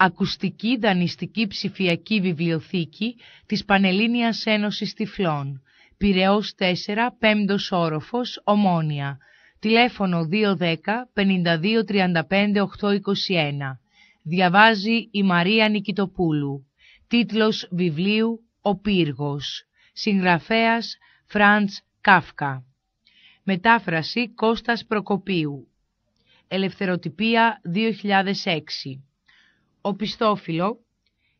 Ακουστική Δανειστική Ψηφιακή Βιβλιοθήκη της Πανελλήνιας Ένωσης Τυφλών. Πυραιός 4, 5ος όροφος, Ομόνια. Τηλέφωνο 210-5235-821. Διαβάζει η Μαρία Νικητοπούλου. Τίτλος βιβλίου «Ο πύργος». Συγγραφέας Φραντς Κάφκα. Μετάφραση Κώστας Προκοπίου. Ελευθεροτυπία 2006. Ο Πιστόφιλο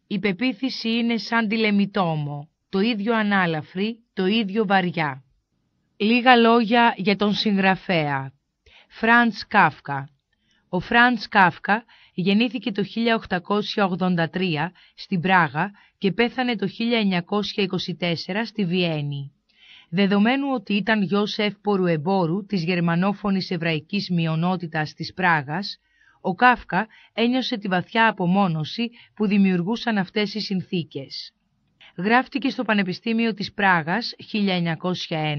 η πεποίθηση είναι σαν τηλεμητόμο, το ίδιο ανάλαφρη, το ίδιο βαριά. Λίγα λόγια για τον συγγραφέα. Φραντς Κάφκα. Ο Φραντς Κάφκα γεννήθηκε το 1883 στην Πράγα και πέθανε το 1924 στη Βιέννη. Δεδομένου ότι ήταν γιος εύπορου εμπόρου της γερμανόφωνης εβραϊκής μειονότητας της Πράγας, ο Κάφκα ένιωσε τη βαθιά απομόνωση που δημιουργούσαν αυτές οι συνθήκες. Γράφτηκε στο Πανεπιστήμιο της Πράγας 1901,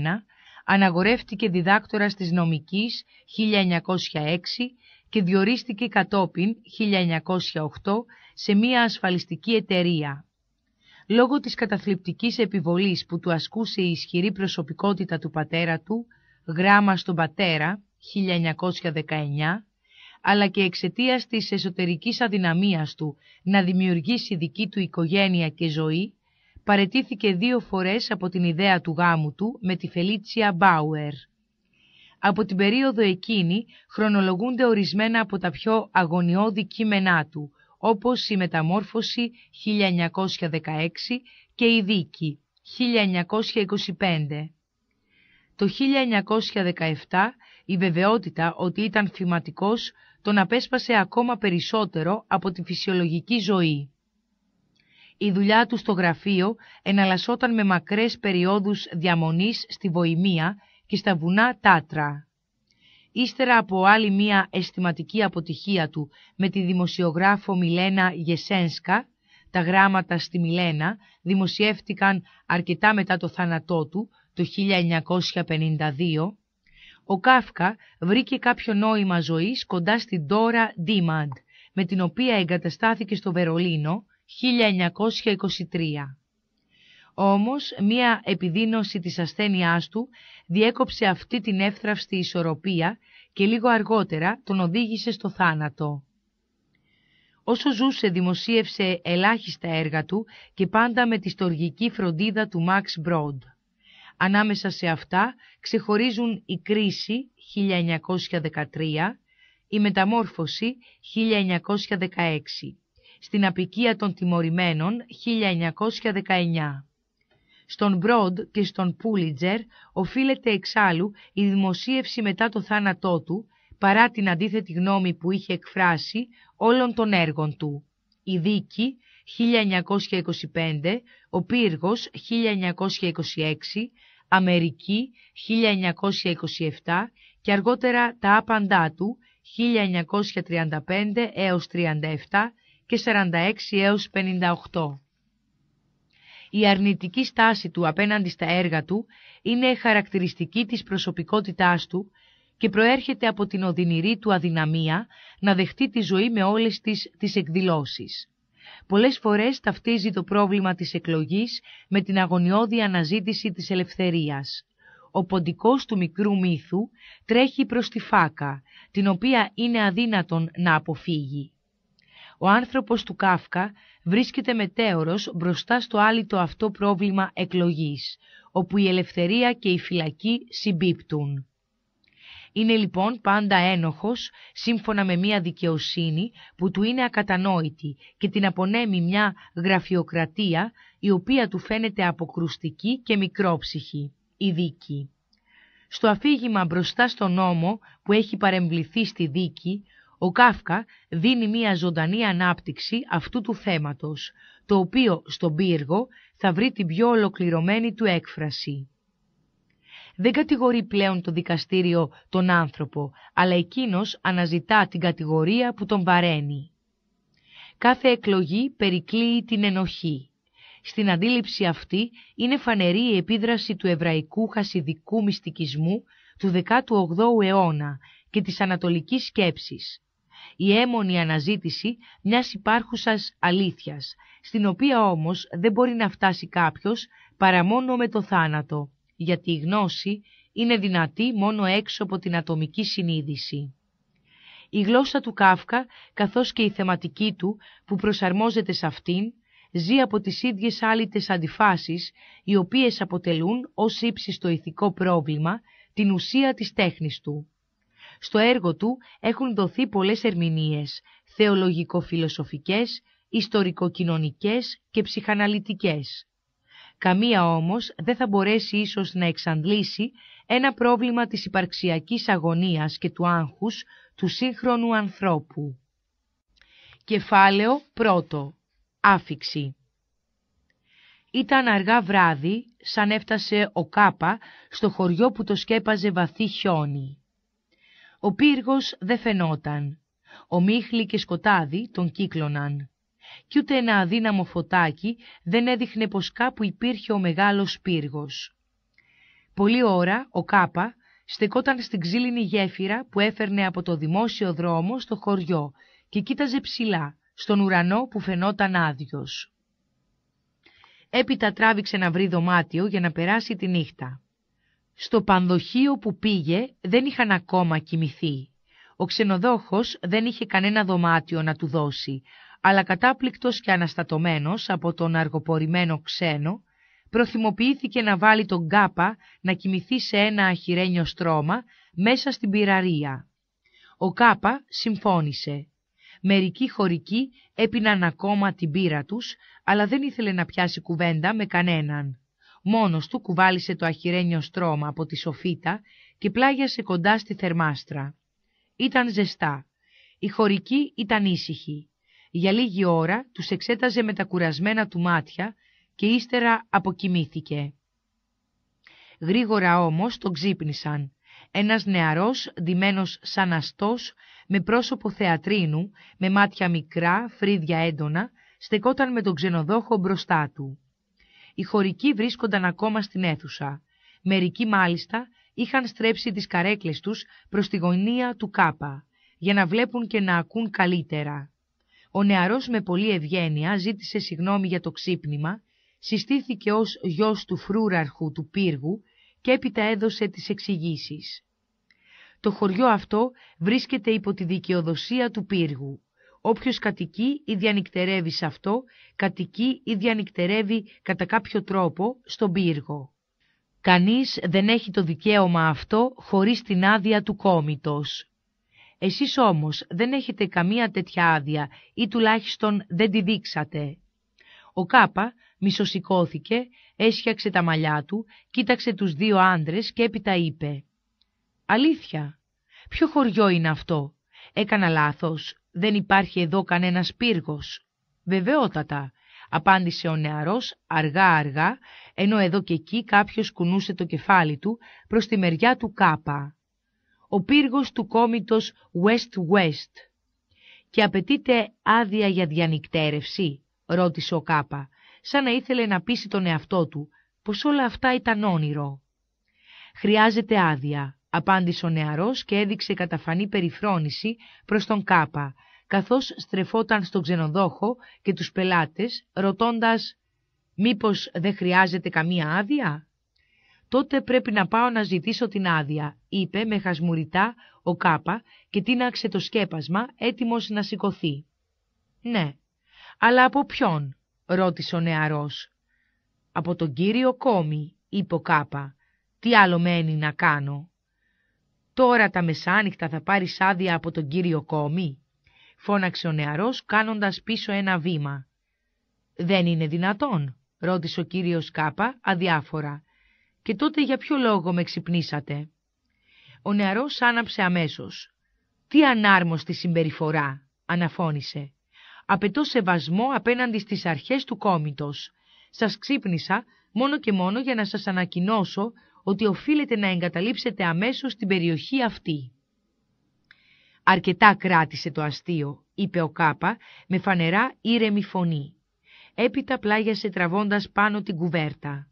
αναγορεύτηκε διδάκτορας της νομικής 1906 και διορίστηκε κατόπιν 1908 σε μία ασφαλιστική εταιρεία. Λόγω της καταθλιπτικής επιβολής που του ασκούσε η ισχυρή προσωπικότητα του πατέρα του, γράμμα στον πατέρα 1919, αλλά και εξαιτίας της εσωτερικής αδυναμίας του να δημιουργήσει δική του οικογένεια και ζωή, παρετήθηκε δύο φορές από την ιδέα του γάμου του με τη Φελίτσια Μπάουερ. Από την περίοδο εκείνη χρονολογούνται ορισμένα από τα πιο αγωνιώδη κείμενά του, όπως η Μεταμόρφωση 1916 και η Δίκη 1925. Το 1917 η βεβαιότητα ότι ήταν θυματικός τον απέσπασε ακόμα περισσότερο από τη φυσιολογική ζωή. Η δουλειά του στο γραφείο εναλλασσόταν με μακρές περιόδους διαμονής στη Βοημία και στα βουνά Τάτρα. Ύστερα από άλλη μία αισθηματική αποτυχία του με τη δημοσιογράφο Μιλένα Γεσένσκα, τα γράμματα στη Μιλένα δημοσιεύτηκαν αρκετά μετά το θάνατό του το 1952, ο Κάφκα βρήκε κάποιο νόημα ζωής κοντά στην Τώρα Ντίμαντ, με την οποία εγκαταστάθηκε στο Βερολίνο 1923. Όμως, μία επιδείνωση της ασθένειάς του διέκοψε αυτή την εύθραυστη ισορροπία και λίγο αργότερα τον οδήγησε στο θάνατο. Όσο ζούσε δημοσίευσε ελάχιστα έργα του και πάντα με τη στοργική φροντίδα του Μαξ Μπρόντ. Ανάμεσα σε αυτά ξεχωρίζουν η κρίση 1913, η μεταμόρφωση 1916, στην απικία των τιμωρημένων 1919. Στον Μπρόντ και στον Πούλιτζερ οφείλεται εξάλλου η δημοσίευση μετά το θάνατό του, παρά την αντίθετη γνώμη που είχε εκφράσει όλων των έργων του. Η δίκη 1925, ο πύργος 1926, Αμερική 1927 και αργότερα τα άπαντά του 1935 έως 37 και 46 έως 58. Η αρνητική στάση του απέναντι στα έργα του είναι χαρακτηριστική της προσωπικότητάς του και προέρχεται από την οδυνηρή του αδυναμία να δεχτεί τη ζωή με όλες τις, τις εκδηλώσεις πολλές φορές ταυτίζει το πρόβλημα της εκλογής με την αγωνιώδη αναζήτηση της ελευθερίας. Ο ποντικός του μικρού μύθου τρέχει προς τη φάκα, την οποία είναι αδύνατον να αποφύγει. Ο άνθρωπος του Κάφκα βρίσκεται μετέωρος μπροστά στο άλυτο αυτό πρόβλημα εκλογής, όπου η ελευθερία και η φυλακή συμπίπτουν. Είναι λοιπόν πάντα ένοχος, σύμφωνα με μια δικαιοσύνη που του είναι ακατανόητη και την απονέμει μια γραφειοκρατία η οποία του φαίνεται αποκρουστική και μικρόψυχη, η δίκη. Στο αφήγημα μπροστά στον νόμο που έχει παρεμβληθεί στη δίκη, ο Κάφκα δίνει μια ζωντανή ανάπτυξη αυτού του θέματος, το οποίο στον πύργο θα βρει την πιο ολοκληρωμένη του έκφραση δεν κατηγορεί πλέον το δικαστήριο τον άνθρωπο, αλλά εκείνος αναζητά την κατηγορία που τον βαραίνει. Κάθε εκλογή περικλείει την ενοχή. Στην αντίληψη αυτή είναι φανερή η επίδραση του εβραϊκού χασιδικού μυστικισμού του 18ου αιώνα και της ανατολικής σκέψης. Η έμονη αναζήτηση μιας υπάρχουσας αλήθειας, στην οποία όμως δεν μπορεί να φτάσει κάποιος παρά μόνο με το θάνατο γιατί η γνώση είναι δυνατή μόνο έξω από την ατομική συνείδηση. Η γλώσσα του Κάφκα, καθώς και η θεματική του που προσαρμόζεται σε αυτήν, ζει από τις ίδιες άλυτες αντιφάσεις, οι οποίες αποτελούν ως ύψιστο ηθικό πρόβλημα την ουσία της τέχνης του. Στο έργο του έχουν δοθεί πολλές ερμηνείες, θεολογικο-φιλοσοφικές, ιστορικο-κοινωνικές και ψυχαναλυτικές. Καμία όμως δεν θα μπορέσει ίσως να εξαντλήσει ένα πρόβλημα της υπαρξιακής αγωνίας και του άγχους του σύγχρονου ανθρώπου. Κεφάλαιο πρώτο. Άφηξη. Ήταν αργά βράδυ, σαν έφτασε ο Κάπα στο χωριό που το σκέπαζε βαθύ χιόνι. Ο πύργος δεν φαινόταν. Ομίχλη και σκοτάδι τον κύκλωναν κι ούτε ένα αδύναμο φωτάκι δεν έδειχνε πως κάπου υπήρχε ο μεγάλος πύργος. Πολύ ώρα ο Κάπα στεκόταν στην ξύλινη γέφυρα που έφερνε από το δημόσιο δρόμο στο χωριό και κοίταζε ψηλά, στον ουρανό που φαινόταν άδειος. Έπειτα τράβηξε να βρει δωμάτιο για να περάσει τη νύχτα. Στο πανδοχείο που πήγε δεν είχαν ακόμα κοιμηθεί. Ο ξενοδόχος δεν είχε κανένα δωμάτιο να του δώσει, αλλά κατάπληκτος και αναστατωμένος από τον αργοπορημένο ξένο, προθυμοποιήθηκε να βάλει τον κάπα να κοιμηθεί σε ένα αχυρένιο στρώμα μέσα στην πυραρία. Ο κάπα συμφώνησε. Μερικοί χωρικοί έπιναν ακόμα την πύρα τους, αλλά δεν ήθελε να πιάσει κουβέντα με κανέναν. Μόνος του κουβάλισε το αχυρένιο στρώμα από τη σοφίτα και πλάγιασε κοντά στη θερμάστρα. Ήταν ζεστά. Οι χωρικοί ήταν ήσυχοι. Για λίγη ώρα τους εξέταζε με τα κουρασμένα του μάτια και ύστερα αποκοιμήθηκε. Γρήγορα όμως τον ξύπνησαν. Ένας νεαρός, ντυμένος σαν αστός, με πρόσωπο θεατρίνου, με μάτια μικρά, φρύδια έντονα, στεκόταν με τον ξενοδόχο μπροστά του. Οι χωρικοί βρίσκονταν ακόμα στην αίθουσα. Μερικοί μάλιστα είχαν στρέψει τις καρέκλες τους προς τη γωνία του κάπα, για να βλέπουν και να ακούν καλύτερα. Ο νεαρός με πολλή ευγένεια ζήτησε συγνώμη για το ξύπνημα, συστήθηκε ως γιος του φρούραρχου του πύργου και έπειτα έδωσε τις εξηγήσεις. Το χωριό αυτό βρίσκεται υπό τη δικαιοδοσία του πύργου. Όποιος κατοικεί ή διανυκτερεύει σε αυτό, κατοικεί ή διανυκτερεύει κατά κάποιο τρόπο στον πύργο. Κανείς δεν έχει το δικαίωμα αυτό χωρίς την άδεια του κόμητος. Εσείς όμως δεν έχετε καμία τέτοια άδεια ή τουλάχιστον δεν τη δείξατε. Ο Κάπα μισοσηκώθηκε, έσχιαξε τα μαλλιά του, κοίταξε τους δύο άντρες και έπειτα είπε «Αλήθεια, ποιο χωριό είναι αυτό, έκανα λάθος, δεν υπάρχει εδώ κανένας πύργος». «Βεβαιότατα», απάντησε ο νεαρός αργά-αργά, ενώ εδώ και εκεί κάποιος κουνούσε το κεφάλι του προς τη μεριά του Κάπα ο πύργος του κομιτος west West-West. «Και απαιτείται άδεια για διανυκτέρευση», ρώτησε ο Κάπα, σαν να ήθελε να πείσει τον εαυτό του πως όλα αυτά ήταν όνειρο. «Χρειάζεται άδεια», απάντησε ο νεαρός και έδειξε καταφανή περιφρόνηση προς τον Κάπα, καθώς στρεφόταν στον ξενοδόχο και τους πελάτες, ρωτώντας «Μήπως δεν χρειάζεται καμία άδεια» τότε πρέπει να πάω να ζητήσω την άδεια, είπε με χασμουριτά ο Κάπα και τίναξε το σκέπασμα, έτοιμος να σηκωθεί. Ναι, αλλά από ποιον, ρώτησε ο νεαρός. Από τον κύριο Κόμη, είπε ο Κάπα. Τι άλλο μένει να κάνω. Τώρα τα μεσάνυχτα θα πάρεις άδεια από τον κύριο Κόμη, φώναξε ο νεαρός κάνοντας πίσω ένα βήμα. Δεν είναι δυνατόν, ρώτησε ο κύριος Κάπα αδιάφορα. Και τότε για ποιο λόγο με ξυπνήσατε. Ο νεαρός άναψε αμέσως. Τι ανάρμοστη συμπεριφορά, αναφώνησε. Απαιτώ σεβασμό απέναντι στις αρχές του κόμητος. Σας ξύπνησα μόνο και μόνο για να σας ανακοινώσω ότι οφείλετε να εγκαταλείψετε αμέσως την περιοχή αυτή. Αρκετά κράτησε το αστείο, είπε ο Κάπα με φανερά ήρεμη φωνή. Έπειτα πλάγιασε τραβώντας πάνω την κουβέρτα.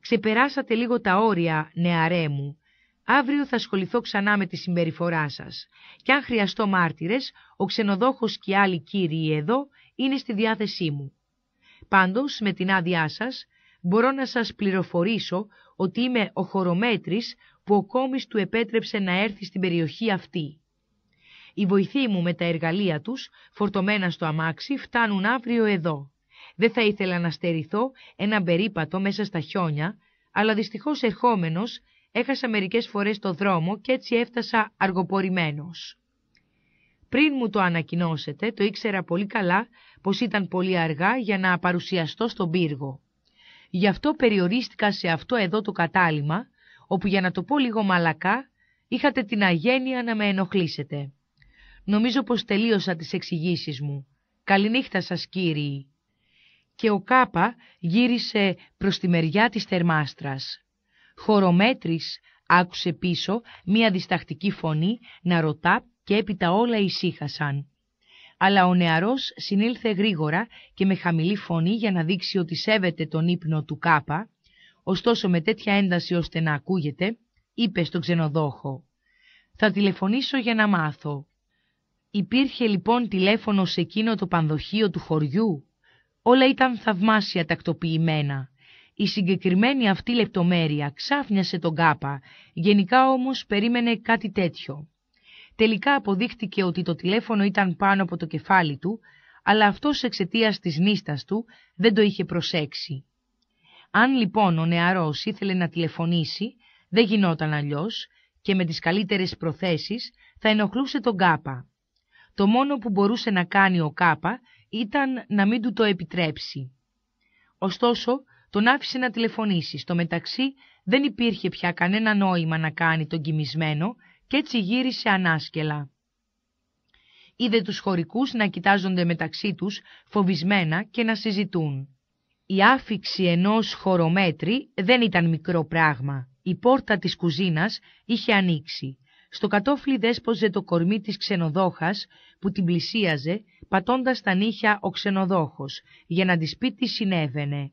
Ξεπεράσατε λίγο τα όρια, νεαρέ μου. Αύριο θα ασχοληθώ ξανά με τη συμπεριφορά σας. Και αν χρειαστώ μάρτυρες, ο ξενοδόχος και άλλοι κύριοι εδώ είναι στη διάθεσή μου. Πάντως, με την άδειά σας, μπορώ να σας πληροφορήσω ότι είμαι ο χορομέτρης που ο κόμις του επέτρεψε να έρθει στην περιοχή αυτή. Οι βοηθοί μου με τα εργαλεία τους, φορτωμένα στο αμάξι, φτάνουν αύριο εδώ. Δεν θα ήθελα να στερηθώ ένα περίπατο μέσα στα χιόνια, αλλά δυστυχώς ερχόμενος έχασα μερικές φορές το δρόμο και έτσι έφτασα αργοπορημένος. Πριν μου το ανακοινώσετε, το ήξερα πολύ καλά πως ήταν πολύ αργά για να παρουσιαστώ στον πύργο. Γι' αυτό περιορίστηκα σε αυτό εδώ το κατάλημα, όπου για να το πω λίγο μαλακά, είχατε την αγένεια να με ενοχλήσετε. Νομίζω πως τελείωσα τις εξηγήσεις μου. Καληνύχτα σας κύριοι και ο Κάπα γύρισε προς τη μεριά της θερμάστρας. Χορομέτρης άκουσε πίσω μία διστακτική φωνή να ρωτά και έπειτα όλα ησύχασαν. Αλλά ο νεαρός συνήλθε γρήγορα και με χαμηλή φωνή για να δείξει ότι σέβεται τον ύπνο του Κάπα, ωστόσο με τέτοια ένταση ώστε να ακούγεται, είπε στον ξενοδόχο «Θα τηλεφωνήσω για να μάθω». Υπήρχε λοιπόν τηλέφωνο σε εκείνο το πανδοχείο του χωριού. Όλα ήταν θαυμάσια τακτοποιημένα. Η συγκεκριμένη αυτή λεπτομέρεια ξάφνιασε τον Κάπα, γενικά όμως περίμενε κάτι τέτοιο. Τελικά αποδείχτηκε ότι το τηλέφωνο ήταν πάνω από το κεφάλι του, αλλά αυτός εξαιτίας της νύστας του δεν το είχε προσέξει. Αν λοιπόν ο νεαρός ήθελε να τηλεφωνήσει, δεν γινόταν αλλιώς και με τις καλύτερες προθέσεις θα ενοχλούσε τον Κάπα. Το μόνο που μπορούσε να κάνει ο Κάπα ήταν να μην του το επιτρέψει. Ωστόσο, τον άφησε να τηλεφωνήσει. Στο μεταξύ δεν υπήρχε πια κανένα νόημα να κάνει τον κοιμισμένο και έτσι γύρισε ανάσκελα. Είδε τους χωρικούς να κοιτάζονται μεταξύ τους φοβισμένα και να συζητούν. Η άφηξη ενός χωρομέτρη δεν ήταν μικρό πράγμα. Η πόρτα της κουζίνας είχε ανοίξει. Στο κατόφλι δέσποζε το κορμί της ξενοδόχας που την πλησίαζε πατώντας τα νύχια ο ξενοδόχος, για να της πει τι συνέβαινε.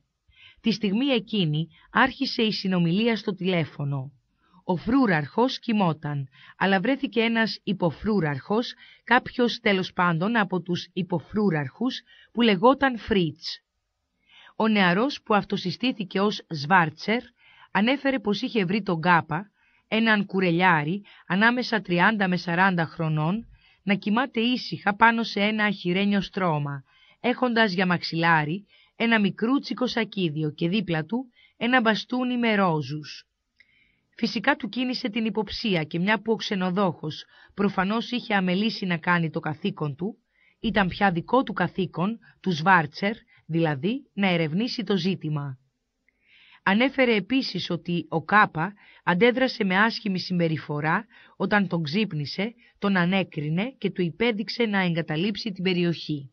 Τη στιγμή εκείνη άρχισε η συνομιλία στο τηλέφωνο. Ο φρούραρχος κοιμόταν, αλλά βρέθηκε ένας υποφρούραρχος, κάποιος τέλος πάντων από τους υποφρούραρχους, που λεγόταν Φρίτς. Ο νεαρός που αυτοσυστήθηκε ως Σβάρτσερ ανέφερε πως είχε βρει τον Κάπα, έναν κουρελιάρι ανάμεσα 30 με 40 χρονών, να κοιμάται ήσυχα πάνω σε ένα αχυρένιο στρώμα, έχοντας για μαξιλάρι ένα μικρούτσικο σακίδιο και δίπλα του ένα μπαστούνι με ρόζους. Φυσικά του κίνησε την υποψία και μια που ο ξενοδόχος προφανώς είχε αμελήσει να κάνει το καθήκον του, ήταν πια δικό του καθήκον, του Σβάρτσερ, δηλαδή να ερευνήσει το ζήτημα. Ανέφερε επίσης ότι ο Κάπα αντέδρασε με άσχημη συμπεριφορά όταν τον ξύπνησε, τον ανέκρινε και του υπέδειξε να εγκαταλείψει την περιοχή.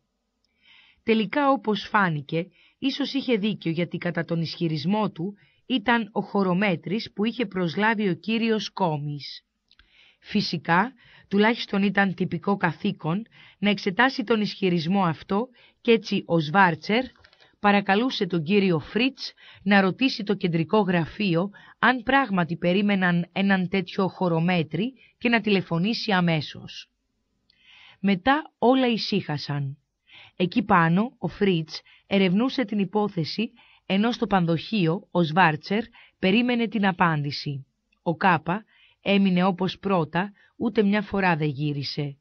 Τελικά όπως φάνηκε, ίσως είχε δίκιο γιατί κατά τον ισχυρισμό του ήταν ο χορομέτρης που είχε προσλάβει ο κύριος Κόμης. Φυσικά, τουλάχιστον ήταν τυπικό καθήκον να εξετάσει τον ισχυρισμό αυτό και έτσι ο Σβάρτσερ παρακαλούσε τον κύριο Φρίτς να ρωτήσει το κεντρικό γραφείο αν πράγματι περίμεναν έναν τέτοιο χορομέτρη και να τηλεφωνήσει αμέσως. Μετά όλα ησύχασαν. Εκεί πάνω ο Φρίτς ερευνούσε την υπόθεση ενώ στο πανδοχείο ο Σβάρτσερ περίμενε την απάντηση. Ο Κάπα έμεινε όπως πρώτα, ούτε μια φορά δεν γύρισε.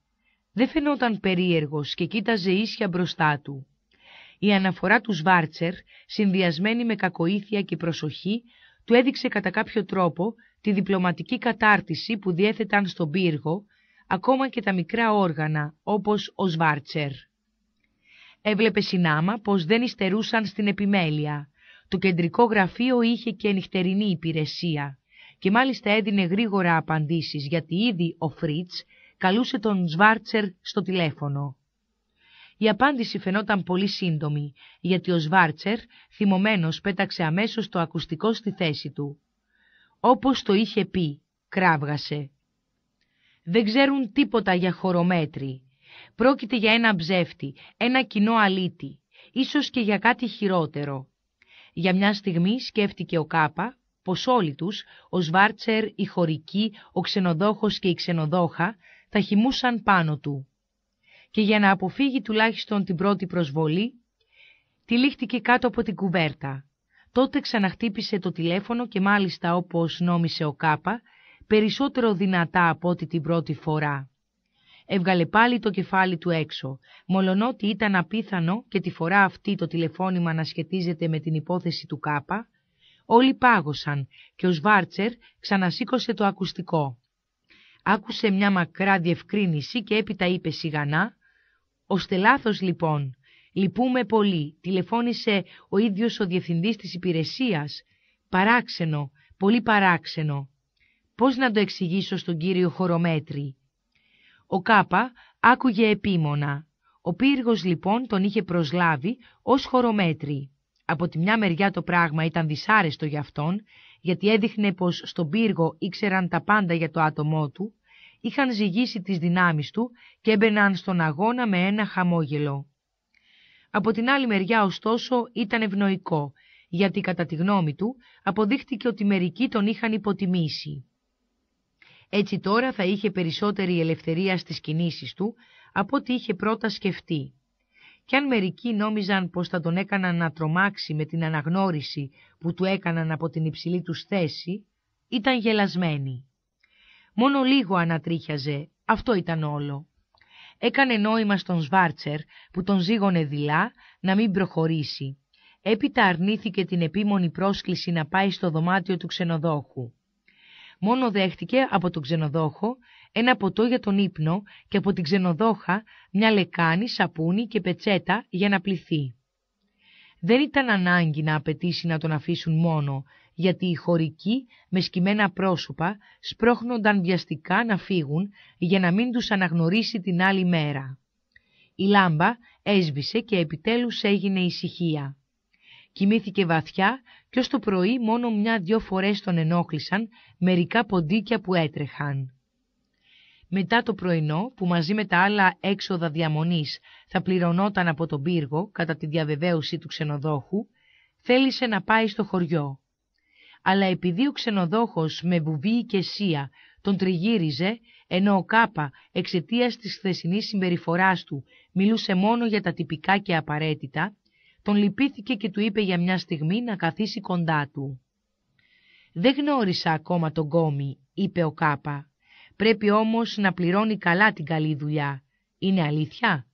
Δεν φαινόταν περίεργος και κοίταζε ίσια μπροστά του. Η αναφορά του Σβάρτσερ, συνδυασμένη με κακοήθεια και προσοχή, του έδειξε κατά κάποιο τρόπο τη διπλωματική κατάρτιση που διέθεταν στον πύργο, ακόμα και τα μικρά όργανα, όπως ο Σβάρτσερ. Έβλεπε συνάμα πως δεν υστερούσαν στην επιμέλεια. Το κεντρικό γραφείο είχε και νυχτερινή υπηρεσία και μάλιστα έδινε γρήγορα απαντήσεις γιατί ήδη ο Φρίτς καλούσε τον Σβάρτσερ στο τηλέφωνο. Η απάντηση φαινόταν πολύ σύντομη, γιατί ο Σβάρτσερ, θυμωμένος, πέταξε αμέσως το ακουστικό στη θέση του. Όπως το είχε πει, κράβγασε. Δεν ξέρουν τίποτα για χορομέτρη. Πρόκειται για ένα ψεύτη, ένα κοινό αλήτη, ίσως και για κάτι χειρότερο. Για μια στιγμή σκέφτηκε ο Κάπα πως όλοι τους, ο Σβάρτσερ, η χωρική, ο ξενοδόχος και η ξενοδόχα, θα χυμούσαν πάνω του και για να αποφύγει τουλάχιστον την πρώτη προσβολή, τυλίχτηκε κάτω από την κουβέρτα. Τότε ξαναχτύπησε το τηλέφωνο και μάλιστα όπως νόμισε ο Κάπα, περισσότερο δυνατά από ό,τι την πρώτη φορά. Έβγαλε πάλι το κεφάλι του έξω, μολονότι ήταν απίθανο και τη φορά αυτή το τηλεφώνημα να σχετίζεται με την υπόθεση του Κάπα, όλοι πάγωσαν και ο Σβάρτσερ ξανασήκωσε το ακουστικό. Άκουσε μια μακρά διευκρίνηση και έπειτα είπε σιγανά «Ωστε Στελάθος λοιπόν, λυπούμε πολύ, τηλεφώνησε ο ίδιος ο διευθυντής της υπηρεσίας. Παράξενο, πολύ παράξενο. Πώς να το εξηγήσω στον κύριο Χορομέτρη. Ο Κάπα άκουγε επίμονα. Ο πύργος λοιπόν τον είχε προσλάβει ως χορομέτρη. Από τη μια μεριά το πράγμα ήταν δυσάρεστο για αυτόν, γιατί έδειχνε πως στον πύργο ήξεραν τα πάντα για το άτομό του, είχαν ζυγίσει τις δυνάμεις του και έμπαιναν στον αγώνα με ένα χαμόγελο. Από την άλλη μεριά ωστόσο ήταν ευνοϊκό, γιατί κατά τη γνώμη του αποδείχτηκε ότι μερικοί τον είχαν υποτιμήσει. Έτσι τώρα θα είχε περισσότερη ελευθερία στις κινήσεις του από ό,τι είχε πρώτα σκεφτεί. Κι αν μερικοί νόμιζαν πως θα τον έκαναν να τρομάξει με την αναγνώριση που του έκαναν από την υψηλή τους θέση, ήταν γελασμένοι. Μόνο λίγο ανατρίχιαζε, αυτό ήταν όλο. Έκανε νόημα στον Σβάρτσερ που τον ζήγωνε δειλά να μην προχωρήσει. Έπειτα αρνήθηκε την επίμονη πρόσκληση να πάει στο δωμάτιο του ξενοδόχου. Μόνο δέχτηκε από τον ξενοδόχο ένα ποτό για τον ύπνο και από την ξενοδόχα μια λεκάνη, σαπούνι και πετσέτα για να πληθεί. Δεν ήταν ανάγκη να απαιτήσει να τον αφήσουν μόνο, γιατί οι χωρικοί με σκυμμένα πρόσωπα σπρώχνονταν βιαστικά να φύγουν για να μην τους αναγνωρίσει την άλλη μέρα. Η λάμπα έσβησε και επιτέλους έγινε ησυχία. Κοιμήθηκε βαθιά και ως το πρωί μόνο μια-δυο φορές τον ενόχλησαν μερικά ποντίκια που έτρεχαν. Μετά το πρωινό, που μαζί με τα άλλα έξοδα διαμονής θα πληρωνόταν από τον πύργο κατά τη διαβεβαίωση του ξενοδόχου, θέλησε να πάει στο χωριό αλλά επειδή ο ξενοδόχος με βουβή και σία τον τριγύριζε, ενώ ο Κάπα εξαιτίας της θεσινής συμπεριφοράς του μιλούσε μόνο για τα τυπικά και απαραίτητα, τον λυπήθηκε και του είπε για μια στιγμή να καθίσει κοντά του. «Δεν γνώρισα ακόμα τον Κόμι», είπε ο Κάπα. «Πρέπει όμως να πληρώνει καλά την καλή δουλειά. Είναι αλήθεια.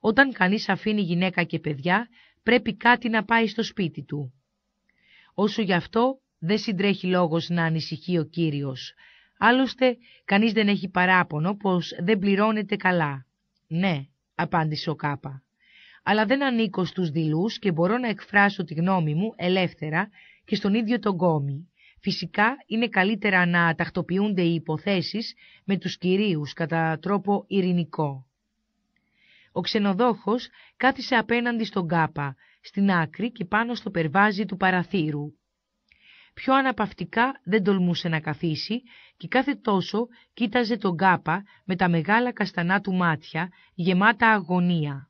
Όταν κανείς αφήνει γυναίκα και παιδιά, πρέπει κάτι να πάει στο σπίτι του. Όσο γι' αυτό, δεν συντρέχει λόγος να ανησυχεί ο Κύριος. Άλλωστε, κανείς δεν έχει παράπονο πως δεν πληρώνεται καλά. Ναι, απάντησε ο Κάπα. Αλλά δεν ανήκω στους δειλούς και μπορώ να εκφράσω τη γνώμη μου ελεύθερα και στον ίδιο τον κόμι. Φυσικά είναι καλύτερα να τακτοποιούνται οι υποθέσεις με τους κυρίους κατά τρόπο ειρηνικό. Ο ξενοδόχος κάθισε απέναντι στον Κάπα, στην άκρη και πάνω στο περβάζι του παραθύρου πιο αναπαυτικά δεν τολμούσε να καθίσει και κάθε τόσο κοίταζε τον κάπα με τα μεγάλα καστανά του μάτια, γεμάτα αγωνία.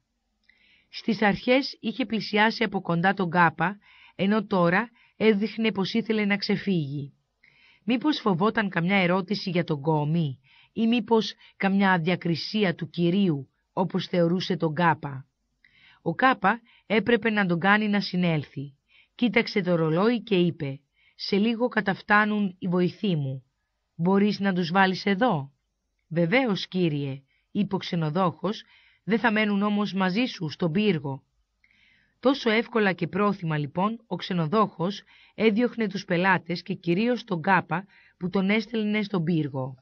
Στις αρχές είχε πλησιάσει από κοντά τον κάπα, ενώ τώρα έδειχνε πως ήθελε να ξεφύγει. Μήπως φοβόταν καμιά ερώτηση για τον κόμι ή μήπως καμιά αδιακρισία του κυρίου, όπως θεωρούσε τον κάπα. Ο κάπα έπρεπε να τον κάνει να συνέλθει. Κοίταξε το ρολόι και είπε «Σε λίγο καταφτάνουν οι βοηθοί μου. Μπορείς να τους βάλεις εδώ» «Βεβαίως, κύριε», είπε ο ξενοδόχος, «δεν θα μένουν όμως μαζί σου στον πύργο». Τόσο εύκολα και πρόθυμα λοιπόν ο ξενοδόχος έδιωχνε τους πελάτες και κυρίως τον κάπα που τον έστελνε στον πύργο.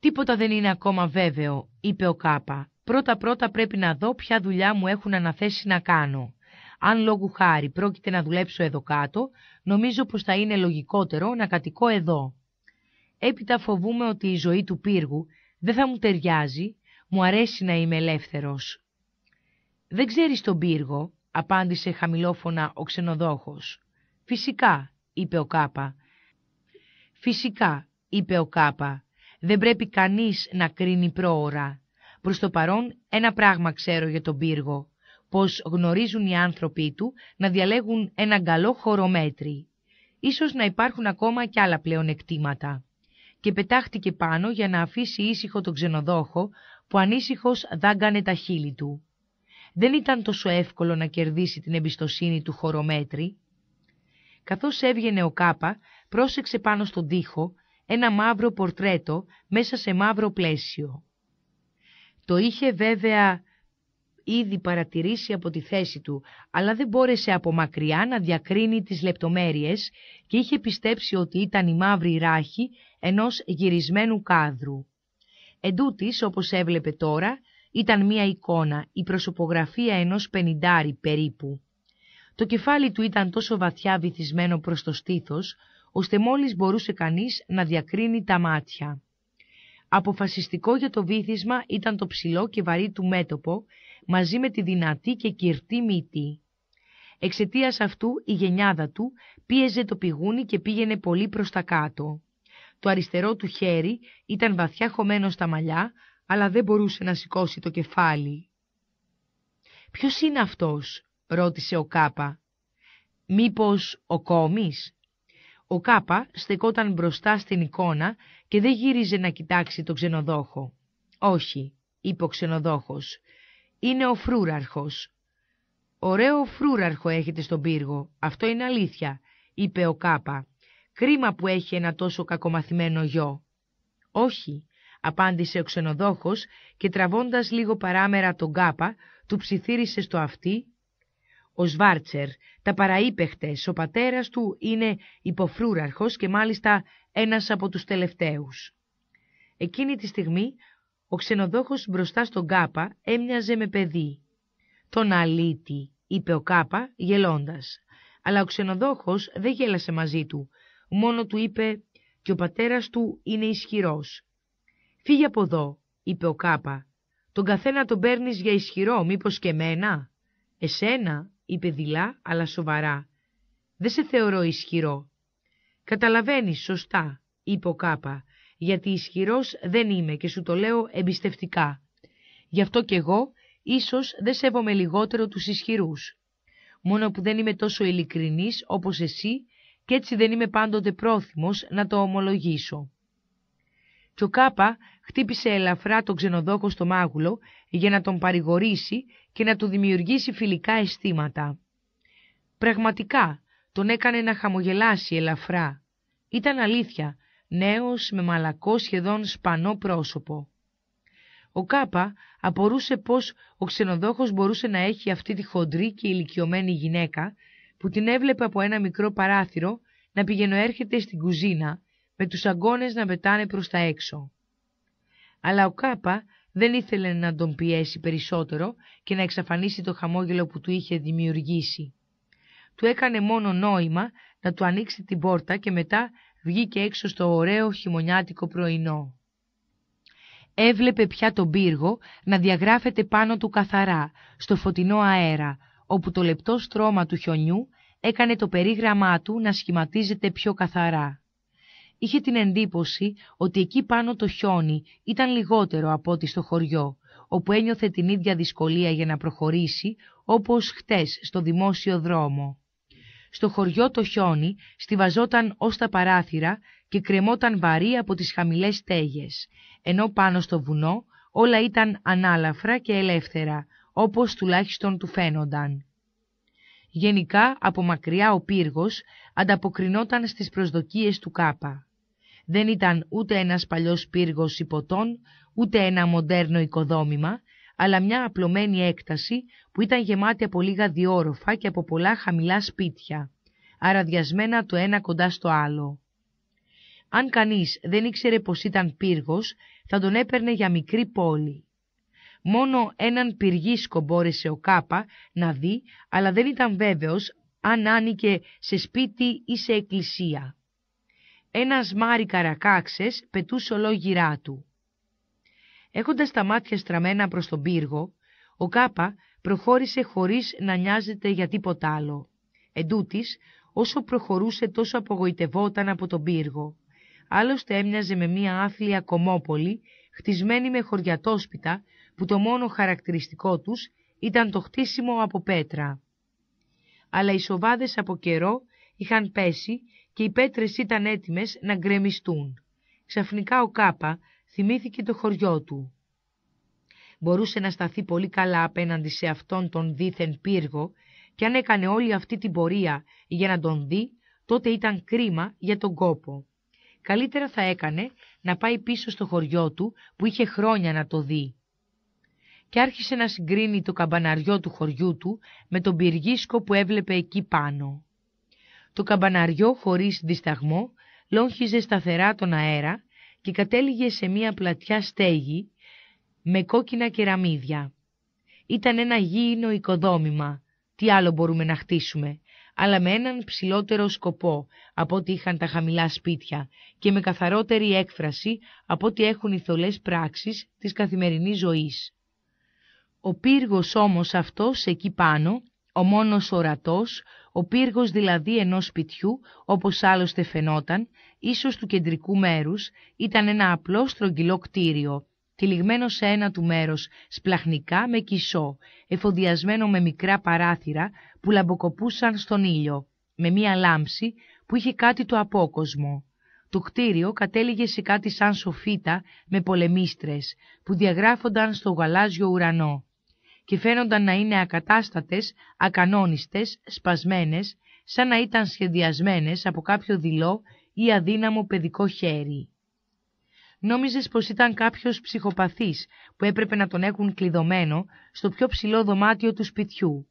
«Τίποτα δεν είναι ακόμα βέβαιο», είπε ο κάπα. «Πρώτα-πρώτα πρέπει να δω ποια δουλειά μου έχουν αναθέσει να κάνω». Αν λόγου χάρη πρόκειται να δουλέψω εδώ κάτω, νομίζω πως θα είναι λογικότερο να κατοικώ εδώ. Έπειτα φοβούμαι ότι η ζωή του πύργου δεν θα μου ταιριάζει, μου αρέσει να είμαι ελεύθερος. «Δεν ξέρεις τον πύργο», απάντησε χαμηλόφωνα ο ξενοδόχος. «Φυσικά», είπε ο Κάπα. «Φυσικά», είπε ο Κάπα. «Δεν πρέπει κανείς να κρίνει πρόωρα. Προς το παρόν ένα πράγμα ξέρω για τον πύργο πως γνωρίζουν οι άνθρωποι του να διαλέγουν έναν καλό χωρομέτρη. Ίσως να υπάρχουν ακόμα κι άλλα πλεονεκτήματα. Και πετάχτηκε πάνω για να αφήσει ήσυχο τον ξενοδόχο που ανήσυχος δάγκανε τα χείλη του. Δεν ήταν τόσο εύκολο να κερδίσει την εμπιστοσύνη του χωρομέτρη. Καθώς έβγαινε ο Κάπα, πρόσεξε πάνω στον τοίχο ένα μαύρο πορτρέτο μέσα σε μαύρο πλαίσιο. Το είχε βέβαια ήδη παρατηρήσει από τη θέση του, αλλά δεν μπόρεσε από μακριά να διακρίνει τις λεπτομέρειες και είχε πιστέψει ότι ήταν η μαύρη ράχη ενός γυρισμένου κάδρου. τούτης, όπως έβλεπε τώρα, ήταν μία εικόνα, η προσωπογραφία ενός πενιντάρι περίπου. Το κεφάλι του ήταν τόσο βαθιά βυθισμένο προς το στήθος, ώστε μόλις μπορούσε κανείς να διακρίνει τα μάτια. Αποφασιστικό για το βύθισμα ήταν το ψηλό και βαρύ του μέτωπο, μαζί με τη δυνατή και κυρτή μύτη. Εξαιτίας αυτού η γενιάδα του πίεζε το πηγούνι και πήγαινε πολύ προς τα κάτω. Το αριστερό του χέρι ήταν βαθιά χωμένο στα μαλλιά, αλλά δεν μπορούσε να σηκώσει το κεφάλι. «Ποιος είναι αυτός» ρώτησε ο Κάπα. «Μήπως ο Κόμης» Ο Κάπα στεκόταν μπροστά στην εικόνα και δεν γύριζε να κοιτάξει τον ξενοδόχο. «Όχι», είπε ο ξενοδόχος, είναι ο φρούραρχος. «Ωραίο φρούραρχο έχετε στον πύργο, αυτό είναι αλήθεια», είπε ο Κάπα. «Κρίμα που έχει ένα τόσο κακομαθημένο γιο». «Όχι», απάντησε ο ξενοδόχος και τραβώντας λίγο παράμερα τον Κάπα, του ψιθύρισε στο αυτί. «Ο Σβάρτσερ τα παραειπεχτες ο πατέρας του είναι υποφρούραρχος και μάλιστα ένας από τους τελευταίους». Εκείνη τη στιγμή ο ξενοδόχος μπροστά στον Κάπα έμοιαζε με παιδί. «Τον αλήτη», είπε ο Κάπα γελώντας. Αλλά ο ξενοδόχος δεν γέλασε μαζί του. Μόνο του είπε «Και ο πατέρας του είναι ισχυρός». «Φύγε από εδώ», είπε ο Κάπα. «Τον καθένα τον παίρνεις για ισχυρό, μήπως και μένα». «Εσένα», είπε δειλά αλλά σοβαρά. «Δεν σε θεωρώ ισχυρό». «Καταλαβαίνεις σωστά», είπε ο καπα γελωντας αλλα ο ξενοδοχος δεν γελασε μαζι του μονο του ειπε και ο πατερας του ειναι ισχυρος φυγε απο εδω ειπε ο καπα τον καθενα τον παιρνεις για ισχυρο μηπως και μενα εσενα ειπε δειλα αλλα σοβαρα δεν σε θεωρω ισχυρο καταλαβαινεις σωστα ειπε ο καπα γιατί ισχυρός δεν είμαι και σου το λέω εμπιστευτικά. Γι' αυτό κι εγώ ίσως δεν σέβομαι λιγότερο τους ισχυρούς. Μόνο που δεν είμαι τόσο ειλικρινής όπως εσύ και έτσι δεν είμαι πάντοτε πρόθυμος να το ομολογήσω. Και ο Κάπα χτύπησε ελαφρά τον ξενοδόχο στο μάγουλο για να τον παρηγορήσει και να του δημιουργήσει φιλικά αισθήματα. Πραγματικά τον έκανε να χαμογελάσει ελαφρά. Ήταν αλήθεια νέος με μαλακό σχεδόν σπανό πρόσωπο. Ο Κάπα απορούσε πως ο ξενοδόχος μπορούσε να έχει αυτή τη χοντρή και ηλικιωμένη γυναίκα που την έβλεπε από ένα μικρό παράθυρο να έρχεται στην κουζίνα με τους αγκώνες να πετάνε προς τα έξω. Αλλά ο Κάπα δεν ήθελε να τον πιέσει περισσότερο και να εξαφανίσει το χαμόγελο που του είχε δημιουργήσει. Του έκανε μόνο νόημα να του ανοίξει την πόρτα και μετά βγήκε έξω στο ωραίο χειμωνιάτικο πρωινό. Έβλεπε πια τον πύργο να διαγράφεται πάνω του καθαρά, στο φωτεινό αέρα, όπου το λεπτό στρώμα του χιονιού έκανε το περίγραμμά του να σχηματίζεται πιο καθαρά. Είχε την εντύπωση ότι εκεί πάνω το χιόνι ήταν λιγότερο από ό,τι στο χωριό, όπου ένιωθε την ίδια δυσκολία για να προχωρήσει, όπως χτες στο δημόσιο δρόμο στο χωριό το χιόνι στιβαζόταν ως τα παράθυρα και κρεμόταν βαρύ από τις χαμηλές στέγες, ενώ πάνω στο βουνό όλα ήταν ανάλαφρα και ελεύθερα, όπως τουλάχιστον του φαίνονταν. Γενικά από μακριά ο πύργος ανταποκρινόταν στις προσδοκίες του Κάπα. Δεν ήταν ούτε ένας παλιός πύργος υποτών, ούτε ένα μοντέρνο οικοδόμημα, αλλά μια απλωμένη έκταση που ήταν γεμάτη από λίγα διόροφα και από πολλά χαμηλά σπίτια, αραδιασμένα το ένα κοντά στο άλλο. Αν κανείς δεν ήξερε πως ήταν πύργος, θα τον έπαιρνε για μικρή πόλη. Μόνο έναν πυργίσκο μπόρεσε ο Κάπα να δει, αλλά δεν ήταν βέβαιος αν άνοικε σε σπίτι ή σε εκκλησία. Ένας Μάρι Καρακάξες πετούσε ολόγυρά του. Έχοντας τα μάτια στραμμένα προς τον πύργο, ο Κάπα προχώρησε χωρίς να νοιάζεται για τίποτα άλλο. Εν τούτης, όσο προχωρούσε τόσο απογοητευόταν από τον πύργο. Άλλωστε έμοιαζε με μία άθλια κομμόπολη, χτισμένη με χωριατόσπιτα, που το μόνο χαρακτηριστικό τους ήταν το χτίσιμο από πέτρα. Αλλά οι σοβάδες από καιρό είχαν πέσει και οι πέτρες ήταν έτοιμες να γκρεμιστούν. Ξαφνικά ο Κάπα θυμήθηκε το χωριό του. Μπορούσε να σταθεί πολύ καλά απέναντι σε αυτόν τον δίθεν πύργο και αν έκανε όλη αυτή την πορεία για να τον δει, τότε ήταν κρίμα για τον κόπο. Καλύτερα θα έκανε να πάει πίσω στο χωριό του που είχε χρόνια να το δει. Και άρχισε να συγκρίνει το καμπαναριό του χωριού του με τον πυργίσκο που έβλεπε εκεί πάνω. Το καμπαναριό χωρίς δισταγμό λόγχιζε σταθερά τον αέρα και κατέληγε σε μία πλατιά στέγη με κόκκινα κεραμίδια. Ήταν ένα γήινο οικοδόμημα. Τι άλλο μπορούμε να χτίσουμε, αλλά με έναν ψηλότερο σκοπό από ό,τι είχαν τα χαμηλά σπίτια και με καθαρότερη έκφραση από ό,τι έχουν οι θολές πράξεις της καθημερινής ζωής. Ο πύργος όμως αυτός εκεί πάνω, ο μόνος ορατός, ο πύργος δηλαδή ενός σπιτιού, όπως άλλωστε φαινόταν, ίσως του κεντρικού μέρους, ήταν ένα απλό στρογγυλό κτίριο, τυλιγμένο σε ένα του μέρος, σπλαχνικά με κισό, εφοδιασμένο με μικρά παράθυρα που λαμποκοπούσαν στον ήλιο, με μία λάμψη που είχε κάτι το απόκοσμο. Το κτίριο κατέληγε σε κάτι σαν σοφίτα με πολεμίστρες που διαγράφονταν στο γαλάζιο ουρανό και φαίνονταν να είναι ακατάστατες, ακανόνιστες, σπασμένες, σαν να ήταν σχεδιασμένες από κάποιο δειλό ή αδύναμο παιδικό χέρι. Νόμιζες πως ήταν κάποιος ψυχοπαθής που έπρεπε να τον έχουν κλειδωμένο στο πιο ψηλό δωμάτιο του σπιτιού.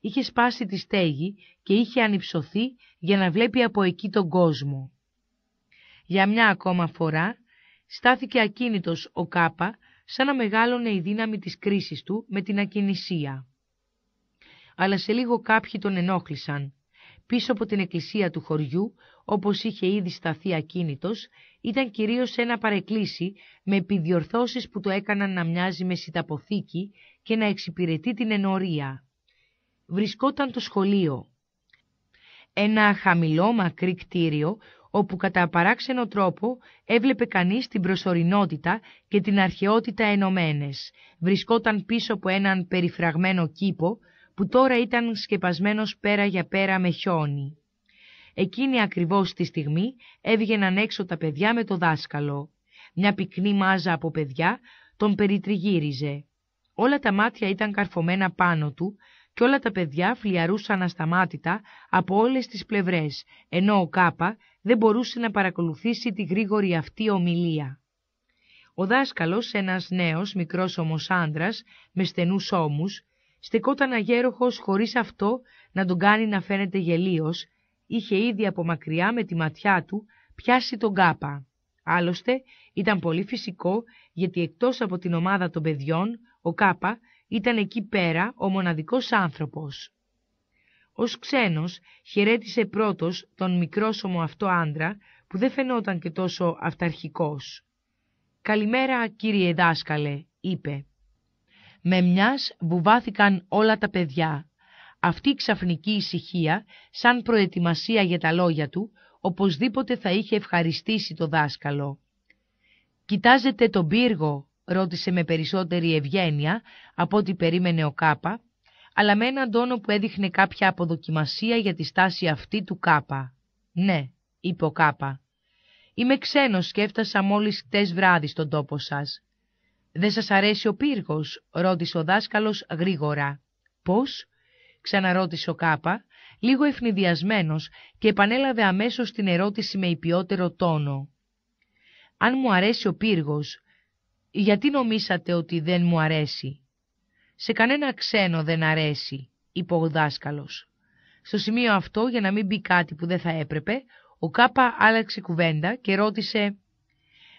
Είχε σπάσει τη στέγη και είχε ανυψωθεί για να βλέπει από εκεί τον κόσμο. Για μια ακόμα φορά στάθηκε ακίνητος ο Κάπα σαν να μεγάλωνε η δύναμη της κρίσης του με την ακινησία. Αλλά σε λίγο κάποιοι τον ενόχλησαν. Πίσω από την εκκλησία του χωριού όπως είχε ήδη σταθεί ακίνητος, ήταν κυρίως ένα παρεκκλήσι με επιδιορθώσεις που το έκαναν να μοιάζει με σιταποθήκη και να εξυπηρετεί την ενορία. Βρισκόταν το σχολείο. Ένα χαμηλό μακρύ κτίριο όπου κατά παράξενο τρόπο έβλεπε κανείς την προσωρινότητα και την αρχαιότητα ενωμένες. Βρισκόταν πίσω από έναν περιφραγμένο κήπο που τώρα ήταν σκεπασμένος πέρα για πέρα με χιόνι. Εκείνη ακριβώς τη στιγμή έβγαιναν έξω τα παιδιά με το δάσκαλο. Μια πυκνή μάζα από παιδιά τον περιτριγύριζε. Όλα τα μάτια ήταν καρφωμένα πάνω του και όλα τα παιδιά φλιαρούσαν ασταμάτητα από όλες τις πλευρές, ενώ ο Κάπα δεν μπορούσε να παρακολουθήσει τη γρήγορη αυτή ομιλία. Ο δάσκαλος, ένας νέος, μικρός όμως άντρας, με στενούς ώμους, στεκόταν αγέροχος χωρίς αυτό να τον κάνει να φαίνεται γελίος είχε ήδη από μακριά με τη ματιά του πιάσει τον κάπα. Άλλωστε ήταν πολύ φυσικό γιατί εκτός από την ομάδα των παιδιών ο κάπα ήταν εκεί πέρα ο μοναδικός άνθρωπος. Ως ξένος χαιρέτησε πρώτος τον μικρόσωμο αυτό άντρα που δεν φαινόταν και τόσο αυταρχικός. «Καλημέρα κύριε δάσκαλε», είπε. Με μιας βουβάθηκαν όλα τα παιδιά αυτή η ξαφνική ησυχία, σαν προετοιμασία για τα λόγια του, οπωσδήποτε θα είχε ευχαριστήσει το δάσκαλο. «Κοιτάζετε τον πύργο», ρώτησε με περισσότερη ευγένεια από ό,τι περίμενε ο Κάπα, αλλά με έναν τόνο που έδειχνε κάποια αποδοκιμασία για τη στάση αυτή του Κάπα. «Ναι», είπε ο Κάπα. «Είμαι ξένος και έφτασα μόλις χτες βράδυ στον τόπο σας». «Δεν σας αρέσει ο πύργος», ρώτησε ο δάσκαλος γρήγορα. «Πώς» ξαναρώτησε ο Κάπα, λίγο ευνηδιασμένος και επανέλαβε αμέσως την ερώτηση με υπιότερο τόνο. «Αν μου αρέσει ο πύργος, γιατί νομίσατε ότι δεν μου αρέσει» σε κανένα ξένο δεν αρέσει, είπε ο δάσκαλος. Στο σημείο αυτό, για να μην μπει κάτι που δεν θα έπρεπε, ο Κάπα άλλαξε κουβέντα και ρώτησε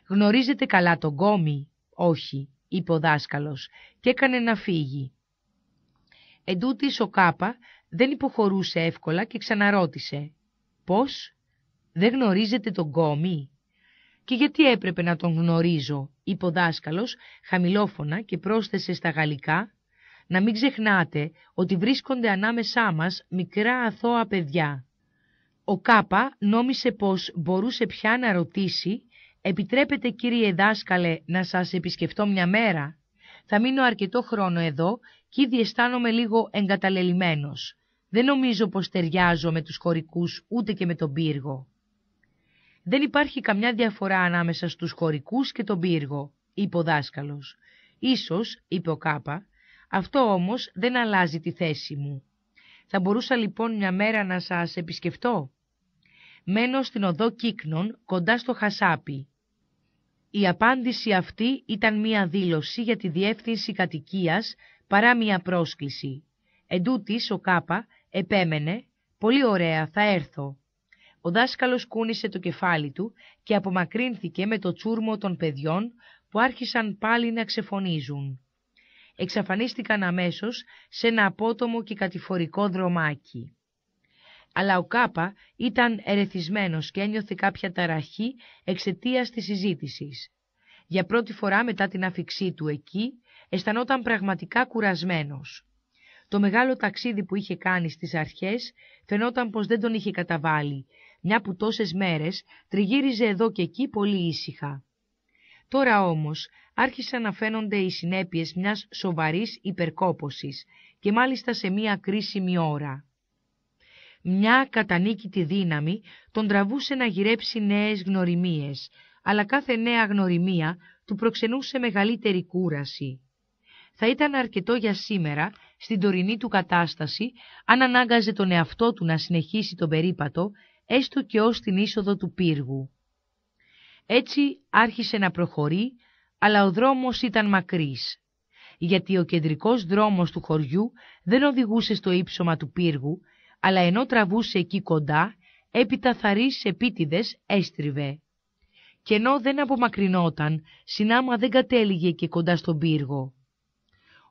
«Γνωρίζετε καλά τον Κόμι» «Όχι», είπε ο δάσκαλος και έκανε να φύγει. Εν τούτης ο Κάπα δεν υποχωρούσε εύκολα και ξαναρώτησε «Πώς, δεν γνωρίζετε τον Κόμι» «Και γιατί έπρεπε να τον γνωρίζω» είπε ο δάσκαλος χαμηλόφωνα και πρόσθεσε στα γαλλικά «Να μην ξεχνάτε ότι βρίσκονται ανάμεσά μας μικρά αθώα παιδιά». Ο Κάπα νόμισε πως μπορούσε πια να ρωτήσει «Επιτρέπετε κύριε δάσκαλε να σας επισκεφτώ μια μέρα» θα μείνω αρκετό χρόνο εδώ και ήδη αισθάνομαι λίγο εγκαταλελειμμένος. Δεν νομίζω πως ταιριάζω με τους χωρικούς ούτε και με τον πύργο. Δεν υπάρχει καμιά διαφορά ανάμεσα στους χωρικούς και τον πύργο, είπε ο δάσκαλος. Ίσως, είπε ο Κάπα, αυτό όμως δεν αλλάζει τη θέση μου. Θα μπορούσα λοιπόν μια μέρα να σας επισκεφτώ. Μένω στην οδό Κίκνων, κοντά στο Χασάπι. Η απάντηση αυτή ήταν μία δήλωση για τη διεύθυνση κατοικίας παρά μία πρόσκληση. Εν τούτης, ο Κάπα επέμενε «Πολύ ωραία, θα έρθω». Ο δάσκαλος κούνησε το κεφάλι του και απομακρύνθηκε με το τσούρμο των παιδιών που άρχισαν πάλι να ξεφωνίζουν. Εξαφανίστηκαν αμέσως σε ένα απότομο και κατηφορικό δρομάκι. Αλλά ο Κάπα ήταν ερεθισμένος και ένιωθε κάποια ταραχή εξαιτίας της συζήτησης. Για πρώτη φορά μετά την αφιξή του εκεί, αισθανόταν πραγματικά κουρασμένος. Το μεγάλο ταξίδι που είχε κάνει στις αρχές φαινόταν πως δεν τον είχε καταβάλει, μια που τόσες μέρες τριγύριζε εδώ και εκεί πολύ ήσυχα. Τώρα όμως άρχισαν να φαίνονται οι συνέπειες μιας σοβαρής υπερκόπωσης και μάλιστα σε μια κρίσιμη ώρα. Μια κατανίκητη δύναμη τον τραβούσε να γυρέψει νέες γνωριμίες, αλλά κάθε νέα γνωριμία του προξενούσε μεγαλύτερη κούραση θα ήταν αρκετό για σήμερα, στην τωρινή του κατάσταση, αν ανάγκαζε τον εαυτό του να συνεχίσει τον περίπατο, έστω και ως την είσοδο του πύργου. Έτσι άρχισε να προχωρεί, αλλά ο δρόμος ήταν μακρύς, γιατί ο κεντρικός δρόμος του χωριού δεν οδηγούσε στο ύψωμα του πύργου, αλλά ενώ τραβούσε εκεί κοντά, έπειτα θαρείς επίτηδες έστριβε. Και ενώ δεν απομακρυνόταν, συνάμα δεν κατέληγε και κοντά στον πύργο.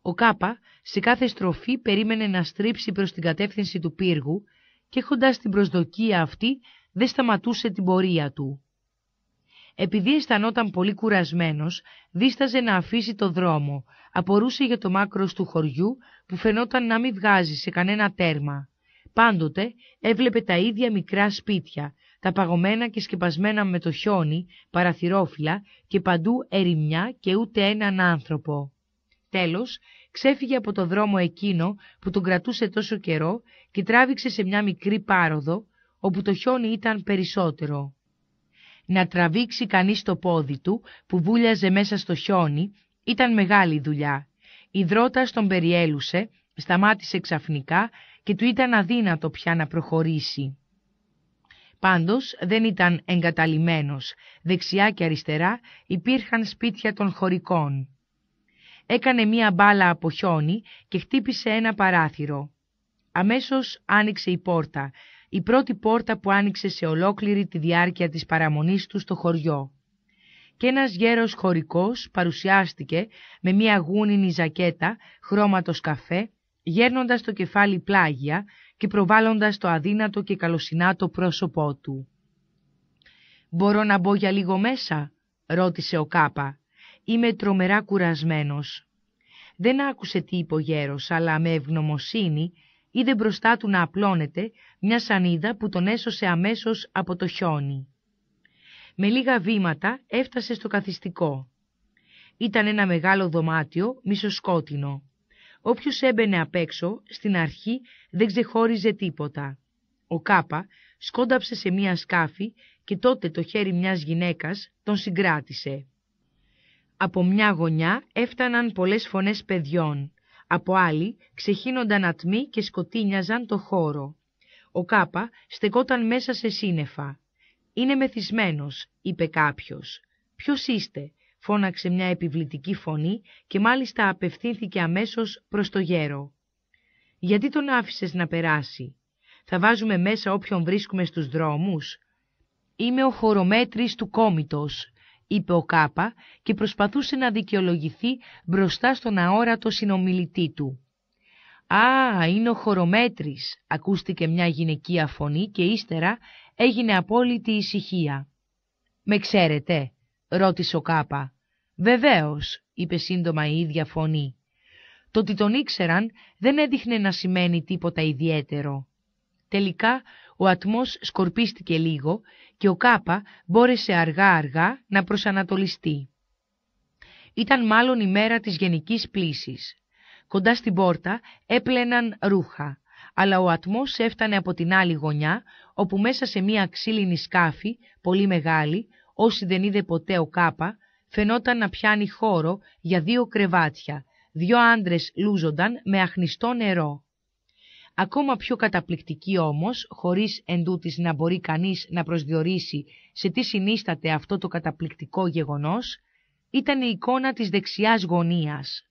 Ο Κάπα σε κάθε στροφή περίμενε να στρίψει προς την κατεύθυνση του πύργου και έχοντας την προσδοκία αυτή δεν σταματούσε την πορεία του. Επειδή αισθανόταν πολύ κουρασμένος, δίσταζε να αφήσει το δρόμο, απορούσε για το μάκρος του χωριού που φαινόταν να μην βγάζει σε κανένα τέρμα. Πάντοτε έβλεπε τα ίδια μικρά σπίτια, τα παγωμένα και σκεπασμένα με το χιόνι, παραθυρόφυλλα και παντού ερημιά και ούτε έναν άνθρωπο. Τέλος, ξέφυγε από το δρόμο εκείνο που τον κρατούσε τόσο καιρό και τράβηξε σε μια μικρή πάροδο, όπου το χιόνι ήταν περισσότερο. Να τραβήξει κανείς το πόδι του, που βούλιαζε μέσα στο χιόνι, ήταν μεγάλη δουλειά. Η δρότα τον περιέλουσε, σταμάτησε ξαφνικά και του ήταν αδύνατο πια να προχωρήσει. Πάντως δεν ήταν εγκαταλειμμένος. Δεξιά και αριστερά υπήρχαν σπίτια των χωρικών έκανε μία μπάλα από χιόνι και χτύπησε ένα παράθυρο. Αμέσως άνοιξε η πόρτα, η πρώτη πόρτα που άνοιξε σε ολόκληρη τη διάρκεια της παραμονής του στο χωριό. Και ένας γέρος χωρικός παρουσιάστηκε με μία γούνινη ζακέτα χρώματος καφέ, γέρνοντας το κεφάλι πλάγια και προβάλλοντας το αδύνατο και καλοσυνάτο πρόσωπό του. «Μπορώ να μπω για λίγο μέσα» ρώτησε ο Κάπα. Είμαι τρομερά κουρασμένος. Δεν άκουσε τι είπε ο γέρος, αλλά με ευγνωμοσύνη είδε μπροστά του να απλώνεται μια σανίδα που τον έσωσε αμέσως από το χιόνι. Με λίγα βήματα έφτασε στο καθιστικό. Ήταν ένα μεγάλο δωμάτιο, μισοσκότεινο. Όποιος έμπαινε απ' έξω, στην αρχή δεν ξεχώριζε τίποτα. Ο Κάπα σκόνταψε σε μία σκάφη και τότε το χέρι μιας γυναίκας τον συγκράτησε. Από μια γωνιά έφταναν πολλές φωνές παιδιών, από άλλη ξεχύνονταν ατμοί και σκοτίνιαζαν το χώρο. Ο Κάπα στεκόταν μέσα σε σύννεφα. «Είναι μεθυσμένος», είπε κάποιος. «Ποιος είστε», φώναξε μια επιβλητική φωνή και μάλιστα απευθύνθηκε αμέσως προς το γέρο. «Γιατί τον άφησες να περάσει», θα βάζουμε μέσα όποιον βρίσκουμε στους δρόμους. Είμαι ο χωρομέτρης του κόμητος είπε ο Κάπα και προσπαθούσε να δικαιολογηθεί μπροστά στον αόρατο συνομιλητή του. «Α, είναι ο χορομέτρης», ακούστηκε μια γυναικεία φωνή και ύστερα έγινε απόλυτη ησυχία. «Με ξέρετε», ρώτησε ο Κάπα. «Βεβαίως», είπε σύντομα η ίδια φωνή. Το ότι τον ήξεραν δεν έδειχνε να σημαίνει τίποτα ιδιαίτερο. Τελικά ο ατμός σκορπίστηκε λίγο και ο Κάπα μπόρεσε αργά-αργά να προσανατολιστεί. Ήταν μάλλον η μέρα της γενικής πλήσης. Κοντά στην πόρτα έπλαιναν ρούχα, αλλά ο ατμός έφτανε από την άλλη γωνιά, όπου μέσα σε μία ξύλινη σκάφη, πολύ μεγάλη, όσοι δεν είδε ποτέ ο Κάπα, φαινόταν να πιάνει χώρο για δύο κρεβάτια. Δύο άντρες λούζονταν με αχνιστό νερό. Ακόμα πιο καταπληκτική όμως, χωρίς εντούτοις να μπορεί κανείς να προσδιορίσει σε τι συνίσταται αυτό το καταπληκτικό γεγονός, ήταν η εικόνα της δεξιάς γωνίας.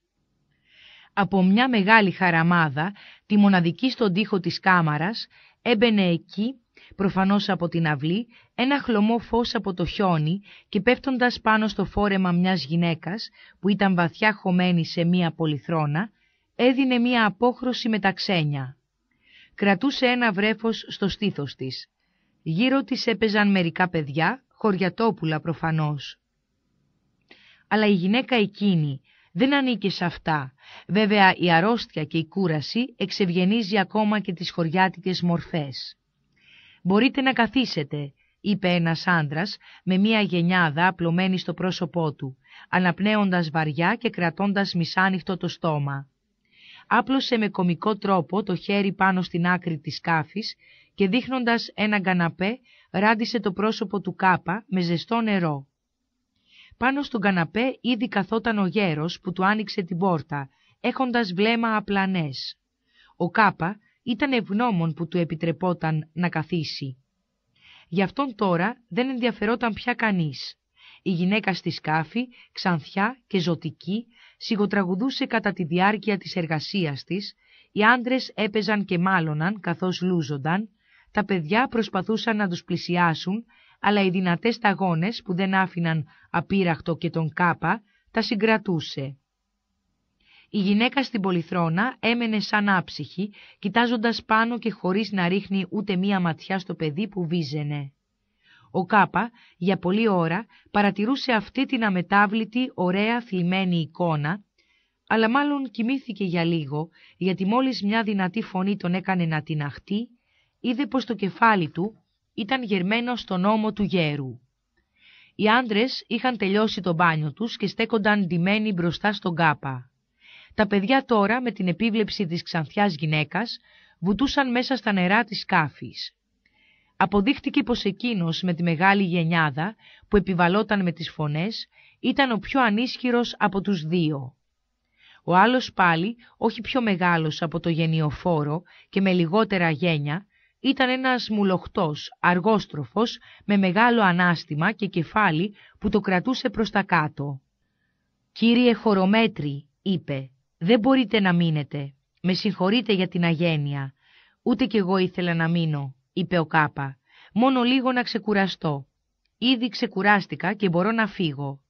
Από μια μεγάλη χαραμάδα, τη μοναδική στον τοίχο της κάμαρας, έμπαινε εκεί, προφανώς από την αυλή, ένα χλωμό φως από το χιόνι και πέφτοντας πάνω στο φόρεμα μιας γυναίκας, που ήταν βαθιά χωμένη σε μία πολυθρόνα, έδινε μία απόχρωση με τα ξένια κρατούσε ένα βρέφος στο στήθος της. Γύρω της έπαιζαν μερικά παιδιά, χωριατόπουλα προφανώς. Αλλά η γυναίκα εκείνη δεν ανήκε σε αυτά. Βέβαια η αρρώστια και η κούραση εξευγενίζει ακόμα και τις χωριάτικες μορφές. «Μπορείτε να καθίσετε», είπε ένας άντρας με μία γενιάδα απλωμένη στο πρόσωπό του, αναπνέοντας βαριά και κρατώντας μισάνυχτο το στόμα άπλωσε με κομικό τρόπο το χέρι πάνω στην άκρη της σκάφης και δείχνοντας ένα καναπέ ράντισε το πρόσωπο του Κάπα με ζεστό νερό. Πάνω στον καναπέ ήδη καθόταν ο γέρος που του άνοιξε την πόρτα, έχοντας βλέμμα απλανές. Ο Κάπα ήταν ευγνώμων που του επιτρεπόταν να καθίσει. Γι' αυτόν τώρα δεν ενδιαφερόταν πια κανείς. Η γυναίκα στη σκάφη, ξανθιά και ζωτική, σιγοτραγουδούσε κατά τη διάρκεια της εργασίας της, οι άντρες έπαιζαν και μάλωναν καθώς λούζονταν, τα παιδιά προσπαθούσαν να τους πλησιάσουν, αλλά οι δυνατές ταγόνες που δεν άφηναν απείραχτο και τον κάπα, τα συγκρατούσε. Η γυναίκα στην πολυθρόνα έμενε σαν άψυχη, κοιτάζοντας πάνω και χωρίς να ρίχνει ούτε μία ματιά στο παιδί που βίζαινε. Ο Κάπα για πολλή ώρα παρατηρούσε αυτή την αμετάβλητη, ωραία, θλιμμένη εικόνα, αλλά μάλλον κοιμήθηκε για λίγο, γιατί μόλις μια δυνατή φωνή τον έκανε να την αχτεί, είδε πως το κεφάλι του ήταν γερμένο στον ώμο του γέρου. Οι άντρες είχαν τελειώσει το μπάνιο τους και στέκονταν ντυμένοι μπροστά στον Κάπα. Τα παιδιά τώρα, με την επίβλεψη της ξανθιάς γυναίκας, βουτούσαν μέσα στα νερά της σκάφης. Αποδείχτηκε πως εκείνος με τη μεγάλη γενιάδα που επιβαλόταν με τις φωνές ήταν ο πιο ανίσχυρος από τους δύο. Ο άλλος πάλι, όχι πιο μεγάλος από το γενιοφόρο και με λιγότερα γένια, ήταν ένας μουλοχτός, αργόστροφος, με μεγάλο ανάστημα και κεφάλι που το κρατούσε προς τα κάτω. «Κύριε Χορομέτρη», είπε, «δεν μπορείτε να μείνετε. Με συγχωρείτε για την αγένεια. Ούτε κι εγώ ήθελα να μείνω είπε ο Κάπα. Μόνο λίγο να ξεκουραστώ. Ήδη ξεκουράστηκα και μπορώ να φύγω.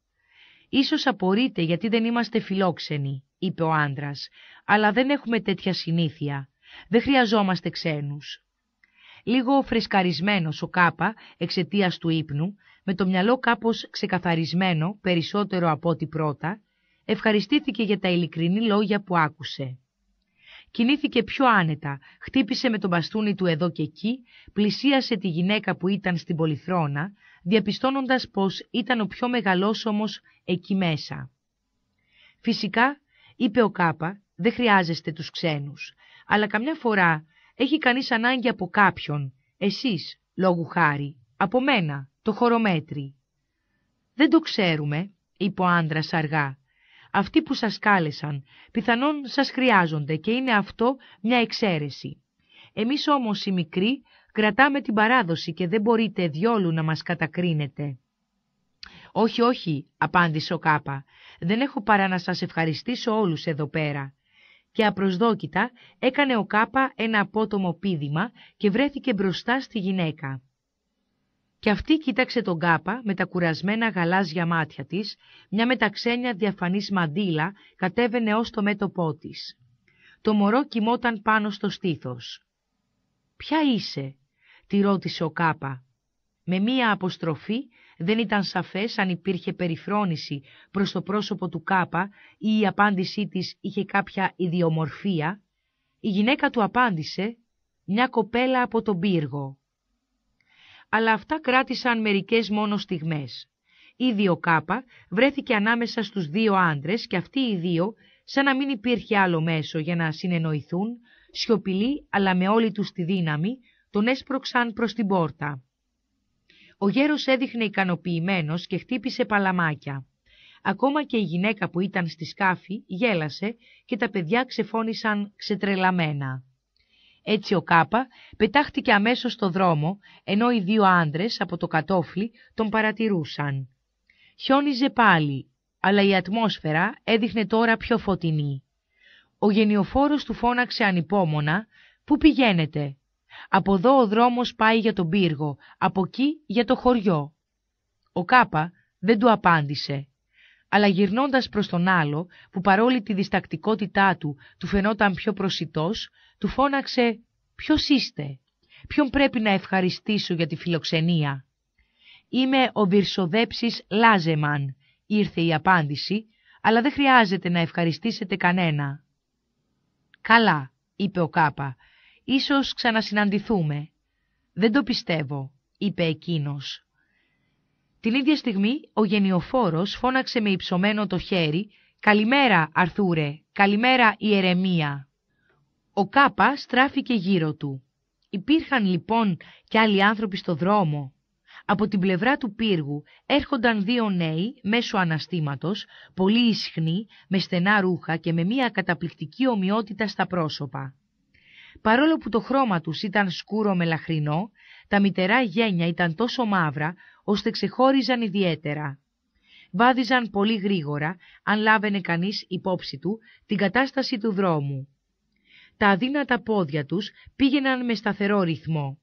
Ίσως απορείτε γιατί δεν είμαστε φιλόξενοι, είπε ο άντρας, αλλά δεν έχουμε τέτοια συνήθεια. Δεν χρειαζόμαστε ξένους. Λίγο φρεσκαρισμένος ο Κάπα εξαιτίας του ύπνου, με το μυαλό κάπως ξεκαθαρισμένο περισσότερο από ό,τι πρώτα, ευχαριστήθηκε για τα ειλικρινή λόγια που άκουσε. Κινήθηκε πιο άνετα, χτύπησε με τον μπαστούνι του εδώ και εκεί, πλησίασε τη γυναίκα που ήταν στην πολυθρόνα, διαπιστώνοντας πως ήταν ο πιο μεγαλόσωμος εκεί μέσα. Φυσικά, είπε ο Κάπα, δεν χρειάζεστε τους ξένους, αλλά καμιά φορά έχει κανείς ανάγκη από κάποιον, εσείς, λόγου χάρη, από μένα, το χωρομέτρη. Δεν το ξέρουμε, είπε ο άντρας αργά. Αυτοί που σας κάλεσαν πιθανόν σας χρειάζονται και είναι αυτό μια εξαίρεση. Εμείς όμως οι μικροί κρατάμε την παράδοση και δεν μπορείτε διόλου να μας κατακρίνετε. «Όχι, όχι», απάντησε ο Κάπα, «δεν έχω παρά να σας ευχαριστήσω όλους εδώ πέρα». Και απροσδόκητα έκανε ο Κάπα ένα απότομο πίδημα και βρέθηκε μπροστά στη γυναίκα. Και αυτή κοίταξε τον κάπα με τα κουρασμένα γαλάζια μάτια της, μια μεταξένια διαφανής μαντίλα κατέβαινε ως το μέτωπό της. Το μωρό κοιμόταν πάνω στο στήθος. «Ποια είσαι» τη ρώτησε ο κάπα. Με μία αποστροφή δεν ήταν σαφές αν υπήρχε περιφρόνηση προς το πρόσωπο του κάπα ή η απάντησή της είχε κάποια ιδιομορφία. Η γυναίκα του απάντησε «μια κοπέλα από τον πύργο» αλλά αυτά κράτησαν μερικές μόνο στιγμές. Ήδη ο Κάπα βρέθηκε ανάμεσα στους δύο άντρες και αυτοί οι δύο, σαν να μην υπήρχε άλλο μέσο για να συνεννοηθούν, σιωπηλοί αλλά με όλη τους τη δύναμη, τον έσπρωξαν προς την πόρτα. Ο γέρος έδειχνε ικανοποιημένος και χτύπησε παλαμάκια. Ακόμα και η γυναίκα που ήταν στη σκάφη γέλασε και τα παιδιά ξεφώνησαν ξετρελαμένα. Έτσι ο Κάπα πετάχτηκε αμέσως στο δρόμο, ενώ οι δύο άντρες από το κατόφλι τον παρατηρούσαν. Χιόνιζε πάλι, αλλά η ατμόσφαιρα έδειχνε τώρα πιο φωτεινή. Ο γενιοφόρος του φώναξε ανυπόμονα «Πού πηγαίνετε» «Από εδώ ο δρόμος πάει για τον πύργο, από εκεί για το χωριό». Ο Κάπα δεν του απάντησε, αλλά γυρνώντας προς τον άλλο, που παρόλη τη διστακτικότητά του του φαινόταν πιο προσιτός, του φώναξε «Ποιος είστε, ποιον πρέπει να ευχαριστήσω για τη φιλοξενία». «Είμαι ο Βυρσοδέψης Λάζεμαν», ήρθε η απάντηση, αλλά δεν χρειάζεται να ευχαριστήσετε κανένα. «Καλά», είπε ο Κάπα, «ίσως ξανασυναντηθούμε». «Δεν το πιστεύω», είπε εκείνος. Την ίδια στιγμή ο γενιοφόρος φώναξε με υψωμένο το χέρι «Καλημέρα, Αρθούρε, καλημέρα, Ιερεμία». Ο Κάπα στράφηκε γύρω του. Υπήρχαν λοιπόν κι άλλοι άνθρωποι στο δρόμο. Από την πλευρά του πύργου έρχονταν δύο νέοι μέσω αναστήματος, πολύ ισχνοί, με στενά ρούχα και με μια καταπληκτική ομοιότητα στα πρόσωπα. Παρόλο που το χρώμα τους ήταν σκούρο μελαχρινό, τα μητερά γένια ήταν τόσο μαύρα, ώστε ξεχώριζαν ιδιαίτερα. Βάδιζαν πολύ γρήγορα, αν λάβαινε κανείς υπόψη του, την κατάσταση του δρόμου τα αδύνατα πόδια τους πήγαιναν με σταθερό ρυθμό.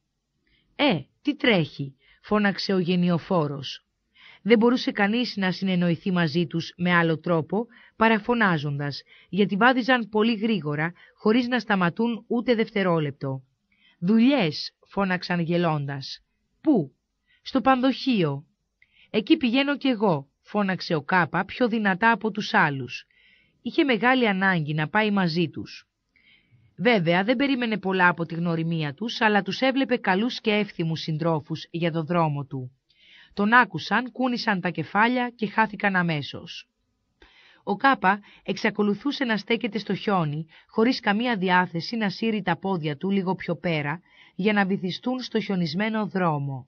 «Ε, τι τρέχει», φώναξε ο γενιοφόρος. Δεν μπορούσε κανείς να συνεννοηθεί μαζί τους με άλλο τρόπο, παραφωνάζοντας, γιατί βάδιζαν πολύ γρήγορα, χωρίς να σταματούν ούτε δευτερόλεπτο. «Δουλειές», φώναξαν γελώντας. «Πού?» «Στο πανδοχείο». «Εκεί πηγαίνω κι εγώ», φώναξε ο Κάπα πιο δυνατά από τους άλλους. Είχε μεγάλη ανάγκη να πάει μαζί τους. Βέβαια δεν περίμενε πολλά από τη γνωριμία τους, αλλά τους έβλεπε καλούς και εύθυμους συντρόφους για το δρόμο του. Τον άκουσαν, κούνησαν τα κεφάλια και χάθηκαν αμέσως. Ο Κάπα εξακολουθούσε να στέκεται στο χιόνι, χωρίς καμία διάθεση να σύρει τα πόδια του λίγο πιο πέρα, για να βυθιστούν στο χιονισμένο δρόμο.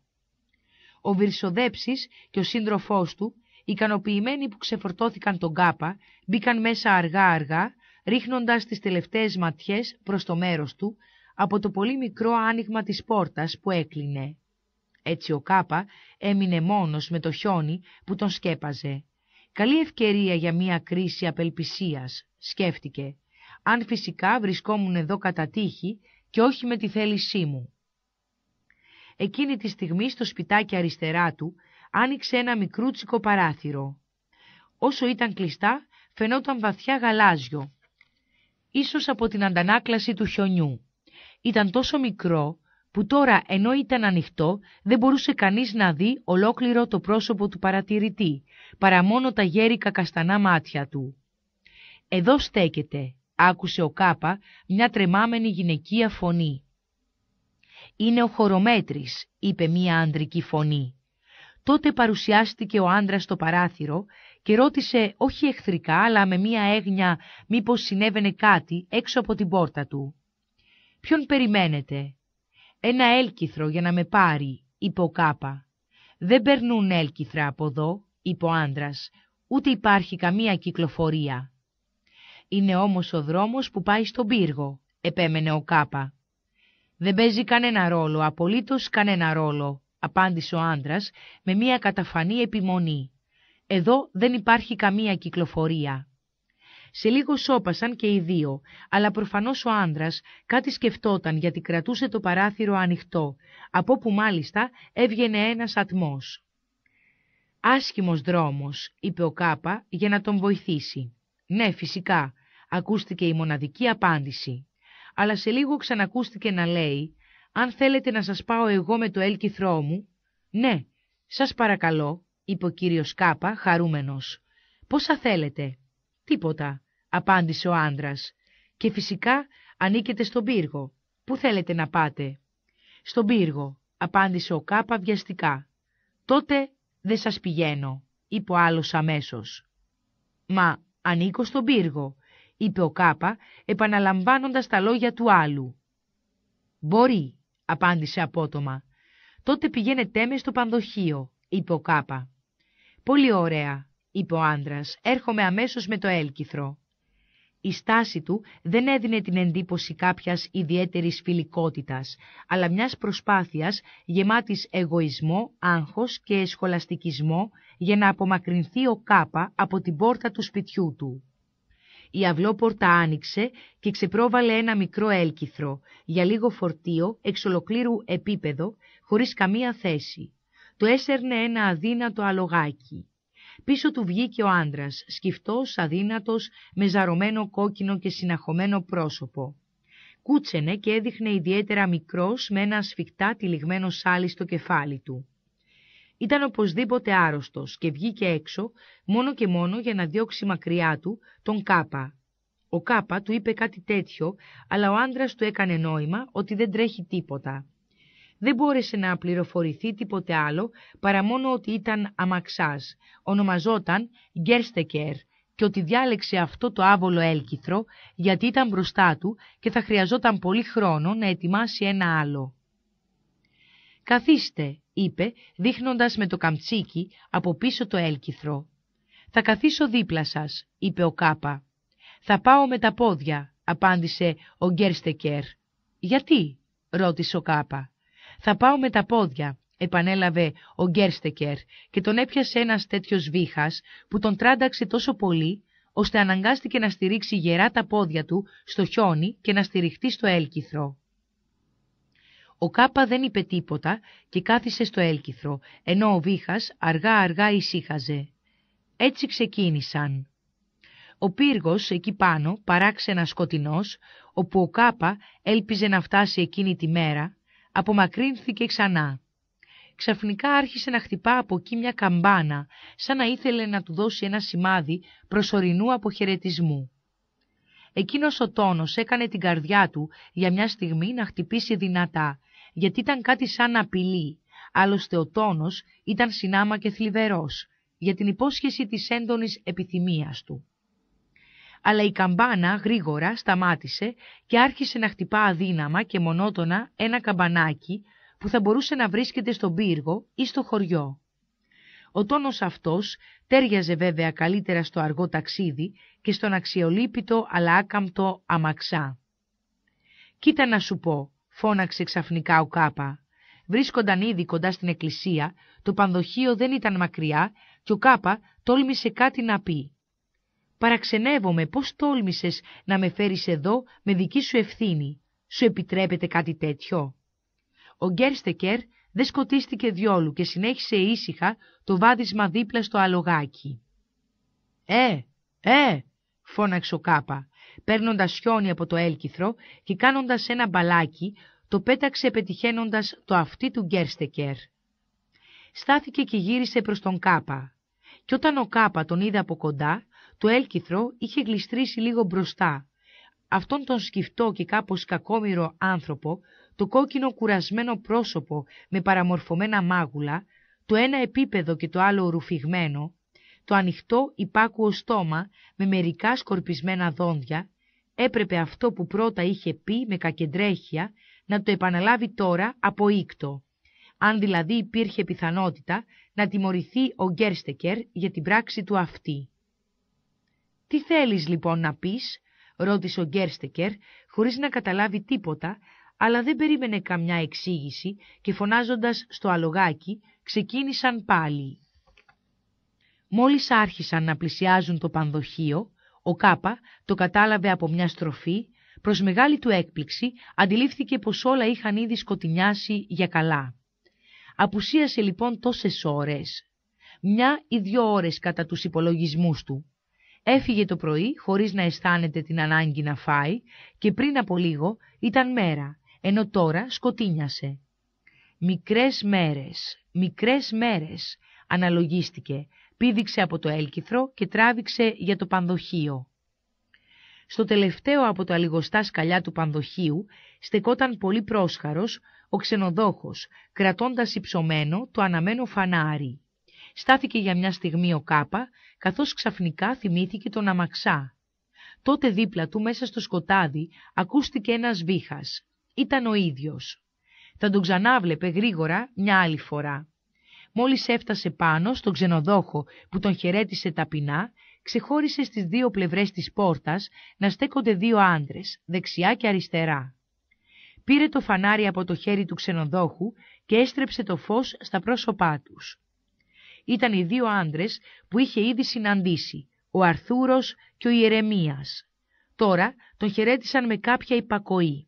Ο Βυρσοδέψης και ο σύντροφός του, ικανοποιημένοι που ξεφορτώθηκαν τον Κάπα, μπήκαν μέσα αργά-αργά ρίχνοντας τις τελευταίες ματιές προς το μέρος του από το πολύ μικρό άνοιγμα της πόρτας που έκλεινε. Έτσι ο Κάπα έμεινε μόνος με το χιόνι που τον σκέπαζε. Καλή ευκαιρία για μια κρίση απελπισίας, σκέφτηκε, αν φυσικά βρισκόμουν εδώ κατά τύχη και όχι με τη θέλησή μου. Εκείνη τη στιγμή στο σπιτάκι αριστερά του άνοιξε ένα μικρούτσικο παράθυρο. Όσο ήταν κλειστά φαινόταν βαθιά γαλάζιο, ίσως από την αντανάκλαση του χιονιού. Ήταν τόσο μικρό που τώρα ενώ ήταν ανοιχτό δεν μπορούσε κανείς να δει ολόκληρο το πρόσωπο του παρατηρητή, παρά μόνο τα γέρικα καστανά μάτια του. «Εδώ στέκεται», άκουσε ο Κάπα μια τρεμάμενη γυναικεία φωνή. «Είναι ο χορομέτρης», είπε μια άντρική φωνή. Τότε παρουσιάστηκε ο άντρας στο παράθυρο και ρώτησε όχι εχθρικά αλλά με μία έγνοια μήπως συνέβαινε κάτι έξω από την πόρτα του. «Ποιον περιμένετε» «Ένα έλκυθρο για να με πάρει» είπε ο Κάπα. «Δεν περνούν έλκυθρα από εδώ» είπε ο άντρας. «Ούτε υπάρχει καμία κυκλοφορία». «Είναι όμως ο δρόμος που πάει στον πύργο» επέμενε ο Κάπα. «Δεν παίζει κανένα ρόλο, απολύτως κανένα ρόλο», απάντησε ο άντρας με μία καταφανή επιμονή. Εδώ δεν υπάρχει καμία κυκλοφορία. Σε λίγο σώπασαν και οι δύο, αλλά προφανώς ο άντρας κάτι σκεφτόταν γιατί κρατούσε το παράθυρο ανοιχτό, από που μάλιστα έβγαινε ένας ατμός. «Άσχημος δρόμος», είπε ο Κάπα για να τον βοηθήσει. «Ναι, φυσικά», ακούστηκε η μοναδική απάντηση. Αλλά σε λίγο ξανακούστηκε να λέει «Αν θέλετε να σας πάω εγώ με το έλκυθρό μου», «Ναι, σας παρακαλώ», είπε ο κύριος Κάπα, χαρούμενος. «Πόσα θέλετε» «Τίποτα», απάντησε ο άντρας. «Και φυσικά ανήκετε στον πύργο. Πού θέλετε να πάτε» «Στον πύργο», απάντησε ο Κάπα βιαστικά. «Τότε δεν σας πηγαίνω», είπε ο άλλος αμέσως. «Μα ανήκω στον πύργο», είπε ο Κάπα, επαναλαμβάνοντας τα λόγια του άλλου. «Μπορεί», απάντησε απότομα. «Τότε πηγαίνετε μες στο πανδοχείο», είπε ο Κάπα. Πολύ ωραία, είπε ο άντρας, έρχομαι αμέσως με το έλκυθρο. Η στάση του δεν έδινε την εντύπωση κάποιας ιδιαίτερης φιλικότητας, αλλά μιας προσπάθειας γεμάτης εγωισμό, άγχος και σχολαστικισμό για να απομακρυνθεί ο Κάπα από την πόρτα του σπιτιού του. Η αυλόπορτα άνοιξε και ξεπρόβαλε ένα μικρό έλκυθρο, για λίγο φορτίο, εξ ολοκλήρου επίπεδο, χωρίς καμία θέση. Το έσερνε ένα αδύνατο αλογάκι. Πίσω του βγήκε ο άντρας, σκυφτός, αδύνατος, με ζαρωμένο κόκκινο και συναχωμένο πρόσωπο. Κούτσενε και έδειχνε ιδιαίτερα μικρός με ένα σφιχτά τυλιγμένο σάλι στο κεφάλι του. Ήταν οπωσδήποτε άρρωστος και βγήκε έξω μόνο και μόνο για να διώξει μακριά του τον Κάπα. Ο Κάπα του είπε κάτι τέτοιο, αλλά ο άντρας του έκανε νόημα ότι δεν τρέχει τίποτα δεν μπόρεσε να πληροφορηθεί τίποτε άλλο παρά μόνο ότι ήταν αμαξάς, ονομαζόταν Γκέρστεκερ και ότι διάλεξε αυτό το άβολο έλκυθρο γιατί ήταν μπροστά του και θα χρειαζόταν πολύ χρόνο να ετοιμάσει ένα άλλο. «Καθίστε», είπε, δείχνοντας με το καμτσίκι από πίσω το έλκυθρο. «Θα καθίσω δίπλα σας», είπε ο Κάπα. «Θα πάω με τα πόδια», απάντησε ο Γκέρστεκερ. «Γιατί», ρώτησε ο Κάπα. Θα πάω με τα πόδια, επανέλαβε ο Γκέρστεκερ και τον έπιασε ένας τέτοιος βήχας που τον τράνταξε τόσο πολύ, ώστε αναγκάστηκε να στηρίξει γερά τα πόδια του στο χιόνι και να στηριχτεί στο έλκυθρο. Ο Κάπα δεν είπε τίποτα και κάθισε στο έλκυθρο, ενώ ο Βίχας αργά-αργά ησύχαζε. Έτσι ξεκίνησαν. Ο πύργος εκεί πάνω, παράξενα σκοτεινός, όπου ο Κάπα έλπιζε να φτάσει εκείνη τη μέρα, απομακρύνθηκε ξανά. Ξαφνικά άρχισε να χτυπά από εκεί μια καμπάνα, σαν να ήθελε να του δώσει ένα σημάδι προσωρινού αποχαιρετισμού. Εκείνος ο τόνος έκανε την καρδιά του για μια στιγμή να χτυπήσει δυνατά, γιατί ήταν κάτι σαν απειλή, άλλωστε ο τόνος ήταν συνάμα και θλιβερός, για την υπόσχεση της έντονης επιθυμίας του αλλά η καμπάνα γρήγορα σταμάτησε και άρχισε να χτυπά αδύναμα και μονότονα ένα καμπανάκι που θα μπορούσε να βρίσκεται στον πύργο ή στο χωριό. Ο τόνος αυτός τέριαζε βέβαια καλύτερα στο αργό ταξίδι και στον αξιολύπητο αλλά άκαμπτο αμαξά. «Κοίτα να σου πω», φώναξε ξαφνικά ο Κάπα. Βρίσκονταν ήδη κοντά στην εκκλησία, το πανδοχείο δεν ήταν μακριά και ο Κάπα τόλμησε κάτι να πει. Παραξενεύομαι πώς τόλμησες να με φέρεις εδώ με δική σου ευθύνη. Σου επιτρέπεται κάτι τέτοιο. Ο Γκέρστεκερ δεν σκοτίστηκε διόλου και συνέχισε ήσυχα το βάδισμα δίπλα στο αλογάκι. «Ε, ε», φώναξε ο Κάπα, παίρνοντας χιόνι από το έλκυθρο και κάνοντας ένα μπαλάκι, το πέταξε πετυχαίνοντας το αυτί του Γκέρστεκερ. Στάθηκε και γύρισε προς τον Κάπα. Και όταν ο Κάπα τον είδε από κοντά, το έλκυθρο είχε γλιστρήσει λίγο μπροστά. Αυτόν τον σκυφτό και κάπως κακόμοιρο άνθρωπο, το κόκκινο κουρασμένο πρόσωπο με παραμορφωμένα μάγουλα, το ένα επίπεδο και το άλλο ρουφηγμένο, το ανοιχτό υπάκουο στόμα με μερικά σκορπισμένα δόντια, έπρεπε αυτό που πρώτα είχε πει με κακεντρέχεια να το επαναλάβει τώρα από ίκτο. Αν δηλαδή υπήρχε πιθανότητα να τιμωρηθεί ο Γκέρστεκερ για την πράξη του αυτή. «Τι θέλεις λοιπόν να πεις» ρώτησε ο Γκέρστεκερ χωρίς να καταλάβει τίποτα, αλλά δεν περίμενε καμιά εξήγηση και φωνάζοντας στο αλογάκι ξεκίνησαν πάλι. Μόλις άρχισαν να πλησιάζουν το πανδοχείο, ο Κάπα το κατάλαβε από μια στροφή, προς μεγάλη του έκπληξη αντιλήφθηκε πως όλα είχαν ήδη σκοτεινιάσει για καλά. Απουσίασε λοιπόν τόσες ώρες, μια ή δύο ώρες κατά τους υπολογισμούς του. Έφυγε το πρωί χωρίς να αισθάνεται την ανάγκη να φάει και πριν από λίγο ήταν μέρα, ενώ τώρα σκοτίνιασε. «Μικρές μέρες, μικρές μέρες», αναλογίστηκε, πήδηξε από το έλκυθρο και τράβηξε για το πανδοχείο. Στο τελευταίο από τα λιγοστά σκαλιά του πανδοχείου στεκόταν πολύ πρόσχαρος ο ξενοδόχος, κρατώντας υψωμένο το αναμένο φανάρι. Στάθηκε για μια στιγμή ο Κάπα, καθώς ξαφνικά θυμήθηκε τον αμαξά. Τότε δίπλα του, μέσα στο σκοτάδι, ακούστηκε ένας βήχας. Ήταν ο ίδιος. Θα τον ξανάβλεπε γρήγορα μια άλλη φορά. Μόλις έφτασε πάνω στον ξενοδόχο που τον χαιρέτησε ταπεινά, ξεχώρισε στις δύο πλευρές της πόρτας να στέκονται δύο άντρες, δεξιά και αριστερά. Πήρε το φανάρι από το χέρι του ξενοδόχου και έστρεψε το φως στα πρόσωπά τους ήταν οι δύο άντρες που είχε ήδη συναντήσει, ο Αρθούρος και ο Ιερεμίας. Τώρα τον χαιρέτησαν με κάποια υπακοή.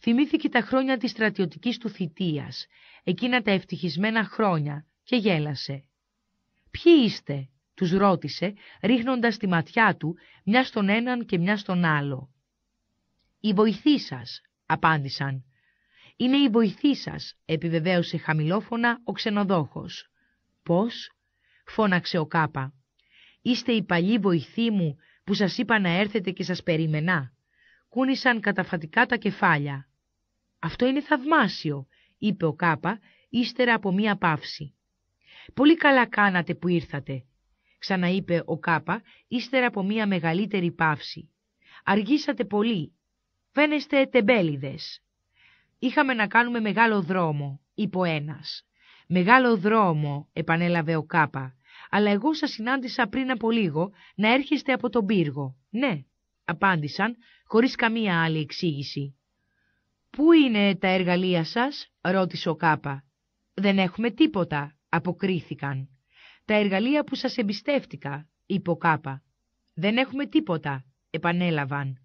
Θυμήθηκε τα χρόνια της στρατιωτικής του θητείας, εκείνα τα ευτυχισμένα χρόνια και γέλασε. «Ποιοι είστε» τους ρώτησε, ρίχνοντας τη ματιά του μια στον έναν και μια στον άλλο. «Οι βοηθοί σας», απάντησαν. «Είναι η βοηθη σας απαντησαν ειναι η βοηθη σας χαμηλόφωνα ο ξενοδόχος πώς» φώναξε ο Κάπα. «Είστε οι παλιοί βοηθοί μου που σας είπα να έρθετε και σας περίμενα». Κούνησαν καταφατικά τα κεφάλια. «Αυτό είναι θαυμάσιο», είπε ο Κάπα, ύστερα από μία παύση. «Πολύ καλά κάνατε που ήρθατε», ξαναείπε ο Κάπα, ύστερα από μία μεγαλύτερη παύση. «Αργήσατε πολύ. Φαίνεστε τεμπέληδες». «Είχαμε να κάνουμε μεγάλο δρόμο», είπε ο ένας. «Μεγάλο δρόμο», επανέλαβε ο Κάπα, «αλλά εγώ σας συνάντησα πριν από λίγο να έρχεστε από τον πύργο». «Ναι», απάντησαν, χωρίς καμία άλλη εξήγηση. «Πού είναι τα εργαλεία σας» ρώτησε ο Κάπα. «Δεν έχουμε τίποτα», αποκρίθηκαν. «Τα εργαλεία που σας εμπιστεύτηκα», είπε ο Κάπα. «Δεν έχουμε τίποτα», επανέλαβαν.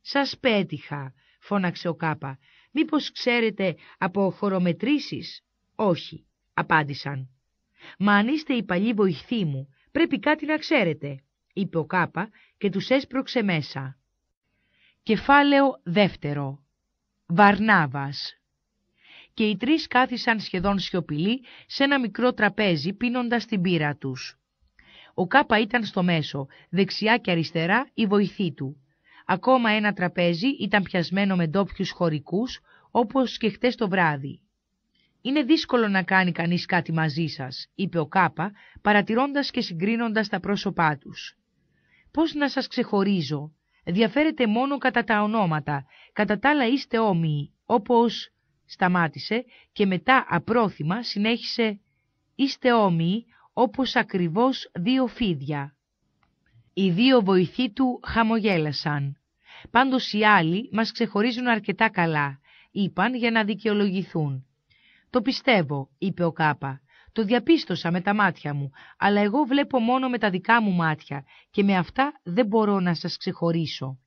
«Σας πέτυχα», φώναξε ο Κάπα. «Μήπως ξέρετε από χωρομετρήσεις» «Όχι», απάντησαν. «Μα αν είστε οι παλιοί βοηθοί μου, πρέπει κάτι να ξέρετε», είπε ο Κάπα και τους έσπρωξε μέσα. Κεφάλαιο δεύτερο. Βαρνάβας. Και οι τρεις κάθισαν σχεδόν σιωπηλοί σε ένα μικρό τραπέζι πίνοντας την πύρα τους. Ο Κάπα ήταν στο μέσο, δεξιά και αριστερά η βοηθή του. Ακόμα ένα τραπέζι ήταν πιασμένο με ντόπιους χωρικούς, όπως και χτες το βράδυ. Είναι δύσκολο να κάνει κανείς κάτι μαζί σας, είπε ο Κάπα, παρατηρώντας και συγκρίνοντας τα πρόσωπά τους. Πώς να σας ξεχωρίζω, διαφέρετε μόνο κατά τα ονόματα, κατά τα άλλα είστε όμοιοι, όπως σταμάτησε και μετά απρόθυμα συνέχισε «Είστε όμοιοι όπως ακριβώς δύο φίδια». Οι δύο βοηθοί του χαμογέλασαν. Πάντως οι άλλοι μας ξεχωρίζουν αρκετά καλά, είπαν για να δικαιολογηθούν. «Το πιστεύω», είπε ο Κάπα. «Το διαπίστωσα με τα μάτια μου, αλλά εγώ βλέπω μόνο με τα δικά μου μάτια και με αυτά δεν μπορώ να σας ξεχωρίσω.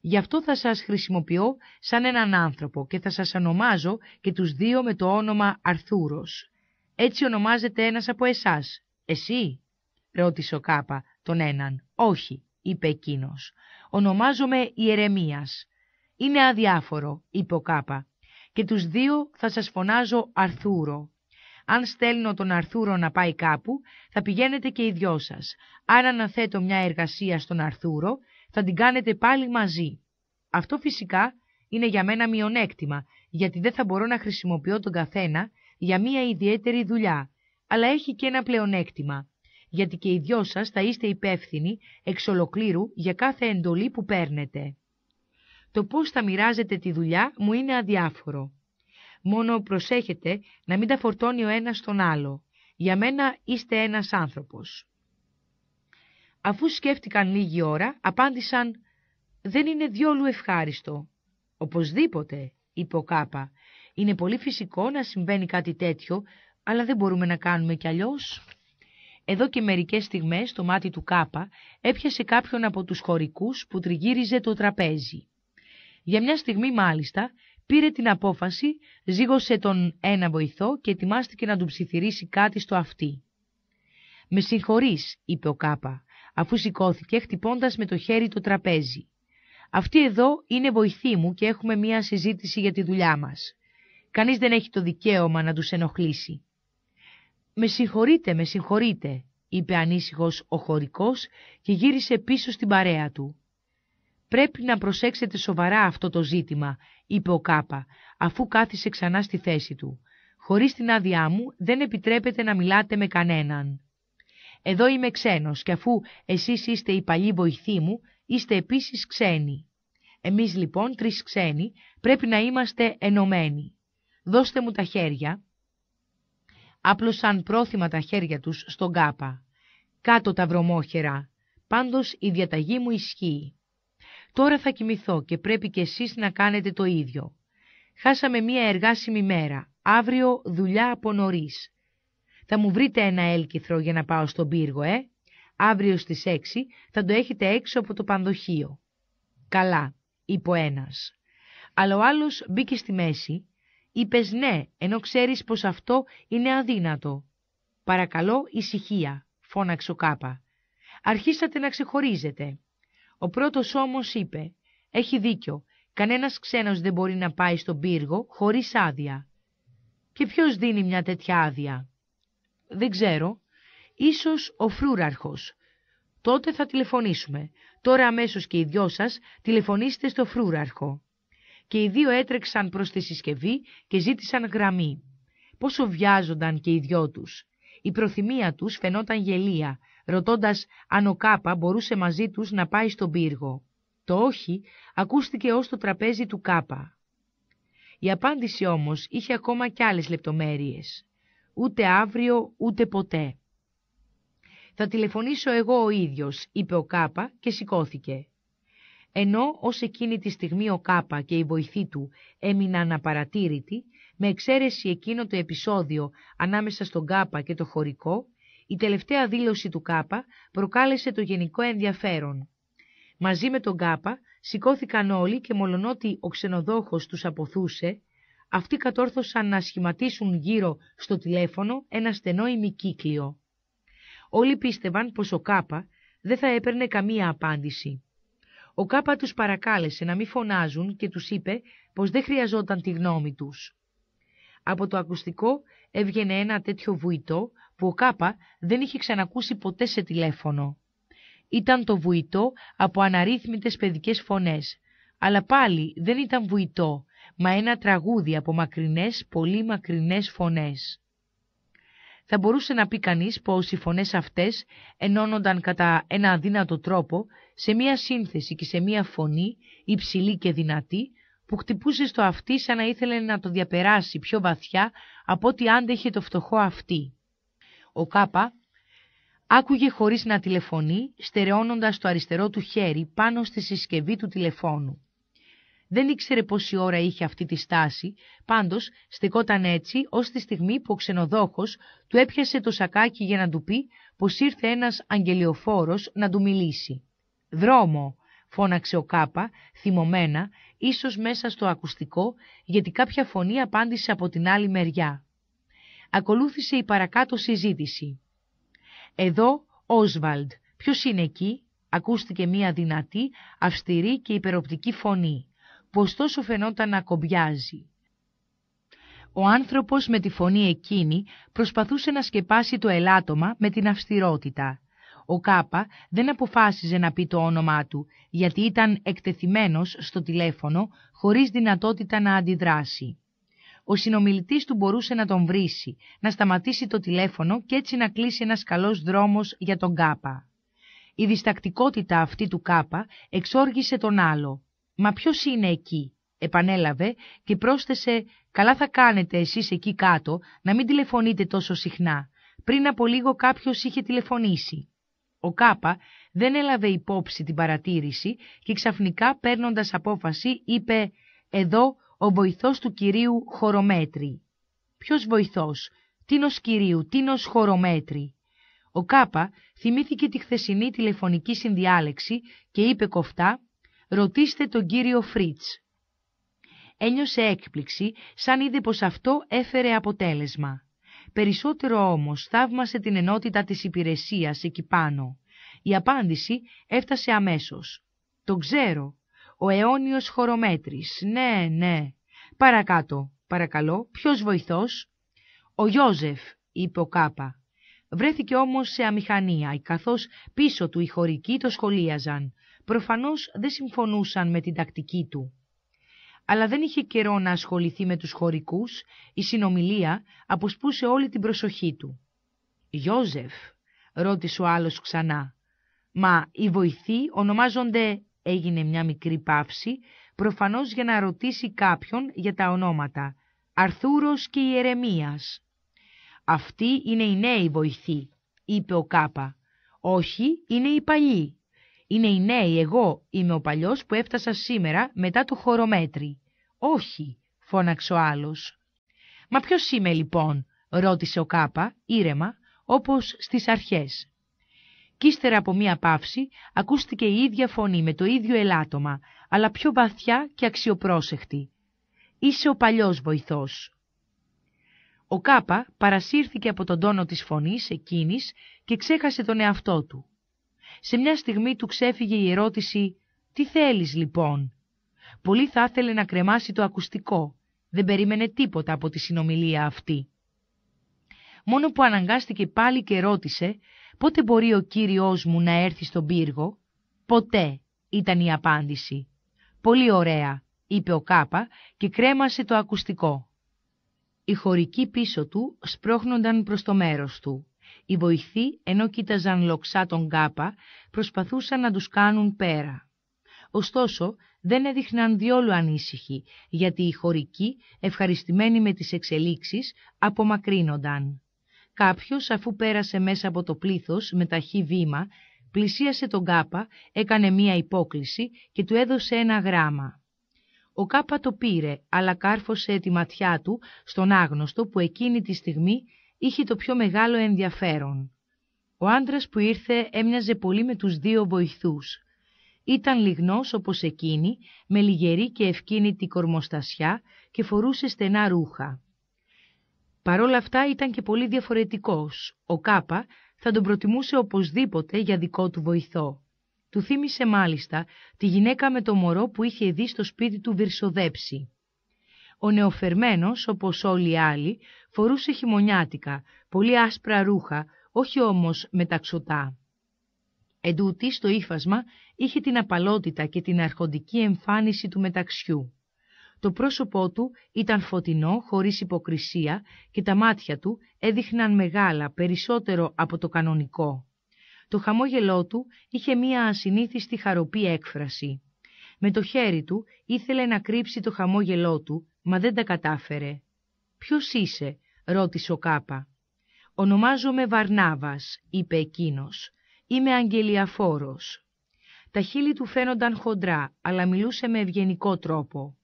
Γι' αυτό θα σας χρησιμοποιώ σαν έναν άνθρωπο και θα σας ονομάζω και τους δύο με το όνομα Αρθούρος. Έτσι ονομάζεται ένας από εσάς. Εσύ» ρώτησε ο Κάπα τον έναν. «Όχι», είπε εκείνος. «Ονομάζομαι Ιερεμίας». «Είναι αδιάφορο», είπε ο Κάπα και τους δύο θα σας φωνάζω Αρθούρο. Αν στέλνω τον Αρθούρο να πάει κάπου, θα πηγαίνετε και οι δυο σας. Αν αναθέτω μια εργασία στον Αρθούρο, θα την κάνετε πάλι μαζί. Αυτό φυσικά είναι για μένα μειονέκτημα, γιατί δεν θα μπορώ να χρησιμοποιώ τον καθένα για μια ιδιαίτερη δουλειά, αλλά έχει και ένα πλεονέκτημα, γιατί και οι δυο σας θα είστε υπεύθυνοι εξ ολοκλήρου για κάθε εντολή που παίρνετε το πώς θα μοιράζετε τη δουλειά μου είναι αδιάφορο. Μόνο προσέχετε να μην τα φορτώνει ο ένας τον άλλο. Για μένα είστε ένας άνθρωπος. Αφού σκέφτηκαν λίγη ώρα, απάντησαν «Δεν είναι διόλου ευχάριστο». «Οπωσδήποτε», είπε ο Κάπα. «Είναι πολύ φυσικό να συμβαίνει κάτι τέτοιο, αλλά δεν μπορούμε να κάνουμε κι αλλιώς». Εδώ και μερικές στιγμές το μάτι του Κάπα έπιασε κάποιον από τους χωρικούς που τριγύριζε το τραπέζι. Για μια στιγμή μάλιστα πήρε την απόφαση, ζήγωσε τον ένα βοηθό και ετοιμάστηκε να του ψιθυρίσει κάτι στο αυτί. «Με συγχωρείς», είπε ο Κάπα, αφού σηκώθηκε χτυπώντας με το χέρι το τραπέζι. «Αυτή εδώ είναι βοηθή μου και έχουμε μία συζήτηση για τη δουλειά μας. Κανείς δεν έχει το δικαίωμα να τους ενοχλήσει». «Με συγχωρείτε, με συγχωρείτε», είπε ανήσυχος ο χωρικός και γύρισε πίσω στην παρέα του. Πρέπει να προσέξετε σοβαρά αυτό το ζήτημα, είπε ο Κάπα, αφού κάθισε ξανά στη θέση του. «Χωρίς την άδειά μου δεν επιτρέπεται να μιλάτε με κανέναν. Εδώ είμαι ξένος και αφού εσείς είστε οι παλιοί βοηθοί μου, είστε επίσης ξένοι. Εμείς λοιπόν, τρεις ξένοι, πρέπει να είμαστε ενωμένοι. Δώστε μου τα χέρια. Άπλωσαν πρόθυμα τα χέρια τους στον κάπα. Κάτω τα βρωμόχερα. Πάντως η διαταγή μου ισχύει. Τώρα θα κοιμηθώ και πρέπει κι εσείς να κάνετε το ίδιο. Χάσαμε μία εργάσιμη μέρα. Αύριο δουλειά από νωρίς. Θα μου βρείτε ένα έλκυθρο για να πάω στον πύργο, ε. Αύριο στις έξι θα το έχετε έξω από το πανδοχείο. Καλά, είπε ο ένας. Αλλά ο μπήκε στη μέση. Είπες ναι, ενώ ξέρεις πως αυτό είναι αδύνατο. Παρακαλώ ησυχία, φώναξε ο Κάπα. Αρχίσατε να ξεχωρίζετε. Ο πρώτος όμως είπε «Έχει δίκιο, κανένας ξένος δεν μπορεί να πάει στον πύργο χωρίς άδεια». «Και ποιος δίνει μια τέτοια άδεια» «Δεν ξέρω, ίσως ο φρούραρχος». «Τότε θα τηλεφωνήσουμε. Τώρα αμέσως και οι δυο σας τηλεφωνήστε στο φρούραρχο». Και οι δύο έτρεξαν προς τη συσκευή και ζήτησαν γραμμή. Πόσο βιάζονταν και οι δυο τους. Η προθυμία τους φαινόταν γελία ρωτώντας αν ο Κάπα μπορούσε μαζί τους να πάει στον πύργο. Το όχι ακούστηκε ως το τραπέζι του Κάπα. Η απάντηση όμως είχε ακόμα κι άλλες λεπτομέρειες. Ούτε αύριο, ούτε ποτέ. «Θα τηλεφωνήσω εγώ ο ίδιος», είπε ο Κάπα και σηκώθηκε. Ενώ ως εκείνη τη στιγμή ο Κάπα και η βοηθή του έμειναν απαρατήρητοι, με εξαίρεση εκείνο το επεισόδιο ανάμεσα στον Κάπα και το χωρικό, η τελευταία δήλωση του ΚΑΠΑ προκάλεσε το γενικό ενδιαφέρον. Μαζί με τον ΚΑΠΑ σηκώθηκαν όλοι και μολονότι ο ξενοδόχος τους αποθούσε, αυτοί κατόρθωσαν να σχηματίσουν γύρω στο τηλέφωνο ένα στενό ημικύκλιο. Όλοι πίστευαν πως ο Κάπα δεν θα έπαιρνε καμία απάντηση. Ο Κάπα τους παρακάλεσε να μην φωνάζουν και τους είπε πως δεν χρειαζόταν τη γνώμη τους. Από το ακουστικό έβγαινε ένα τέτοιο βουητό που ο Κάπα δεν είχε ξανακούσει ποτέ σε τηλέφωνο. Ήταν το βουητό από αναρρύθμιτες παιδικές φωνές, αλλά πάλι δεν ήταν βουητό, μα ένα τραγούδι από μακρινές, πολύ μακρινές φωνές. Θα μπορούσε να πει κανείς πως οι φωνές αυτές ενώνονταν κατά ένα αδύνατο τρόπο σε μία σύνθεση και σε μία φωνή υψηλή και δυνατή που χτυπούσε στο αυτί σαν να ήθελε να το διαπεράσει πιο βαθιά από ό,τι άντεχε το φτωχό αυτή. Ο Κάπα άκουγε χωρίς να τηλεφωνεί, στερεώνοντας το αριστερό του χέρι πάνω στη συσκευή του τηλεφώνου. Δεν ήξερε πόση ώρα είχε αυτή τη στάση, πάντως στεκόταν έτσι ως τη στιγμή που ο ξενοδόχος του έπιασε το σακάκι για να του πει πως ήρθε ένας αγγελιοφόρος να του μιλήσει. «Δρόμο», φώναξε ο Κάπα, θυμωμένα, ίσως μέσα στο ακουστικό, γιατί κάποια φωνή απάντησε από την άλλη μεριά ακολούθησε η παρακάτω συζήτηση. «Εδώ, Όσβαλντ, ποιος είναι εκεί» ακούστηκε μία δυνατή, αυστηρή και υπεροπτική φωνή, που ωστόσο φαινόταν να κομπιάζει. Ο άνθρωπος με τη φωνή εκείνη προσπαθούσε να σκεπάσει το ελάττωμα με την αυστηρότητα. Ο Κάπα δεν αποφάσιζε να πει το όνομά του, γιατί ήταν εκτεθειμένος στο τηλέφωνο χωρίς δυνατότητα να αντιδράσει ο συνομιλητής του μπορούσε να τον βρήσει, να σταματήσει το τηλέφωνο και έτσι να κλείσει ένας καλός δρόμος για τον Κάπα. Η διστακτικότητα αυτή του Κάπα εξόργησε τον άλλο. «Μα ποιος είναι εκεί» επανέλαβε και πρόσθεσε «Καλά θα κάνετε εσείς εκεί κάτω να μην τηλεφωνείτε τόσο συχνά. Πριν από λίγο κάποιος είχε τηλεφωνήσει». Ο Κάπα δεν έλαβε υπόψη την παρατήρηση και ξαφνικά παίρνοντας απόφαση είπε «Εδώ ο βοηθός του κυρίου Χορομέτρη. Ποιος βοηθός, τίνος κυρίου, τίνος Χορομέτρη. Ο Κάπα θυμήθηκε τη χθεσινή τηλεφωνική συνδιάλεξη και είπε κοφτά «Ρωτήστε τον κύριο Φρίτς». Ένιωσε έκπληξη σαν είδε πως αυτό έφερε αποτέλεσμα. Περισσότερο όμως θαύμασε την ενότητα της υπηρεσίας εκεί πάνω. Η απάντηση έφτασε αμέσως. «Το ξέρω, ο αιώνιος χορομέτρης, Ναι, ναι. Παρακάτω, παρακαλώ. Ποιος βοηθός? Ο Γιώζεφ, είπε ο Κάπα. Βρέθηκε όμως σε αμηχανία, καθώς πίσω του οι χωρικοί το σχολίαζαν. Προφανώς δεν συμφωνούσαν με την τακτική του. Αλλά δεν είχε καιρό να ασχοληθεί με τους χωρικούς, η συνομιλία αποσπούσε όλη την προσοχή του. «Γιώζεφ», ρώτησε ο άλλος ξανά, «μα οι βοηθοί ονομάζονται έγινε μια μικρή παύση, προφανώς για να ρωτήσει κάποιον για τα ονόματα. Αρθούρος και Ιερεμίας. Αυτή είναι η νέη βοηθή, είπε ο Κάπα. «Όχι, είναι η παλιοί. Είναι η νέοι, εγώ είμαι ο παλιός που έφτασα σήμερα μετά το χορομέτρη». «Όχι», φώναξε ο άλλος. «Μα ποιος είμαι λοιπόν», ρώτησε ο Κάπα, ήρεμα, όπως στις αρχές. Κι ύστερα από μία παύση ακούστηκε η ίδια φωνή με το ίδιο ελάττωμα, αλλά πιο βαθιά και αξιοπρόσεχτη. «Είσαι ο παλιός βοηθός». Ο Κάπα παρασύρθηκε από τον τόνο της φωνής εκείνης και ξέχασε τον εαυτό του. Σε μια στιγμή του ξέφυγε η ερώτηση «Τι θέλεις λοιπόν» Πολύ θα ήθελε να κρεμάσει το ακουστικό. Δεν περίμενε τίποτα από τη συνομιλία αυτή. Μόνο που αναγκάστηκε πάλι και ρώτησε, πότε μπορεί ο Κύριος μου να έρθει στον πύργο. Ποτέ ήταν η απάντηση. Πολύ ωραία, είπε ο Κάπα και κρέμασε το ακουστικό. Οι χωρικοί πίσω του σπρώχνονταν προς το μέρος του. Οι βοηθοί, ενώ κοίταζαν λοξά τον Κάπα, προσπαθούσαν να τους κάνουν πέρα. Ωστόσο, δεν έδειχναν διόλου ανήσυχοι, γιατί οι χωρικοί, ευχαριστημένοι με τις εξελίξεις, απομακρύνονταν. Κάποιος, αφού πέρασε μέσα από το πλήθος με ταχύ βήμα, πλησίασε τον Κάπα, έκανε μία υπόκληση και του έδωσε ένα γράμμα. Ο Κάπα το πήρε, αλλά κάρφωσε τη ματιά του στον άγνωστο που εκείνη τη στιγμή είχε το πιο μεγάλο ενδιαφέρον. Ο άντρας που ήρθε έμοιαζε πολύ με τους δύο βοηθούς. Ήταν λιγνός όπως εκείνη, με λιγερή και ευκίνητη κορμοστασιά και φορούσε στενά ρούχα. Παρ' όλα αυτά ήταν και πολύ διαφορετικός. Ο Κάπα θα τον προτιμούσε οπωσδήποτε για δικό του βοηθό. Του θύμισε μάλιστα τη γυναίκα με το μωρό που είχε δει στο σπίτι του βυρσοδέψει. Ο νεοφερμένος, όπως όλοι οι άλλοι, φορούσε χειμωνιάτικα, πολύ άσπρα ρούχα, όχι όμως μεταξωτά. Εντούτοι στο ύφασμα είχε την απαλότητα και την αρχοντική εμφάνιση του μεταξιού. Το πρόσωπό του ήταν φωτεινό, χωρίς υποκρισία και τα μάτια του έδειχναν μεγάλα, περισσότερο από το κανονικό. Το χαμόγελό του είχε μία ασυνήθιστη χαροπή έκφραση. Με το χέρι του ήθελε να κρύψει το χαμόγελό του, μα δεν τα κατάφερε. «Ποιος είσαι» ρώτησε ο Κάπα. «Ονομάζομαι Βαρνάβας», είπε εκείνος. «Είμαι αγγελιαφόρος». Τα χείλη του φαίνονταν χοντρά, αλλά μιλούσε με ευγενικό τρόπο.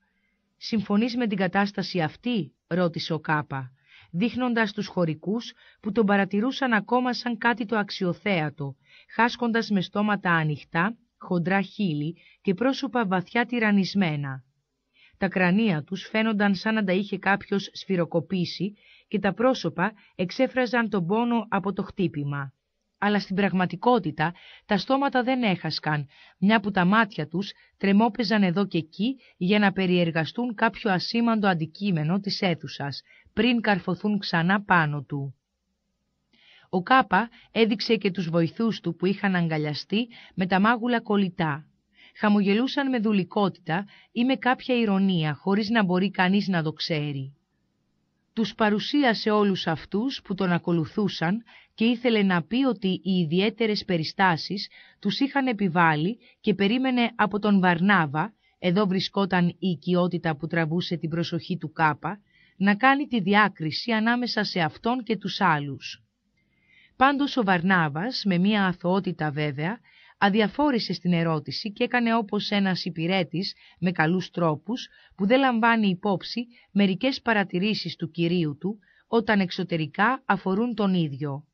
Συμφωνείς με την κατάσταση αυτή, ρώτησε ο Κάπα, δείχνοντας τους χωρικούς που τον παρατηρούσαν ακόμα σαν κάτι το αξιοθέατο, χάσκοντας με στόματα ανοιχτά, χοντρά χείλη και πρόσωπα βαθιά τυραννισμένα. Τα κρανία τους φαίνονταν σαν να τα είχε κάποιος σφυροκοπήσει και τα πρόσωπα εξέφραζαν τον πόνο από το χτύπημα αλλά στην πραγματικότητα τα στόματα δεν έχασκαν, μια που τα μάτια τους τρεμόπαιζαν εδώ και εκεί για να περιεργαστούν κάποιο ασήμαντο αντικείμενο της αίθουσας, πριν καρφωθούν ξανά πάνω του. Ο Κάπα έδειξε και τους βοηθούς του που είχαν αγκαλιαστεί με τα μάγουλα κολλητά. Χαμογελούσαν με δουλικότητα ή με κάποια ηρωνία, χωρίς να μπορεί κανείς να το ξέρει τους παρουσίασε όλους αυτούς που τον ακολουθούσαν και ήθελε να πει ότι οι ιδιαίτερες περιστάσεις τους είχαν επιβάλει και περίμενε από τον Βαρνάβα, εδώ βρισκόταν η οικειότητα που τραβούσε την προσοχή του Κάπα, να κάνει τη διάκριση ανάμεσα σε αυτόν και τους άλλους. Πάντως ο Βαρνάβας, με μία αθωότητα βέβαια, αδιαφόρησε στην ερώτηση και έκανε όπως ένας υπηρέτης με καλούς τρόπους που δεν λαμβάνει υπόψη μερικές παρατηρήσεις του κυρίου του όταν εξωτερικά αφορούν τον ίδιο.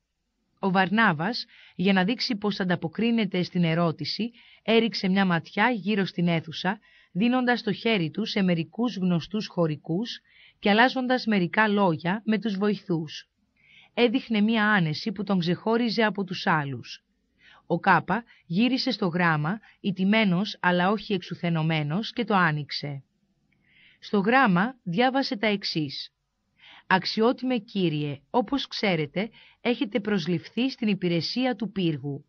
Ο Βαρνάβας, για να δείξει πως ανταποκρίνεται στην ερώτηση, έριξε μια ματιά γύρω στην αίθουσα, δίνοντας το χέρι του σε μερικούς γνωστούς χωρικούς και αλλάζοντας μερικά λόγια με τους βοηθούς. Έδειχνε μια άνεση που τον ξεχώριζε από τους άλλους. Ο Κάπα γύρισε στο γράμμα, ιτημένος αλλά όχι εξουθενωμένος και το άνοιξε. Στο γράμμα διάβασε τα εξής. «Αξιότιμε κύριε, όπως ξέρετε, έχετε προσληφθεί στην υπηρεσία του πύργου.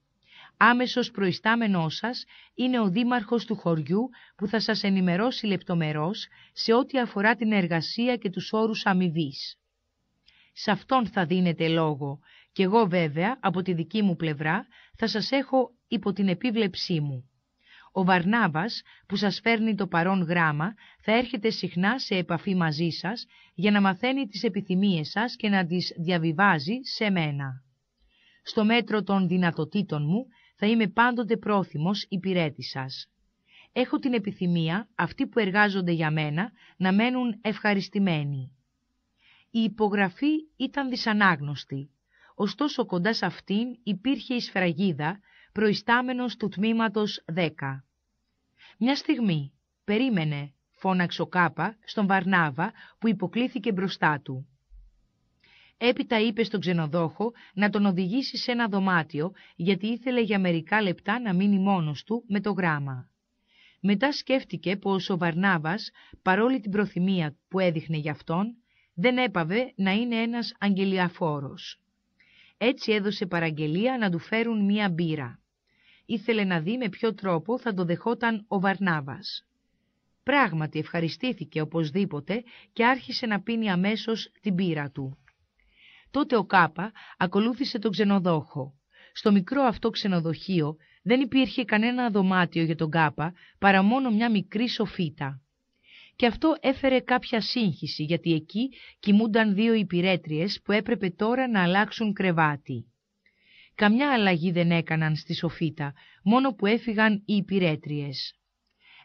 Άμεσος προϊστάμενός σας είναι ο δήμαρχος του χωριού που θα σας ενημερώσει λεπτομερώς σε ό,τι αφορά την εργασία και τους όρους αμοιβής. Σε αυτόν θα δίνετε λόγο, κι εγώ βέβαια, από τη δική μου πλευρά, θα σας έχω υπό την επίβλεψή μου. Ο Βαρνάβας, που σας φέρνει το παρόν γράμμα, θα έρχεται συχνά σε επαφή μαζί σας για να μαθαίνει τις επιθυμίες σας και να τις διαβιβάζει σε μένα. Στο μέτρο των δυνατοτήτων μου θα είμαι πάντοτε πρόθυμος υπηρέτη σας. Έχω την επιθυμία αυτοί που εργάζονται για μένα να μένουν ευχαριστημένοι. Η υπογραφή ήταν δυσανάγνωστη ωστόσο κοντά σε αυτήν υπήρχε η σφραγίδα, προϊστάμενος του τμήματος 10. Μια στιγμή, περίμενε, φώναξε ο Κάπα στον Βαρνάβα που υποκλήθηκε μπροστά του. Έπειτα είπε στον ξενοδόχο να τον οδηγήσει σε ένα δωμάτιο γιατί ήθελε για μερικά λεπτά να μείνει μόνος του με το γράμμα. Μετά σκέφτηκε πως ο Βαρνάβας, παρόλη την προθυμία που έδειχνε γι' αυτόν, δεν έπαβε να είναι ένας αγγελιαφόρος. Έτσι έδωσε παραγγελία να του φέρουν μία μπύρα. Ήθελε να δει με ποιο τρόπο θα το δεχόταν ο Βαρνάβας. Πράγματι ευχαριστήθηκε οπωσδήποτε και άρχισε να πίνει αμέσως την πύρα του. Τότε ο Κάπα ακολούθησε τον ξενοδόχο. Στο μικρό αυτό ξενοδοχείο δεν υπήρχε κανένα δωμάτιο για τον Κάπα παρά μόνο μια μικρή σοφίτα και αυτό έφερε κάποια σύγχυση γιατί εκεί κοιμούνταν δύο υπηρέτριες που έπρεπε τώρα να αλλάξουν κρεβάτι. Καμιά αλλαγή δεν έκαναν στη σοφίτα, μόνο που έφυγαν οι υπηρέτριες.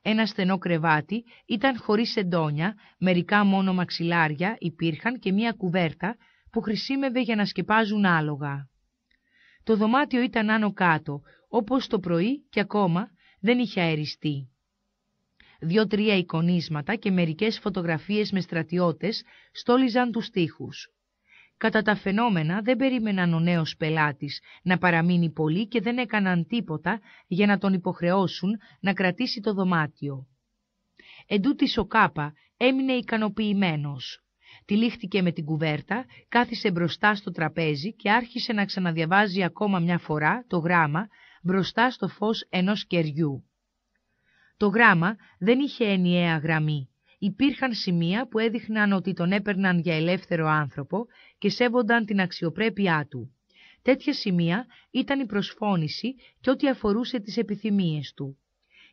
Ένα στενό κρεβάτι ήταν χωρίς εντόνια, μερικά μόνο μαξιλάρια υπήρχαν και μία κουβέρτα που χρησιμεύε για να σκεπάζουν άλογα. Το δωμάτιο ήταν άνω κάτω, όπως το πρωί και ακόμα δεν είχε αεριστεί δύο-τρία εικονίσματα και μερικές φωτογραφίες με στρατιώτες στόλιζαν τους τοίχους. Κατά τα φαινόμενα δεν περίμεναν ο νέος πελάτης να παραμείνει πολύ και δεν έκαναν τίποτα για να τον υποχρεώσουν να κρατήσει το δωμάτιο. Εν τούτης ο Κάπα έμεινε ικανοποιημένος. Τυλίχτηκε με την κουβέρτα, κάθισε μπροστά στο τραπέζι και άρχισε να ξαναδιαβάζει ακόμα μια φορά το γράμμα μπροστά στο φως ενός κεριού. Το γράμμα δεν είχε ενιαία γραμμή. Υπήρχαν σημεία που έδειχναν ότι τον έπαιρναν για ελεύθερο άνθρωπο και σέβονταν την αξιοπρέπειά του. Τέτοια σημεία ήταν η προσφώνηση και ό,τι αφορούσε τις επιθυμίες του.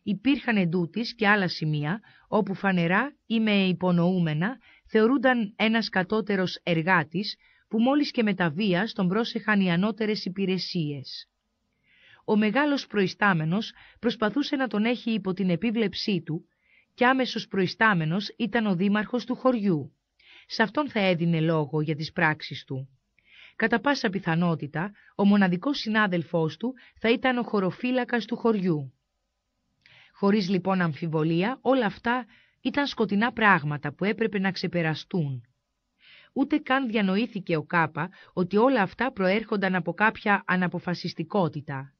Υπήρχαν εντούτοις και άλλα σημεία όπου φανερά ή με υπονοούμενα θεωρούνταν ένας κατώτερος εργάτης που μόλις και με τα βία τον πρόσεχαν οι ανώτερες υπηρεσίες ο μεγάλος προϊστάμενος προσπαθούσε να τον έχει υπό την επίβλεψή του και άμεσος προϊστάμενος ήταν ο δήμαρχος του χωριού. Σε αυτόν θα έδινε λόγο για τις πράξεις του. Κατά πάσα πιθανότητα, ο μοναδικός συνάδελφός του θα ήταν ο χωροφύλακας του χωριού. Χωρίς λοιπόν αμφιβολία, όλα αυτά ήταν σκοτεινά πράγματα που έπρεπε να ξεπεραστούν. Ούτε καν διανοήθηκε ο Κάπα ότι όλα αυτά προέρχονταν από κάποια αναποφασιστικότητα.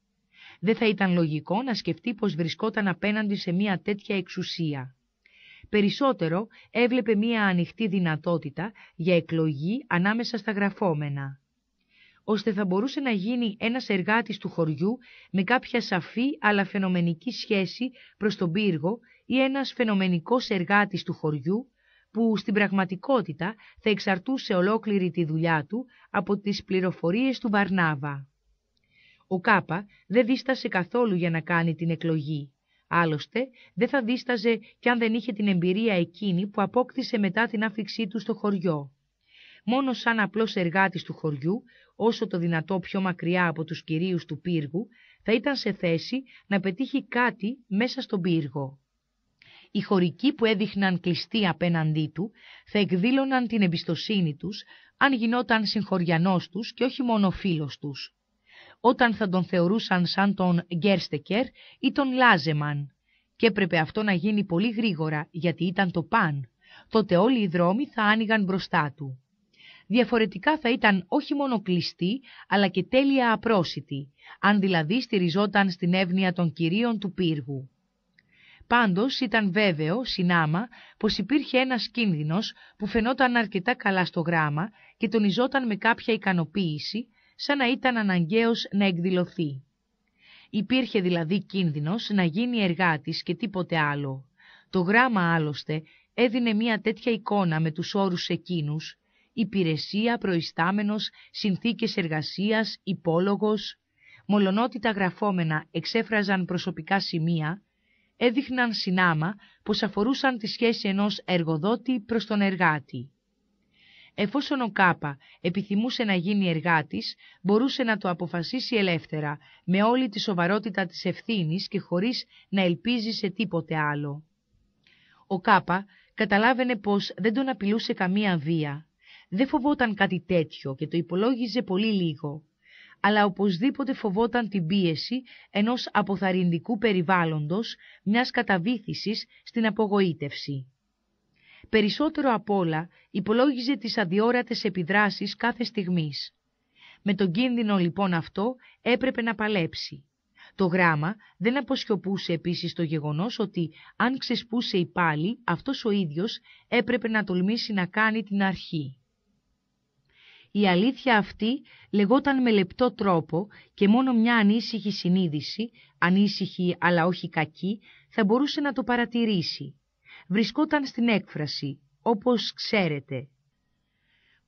Δεν θα ήταν λογικό να σκεφτεί πως βρισκόταν απέναντι σε μια τέτοια εξουσία. Περισσότερο έβλεπε μια ανοιχτή δυνατότητα για εκλογή ανάμεσα στα γραφόμενα ώστε θα μπορούσε να γίνει ένας εργάτης του χωριού με κάποια σαφή αλλά φαινομενική σχέση προς τον πύργο ή ένας φαινομενικός εργάτης του χωριού που στην πραγματικότητα θα εξαρτούσε ολόκληρη τη δουλειά του από τις πληροφορίες του Βαρνάβα». Ο Κάπα δεν δίστασε καθόλου για να κάνει την εκλογή. Άλλωστε, δεν θα δίσταζε κι αν δεν είχε την εμπειρία εκείνη που απόκτησε μετά την άφηξή του στο χωριό. Μόνο σαν απλός εργάτης του χωριού, όσο το δυνατό πιο μακριά από τους κυρίους του πύργου, θα ήταν σε θέση να πετύχει κάτι μέσα στον πύργο. Οι χωρικοί που έδειχναν κλειστοί απέναντί του θα εκδήλωναν την εμπιστοσύνη τους, αν γινόταν συγχωριανός τους και όχι μόνο φίλος τους όταν θα τον θεωρούσαν σαν τον Γκέρστεκερ ή τον Λάζεμαν. Και έπρεπε αυτό να γίνει πολύ γρήγορα γιατί ήταν το παν. Τότε όλοι οι δρόμοι θα άνοιγαν μπροστά του. Διαφορετικά θα ήταν όχι μόνο κλειστή, αλλά και τέλεια απρόσιτη, αν δηλαδή στηριζόταν στην εύνοια των κυρίων του πύργου. Πάντως ήταν βέβαιο, συνάμα, πως υπήρχε ένας κίνδυνος που φαινόταν αρκετά καλά στο γράμμα και τονιζόταν με κάποια ικανοποίηση, σαν να ήταν αναγκαίος να εκδηλωθεί. Υπήρχε δηλαδή κίνδυνος να γίνει εργάτης και τίποτε άλλο. Το γράμμα άλλωστε έδινε μια τέτοια εικόνα με τους όρους εκείνους, υπηρεσία, προϊστάμενος, συνθήκες εργασίας, υπόλογος, μολονότι τα γραφόμενα εξέφραζαν προσωπικά σημεία, έδειχναν συνάμα πως αφορούσαν τη σχέση ενός εργοδότη προς τον εργάτη. Εφόσον ο Κάπα επιθυμούσε να γίνει εργάτης, μπορούσε να το αποφασίσει ελεύθερα, με όλη τη σοβαρότητα της ευθύνης και χωρίς να ελπίζει σε τίποτε άλλο. Ο Κάπα καταλάβαινε πως δεν τον απειλούσε καμία βία. Δεν φοβόταν κάτι τέτοιο και το υπολόγιζε πολύ λίγο. Αλλά οπωσδήποτε φοβόταν την πίεση ενός αποθαρρυντικού περιβάλλοντος, μιας καταβήθησης στην απογοήτευση. Περισσότερο απ' όλα υπολόγιζε τις αδιόρατες επιδράσεις κάθε στιγμής. Με τον κίνδυνο λοιπόν αυτό έπρεπε να παλέψει. Το γράμμα δεν αποσιωπούσε επίσης το γεγονός ότι αν ξεσπούσε η πάλι, αυτός ο ίδιος έπρεπε να τολμήσει να κάνει την αρχή. Η αλήθεια αυτή λεγόταν με λεπτό τρόπο και μόνο μια ανήσυχη συνείδηση, ανήσυχη αλλά όχι κακή, θα μπορούσε να το παρατηρήσει βρισκόταν στην έκφραση «όπως ξέρετε».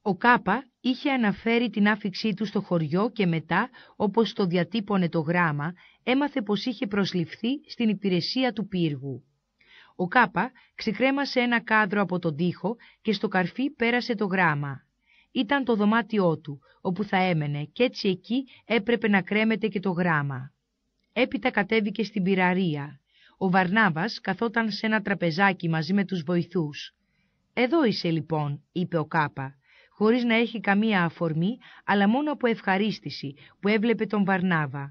Ο Κάπα είχε αναφέρει την άφηξή του στο χωριό και μετά, όπως το διατύπωνε το γράμμα, έμαθε πως είχε προσληφθεί στην υπηρεσία του πύργου. Ο Κάπα ξεκρέμασε ένα κάδρο από τον τοίχο και στο καρφί πέρασε το γράμμα. Ήταν το δωμάτιό του, όπου θα έμενε και έτσι εκεί έπρεπε να κρέμεται και το γράμμα. Έπειτα κατέβηκε στην πυραρία. Ο Βαρνάβας καθόταν σε ένα τραπεζάκι μαζί με τους βοηθούς. «Εδώ είσαι λοιπόν», είπε ο Κάπα, χωρίς να έχει καμία αφορμή, αλλά μόνο από ευχαρίστηση που έβλεπε τον Βαρνάβα.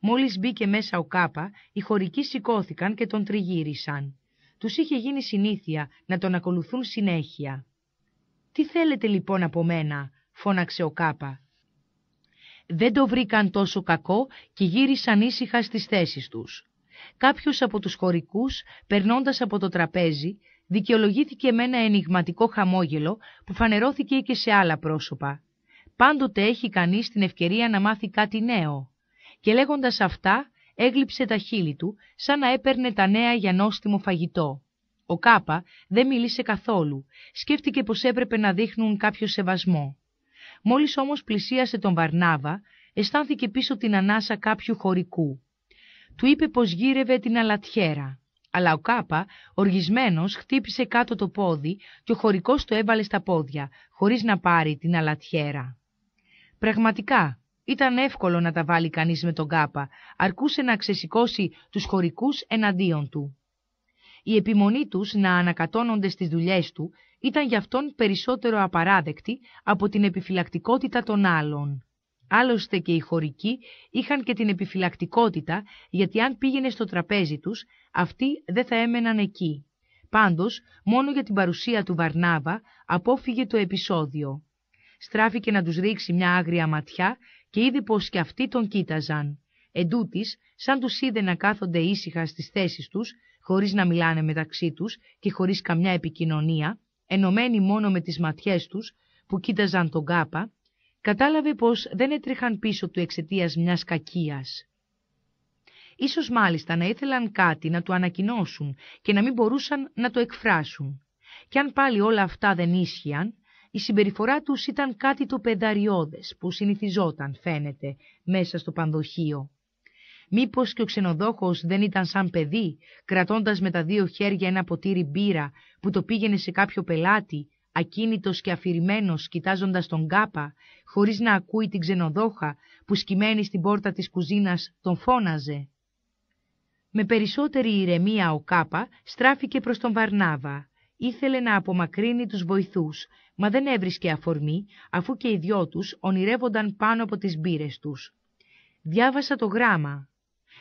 Μόλις μπήκε μέσα ο Κάπα, οι χωρικοί σηκώθηκαν και τον τριγύρισαν. Τους είχε γίνει συνήθεια να τον ακολουθούν συνέχεια. «Τι θέλετε λοιπόν από μένα», φώναξε ο Κάπα. Δεν το βρήκαν τόσο κακό και γύρισαν ήσυχα στις θέσεις τους κάποιος από τους χωρικούς, περνώντας από το τραπέζι, δικαιολογήθηκε με ένα ενηγματικό χαμόγελο που φανερώθηκε και σε άλλα πρόσωπα. Πάντοτε έχει κανείς την ευκαιρία να μάθει κάτι νέο. Και λέγοντας αυτά, έγλυψε τα χείλη του, σαν να έπαιρνε τα νέα για νόστιμο φαγητό. Ο Κάπα δεν μίλησε καθόλου, σκέφτηκε πως έπρεπε να δείχνουν κάποιο σεβασμό. Μόλις όμως πλησίασε τον Βαρνάβα, αισθάνθηκε πίσω την ανάσα κάποιου χωρικού του είπε πως γύρευε την αλατιέρα. Αλλά ο Κάπα, οργισμένος, χτύπησε κάτω το πόδι και ο χωρικός το έβαλε στα πόδια, χωρίς να πάρει την αλατιέρα. Πραγματικά, ήταν εύκολο να τα βάλει κανείς με τον Κάπα, αρκούσε να ξεσηκώσει τους χωρικούς εναντίον του. Η επιμονή τους να ανακατώνονται στις δουλειές του ήταν γι' αυτόν περισσότερο απαράδεκτη από την επιφυλακτικότητα των άλλων. Άλλωστε και οι χωρικοί είχαν και την επιφυλακτικότητα, γιατί αν πήγαινε στο τραπέζι τους, αυτοί δεν θα έμεναν εκεί. Πάντως, μόνο για την παρουσία του Βαρνάβα απόφυγε το επεισόδιο. Στράφηκε να τους ρίξει μια άγρια ματιά και είδε πως και αυτοί τον κοίταζαν. Εντούτοις, σαν τους είδε να κάθονται ήσυχα στις θέσεις τους, χωρίς να μιλάνε μεταξύ τους και χωρίς καμιά επικοινωνία, ενωμένοι μόνο με τις ματιές τους που κοίταζαν τον κάπα, κατάλαβε πως δεν έτρεχαν πίσω του εξαιτίας μιας κακίας. Ίσως μάλιστα να ήθελαν κάτι να του ανακοινώσουν και να μην μπορούσαν να το εκφράσουν. Και αν πάλι όλα αυτά δεν ίσχυαν, η συμπεριφορά τους ήταν κάτι το πενταριώδες που συνηθιζόταν, φαίνεται, μέσα στο πανδοχείο. Μήπως και ο ξενοδόχος δεν ήταν σαν παιδί, κρατώντας με τα δύο χέρια ένα ποτήρι μπύρα που το πήγαινε σε κάποιο πελάτη ακίνητος και αφηρημένος κοιτάζοντας τον κάπα, χωρίς να ακούει την ξενοδόχα που σκυμμένη στην πόρτα της κουζίνας τον φώναζε. Με περισσότερη ηρεμία ο Κάπα στράφηκε προς τον Βαρνάβα. Ήθελε να απομακρύνει τους βοηθούς, μα δεν έβρισκε αφορμή, αφού και οι δυο τους ονειρεύονταν πάνω από τις μπύρες τους. «Διάβασα το γράμμα.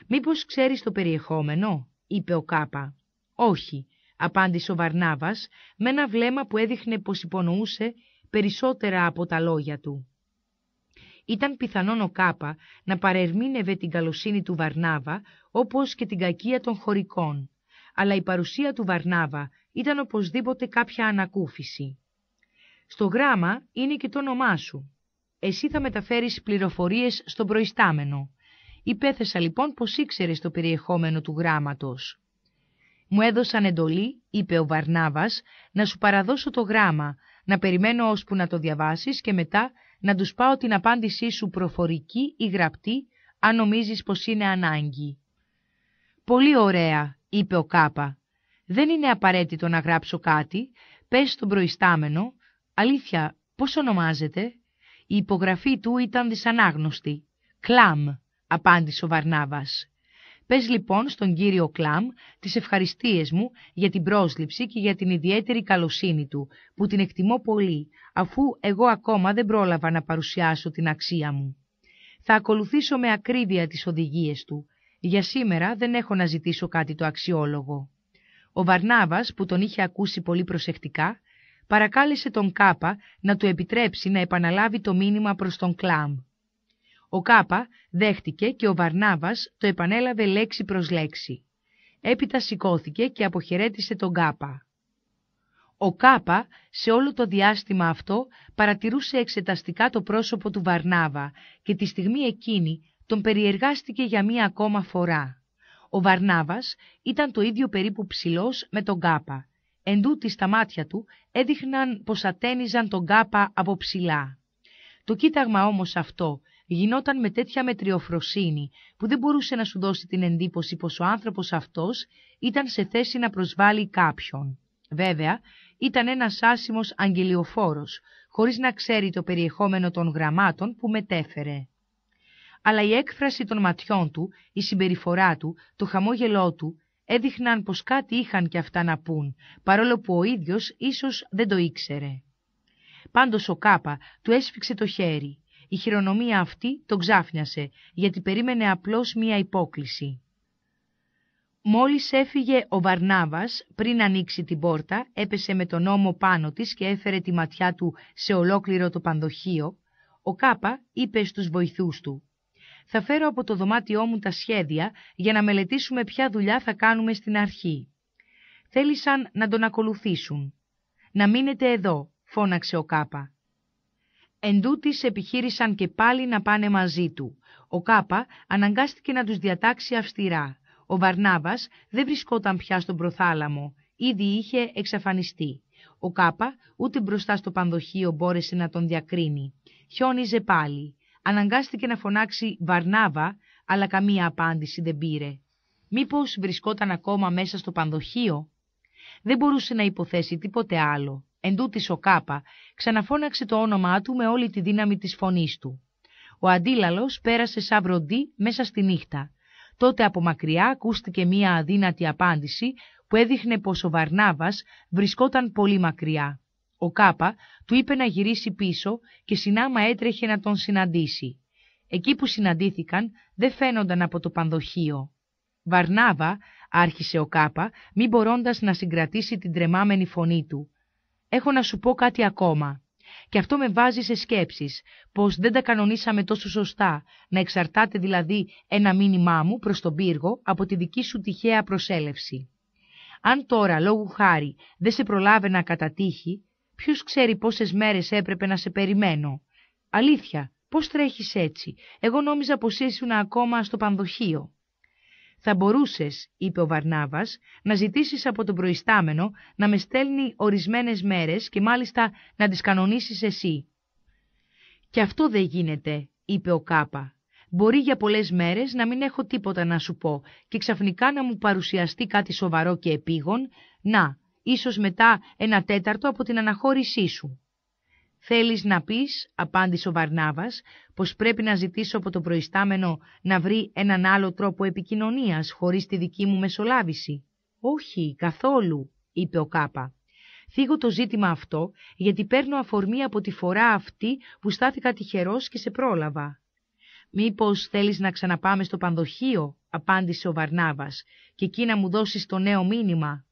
Μήπως ξέρεις το περιεχόμενο» είπε ο Κάπα. «Όχι απάντησε ο Βαρνάβας με ένα βλέμμα που έδειχνε πως υπονοούσε περισσότερα από τα λόγια του. Ήταν πιθανόν ο Κάπα να παρερμήνευε την καλοσύνη του Βαρνάβα όπως και την κακία των χωρικών, αλλά η παρουσία του Βαρνάβα ήταν οπωσδήποτε κάποια ανακούφιση. Στο γράμμα είναι και το όνομά σου. Εσύ θα μεταφέρεις πληροφορίες στον προϊστάμενο. Υπέθεσα λοιπόν πως ήξερες το περιεχόμενο του γράμματος. Μου έδωσαν εντολή, είπε ο Βαρνάβας, να σου παραδώσω το γράμμα, να περιμένω ώσπου να το διαβάσεις και μετά να τους πάω την απάντησή σου προφορική ή γραπτή, αν νομίζεις πως είναι ανάγκη. «Πολύ ωραία», είπε ο Κάπα. «Δεν είναι απαραίτητο να γράψω κάτι. Πες στον προϊστάμενο. Αλήθεια, πώς ονομάζεται». Η υπογραφή του ήταν δυσανάγνωστη. «Κλαμ», απάντησε ο Βαρνάβας. Πες λοιπόν στον κύριο Κλάμ τις ευχαριστίες μου για την πρόσληψη και για την ιδιαίτερη καλοσύνη του, που την εκτιμώ πολύ, αφού εγώ ακόμα δεν πρόλαβα να παρουσιάσω την αξία μου. Θα ακολουθήσω με ακρίβεια τις οδηγίες του. Για σήμερα δεν έχω να ζητήσω κάτι το αξιόλογο. Ο Βαρνάβας, που τον είχε ακούσει πολύ προσεκτικά, παρακάλεσε τον Κάπα να του επιτρέψει να επαναλάβει το μήνυμα προς τον Κλάμ. Ο Κάπα δέχτηκε και ο Βαρνάβας το επανέλαβε λέξη προς λέξη. Έπειτα σηκώθηκε και αποχαιρέτησε τον Κάπα. Ο Κάπα σε όλο το διάστημα αυτό παρατηρούσε εξεταστικά το πρόσωπο του Βαρνάβα και τη στιγμή εκείνη τον περιεργάστηκε για μία ακόμα φορά. Ο Βαρνάβας ήταν το ίδιο περίπου ψηλός με τον Κάπα. Εν τούτη στα μάτια του έδειχναν πως ατένιζαν τον Κάπα από ψηλά. Το κοίταγμα όμως αυτό γινόταν με τέτοια μετριοφροσύνη που δεν μπορούσε να σου δώσει την εντύπωση πως ο άνθρωπος αυτός ήταν σε θέση να προσβάλλει κάποιον. Βέβαια, ήταν ένας άσημος αγγελιοφόρος, χωρίς να ξέρει το περιεχόμενο των γραμμάτων που μετέφερε. Αλλά η έκφραση των ματιών του, η συμπεριφορά του, το χαμόγελό του έδειχναν πως κάτι είχαν και αυτά να πούν, παρόλο που ο ίδιος ίσως δεν το ήξερε. Πάντως ο Κάπα του έσφιξε το χέρι η χειρονομία αυτή τον ξάφνιασε, γιατί περίμενε απλώς μία υπόκληση. Μόλις έφυγε ο Βαρνάβας, πριν ανοίξει την πόρτα, έπεσε με τον ώμο πάνω της και έφερε τη ματιά του σε ολόκληρο το πανδοχείο, ο Κάπα είπε στους βοηθούς του «Θα φέρω από το δωμάτιό μου τα σχέδια για να μελετήσουμε ποια δουλειά θα κάνουμε στην αρχή». Θέλησαν να τον ακολουθήσουν. «Να μείνετε εδώ», φώναξε ο Κάπα. Εν τούτης επιχείρησαν και πάλι να πάνε μαζί του. Ο Κάπα αναγκάστηκε να τους διατάξει αυστηρά. Ο Βαρνάβας δεν βρισκόταν πια στον προθάλαμο, ήδη είχε εξαφανιστεί. Ο Κάπα ούτε μπροστά στο πανδοχείο μπόρεσε να τον διακρίνει. Χιόνιζε πάλι. Αναγκάστηκε να φωνάξει «Βαρνάβα», αλλά καμία απάντηση δεν πήρε. Μήπως βρισκόταν ακόμα μέσα στο πανδοχείο? Δεν μπορούσε να υποθέσει τίποτε άλλο. Εν τούτης ο Κάπα ξαναφώναξε το όνομά του με όλη τη δύναμη της φωνής του. Ο αντίλαλος πέρασε σαν βροντί μέσα στη νύχτα. Τότε από μακριά ακούστηκε μία αδύνατη απάντηση που έδειχνε πως ο Βαρνάβας βρισκόταν πολύ μακριά. Ο Κάπα του είπε να γυρίσει πίσω και συνάμα έτρεχε να τον συναντήσει. Εκεί που συναντήθηκαν δεν φαίνονταν από το πανδοχείο. «Βαρνάβα», άρχισε ο Κάπα, μη μπορώντας να συγκρατήσει την τρεμάμενη φωνή του. Έχω να σου πω κάτι ακόμα. Και αυτό με βάζει σε σκέψεις, πως δεν τα κανονίσαμε τόσο σωστά, να εξαρτάται δηλαδή ένα μήνυμά μου προς τον πύργο από τη δική σου τυχαία προσέλευση. Αν τώρα, λόγου χάρη, δεν σε προλάβαινα να κατατύχει, ποιος ξέρει πόσες μέρες έπρεπε να σε περιμένω. Αλήθεια, πώς τρέχεις έτσι, εγώ νόμιζα πως ήσουν ακόμα στο πανδοχείο. Θα μπορούσες, είπε ο Βαρνάβας, να ζητήσεις από τον προϊστάμενο να με στέλνει ορισμένες μέρες και μάλιστα να τις κανονίσεις εσύ. Και αυτό δεν γίνεται, είπε ο Κάπα. Μπορεί για πολλές μέρες να μην έχω τίποτα να σου πω και ξαφνικά να μου παρουσιαστεί κάτι σοβαρό και επίγον, να, ίσως μετά ένα τέταρτο από την αναχώρησή σου. «Θέλεις να πεις», απάντησε ο Βαρνάβας, «πως πρέπει να ζητήσω από το προϊστάμενο να βρει έναν άλλο τρόπο επικοινωνίας χωρίς τη δική μου μεσολάβηση». «Όχι, καθόλου», είπε ο Κάπα. Θίγω το ζήτημα αυτό, γιατί παίρνω αφορμή από τη φορά αυτή που στάθηκα τυχερός και σε πρόλαβα. «Μήπως θέλεις να ξαναπάμε στο πανδοχείο», απάντησε ο Βαρνάβας, «και εκεί να μου δώσεις το νέο μήνυμα».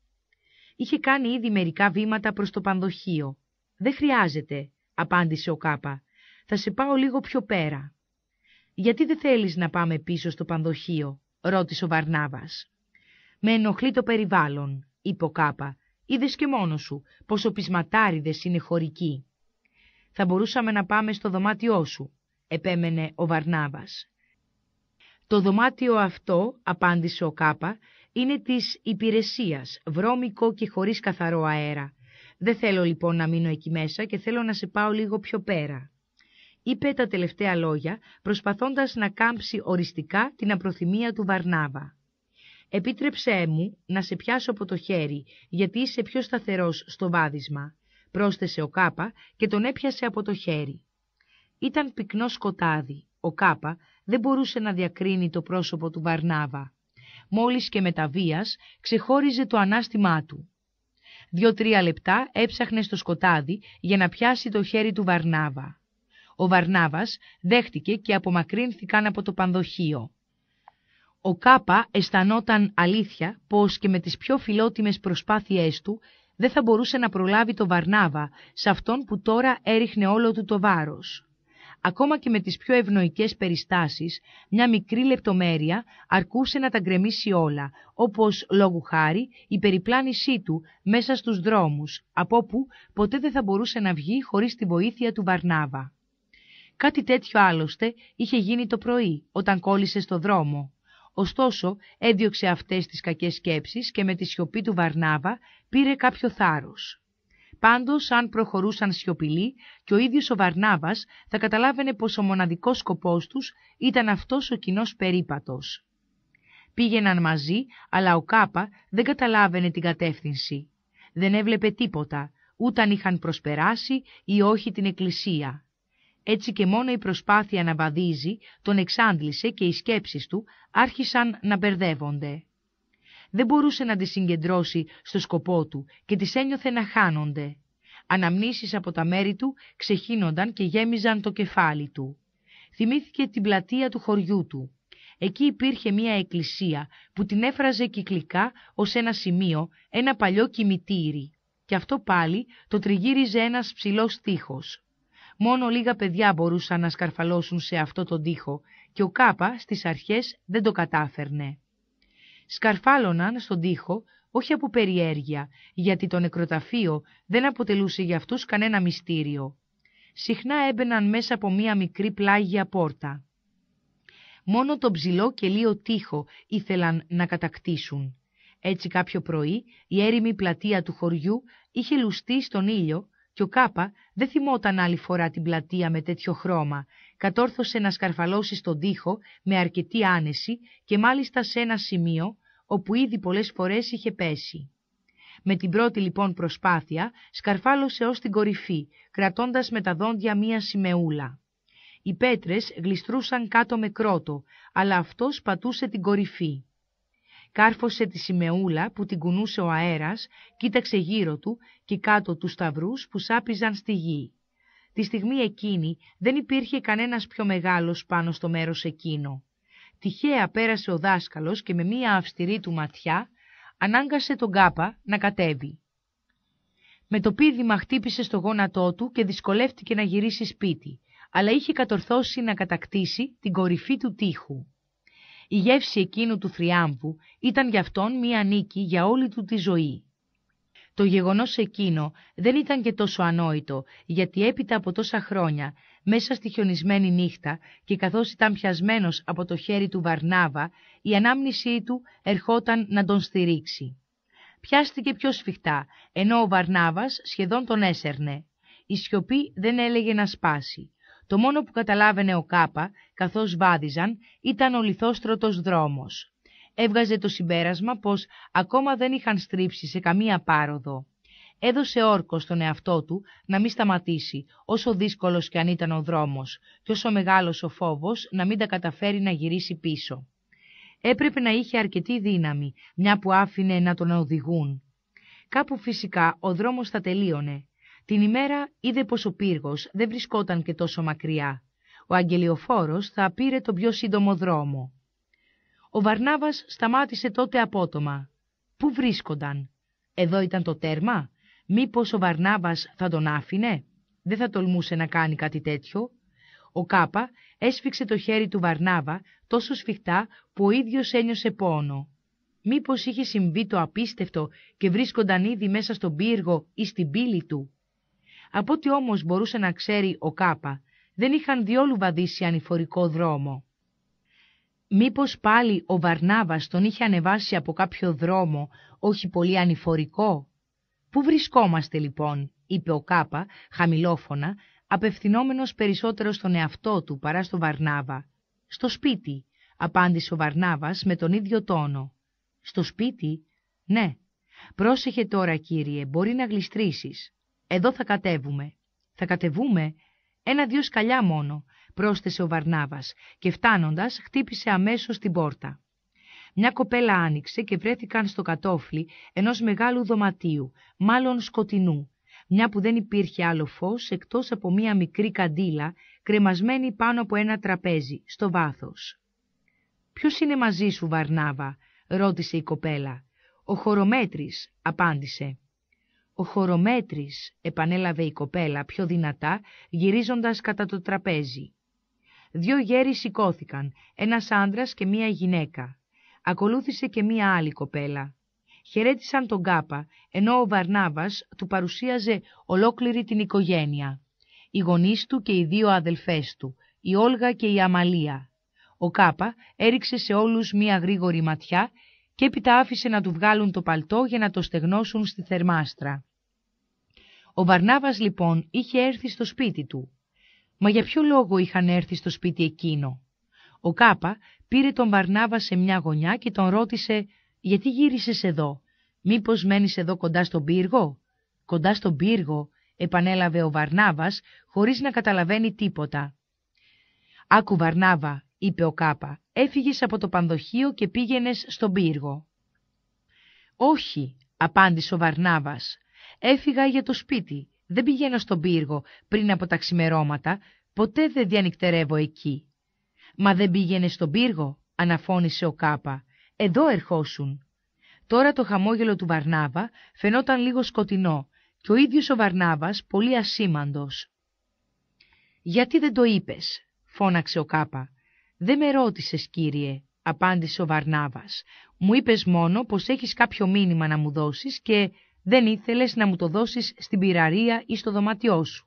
Είχε κάνει ήδη μερικά βήματα προς το πανδοχείο. «Δεν χρειάζεται», απάντησε ο Κάπα. Θα σε πάω λίγο πιο πέρα. Γιατί δεν θέλεις να πάμε πίσω στο πανδοχείο, ρώτησε ο Βαρνάβας. Με ενοχλεί το περιβάλλον, είπε ο Κάπα. Είδες και μόνος σου πόσο πεισματάριδες είναι χωρικοί. Θα μπορούσαμε να πάμε στο δωμάτιό σου, επέμενε ο Βαρνάβας. Το δωμάτιο αυτό, απάντησε ο Κάπα, είναι της υπηρεσίας, βρώμικο και χωρίς καθαρό αέρα. Δεν θέλω λοιπόν να μείνω εκεί μέσα και θέλω να σε πάω λίγο πιο πέρα. Είπε τα τελευταία λόγια, προσπαθώντας να κάμψει οριστικά την απροθυμία του Βαρνάβα. «Επίτρεψέ μου να σε πιάσω από το χέρι, γιατί είσαι πιο σταθερός στο βάδισμα», πρόσθεσε ο Κάπα και τον έπιασε από το χέρι. Ήταν πυκνό σκοτάδι. Ο Κάπα δεν μπορούσε να διακρίνει το πρόσωπο του Βαρνάβα. Μόλις και με τα βίας ξεχώριζε το ανάστημά του. Δύο-τρία λεπτά έψαχνε στο σκοτάδι για να πιάσει το χέρι του Βαρνάβα. Ο Βαρνάβας δέχτηκε και απομακρύνθηκαν από το πανδοχείο. Ο Κάπα αισθανόταν αλήθεια πως και με τις πιο φιλότιμες προσπάθειές του δεν θα μπορούσε να προλάβει το Βαρνάβα σε αυτόν που τώρα έριχνε όλο του το βάρος ακόμα και με τις πιο ευνοϊκές περιστάσεις, μια μικρή λεπτομέρεια αρκούσε να τα γκρεμίσει όλα, όπως λόγου χάρη η περιπλάνησή του μέσα στους δρόμους, από όπου ποτέ δεν θα μπορούσε να βγει χωρίς τη βοήθεια του Βαρνάβα. Κάτι τέτοιο άλλωστε είχε γίνει το πρωί, όταν κόλλησε στο δρόμο. Ωστόσο έδιωξε αυτές τις κακές σκέψεις και με τη σιωπή του Βαρνάβα πήρε κάποιο θάρρος. Πάντως, αν προχωρούσαν σιωπηλοί και ο ίδιος ο Βαρνάβας θα καταλάβαινε πως ο μοναδικός σκοπός τους ήταν αυτός ο κοινός περίπατος. Πήγαιναν μαζί, αλλά ο Κάπα δεν καταλάβαινε την κατεύθυνση. Δεν έβλεπε τίποτα, ούτε αν είχαν προσπεράσει ή όχι την εκκλησία. Έτσι και μόνο η προσπάθεια να βαδίζει τον εξάντλησε και οι σκέψεις του άρχισαν να μπερδεύονται δεν μπορούσε να τις συγκεντρώσει στο σκοπό του και τις ένιωθε να χάνονται. Αναμνήσεις από τα μέρη του ξεχύνονταν και γέμιζαν το κεφάλι του. Θυμήθηκε την πλατεία του χωριού του. Εκεί υπήρχε μία εκκλησία που την έφραζε κυκλικά ως ένα σημείο, ένα παλιό κημητήρι. Και αυτό πάλι το τριγύριζε ένας ψηλός τείχος. Μόνο λίγα παιδιά μπορούσαν να σκαρφαλώσουν σε αυτό τον τοίχο και ο Κάπα στις αρχές δεν το κατάφερνε σκαρφάλωναν στον τοίχο όχι από περιέργεια, γιατί το νεκροταφείο δεν αποτελούσε για αυτούς κανένα μυστήριο. Συχνά έμπαιναν μέσα από μία μικρή πλάγια πόρτα. Μόνο τον ψηλό και λίγο τοίχο ήθελαν να κατακτήσουν. Έτσι κάποιο πρωί η έρημη πλατεία του χωριού είχε λουστεί στον ήλιο και ο Κάπα δεν θυμόταν άλλη φορά την πλατεία με τέτοιο χρώμα. Κατόρθωσε να σκαρφαλώσει στον τοίχο με αρκετή άνεση και μάλιστα σε ένα σημείο όπου ήδη πολλές φορές είχε πέσει. Με την πρώτη λοιπόν προσπάθεια σκαρφάλωσε ως την κορυφή, κρατώντας με τα δόντια μία σημεούλα. Οι πέτρες γλιστρούσαν κάτω με κρότο, αλλά αυτός πατούσε την κορυφή. Κάρφωσε τη σημεούλα που την κουνούσε ο αέρας, κοίταξε γύρω του και κάτω τους σταυρούς που σάπιζαν στη γη. Τη στιγμή εκείνη δεν υπήρχε κανένας πιο μεγάλος πάνω στο μέρος εκείνο. Τυχαία πέρασε ο δάσκαλος και με μία αυστηρή του ματιά ανάγκασε τον κάπα να κατέβει. Με το πίδημα χτύπησε στο γόνατό του και δυσκολεύτηκε να γυρίσει σπίτι, αλλά είχε κατορθώσει να κατακτήσει την κορυφή του τείχου. Η γεύση εκείνου του θριάμβου ήταν γι' αυτόν μία νίκη για όλη του τη ζωή. Το γεγονός εκείνο δεν ήταν και τόσο ανόητο, γιατί έπειτα από τόσα χρόνια, μέσα στη χιονισμένη νύχτα και καθώς ήταν πιασμένος από το χέρι του Βαρνάβα, η ανάμνησή του ερχόταν να τον στηρίξει. Πιάστηκε πιο σφιχτά, ενώ ο Βαρνάβας σχεδόν τον έσερνε. Η σιωπή δεν έλεγε να σπάσει. Το μόνο που καταλάβαινε ο Κάπα, καθώς βάδιζαν, ήταν ο λιθόστρωτος δρόμος. Έβγαζε το συμπέρασμα πως ακόμα δεν είχαν στρίψει σε καμία πάροδο. Έδωσε όρκο στον εαυτό του να μην σταματήσει, όσο δύσκολος κι αν ήταν ο δρόμος, και όσο μεγάλος ο φόβος να μην τα καταφέρει να γυρίσει πίσω. Έπρεπε να είχε αρκετή δύναμη, μια που άφηνε να τον οδηγούν. Κάπου φυσικά ο δρόμος θα τελείωνε. Την ημέρα είδε πως ο πύργος δεν βρισκόταν και τόσο μακριά. Ο αγγελιοφόρος θα πήρε τον πιο σύντομο δρόμο. Ο Βαρνάβας σταμάτησε τότε απότομα. Πού βρίσκονταν. Εδώ ήταν το τέρμα. Μήπως ο Βαρνάβας θα τον άφηνε. Δεν θα τολμούσε να κάνει κάτι τέτοιο. Ο Κάπα έσφιξε το χέρι του Βαρνάβα τόσο σφιχτά που ο ίδιος ένιωσε πόνο. Μήπως είχε συμβεί το απίστευτο και βρίσκονταν ήδη μέσα στον πύργο ή στην πύλη του. Από ό,τι όμως μπορούσε να ξέρει ο Κάπα, δεν είχαν διόλου βαδίσει ανηφορικό δρόμο. Μήπως πάλι ο Βαρνάβας τον είχε ανεβάσει από κάποιο δρόμο, όχι πολύ ανηφορικό. «Πού βρισκόμαστε λοιπόν», είπε ο Κάπα, χαμηλόφωνα, απευθυνόμενος περισσότερο στον εαυτό του παρά στο Βαρνάβα. «Στο σπίτι», απάντησε ο Βαρνάβας με τον ίδιο τόνο. «Στο σπίτι» «Ναι». «Πρόσεχε τώρα, κύριε, μπορεί να γλιστρήσεις». Εδώ θα κατέβουμε. Θα κατεβούμε. Ένα-δύο σκαλιά μόνο, πρόσθεσε ο Βαρνάβας και φτάνοντας χτύπησε αμέσως την πόρτα. Μια κοπέλα άνοιξε και βρέθηκαν στο κατόφλι ενός μεγάλου δωματίου, μάλλον σκοτεινού, μια που δεν υπήρχε άλλο φως εκτός από μια μικρή καντήλα κρεμασμένη πάνω από ένα τραπέζι, στο βάθος. «Ποιος είναι μαζί σου, Βαρνάβα» ρώτησε η κοπέλα. «Ο χορομέτρης», απάντησε. «Ο χωρομέτρης», επανέλαβε η κοπέλα πιο δυνατά, γυρίζοντας κατά το τραπέζι. Δύο γέροι σηκώθηκαν, ένας άντρας και μία γυναίκα. Ακολούθησε και μία άλλη κοπέλα. Χαιρέτησαν τον Κάπα, ενώ ο χορομετρης επανελαβε η κοπελα πιο δυνατα γυριζοντας κατα το τραπεζι δυο γεροι σηκωθηκαν ενας αντρας και μια γυναικα ακολουθησε και μια αλλη κοπελα χαιρετησαν τον καπα ενω ο βαρναβας του παρουσίαζε ολόκληρη την οικογένεια. Οι γονείς του και οι δύο αδελφές του, η Όλγα και η Αμαλία. Ο Κάπα έριξε σε όλους μία γρήγορη ματιά και έπειτα άφησε να του βγάλουν το παλτό για να το στεγνώσουν στη θερμάστρα. Ο Βαρνάβας λοιπόν είχε έρθει στο σπίτι του. Μα για ποιο λόγο είχαν έρθει στο σπίτι εκείνο. Ο Κάπα πήρε τον Βαρνάβα σε μια γωνιά και τον ρώτησε «Γιατί γύρισες εδώ, μήπως μένεις εδώ κοντά στον πύργο» «Κοντά στον πύργο», επανέλαβε ο Βαρνάβας χωρίς να καταλαβαίνει τίποτα. «Άκου Βαρνάβα, είπε ο Κάπα. Έφυγες από το πανδοχείο και πήγαινες στον πύργο. Όχι, απάντησε ο Βαρνάβας. Έφυγα για το σπίτι. Δεν πηγαίνω στον πύργο πριν από τα ξημερώματα. Ποτέ δεν διανυκτερεύω εκεί. Μα δεν πήγαινες στον πύργο, αναφώνησε ο Κάπα. Εδώ ερχόσουν. Τώρα το χαμόγελο του Βαρνάβα φαινόταν λίγο σκοτεινό και ο ίδιος ο Βαρνάβας πολύ ασήμαντος. «Γιατί δεν το είπες» φώναξε ο Κάπα. «Δεν με ρώτησες, κύριε», απάντησε ο Βαρνάβας. «Μου είπες μόνο πως έχεις κάποιο μήνυμα να μου δώσεις και δεν ήθελες να μου το δώσεις στην πυραρία ή στο δωμάτιό σου».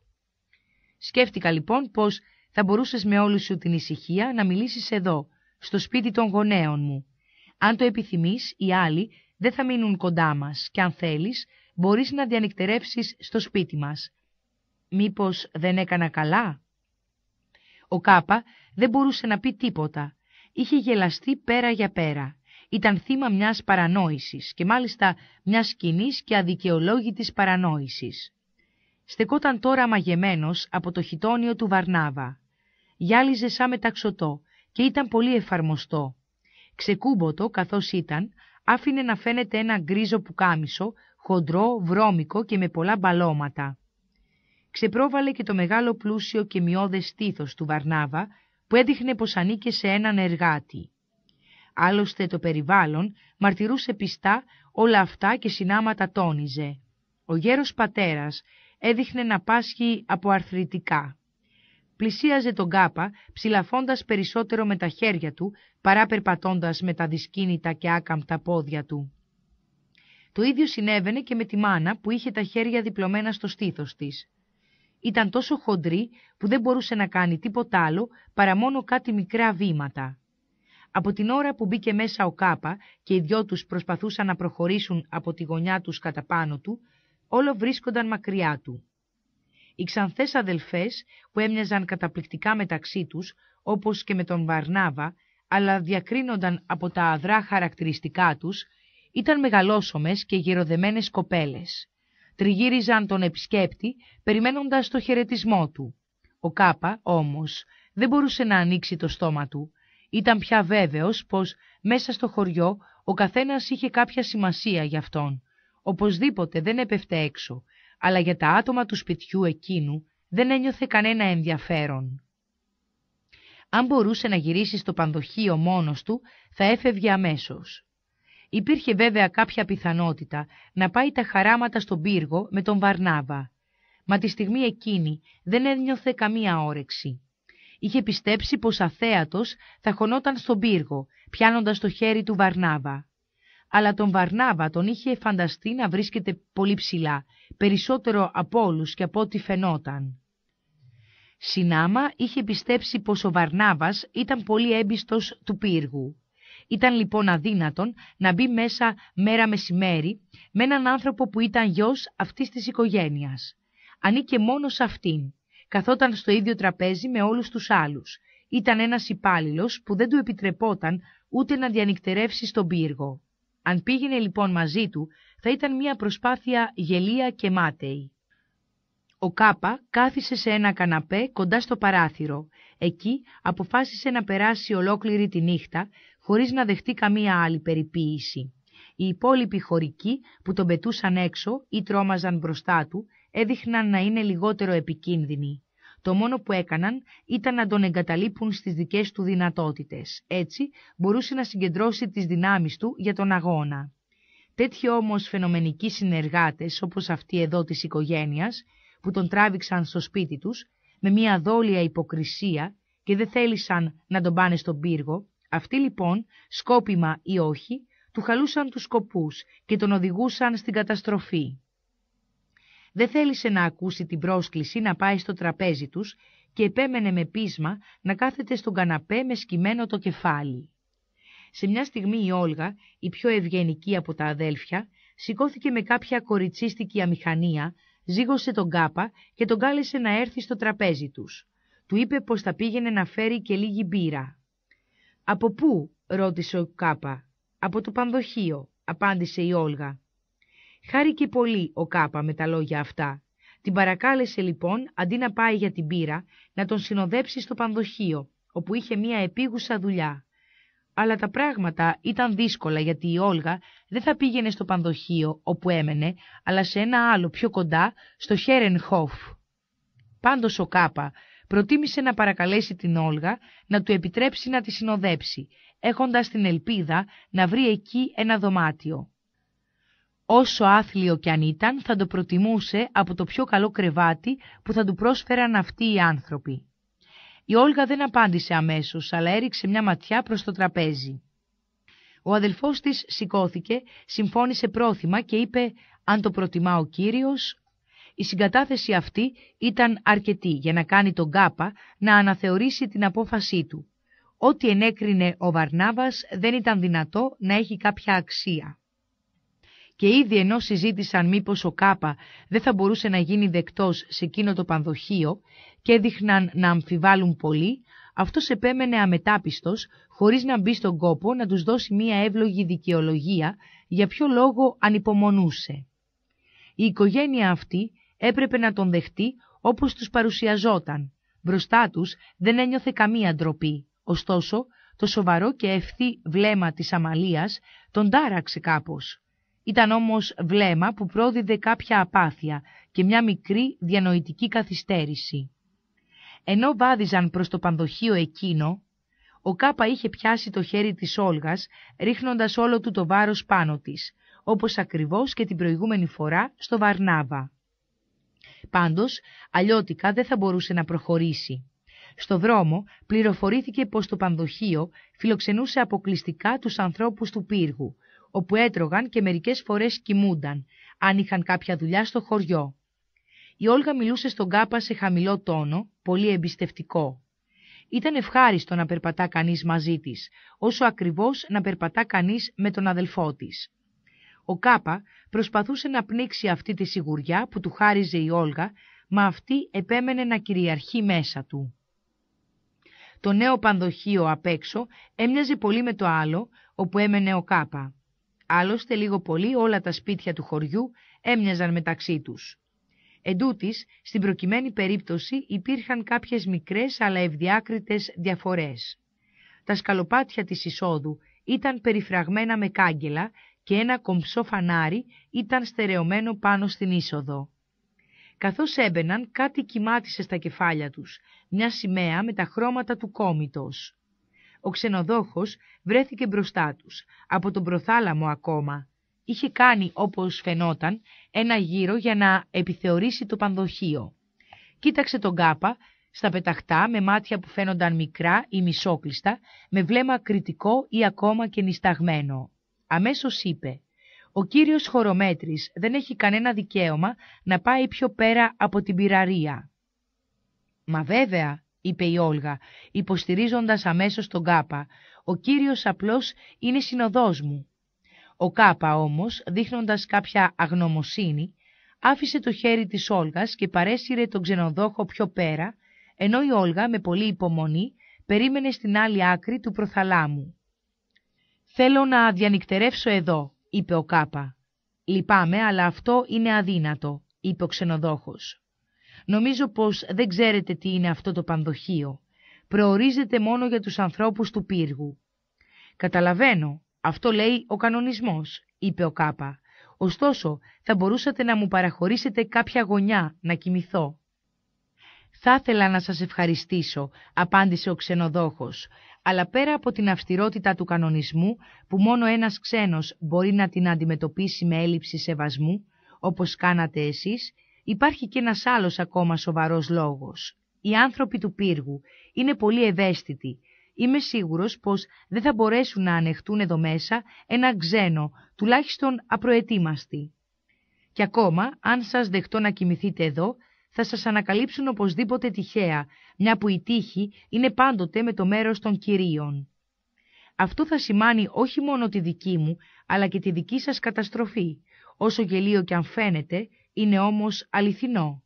Σκέφτηκα λοιπόν πως θα μπορούσες με όλη σου την ησυχία να μιλήσεις εδώ, στο σπίτι των γονέων μου. Αν το επιθυμείς, οι άλλοι δεν θα μείνουν κοντά μας και αν θέλεις μπορείς να διανυκτερεύσεις στο σπίτι μας. Μήπως δεν έκανα καλά» Ο Κάπα δεν μπορούσε να πει τίποτα. Είχε γελαστεί πέρα για πέρα. Ήταν θύμα μιας παρανόησης και μάλιστα μιας κοινή και αδικαιολόγητης παρανόησης. Στεκόταν τώρα μαγεμένος από το χιτόνιο του Βαρνάβα. Γυάλιζε σαν μεταξωτό και ήταν πολύ εφαρμοστό. Ξεκούμποτο καθώς ήταν, άφηνε να φαίνεται ένα γκρίζο πουκάμισο, χοντρό, βρώμικο και με πολλά μπαλώματα ξεπρόβαλε και το μεγάλο πλούσιο και μειώδες στήθος του Βαρνάβα, που έδειχνε πως ανήκε σε έναν εργάτη. Άλλωστε το περιβάλλον μαρτυρούσε πιστά όλα αυτά και τα τόνιζε. Ο γέρος πατέρας έδειχνε να πάσχει από αρθρητικά. Πλησίαζε τον κάπα ψηλαφώντας περισσότερο με τα χέρια του παρά περπατώντας με τα δυσκίνητα και άκαμπτα πόδια του. Το ίδιο συνέβαινε και με τη μάνα που είχε τα χέρια διπλωμένα στο στήθος της. Ήταν τόσο χοντρή που δεν μπορούσε να κάνει τίποτα άλλο παρά μόνο κάτι μικρά βήματα. Από την ώρα που μπήκε μέσα ο Κάπα και οι δυο τους προσπαθούσαν να προχωρήσουν από τη γωνιά τους κατά πάνω του, όλο βρίσκονταν μακριά του. Οι ξανθές αδελφές που έμοιαζαν καταπληκτικά μεταξύ τους, όπως και με τον Βαρνάβα, αλλά διακρίνονταν από τα αδρά χαρακτηριστικά τους, ήταν μεγαλόσωμες και γεροδεμένες κοπέλες τριγύριζαν τον επισκέπτη, περιμένοντας το χαιρετισμό του. Ο Κάπα, όμως, δεν μπορούσε να ανοίξει το στόμα του. Ήταν πια βέβαιος πως μέσα στο χωριό ο καθένας είχε κάποια σημασία για αυτόν. Οπωσδήποτε δεν έπεφτε έξω, αλλά για τα άτομα του σπιτιού εκείνου δεν ένιωθε κανένα ενδιαφέρον. Αν μπορούσε να γυρίσει στο πανδοχείο μόνος του, θα έφευγε αμέσως. Υπήρχε βέβαια κάποια πιθανότητα να πάει τα χαράματα στον πύργο με τον Βαρνάβα. Μα τη στιγμή εκείνη δεν ένιωθε καμία όρεξη. Είχε πιστέψει πως αθέατος θα χωνόταν στον πύργο, πιάνοντας το χέρι του Βαρνάβα. Αλλά τον Βαρνάβα τον είχε φανταστεί να βρίσκεται πολύ ψηλά, περισσότερο από όλους και από ό,τι φαινόταν. Συνάμα είχε πιστέψει πως ο Βαρνάβας ήταν πολύ έμπιστος του πύργου. Ήταν λοιπόν αδύνατον να μπει μέσα μέρα μεσημέρι με έναν άνθρωπο που ήταν γιος αυτής της οικογένειας. Ανήκε μόνος σε αυτήν. Καθόταν στο ίδιο τραπέζι με όλους τους άλλους. Ήταν ένας υπάλληλος που δεν του επιτρεπόταν ούτε να διανυκτερεύσει στον πύργο. Αν πήγαινε λοιπόν μαζί του, θα ήταν μια προσπάθεια γελία και μάταιη. Ο Κάπα κάθισε σε ένα καναπέ κοντά στο παράθυρο. Εκεί αποφάσισε να περάσει ολόκληρη τη νύχτα χωρίς να δεχτεί καμία άλλη περιποίηση. Οι υπόλοιποι χωρικοί που τον πετούσαν έξω ή τρόμαζαν μπροστά του έδειχναν να είναι λιγότερο επικίνδυνοι. Το μόνο που έκαναν ήταν να τον εγκαταλείπουν στις δικές του δυνατότητες. Έτσι μπορούσε να συγκεντρώσει τις δυνάμεις του για τον αγώνα. Τέτοιοι όμως φαινομενικοί συνεργάτες όπως αυτοί εδώ της οικογένειας που τον τράβηξαν στο σπίτι τους με μια δόλια υποκρισία και δεν θέλησαν να τον πάνε στον πύργο αυτοί λοιπόν, σκόπιμα ή όχι, του χαλούσαν τους σκοπούς και τον οδηγούσαν στην καταστροφή. Δεν θέλησε να ακούσει την πρόσκληση να πάει στο τραπέζι τους και επέμενε με πείσμα να κάθεται στον καναπέ με σκυμμένο το κεφάλι. Σε μια στιγμή η Όλγα, η πιο ευγενική από τα αδέλφια, σηκώθηκε με κάποια κοριτσίστικη αμηχανία, ζήγωσε τον κάπα και τον κάλεσε να έρθει στο τραπέζι τους. Του είπε πως θα πήγαινε να φέρει και λίγη μπύρα. «Από πού» ρώτησε ο Κάπα. «Από το πανδοχείο», απάντησε η Όλγα. Χάρηκε πολύ ο Κάπα με τα λόγια αυτά. Την παρακάλεσε λοιπόν, αντί να πάει για την πύρα, να τον συνοδέψει στο πανδοχείο, όπου είχε μία επίγουσα δουλειά. Αλλά τα πράγματα ήταν δύσκολα γιατί η Όλγα δεν θα πήγαινε στο πανδοχείο όπου έμενε, αλλά σε ένα άλλο πιο κοντά, στο Χέρενχόφ. Πάντως ο Κάπα προτίμησε να παρακαλέσει την Όλγα να του επιτρέψει να τη συνοδέψει, έχοντας την ελπίδα να βρει εκεί ένα δωμάτιο. Όσο άθλιο κι αν ήταν, θα το προτιμούσε από το πιο καλό κρεβάτι που θα του πρόσφεραν αυτοί οι άνθρωποι. Η Όλγα δεν απάντησε αμέσως, αλλά έριξε μια ματιά προς το τραπέζι. Ο αδελφός της σηκώθηκε, συμφώνησε πρόθυμα και είπε «Αν το προτιμά ο Κύριος, η συγκατάθεση αυτή ήταν αρκετή για να κάνει τον Κάπα να αναθεωρήσει την απόφασή του. Ό,τι ενέκρινε ο Βαρνάβας δεν ήταν δυνατό να έχει κάποια αξία. Και ήδη ενώ συζήτησαν μήπως ο Κάπα δεν θα μπορούσε να γίνει δεκτός σε εκείνο το πανδοχείο και έδειχναν να αμφιβάλλουν πολύ, αυτός επέμενε αμετάπιστος χωρίς να μπει στον κόπο να τους δώσει μία εύλογη δικαιολογία για ποιο λόγο ανυπομονούσε. Η οικογένεια αυτή έπρεπε να τον δεχτεί όπως τους παρουσιαζόταν. Μπροστά τους δεν ένιωθε καμία ντροπή. Ωστόσο, το σοβαρό και ευθύ βλέμμα της αμαλίας τον τάραξε κάπως. Ήταν όμως βλέμμα που πρόδιδε κάποια απάθεια και μια μικρή διανοητική καθυστέρηση. Ενώ βάδιζαν προς το πανδοχείο εκείνο, ο Κάπα είχε πιάσει το χέρι της Όλγας, ρίχνοντας όλο του το βάρος πάνω της, όπως ακριβώς και την προηγούμενη φορά στο Βαρνάβα. Πάντως, αλλιώτικα δεν θα μπορούσε να προχωρήσει. Στο δρόμο πληροφορήθηκε πως το πανδοχείο φιλοξενούσε αποκλειστικά τους ανθρώπους του πύργου, όπου έτρωγαν και μερικές φορές κοιμούνταν, αν είχαν κάποια δουλειά στο χωριό. Η Όλγα μιλούσε στον Κάπα σε χαμηλό τόνο, πολύ εμπιστευτικό. Ήταν ευχάριστο να περπατά κανείς μαζί της, όσο ακριβώς να περπατά κανείς με τον αδελφό της. Ο Κάπα προσπαθούσε να πνίξει αυτή τη σιγουριά που του χάριζε η Όλγα, μα αυτή επέμενε να κυριαρχεί μέσα του. Το νέο πανδοχείο απ' έξω έμοιαζε πολύ με το άλλο, όπου έμενε ο Κάπα. Άλλωστε λίγο πολύ όλα τα σπίτια του χωριού έμοιαζαν μεταξύ τους. Εντούτοις, στην προκειμένη περίπτωση υπήρχαν κάποιες μικρές αλλά ευδιάκριτες διαφορές. Τα σκαλοπάτια της εισόδου ήταν περιφραγμένα με κάγκελα και ένα κομψό φανάρι ήταν στερεωμένο πάνω στην είσοδο. Καθώς έμπαιναν κάτι κοιμάτισε στα κεφάλια τους, μια σημαία με τα χρώματα του κόμητος. Ο ξενοδόχος βρέθηκε μπροστά τους, από τον προθάλαμο ακόμα. Είχε κάνει, όπως φαινόταν, ένα γύρο για να επιθεωρήσει το πανδοχείο. Κοίταξε τον κάπα στα πεταχτά με μάτια που φαίνονταν μικρά ή μισόκλειστα, με βλέμμα κριτικό ή ακόμα και νισταγμένο. Αμέσως είπε «Ο κύριος χωρομέτρης δεν έχει κανένα δικαίωμα να πάει πιο πέρα από την πυραρία». «Μα βέβαια», είπε η Όλγα, υποστηρίζοντας αμέσως τον Κάπα, «ο κύριος απλώς είναι συνοδός μου». Ο Κάπα όμως, δείχνοντας κάποια αγνωμοσύνη, άφησε το χέρι της Όλγας και παρέσυρε τον ξενοδόχο πιο πέρα, ενώ η Όλγα με πολλή υπομονή περίμενε στην άλλη άκρη του προθαλάμου. «Θέλω να διανυκτερεύσω εδώ», είπε ο Κάπα. «Λυπάμαι, αλλά αυτό είναι αδύνατο», είπε ο ξενοδόχος. «Νομίζω πως δεν ξέρετε τι είναι αυτό το πανδοχείο. Προορίζεται μόνο για τους ανθρώπους του πύργου». «Καταλαβαίνω, αυτό λέει ο κανονισμός», είπε ο Κάπα. «Ωστόσο, θα μπορούσατε να μου παραχωρήσετε κάποια γωνιά να κοιμηθώ». «Θα ήθελα να σας ευχαριστήσω», απάντησε ο ξενοδόχος, αλλά πέρα από την αυστηρότητα του κανονισμού που μόνο ένας ξένος μπορεί να την αντιμετωπίσει με έλλειψη σεβασμού, όπως κάνατε εσείς, υπάρχει και ένας άλλος ακόμα σοβαρός λόγος. Οι άνθρωποι του πύργου είναι πολύ ευαίσθητοι. Είμαι σίγουρος πως δεν θα μπορέσουν να ανεχτούν εδώ μέσα ένα ξένο, τουλάχιστον απροετοίμαστοι. Και ακόμα, αν σας δεχτώ να κοιμηθείτε εδώ, θα σας ανακαλύψουν οπωσδήποτε τυχαία, μια που η τύχη είναι πάντοτε με το μέρος των κυρίων. Αυτό θα σημάνει όχι μόνο τη δική μου, αλλά και τη δική σας καταστροφή, όσο γελίο και αν φαίνεται, είναι όμως αληθινό.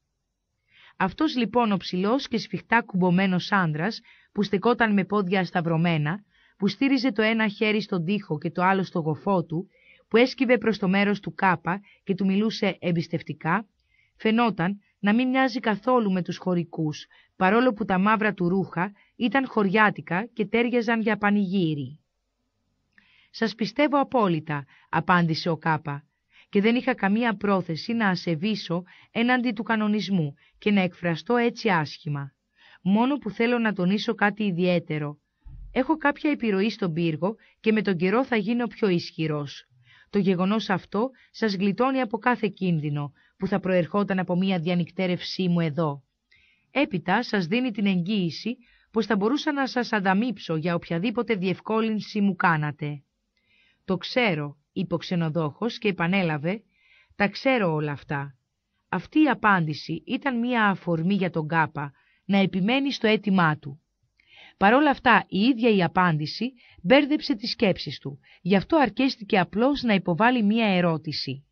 Αυτός λοιπόν ο ψηλός και σφιχτά κουμπωμένος άντρα, που στεκόταν με πόδια σταυρωμένα, που στήριζε το ένα χέρι στον τοίχο και το άλλο στο γοφό του, που έσκυβε προς το μέρος του κάπα και του μιλούσε εμπιστευτικά, φαινόταν να μην μοιάζει καθόλου με τους χωρικούς, παρόλο που τα μαύρα του ρούχα ήταν χωριάτικα και τέριαζαν για πανηγύρι. «Σας πιστεύω απόλυτα», απάντησε ο Κάπα, «και δεν είχα καμία πρόθεση να ασεβήσω έναντι του κανονισμού και να εκφραστώ έτσι άσχημα. Μόνο που θέλω να τονίσω κάτι ιδιαίτερο. Έχω κάποια επιρροή στον πύργο και με τον καιρό θα γίνω πιο ισχυρός. Το γεγονός αυτό σας γλιτώνει από κάθε κίνδυνο, που θα προερχόταν από μια διανυκτέρευσή μου εδώ. Έπειτα σας δίνει την εγγύηση πως θα μπορούσα να σας ανταμείψω για οποιαδήποτε διευκόλυνση μου κάνατε. Το ξέρω, είπε ο ξενοδόχος και επανέλαβε, τα ξέρω όλα αυτά. Αυτή η απάντηση ήταν μια αφορμή για τον Κάπα να επιμένει στο αίτημά του. Παρ' όλα αυτά η ίδια η απάντηση μπέρδεψε τις σκέψεις του, γι' αυτό αρκέστηκε απλώς να υποβάλει μία ερώτηση.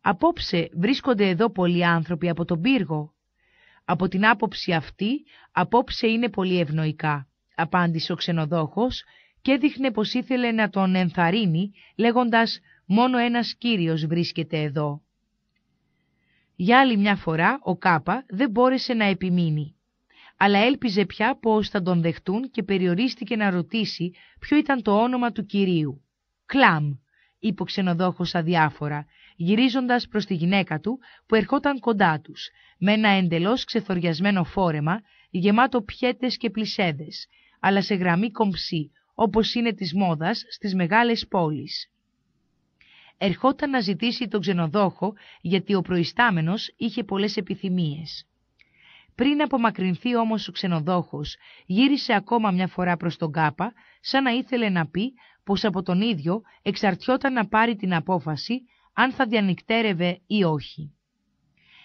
Απόψε βρίσκονται εδώ πολλοί άνθρωποι από τον πύργο. Από την άποψη αυτή, απόψε είναι πολύ ευνοϊκά, απάντησε ο ξενοδόχος και έδειχνε πως ήθελε να τον ενθαρρύνει, λέγοντας «μόνο ένας κύριος βρίσκεται εδώ». Για άλλη μια φορά ο Κάπα δεν μπόρεσε να επιμείνει. Αλλά έλπιζε πια πως θα τον δεχτούν και περιορίστηκε να ρωτήσει ποιο ήταν το όνομα του κυρίου. «Κλαμ», είπε ο ξενοδόχος αδιάφορα γυρίζοντας προς τη γυναίκα του που ερχόταν κοντά τους, με ένα εντελώς ξεθοριασμένο φόρεμα, γεμάτο πιέτες και πλησέδες, αλλά σε γραμμή κομψή, όπως είναι της μόδας στις μεγάλες πόλεις. Ερχόταν να ζητήσει τον ξενοδόχο γιατί ο προϊστάμενος είχε πολλές επιθυμίες. Πριν απομακρυνθεί όμως ο ξενοδόχος, γύρισε ακόμα μια φορά προς τον Κάπα, σαν να ήθελε να πει πως από τον ίδιο εξαρτιόταν να πάρει την απόφαση αν θα διανυκτέρευε ή όχι.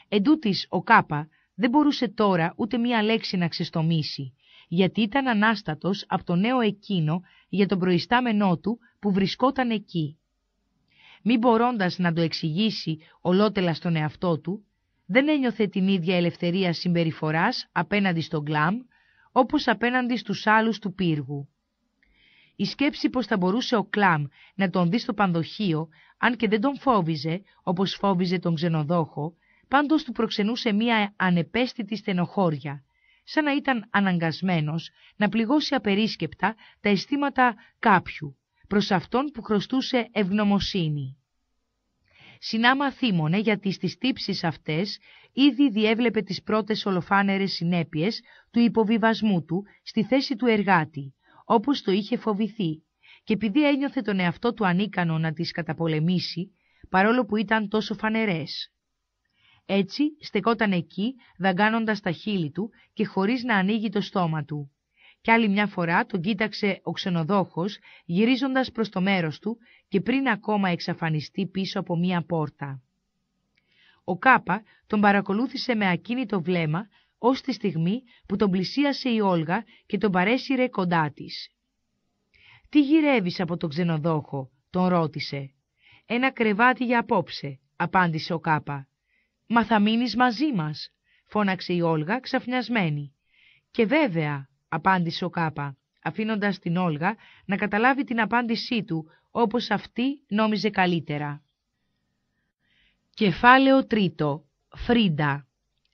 Εν τούτης, ο Κάπα δεν μπορούσε τώρα ούτε μία λέξη να ξεστομίσει, γιατί ήταν ανάστατος από το νέο εκείνο για τον προϊστάμενό του που βρισκόταν εκεί. Μη μπορώντας να το εξηγήσει ολότελα στον εαυτό του, δεν ένιωθε την ίδια ελευθερία συμπεριφοράς απέναντι στον Γκλάμ, όπως απέναντι στους άλλους του πύργου. Η σκέψη πως θα μπορούσε ο Κλάμ να τον δει στο πανδοχείο, αν και δεν τον φόβιζε, όπως φόβιζε τον ξενοδόχο, πάντως του προξενούσε μία ανεπαίσθητη στενοχώρια, σαν να ήταν αναγκασμένος να πληγώσει απερίσκεπτα τα αισθήματα κάποιου, προς αυτόν που χρωστούσε ευγνωμοσύνη. Συνάμα θύμωνε γιατί στις τύψεις αυτές ήδη διέβλεπε τις πρώτες ολοφάνερες συνέπειες του υποβιβασμού του στη θέση του εργάτη, όπως το είχε φοβηθεί, και επειδή ένιωθε τον εαυτό του ανίκανο να τις καταπολεμήσει, παρόλο που ήταν τόσο φανερές. Έτσι στεκόταν εκεί, δαγκάνοντας τα χείλη του και χωρίς να ανοίγει το στόμα του. Κι άλλη μια φορά τον κοίταξε ο ξενοδόχος, γυρίζοντας προς το μέρος του και πριν ακόμα εξαφανιστεί πίσω από μια πόρτα. Ο Κάπα τον παρακολούθησε με ακίνητο βλέμμα, ως τη στιγμή που τον πλησίασε η Όλγα και τον παρέσυρε κοντά της. «Τι γυρεύεις από τον ξενοδόχο» τον ρώτησε. «Ένα κρεβάτι για απόψε», απάντησε ο Κάπα. «Μα θα μείνεις μαζί μας», φώναξε η Όλγα ξαφνιασμένη. «Και βέβαια», απάντησε ο Κάπα, αφήνοντας την Όλγα να καταλάβει την απάντησή του όπως αυτή νόμιζε καλύτερα. Κεφάλαιο τρίτο. Φρίντα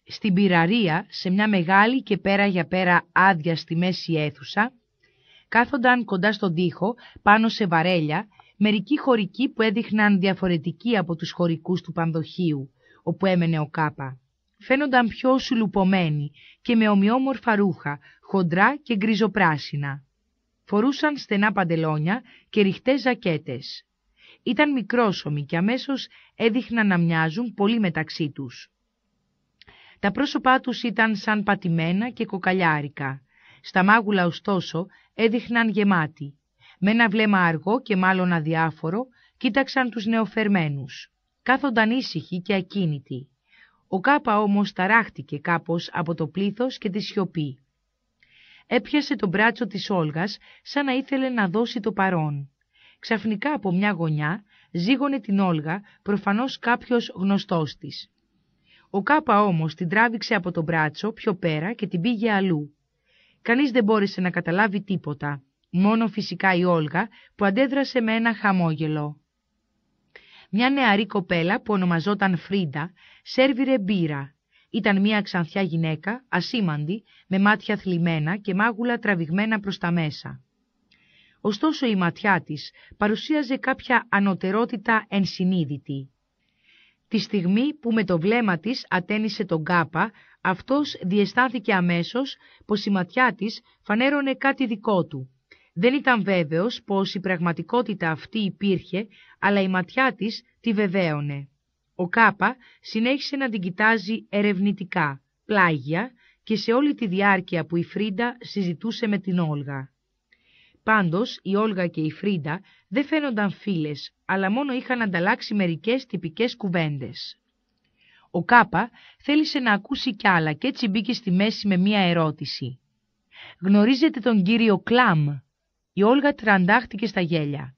στην πυραρία, σε μια μεγάλη και πέρα για πέρα άδεια στη μέση αίθουσα, κάθονταν κοντά στον τοίχο, πάνω σε βαρέλια, μερικοί χωρικοί που έδειχναν διαφορετικοί από τους χωρικούς του πανδοχείου, όπου έμενε ο Κάπα. Φαίνονταν πιο σουλουπωμένοι και με ομοιόμορφα ρούχα, χοντρά και γκριζοπράσινα. Φορούσαν στενά παντελόνια και ριχτές ζακέτες. Ήταν μικρόσωμοι και αμέσως έδειχναν να μοιάζουν πολύ μεταξύ τους. Τα πρόσωπά τους ήταν σαν πατημένα και κοκαλιάρικα. Στα μάγουλα ωστόσο έδειχναν γεμάτη, Με ένα βλέμμα αργό και μάλλον αδιάφορο κοίταξαν τους νεοφερμένους. Κάθονταν ήσυχοι και ακίνητοι. Ο Κάπα όμως ταράχτηκε κάπως από το πλήθος και τη σιωπή. Έπιασε τον μπράτσο της Όλγας σαν να ήθελε να δώσει το παρόν. Ξαφνικά από μια γωνιά ζήγωνε την Όλγα προφανώς κάποιος γνωστός της. Ο Κάπα όμως την τράβηξε από το μπράτσο πιο πέρα και την πήγε αλλού. Κανείς δεν μπόρεσε να καταλάβει τίποτα, μόνο φυσικά η Όλγα που αντέδρασε με ένα χαμόγελο. Μια νεαρή κοπέλα που ονομαζόταν Φρίντα σέρβιρε μπύρα. Ήταν μια ξανθιά γυναίκα, ασήμαντη, με μάτια θλιμμένα και μάγουλα τραβηγμένα προς τα μέσα. Ωστόσο η ματιά της παρουσίαζε κάποια ανωτερότητα ενσυνείδητη. Τη στιγμή που με το βλέμμα της ατένισε τον κάπα, αυτός διαισθάνθηκε αμέσως πως η ματιά της φανέρωνε κάτι δικό του. Δεν ήταν βέβαιος πως η πραγματικότητα αυτή υπήρχε, αλλά η ματιά της τη βεβαίωνε. Ο Κάπα συνέχισε να την κοιτάζει ερευνητικά, πλάγια και σε όλη τη διάρκεια που η Φρίντα συζητούσε με την Όλγα. Πάντως, η Όλγα και η Φρίντα δεν φαίνονταν φίλες, αλλά μόνο είχαν ανταλλάξει μερικές τυπικές κουβέντες. Ο Κάπα θέλησε να ακούσει κι άλλα και έτσι μπήκε στη μέση με μία ερώτηση. «Γνωρίζετε τον κύριο Κλάμ» Η Όλγα τραντάχτηκε στα γέλια.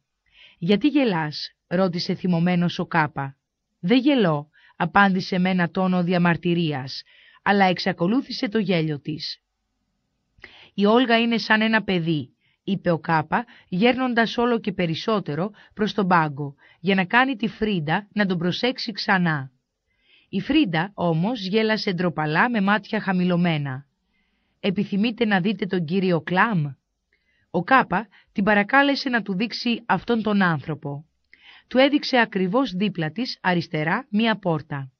«Γιατί γελάς» ρώτησε θυμωμένος ο Κάπα. «Δεν γελώ», απάντησε με ένα τόνο διαμαρτυρίας, αλλά εξακολούθησε το γέλιο της. «Η Όλγα είναι σαν ένα παιδί είπε ο Κάπα, γέρνοντας όλο και περισσότερο προς τον πάγκο, για να κάνει τη Φρίντα να τον προσέξει ξανά. Η Φρίντα όμως γέλασε ντροπαλά με μάτια χαμηλωμένα. «Επιθυμείτε να δείτε τον κύριο Κλάμ» Ο Κάπα την παρακάλεσε να του δείξει αυτόν τον άνθρωπο. Του έδειξε ακριβώς δίπλα της, αριστερά, μία πόρτα.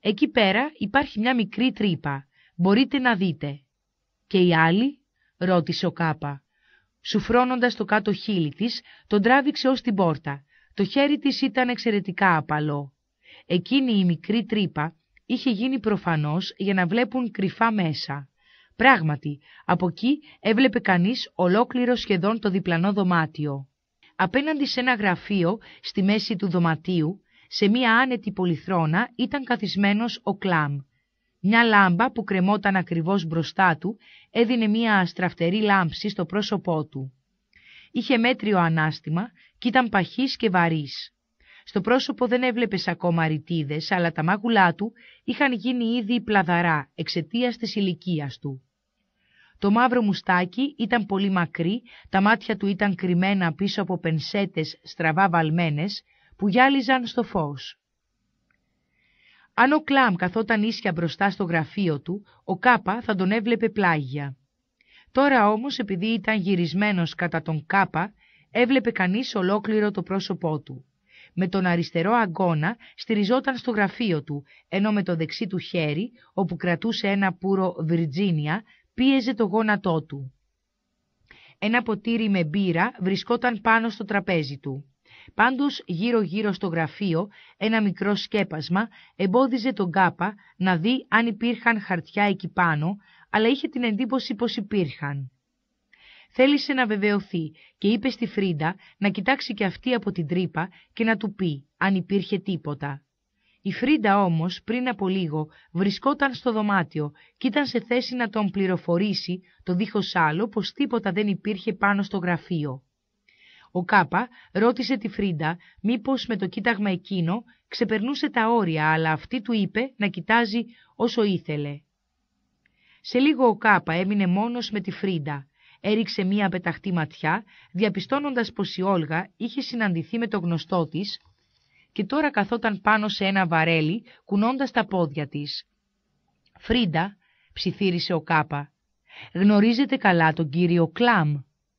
«Εκεί πέρα υπάρχει μια μικρή τρύπα. Μπορείτε να δείτε». «Και οι άλλοι» ρώτησε ο Κάπα. Σουφρώνοντας το κάτω χείλη της, τον τράβηξε ως την πόρτα. Το χέρι της ήταν εξαιρετικά απαλό. Εκείνη η μικρή τρύπα είχε γίνει προφανώς για να βλέπουν κρυφά μέσα. Πράγματι, από εκεί έβλεπε κανείς ολόκληρο σχεδόν το διπλανό δωμάτιο. Απέναντι σε ένα γραφείο, στη μέση του δωματίου, σε μία άνετη πολυθρόνα ήταν καθισμένος ο Κλάμ. Μια λάμπα που κρεμόταν ακριβώς μπροστά του έδινε μία αστραφτερή λάμψη στο πρόσωπό του. Είχε μέτριο ανάστημα και ήταν παχής και βαρύς. Στο πρόσωπο δεν έβλεπες ακόμα ρητίδες, αλλά τα μάγουλά του είχαν γίνει ήδη πλαδαρά εξαιτίας της ηλικίας του. Το μαύρο μουστάκι ήταν πολύ μακρύ, τα μάτια του ήταν κρυμμένα πίσω από πενσέτες στραβά βαλμένες που γυάλιζαν στο φως. Αν ο Κλάμ καθόταν ίσια μπροστά στο γραφείο του, ο Κάπα θα τον έβλεπε πλάγια. Τώρα όμως, επειδή ήταν γυρισμένος κατά τον Κάπα, έβλεπε κανείς ολόκληρο το πρόσωπό του. Με τον αριστερό αγκώνα στηριζόταν στο γραφείο του, ενώ με το δεξί του χέρι, όπου κρατούσε ένα πουρο Βιρτζίνια, πίεζε το γόνατό του. Ένα ποτήρι με μπύρα βρισκόταν πάνω στο τραπέζι του. Πάντως γύρω-γύρω στο γραφείο ένα μικρό σκέπασμα εμπόδιζε τον Κάπα να δει αν υπήρχαν χαρτιά εκεί πάνω, αλλά είχε την εντύπωση πως υπήρχαν. Θέλησε να βεβαιωθεί και είπε στη Φρίντα να κοιτάξει και αυτή από την τρύπα και να του πει αν υπήρχε τίποτα. Η Φρίντα όμως πριν από λίγο βρισκόταν στο δωμάτιο και ήταν σε θέση να τον πληροφορήσει το δίχως άλλο πως τίποτα δεν υπήρχε πάνω στο γραφείο. Ο Κάπα ρώτησε τη Φρίντα μήπως με το κοίταγμα εκείνο ξεπερνούσε τα όρια, αλλά αυτή του είπε να κοιτάζει όσο ήθελε. Σε λίγο ο Κάπα έμεινε μόνος με τη Φρίντα. Έριξε μία πεταχτή ματιά, διαπιστώνοντας πως η Όλγα είχε συναντηθεί με το γνωστό της και τώρα καθόταν πάνω σε ένα βαρέλι, κουνώντας τα πόδια της. «Φρίντα», ψιθύρισε ο Κάπα, «γνωρίζετε καλά τον κύριο Κλάμ».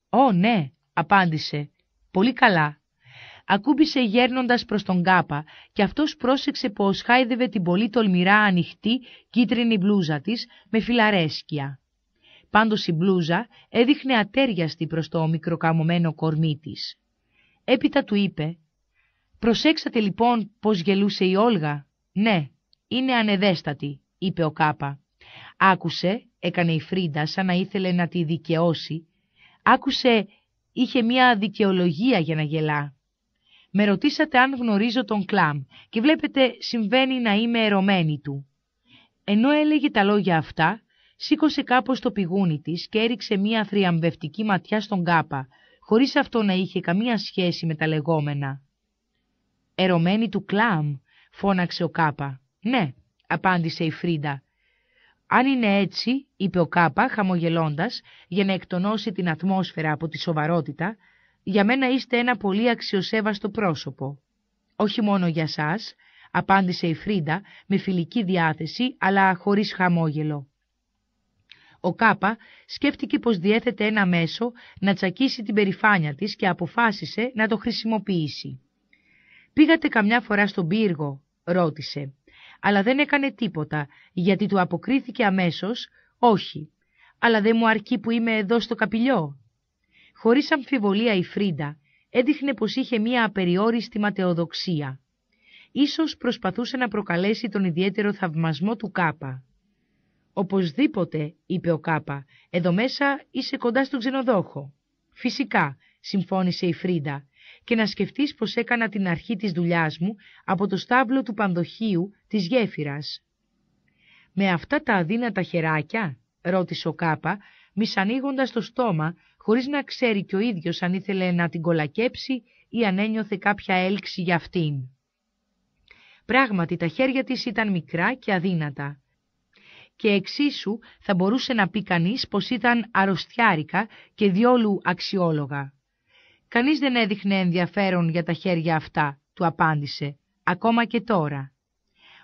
«Ω, ναι», απάντησε πολύ καλά. Ακούμπησε γέρνοντας προς τον κάπα και αυτός πρόσεξε πως χάιδευε την πολύ τολμηρά ανοιχτή κίτρινη μπλούζα της με φιλαρέσκια. Πάντως η μπλούζα έδειχνε ατέριαστη προς το μικροκαμωμένο κορμί της. Έπειτα του είπε «Προσέξατε λοιπόν πως γελούσε η Όλγα» «Ναι, είναι ανεδέστατη», είπε ο Κάπα. «Άκουσε», έκανε η Φρίντα σαν να ήθελε να τη δικαιώσει, «άκουσε είχε μια δικαιολογία για να γελά. Με ρωτήσατε αν γνωρίζω τον Κλάμ και βλέπετε συμβαίνει να είμαι ερωμένη του. Ενώ έλεγε τα λόγια αυτά, σήκωσε κάπως το πηγούνι της και έριξε μια θριαμβευτική ματιά στον Κάπα, χωρίς αυτό να είχε καμία σχέση με τα λεγόμενα. «Ερωμένη του Κλάμ», φώναξε ο Κάπα. «Ναι», απάντησε η Φρίντα. Αν είναι έτσι, είπε ο Κάπα, χαμογελώντας, για να εκτονώσει την ατμόσφαιρα από τη σοβαρότητα, για μένα είστε ένα πολύ αξιοσέβαστο πρόσωπο. Όχι μόνο για σας, απάντησε η Φρίντα με φιλική διάθεση, αλλά χωρίς χαμόγελο. Ο Κάπα σκέφτηκε πως διέθετε ένα μέσο να τσακίσει την περηφάνεια της και αποφάσισε να το χρησιμοποιήσει. «Πήγατε καμιά φορά στον πύργο», ρώτησε αλλά δεν έκανε τίποτα, γιατί του αποκρίθηκε αμέσως «Όχι, αλλά δεν μου αρκεί που είμαι εδώ στο καπηλιό». Χωρίς αμφιβολία η Φρίντα έδειχνε πως είχε μία απεριόριστη ματαιοδοξία. Ίσως προσπαθούσε να προκαλέσει τον ιδιαίτερο θαυμασμό του Κάπα. «Οπωσδήποτε», είπε ο Κάπα, «εδώ μέσα είσαι κοντά στον ξενοδόχο». «Φυσικά», συμφώνησε η Φρίντα, και να σκεφτείς πως έκανα την αρχή της δουλειάς μου από το στάβλο του πανδοχείου της γέφυρας. «Με αυτά τα αδύνατα χεράκια» ρώτησε ο Κάπα, μισανοίγοντας το στόμα, χωρίς να ξέρει κι ο ίδιος αν ήθελε να την κολακέψει ή αν ένιωθε κάποια έλξη για αυτήν. Πράγματι τα χέρια της ήταν μικρά και αδύνατα. Και εξίσου θα μπορούσε να πει κανείς πως ήταν αρρωστιάρικα και διόλου αξιόλογα. Κανείς δεν έδειχνε ενδιαφέρον για τα χέρια αυτά, του απάντησε, ακόμα και τώρα.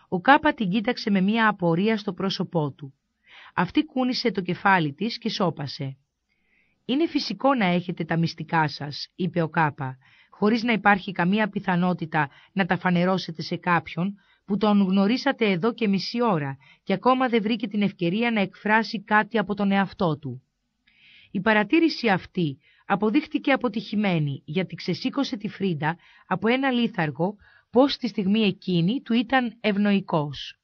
Ο Κάπα την κοίταξε με μία απορία στο πρόσωπό του. Αυτή κούνησε το κεφάλι της και σώπασε. «Είναι φυσικό να έχετε τα μυστικά σας», είπε ο Κάπα, χωρίς να υπάρχει καμία πιθανότητα να τα φανερώσετε σε κάποιον που τον γνωρίσατε εδώ και μισή ώρα και ακόμα δεν βρήκε την ευκαιρία να εκφράσει κάτι από τον εαυτό του. Η παρατήρηση αυτή αποδείχτηκε αποτυχημένη γιατί ξεσήκωσε τη Φρίντα από ένα λίθαργο πως στη στιγμή εκείνη του ήταν ευνοϊκός.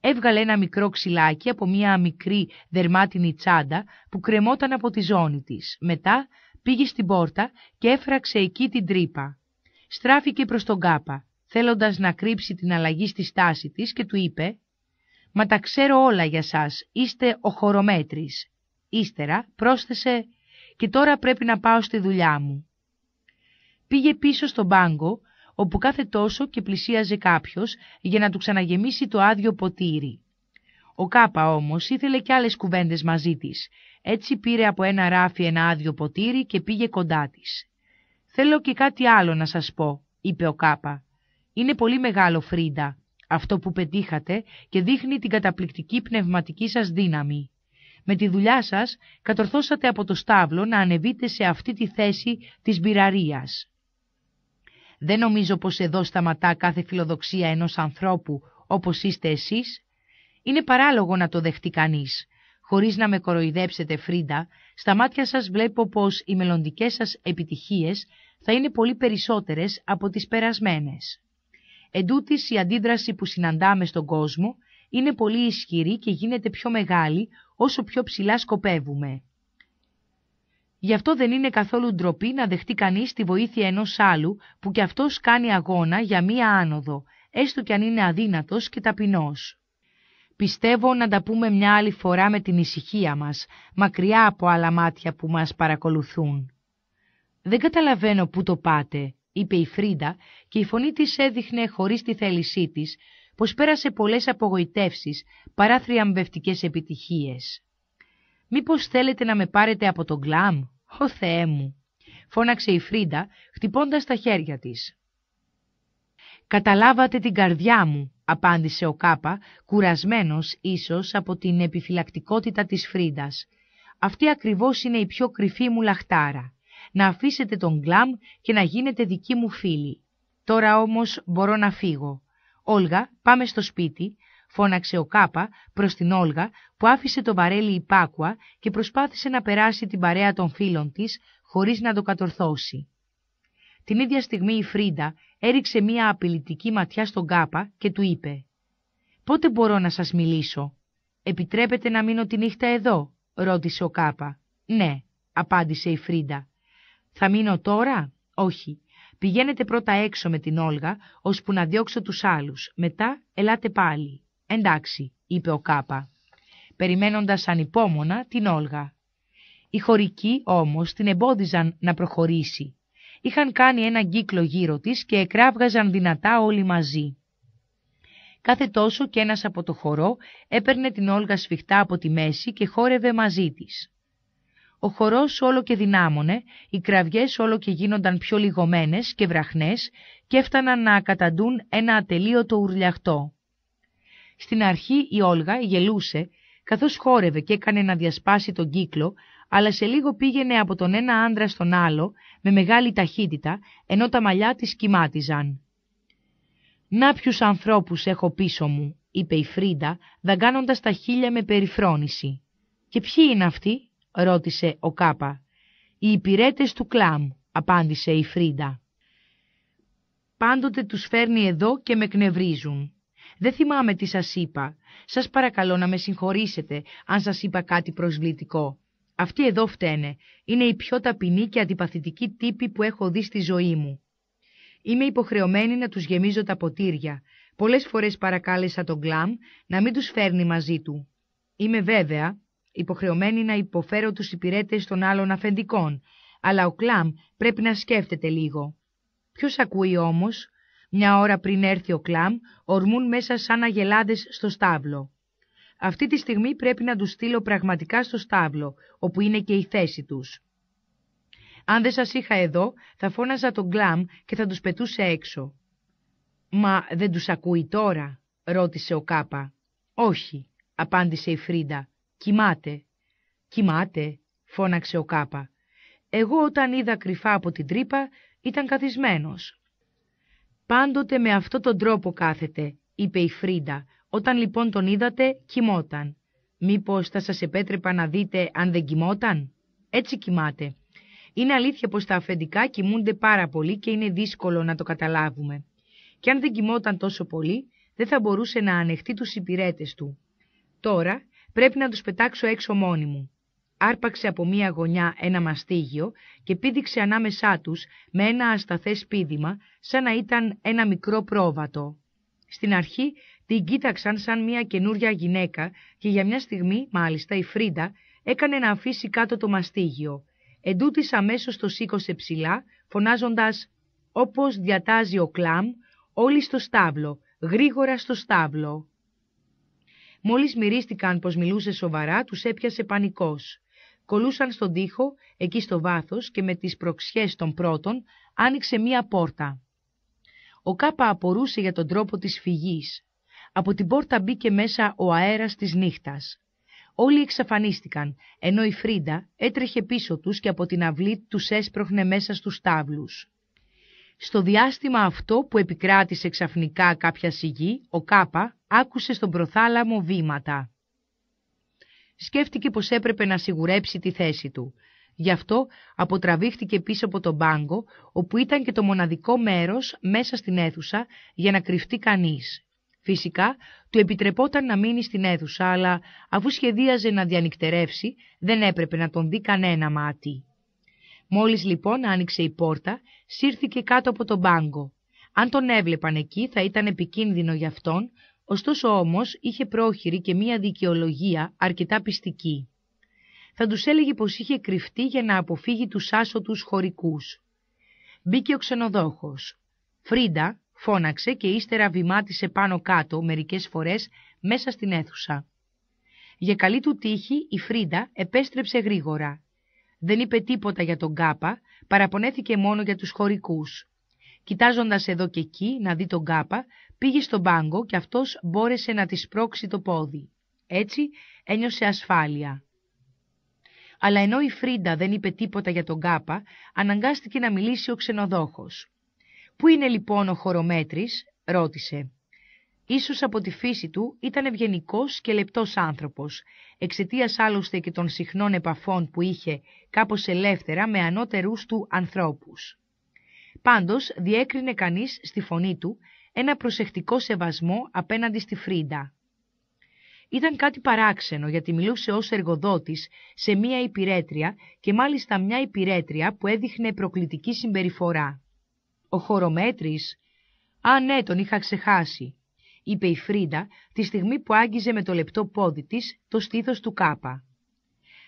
Έβγαλε ένα μικρό ξυλάκι από μια μικρή δερμάτινη τσάντα που κρεμόταν από τη ζώνη της. Μετά πήγε στην πόρτα και έφραξε εκεί την τρύπα. Στράφηκε προς τον κάπα, θέλοντας να κρύψει την αλλαγή στη στάση της και του είπε «Μα τα ξέρω όλα για σας, είστε ο χορομέτρης». Ύστερα πρόσθεσε και τώρα πρέπει να πάω στη δουλειά μου. Πήγε πίσω στον πάγκο, όπου κάθε τόσο και πλησίαζε κάποιος για να του ξαναγεμίσει το άδειο ποτήρι. Ο Κάπα όμως ήθελε κι άλλες κουβέντες μαζί της, έτσι πήρε από ένα ράφι ένα άδειο ποτήρι και πήγε κοντά της. «Θέλω και κάτι άλλο να σας πω», είπε ο Κάπα. «Είναι πολύ μεγάλο, Φρίντα, αυτό που πετύχατε και δείχνει την καταπληκτική πνευματική σας δύναμη. Με τη δουλειά σας κατορθώσατε από το στάβλο να ανεβείτε σε αυτή τη θέση της μπειραρίας. Δεν νομίζω πως εδώ σταματά κάθε φιλοδοξία ενός ανθρώπου όπως είστε εσείς. Είναι παράλογο να το δεχτεί κανείς. Χωρίς να με κοροϊδέψετε Φρίντα, στα μάτια σας βλέπω πως οι μελλοντικές σας επιτυχίες θα είναι πολύ περισσότερες από τις περασμένες. Εν τούτης, η αντίδραση που συναντάμε στον κόσμο είναι πολύ ισχυρή και γίνεται πιο μεγάλη όσο πιο ψηλά σκοπεύουμε. Γι' αυτό δεν είναι καθόλου ντροπή να δεχτεί κανείς τη βοήθεια ενός άλλου που κι αυτός κάνει αγώνα για μία άνοδο, έστω κι αν είναι αδύνατος και ταπεινός. Πιστεύω να τα πούμε μια άλλη φορά με την ησυχία μας, μακριά από άλλα μάτια που μας παρακολουθούν. «Δεν καταλαβαίνω πού το πάτε», είπε η Φρίντα και η φωνή της έδειχνε χωρίς τη θέλησή της πως πέρασε πολλές απογοητεύσεις παρά θριαμβευτικές επιτυχίες. «Μήπως θέλετε να με πάρετε από τον γκλάμ, ο Θεέ μου», φώναξε η Φρίντα, χτυπώντας τα χέρια της. «Καταλάβατε την καρδιά μου», απάντησε ο Κάπα, κουρασμένος ίσως από την επιφυλακτικότητα της Φρίντας. «Αυτή ακριβώς είναι η πιο κρυφή μου λαχτάρα. Να αφήσετε τον Γκλάμ και να γίνετε δική μου φίλη. Τώρα όμως μπορώ να φύγω. Όλγα, πάμε στο σπίτι, φώναξε ο Κάπα προς την Όλγα που άφησε το βαρέλι υπάκουα και προσπάθησε να περάσει την παρέα των φίλων της χωρίς να το κατορθώσει. Την ίδια στιγμή η Φρίντα έριξε μία απειλητική ματιά στον Κάπα και του είπε «Πότε μπορώ να σας μιλήσω» «Επιτρέπετε να μείνω τη νύχτα εδώ» ρώτησε ο Κάπα. «Ναι», απάντησε η Φρίντα. «Θα μείνω τώρα» «Όχι, Πηγαίνετε πρώτα έξω με την Όλγα, ώσπου να διώξω τους άλλους. Μετά ελάτε πάλι. Εντάξει, είπε ο Κάπα, περιμένοντας ανυπόμονα την Όλγα. Οι χωρικοί όμως την εμπόδιζαν να προχωρήσει. Είχαν κάνει ένα κύκλο γύρω της και εκράβγαζαν δυνατά όλοι μαζί. Κάθε τόσο κι ένας από το χορό έπαιρνε την Όλγα σφιχτά από τη μέση και χόρευε μαζί της. Ο χορός όλο και δυνάμωνε, οι κραυγές όλο και γίνονταν πιο λιγωμένες και βραχνές και έφταναν να ακαταντούν ένα ατελείωτο ουρλιαχτό. Στην αρχή η Όλγα γελούσε, καθώς χόρευε και έκανε να διασπάσει τον κύκλο, αλλά σε λίγο πήγαινε από τον ένα άντρα στον άλλο με μεγάλη ταχύτητα, ενώ τα μαλλιά της κοιμάτιζαν. «Να ποιους ανθρώπους έχω πίσω μου», είπε η Φρίντα, δαγκάνοντας τα χείλια με περιφρόνηση. «Και ποιοι είναι αυτοί» ρώτησε ο Κάπα. Οι υπηρέτες του κλάμ, απάντησε η Φρίντα. Πάντοτε τους φέρνει εδώ και με κνευρίζουν. Δεν θυμάμαι τι σας είπα. Σας παρακαλώ να με συγχωρήσετε αν σας είπα κάτι προσβλητικό. Αυτοί εδώ φταίνε. Είναι οι πιο ταπεινοί και αντιπαθητικοί τύποι που έχω δει στη ζωή μου. Είμαι υποχρεωμένη να τους γεμίζω τα ποτήρια. Πολλές φορές παρακάλεσα τον Κλάμ να μην τους φέρνει μαζί του. Είμαι βέβαια, υποχρεωμένη να υποφέρω τους υπηρέτες των άλλων αφεντικών, αλλά ο Κλάμ πρέπει να σκέφτεται λίγο. Ποιος ακούει όμως, μια ώρα πριν έρθει ο Κλάμ, ορμούν μέσα σαν αγελάδες στο στάβλο. Αυτή τη στιγμή πρέπει να τους στείλω πραγματικά στο στάβλο, όπου είναι και η θέση τους. Αν δεν σας είχα εδώ, θα φώναζα τον Κλάμ και θα τους πετούσε έξω. «Μα δεν τους ακούει τώρα» ρώτησε ο Κάπα. «Όχι», απάντησε η Φρίντα. «Κοιμάται, κοιμάται», φώναξε ο Κάπα. Εγώ όταν είδα κρυφά από την τρύπα ήταν καθισμένος. «Πάντοτε με αυτόν τον τρόπο κάθεται», είπε η Φρίντα. «Όταν λοιπόν τον είδατε, κοιμόταν. Μήπως θα σας επέτρεπα να δείτε αν δεν κοιμόταν» έτσι κοιμάται. Είναι αλήθεια πως τα αφεντικά κοιμούνται πάρα πολύ και είναι δύσκολο να το καταλάβουμε. Και αν δεν κοιμόταν τόσο πολύ, δεν θα μπορούσε να ανεχτεί τους υπηρέτες του. Τώρα πρέπει να τους πετάξω έξω μόνη μου. Άρπαξε από μία γωνιά ένα μαστίγιο και πήδηξε ανάμεσά τους με ένα ασταθές πίδημα σαν να ήταν ένα μικρό πρόβατο. Στην αρχή την κοίταξαν σαν μια καινούρια γυναίκα και για μια στιγμή, μάλιστα, η Φρίντα έκανε να αφήσει κάτω το μαστίγιο. τούτης αμέσως το σήκωσε ψηλά, φωνάζοντας «Όπως διατάζει ο Κλάμ, όλοι στο στάβλο, γρήγορα στο στάβλο». Μόλις μυρίστηκαν πως μιλούσε σοβαρά, τους έπιασε πανικός. Κολούσαν στον τοίχο, εκεί στο βάθος και με τις προξιές των πρώτων άνοιξε μία πόρτα. Ο Κάπα απορούσε για τον τρόπο της φυγής. Από την πόρτα μπήκε μέσα ο αέρας της νύχτας. Όλοι εξαφανίστηκαν, ενώ η Φρίντα έτρεχε πίσω τους και από την αυλή τους έσπρωχνε μέσα στους τάβλους. Στο διάστημα αυτό που επικράτησε ξαφνικά κάποια σιγή, ο Κάπα άκουσε στον προθάλαμο βήματα. Σκέφτηκε πως έπρεπε να σιγουρέψει τη θέση του. Γι' αυτό αποτραβήχτηκε πίσω από τον μπάγκο όπου ήταν και το μοναδικό μέρος μέσα στην αίθουσα για να κρυφτεί κανείς. Φυσικά, του επιτρεπόταν να μείνει στην αίθουσα, αλλά αφού σχεδίαζε να διανυκτερεύσει, δεν έπρεπε να τον δει κανένα μάτι. Μόλις λοιπόν άνοιξε η πόρτα, σύρθηκε κάτω από τον πάγκο. Αν τον έβλεπαν εκεί θα ήταν επικίνδυνο για αυτόν, ωστόσο όμως είχε πρόχειρη και μία δικαιολογία αρκετά πιστική. Θα τους έλεγε πως είχε κρυφτεί για να αποφύγει τους άσωτους χωρικούς. Μπήκε ο ξενοδόχος. Φρίντα φώναξε και ύστερα βημάτισε πάνω κάτω μερικές φορές μέσα στην αίθουσα. Για καλή του τύχη η Φρίντα επέστρεψε γρήγορα δεν είπε τίποτα για τον Κάπα, παραπονέθηκε μόνο για τους χωρικούς. Κοιτάζοντας εδώ και εκεί να δει τον Κάπα, πήγε στον πάγκο και αυτός μπόρεσε να της σπρώξει το πόδι. Έτσι ένιωσε ασφάλεια. Αλλά ενώ η Φρίντα δεν είπε τίποτα για τον Κάπα, αναγκάστηκε να μιλήσει ο ξενοδόχος. «Πού είναι λοιπόν ο χωρομέτρης» ρώτησε. Ίσως από τη φύση του ήταν ευγενικός και λεπτός άνθρωπος, εξαιτίας άλλωστε και των συχνών επαφών που είχε κάπως ελεύθερα με ανώτερούς του ανθρώπους. Πάντως διέκρινε κανείς στη φωνή του ένα προσεκτικό σεβασμό απέναντι στη Φρίντα. Ήταν κάτι παράξενο γιατί μιλούσε ως εργοδότης σε μία υπηρέτρια και μάλιστα μία υπηρέτρια που έδειχνε προκλητική συμπεριφορά. Ο χωρομέτρης, α ναι τον είχα ξεχάσει, είπε η Φρίντα τη στιγμή που άγγιζε με το λεπτό πόδι της το στήθος του Κάπα.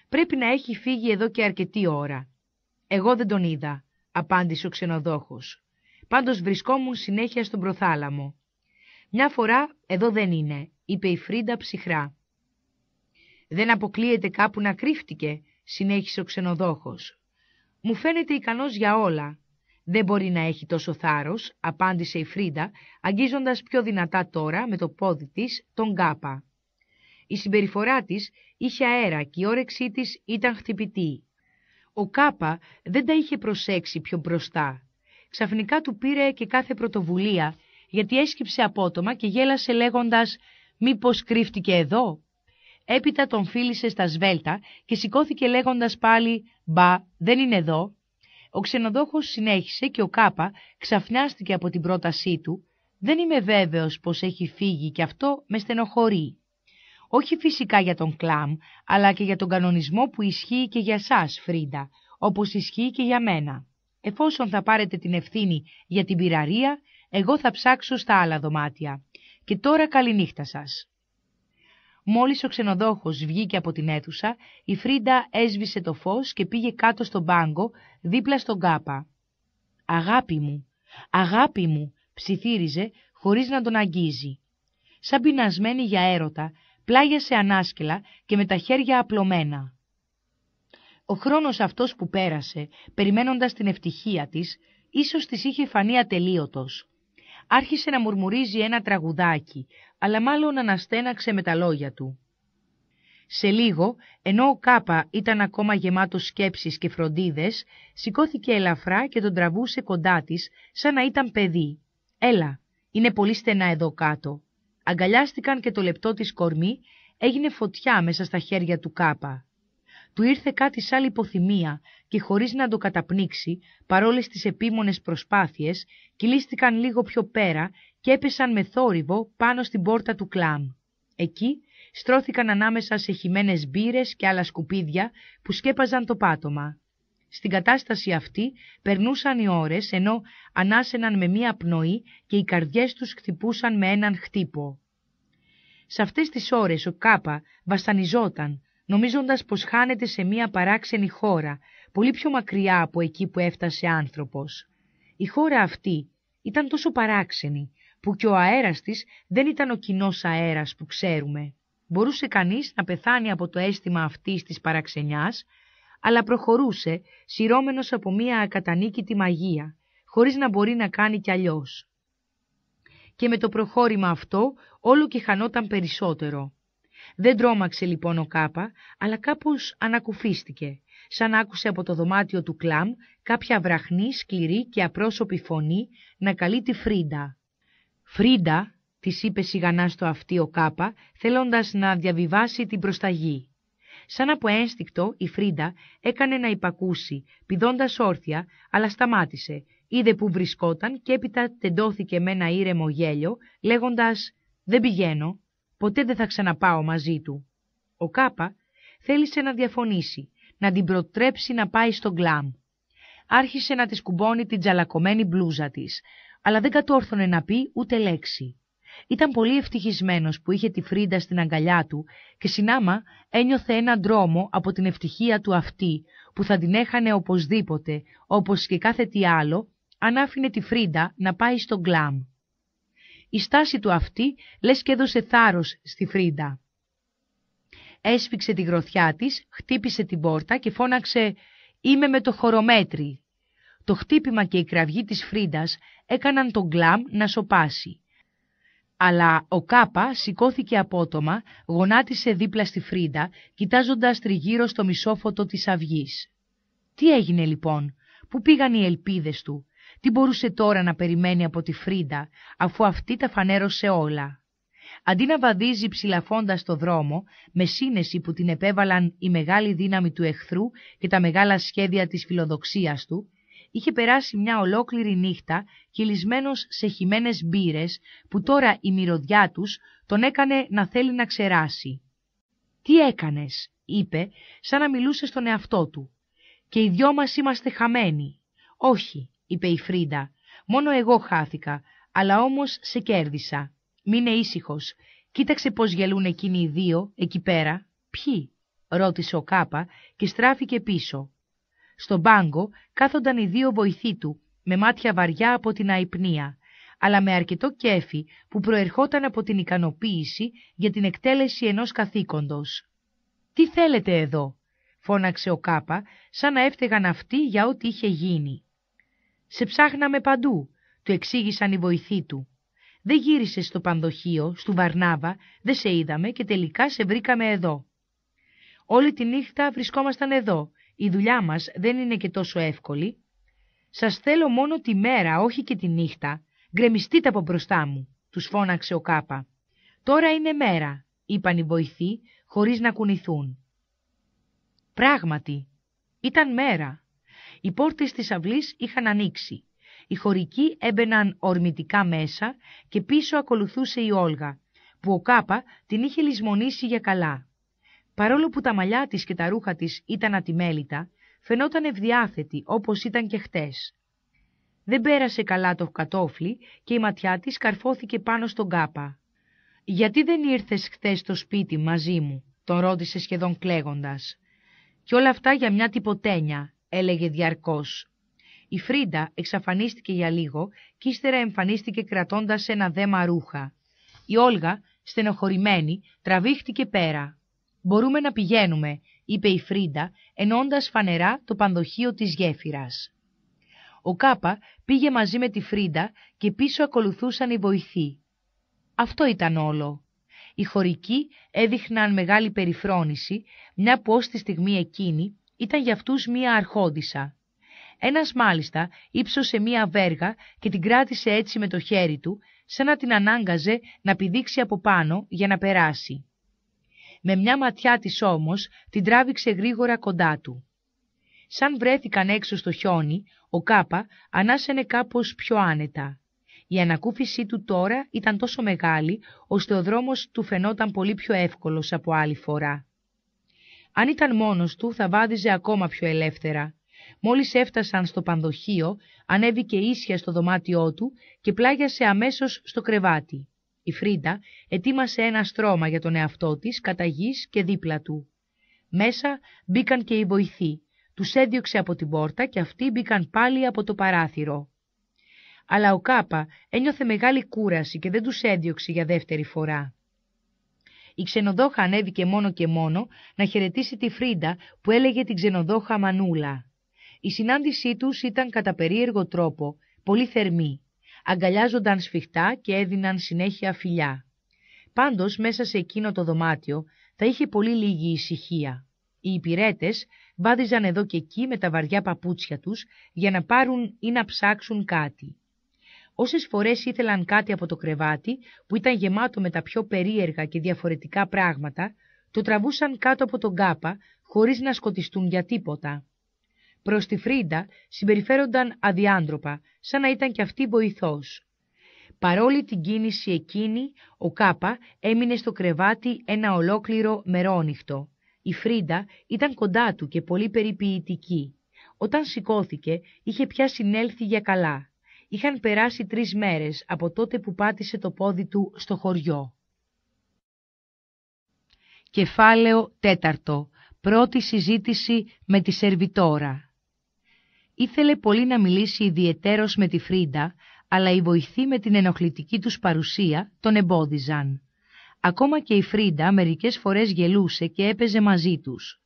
«Πρέπει να έχει φύγει εδώ και αρκετή ώρα». «Εγώ δεν τον είδα», απάντησε ο ξενοδόχος. «Πάντως βρισκόμουν συνέχεια στον προθάλαμο». «Μια φορά εδώ δεν είναι», είπε η Φρίντα ψυχρά. «Δεν αποκλείεται κάπου να κρύφτηκε», συνέχισε ο ξενοδόχος. «Μου φαίνεται ικανός για όλα. Δεν μπορεί να έχει τόσο θάρρος, απάντησε η Φρίντα, αγγίζοντας πιο δυνατά τώρα με το πόδι της τον κάπα. Η συμπεριφορά της είχε αέρα και η όρεξή της ήταν χτυπητή. Ο κάπα δεν τα είχε προσέξει πιο μπροστά. Ξαφνικά του πήρε και κάθε πρωτοβουλία, γιατί έσκυψε απότομα και γέλασε λέγοντας «Μήπως κρύφτηκε εδώ» έπειτα τον φίλησε στα σβέλτα και σηκώθηκε λέγοντας πάλι «Μπα, δεν είναι εδώ». Ο ξενοδόχος συνέχισε και ο Κάπα ξαφνιάστηκε από την πρότασή του «Δεν είμαι βέβαιος πως έχει φύγει και αυτό με στενοχωρεί». Όχι φυσικά για τον κλάμ, αλλά και για τον κανονισμό που ισχύει και για σας, Φρίντα, όπως ισχύει και για μένα. Εφόσον θα πάρετε την ευθύνη για την πειραρία, εγώ θα ψάξω στα άλλα δωμάτια. Και τώρα καληνύχτα σας. Μόλις ο ξενοδόχος βγήκε από την αίθουσα, η Φρίντα έσβησε το φως και πήγε κάτω στον πάγκο, δίπλα στον κάπα. «Αγάπη μου, αγάπη μου», ψιθύριζε, χωρίς να τον αγγίζει. Σαν πεινασμένη για έρωτα, πλάγιασε ανάσκελα και με τα χέρια απλωμένα. Ο χρόνος αυτός που πέρασε, περιμένοντας την ευτυχία της, ίσως της είχε φανεί ατελείωτος. Άρχισε να μουρμουρίζει ένα τραγουδάκι, αλλά μάλλον αναστέναξε με τα λόγια του. Σε λίγο, ενώ ο Κάπα ήταν ακόμα γεμάτος σκέψεις και φροντίδες, σηκώθηκε ελαφρά και τον τραβούσε κοντά της, σαν να ήταν παιδί. «Έλα, είναι πολύ στενά εδώ κάτω». Αγκαλιάστηκαν και το λεπτό της κορμί έγινε φωτιά μέσα στα χέρια του Κάπα του ήρθε κάτι σαν υποθυμία και χωρίς να το καταπνίξει, παρόλες τις επίμονες προσπάθειες, κυλίστηκαν λίγο πιο πέρα και έπεσαν με θόρυβο πάνω στην πόρτα του κλάμ. Εκεί στρώθηκαν ανάμεσα σε χυμένες μπύρες και άλλα σκουπίδια που σκέπαζαν το πάτωμα. Στην κατάσταση αυτή περνούσαν οι ώρες ενώ ανάσαιναν με μία πνοή και οι καρδιές τους χτυπούσαν με έναν χτύπο. Σε αυτές τις ώρες ο Κάπα βασανιζόταν, νομίζοντας πως χάνεται σε μία παράξενη χώρα, πολύ πιο μακριά από εκεί που έφτασε άνθρωπος. Η χώρα αυτή ήταν τόσο παράξενη, που και ο αέρας της δεν ήταν ο κοινός αέρας που ξέρουμε. Μπορούσε κανείς να πεθάνει από το αίσθημα αυτής της παραξενιάς, αλλά προχωρούσε σειρώμενος από μία ακατανίκητη μαγεία, χωρίς να μπορεί να κάνει κι αλλιώς. Και με το προχώρημα αυτό όλο και χανόταν περισσότερο. Δεν τρόμαξε λοιπόν ο Κάπα, αλλά κάπως ανακουφίστηκε, σαν άκουσε από το δωμάτιο του κλαμ κάποια βραχνή, σκληρή και απρόσωπη φωνή να καλεί τη Φρίντα. «Φρίντα», της είπε σιγανά στο αυτί ο Κάπα, θέλοντας να διαβιβάσει την προσταγή. Σαν από ένστικτο η Φρίντα έκανε να υπακούσει, πηδώντας όρθια, αλλά σταμάτησε, είδε που βρισκόταν και έπειτα τεντώθηκε με ένα ήρεμο γέλιο, λέγοντας «Δεν πηγαίνω» ποτέ δεν θα ξαναπάω μαζί του. Ο Κάπα θέλησε να διαφωνήσει, να την προτρέψει να πάει στο γκλάμ. Άρχισε να της κουμπώνει την τζαλακωμένη μπλούζα της, αλλά δεν κατόρθωνε να πει ούτε λέξη. Ήταν πολύ ευτυχισμένος που είχε τη Φρίντα στην αγκαλιά του και συνάμα ένιωθε έναν δρόμο από την ευτυχία του αυτή που θα την έχανε οπωσδήποτε, όπως και κάθε τι άλλο, αν άφηνε τη Φρίντα να πάει στο γκλάμ. Η στάση του αυτή λες και έδωσε θάρρος στη Φρίντα. Έσφιξε τη γροθιά της, χτύπησε την πόρτα και φώναξε «Είμαι με το χορομέτρι». Το χτύπημα και η κραυγή της Φρίντας έκαναν τον Γκλάμ να σοπάσει. Αλλά ο Κάπα σηκώθηκε απότομα, γονάτισε δίπλα στη Φρίντα, κοιτάζοντας τριγύρω στο μισόφωτο της αυγής. Τι έγινε λοιπόν, πού πήγαν οι ελπίδες του, τι μπορούσε τώρα να περιμένει από τη Φρίντα, αφού αυτή τα φανέρωσε όλα. Αντί να βαδίζει ψηλαφώντας το δρόμο, με σύνεση που την επέβαλαν η μεγάλη δύναμη του εχθρού και τα μεγάλα σχέδια της φιλοδοξίας του, είχε περάσει μια ολόκληρη νύχτα κυλισμένος σε χυμένες μπύρες που τώρα η μυρωδιά τους τον έκανε να θέλει να ξεράσει. «Τι έκανες», είπε, σαν να μιλούσε στον εαυτό του. «Και οι δυο μας είμαστε χαμένοι. Όχι, είπε η Φρίντα. Μόνο εγώ χάθηκα, αλλά όμως σε κέρδισα. Μείνε ήσυχος. Κοίταξε πώς γελούν εκείνοι οι δύο, εκεί πέρα. Ποιοι, ρώτησε ο Κάπα και στράφηκε πίσω. Στον πάγκο κάθονταν οι δύο βοηθοί του, με μάτια βαριά από την αϊπνία, αλλά με αρκετό κέφι που προερχόταν από την ικανοποίηση για την εκτέλεση ενός καθήκοντος. «Τι θέλετε εδώ», φώναξε ο Κάπα, σαν να έφταιγαν αυτοί για ό,τι είχε γίνει. Σε ψάχναμε παντού, του εξήγησαν οι βοηθοί του. Δεν γύρισε στο πανδοχείο, στου Βαρνάβα, δεν σε είδαμε και τελικά σε βρήκαμε εδώ. Όλη τη νύχτα βρισκόμασταν εδώ. Η δουλειά μας δεν είναι και τόσο εύκολη. Σας θέλω μόνο τη μέρα, όχι και τη νύχτα. Γκρεμιστείτε από μπροστά μου, τους φώναξε ο Κάπα. Τώρα είναι μέρα, είπαν οι βοηθοί, χωρίς να κουνηθούν. Πράγματι, ήταν μέρα. Οι πόρτες της αυλής είχαν ανοίξει. Οι χωρικοί έμπαιναν ορμητικά μέσα και πίσω ακολουθούσε η Όλγα, που ο Κάπα την είχε λησμονήσει για καλά. Παρόλο που τα μαλλιά της και τα ρούχα της ήταν ατιμέλητα, φαινόταν ευδιάθετη όπως ήταν και χτες. Δεν πέρασε καλά το κατόφλι και η ματιά της καρφώθηκε πάνω στον Κάπα. «Γιατί δεν ήρθες χτες στο σπίτι μαζί μου», τον ρώτησε σχεδόν κλαίγοντας. «Και όλα αυτά για μια τυποτένια έλεγε διαρκώς. Η Φρίντα εξαφανίστηκε για λίγο και ύστερα εμφανίστηκε κρατώντας ένα δέμα ρούχα. Η Όλγα, στενοχωρημένη, τραβήχτηκε πέρα. «Μπορούμε να πηγαίνουμε», είπε η Φρίντα, ενώντας φανερά το πανδοχείο της γέφυρας. Ο Κάπα πήγε μαζί με τη Φρίντα και πίσω ακολουθούσαν οι βοηθοί. Αυτό ήταν όλο. Οι χωρικοί έδειχναν μεγάλη περιφρόνηση, μια που ως τη στιγμή εκείνη ήταν για αυτούς μία αρχόδισα. Ένας μάλιστα ύψωσε μία βέργα και την κράτησε έτσι με το χέρι του, σαν να την ανάγκαζε να πηδήξει από πάνω για να περάσει. Με μια ματιά της όμως την τράβηξε γρήγορα κοντά του. Σαν βρέθηκαν έξω στο χιόνι, ο Κάπα ανάσαινε κάπως πιο άνετα. Η ανακούφιση του τώρα ήταν τόσο μεγάλη, ώστε ο δρόμος του φαινόταν πολύ πιο εύκολος από άλλη φορά. Αν ήταν μόνος του θα βάδιζε ακόμα πιο ελεύθερα. Μόλις έφτασαν στο πανδοχείο, ανέβηκε ίσια στο δωμάτιό του και πλάγιασε αμέσως στο κρεβάτι. Η Φρίντα ετοίμασε ένα στρώμα για τον εαυτό της κατά γης και δίπλα του. Μέσα μπήκαν και οι βοηθοί. Τους έδιωξε από την πόρτα και αυτοί μπήκαν πάλι από το παράθυρο. Αλλά ο Κάπα ένιωθε μεγάλη κούραση και δεν τους έδιωξε για δεύτερη φορά. Η ξενοδόχα ανέβηκε μόνο και μόνο να χαιρετήσει τη Φρίντα που έλεγε την ξενοδόχα Μανούλα. Η συνάντησή τους ήταν κατά περίεργο τρόπο, πολύ θερμή. Αγκαλιάζονταν σφιχτά και έδιναν συνέχεια φιλιά. Πάντως μέσα σε εκείνο το δωμάτιο θα είχε πολύ λίγη ησυχία. Οι υπηρέτες βάδιζαν εδώ και εκεί με τα βαριά παπούτσια τους για να πάρουν ή να ψάξουν κάτι. Όσες φορές ήθελαν κάτι από το κρεβάτι, που ήταν γεμάτο με τα πιο περίεργα και διαφορετικά πράγματα, το τραβούσαν κάτω από τον κάπα, χωρίς να σκοτιστούν για τίποτα. Προς τη Φρίντα συμπεριφέρονταν αδιάντροπα, σαν να ήταν κι αυτή βοηθός. Παρόλη την κίνηση εκείνη, ο Κάπα έμεινε στο κρεβάτι ένα ολόκληρο μερόνυχτο. Η Φρίντα ήταν κοντά του και πολύ περιποιητική. Όταν σηκώθηκε, είχε πια συνέλθει για καλά. Είχαν περάσει τρεις μέρες από τότε που πάτησε το πόδι του στο χωριό. Κεφάλαιο τέταρτο. Πρώτη συζήτηση με τη σερβιτόρα. Ήθελε πολύ να μιλήσει ιδιαιτέρως με τη Φρίντα, αλλά οι βοηθοί με την ενοχλητική τους παρουσία τον εμπόδιζαν. Ακόμα και η Φρίντα μερικές φορές γελούσε και έπαιζε μαζί τους.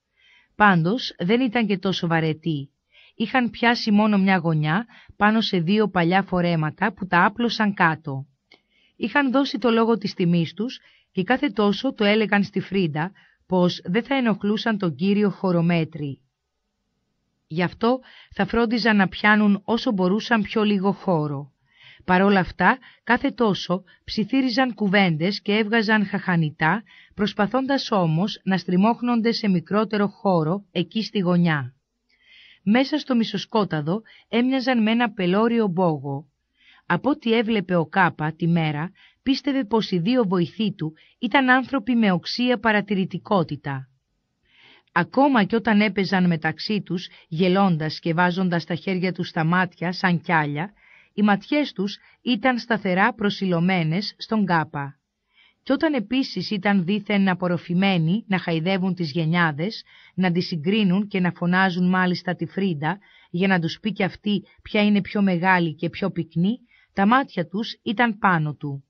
Πάντως δεν ήταν και τόσο βαρετή είχαν πιάσει μόνο μια γωνιά πάνω σε δύο παλιά φορέματα που τα άπλωσαν κάτω. Είχαν δώσει το λόγο της τιμής τους και κάθε τόσο το έλεγαν στη Φρίντα πως δεν θα ενοχλούσαν τον κύριο χωρομέτρη. Γι' αυτό θα φρόντιζαν να πιάνουν όσο μπορούσαν πιο λίγο χώρο. Παρόλα αυτά, κάθε τόσο ψιθύριζαν κουβέντες και έβγαζαν χαχανιτά, προσπαθώντας όμως να στριμώχνονται σε μικρότερο χώρο εκεί στη γωνιά μέσα στο μισοσκόταδο έμοιαζαν με ένα πελώριο μπόγο. Από ό,τι έβλεπε ο Κάπα τη μέρα, πίστευε πως οι δύο βοηθοί του ήταν άνθρωποι με οξία παρατηρητικότητα. Ακόμα κι όταν έπαιζαν μεταξύ τους, γελώντας και βάζοντας τα χέρια τους στα μάτια σαν κιάλια, οι ματιές τους ήταν σταθερά προσιλωμένες στον Κάπα και όταν επίσης ήταν δήθεν απορροφημένοι να χαϊδεύουν τις γενιάδες, να τις συγκρίνουν και να φωνάζουν μάλιστα τη Φρίντα, για να τους πει και αυτή ποια είναι πιο μεγάλη και πιο πυκνή, τα μάτια τους ήταν πάνω του.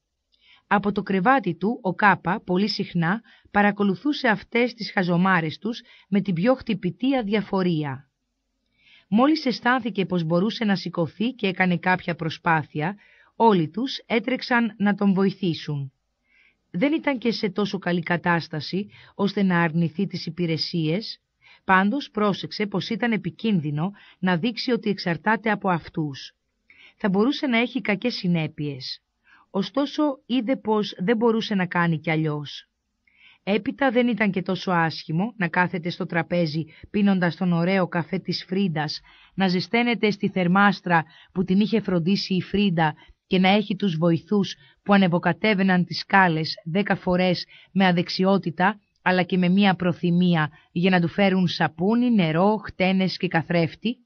Από το κρεβάτι του ο Κάπα πολύ συχνά παρακολουθούσε αυτές τις χαζομάρες τους με την πιο χτυπητή αδιαφορία. Μόλις αισθάνθηκε πως μπορούσε να σηκωθεί και έκανε κάποια προσπάθεια, όλοι τους έτρεξαν να τον βοηθήσουν δεν ήταν και σε τόσο καλή κατάσταση ώστε να αρνηθεί τις υπηρεσίες, πάντως πρόσεξε πως ήταν επικίνδυνο να δείξει ότι εξαρτάται από αυτούς. Θα μπορούσε να έχει κακές συνέπειες. Ωστόσο είδε πως δεν μπορούσε να κάνει κι αλλιώς. Έπειτα δεν ήταν και τόσο άσχημο να κάθεται στο τραπέζι πίνοντας τον ωραίο καφέ της Φρίντας, να ζεσταίνεται στη θερμάστρα που την είχε φροντίσει η Φρίντα και να έχει τους βοηθούς που ανεβοκατέβαιναν τις σκάλες δέκα φορές με αδεξιότητα, αλλά και με μία προθυμία για να του φέρουν σαπούνι, νερό, χτένες και καθρέφτη.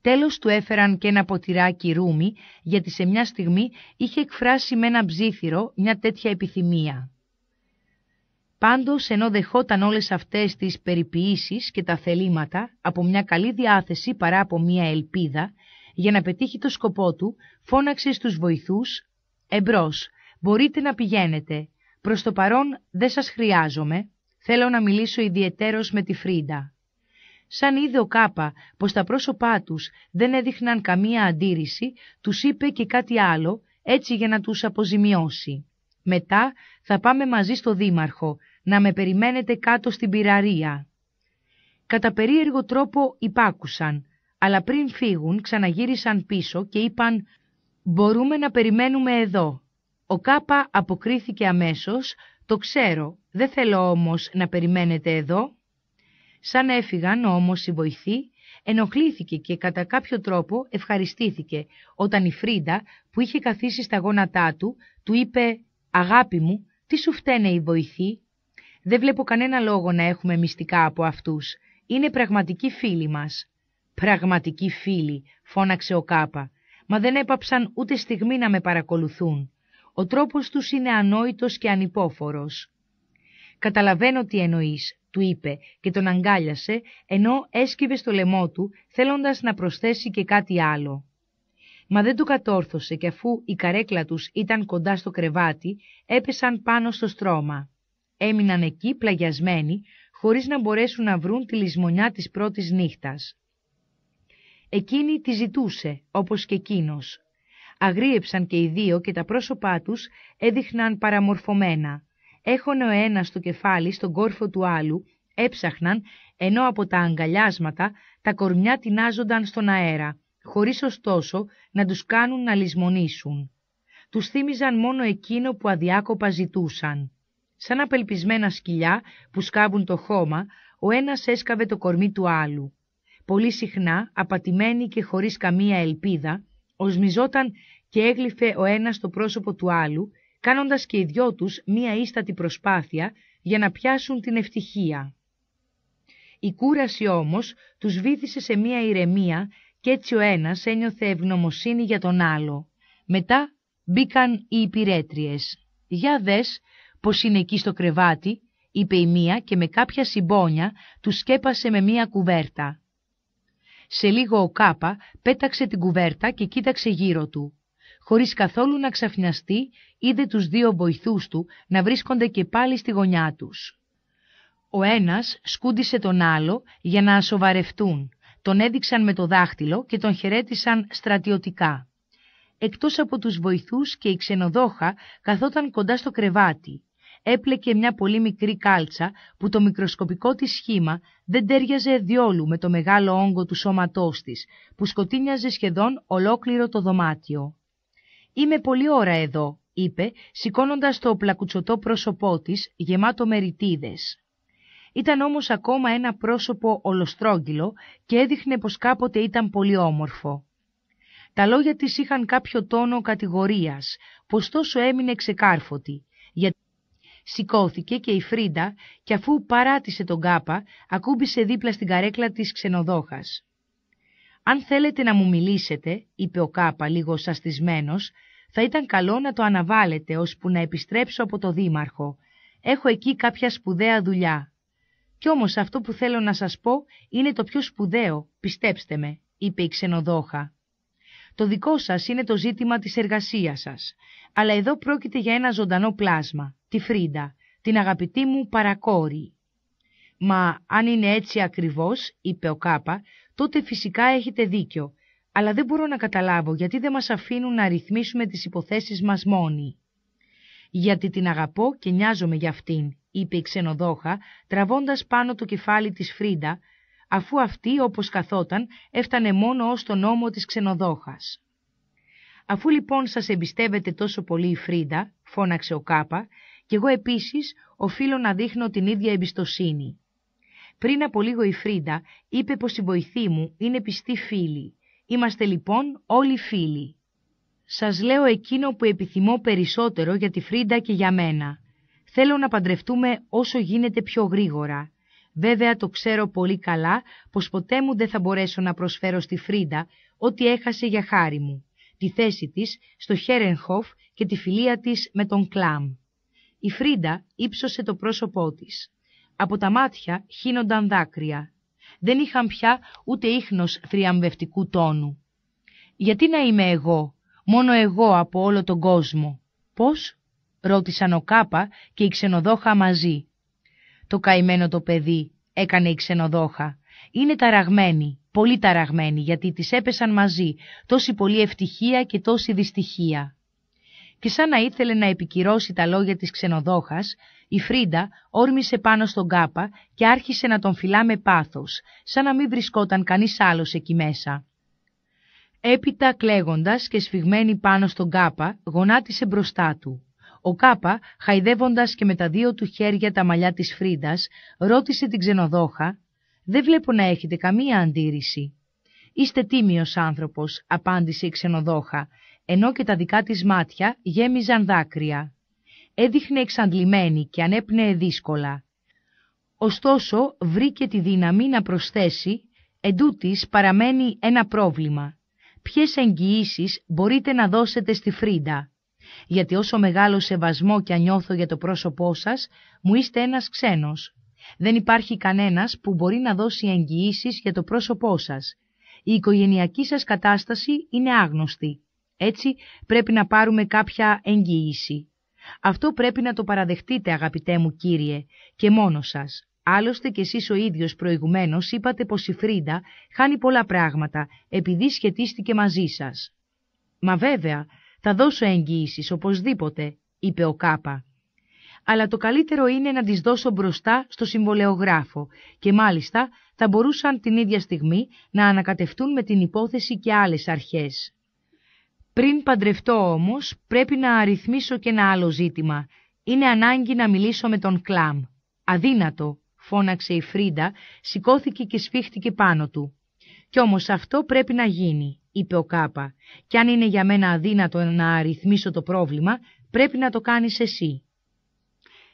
Τέλος του έφεραν και ένα ποτηράκι ρούμι, γιατί σε μια στιγμή είχε εκφράσει με ένα ψήθυρο μια τέτοια επιθυμία. Πάντως, ενώ δεχόταν όλες αυτές τις περιποιήσεις και τα θελήματα από μια καλή διάθεση παρά από μια ελπίδα, για να πετύχει το σκοπό του, φώναξε στους βοηθούς «Εμπρός, μπορείτε να πηγαίνετε. Προς το παρόν δεν σας χρειάζομαι. Θέλω να μιλήσω ιδιαιτέρως με τη Φρίντα». Σαν είδε ο Κάπα πως τα πρόσωπά τους δεν έδειχναν καμία αντίρρηση, τους είπε και κάτι άλλο, έτσι για να τους αποζημιώσει. Μετά θα πάμε μαζί στο δήμαρχο, να με περιμένετε κάτω στην πυραρία. Κατά περίεργο τρόπο υπάκουσαν, αλλά πριν φύγουν ξαναγύρισαν πίσω και είπαν «Μπορούμε να περιμένουμε εδώ». Ο Κάπα αποκρίθηκε αμέσως «Το ξέρω, δεν θέλω όμως να περιμένετε εδώ». Σαν έφυγαν όμως η βοηθή, ενοχλήθηκε και κατά κάποιο τρόπο ευχαριστήθηκε όταν η Φρίντα που είχε καθίσει στα γόνατά του του είπε «Αγάπη μου, τι σου φταίνε η βοηθή, δεν βλέπω κανένα λόγο να έχουμε μυστικά από αυτούς, είναι πραγματικοί φίλοι μας». «Πραγματικοί φίλοι», φώναξε ο Κάπα, μα δεν έπαψαν ούτε στιγμή να με παρακολουθούν. Ο τρόπος τους είναι ανόητος και ανυπόφορος. «Καταλαβαίνω τι εννοείς», του είπε και τον αγκάλιασε, ενώ έσκυβε στο λαιμό του, θέλοντας να προσθέσει και κάτι άλλο. Μα δεν του κατόρθωσε και αφού η καρέκλα τους ήταν κοντά στο κρεβάτι, έπεσαν πάνω στο στρώμα. Έμειναν εκεί πλαγιασμένοι, χωρίς να μπορέσουν να βρουν τη λησμονιά της πρώτης νύχτας. Εκείνη τη ζητούσε, όπως και εκείνος. Αγρίεψαν και οι δύο και τα πρόσωπά τους έδειχναν παραμορφωμένα. Έχωνε ο ένας το κεφάλι στον κόρφο του άλλου, έψαχναν, ενώ από τα αγκαλιάσματα τα κορμιά τεινάζονταν στον αέρα, χωρίς ωστόσο να τους κάνουν να λησμονήσουν. Τους θύμιζαν μόνο εκείνο που αδιάκοπα ζητούσαν. Σαν απελπισμένα σκυλιά που σκάβουν το χώμα, ο ένας έσκαβε το κορμί του άλλου πολύ συχνά απατημένοι και χωρίς καμία ελπίδα, οσμιζόταν και έγλυφε ο ένας το πρόσωπο του άλλου, κάνοντας και οι δυο τους μία ίστατη προσπάθεια για να πιάσουν την ευτυχία. Η κούραση όμως τους βήθησε σε μία ηρεμία και έτσι ο ένας ένιωθε ευγνωμοσύνη για τον άλλο. Μετά μπήκαν οι υπηρέτριες. «Για δες πως είναι εκεί στο κρεβάτι», είπε η μία και με κάποια συμπόνια τους σκέπασε με μία κουβέρτα. Σε λίγο ο Κάπα πέταξε την κουβέρτα και κοίταξε γύρω του. Χωρίς καθόλου να ξαφνιαστεί, είδε τους δύο βοηθούς του να βρίσκονται και πάλι στη γωνιά τους. Ο ένας σκούντισε τον άλλο για να ασοβαρευτούν. Τον έδειξαν με το δάχτυλο και τον χαιρέτησαν στρατιωτικά. Εκτός από τους βοηθούς και η ξενοδόχα καθόταν κοντά στο κρεβάτι έπλεκε μια πολύ μικρή κάλτσα που το μικροσκοπικό της σχήμα δεν τέριαζε διόλου με το μεγάλο όγκο του σώματός της, που σκοτίνιαζε σχεδόν ολόκληρο το δωμάτιο. «Είμαι πολύ ώρα εδώ», είπε, σηκώνοντας το πλακουτσωτό πρόσωπό της, γεμάτο μεριτίδες. Ήταν όμως ακόμα ένα πρόσωπο ολοστρόγγυλο και έδειχνε πως κάποτε ήταν πολύ όμορφο. Τα λόγια της είχαν κάποιο τόνο κατηγορίας, πως τόσο έμεινε ξεκάρφωτη, γιατί σηκώθηκε και η Φρίντα και αφού παράτησε τον κάπα, ακούμπησε δίπλα στην καρέκλα της ξενοδόχας. «Αν θέλετε να μου μιλήσετε», είπε ο κάπα λίγο σαστισμένος, «θα ήταν καλό να το αναβάλετε ώσπου να επιστρέψω από το δήμαρχο. Έχω εκεί κάποια σπουδαία δουλειά». «Κι όμως αυτό που θέλω να σας πω είναι το πιο σπουδαίο, πιστέψτε με», είπε η ξενοδόχα. Το δικό σας είναι το ζήτημα της εργασίας σας. Αλλά εδώ πρόκειται για ένα ζωντανό πλάσμα, τη Φρίντα, την αγαπητή μου παρακόρη. «Μα αν είναι έτσι ακριβώς», είπε ο Κάπα, «τότε φυσικά έχετε δίκιο, αλλά δεν μπορώ να καταλάβω γιατί δεν μας αφήνουν να ρυθμίσουμε τις υποθέσεις μας μόνοι». «Γιατί την αγαπώ και νοιάζομαι για αυτήν», είπε η ξενοδόχα, τραβώντας πάνω το κεφάλι της Φρίντα, αφού αυτή όπως καθόταν έφτανε μόνο ως τον νόμο της ξενοδόχας. Αφού λοιπόν σας εμπιστεύεται τόσο πολύ η Φρίντα, φώναξε ο Κάπα, και εγώ επίσης οφείλω να δείχνω την ίδια εμπιστοσύνη. Πριν από λίγο η Φρίντα είπε πως η βοηθή μου είναι πιστή φίλη. Είμαστε λοιπόν όλοι φίλοι. Σας λέω εκείνο που επιθυμώ περισσότερο για τη Φρίντα και για μένα. Θέλω να παντρευτούμε όσο γίνεται πιο γρήγορα. Βέβαια το ξέρω πολύ καλά πως ποτέ μου δεν θα μπορέσω να προσφέρω στη Φρίντα ό,τι έχασε για χάρη μου, τη θέση της στο Χέρενχοφ και τη φιλία της με τον Κλάμ. Η Φρίντα ύψωσε το πρόσωπό της. Από τα μάτια χύνονταν δάκρυα. Δεν είχαν πια ούτε ίχνος θριαμβευτικού τόνου. «Γιατί να είμαι εγώ, μόνο εγώ από όλο τον κόσμο» «Πώς» ρώτησαν ο Κάπα και η ξενοδόχα μαζί. Το καημένο το παιδί, έκανε η ξενοδόχα. Είναι ταραγμένη, πολύ ταραγμένη, γιατί τις έπεσαν μαζί τόση πολύ ευτυχία και τόση δυστυχία. Και σαν να ήθελε να επικυρώσει τα λόγια της ξενοδόχας, η Φρίντα όρμησε πάνω στον κάπα και άρχισε να τον φυλά με πάθος, σαν να μην βρισκόταν κανείς άλλος εκεί μέσα. Έπειτα κλαίγοντας και σφιγμένη πάνω στον κάπα, γονάτισε μπροστά του. Ο Κάπα, χαϊδεύοντας και με τα δύο του χέρια τα μαλλιά της Φρίντας, ρώτησε την ξενοδόχα «Δεν βλέπω να έχετε καμία αντίρρηση». «Είστε τίμιος άνθρωπος», απάντησε η ξενοδόχα, ενώ και τα δικά της μάτια γέμιζαν δάκρυα. Έδειχνε εξαντλημένη και ανέπνεε δύσκολα. Ωστόσο, βρήκε τη δύναμη να προσθέσει Εντούτοις παραμένει ένα πρόβλημα. Ποιες εγγυήσεις μπορείτε να δώσετε στη Φρίντα γιατί όσο μεγάλο σεβασμό και αν νιώθω για το πρόσωπό σας, μου είστε ένας ξένος. Δεν υπάρχει κανένας που μπορεί να δώσει εγγυήσεις για το πρόσωπό σας. Η οικογενειακή σας κατάσταση είναι άγνωστη. Έτσι πρέπει να πάρουμε κάποια εγγυήση. Αυτό πρέπει να το παραδεχτείτε αγαπητέ μου κύριε και μόνο σας. Άλλωστε και εσείς ο ίδιος προηγουμένως είπατε πως η Φρίντα χάνει πολλά πράγματα επειδή σχετίστηκε μαζί σας. Μα βέβαια, θα δώσω εγγύησεις οπωσδήποτε, είπε ο Κάπα. Αλλά το καλύτερο είναι να τις δώσω μπροστά στο συμβολεογράφο και μάλιστα θα μπορούσαν την ίδια στιγμή να ανακατευτούν με την υπόθεση και άλλες αρχές. Πριν παντρευτώ όμως πρέπει να αριθμίσω και ένα άλλο ζήτημα. Είναι ανάγκη να μιλήσω με τον Κλάμ. Αδύνατο, φώναξε η Φρίντα, σηκώθηκε και σφίχτηκε πάνω του. Κι όμως αυτό πρέπει να γίνει είπε ο Κάπα, κι αν είναι για μένα αδύνατο να αριθμίσω το πρόβλημα, πρέπει να το κάνεις εσύ.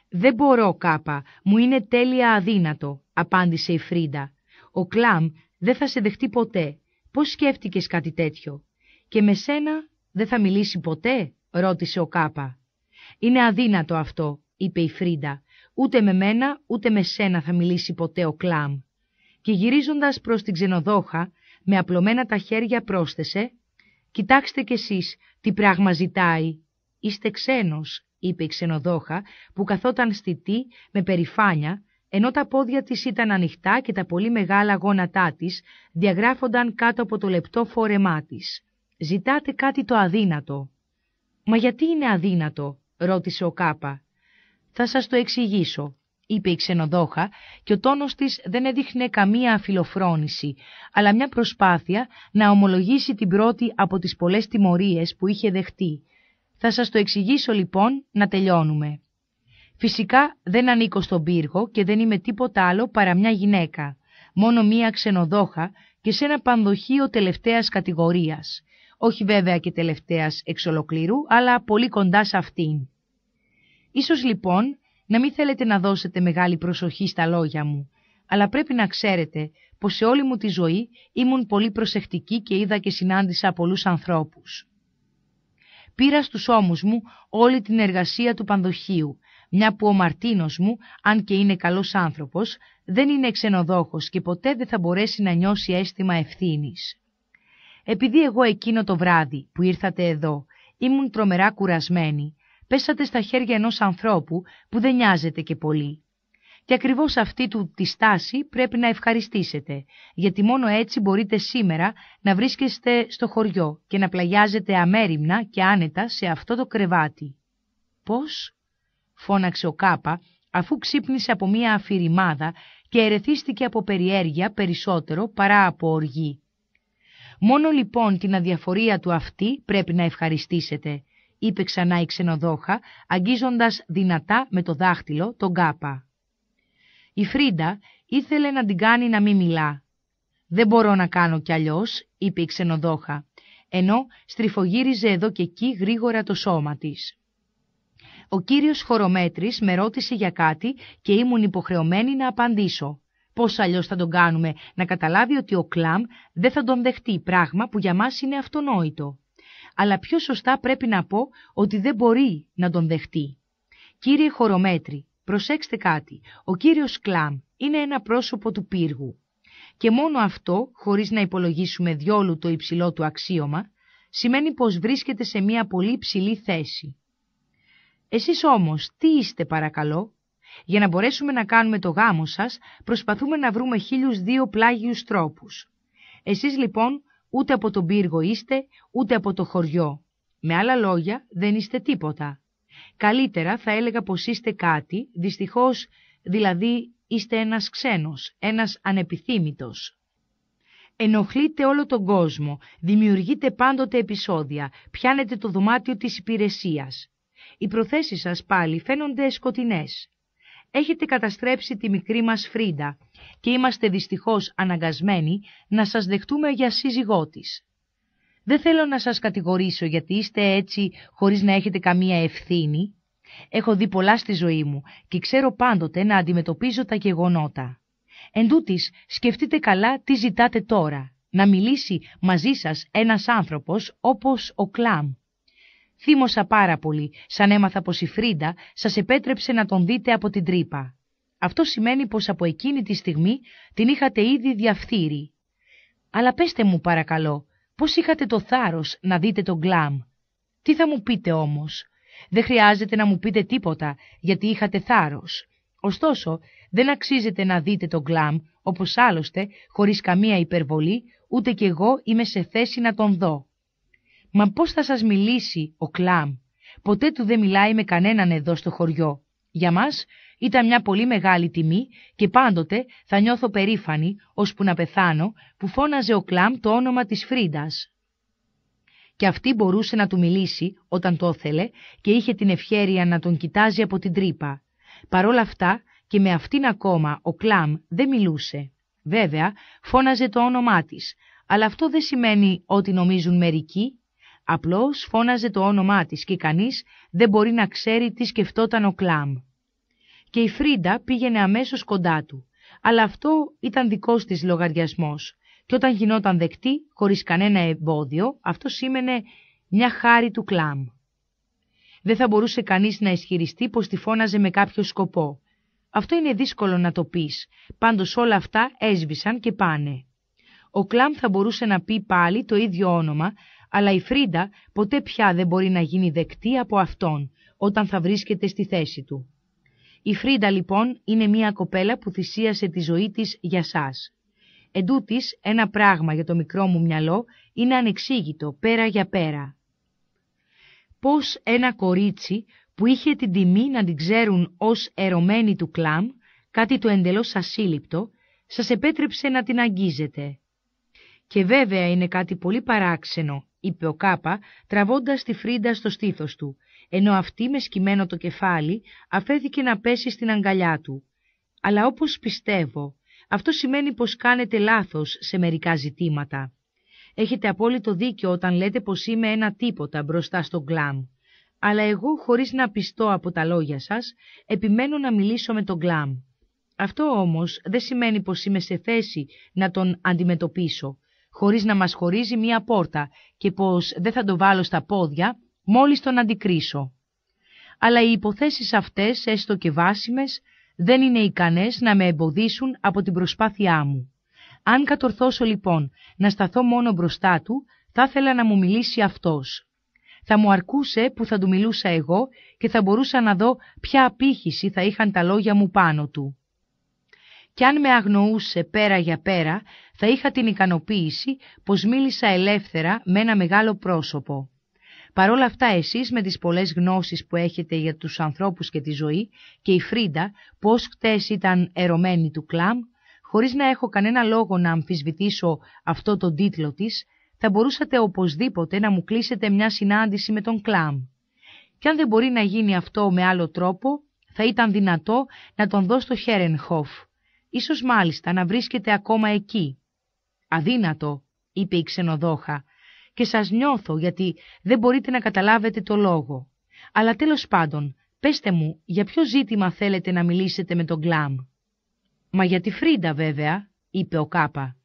«Δεν μπορώ, Κάπα, μου είναι τέλεια αδύνατο», απάντησε η Φρίντα. «Ο Κλάμ δεν θα σε δεχτεί ποτέ. Πώς σκέφτηκες κάτι τέτοιο. Και με σένα δεν θα μιλήσει ποτέ», ρώτησε ο Κάπα. «Είναι αδύνατο αυτό», είπε η Φρίντα. «Ούτε με μένα, ούτε με σένα θα μιλήσει ποτέ ο Κλάμ». Και γυρίζοντας προς την ξενοδόχα, με απλωμένα τα χέρια πρόσθεσε «Κοιτάξτε κι εσείς τι πράγμα ζητάει. Είστε ξένος», είπε η ξενοδόχα που καθόταν στιτή με περηφάνεια, ενώ τα πόδια της ήταν ανοιχτά και τα πολύ μεγάλα γόνατά της διαγράφονταν κάτω από το λεπτό φόρεμά της. «Ζητάτε κάτι το αδύνατο». «Μα γιατί είναι αδύνατο», ρώτησε ο Κάπα. «Θα σας το εξηγήσω», είπε η ξενοδόχα και ο τόνος της δεν έδειχνε καμία αφιλοφρόνηση, αλλά μια προσπάθεια να ομολογήσει την πρώτη από τις πολλές τιμωρίες που είχε δεχτεί. Θα σας το εξηγήσω λοιπόν να τελειώνουμε. Φυσικά δεν ανήκω στον πύργο και δεν είμαι τίποτα άλλο παρά μια γυναίκα, μόνο μια ξενοδόχα και σε ένα πανδοχείο τελευταίας κατηγορίας. Όχι βέβαια και τελευταίας εξ ολοκλήρου, αλλά πολύ κοντά σε αυτήν. Ίσως λοιπόν να μην θέλετε να δώσετε μεγάλη προσοχή στα λόγια μου, αλλά πρέπει να ξέρετε πως σε όλη μου τη ζωή ήμουν πολύ προσεκτική και είδα και συνάντησα πολλούς ανθρώπους. Πήρα στους ώμους μου όλη την εργασία του πανδοχείου, μια που ο Μαρτίνος μου, αν και είναι καλός άνθρωπος, δεν είναι ξενοδόχος και ποτέ δεν θα μπορέσει να νιώσει αίσθημα ευθύνης. Επειδή εγώ εκείνο το βράδυ που ήρθατε εδώ ήμουν τρομερά κουρασμένη, πέσατε στα χέρια ενός ανθρώπου που δεν νοιάζεται και πολύ. Και ακριβώς αυτή του τη στάση πρέπει να ευχαριστήσετε, γιατί μόνο έτσι μπορείτε σήμερα να βρίσκεστε στο χωριό και να πλαγιάζετε αμέριμνα και άνετα σε αυτό το κρεβάτι. «Πώς» φώναξε ο Κάπα, αφού ξύπνησε από μία αφηρημάδα και ερεθίστηκε από περιέργεια περισσότερο παρά από οργή. Μόνο λοιπόν την αδιαφορία του αυτή πρέπει να ευχαριστήσετε, είπε ξανά η ξενοδόχα, αγγίζοντας δυνατά με το δάχτυλο τον κάπα. Η Φρίντα ήθελε να την κάνει να μην μιλά. «Δεν μπορώ να κάνω κι αλλιώς», είπε η ξενοδόχα, ενώ στριφογύριζε εδώ και εκεί γρήγορα το σώμα της. Ο κύριος χορομέτρης με ρώτησε για κάτι και ήμουν υποχρεωμένη να απαντήσω. Πώς αλλιώς θα τον κάνουμε να καταλάβει ότι ο Κλαμ δεν θα τον δεχτεί, πράγμα που για μας είναι αυτονόητο αλλά πιο σωστά πρέπει να πω ότι δεν μπορεί να τον δεχτεί. Κύριε Χορομέτρη, προσέξτε κάτι. Ο κύριος Κλάμ είναι ένα πρόσωπο του πύργου. Και μόνο αυτό, χωρίς να υπολογίσουμε διόλου το υψηλό του αξίωμα, σημαίνει πως βρίσκεται σε μια πολύ ψηλή θέση. Εσείς όμως τι είστε παρακαλώ. Για να μπορέσουμε να κάνουμε το γάμο σας, προσπαθούμε να βρούμε χίλιους δύο πλάγιους τρόπους. Εσείς λοιπόν ούτε από τον πύργο είστε, ούτε από το χωριό. Με άλλα λόγια, δεν είστε τίποτα. Καλύτερα θα έλεγα πως είστε κάτι, δυστυχώς δηλαδή είστε ένας ξένος, ένας ανεπιθύμητος. Ενοχλείτε όλο τον κόσμο, δημιουργείτε πάντοτε επεισόδια, πιάνετε το δωμάτιο της υπηρεσίας. Οι προθέσεις σας πάλι φαίνονται σκοτεινές έχετε καταστρέψει τη μικρή μας Φρίντα και είμαστε δυστυχώς αναγκασμένοι να σας δεχτούμε για σύζυγό της. Δεν θέλω να σας κατηγορήσω γιατί είστε έτσι χωρίς να έχετε καμία ευθύνη. Έχω δει πολλά στη ζωή μου και ξέρω πάντοτε να αντιμετωπίζω τα γεγονότα. Εν σκεφτείτε καλά τι ζητάτε τώρα. Να μιλήσει μαζί σας ένας άνθρωπος όπως ο Κλάμ, Θύμωσα πάρα πολύ, σαν έμαθα πως η Φρίντα σας επέτρεψε να τον δείτε από την τρύπα. Αυτό σημαίνει πως από εκείνη τη στιγμή την είχατε ήδη διαφθείρει. Αλλά πέστε μου παρακαλώ, πώς είχατε το θάρρος να δείτε τον Γκλάμ. Τι θα μου πείτε όμως. Δεν χρειάζεται να μου πείτε τίποτα, γιατί είχατε θάρρος. Ωστόσο, δεν αξίζεται να δείτε τον Γκλάμ, όπως άλλωστε, χωρίς καμία υπερβολή, ούτε κι εγώ είμαι σε θέση να τον δω. Μα πώς θα σας μιλήσει ο Κλάμ. Ποτέ του δεν μιλάει με κανέναν εδώ στο χωριό. Για μας ήταν μια πολύ μεγάλη τιμή και πάντοτε θα νιώθω περήφανη, ώσπου να πεθάνω, που φώναζε ο Κλάμ το όνομα της Φρίντας. Και αυτή μπορούσε να του μιλήσει όταν το ήθελε και είχε την ευχέρεια να τον κοιτάζει από την τρύπα. Παρόλα αυτά και με αυτήν ακόμα ο Κλάμ δεν μιλούσε. Βέβαια φώναζε το όνομά της, αλλά αυτό δεν σημαίνει ότι νομίζουν μερικοί Απλώς φώναζε το όνομά της και κανείς δεν μπορεί να ξέρει τι σκεφτόταν ο Κλάμ. Και η Φρίντα πήγαινε αμέσως κοντά του, αλλά αυτό ήταν δικός της λογαριασμός και όταν γινόταν δεκτή, χωρίς κανένα εμπόδιο, αυτό σήμαινε μια χάρη του Κλάμ. Δεν θα μπορούσε κανείς να ισχυριστεί πως τη φώναζε με κάποιο σκοπό. Αυτό είναι δύσκολο να το πεις, πάντως όλα αυτά έσβησαν και πάνε. Ο Κλάμ θα μπορούσε να πει πάλι το ίδιο όνομα, αλλά η Φρίντα ποτέ πια δεν μπορεί να γίνει δεκτή από αυτόν όταν θα βρίσκεται στη θέση του. Η Φρίντα λοιπόν είναι μια κοπέλα που θυσίασε τη ζωή της για σας. Εν τούτης, ένα πράγμα για το μικρό μου μυαλό είναι ανεξήγητο, πέρα για πέρα. Πώς ένα κορίτσι που είχε την τιμή να την ξέρουν ως ερωμένη του κλαμ, κάτι το εντελώς ασύλληπτο, σας επέτρεψε να την αγγίζετε. Και βέβαια είναι κάτι πολύ παράξενο είπε ο Κάπα, τραβώντας τη Φρίντα στο στήθος του, ενώ αυτή με σκυμμένο το κεφάλι αφέθηκε να πέσει στην αγκαλιά του. Αλλά όπως πιστεύω, αυτό σημαίνει πως κάνετε λάθος σε μερικά ζητήματα. Έχετε απόλυτο δίκιο όταν λέτε πως είμαι ένα τίποτα μπροστά στο γκλάμ. Αλλά εγώ, χωρίς να πιστώ από τα λόγια σας, επιμένω να μιλήσω με τον γκλάμ. Αυτό όμως δεν σημαίνει πως είμαι σε θέση να τον αντιμετωπίσω χωρίς να μας χωρίζει μία πόρτα και πως δεν θα το βάλω στα πόδια μόλις τον αντικρίσω. Αλλά οι υποθέσεις αυτές, έστω και βάσιμες, δεν είναι ικανές να με εμποδίσουν από την προσπάθειά μου. Αν κατορθώσω λοιπόν να σταθώ μόνο μπροστά του, θα ήθελα να μου μιλήσει αυτός. Θα μου αρκούσε που θα του μιλούσα εγώ και θα μπορούσα να δω ποια απήχηση θα είχαν τα λόγια μου πάνω του κι αν με αγνοούσε πέρα για πέρα, θα είχα την ικανοποίηση πως μίλησα ελεύθερα με ένα μεγάλο πρόσωπο. Παρόλα αυτά εσείς με τις πολλές γνώσεις που έχετε για τους ανθρώπους και τη ζωή και η Φρίντα πως χτες ήταν ερωμένη του κλαμ, χωρίς να έχω κανένα λόγο να αμφισβητήσω αυτό τον τίτλο της, θα μπορούσατε οπωσδήποτε να μου κλείσετε μια συνάντηση με τον κλαμ. Κι αν δεν μπορεί να γίνει αυτό με άλλο τρόπο, θα ήταν δυνατό να τον δω στο Χέρενχοφ ίσως μάλιστα να βρίσκεται ακόμα εκεί. «Αδύνατο», είπε η ξενοδόχα, «και σας νιώθω γιατί δεν μπορείτε να καταλάβετε το λόγο. Αλλά τέλος πάντων, πέστε μου για ποιο ζήτημα θέλετε να μιλήσετε με τον Γκλάμ». «Μα για τη Φρίντα βέβαια», είπε ο Κάπα.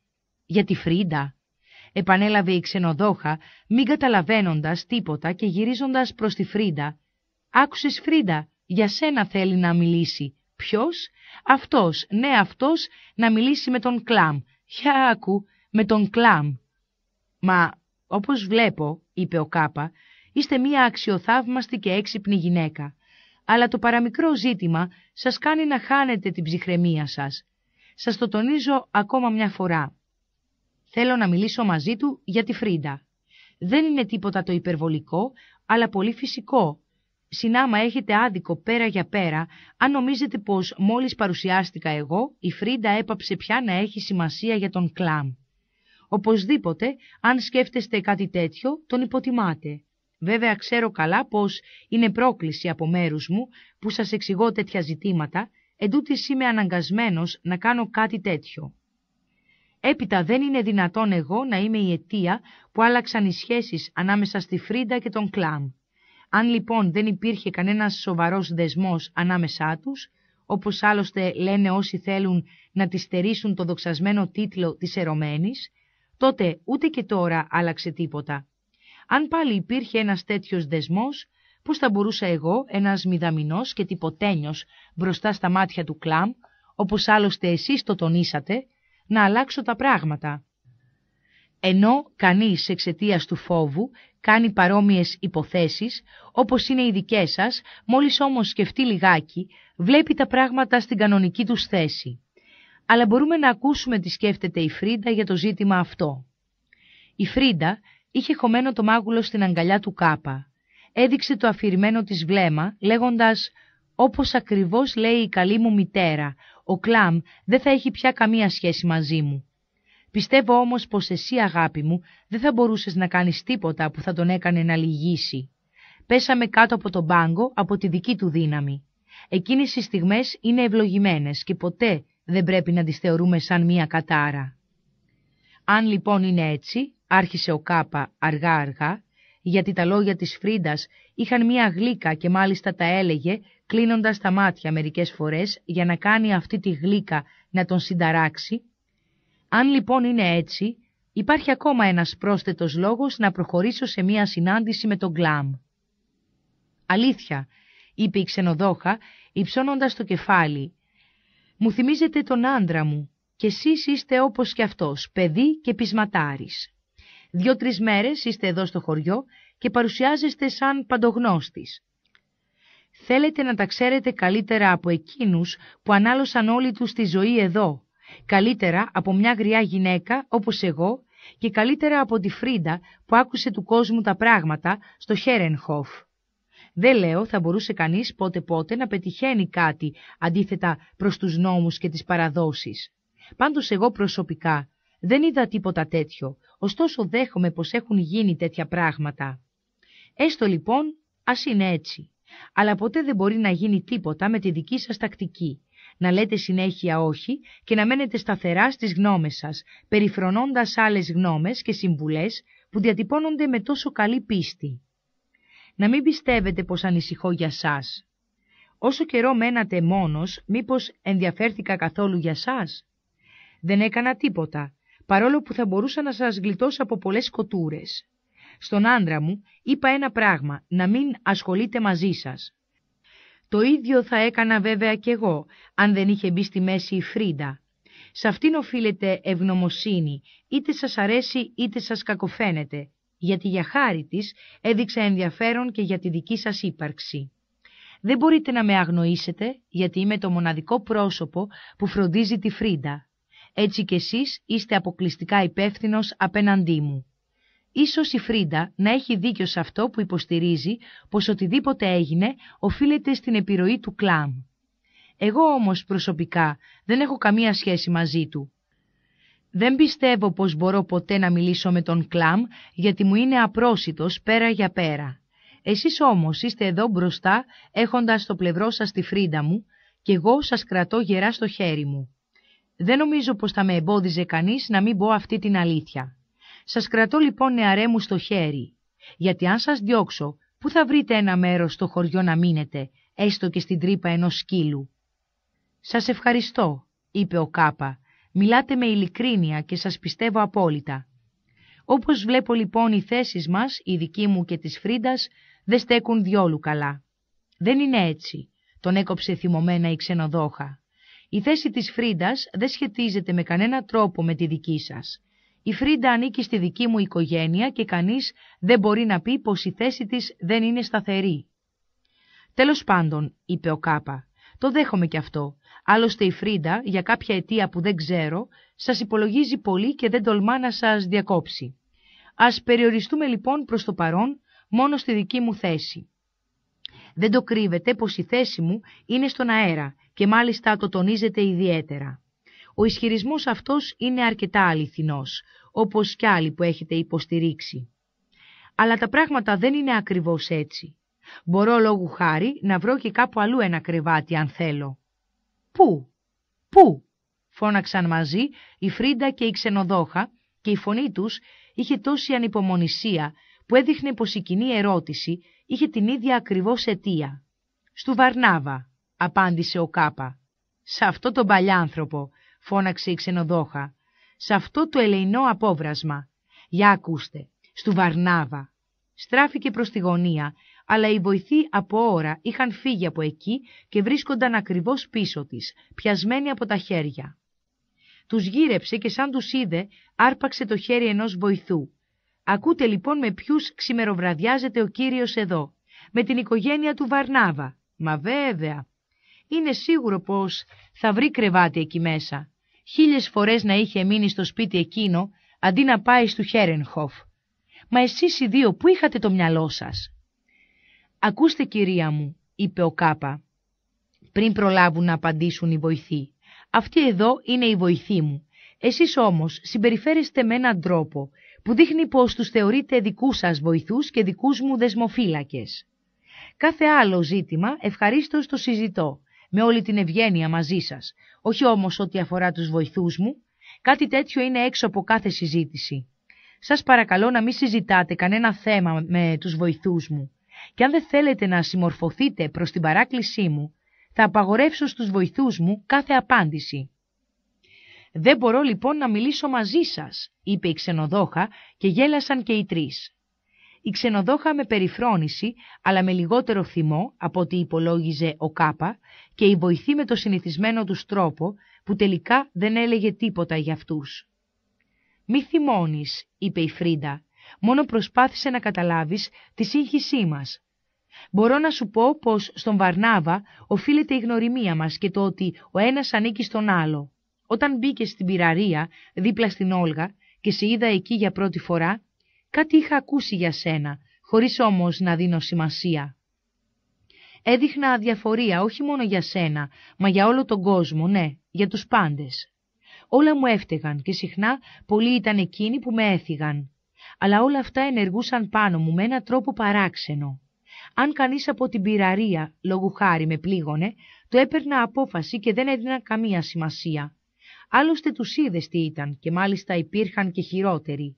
«Για τη Φρίντα», επανέλαβε η ξενοδόχα, μην καταλαβαίνοντας τίποτα και γυρίζοντας προς τη Φρίντα. «Άκουσες Φρίντα, για σένα θέλει να μιλήσει. Ποιος? Αυτός, ναι αυτός, να μιλήσει με τον Κλάμ. Για άκου, με τον Κλάμ. Μα, όπως βλέπω, είπε ο Κάπα, είστε μία αξιοθαύμαστη και έξυπνη γυναίκα. Αλλά το παραμικρό ζήτημα σας κάνει να χάνετε την ψυχραιμία σας. Σας το τονίζω ακόμα μια φορά. Θέλω να μιλήσω μαζί του για τη Φρίντα. Δεν είναι τίποτα το υπερβολικό, αλλά πολύ φυσικό, Συνάμα έχετε άδικο πέρα για πέρα, αν νομίζετε πως μόλις παρουσιάστηκα εγώ, η Φρίντα έπαψε πια να έχει σημασία για τον κλάμ. Οπωσδήποτε, αν σκέφτεστε κάτι τέτοιο, τον υποτιμάτε. Βέβαια ξέρω καλά πως είναι πρόκληση από μέρους μου που σας εξηγώ τέτοια ζητήματα, εντούτοις είμαι αναγκασμένος να κάνω κάτι τέτοιο. Έπειτα δεν είναι δυνατόν εγώ να είμαι η αιτία που άλλαξαν οι σχέσεις ανάμεσα στη Φρίντα και τον Κλάμ. Αν λοιπόν δεν υπήρχε κανένας σοβαρός δεσμός ανάμεσά τους, όπως άλλωστε λένε όσοι θέλουν να τη στερήσουν το δοξασμένο τίτλο της ερωμένης, τότε ούτε και τώρα άλλαξε τίποτα. Αν πάλι υπήρχε ένας τέτοιος δεσμός, πώς θα μπορούσα εγώ, ένας μηδαμινός και τυποτένιος μπροστά στα μάτια του κλάμ, όπως άλλωστε εσείς το τονίσατε, να αλλάξω τα πράγματα. Ενώ κανείς εξαιτίας του φόβου κάνει παρόμοιες υποθέσεις, όπως είναι οι δικές σας, μόλις όμως σκεφτεί λιγάκι, βλέπει τα πράγματα στην κανονική τους θέση. Αλλά μπορούμε να ακούσουμε τι σκέφτεται η Φρίντα για το ζήτημα αυτό. Η Φρίντα είχε χωμένο το μάγουλο στην αγκαλιά του Κάπα. Έδειξε το αφηρημένο της βλέμμα, λέγοντας «Όπως ακριβώς λέει η καλή μου μητέρα, ο Κλάμ δεν θα έχει πια καμία σχέση μαζί μου. Πιστεύω όμως πως εσύ αγάπη μου δεν θα μπορούσες να κάνεις τίποτα που θα τον έκανε να λυγίσει. Πέσαμε κάτω από τον πάγκο από τη δική του δύναμη. Εκείνες οι στιγμές είναι ευλογημένες και ποτέ δεν πρέπει να τις θεωρούμε σαν μία κατάρα. Αν λοιπόν είναι έτσι, άρχισε ο Κάπα αργά-αργά, γιατί τα λόγια της Φρίντας είχαν μία γλύκα και μάλιστα τα έλεγε, κλείνοντας τα μάτια μερικές φορές για να κάνει αυτή τη γλύκα να τον συνταράξει, αν λοιπόν είναι έτσι, υπάρχει ακόμα ένας πρόσθετος λόγος να προχωρήσω σε μία συνάντηση με τον Γκλάμ. «Αλήθεια», είπε η ξενοδόχα, υψώνοντας το κεφάλι. «Μου θυμίζετε τον άντρα μου, και εσείς είστε όπως και αυτός, παιδί και πισματάρης. Δυο-τρεις μέρες είστε εδώ στο χωριό και παρουσιάζεστε σαν παντογνώστης. Θέλετε να τα ξέρετε καλύτερα από εκείνους που ανάλωσαν όλη τους τη ζωή εδώ, Καλύτερα από μια γριά γυναίκα όπως εγώ και καλύτερα από τη Φρίντα που άκουσε του κόσμου τα πράγματα στο Χέρενχοφ. Δεν λέω θα μπορούσε κανείς πότε πότε να πετυχαίνει κάτι αντίθετα προς τους νόμους και τις παραδόσεις. Πάντως εγώ προσωπικά δεν είδα τίποτα τέτοιο, ωστόσο δέχομαι πως έχουν γίνει τέτοια πράγματα. Έστω λοιπόν ας είναι έτσι, αλλά ποτέ δεν μπορεί να γίνει τίποτα με τη δική σας τακτική να λέτε συνέχεια όχι και να μένετε σταθερά στις γνώμες σας, περιφρονώντας άλλες γνώμες και συμβουλές που διατυπώνονται με τόσο καλή πίστη. Να μην πιστεύετε πως ανησυχώ για σας. Όσο καιρό μένατε μόνος, μήπως ενδιαφέρθηκα καθόλου για σας. Δεν έκανα τίποτα, παρόλο που θα μπορούσα να σας γλιτώσω από πολλές κοτούρες. Στον άντρα μου είπα ένα πράγμα, να μην ασχολείται μαζί σας. Το ίδιο θα έκανα βέβαια κι εγώ, αν δεν είχε μπει στη μέση η Φρίντα. Σε αυτήν οφείλεται ευγνωμοσύνη, είτε σας αρέσει είτε σας κακοφαίνεται, γιατί για χάρη της έδειξα ενδιαφέρον και για τη δική σας ύπαρξη. Δεν μπορείτε να με αγνοήσετε, γιατί είμαι το μοναδικό πρόσωπο που φροντίζει τη Φρίντα. Έτσι κι εσείς είστε αποκλειστικά υπεύθυνος απέναντί μου. Ίσως η Φρίντα να έχει δίκιο σε αυτό που υποστηρίζει πως οτιδήποτε έγινε οφείλεται στην επιρροή του κλάμ. Εγώ όμως προσωπικά δεν έχω καμία σχέση μαζί του. Δεν πιστεύω πως μπορώ ποτέ να μιλήσω με τον κλάμ γιατί μου είναι απρόσιτος πέρα για πέρα. Εσείς όμως είστε εδώ μπροστά έχοντας στο πλευρό σας τη Φρίντα μου και εγώ σας κρατώ γερά στο χέρι μου. Δεν νομίζω πως θα με εμπόδιζε κανείς να μην πω αυτή την αλήθεια. Σας κρατώ λοιπόν νεαρέ μου στο χέρι, γιατί αν σας διώξω, πού θα βρείτε ένα μέρος στο χωριό να μείνετε, έστω και στην τρύπα ενός σκύλου. Σας ευχαριστώ, είπε ο Κάπα, μιλάτε με ειλικρίνεια και σας πιστεύω απόλυτα. Όπως βλέπω λοιπόν οι θέσεις μας, η δική μου και της Φρίντας, δεν στέκουν διόλου καλά. Δεν είναι έτσι, τον έκοψε θυμωμένα η ξενοδόχα. Η θέση της Φρίντας δεν σχετίζεται με κανένα τρόπο με τη δική σας. Η Φρίντα ανήκει στη δική μου οικογένεια και κανείς δεν μπορεί να πει πως η θέση της δεν είναι σταθερή. «Τέλος πάντων», είπε ο Κάπα, «το δέχομαι κι αυτό. Άλλωστε η Φρίντα, για κάποια αιτία που δεν ξέρω, σας υπολογίζει πολύ και δεν τολμά να σας διακόψει. Ας περιοριστούμε λοιπόν προς το παρόν μόνο στη δική μου θέση. Δεν το κρύβεται πως η θέση μου είναι στον αέρα και μάλιστα το τονίζεται ιδιαίτερα. Ο ισχυρισμός αυτός είναι αρκετά αληθινός, όπως κι άλλοι που έχετε υποστηρίξει. Αλλά τα πράγματα δεν είναι ακριβώς έτσι. Μπορώ λόγου χάρη να βρω και κάπου αλλού ένα κρεβάτι αν θέλω. Πού, πού, φώναξαν μαζί η Φρίντα και η ξενοδόχα και η φωνή τους είχε τόση ανυπομονησία που έδειχνε πως η κοινή ερώτηση είχε την ίδια ακριβώς αιτία. «Στου Βαρνάβα», απάντησε ο Κάπα. «Σε αυτό τον παλιάνθρωπο, φώναξε η ξενοδόχα. «Σε αυτό το ελεηνό απόβρασμα. Για ακούστε, στου Βαρνάβα». Στράφηκε προς τη γωνία, αλλά οι βοηθοί από ώρα είχαν φύγει από εκεί και βρίσκονταν ακριβώς πίσω της, πιασμένοι από τα χέρια. Τους γύρεψε και σαν τους είδε, άρπαξε το χέρι ενός βοηθού. «Ακούτε λοιπόν με ποιους ξημεροβραδιάζεται ο κύριος εδώ, με την οικογένεια του Βαρνάβα. Μα βέβαια, είναι σίγουρο πως θα βρει κρεβάτι εκεί μέσα. Χίλιες φορές να είχε μείνει στο σπίτι εκείνο, αντί να πάει στο Χέρενχοφ. Μα εσείς οι δύο που είχατε το μυαλό σας. «Ακούστε κυρία μου», είπε ο Κάπα, πριν προλάβουν να απαντήσουν οι βοηθοί. «Αυτή εδώ είναι η βοηθή μου. Εσείς όμως συμπεριφέρεστε με έναν τρόπο που δείχνει πως τους θεωρείτε δικούς σας βοηθούς και δικούς μου δεσμοφύλακες. Κάθε άλλο ζήτημα ευχαρίστως το συζητώ, με όλη την ευγένεια μαζί σας, όχι όμως ό,τι αφορά τους βοηθούς μου, κάτι τέτοιο είναι έξω από κάθε συζήτηση. Σας παρακαλώ να μην συζητάτε κανένα θέμα με τους βοηθούς μου και αν δεν θέλετε να συμμορφωθείτε προς την παράκλησή μου, θα απαγορεύσω στους βοηθούς μου κάθε απάντηση. «Δεν μπορώ λοιπόν να μιλήσω μαζί σας», είπε η ξενοδόχα και γέλασαν και οι τρεις η ξενοδόχα με περιφρόνηση αλλά με λιγότερο θυμό από ό,τι υπολόγιζε ο Κάπα και η βοηθή με το συνηθισμένο τους τρόπο που τελικά δεν έλεγε τίποτα για αυτούς. «Μη θυμώνεις», είπε η Φρίντα, «μόνο προσπάθησε να καταλάβεις τη σύγχυσή μας». Μπορώ να σου πω πως στον Βαρνάβα οφείλεται η γνωριμία μας και το ότι ο ένας ανήκει στον άλλο. Όταν μπήκε στην πυραρία δίπλα στην Όλγα και σε είδα εκεί για πρώτη φορά, Κάτι είχα ακούσει για σένα, χωρίς όμως να δίνω σημασία. Έδειχνα αδιαφορία όχι μόνο για σένα, μα για όλο τον κόσμο, ναι, για τους πάντες. Όλα μου έφτεγαν και συχνά πολλοί ήταν εκείνοι που με έφυγαν. Αλλά όλα αυτά ενεργούσαν πάνω μου με έναν τρόπο παράξενο. Αν κανείς από την πυραρία, λόγου χάρη, με πλήγωνε, το έπαιρνα απόφαση και δεν έδινα καμία σημασία. Άλλωστε τους είδες τι ήταν και μάλιστα υπήρχαν και χειρότεροι.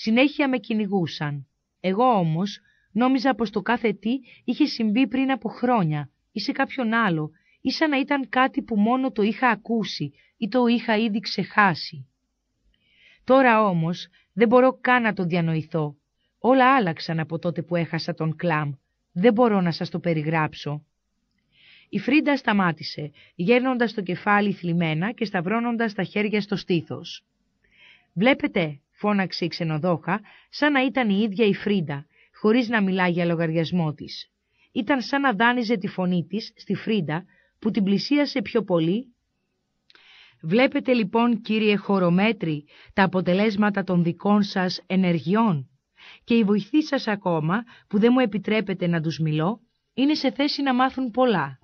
Συνέχεια με κυνηγούσαν. Εγώ όμως νόμιζα πως το κάθε τι είχε συμβεί πριν από χρόνια ή σε κάποιον άλλο ή σαν να ήταν κάτι που μόνο το είχα ακούσει ή το είχα ήδη ξεχάσει. Τώρα όμως δεν μπορώ καν να το διανοηθώ. Όλα άλλαξαν από τότε που έχασα τον κλάμ. Δεν μπορώ να σας το περιγράψω. Η Φρίντα σταμάτησε, γέρνοντας το κεφάλι θλιμμένα και σταυρώνοντας τα χέρια στο στήθος. «Βλέπετε», φώναξε η ξενοδόχα, σαν να ήταν η ίδια η Φρίντα, χωρίς να μιλά για λογαριασμό της. Ήταν σαν να δάνειζε τη φωνή της στη Φρίντα, που την πλησίασε πιο πολύ. «Βλέπετε λοιπόν, κύριε χωρομέτρη, τα αποτελέσματα των δικών σας ενεργειών και η βοηθή σας ακόμα, που δεν μου επιτρέπετε να τους μιλώ, είναι σε θέση να μάθουν πολλά.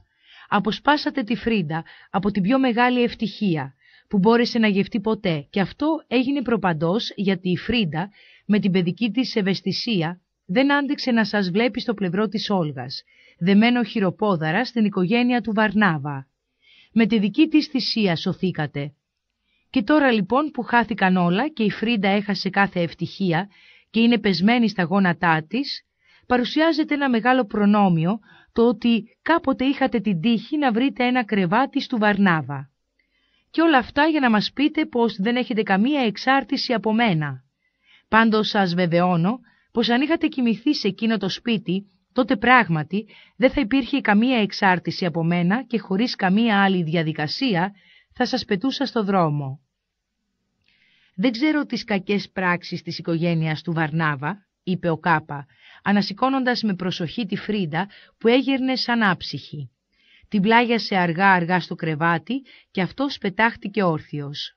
Αποσπάσατε τη Φρίντα από την πιο μεγάλη ευτυχία, που μπόρεσε να γευτεί ποτέ και αυτό έγινε προπαντός γιατί η Φρίντα με την παιδική της ευαισθησία δεν άντεξε να σας βλέπει στο πλευρό της Όλγας, δεμένο χειροπόδαρα στην οικογένεια του Βαρνάβα. Με τη δική της θυσία σωθήκατε. Και τώρα λοιπόν που χάθηκαν όλα και η Φρίντα έχασε κάθε ευτυχία και είναι πεσμένη στα γόνατά της, παρουσιάζεται ένα μεγάλο προνόμιο το ότι κάποτε είχατε την τύχη να βρείτε ένα κρεβάτι του Βαρνάβα. Και όλα αυτά για να μας πείτε πως δεν έχετε καμία εξάρτηση από μένα. Πάντως σας βεβαιώνω πως αν είχατε κοιμηθεί σε εκείνο το σπίτι, τότε πράγματι δεν θα υπήρχε καμία εξάρτηση από μένα και χωρίς καμία άλλη διαδικασία θα σας πετούσα στο δρόμο. «Δεν ξέρω τις κακές πράξεις της οικογένειας του Βαρνάβα», είπε ο Κάπα, ανασηκώνοντας με προσοχή τη Φρίντα που έγερνε σαν άψυχη την πλάγιασε αργά-αργά στο κρεβάτι και αυτός πετάχτηκε όρθιος.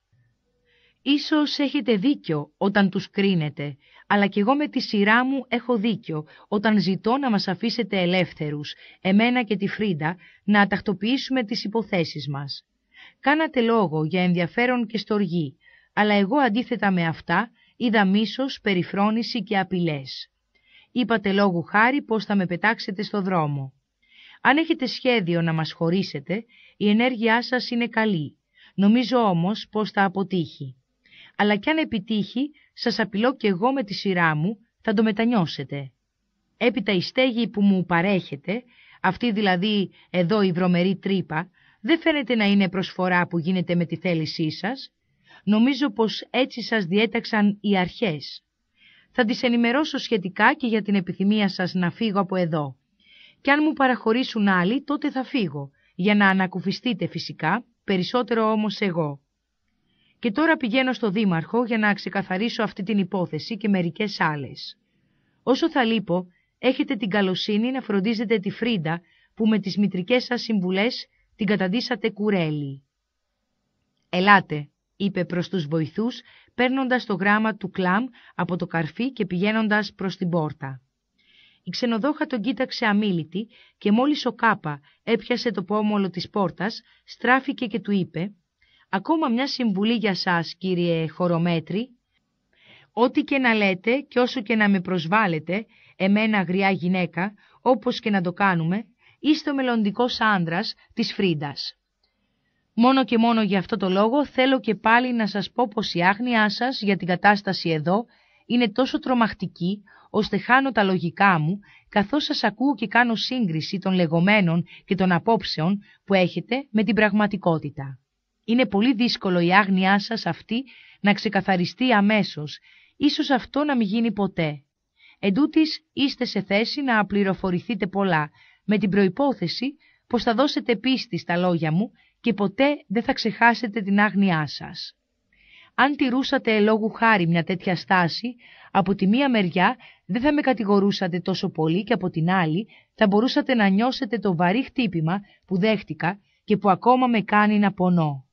Ίσως έχετε δίκιο όταν τους κρίνετε, αλλά κι εγώ με τη σειρά μου έχω δίκιο όταν ζητώ να μας αφήσετε ελεύθερους, εμένα και τη Φρίντα, να τακτοποιήσουμε τις υποθέσεις μας. Κάνατε λόγο για ενδιαφέρον και στοργή, αλλά εγώ αντίθετα με αυτά είδα μίσος, περιφρόνηση και απειλές. Είπατε λόγου χάρη πως θα με πετάξετε στο δρόμο. Αν έχετε σχέδιο να μας χωρίσετε, η ενέργειά σας είναι καλή. Νομίζω όμως πως θα αποτύχει. Αλλά κι αν επιτύχει, σας απειλώ κι εγώ με τη σειρά μου, θα το μετανιώσετε. Έπειτα η στέγη που μου παρέχετε, αυτή δηλαδή εδώ η βρωμερή τρύπα, δεν φαίνεται να είναι προσφορά που γίνεται με τη θέλησή σας. Νομίζω πως έτσι σας διέταξαν οι αρχές. Θα τις ενημερώσω σχετικά και για την επιθυμία σας να φύγω από εδώ. Κι αν μου παραχωρήσουν άλλοι τότε θα φύγω, για να ανακουφιστείτε φυσικά, περισσότερο όμως εγώ. Και τώρα πηγαίνω στο Δήμαρχο για να ξεκαθαρίσω αυτή την υπόθεση και μερικές άλλες. Όσο θα λείπω, έχετε την καλοσύνη να φροντίζετε τη Φρίντα που με τις μητρικές σας συμβουλές την καταντήσατε κουρέλι. «Ελάτε», είπε προς τους βοηθούς, παίρνοντας το γράμμα του κλάμ από το καρφί και πηγαίνοντας προς την πόρτα. Η ξενοδόχα τον κοίταξε αμήλυτη και μόλις ο Κάπα έπιασε το πόμολο της πόρτας, στράφηκε και του είπε «Ακόμα μια συμβουλή για σας, κύριε χορομέτρη. Ό,τι και να λέτε και όσο και να με προσβάλλετε, εμένα αγριά γυναίκα, όπως και να το κάνουμε, είστε ο μελλοντικός άνδρας της Φρίντας». Μόνο και μόνο για αυτό το λόγο θέλω και πάλι να σας πω πως η άγνοιά σας για την κατάσταση εδώ είναι τόσο τρομακτική ώστε χάνω τα λογικά μου, καθώς σας ακούω και κάνω σύγκριση των λεγόμενων και των απόψεων που έχετε με την πραγματικότητα. Είναι πολύ δύσκολο η άγνοιά σας αυτή να ξεκαθαριστεί αμέσως, ίσως αυτό να μην γίνει ποτέ. Εν τούτης, είστε σε θέση να απληροφορηθείτε πολλά, με την προϋπόθεση πως θα δώσετε πίστη στα λόγια μου και ποτέ δεν θα ξεχάσετε την άγνοιά σας. Αν τηρούσατε λόγου χάρη μια τέτοια στάση, από τη μία μεριά δεν θα με κατηγορούσατε τόσο πολύ και από την άλλη θα μπορούσατε να νιώσετε το βαρύ χτύπημα που δέχτηκα και που ακόμα με κάνει να πονώ.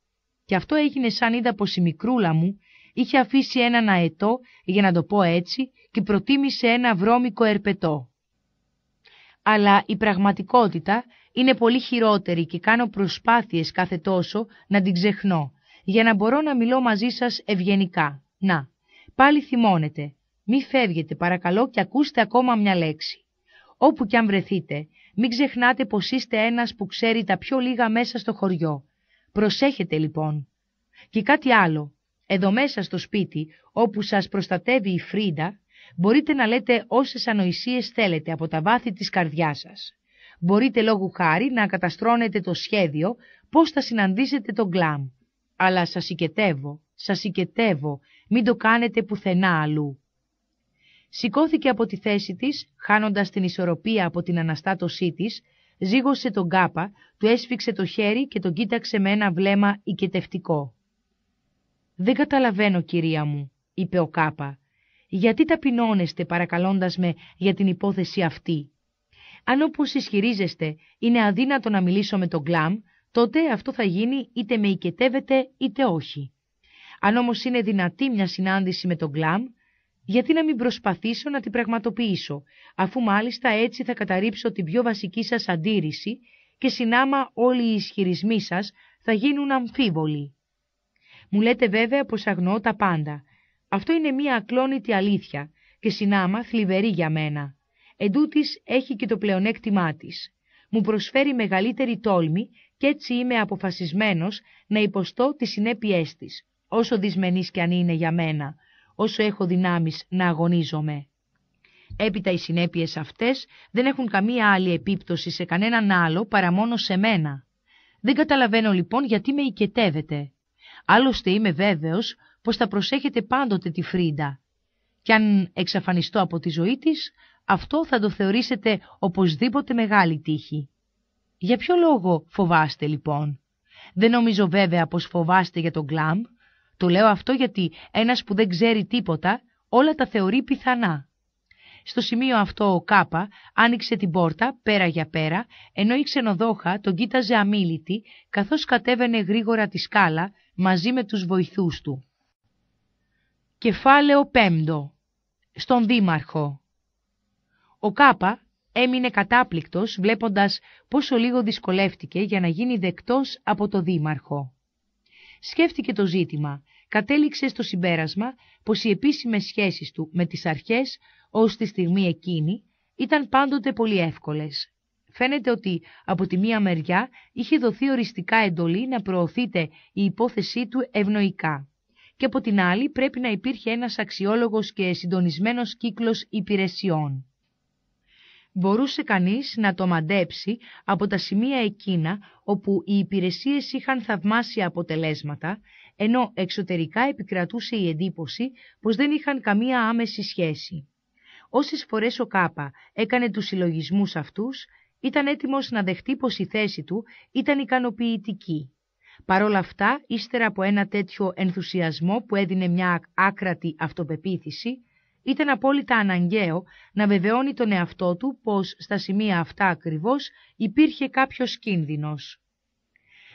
Και αυτό έγινε σαν είδα πως η μικρούλα μου είχε αφήσει έναν αετό, για να το πω έτσι, και προτίμησε ένα βρώμικο ερπετό. Αλλά η πραγματικότητα είναι πολύ χειρότερη και κάνω προσπάθειες κάθε τόσο να την ξεχνώ, για να μπορώ να μιλώ μαζί σας ευγενικά. Να, πάλι θυμώνετε. Μη φεύγετε παρακαλώ και ακούστε ακόμα μια λέξη. Όπου κι αν βρεθείτε, μην ξεχνάτε πως είστε ένας που ξέρει τα πιο λίγα μέσα στο χωριό. Προσέχετε λοιπόν. Και κάτι άλλο. Εδώ μέσα στο σπίτι, όπου σας προστατεύει η Φρίντα, μπορείτε να λέτε όσες ανοησίες θέλετε από τα βάθη της καρδιάς σας. Μπορείτε λόγου χάρη να καταστρώνετε το σχέδιο πώς θα συναντήσετε τον Γκλάμ. Αλλά σας οικετεύω, σας οικετεύω, μην το κάνετε πουθενά αλλού σηκώθηκε από τη θέση της, χάνοντας την ισορροπία από την αναστάτωσή της, ζήγωσε τον κάπα, του έσφιξε το χέρι και τον κοίταξε με ένα βλέμμα οικετευτικό. «Δεν καταλαβαίνω, κυρία μου», είπε ο κάπα, «γιατί ταπεινώνεστε παρακαλώντας με για την υπόθεση αυτή. Αν όπως ισχυρίζεστε είναι αδύνατο να μιλήσω με τον Γκλάμ, τότε αυτό θα γίνει είτε με οικετεύετε είτε όχι. Αν όμως είναι δυνατή μια συνάντηση με τον Γκλάμ, γιατί να μην προσπαθήσω να την πραγματοποιήσω, αφού μάλιστα έτσι θα καταρρύψω την πιο βασική σας αντίρρηση και συνάμα όλοι οι ισχυρισμοί σας θα γίνουν αμφίβολοι. Μου λέτε βέβαια πως αγνοώ τα πάντα. Αυτό είναι μια ακλόνητη αλήθεια και συνάμα θλιβερή για μένα. Εν έχει και το πλεονέκτημά της. Μου προσφέρει μεγαλύτερη τόλμη και έτσι είμαι αποφασισμένος να υποστώ τις συνέπειές της, όσο δυσμενής κι αν είναι για μένα, όσο έχω δυνάμεις να αγωνίζομαι. Έπειτα οι συνέπειες αυτές δεν έχουν καμία άλλη επίπτωση σε κανέναν άλλο παρά μόνο σε μένα. Δεν καταλαβαίνω λοιπόν γιατί με οικετεύετε. Άλλωστε είμαι βέβαιος πως θα προσέχετε πάντοτε τη Φρίντα. Κι αν εξαφανιστώ από τη ζωή της, αυτό θα το θεωρήσετε οπωσδήποτε μεγάλη τύχη. Για ποιο λόγο φοβάστε λοιπόν. Δεν νομίζω βέβαια πως φοβάστε για τον Κλάμπ, το λέω αυτό γιατί ένας που δεν ξέρει τίποτα όλα τα θεωρεί πιθανά. Στο σημείο αυτό ο Κάπα άνοιξε την πόρτα πέρα για πέρα, ενώ η ξενοδόχα τον κοίταζε αμίλητη, καθώς κατέβαινε γρήγορα τη σκάλα μαζί με τους βοηθούς του. Κεφάλαιο 5. Στον Δήμαρχο Ο Κάπα έμεινε κατάπληκτος βλέποντας πόσο λίγο δυσκολεύτηκε για να γίνει δεκτός από το Δήμαρχο σκέφτηκε το ζήτημα, κατέληξε στο συμπέρασμα πως οι επίσημες σχέσεις του με τις αρχές ως τη στιγμή εκείνη ήταν πάντοτε πολύ εύκολες. Φαίνεται ότι από τη μία μεριά είχε δοθεί οριστικά εντολή να προωθείται η υπόθεσή του ευνοϊκά και από την άλλη πρέπει να υπήρχε ένας αξιόλογος και συντονισμένος κύκλος υπηρεσιών μπορούσε κανείς να το μαντέψει από τα σημεία εκείνα όπου οι υπηρεσίες είχαν θαυμάσια αποτελέσματα, ενώ εξωτερικά επικρατούσε η εντύπωση πως δεν είχαν καμία άμεση σχέση. Όσες φορές ο Κάπα έκανε τους συλλογισμούς αυτούς, ήταν έτοιμος να δεχτεί πως η θέση του ήταν ικανοποιητική. Παρόλα αυτά, ύστερα από ένα τέτοιο ενθουσιασμό που έδινε μια άκρατη αυτοπεποίθηση, ήταν απόλυτα αναγκαίο να βεβαιώνει τον εαυτό του πως στα σημεία αυτά ακριβώς υπήρχε κάποιος κίνδυνος.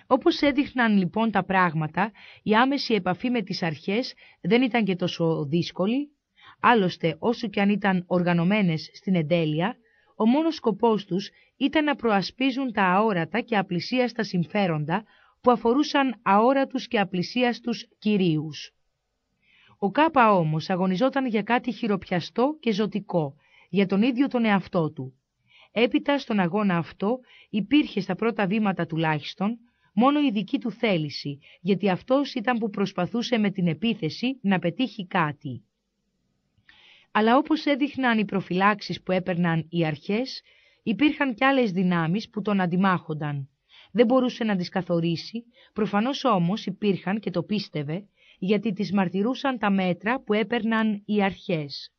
Όπως έδειχναν λοιπόν τα πράγματα, η άμεση επαφή με τις αρχές δεν ήταν και τόσο δύσκολη, άλλωστε όσο και αν ήταν οργανωμένες στην εντέλεια, ο μόνος σκοπός τους ήταν να προασπίζουν τα αόρατα και απλησίαστα συμφέροντα που αφορούσαν αόρατους και απλησίαστους κυρίους. Ο Κάπα όμως αγωνιζόταν για κάτι χειροπιαστό και ζωτικό, για τον ίδιο τον εαυτό του. Έπειτα στον αγώνα αυτό υπήρχε στα πρώτα βήματα τουλάχιστον μόνο η δική του θέληση, γιατί αυτός ήταν που προσπαθούσε με την επίθεση να πετύχει κάτι. Αλλά όπως έδειχναν οι προφυλάξεις που έπαιρναν οι αρχές, υπήρχαν κι άλλες δυνάμεις που τον αντιμάχονταν. Δεν μπορούσε να τις καθορίσει, προφανώς όμως υπήρχαν και το πίστευε γιατί τις μαρτυρούσαν τα μέτρα που έπαιρναν οι αρχές.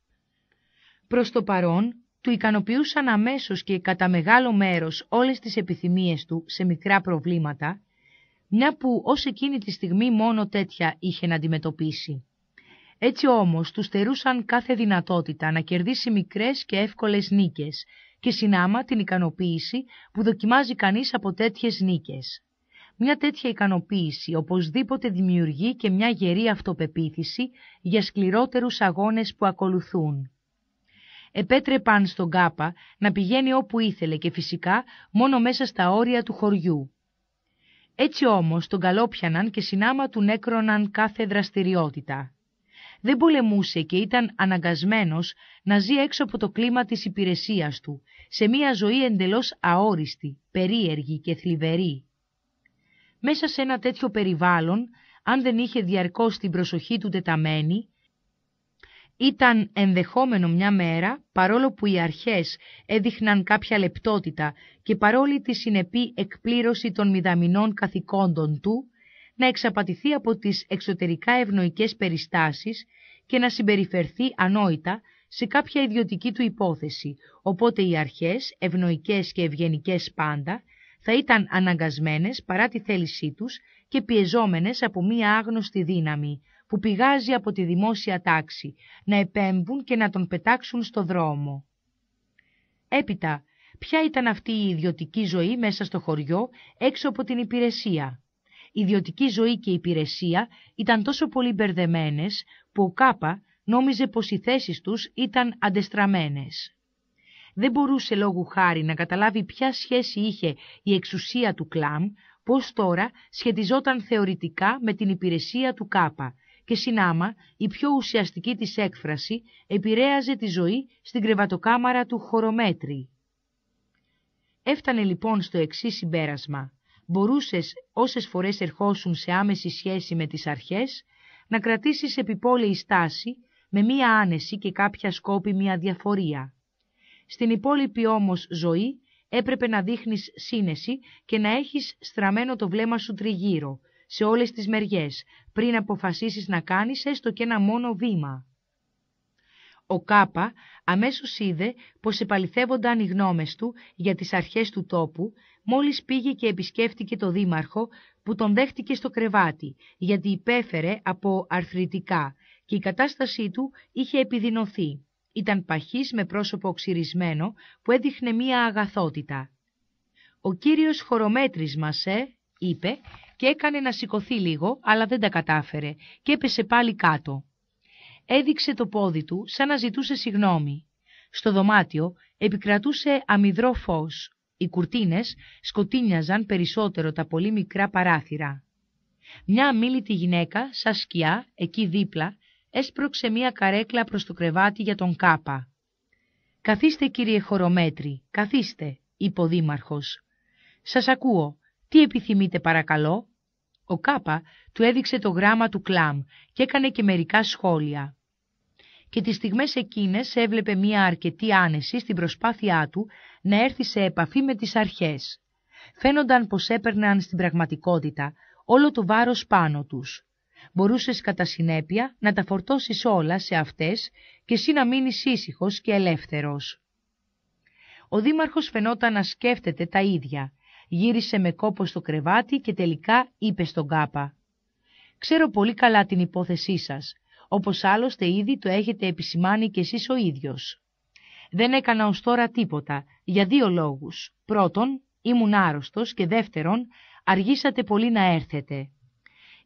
Προς το παρόν, του ικανοποιούσαν αμέσως και κατά μεγάλο μέρος όλες τις επιθυμίες του σε μικρά προβλήματα, μια που ως εκείνη τη στιγμή μόνο τέτοια είχε να αντιμετωπίσει. Έτσι όμως τους στερούσαν κάθε δυνατότητα να κερδίσει μικρές και εύκολες νίκες και συνάμα την ικανοποίηση που δοκιμάζει κανείς από τέτοιες νίκες. Μια τέτοια ικανοποίηση οπωσδήποτε δημιουργεί και μια γερή αυτοπεποίθηση για σκληρότερους αγώνες που ακολουθούν. Επέτρεπαν στον Κάπα να πηγαίνει όπου ήθελε και φυσικά μόνο μέσα στα όρια του χωριού. Έτσι όμως τον καλόπιαναν και συνάμα του νέκροναν κάθε δραστηριότητα. Δεν πολεμούσε και ήταν αναγκασμένος να ζει έξω από το κλίμα της υπηρεσίας του, σε μια ζωή εντελώς αόριστη, περίεργη και θλιβερή. Μέσα σε ένα τέτοιο περιβάλλον, αν δεν είχε διαρκώς την προσοχή του τεταμένη, ήταν ενδεχόμενο μια μέρα, παρόλο που οι αρχές έδειχναν κάποια λεπτότητα και παρόλη τη συνεπή εκπλήρωση των μηδαμινών καθηκόντων του, να εξαπατηθεί από τις εξωτερικά ευνοϊκές περιστάσεις και να συμπεριφερθεί ανόητα σε κάποια ιδιωτική του υπόθεση, οπότε οι αρχές, ευνοϊκές και ευγενικές πάντα, θα ήταν αναγκασμένες παρά τη θέλησή τους και πιεζόμενες από μία άγνωστη δύναμη που πηγάζει από τη δημόσια τάξη να επέμβουν και να τον πετάξουν στο δρόμο. Έπειτα, ποια ήταν αυτή η ιδιωτική ζωή μέσα στο χωριό έξω από την υπηρεσία. Η ιδιωτική ζωή και η υπηρεσία ήταν τόσο πολύ μπερδεμένες που ο Κάπα νόμιζε πως οι θέσεις τους ήταν αντεστραμμένες δεν μπορούσε λόγου χάρη να καταλάβει ποια σχέση είχε η εξουσία του κλάμ, πώς τώρα σχετιζόταν θεωρητικά με την υπηρεσία του ΚΑΠΑ και συνάμα η πιο ουσιαστική της έκφραση επηρέαζε τη ζωή στην κρεβατοκάμαρα του χορομέτρη. Έφτανε λοιπόν στο εξή συμπέρασμα. Μπορούσες όσες φορές ερχόσουν σε άμεση σχέση με τις αρχές να κρατήσεις επιπόλαιη στάση με μία άνεση και κάποια σκόπιμη αδιαφορία. Στην υπόλοιπη όμως ζωή έπρεπε να δείχνεις σύνεση και να έχεις στραμμένο το βλέμμα σου τριγύρω, σε όλες τις μεριές, πριν αποφασίσεις να κάνεις έστω και ένα μόνο βήμα. Ο Κάπα αμέσως είδε πως επαληθεύονταν οι γνώμες του για τις αρχές του τόπου, μόλις πήγε και επισκέφτηκε το δήμαρχο που τον δέχτηκε στο κρεβάτι, γιατί υπέφερε από αρθρητικά και η κατάστασή του είχε επιδεινωθεί. Ήταν παχής με πρόσωπο οξυρισμένο που έδειχνε μία αγαθότητα. «Ο κύριος χορομέτρης μας, ε», είπε και έκανε να σηκωθεί λίγο, αλλά δεν τα κατάφερε και έπεσε πάλι κάτω. Έδειξε το πόδι του σαν να ζητούσε συγνώμη. Στο δωμάτιο επικρατούσε αμυδρό φως. Οι κουρτίνες σκοτίνιαζαν περισσότερο τα πολύ μικρά παράθυρα. Μια αμήλυτη γυναίκα, σαν σκιά, εκεί δίπλα, έσπρωξε μία καρέκλα προς το κρεβάτι για τον Κάπα. «Καθίστε, κύριε Χορομέτρη, καθίστε», είπε ο δήμαρχος. «Σας ακούω. Τι επιθυμείτε παρακαλώ» ο Κάπα του έδειξε το γράμμα του κλάμ και έκανε και μερικά σχόλια. Και τις στιγμές εκείνες έβλεπε μία αρκετή άνεση στην προσπάθειά του να έρθει σε επαφή με τις αρχές. Φαίνονταν πως έπαιρναν στην πραγματικότητα όλο το βάρος πάνω τους μπορούσες κατά συνέπεια να τα φορτώσεις όλα σε αυτές και εσύ να μείνεις ήσυχος και ελεύθερος. Ο δήμαρχος φαινόταν να σκέφτεται τα ίδια. Γύρισε με κόπο στο κρεβάτι και τελικά είπε στον Κάπα. «Ξέρω πολύ καλά την υπόθεσή σας, όπως άλλωστε ήδη το έχετε επισημάνει κι εσείς ο ίδιος. Δεν έκανα ως τώρα τίποτα, για δύο λόγους. Πρώτον, ήμουν άρρωστος και δεύτερον, αργήσατε πολύ να έρθετε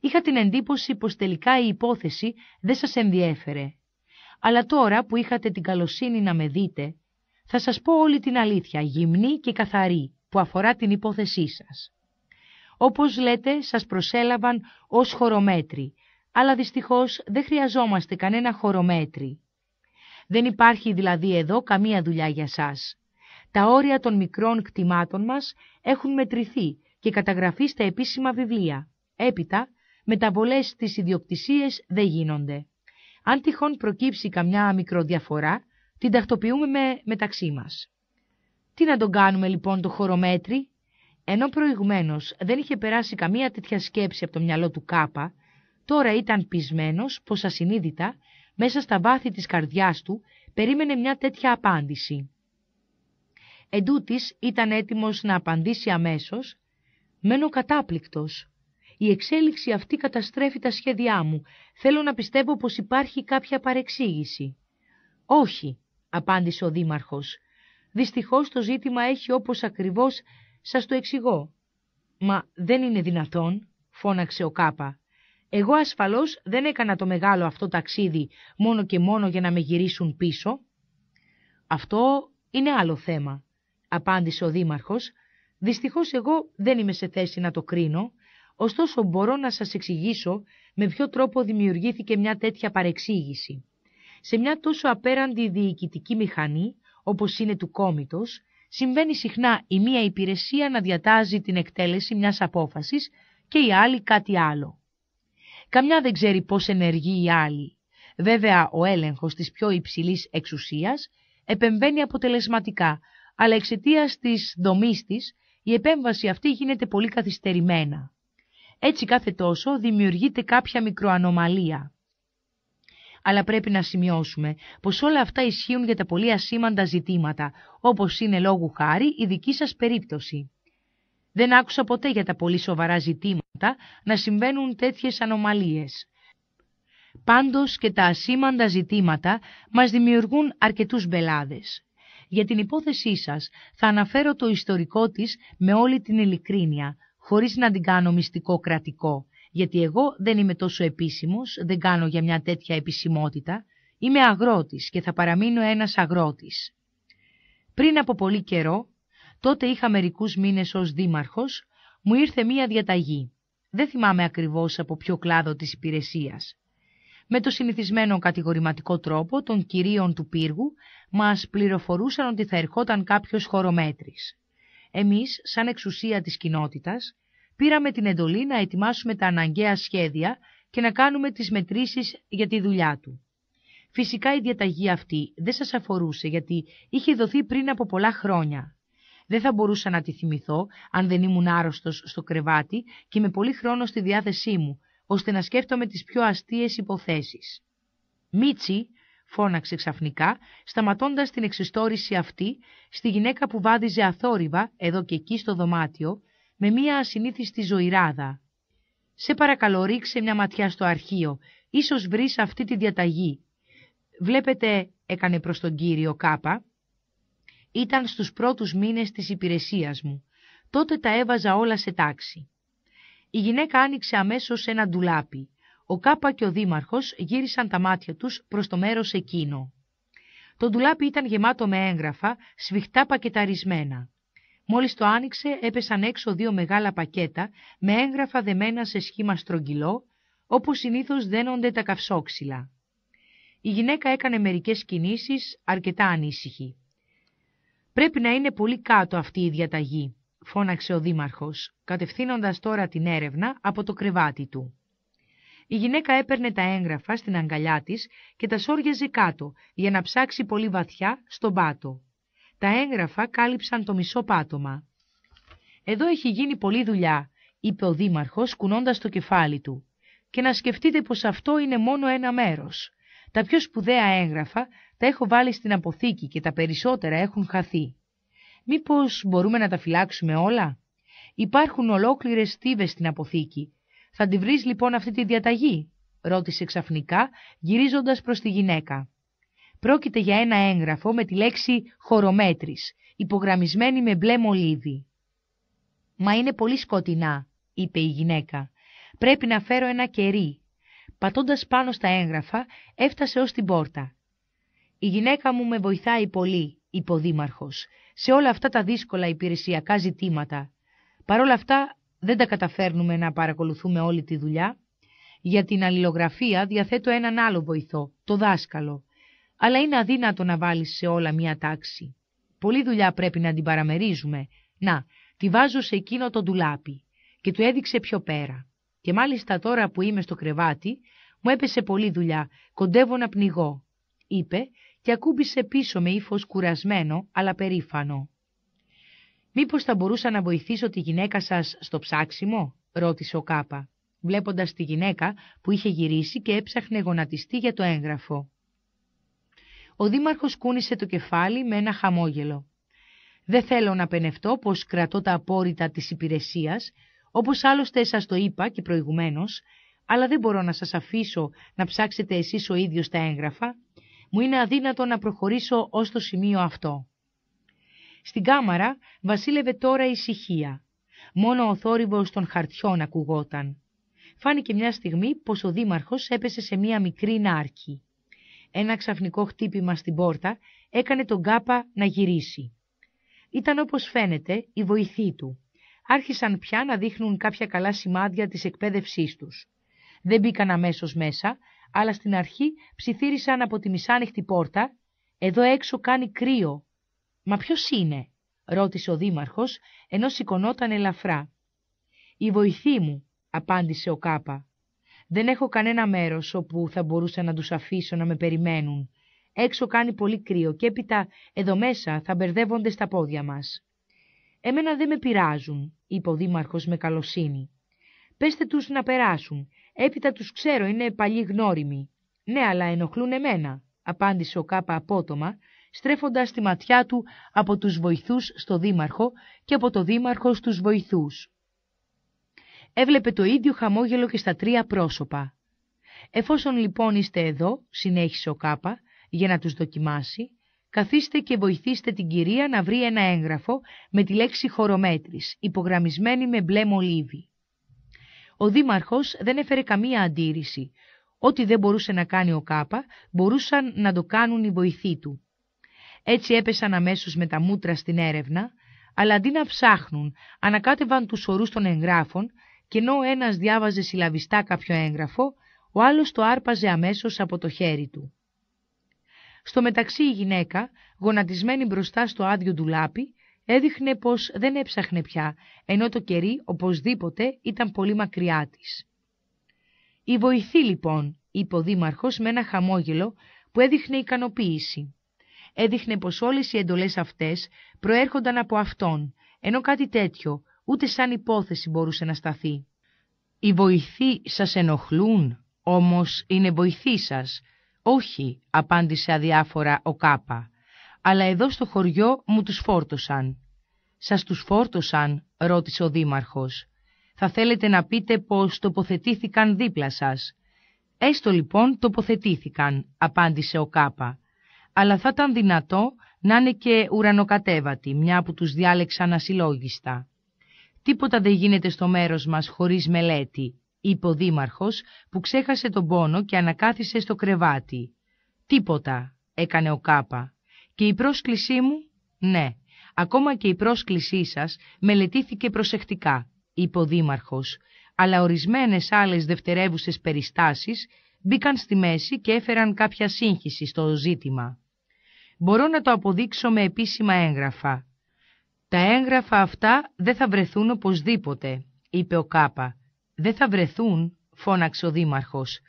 είχα την εντύπωση πως τελικά η υπόθεση δεν σας ενδιέφερε. Αλλά τώρα που είχατε την καλοσύνη να με δείτε, θα σας πω όλη την αλήθεια, γυμνή και καθαρή, που αφορά την υπόθεσή σας. Όπως λέτε, σας προσέλαβαν ως χορομέτρη, αλλά δυστυχώς δεν χρειαζόμαστε κανένα χορομέτρη. Δεν υπάρχει δηλαδή εδώ καμία δουλειά για σας. Τα όρια των μικρών κτημάτων μας έχουν μετρηθεί και καταγραφεί στα επίσημα βιβλία. Έπειτα, μεταβολές στις ιδιοκτησίες δεν γίνονται. Αν τυχόν προκύψει καμιά μικροδιαφορά, την τακτοποιούμε με, μεταξύ μας. Τι να τον κάνουμε λοιπόν το χωρομέτρη, ενώ προηγουμένως δεν είχε περάσει καμία τέτοια σκέψη από το μυαλό του Κάπα, τώρα ήταν πισμένος πως ασυνείδητα, μέσα στα βάθη της καρδιάς του, περίμενε μια τέτοια απάντηση. Εντούτοι, ήταν έτοιμος να απαντήσει αμέσως, μένω κατάπληκτος. Η εξέλιξη αυτή καταστρέφει τα σχέδιά μου. Θέλω να πιστεύω πως υπάρχει κάποια παρεξήγηση. Όχι, απάντησε ο δήμαρχος. Δυστυχώς το ζήτημα έχει όπως ακριβώς σας το εξηγώ. Μα δεν είναι δυνατόν, φώναξε ο Κάπα. Εγώ ασφαλώς δεν έκανα το μεγάλο αυτό ταξίδι μόνο και μόνο για να με γυρίσουν πίσω. Αυτό είναι άλλο θέμα, απάντησε ο δήμαρχος. Δυστυχώς εγώ δεν είμαι σε θέση να το κρίνω. Ωστόσο μπορώ να σας εξηγήσω με ποιο τρόπο δημιουργήθηκε μια τέτοια παρεξήγηση. Σε μια τόσο απέραντη διοικητική μηχανή, όπως είναι του κόμητος, συμβαίνει συχνά η μία υπηρεσία να διατάζει την εκτέλεση μιας απόφασης και η άλλη κάτι άλλο. Καμιά δεν ξέρει πώς ενεργεί η άλλη. Βέβαια, ο έλεγχος της πιο υψηλής εξουσίας επεμβαίνει αποτελεσματικά, αλλά εξαιτίας της δομής της, η επέμβαση αυτή γίνεται πολύ καθυστερημένα. Έτσι κάθε τόσο δημιουργείται κάποια μικροανομαλία. Αλλά πρέπει να σημειώσουμε πως όλα αυτά ισχύουν για τα πολύ ασήμαντα ζητήματα, όπως είναι λόγου χάρη η δική σας περίπτωση. Δεν άκουσα ποτέ για τα πολύ σοβαρά ζητήματα να συμβαίνουν τέτοιες ανομαλίες. Πάντως και τα ασήμαντα ζητήματα μας δημιουργούν αρκετούς μπελάδες. Για την υπόθεσή σας θα αναφέρω το ιστορικό της με όλη την ειλικρίνεια, χωρίς να την κάνω μυστικό κρατικό, γιατί εγώ δεν είμαι τόσο επίσημος, δεν κάνω για μια τέτοια επισημότητα, είμαι αγρότης και θα παραμείνω ένας αγρότης. Πριν από πολύ καιρό, τότε είχα μερικούς μήνες ως δήμαρχος, μου ήρθε μία διαταγή. Δεν θυμάμαι ακριβώς από ποιο κλάδο της υπηρεσίας. Με το συνηθισμένο κατηγορηματικό τρόπο των κυρίων του πύργου μας πληροφορούσαν ότι θα ερχόταν κάποιος χωρομέτρης εμείς, σαν εξουσία της κοινότητας, πήραμε την εντολή να ετοιμάσουμε τα αναγκαία σχέδια και να κάνουμε τις μετρήσεις για τη δουλειά του. Φυσικά η διαταγή αυτή δεν σας αφορούσε γιατί είχε δοθεί πριν από πολλά χρόνια. Δεν θα μπορούσα να τη θυμηθώ αν δεν ήμουν άρρωστος στο κρεβάτι και με πολύ χρόνο στη διάθεσή μου, ώστε να σκέφτομαι τις πιο αστείες υποθέσεις. Μίτσι φώναξε ξαφνικά, σταματώντας την εξιστόρηση αυτή στη γυναίκα που βάδιζε αθόρυβα εδώ και εκεί στο δωμάτιο, με μία ασυνήθιστη ζωηράδα. «Σε παρακαλώ ρίξε μια ματιά στο αρχείο, ίσως βρεις αυτή τη διαταγή. Βλέπετε», έκανε προς τον κύριο Κάπα, «ήταν στους πρώτους μήνες της υπηρεσίας μου. Τότε τα έβαζα όλα σε τάξη». Η γυναίκα άνοιξε αμέσως ένα ντουλάπι ο Κάπα και ο Δήμαρχος γύρισαν τα μάτια τους προς το μέρος εκείνο. Το ντουλάπι ήταν γεμάτο με έγγραφα, σφιχτά πακεταρισμένα. Μόλις το άνοιξε έπεσαν έξω δύο μεγάλα πακέτα με έγγραφα δεμένα σε σχήμα στρογγυλό, όπως συνήθως δένονται τα καυσόξυλα. Η γυναίκα έκανε μερικές κινήσεις αρκετά ανήσυχη. «Πρέπει να είναι πολύ κάτω αυτή η διαταγή», φώναξε ο δήμαρχος, κατευθύνοντας τώρα την έρευνα από το κρεβάτι του. Η γυναίκα έπαιρνε τα έγγραφα στην αγκαλιά της και τα σόριαζε κάτω για να ψάξει πολύ βαθιά στον πάτο. Τα έγγραφα κάλυψαν το μισό πάτωμα. «Εδώ έχει γίνει πολλή δουλειά», είπε ο δήμαρχος κουνώντας το κεφάλι του. «Και να σκεφτείτε πως αυτό είναι μόνο ένα μέρος. Τα πιο σπουδαία έγγραφα τα έχω βάλει στην αποθήκη και τα περισσότερα έχουν χαθεί. Μήπως μπορούμε να τα φυλάξουμε όλα» υπάρχουν ολόκληρες στίβες στην αποθήκη θα τη βρεις λοιπόν αυτή τη διαταγή, ρώτησε ξαφνικά, γυρίζοντας προς τη γυναίκα. Πρόκειται για ένα έγγραφο με τη λέξη χωρομέτρης, υπογραμμισμένη με μπλε μολύβι. «Μα είναι πολύ σκοτεινά», είπε η γυναίκα. «Πρέπει να φέρω ένα κερί». Πατώντας πάνω στα έγγραφα, έφτασε ως την πόρτα. «Η γυναίκα μου με βοηθάει πολύ», είπε ο «σε όλα αυτά τα δύσκολα υπηρεσιακά ζητήματα. Παρ' όλα αυτά δεν τα καταφέρνουμε να παρακολουθούμε όλη τη δουλειά. Για την αλληλογραφία διαθέτω έναν άλλο βοηθό, το δάσκαλο. Αλλά είναι αδύνατο να βάλεις σε όλα μία τάξη. Πολύ δουλειά πρέπει να την παραμερίζουμε. Να, τη βάζω σε εκείνο το ντουλάπι και του έδειξε πιο πέρα. Και μάλιστα τώρα που είμαι στο κρεβάτι, μου έπεσε πολλή δουλειά, κοντεύω να πνιγώ, είπε και ακούμπησε πίσω με ύφος κουρασμένο αλλά περήφανο. Μήπως θα μπορούσα να βοηθήσω τη γυναίκα σας στο ψάξιμο, ρώτησε ο Κάπα, βλέποντας τη γυναίκα που είχε γυρίσει και έψαχνε γονατιστή για το έγγραφο. Ο δήμαρχος κούνησε το κεφάλι με ένα χαμόγελο. Δεν θέλω να πενευτώ πως κρατώ τα απόρριτα της υπηρεσίας, όπως άλλωστε σας το είπα και προηγουμένως, αλλά δεν μπορώ να σας αφήσω να ψάξετε εσείς ο ίδιος τα έγγραφα, μου είναι αδύνατο να προχωρήσω ως το σημείο αυτό. Στην κάμαρα βασίλευε τώρα ησυχία. Μόνο ο θόρυβος των χαρτιών ακουγόταν. Φάνηκε μια στιγμή πως ο δήμαρχος έπεσε σε μια μικρή νάρκη. Ένα ξαφνικό χτύπημα στην πόρτα έκανε τον κάπα να γυρίσει. Ήταν όπως φαίνεται η βοηθή του. Άρχισαν πια να δείχνουν κάποια καλά σημάδια της εκπαίδευσής τους. Δεν μπήκαν αμέσως μέσα, αλλά στην αρχή ψιθύρισαν από τη μισάνοιχτη πόρτα «Εδώ έξω κάνει κρύο», «Μα ποιος είναι» ρώτησε ο δήμαρχος, ενώ σηκωνόταν ελαφρά. «Η βοηθή μου», απάντησε ο Κάπα. «Δεν έχω κανένα μέρος όπου θα μπορούσα να τους αφήσω να με περιμένουν. Έξω κάνει πολύ κρύο και έπειτα εδώ μέσα θα μπερδεύονται στα πόδια μας». «Εμένα δεν με πειράζουν», είπε ο δήμαρχος με καλοσύνη. «Πέστε τους να περάσουν. Έπειτα τους ξέρω, είναι παλιοί γνώριμοι». «Ναι, αλλά ενοχλούν εμένα», απάντησε ο Κάπα απότομα, στρέφοντας τη ματιά του από τους βοηθούς στο δήμαρχο και από το δήμαρχο στους βοηθούς. Έβλεπε το ίδιο χαμόγελο και στα τρία πρόσωπα. Εφόσον λοιπόν είστε εδώ, συνέχισε ο Κάπα, για να τους δοκιμάσει, καθίστε και βοηθήστε την κυρία να βρει ένα έγγραφο με τη λέξη χορομέτρης, υπογραμμισμένη με μπλε μολύβι. Ο δήμαρχος δεν έφερε καμία αντίρρηση. Ό,τι δεν μπορούσε να κάνει ο Κάπα, μπορούσαν να το κάνουν οι βοηθοί του. Έτσι έπεσαν αμέσως με τα μούτρα στην έρευνα, αλλά αντί να ψάχνουν, ανακάτευαν τους ορούς των εγγράφων και ενώ ένας διάβαζε συλλαβιστά κάποιο έγγραφο, ο άλλος το άρπαζε αμέσως από το χέρι του. Στο μεταξύ η γυναίκα, γονατισμένη μπροστά στο άδειο ντουλάπι, έδειχνε πως δεν έψαχνε πια, ενώ το κερί οπωσδήποτε ήταν πολύ μακριά της. «Η βοηθή λοιπόν», είπε ο δήμαρχος με ένα χαμόγελο που έδειχνε ικανοποίηση έδειχνε πως όλες οι εντολές αυτές προέρχονταν από αυτόν, ενώ κάτι τέτοιο ούτε σαν υπόθεση μπορούσε να σταθεί. Οι βοηθοί σας ενοχλούν, όμως είναι βοηθοί σας. Όχι, απάντησε αδιάφορα ο Κάπα, αλλά εδώ στο χωριό μου τους φόρτωσαν. Σας τους φόρτωσαν, ρώτησε ο δήμαρχος. Θα θέλετε να πείτε πως τοποθετήθηκαν δίπλα σας. Έστω λοιπόν τοποθετήθηκαν, απάντησε ο Κάπα αλλά θα ήταν δυνατό να είναι και ουρανοκατέβατη, μια που τους διάλεξαν ασυλλόγιστα. «Τίποτα δεν γίνεται στο μέρος μας χωρίς μελέτη», είπε ο δήμαρχος, που ξέχασε τον πόνο και ανακάθισε στο κρεβάτι. «Τίποτα», έκανε ο Κάπα. «Και η πρόσκλησή μου» «Ναι, ακόμα και η πρόσκλησή σας μελετήθηκε προσεκτικά», είπε ο δήμαρχος, αλλά ορισμένες άλλες δευτερεύουσες περιστάσεις μπήκαν στη μέση και έφεραν κάποια σύγχυση στο ζήτημα. Μπορώ να το αποδείξω με επίσημα έγγραφα. Τα έγγραφα αυτά δεν θα βρεθούν οπωσδήποτε, είπε ο Κάπα. Δεν θα βρεθούν, φώναξε ο Δήμαρχος.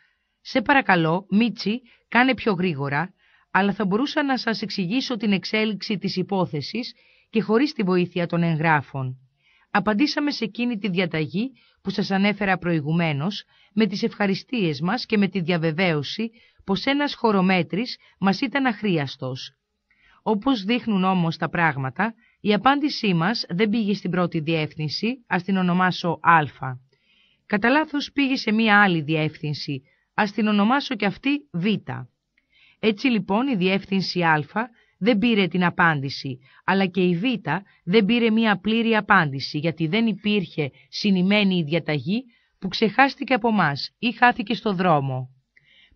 Σε παρακαλώ, Μίτσι, κάνε πιο γρήγορα, αλλά θα μπορούσα να σας εξηγήσω την εξέλιξη της υπόθεσης και χωρίς τη βοήθεια των εγγράφων. Απαντήσαμε σε εκείνη τη διαταγή που σας ανέφερα προηγουμένως, με τις ευχαριστίες μας και με τη διαβεβαίωση πως ένας χορομέτρης μας ήταν αχρίαστος. Όπως δείχνουν όμως τα πράγματα, η απάντησή μας δεν πήγε στην πρώτη διεύθυνση, ας την ονομάσω Α. Κατά λάθος πήγε σε μία άλλη διεύθυνση, ας την ονομάσω και αυτή Β. Έτσι λοιπόν η διεύθυνση Α δεν πήρε την απάντηση, αλλά και η Β δεν πήρε μία πλήρη απάντηση, γιατί δεν υπήρχε συνημένη η διαταγή που ξεχάστηκε από μας ή χάθηκε στο δρόμο.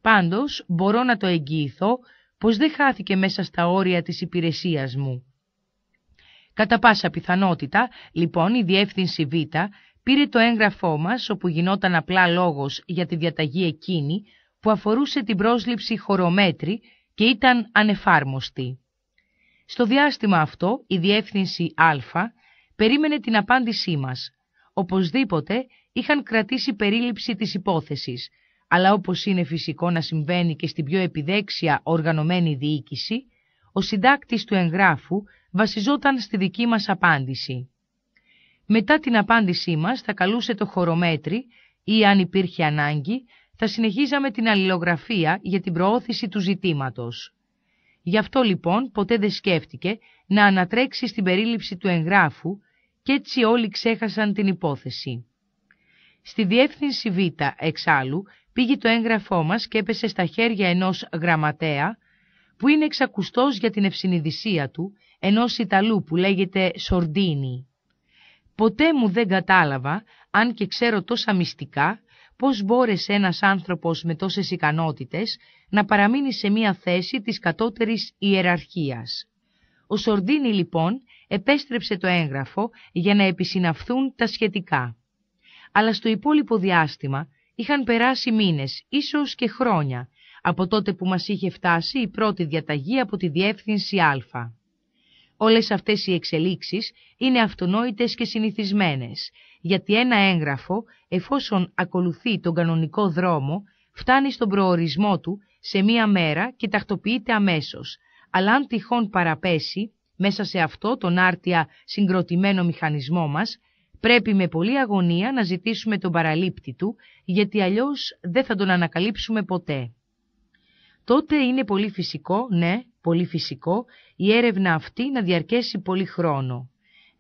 Πάντως μπορώ να το εγγυηθώ πως δεν χάθηκε μέσα στα όρια της υπηρεσίας μου. Κατά πάσα πιθανότητα, λοιπόν, η διεύθυνση Β πήρε το έγγραφό μας, όπου γινόταν απλά λόγος για τη διαταγή εκείνη, που αφορούσε την πρόσληψη χωρομέτρη και ήταν ανεφάρμοστη. Στο διάστημα αυτό, η διεύθυνση Α περίμενε την απάντησή μας. Οπωσδήποτε είχαν κρατήσει περίληψη της υπόθεσης, αλλά όπως είναι φυσικό να συμβαίνει και στην πιο επιδέξια οργανωμένη διοίκηση, ο συντάκτης του εγγράφου βασιζόταν στη δική μας απάντηση. Μετά την απάντησή μας θα καλούσε το χορομέτρη ή αν υπήρχε ανάγκη θα συνεχίζαμε την αλληλογραφία για την προώθηση του ζητήματος. Γι' αυτό λοιπόν ποτέ δεν σκέφτηκε να ανατρέξει στην περίληψη του εγγράφου και έτσι όλοι ξέχασαν την υπόθεση. Στη διεύθυνση Β, εξάλλου, πήγε το έγγραφό μας και έπεσε στα χέρια ενός γραμματέα, που είναι εξακουστός για την ευσυνειδησία του, ενός Ιταλού που λέγεται σορντίνη. Ποτέ μου δεν κατάλαβα, αν και ξέρω τόσα μυστικά, πώς μπόρεσε ένας άνθρωπος με τόσες ικανότητες να παραμείνει σε μία θέση της κατώτερης ιεραρχίας. Ο Σορντίνη, λοιπόν επέστρεψε το έγγραφο για να επισυναυθούν τα σχετικά. Αλλά στο υπόλοιπο διάστημα Είχαν περάσει μήνες, ίσως και χρόνια, από τότε που μας είχε φτάσει η πρώτη διαταγή από τη διεύθυνση Α. Όλες αυτές οι εξελίξεις είναι αυτονόητες και συνηθισμένες, γιατί ένα έγγραφο, εφόσον ακολουθεί τον κανονικό δρόμο, φτάνει στον προορισμό του σε μία μέρα και τακτοποιείται αμέσως, αλλά αν τυχόν παραπέσει, μέσα σε αυτό τον άρτια συγκροτημένο μηχανισμό μας, Πρέπει με πολλή αγωνία να ζητήσουμε τον παραλήπτη του, γιατί αλλιώς δεν θα τον ανακαλύψουμε ποτέ. Τότε είναι πολύ φυσικό, ναι, πολύ φυσικό, η έρευνα αυτή να διαρκέσει πολύ χρόνο.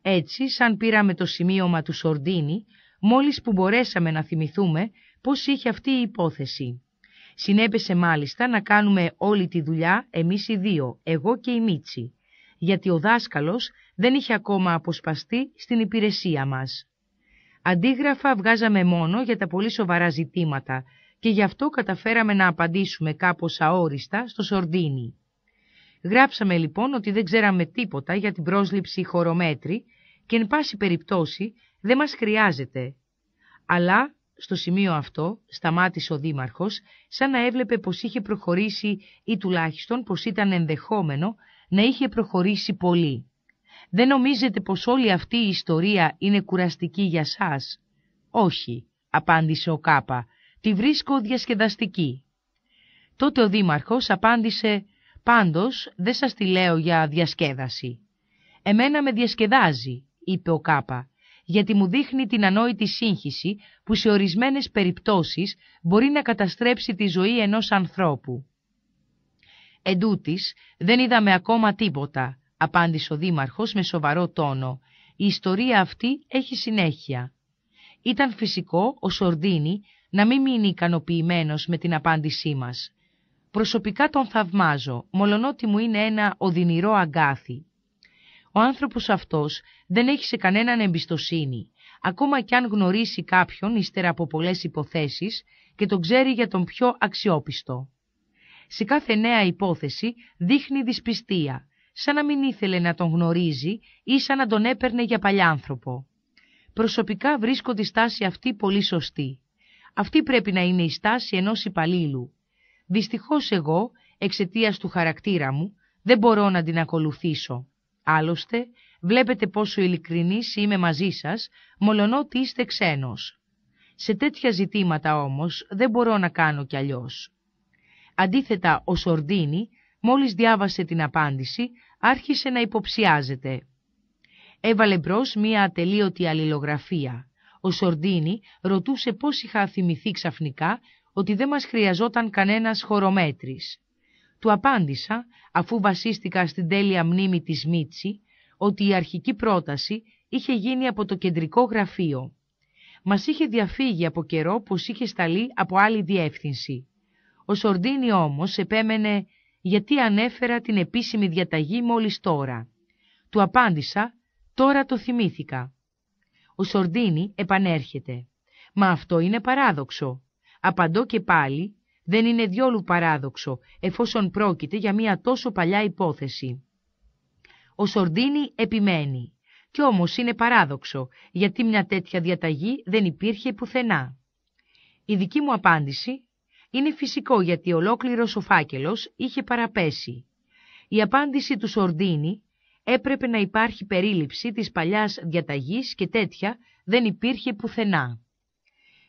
Έτσι, σαν πήραμε το σημείωμα του Σορντίνη, μόλις που μπορέσαμε να θυμηθούμε πώς είχε αυτή η υπόθεση. Συνέπεσε μάλιστα να κάνουμε όλη τη δουλειά εμείς οι δύο, εγώ και η Μίτσι, γιατί ο δάσκαλος δεν είχε ακόμα αποσπαστεί στην υπηρεσία μας. Αντίγραφα βγάζαμε μόνο για τα πολύ σοβαρά ζητήματα και γι' αυτό καταφέραμε να απαντήσουμε κάπως αόριστα στο Σορδίνι. Γράψαμε λοιπόν ότι δεν ξέραμε τίποτα για την πρόσληψη χωρομέτρη και εν πάση περιπτώσει δεν μας χρειάζεται. Αλλά στο σημείο αυτό σταμάτησε ο δήμαρχος σαν να έβλεπε πως είχε προχωρήσει ή τουλάχιστον πως ήταν ενδεχόμενο να είχε προχωρήσει πολύ. Δεν νομίζετε πως όλη αυτή η ιστορία είναι κουραστική για σας. Όχι, απάντησε ο Κάπα, τη βρίσκω διασκεδαστική. Τότε ο δήμαρχος απάντησε, πάντως δεν σας τη λέω για διασκέδαση. Εμένα με διασκεδάζει, είπε ο Κάπα, γιατί μου δείχνει την ανόητη σύγχυση που σε ορισμένες περιπτώσεις μπορεί να καταστρέψει τη ζωή ενός ανθρώπου. Εντούτοις δεν είδαμε ακόμα τίποτα, απάντησε ο δήμαρχος με σοβαρό τόνο. Η ιστορία αυτή έχει συνέχεια. Ήταν φυσικό ο Σορδίνη να μην μείνει ικανοποιημένος με την απάντησή μας. Προσωπικά τον θαυμάζω, μολονότι μου είναι ένα οδυνηρό αγκάθι. Ο άνθρωπος αυτός δεν έχει σε κανέναν εμπιστοσύνη, ακόμα κι αν γνωρίσει κάποιον ύστερα από πολλές υποθέσεις και τον ξέρει για τον πιο αξιόπιστο. Σε κάθε νέα υπόθεση δείχνει δυσπιστία σαν να μην ήθελε να τον γνωρίζει ή σαν να τον έπαιρνε για παλιάνθρωπο. Προσωπικά βρίσκω τη στάση αυτή πολύ σωστή. Αυτή πρέπει να είναι η στάση ενός υπαλλήλου. Δυστυχώς εγώ, εξαιτίας του χαρακτήρα μου, δεν μπορώ να την ακολουθήσω. Άλλωστε, βλέπετε πόσο ειλικρινής είμαι μαζί σας, μολονότι είστε ξένος. Σε τέτοια ζητήματα όμως δεν μπορώ να κάνω κι αλλιώς. Αντίθετα, ο Σορντίνη Μόλις διάβασε την απάντηση, άρχισε να υποψιάζεται. Έβαλε μπρος μία ατελείωτη αλληλογραφία. Ο Σορντίνη ρωτούσε πώς είχα θυμηθεί ξαφνικά ότι δεν μας χρειαζόταν κανένας χορομέτρης. Του απάντησα, αφού βασίστηκα στην τέλεια μνήμη της Μίτσι, ότι η αρχική πρόταση είχε γίνει από το κεντρικό γραφείο. Μας είχε διαφύγει από καιρό πως είχε σταλεί από άλλη διεύθυνση. Ο Σορντίνη όμως επέμενε γιατί ανέφερα την επίσημη διαταγή μόλις τώρα. Του απάντησα, τώρα το θυμήθηκα. Ο Σορντίνη επανέρχεται. Μα αυτό είναι παράδοξο. Απαντώ και πάλι, δεν είναι διόλου παράδοξο, εφόσον πρόκειται για μια τόσο παλιά υπόθεση. Ο Σορντίνη επιμένει. Κι όμως είναι παράδοξο, γιατί μια τέτοια διαταγή δεν υπήρχε πουθενά. Η δική μου απάντηση είναι φυσικό γιατί ολόκληρος ο φάκελος είχε παραπέσει. Η απάντηση του Σορντίνη έπρεπε να υπάρχει περίληψη της παλιάς διαταγής και τέτοια δεν υπήρχε πουθενά.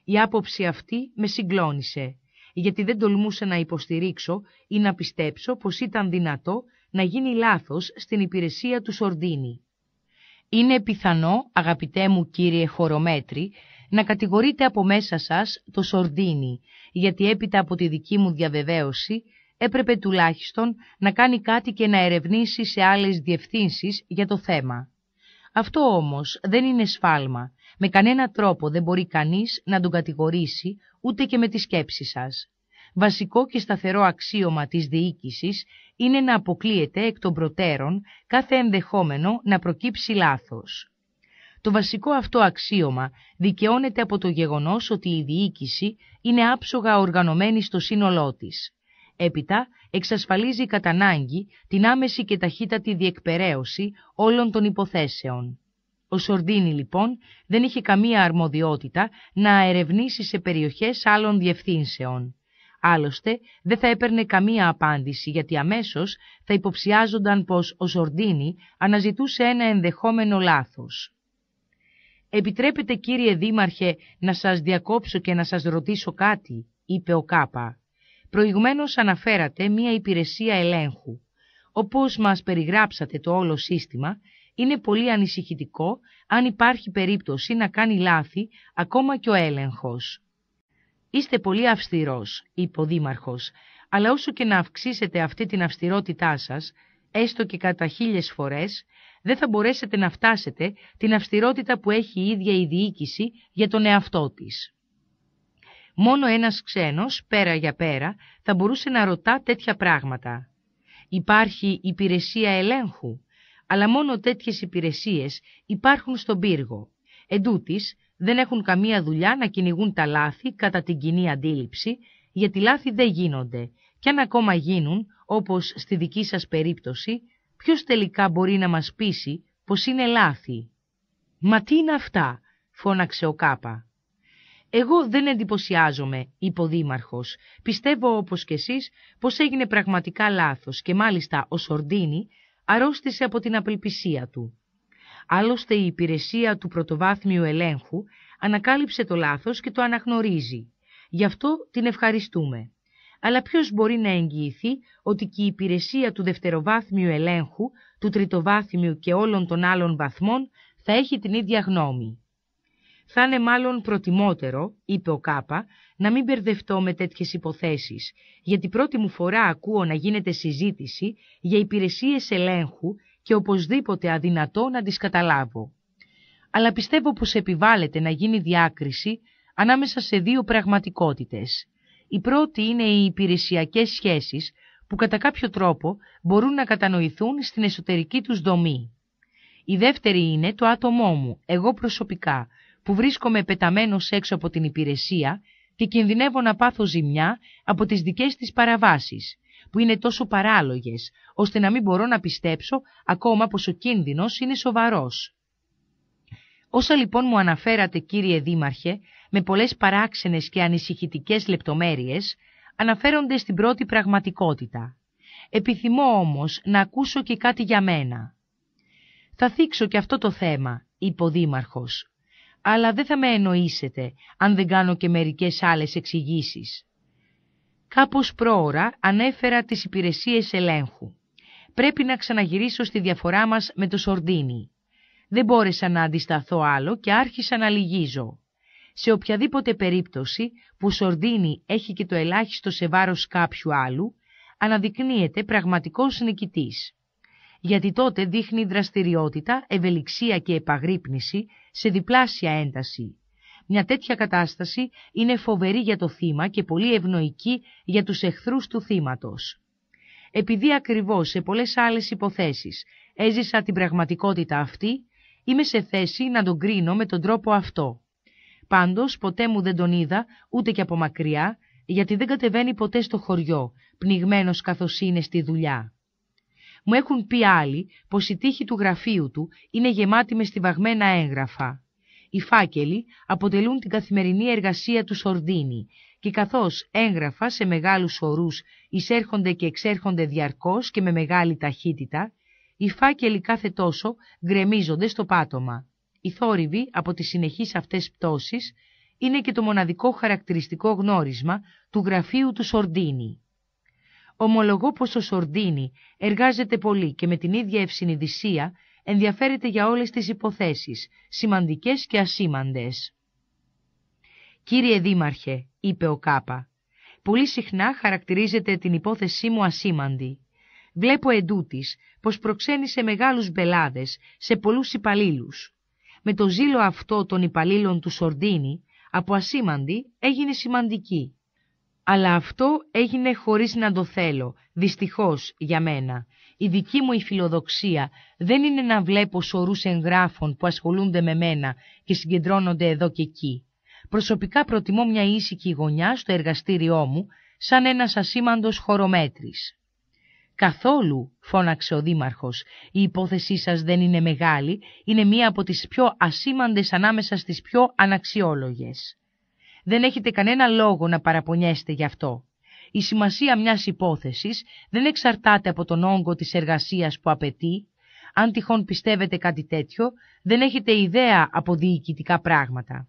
Η άποψη αυτή με συγκλώνησε, γιατί δεν τολμούσα να υποστηρίξω ή να πιστέψω πως ήταν δυνατό να γίνει λάθος στην υπηρεσία του Σορντίνη. Είναι πιθανό, αγαπητέ μου κύριε Χορομέτρη, να κατηγορείτε από μέσα σας το σορδίνι, γιατί έπειτα από τη δική μου διαβεβαίωση έπρεπε τουλάχιστον να κάνει κάτι και να ερευνήσει σε άλλες διευθύνσεις για το θέμα. Αυτό όμως δεν είναι σφάλμα. Με κανένα τρόπο δεν μπορεί κανείς να τον κατηγορήσει ούτε και με τη σκέψη σας. Βασικό και σταθερό αξίωμα της διοίκησης είναι να αποκλείεται εκ των προτέρων κάθε ενδεχόμενο να προκύψει λάθος. Το βασικό αυτό αξίωμα δικαιώνεται από το γεγονός ότι η διοίκηση είναι άψογα οργανωμένη στο σύνολό της. Έπειτα, εξασφαλίζει κατά ανάγκη την άμεση και ταχύτατη διεκπεραίωση όλων των υποθέσεων. Ο Σορδίνη λοιπόν, δεν είχε καμία αρμοδιότητα να ερευνήσει σε περιοχές άλλων διευθύνσεων. Άλλωστε, δεν θα έπαιρνε καμία απάντηση, γιατί αμέσως θα υποψιάζονταν πως ο Σορδίνη αναζητούσε ένα ενδεχόμενο λάθος. «Επιτρέπετε κύριε Δήμαρχε να σας διακόψω και να σας ρωτήσω κάτι», είπε ο Κάπα. «Προηγουμένως αναφέρατε μία υπηρεσία ελέγχου. Όπως μας περιγράψατε το όλο σύστημα, είναι πολύ ανησυχητικό αν υπάρχει περίπτωση να κάνει λάθη ακόμα και ο έλεγχος. Είστε πολύ αυστηρός, είπε ο Δήμαρχος, αλλά όσο και να αυξήσετε αυτή την αυστηρότητά σας, έστω και κατά χίλιες φορές, δεν θα μπορέσετε να φτάσετε την αυστηρότητα που έχει η ίδια η διοίκηση για τον εαυτό της. Μόνο ένας ξένος, πέρα για πέρα, θα μπορούσε να ρωτά τέτοια πράγματα. Υπάρχει υπηρεσία ελέγχου, αλλά μόνο τέτοιες υπηρεσίες υπάρχουν στον πύργο. Εντούτοις, δεν έχουν καμία δουλειά να κυνηγούν τα λάθη κατά την κοινή αντίληψη, γιατί λάθη δεν γίνονται, και αν ακόμα γίνουν, όπως στη δική σας περίπτωση, ποιος τελικά μπορεί να μας πείσει πως είναι λάθη. «Μα τι είναι αυτά» φώναξε ο Κάπα. «Εγώ δεν εντυπωσιάζομαι», είπε ο Δήμαρχος. «Πιστεύω όπως και εσείς πως έγινε πραγματικά λάθος και μάλιστα ο Σορντίνη αρρώστησε από την απελπισία του». Άλλωστε η υπηρεσία του πρωτοβάθμιου ελέγχου ανακάλυψε το λάθος και το αναγνωρίζει. Γι' αυτό την ευχαριστούμε αλλά ποιος μπορεί να εγγυηθεί ότι και η υπηρεσία του δευτεροβάθμιου ελέγχου, του τριτοβάθμιου και όλων των άλλων βαθμών θα έχει την ίδια γνώμη. Θα είναι μάλλον προτιμότερο, είπε ο Κάπα, να μην μπερδευτώ με τέτοιες υποθέσεις, γιατί πρώτη μου φορά ακούω να γίνεται συζήτηση για υπηρεσίες ελέγχου και οπωσδήποτε αδυνατό να τις καταλάβω. Αλλά πιστεύω πως επιβάλλεται να γίνει διάκριση ανάμεσα σε δύο πραγματικότητες. Η πρώτη είναι οι υπηρεσιακές σχέσεις που κατά κάποιο τρόπο μπορούν να κατανοηθούν στην εσωτερική τους δομή. Η δεύτερη είναι το άτομό μου, εγώ προσωπικά, που βρίσκομαι πεταμένος έξω από την υπηρεσία και κινδυνεύω να πάθω ζημιά από τις δικές της παραβάσεις, που είναι τόσο παράλογες, ώστε να μην μπορώ να πιστέψω ακόμα πως ο κίνδυνος είναι σοβαρός. Όσα λοιπόν μου αναφέρατε κύριε Δήμαρχε, με πολλές παράξενες και ανησυχητικές λεπτομέρειες, αναφέρονται στην πρώτη πραγματικότητα. Επιθυμώ όμως να ακούσω και κάτι για μένα. Θα θίξω και αυτό το θέμα, είπε ο Δήμαρχος, αλλά δεν θα με εννοήσετε αν δεν κάνω και μερικές άλλες εξηγήσεις. Κάπως πρόωρα ανέφερα τις υπηρεσίες ελέγχου. Πρέπει να ξαναγυρίσω στη διαφορά μας με το σορδίνι. Δεν μπόρεσα να αντισταθώ άλλο και άρχισα να λυγίζω σε οποιαδήποτε περίπτωση που σορδίνη έχει και το ελάχιστο σε βάρος κάποιου άλλου, αναδεικνύεται πραγματικός νικητής. Γιατί τότε δείχνει δραστηριότητα, ευελιξία και επαγρύπνηση σε διπλάσια ένταση. Μια τέτοια κατάσταση είναι φοβερή για το θύμα και πολύ ευνοϊκή για τους εχθρούς του θύματος. Επειδή ακριβώς σε πολλές άλλες υποθέσεις έζησα την πραγματικότητα αυτή, είμαι σε θέση να τον κρίνω με τον τρόπο αυτό. Πάντως ποτέ μου δεν τον είδα, ούτε και από μακριά, γιατί δεν κατεβαίνει ποτέ στο χωριό, πνιγμένος καθώς είναι στη δουλειά. Μου έχουν πει άλλοι πως η τύχη του γραφείου του είναι γεμάτη με στιβαγμένα έγγραφα. Οι φάκελοι αποτελούν την καθημερινή εργασία του Σορδίνη και καθώς έγγραφα σε μεγάλους ορούς εισέρχονται και εξέρχονται διαρκώς και με μεγάλη ταχύτητα, οι φάκελοι κάθε τόσο γκρεμίζονται στο πάτωμα. Η θόρυβη από τις συνεχείς αυτές πτώσεις είναι και το μοναδικό χαρακτηριστικό γνώρισμα του γραφείου του Σορντίνη. Ομολογώ πως ο Σορντίνη εργάζεται πολύ και με την ίδια ευσυνειδησία ενδιαφέρεται για όλες τις υποθέσεις, σημαντικές και ασήμαντες. «Κύριε Δήμαρχε», είπε ο Κάπα, «πολύ συχνά χαρακτηρίζεται την υπόθεσή μου ασήμαντη. Βλέπω εντούτης πως προξένησε μεγάλους μπελάδες σε πολλούς υπαλλήλους με το ζήλο αυτό των υπαλλήλων του Σορντίνη, από ασήμαντη έγινε σημαντική. Αλλά αυτό έγινε χωρίς να το θέλω, δυστυχώς για μένα. Η δική μου η φιλοδοξία δεν είναι να βλέπω σωρούς εγγράφων που ασχολούνται με μένα και συγκεντρώνονται εδώ και εκεί. Προσωπικά προτιμώ μια ήσυχη γωνιά στο εργαστήριό μου, σαν ένας ασήμαντος χορομέτρης. Καθόλου, φώναξε ο δήμαρχος, η υπόθεσή σας δεν είναι μεγάλη, είναι μία από τις πιο ασήμαντες ανάμεσα στις πιο αναξιόλογες. Δεν έχετε κανένα λόγο να παραπονιέστε γι' αυτό. Η σημασία μιας υπόθεσης δεν εξαρτάται από τον όγκο της εργασίας που απαιτεί. Αν τυχόν πιστεύετε κάτι τέτοιο, δεν έχετε ιδέα από διοικητικά πράγματα.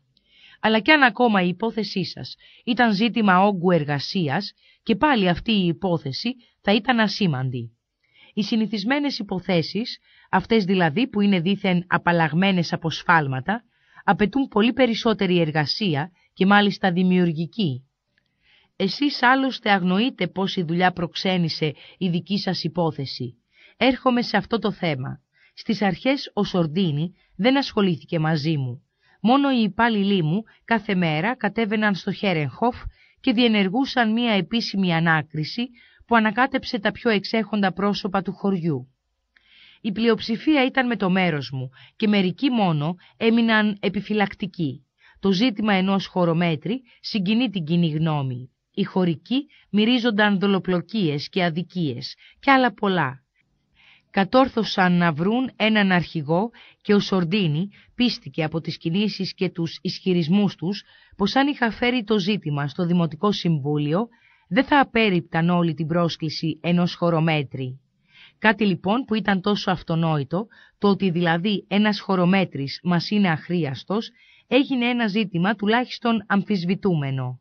Αλλά κι αν ακόμα η υπόθεσή σας ήταν ζήτημα όγκου εργασίας, και πάλι αυτή η υπόθεση θα ήταν ασήμαντη. Οι συνηθισμένες υποθέσεις, αυτές δηλαδή που είναι δήθεν απαλλαγμένες από σφάλματα, απαιτούν πολύ περισσότερη εργασία και μάλιστα δημιουργική. Εσείς άλλωστε αγνοείτε η δουλειά προξένησε η δική σας υπόθεση. Έρχομαι σε αυτό το θέμα. Στις αρχές ο Σορντίνη δεν ασχολήθηκε μαζί μου. Μόνο οι υπάλληλοι μου κάθε μέρα κατέβαιναν στο Χέρενχοφ και διενεργούσαν μία επίσημη ανάκριση που ανακάτεψε τα πιο εξέχοντα πρόσωπα του χωριού. Η πλειοψηφία ήταν με το μέρος μου και μερικοί μόνο έμειναν επιφυλακτικοί. Το ζήτημα ενός χωρομέτρη συγκινεί την κοινή γνώμη. Οι χωρικοί μυρίζονταν δολοπλοκίες και αδικίες και άλλα πολλά κατόρθωσαν να βρουν έναν αρχηγό και ο Σορντίνη πίστηκε από τις κινήσεις και τους ισχυρισμούς τους πως αν είχα φέρει το ζήτημα στο Δημοτικό Συμβούλιο δεν θα απέριπταν όλη την πρόσκληση ενός χωρομέτρη. Κάτι λοιπόν που ήταν τόσο αυτονόητο, το ότι δηλαδή ένας χορομέτρης μας είναι αχρίαστος, έγινε ένα ζήτημα τουλάχιστον αμφισβητούμενο.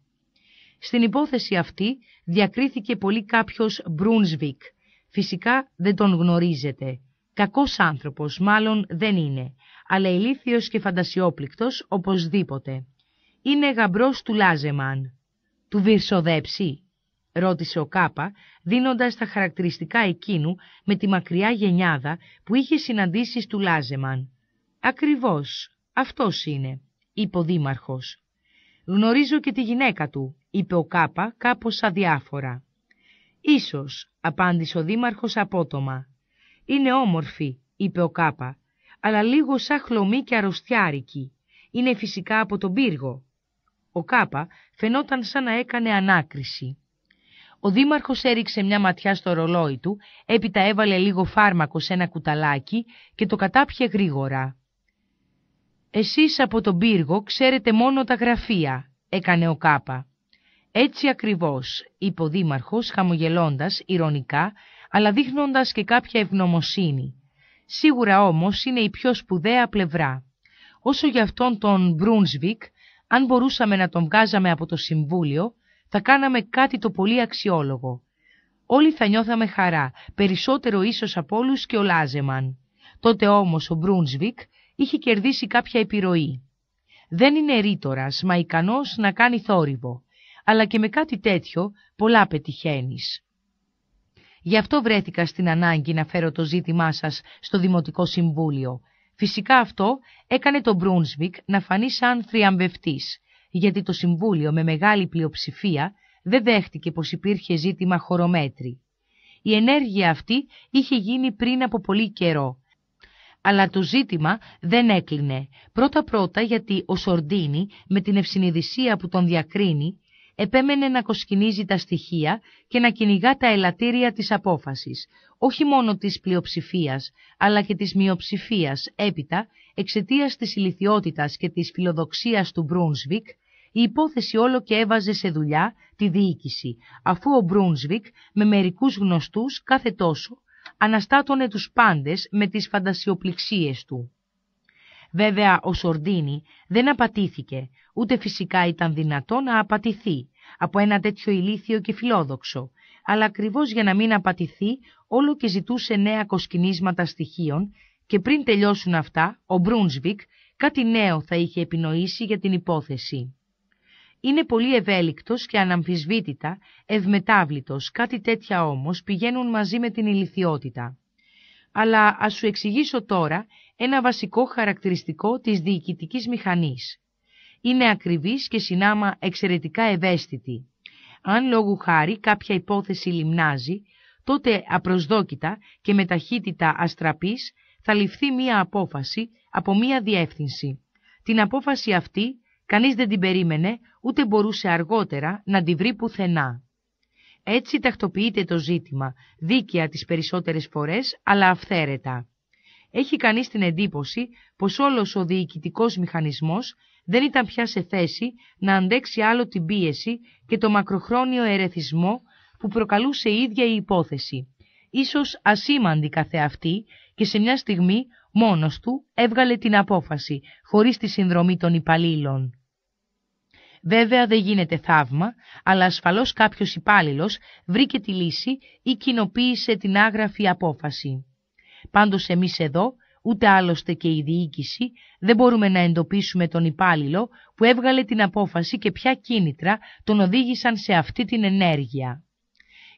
Στην υπόθεση αυτή διακρίθηκε πολύ κάποιος Μπρούνσβικ, Φυσικά δεν τον γνωρίζετε. Κακός άνθρωπος μάλλον δεν είναι, αλλά ηλίθιος και φαντασιόπληκτος οπωσδήποτε. Είναι γαμπρός του Λάζεμαν. Του βυρσοδέψει, ρώτησε ο Κάπα, δίνοντας τα χαρακτηριστικά εκείνου με τη μακριά γενιάδα που είχε συναντήσεις του Λάζεμαν. Ακριβώς, αυτός είναι, είπε ο δήμαρχος. Γνωρίζω και τη γυναίκα του, είπε ο Κάπα κάπως αδιάφορα. «Ίσως», απάντησε ο δήμαρχος απότομα. «Είναι όμορφη», είπε ο Κάπα, «αλλά λίγο σαν χλωμή και αρρωστιάρικη. Είναι φυσικά από τον πύργο». Ο Κάπα φαινόταν σαν να έκανε ανάκριση. Ο δήμαρχος έριξε μια ματιά στο ρολόι του, έπειτα έβαλε λίγο φάρμακο σε ένα κουταλάκι και το κατάπιε γρήγορα. «Εσείς από τον πύργο ξέρετε μόνο τα γραφεία», έκανε ο Κάπα. Έτσι ακριβώς, είπε ο δήμαρχος, χαμογελώντας, ηρωνικά, αλλά δείχνοντας και κάποια ευγνωμοσύνη. Σίγουρα όμως είναι η πιο σπουδαία πλευρά. Όσο για αυτόν τον Μπρούνσβικ, αν μπορούσαμε να τον βγάζαμε από το Συμβούλιο, θα κάναμε κάτι το πολύ αξιόλογο. Όλοι θα νιώθαμε χαρά, περισσότερο ίσως από όλους και ο Λάζεμαν. Τότε όμως ο Μπρούνσβικ είχε κερδίσει κάποια επιρροή. Δεν είναι ρήτορας, μα ικανός να κάνει θόρυβο αλλά και με κάτι τέτοιο πολλά πετυχαίνεις. Γι' αυτό βρέθηκα στην ανάγκη να φέρω το ζήτημά σας στο Δημοτικό Συμβούλιο. Φυσικά αυτό έκανε τον Μπρούνσβικ να φανεί σαν θριαμβευτής, γιατί το Συμβούλιο με μεγάλη πλειοψηφία δεν δέχτηκε πως υπήρχε ζήτημα χωρομέτρη. Η ενέργεια αυτή είχε γίνει πριν από πολύ καιρό. Αλλά το ζήτημα δεν έκλεινε. Πρώτα-πρώτα γιατί ο Σορντίνη με την ευσυνειδησία που τον διακρίνει επέμενε να κοσκινίζει τα στοιχεία και να κυνηγά τα ελαττήρια της απόφασης, όχι μόνο της πλειοψηφίας, αλλά και της μειοψηφίας έπειτα, εξαιτίας της ηλικιότητας και της φιλοδοξίας του Μπρούνσβικ, η υπόθεση όλο και έβαζε σε δουλειά τη διοίκηση, αφού ο Μπρούνσβικ με μερικούς γνωστούς κάθε τόσο αναστάτωνε τους πάντες με τις φαντασιοπληξίες του. Βέβαια, ο Σορντίνη δεν απατήθηκε, ούτε φυσικά ήταν δυνατό να απατηθεί από ένα τέτοιο ηλίθιο και φιλόδοξο, αλλά ακριβώς για να μην απατηθεί, όλο και ζητούσε νέα κοσκινίσματα στοιχείων και πριν τελειώσουν αυτά, ο Μπρούνσβικ κάτι νέο θα είχε επινοήσει για την υπόθεση. Είναι πολύ ευέλικτος και αναμφισβήτητα ευμετάβλητος, κάτι τέτοια όμως πηγαίνουν μαζί με την ηλικιότητα. Αλλά ας σου εξηγήσω τώρα ένα βασικό χαρακτηριστικό της διοικητικής μηχανής. Είναι ακριβής και συνάμα εξαιρετικά ευαίσθητη. Αν λόγου χάρη κάποια υπόθεση λιμνάζει, τότε απροσδόκητα και με ταχύτητα αστραπής θα ληφθεί μία απόφαση από μία διεύθυνση. Την απόφαση αυτή κανείς δεν την περίμενε, ούτε μπορούσε αργότερα να τη βρει πουθενά. Έτσι τακτοποιείται το ζήτημα, δίκαια τις περισσότερες φορές, αλλά αυθαίρετα έχει κανείς την εντύπωση πως όλος ο διοικητικός μηχανισμός δεν ήταν πια σε θέση να αντέξει άλλο την πίεση και το μακροχρόνιο ερεθισμό που προκαλούσε η ίδια η υπόθεση. Ίσως ασήμαντη καθεαυτή και σε μια στιγμή μόνος του έβγαλε την απόφαση, χωρίς τη συνδρομή των υπαλλήλων. Βέβαια δεν γίνεται θαύμα, αλλά ασφαλώς κάποιος υπάλληλος βρήκε τη λύση ή κοινοποίησε την άγραφη απόφαση. Πάντως εμείς εδώ, ούτε άλλωστε και η διοίκηση, δεν μπορούμε να εντοπίσουμε τον υπάλληλο που έβγαλε την απόφαση και ποια κίνητρα τον οδήγησαν σε αυτή την ενέργεια.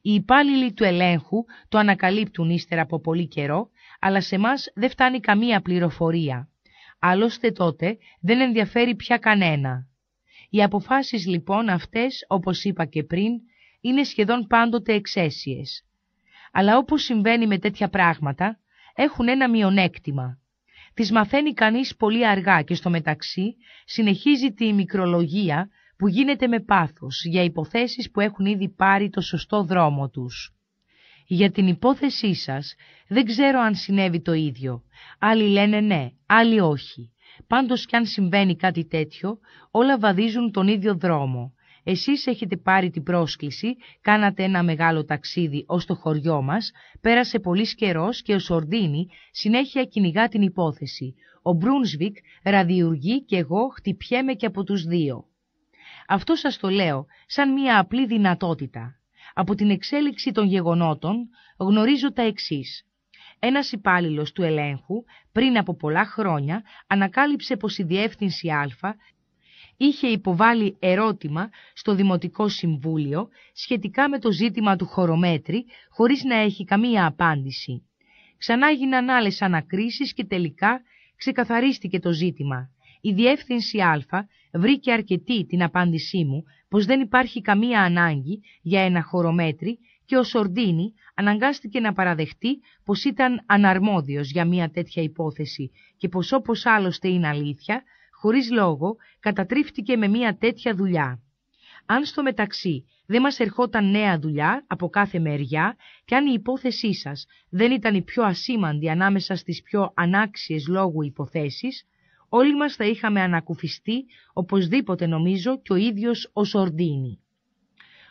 Οι υπάλληλοι του ελέγχου το ανακαλύπτουν ύστερα από πολύ καιρό, αλλά σε μας δεν φτάνει καμία πληροφορία. Άλλωστε τότε δεν ενδιαφέρει πια κανένα. Οι αποφάσεις λοιπόν αυτές, όπως είπα και πριν, είναι σχεδόν πάντοτε εξαίσιες. Αλλά όπως συμβαίνει με τέτοια πράγματα, έχουν ένα μειονέκτημα. Τις μαθαίνει κανείς πολύ αργά και στο μεταξύ συνεχίζει τη μικρολογία που γίνεται με πάθος για υποθέσεις που έχουν ήδη πάρει το σωστό δρόμο τους. Για την υπόθεσή σας δεν ξέρω αν συνέβη το ίδιο. Άλλοι λένε ναι, άλλοι όχι. Πάντως κι αν συμβαίνει κάτι τέτοιο, όλα βαδίζουν τον ίδιο δρόμο εσείς έχετε πάρει την πρόσκληση, κάνατε ένα μεγάλο ταξίδι ως το χωριό μας, πέρασε πολύς καιρός και ο Σορδίνη συνέχεια κυνηγά την υπόθεση. Ο Μπρούνσβικ ραδιουργεί και εγώ χτυπιέμαι και από τους δύο. Αυτό σας το λέω σαν μια απλή δυνατότητα. Από την εξέλιξη των γεγονότων γνωρίζω τα εξής. Ένας υπάλληλος του ελέγχου πριν από πολλά χρόνια ανακάλυψε πως η διεύθυνση Α είχε υποβάλει ερώτημα στο Δημοτικό Συμβούλιο σχετικά με το ζήτημα του χωρομέτρη, χωρίς να έχει καμία απάντηση. Ξανά γίναν άλλες ανακρίσεις και τελικά ξεκαθαρίστηκε το ζήτημα. Η Διεύθυνση Α βρήκε αρκετή την απάντησή μου πως δεν υπάρχει καμία ανάγκη για ένα χωρομέτρη και ο Σορντίνη αναγκάστηκε να παραδεχτεί πως ήταν αναρμόδιος για μια τέτοια υπόθεση και πως όπως άλλωστε είναι αλήθεια, χωρίς λόγο, κατατρίφτηκε με μια τέτοια δουλειά. Αν στο μεταξύ δεν μας ερχόταν νέα δουλειά από κάθε μεριά και αν η υπόθεσή σας δεν ήταν η πιο ασήμαντη ανάμεσα στις πιο ανάξιες λόγου υποθέσεις, όλοι μας θα είχαμε ανακουφιστεί οπωσδήποτε νομίζω και ο ίδιος ο Σορντίνη.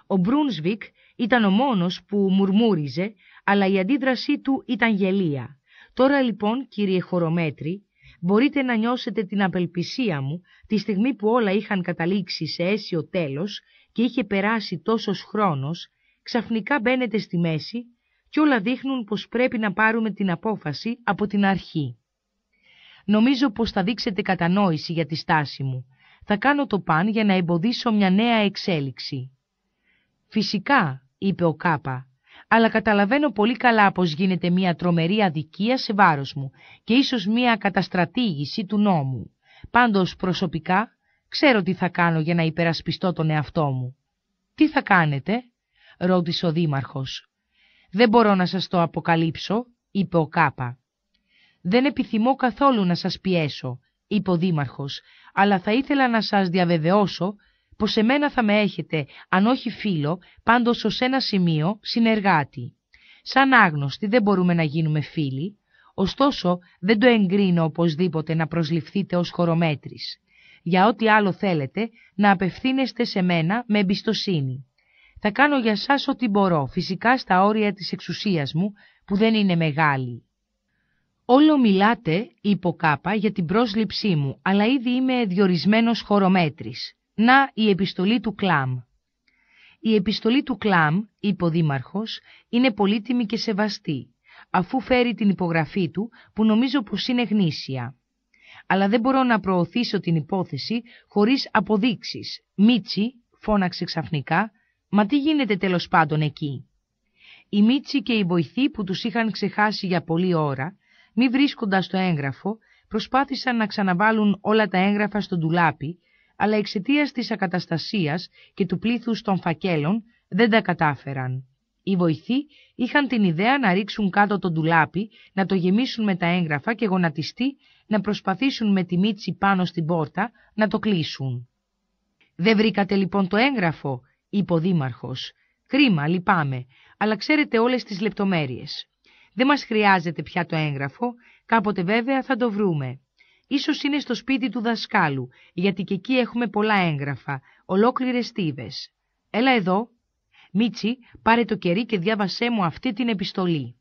Ο Μπρούνσβικ ήταν ο μόνος που μουρμούριζε, αλλά η αντίδρασή του ήταν γελία. Τώρα λοιπόν, κύριε Χορομέτρη, μπορείτε να νιώσετε την απελπισία μου τη στιγμή που όλα είχαν καταλήξει σε αίσιο τέλος και είχε περάσει τόσος χρόνος, ξαφνικά μπαίνετε στη μέση και όλα δείχνουν πως πρέπει να πάρουμε την απόφαση από την αρχή. Νομίζω πως θα δείξετε κατανόηση για τη στάση μου. Θα κάνω το παν για να εμποδίσω μια νέα εξέλιξη. «Φυσικά», είπε ο Κάπα, αλλά καταλαβαίνω πολύ καλά πως γίνεται μια τρομερή αδικία σε βάρος μου και ίσως μια καταστρατήγηση του νόμου. Πάντως προσωπικά ξέρω τι θα κάνω για να υπερασπιστώ τον εαυτό μου. «Τι θα κάνετε» ρώτησε ο δήμαρχος. «Δεν μπορώ να σας το αποκαλύψω» είπε ο Κάπα. «Δεν επιθυμώ καθόλου να σας πιέσω» είπε ο δήμαρχος, «αλλά θα ήθελα να σας διαβεβαιώσω πως εμένα θα με έχετε, αν όχι φίλο, πάντως ως ένα σημείο, συνεργάτη. Σαν άγνωστοι δεν μπορούμε να γίνουμε φίλοι, ωστόσο δεν το εγκρίνω οπωσδήποτε να προσληφθείτε ως χορομέτρης. Για ό,τι άλλο θέλετε, να απευθύνεστε σε μένα με εμπιστοσύνη. Θα κάνω για σας ό,τι μπορώ, φυσικά στα όρια της εξουσίας μου, που δεν είναι μεγάλη. Όλο μιλάτε, είπε ο Κάπα, για την πρόσληψή μου, αλλά ήδη είμαι διορισμένος χορομέτρης. Να η επιστολή του Κλάμ. Η επιστολή του Κλάμ, είπε ο Δήμαρχος, είναι πολύτιμη και σεβαστή, αφού φέρει την υπογραφή του που νομίζω πως είναι γνήσια. Αλλά δεν μπορώ να προωθήσω την υπόθεση χωρίς αποδείξεις. Μίτσι, φώναξε ξαφνικά, μα τι γίνεται τέλος πάντων εκεί. Η Μίτσι και οι βοηθοί που τους είχαν ξεχάσει για πολλή ώρα, μη βρίσκοντας το έγγραφο, προσπάθησαν να ξαναβάλουν όλα τα έγγραφα στον τουλάπι αλλά εξαιτίας της ακαταστασίας και του πλήθους των φακέλων δεν τα κατάφεραν. Οι βοηθοί είχαν την ιδέα να ρίξουν κάτω τον ντουλάπι, να το γεμίσουν με τα έγγραφα και γονατιστεί να προσπαθήσουν με τη μίτση πάνω στην πόρτα να το κλείσουν. «Δεν βρήκατε λοιπόν το έγγραφο», είπε ο δήμαρχος. «Κρίμα, λυπάμαι, αλλά ξέρετε όλες τις λεπτομέρειες. Δεν μας χρειάζεται πια το έγγραφο, κάποτε βέβαια θα το βρούμε. Ίσως είναι στο σπίτι του δασκάλου, γιατί και εκεί έχουμε πολλά έγγραφα, ολόκληρες στίβες. Έλα εδώ. Μίτσι, πάρε το κερί και διάβασέ μου αυτή την επιστολή.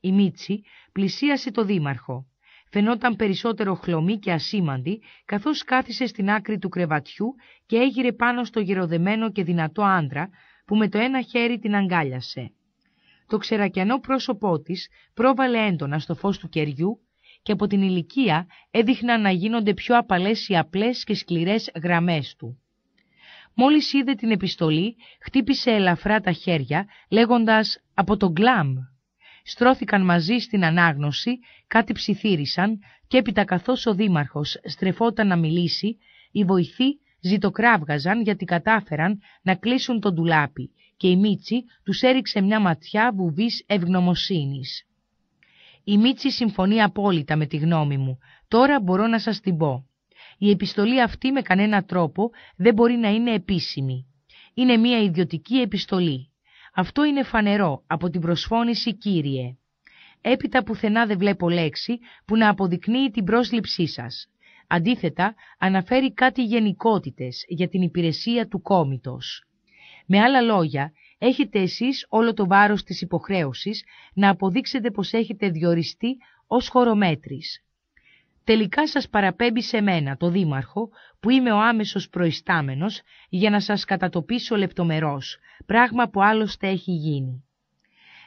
Η Μίτσι πλησίασε το δήμαρχο. Φαινόταν περισσότερο χλωμή και ασήμαντη, καθώς κάθισε στην άκρη του κρεβατιού και έγειρε πάνω στο γεροδεμένο και δυνατό άντρα, που με το ένα χέρι την αγκάλιασε. Το ξερακιανό πρόσωπό της πρόβαλε έντονα στο φως του κεριού και από την ηλικία έδειχναν να γίνονται πιο απαλές οι απλές και σκληρές γραμμές του. Μόλις είδε την επιστολή, χτύπησε ελαφρά τα χέρια, λέγοντας «από τον κλάμ». Στρώθηκαν μαζί στην ανάγνωση, κάτι ψιθύρισαν και έπειτα καθώς ο δήμαρχος στρεφόταν να μιλήσει, οι βοηθοί ζητοκράβγαζαν γιατί κατάφεραν να κλείσουν τον τουλάπι και η Μίτσι τους έριξε μια ματιά βουβής ευγνωμοσύνης. Η Μίτση συμφωνεί απόλυτα με τη γνώμη μου. Τώρα μπορώ να σας την πω. Η επιστολή αυτή με κανένα τρόπο δεν μπορεί να είναι επίσημη. Είναι μια ιδιωτική επιστολή. Αυτό είναι φανερό από την προσφώνηση κύριε. Έπειτα πουθενά δεν βλέπω λέξη που να αποδεικνύει την πρόσληψή σας. Αντίθετα, αναφέρει κάτι γενικότητες για την υπηρεσία του κόμητος. Με άλλα λόγια, έχετε εσείς όλο το βάρος της υποχρέωσης να αποδείξετε πως έχετε διοριστεί ως χωρομέτρης. Τελικά σας παραπέμπει σε μένα, το Δήμαρχο, που είμαι ο άμεσος προϊστάμενος, για να σας κατατοπίσω λεπτομερώς, πράγμα που άλλωστε έχει γίνει.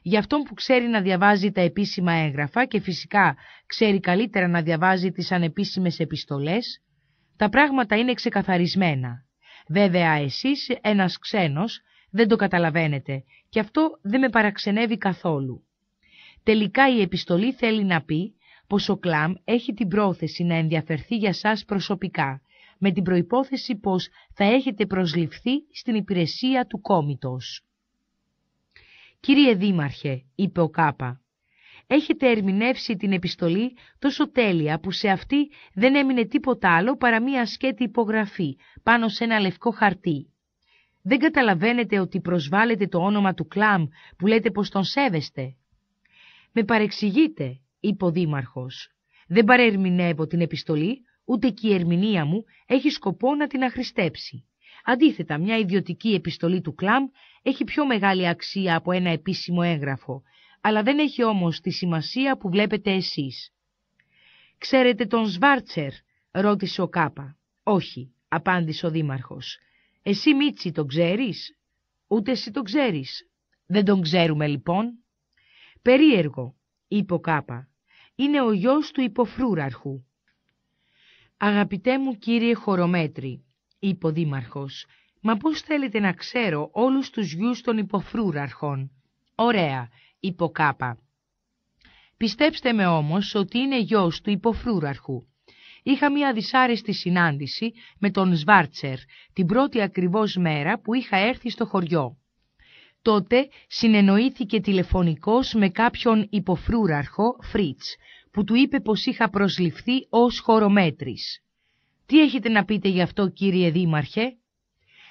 Για αυτόν που ξέρει να διαβάζει τα επίσημα έγγραφα και φυσικά ξέρει καλύτερα να διαβάζει τις ανεπίσημες επιστολές, τα πράγματα είναι ξεκαθαρισμένα. Βέβαια εσείς, ένας ξένος, δεν το καταλαβαίνετε και αυτό δεν με παραξενεύει καθόλου. Τελικά η επιστολή θέλει να πει πως ο Κλάμ έχει την πρόθεση να ενδιαφερθεί για σας προσωπικά, με την προϋπόθεση πως θα έχετε προσληφθεί στην υπηρεσία του κόμητος. «Κύριε Δήμαρχε», είπε ο Κάπα, «έχετε ερμηνεύσει την επιστολή τόσο τέλεια που σε αυτή δεν έμεινε τίποτα άλλο παρά μία σκέτη υπογραφή πάνω σε ένα λευκό χαρτί. Δεν καταλαβαίνετε ότι προσβάλλετε το όνομα του κλάμ που λέτε πως τον σέβεστε. Με παρεξηγείτε, είπε ο δήμαρχος. Δεν παρερμηνεύω την επιστολή, ούτε και η ερμηνεία μου έχει σκοπό να την αχρηστέψει. Αντίθετα, μια ιδιωτική επιστολή του κλάμ έχει πιο μεγάλη αξία από ένα επίσημο έγγραφο, αλλά δεν έχει όμως τη σημασία που βλέπετε εσείς. «Ξέρετε τον Σβάρτσερ» ρώτησε ο Κάπα. «Όχι», απάντησε ο δήμαρχος. Εσύ Μίτσι τον ξέρεις, ούτε εσύ τον ξέρεις. Δεν τον ξέρουμε λοιπόν. Περίεργο, είπε ο Κάπα, είναι ο γιος του υποφρούραρχου. Αγαπητέ μου κύριε Χορομέτρη, είπε ο δήμαρχος, μα πώς θέλετε να ξέρω όλους τους γιους των υποφρούραρχων. Ωραία, είπε ο Κάπα. Πιστέψτε με όμως ότι είναι γιος του υποφρούραρχου είχα μια δυσάρεστη συνάντηση με τον Σβάρτσερ, την πρώτη ακριβώς μέρα που είχα έρθει στο χωριό. Τότε συνεννοήθηκε τηλεφωνικός με κάποιον υποφρούραρχο, Φρίτς, που του είπε πως είχα προσληφθεί ως χωρομέτρης. «Τι έχετε να πείτε γι' αυτό κύριε Δήμαρχε»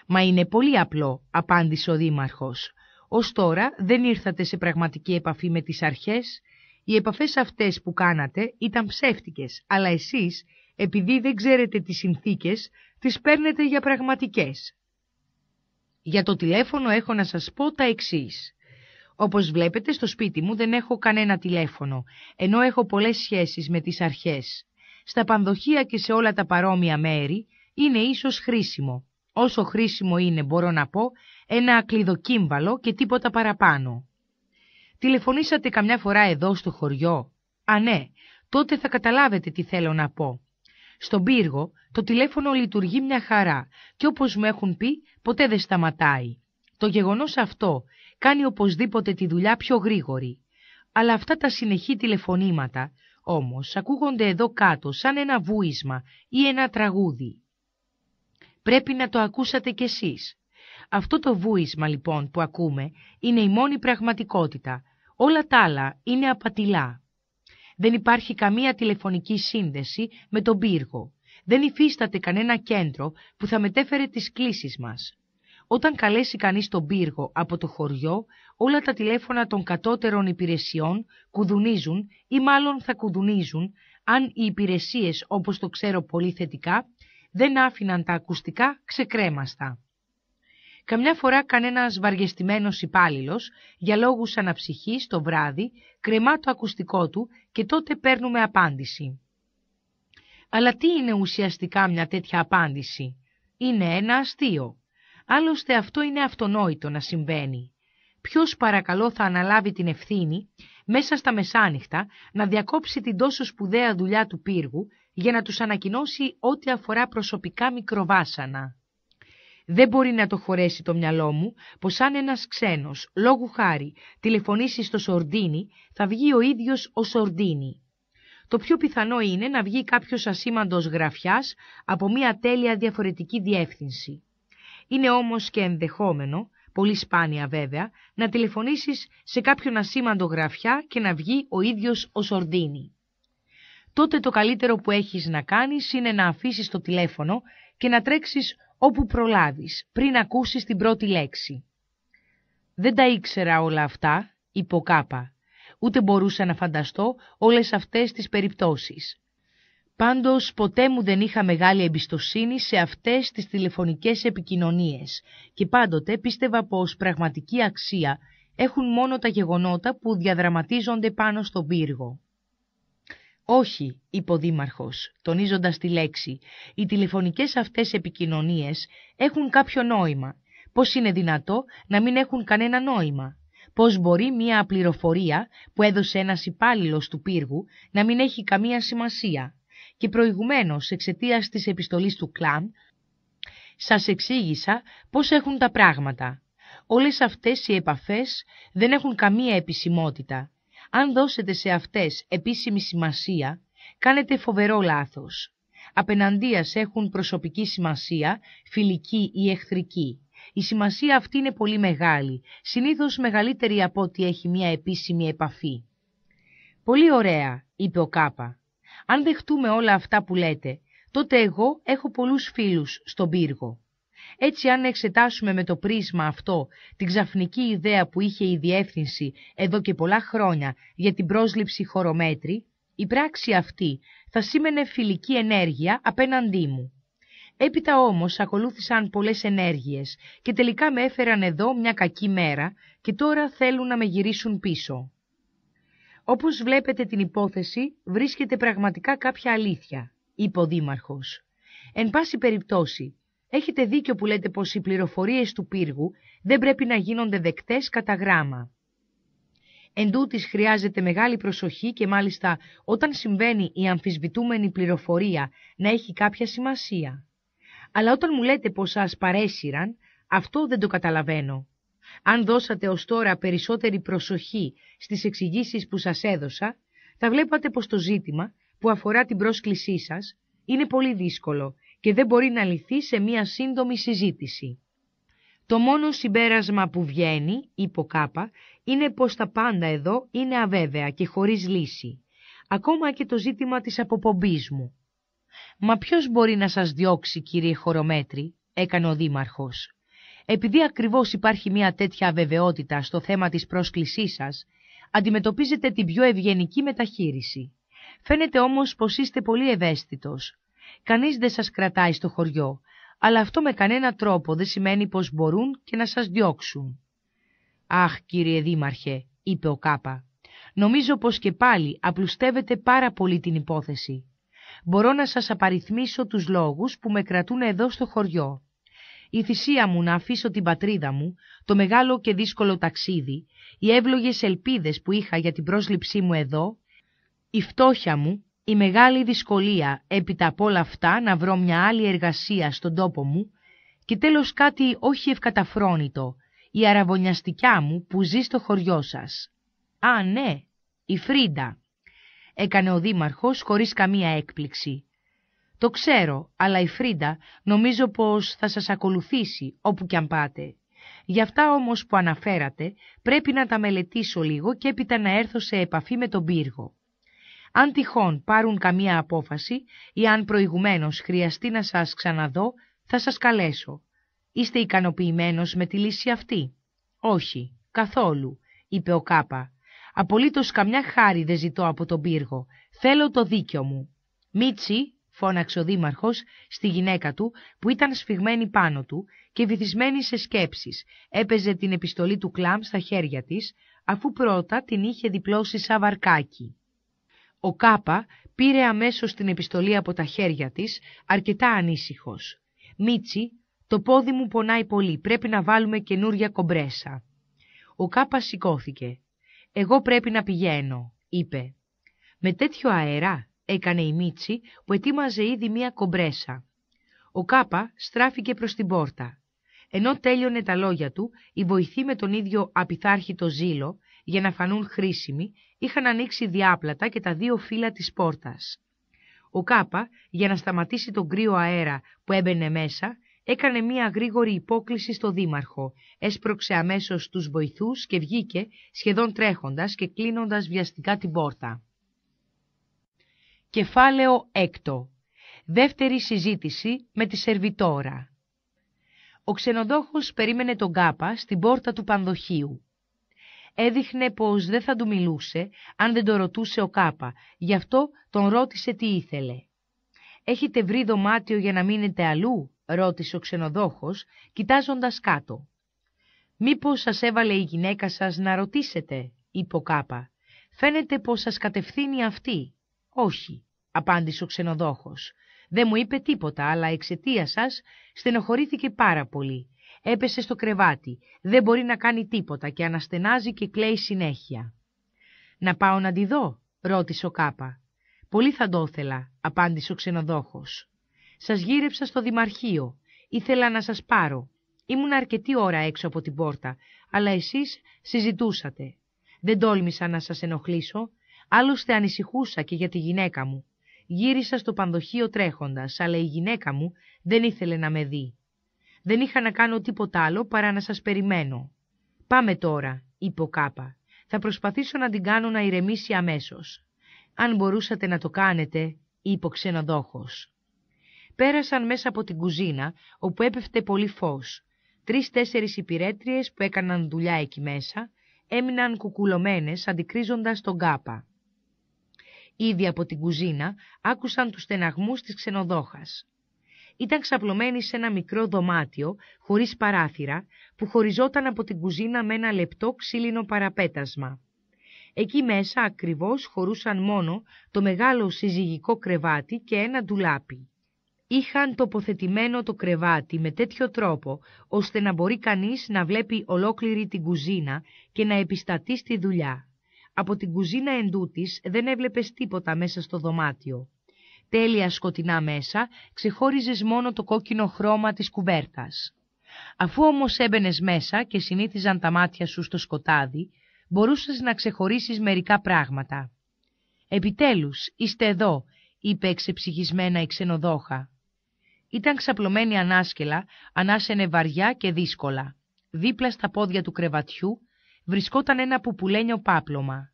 «Μα είναι πολύ απλό», απάντησε ο Δήμαρχος. «Ως τώρα δεν ήρθατε σε πραγματική επαφή με τις αρχές. Οι επαφές αυτές που κάνατε ήταν ψεύτικες, αλλά εσείς επειδή δεν ξέρετε τις συνθήκες, τις παίρνετε για πραγματικές. Για το τηλέφωνο έχω να σας πω τα εξής. Όπως βλέπετε στο σπίτι μου δεν έχω κανένα τηλέφωνο, ενώ έχω πολλές σχέσεις με τις αρχές. Στα πανδοχεία και σε όλα τα παρόμοια μέρη είναι ίσως χρήσιμο. Όσο χρήσιμο είναι μπορώ να πω ένα ακλειδοκύμβαλο και τίποτα παραπάνω. Τηλεφωνήσατε καμιά φορά εδώ στο χωριό. Α ναι, τότε θα καταλάβετε τι θέλω να πω. Στον πύργο το τηλέφωνο λειτουργεί μια χαρά και όπως μου έχουν πει ποτέ δεν σταματάει. Το γεγονός αυτό κάνει οπωσδήποτε τη δουλειά πιο γρήγορη. Αλλά αυτά τα συνεχή τηλεφωνήματα όμως ακούγονται εδώ κάτω σαν ένα βούισμα ή ένα τραγούδι. Πρέπει να το ακούσατε κι εσείς. Αυτό το βούισμα λοιπόν που ακούμε είναι η μόνη πραγματικότητα. Όλα τα άλλα είναι απατηλά. Δεν υπάρχει καμία τηλεφωνική σύνδεση με τον πύργο. Δεν υφίσταται κανένα κέντρο που θα μετέφερε τις κλήσεις μας. Όταν καλέσει κανείς τον πύργο από το χωριό, όλα τα τηλέφωνα των κατώτερων υπηρεσιών κουδουνίζουν ή μάλλον θα κουδουνίζουν αν οι υπηρεσίες, όπως το ξέρω πολύ θετικά, δεν άφηναν τα ακουστικά ξεκρέμαστα. Καμιά φορά κανένας βαριεστημένος υπάλληλος για λόγους αναψυχής το βράδυ κρεμά το ακουστικό του και τότε παίρνουμε απάντηση. Αλλά τι είναι ουσιαστικά μια τέτοια απάντηση. Είναι ένα αστείο. Άλλωστε αυτό είναι αυτονόητο να συμβαίνει. Ποιος παρακαλώ θα αναλάβει την ευθύνη μέσα στα μεσάνυχτα να διακόψει την τόσο σπουδαία δουλειά του πύργου για να τους ανακοινώσει ό,τι αφορά προσωπικά μικροβάσανα. Δεν μπορεί να το χωρέσει το μυαλό μου πως αν ένας ξένος, λόγου χάρη, τηλεφωνήσει στο Σορντίνι, θα βγει ο ίδιος ο Σορντίνι. Το πιο πιθανό είναι να βγει κάποιος ασήμαντος γραφιάς από μια τέλεια διαφορετική διεύθυνση. Είναι όμως και ενδεχόμενο, πολύ σπάνια βέβαια, να τηλεφωνήσεις σε κάποιον ασήμαντο γραφιά και να βγει ο ίδιος ο Σορντίνι. Τότε το καλύτερο που έχεις να κάνεις είναι να αφήσεις το τηλέφωνο και να τρέξεις όπου προλάβεις, πριν ακούσεις την πρώτη λέξη. Δεν τα ήξερα όλα αυτά, υποκάπα. Ούτε μπορούσα να φανταστώ όλες αυτές τις περιπτώσεις. Πάντως ποτέ μου δεν είχα μεγάλη εμπιστοσύνη σε αυτές τις τηλεφωνικές επικοινωνίες και πάντοτε πίστευα πως πραγματική αξία έχουν μόνο τα γεγονότα που διαδραματίζονται πάνω στον πύργο όχι υποδήμαρχος, τονίζοντας τη λέξη, οι τηλεφωνικές αυτές επικοινωνίες έχουν κάποιο νόημα. Πώς είναι δυνατό να μην έχουν κανένα νόημα. Πώς μπορεί μια πληροφορία που έδωσε ένας υπάλληλος του πύργου να μην έχει καμία σημασία. Και προηγουμένως εξαιτίας της επιστολής του ΚΛΑΜ, σας εξήγησα πώς έχουν τα πράγματα. Όλες αυτές οι επαφές δεν έχουν καμία επισημότητα. Αν δώσετε σε αυτές επίσημη σημασία, κάνετε φοβερό λάθος. Απέναντίας έχουν προσωπική σημασία, φιλική ή εχθρική. Η σημασία αυτή είναι πολύ μεγάλη, συνήθως μεγαλύτερη από ό,τι έχει μια επίσημη επαφή. «Πολύ ωραία», είπε ο Κάπα. «Αν δεχτούμε όλα αυτά που λέτε, τότε εγώ έχω πολλούς φίλους στον πύργο. Έτσι αν εξετάσουμε με το πρίσμα αυτό την ξαφνική ιδέα που είχε η διεύθυνση εδώ και πολλά χρόνια για την πρόσληψη χωρομέτρη, η πράξη αυτή θα σήμαινε φιλική ενέργεια απέναντί μου. Έπειτα όμως ακολούθησαν πολλές ενέργειες και τελικά με έφεραν εδώ μια κακή μέρα και τώρα θέλουν να με γυρίσουν πίσω. Όπως βλέπετε την υπόθεση βρίσκεται πραγματικά κάποια αλήθεια, είπε ο Δήμαρχος. Εν πάση περιπτώσει, Έχετε δίκιο που λέτε πως οι πληροφορίες του πύργου δεν πρέπει να γίνονται δεκτές κατά γράμμα. Εν τούτης χρειάζεται μεγάλη προσοχή και μάλιστα όταν συμβαίνει η αμφισβητούμενη πληροφορία να έχει κάποια σημασία. Αλλά όταν μου λέτε πως σας παρέσυραν, αυτό δεν το καταλαβαίνω. Αν δώσατε ως τώρα περισσότερη προσοχή στις εξηγήσεις που σας έδωσα, θα βλέπατε πως το ζήτημα που αφορά την πρόσκλησή σας είναι πολύ δύσκολο και δεν μπορεί να λυθεί σε μία σύντομη συζήτηση. Το μόνο συμπέρασμα που βγαίνει, είπε ο Κάπα, είναι πως τα πάντα εδώ είναι αβέβαια και χωρίς λύση. Ακόμα και το ζήτημα της αποπομπής μου. «Μα ποιος μπορεί να σας διώξει, κύριε Χορομέτρη», έκανε ο Δήμαρχος. «Επειδή ακριβώς υπάρχει μια τέτοια αβεβαιότητα στο θέμα της πρόσκλησής σας, αντιμετωπίζετε την πιο ευγενική μεταχείριση. Φαίνεται όμως πως είστε πολύ ευαίσθητος. Κανείς δεν σας κρατάει στο χωριό, αλλά αυτό με κανένα τρόπο δεν σημαίνει πως μπορούν και να σας διώξουν. «Αχ, κύριε Δήμαρχε», είπε ο Κάπα, «νομίζω πως και πάλι απλουστεύετε πάρα πολύ την υπόθεση. Μπορώ να σας απαριθμίσω τους λόγους που με κρατούν εδώ στο χωριό. Η θυσία μου να αφήσω την πατρίδα μου, το μεγάλο και δύσκολο ταξίδι, οι εύλογες ελπίδες που είχα για την πρόσληψή μου εδώ, η φτώχεια μου η μεγάλη δυσκολία έπειτα από όλα αυτά να βρω μια άλλη εργασία στον τόπο μου και τέλος κάτι όχι ευκαταφρόνητο, η αραβωνιαστικιά μου που ζει στο χωριό σας. Α, ναι, η Φρίντα, έκανε ο δήμαρχος χωρίς καμία έκπληξη. Το ξέρω, αλλά η Φρίντα νομίζω πως θα σας ακολουθήσει όπου κι αν πάτε. Γι' αυτά όμως που αναφέρατε πρέπει να τα μελετήσω λίγο και έπειτα να έρθω σε επαφή με τον πύργο. Αν τυχόν πάρουν καμία απόφαση ή αν προηγουμένως χρειαστεί να σας ξαναδώ, θα σας καλέσω. Είστε ικανοποιημένος με τη λύση αυτή. Όχι, καθόλου, είπε ο Κάπα. Απολύτως καμιά χάρη δεν ζητώ από τον πύργο. Θέλω το δίκιο μου. Μίτσι, φώναξε ο δήμαρχος στη γυναίκα του που ήταν σφιγμένη πάνω του και βυθισμένη σε σκέψεις. Έπαιζε την επιστολή του κλάμ στα χέρια της, αφού πρώτα την είχε διπλώσει σαν βαρκάκι. Ο Κάπα πήρε αμέσως την επιστολή από τα χέρια της, αρκετά ανήσυχος. «Μίτσι, το πόδι μου πονάει πολύ, πρέπει να βάλουμε καινούρια κομπρέσα». Ο Κάπα σηκώθηκε. «Εγώ πρέπει να πηγαίνω», είπε. «Με τέτοιο αέρα», έκανε η Μίτσι, που ετοίμαζε ήδη μία κομπρέσα. Ο Κάπα στράφηκε προς την πόρτα. Ενώ τέλειωνε τα λόγια του, η βοηθή με τον ίδιο απειθάρχητο ζήλο, για να φανούν χρήσιμοι, είχαν ανοίξει διάπλατα και τα δύο φύλλα της πόρτας. Ο Κάπα, για να σταματήσει τον κρύο αέρα που έμπαινε μέσα, έκανε μία γρήγορη υπόκληση στο δήμαρχο, έσπρωξε αμέσως τους βοηθούς και βγήκε, σχεδόν τρέχοντας και κλείνοντας βιαστικά την πόρτα. Κεφάλαιο έκτο. Δεύτερη συζήτηση με τη σερβιτόρα. Ο ξενοδόχος περίμενε τον Κάπα στην πόρτα του πανδοχείου έδειχνε πως δεν θα του μιλούσε αν δεν το ρωτούσε ο Κάπα, γι' αυτό τον ρώτησε τι ήθελε. «Έχετε βρει δωμάτιο για να μείνετε αλλού» ρώτησε ο ξενοδόχος, κοιτάζοντας κάτω. «Μήπως σας έβαλε η γυναίκα σας να ρωτήσετε» είπε ο Κάπα. «Φαίνεται πως σας κατευθύνει αυτή». «Όχι», απάντησε ο ξενοδόχος. «Δεν μου είπε τίποτα, αλλά εξαιτία σας στενοχωρήθηκε πάρα πολύ Έπεσε στο κρεβάτι, δεν μπορεί να κάνει τίποτα και αναστενάζει και κλαίει συνέχεια. «Να πάω να τη δω», ρώτησε ο Κάπα. «Πολύ θα το ήθελα», απάντησε ο ξενοδόχος. «Σας γύρεψα στο δημαρχείο. Ήθελα να σας πάρω. Ήμουν αρκετή ώρα έξω από την πόρτα, αλλά εσείς συζητούσατε. Δεν τόλμησα να σας ενοχλήσω, άλλωστε ανησυχούσα και για τη γυναίκα μου. Γύρισα στο πανδοχείο τρέχοντας, αλλά η γυναίκα μου δεν ήθελε να με δει. Δεν είχα να κάνω τίποτα άλλο παρά να σας περιμένω. «Πάμε τώρα», είπε ο Κάπα. «Θα προσπαθήσω να την κάνω να ηρεμήσει αμέσως». «Αν μπορούσατε να το κάνετε», είπε ο ξενοδόχος. Πέρασαν μέσα από την κουζίνα, όπου έπεφτε πολύ φως. Τρεις-τέσσερις υπηρέτριες που έκαναν δουλειά εκεί μέσα, έμειναν κουκουλωμένες αντικρίζοντας τον Κάπα. Ήδη από την κουζίνα άκουσαν τους στεναγμούς της ξενοδόχας ήταν ξαπλωμένη σε ένα μικρό δωμάτιο, χωρίς παράθυρα, που χωριζόταν από την κουζίνα με ένα λεπτό ξύλινο παραπέτασμα. Εκεί μέσα ακριβώς χωρούσαν μόνο το μεγάλο συζυγικό κρεβάτι και ένα ντουλάπι. Είχαν τοποθετημένο το κρεβάτι με τέτοιο τρόπο, ώστε να μπορεί κανείς να βλέπει ολόκληρη την κουζίνα και να επιστατεί στη δουλειά. Από την κουζίνα εντούτης δεν έβλεπες τίποτα μέσα στο δωμάτιο τέλεια σκοτεινά μέσα, ξεχώριζες μόνο το κόκκινο χρώμα της κουβέρτας. Αφού όμως έμπαινες μέσα και συνήθιζαν τα μάτια σου στο σκοτάδι, μπορούσες να ξεχωρίσεις μερικά πράγματα. «Επιτέλους, είστε εδώ», είπε εξεψυχισμένα η ξενοδόχα. Ήταν ξαπλωμένη ανάσκελα, ανάσενε βαριά και δύσκολα. Δίπλα στα πόδια του κρεβατιού βρισκόταν ένα πουπουλένιο πάπλωμα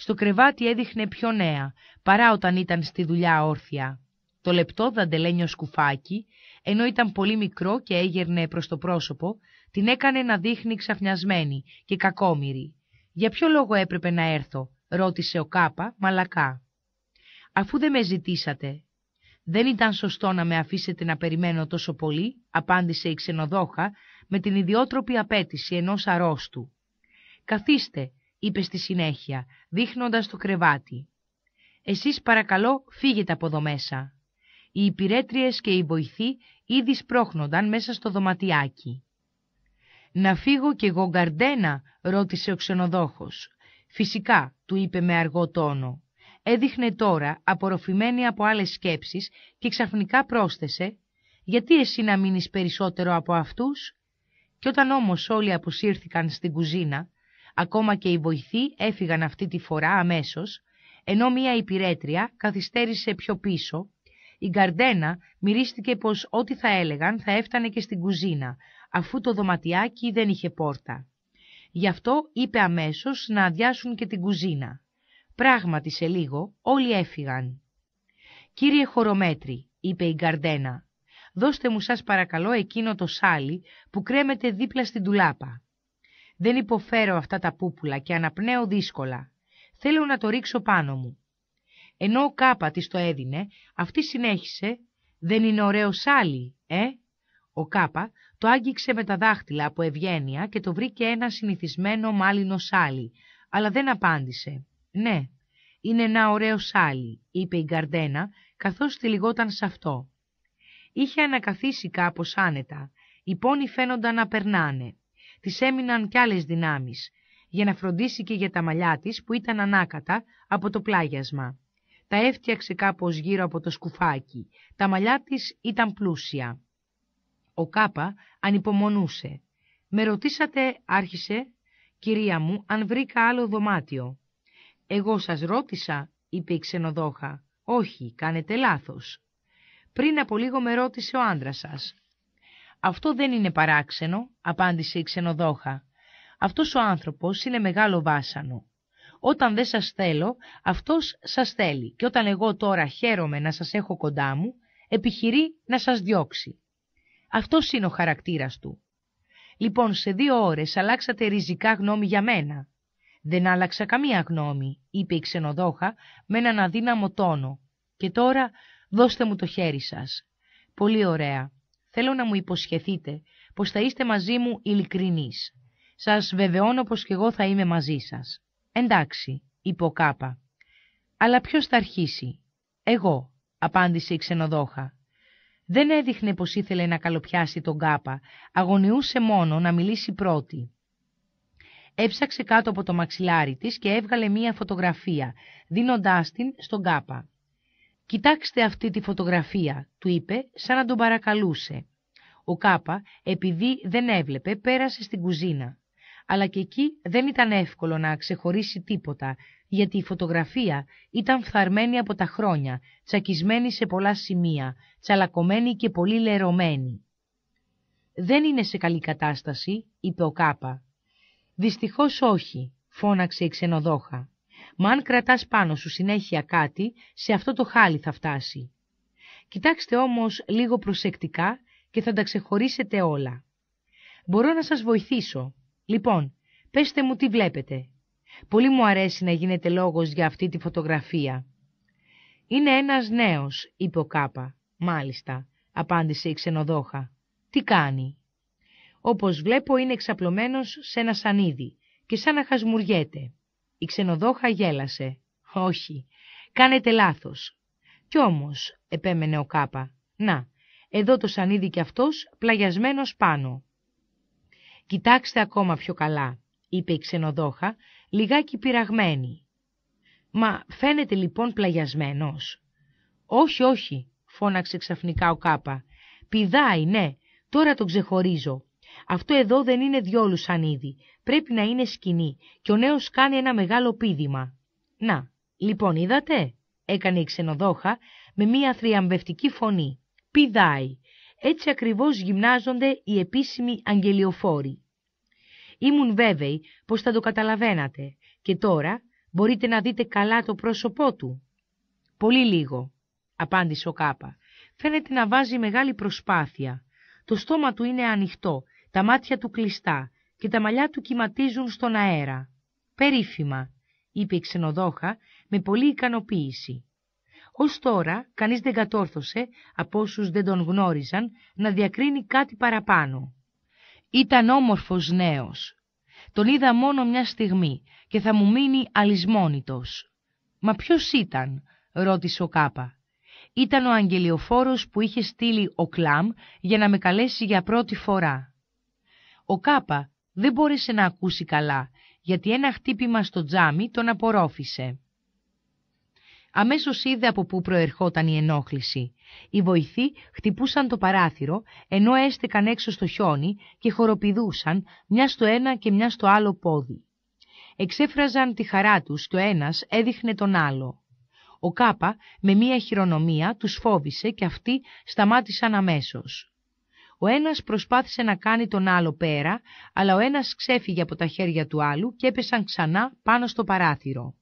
στο κρεβάτι έδειχνε πιο νέα, παρά όταν ήταν στη δουλειά όρθια. Το λεπτό δαντελένιο σκουφάκι, ενώ ήταν πολύ μικρό και έγερνε προς το πρόσωπο, την έκανε να δείχνει ξαφνιασμένη και κακόμοιρη. «Για ποιο λόγο έπρεπε να έρθω», ρώτησε ο Κάπα μαλακά. «Αφού δεν με ζητήσατε». «Δεν ήταν σωστό να με αφήσετε να περιμένω τόσο πολύ», απάντησε η ξενοδόχα με την ιδιότροπη απέτηση ενός αρρώστου. «Καθίστε», είπε στη συνέχεια, δείχνοντας το κρεβάτι. «Εσείς παρακαλώ φύγετε από εδώ μέσα». Οι υπηρέτριες και οι βοηθοί ήδη σπρώχνονταν μέσα στο δωματιάκι. «Να φύγω κι εγώ γκαρντένα», ρώτησε ο ξενοδόχος. «Φυσικά», του είπε με αργό τόνο. Έδειχνε τώρα, απορροφημένη από άλλες σκέψεις, και ξαφνικά πρόσθεσε «Γιατί εσύ να μείνεις περισσότερο από αυτούς» Κι όταν όμως όλοι αποσύρθηκαν στην κουζίνα, Ακόμα και οι βοηθοί έφυγαν αυτή τη φορά αμέσως, ενώ μία υπηρέτρια καθυστέρησε πιο πίσω. Η Γκαρντένα μυρίστηκε πως ό,τι θα έλεγαν θα έφτανε και στην κουζίνα, αφού το δωματιάκι δεν είχε πόρτα. Γι' αυτό είπε αμέσως να αδειάσουν και την κουζίνα. Πράγματι σε λίγο όλοι έφυγαν. «Κύριε Χορομέτρη», είπε η Γκαρντένα, «δώστε μου σας παρακαλώ εκείνο το σάλι που κρέμεται δίπλα στην τουλάπα». Δεν υποφέρω αυτά τα πούπουλα και αναπνέω δύσκολα. Θέλω να το ρίξω πάνω μου. Ενώ ο Κάπα της το έδινε, αυτή συνέχισε «Δεν είναι ωραίο σάλι, ε» Ο Κάπα το άγγιξε με τα δάχτυλα από ευγένεια και το βρήκε ένα συνηθισμένο μάλινο σάλι, αλλά δεν απάντησε. «Ναι, είναι ένα ωραίο σάλι», είπε η Γκαρντένα, καθώς τυλιγόταν σε αυτό. Είχε ανακαθίσει κάπως άνετα, οι πόνοι φαίνονταν να περνάνε της έμειναν κι άλλες δυνάμεις, για να φροντίσει και για τα μαλλιά της που ήταν ανάκατα από το πλάγιασμα. Τα έφτιαξε κάπως γύρω από το σκουφάκι. Τα μαλλιά της ήταν πλούσια. Ο Κάπα ανυπομονούσε. «Με ρωτήσατε», άρχισε, «κυρία μου, αν βρήκα άλλο δωμάτιο». «Εγώ σας ρώτησα», είπε η ξενοδόχα. «Όχι, κάνετε λάθος». «Πριν από λίγο με ρώτησε ο άντρας σας. Αυτό δεν είναι παράξενο, απάντησε η ξενοδόχα. Αυτός ο άνθρωπος είναι μεγάλο βάσανο. Όταν δεν σας θέλω, αυτός σας θέλει και όταν εγώ τώρα χαίρομαι να σας έχω κοντά μου, επιχειρεί να σας διώξει. Αυτός είναι ο χαρακτήρας του. Λοιπόν, σε δύο ώρες αλλάξατε ριζικά γνώμη για μένα. Δεν άλλαξα καμία γνώμη, είπε η ξενοδόχα με έναν αδύναμο τόνο. Και τώρα δώστε μου το χέρι σας. Πολύ ωραία θέλω να μου υποσχεθείτε πως θα είστε μαζί μου ειλικρινείς. Σας βεβαιώνω πως κι εγώ θα είμαι μαζί σας. Εντάξει, είπε ο Κάπα. Αλλά ποιος θα αρχίσει. Εγώ, απάντησε η ξενοδόχα. Δεν έδειχνε πως ήθελε να καλοπιάσει τον Κάπα, αγωνιούσε μόνο να μιλήσει πρώτη. Έψαξε κάτω από το μαξιλάρι της και έβγαλε μία φωτογραφία, δίνοντάς την στον Κάπα. «Κοιτάξτε αυτή τη φωτογραφία», του είπε, σαν να τον παρακαλούσε. Ο Κάπα, επειδή δεν έβλεπε, πέρασε στην κουζίνα. Αλλά και εκεί δεν ήταν εύκολο να ξεχωρίσει τίποτα, γιατί η φωτογραφία ήταν φθαρμένη από τα χρόνια, τσακισμένη σε πολλά σημεία, τσαλακωμένη και πολύ λερωμένη. «Δεν είναι σε καλή κατάσταση», είπε ο Κάπα. «Δυστυχώς όχι», φώναξε η ξενοδόχα. Μα αν κρατάς πάνω σου συνέχεια κάτι, σε αυτό το χάλι θα φτάσει. Κοιτάξτε όμως λίγο προσεκτικά και θα τα ξεχωρίσετε όλα. Μπορώ να σας βοηθήσω. Λοιπόν, πέστε μου τι βλέπετε. Πολύ μου αρέσει να γίνεται λόγος για αυτή τη φωτογραφία. «Είναι ένας νέος», είπε ο Κάπα. «Μάλιστα», απάντησε η ξενοδόχα. «Τι κάνει» όπως βλέπω είναι εξαπλωμένος σε ένα σανίδι και σαν να χασμουριέται. Η ξενοδόχα γέλασε. «Όχι, κάνετε λάθος». «Κι όμως», επέμενε ο Κάπα, «να, εδώ το σανίδι κι αυτός πλαγιασμένος πάνω». «Κοιτάξτε ακόμα πιο καλά», είπε η ξενοδόχα, λιγάκι πειραγμένη. «Μα φαίνεται λοιπόν πλαγιασμένος». «Όχι, όχι», φώναξε ξαφνικά ο Κάπα. «Πηδάει, ναι, τώρα τον ξεχωρίζω. Αυτό εδώ δεν είναι διόλου σαν είδη. Πρέπει να είναι σκηνή και ο νέος κάνει ένα μεγάλο πίδημα. Να, λοιπόν είδατε, έκανε η ξενοδόχα με μια θριαμβευτική φωνή. Πηδάει. Έτσι ακριβώς γυμνάζονται οι επίσημοι αγγελιοφόροι. Ήμουν βέβαιη πως θα το καταλαβαίνατε και τώρα μπορείτε να δείτε καλά το πρόσωπό του. Πολύ λίγο, απάντησε ο Κάπα. Φαίνεται να βάζει μεγάλη προσπάθεια. Το στόμα του είναι ανοιχτό τα μάτια του κλειστά και τα μαλλιά του κυματίζουν στον αέρα. «Περίφημα», είπε η ξενοδόχα με πολλή ικανοποίηση. Ως τώρα κανείς δεν κατόρθωσε, από όσους δεν τον γνώριζαν, να διακρίνει κάτι παραπάνω. Ήταν όμορφος νέος. Τον είδα μόνο μια στιγμή και θα μου μείνει αλυσμόνητος. «Μα ποιος ήταν» ρώτησε ο Κάπα. Ήταν ο αγγελιοφόρος που είχε στείλει ο Κλάμ για να με καλέσει για πρώτη φορά. Ο Κάπα δεν μπόρεσε να ακούσει καλά, γιατί ένα χτύπημα στο τζάμι τον απορρόφησε. Αμέσως είδε από πού προερχόταν η ενόχληση. Οι βοηθοί χτυπούσαν το παράθυρο, ενώ έστεκαν έξω στο χιόνι και χοροπηδούσαν μια στο ένα και μια στο άλλο πόδι. Εξέφραζαν τη χαρά τους και ο ένας έδειχνε τον άλλο. Ο Κάπα με μία χειρονομία τους φόβησε και αυτοί σταμάτησαν αμέσως. Ο ένας προσπάθησε να κάνει τον άλλο πέρα, αλλά ο ένας ξέφυγε από τα χέρια του άλλου και έπεσαν ξανά πάνω στο παράθυρο.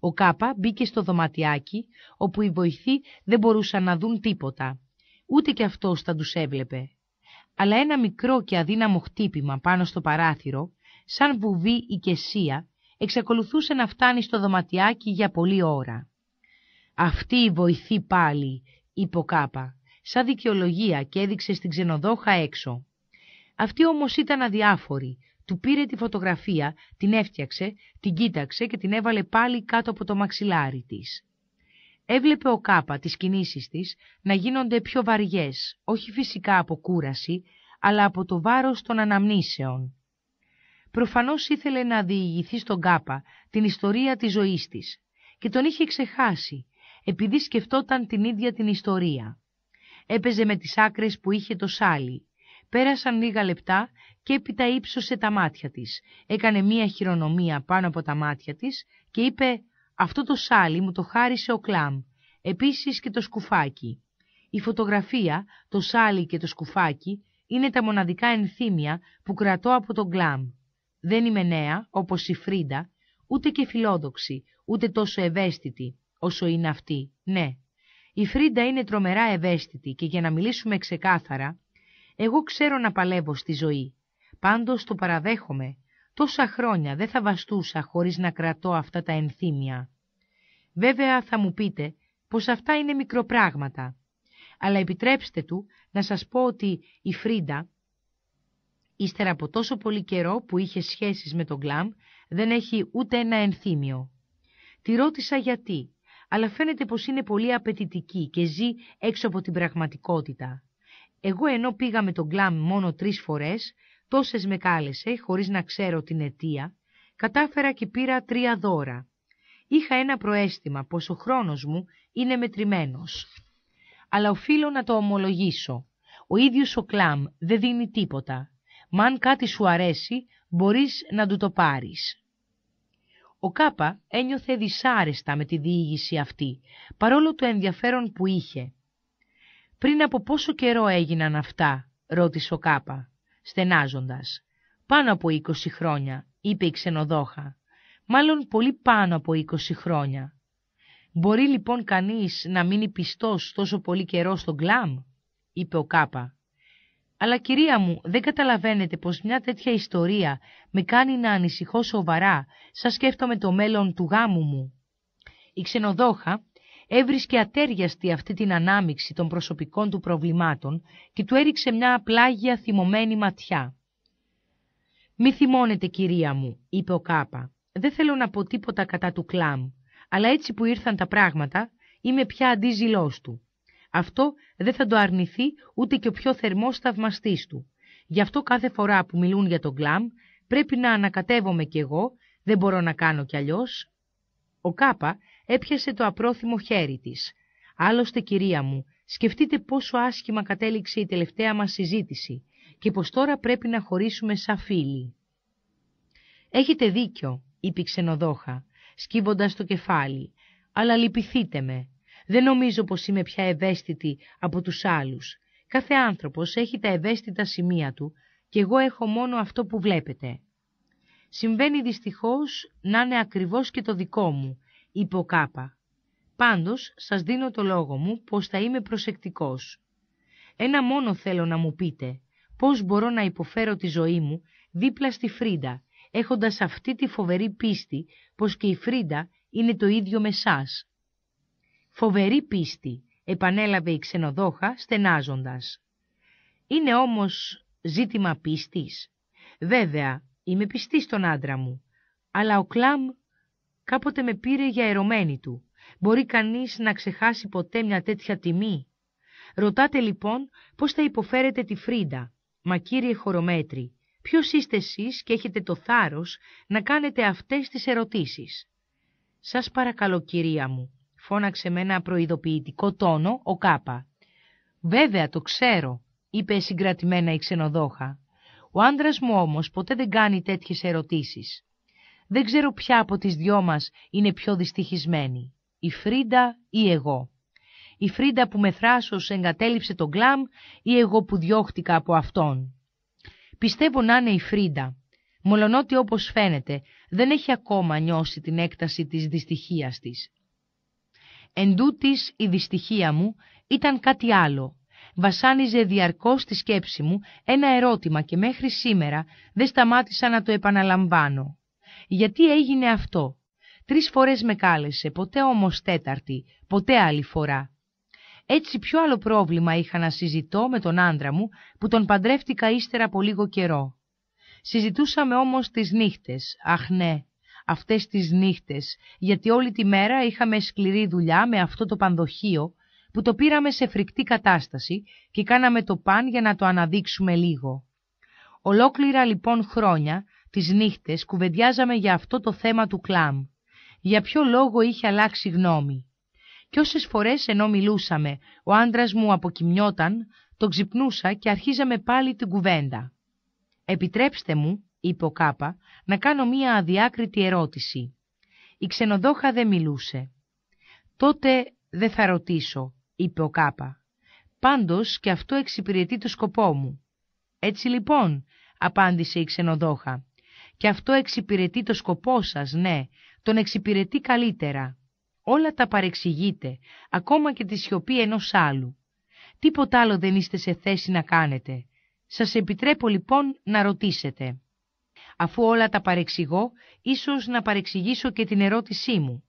Ο Κάπα μπήκε στο δωματιάκι, όπου οι βοηθοί δεν μπορούσαν να δουν τίποτα. Ούτε και αυτός θα τους έβλεπε. Αλλά ένα μικρό και αδύναμο χτύπημα πάνω στο παράθυρο, σαν βουβή κεσία, εξακολουθούσε να φτάνει στο δωματιάκι για πολλή ώρα. «Αυτή η βοηθή πάλι», είπε ο Κάπα σαν δικαιολογία και έδειξε στην ξενοδόχα έξω. Αυτή όμως ήταν αδιάφορη. Του πήρε τη φωτογραφία, την έφτιαξε, την κοίταξε και την έβαλε πάλι κάτω από το μαξιλάρι της. Έβλεπε ο Κάπα τις κινήσεις της να γίνονται πιο βαριές, όχι φυσικά από κούραση, αλλά από το βάρος των αναμνήσεων. Προφανώς ήθελε να διηγηθεί στον Κάπα την ιστορία της ζωής της και τον είχε ξεχάσει, επειδή σκεφτόταν την ίδια την ιστορία έπαιζε με τις άκρες που είχε το σάλι. Πέρασαν λίγα λεπτά και έπειτα ύψωσε τα μάτια της. Έκανε μία χειρονομία πάνω από τα μάτια της και είπε «Αυτό το σάλι μου το χάρισε ο Κλάμ, επίσης και το σκουφάκι». Η φωτογραφία, το σάλι και το σκουφάκι είναι τα μοναδικά ενθύμια που κρατώ από τον Κλάμ. Δεν είμαι νέα, όπως η Φρίντα, ούτε και φιλόδοξη, ούτε τόσο ευαίσθητη, όσο είναι αυτή, ναι. Η Φρίντα είναι τρομερά ευαίσθητη και για να μιλήσουμε ξεκάθαρα, εγώ ξέρω να παλεύω στη ζωή. Πάντως το παραδέχομαι. Τόσα χρόνια δεν θα βαστούσα χωρίς να κρατώ αυτά τα ενθύμια. Βέβαια θα μου πείτε πως αυτά είναι μικροπράγματα. Αλλά επιτρέψτε του να σας πω ότι η Φρίντα, ύστερα από τόσο πολύ καιρό που είχε σχέσεις με τον Γκλάμ, δεν έχει ούτε ένα ενθύμιο. Τη ρώτησα γιατί αλλά φαίνεται πως είναι πολύ απαιτητική και ζει έξω από την πραγματικότητα. Εγώ ενώ πήγα με τον Κλάμ μόνο τρεις φορές, τόσες με κάλεσε χωρίς να ξέρω την αιτία, κατάφερα και πήρα τρία δώρα. Είχα ένα προέστημα πως ο χρόνος μου είναι μετρημένος. Αλλά οφείλω να το ομολογήσω. Ο ίδιος ο Κλάμ δεν δίνει τίποτα. Μα αν κάτι σου αρέσει, μπορείς να του το πάρεις. Ο Κάπα ένιωθε δυσάρεστα με τη διήγηση αυτή, παρόλο το ενδιαφέρον που είχε. «Πριν από πόσο καιρό έγιναν αυτά» ρώτησε ο Κάπα, στενάζοντας. «Πάνω από είκοσι χρόνια», είπε η ξενοδόχα. «Μάλλον πολύ πάνω από είκοσι χρόνια». «Μπορεί λοιπόν κανείς να μείνει πιστός τόσο πολύ καιρό στον κλάμ» είπε ο Κάπα. Αλλά κυρία μου, δεν καταλαβαίνετε πως μια τέτοια ιστορία με κάνει να ανησυχώ σοβαρά, σας σκέφτομαι το μέλλον του γάμου μου. Η ξενοδόχα έβρισκε ατέριαστη αυτή την ανάμιξη των προσωπικών του προβλημάτων και του έριξε μια πλάγια θυμωμένη ματιά. «Μη θυμώνετε, κυρία μου», είπε ο Κάπα. «Δεν θέλω να πω τίποτα κατά του κλάμ, αλλά έτσι που ήρθαν τα πράγματα, είμαι πια αντίζηλός του. Αυτό δεν θα το αρνηθεί ούτε και ο πιο θερμός θαυμαστής του. Γι' αυτό κάθε φορά που μιλούν για τον κλάμ πρέπει να ανακατεύομαι κι εγώ, δεν μπορώ να κάνω κι αλλιώς. Ο Κάπα έπιασε το απρόθυμο χέρι της. Άλλωστε κυρία μου, σκεφτείτε πόσο άσχημα κατέληξε η τελευταία μας συζήτηση και πως τώρα πρέπει να χωρίσουμε σαν φίλοι. «Έχετε δίκιο», είπε η ξενοδόχα, σκύβοντας το κεφάλι, «αλλά λυπηθείτε με. Δεν νομίζω πως είμαι πια ευαίσθητη από τους άλλους. Κάθε άνθρωπος έχει τα ευαίσθητα σημεία του και εγώ έχω μόνο αυτό που βλέπετε. Συμβαίνει δυστυχώς να είναι ακριβώς και το δικό μου, είπε ο Κάπα. Πάντως σας δίνω το λόγο μου πως θα είμαι προσεκτικός. Ένα μόνο θέλω να μου πείτε, πώς μπορώ να υποφέρω τη ζωή μου δίπλα στη Φρίντα, έχοντας αυτή τη φοβερή πίστη πως και η Φρίντα είναι το ίδιο με σας. Φοβερή πίστη, επανέλαβε η ξενοδόχα στενάζοντας. Είναι όμως ζήτημα πίστης. Βέβαια, είμαι πιστή στον άντρα μου, αλλά ο Κλάμ κάποτε με πήρε για ερωμένη του. Μπορεί κανείς να ξεχάσει ποτέ μια τέτοια τιμή. Ρωτάτε λοιπόν πώς θα υποφέρετε τη Φρίντα. Μα κύριε χορομέτρη, ποιος είστε εσείς και έχετε το θάρρος να κάνετε αυτές τις ερωτήσεις. Σας παρακαλώ κυρία μου, φώναξε με ένα προειδοποιητικό τόνο ο Κάπα. Βέβαια το ξέρω, είπε συγκρατημένα η ξενοδόχα. Ο άντρας μου όμως ποτέ δεν κάνει τέτοιες ερωτήσεις. Δεν ξέρω ποια από τις δυο μας είναι πιο δυστυχισμένη, η Φρίντα ή εγώ. Η Φρίντα που με θράσος εγκατέλειψε τον κλάμ ή εγώ που διώχτηκα από αυτόν. Πιστεύω να είναι η Φρίντα, μολονότι όπως φαίνεται δεν έχει ακόμα νιώσει την έκταση της δυστυχίας της. Εν τούτης η δυστυχία μου ήταν κάτι άλλο. Βασάνιζε διαρκώς τη σκέψη μου ένα ερώτημα και μέχρι σήμερα δεν σταμάτησα να το επαναλαμβάνω. Γιατί έγινε αυτό. Τρεις φορές με κάλεσε, ποτέ όμως τέταρτη, ποτέ άλλη φορά. Έτσι ποιο άλλο πρόβλημα είχα να συζητώ με τον άντρα μου που τον παντρεύτηκα ύστερα από λίγο καιρό. Συζητούσαμε όμως τις νύχτες, αχ ναι, αυτές τις νύχτες, γιατί όλη τη μέρα είχαμε σκληρή δουλειά με αυτό το πανδοχείο, που το πήραμε σε φρικτή κατάσταση και κάναμε το παν για να το αναδείξουμε λίγο. Ολόκληρα λοιπόν χρόνια, τις νύχτες, κουβεντιάζαμε για αυτό το θέμα του κλάμ. Για ποιο λόγο είχε αλλάξει γνώμη. Κι όσες φορές ενώ μιλούσαμε, ο άντρας μου αποκοιμιόταν, τον ξυπνούσα και αρχίζαμε πάλι την κουβέντα. «Επιτρέψτε μου», είπε ο Κάπα, να κάνω μία αδιάκριτη ερώτηση. Η ξενοδόχα δεν μιλούσε. Τότε δεν θα ρωτήσω, είπε ο Κάπα. Πάντως και αυτό εξυπηρετεί το σκοπό μου. Έτσι λοιπόν, απάντησε η ξενοδόχα. Και αυτό εξυπηρετεί το σκοπό σας, ναι, τον εξυπηρετεί καλύτερα. Όλα τα παρεξηγείτε, ακόμα και τη σιωπή ενός άλλου. Τίποτα άλλο δεν είστε σε θέση να κάνετε. Σας επιτρέπω λοιπόν να ρωτήσετε. Αφού όλα τα παρεξηγώ, ίσως να παρεξηγήσω και την ερώτησή μου.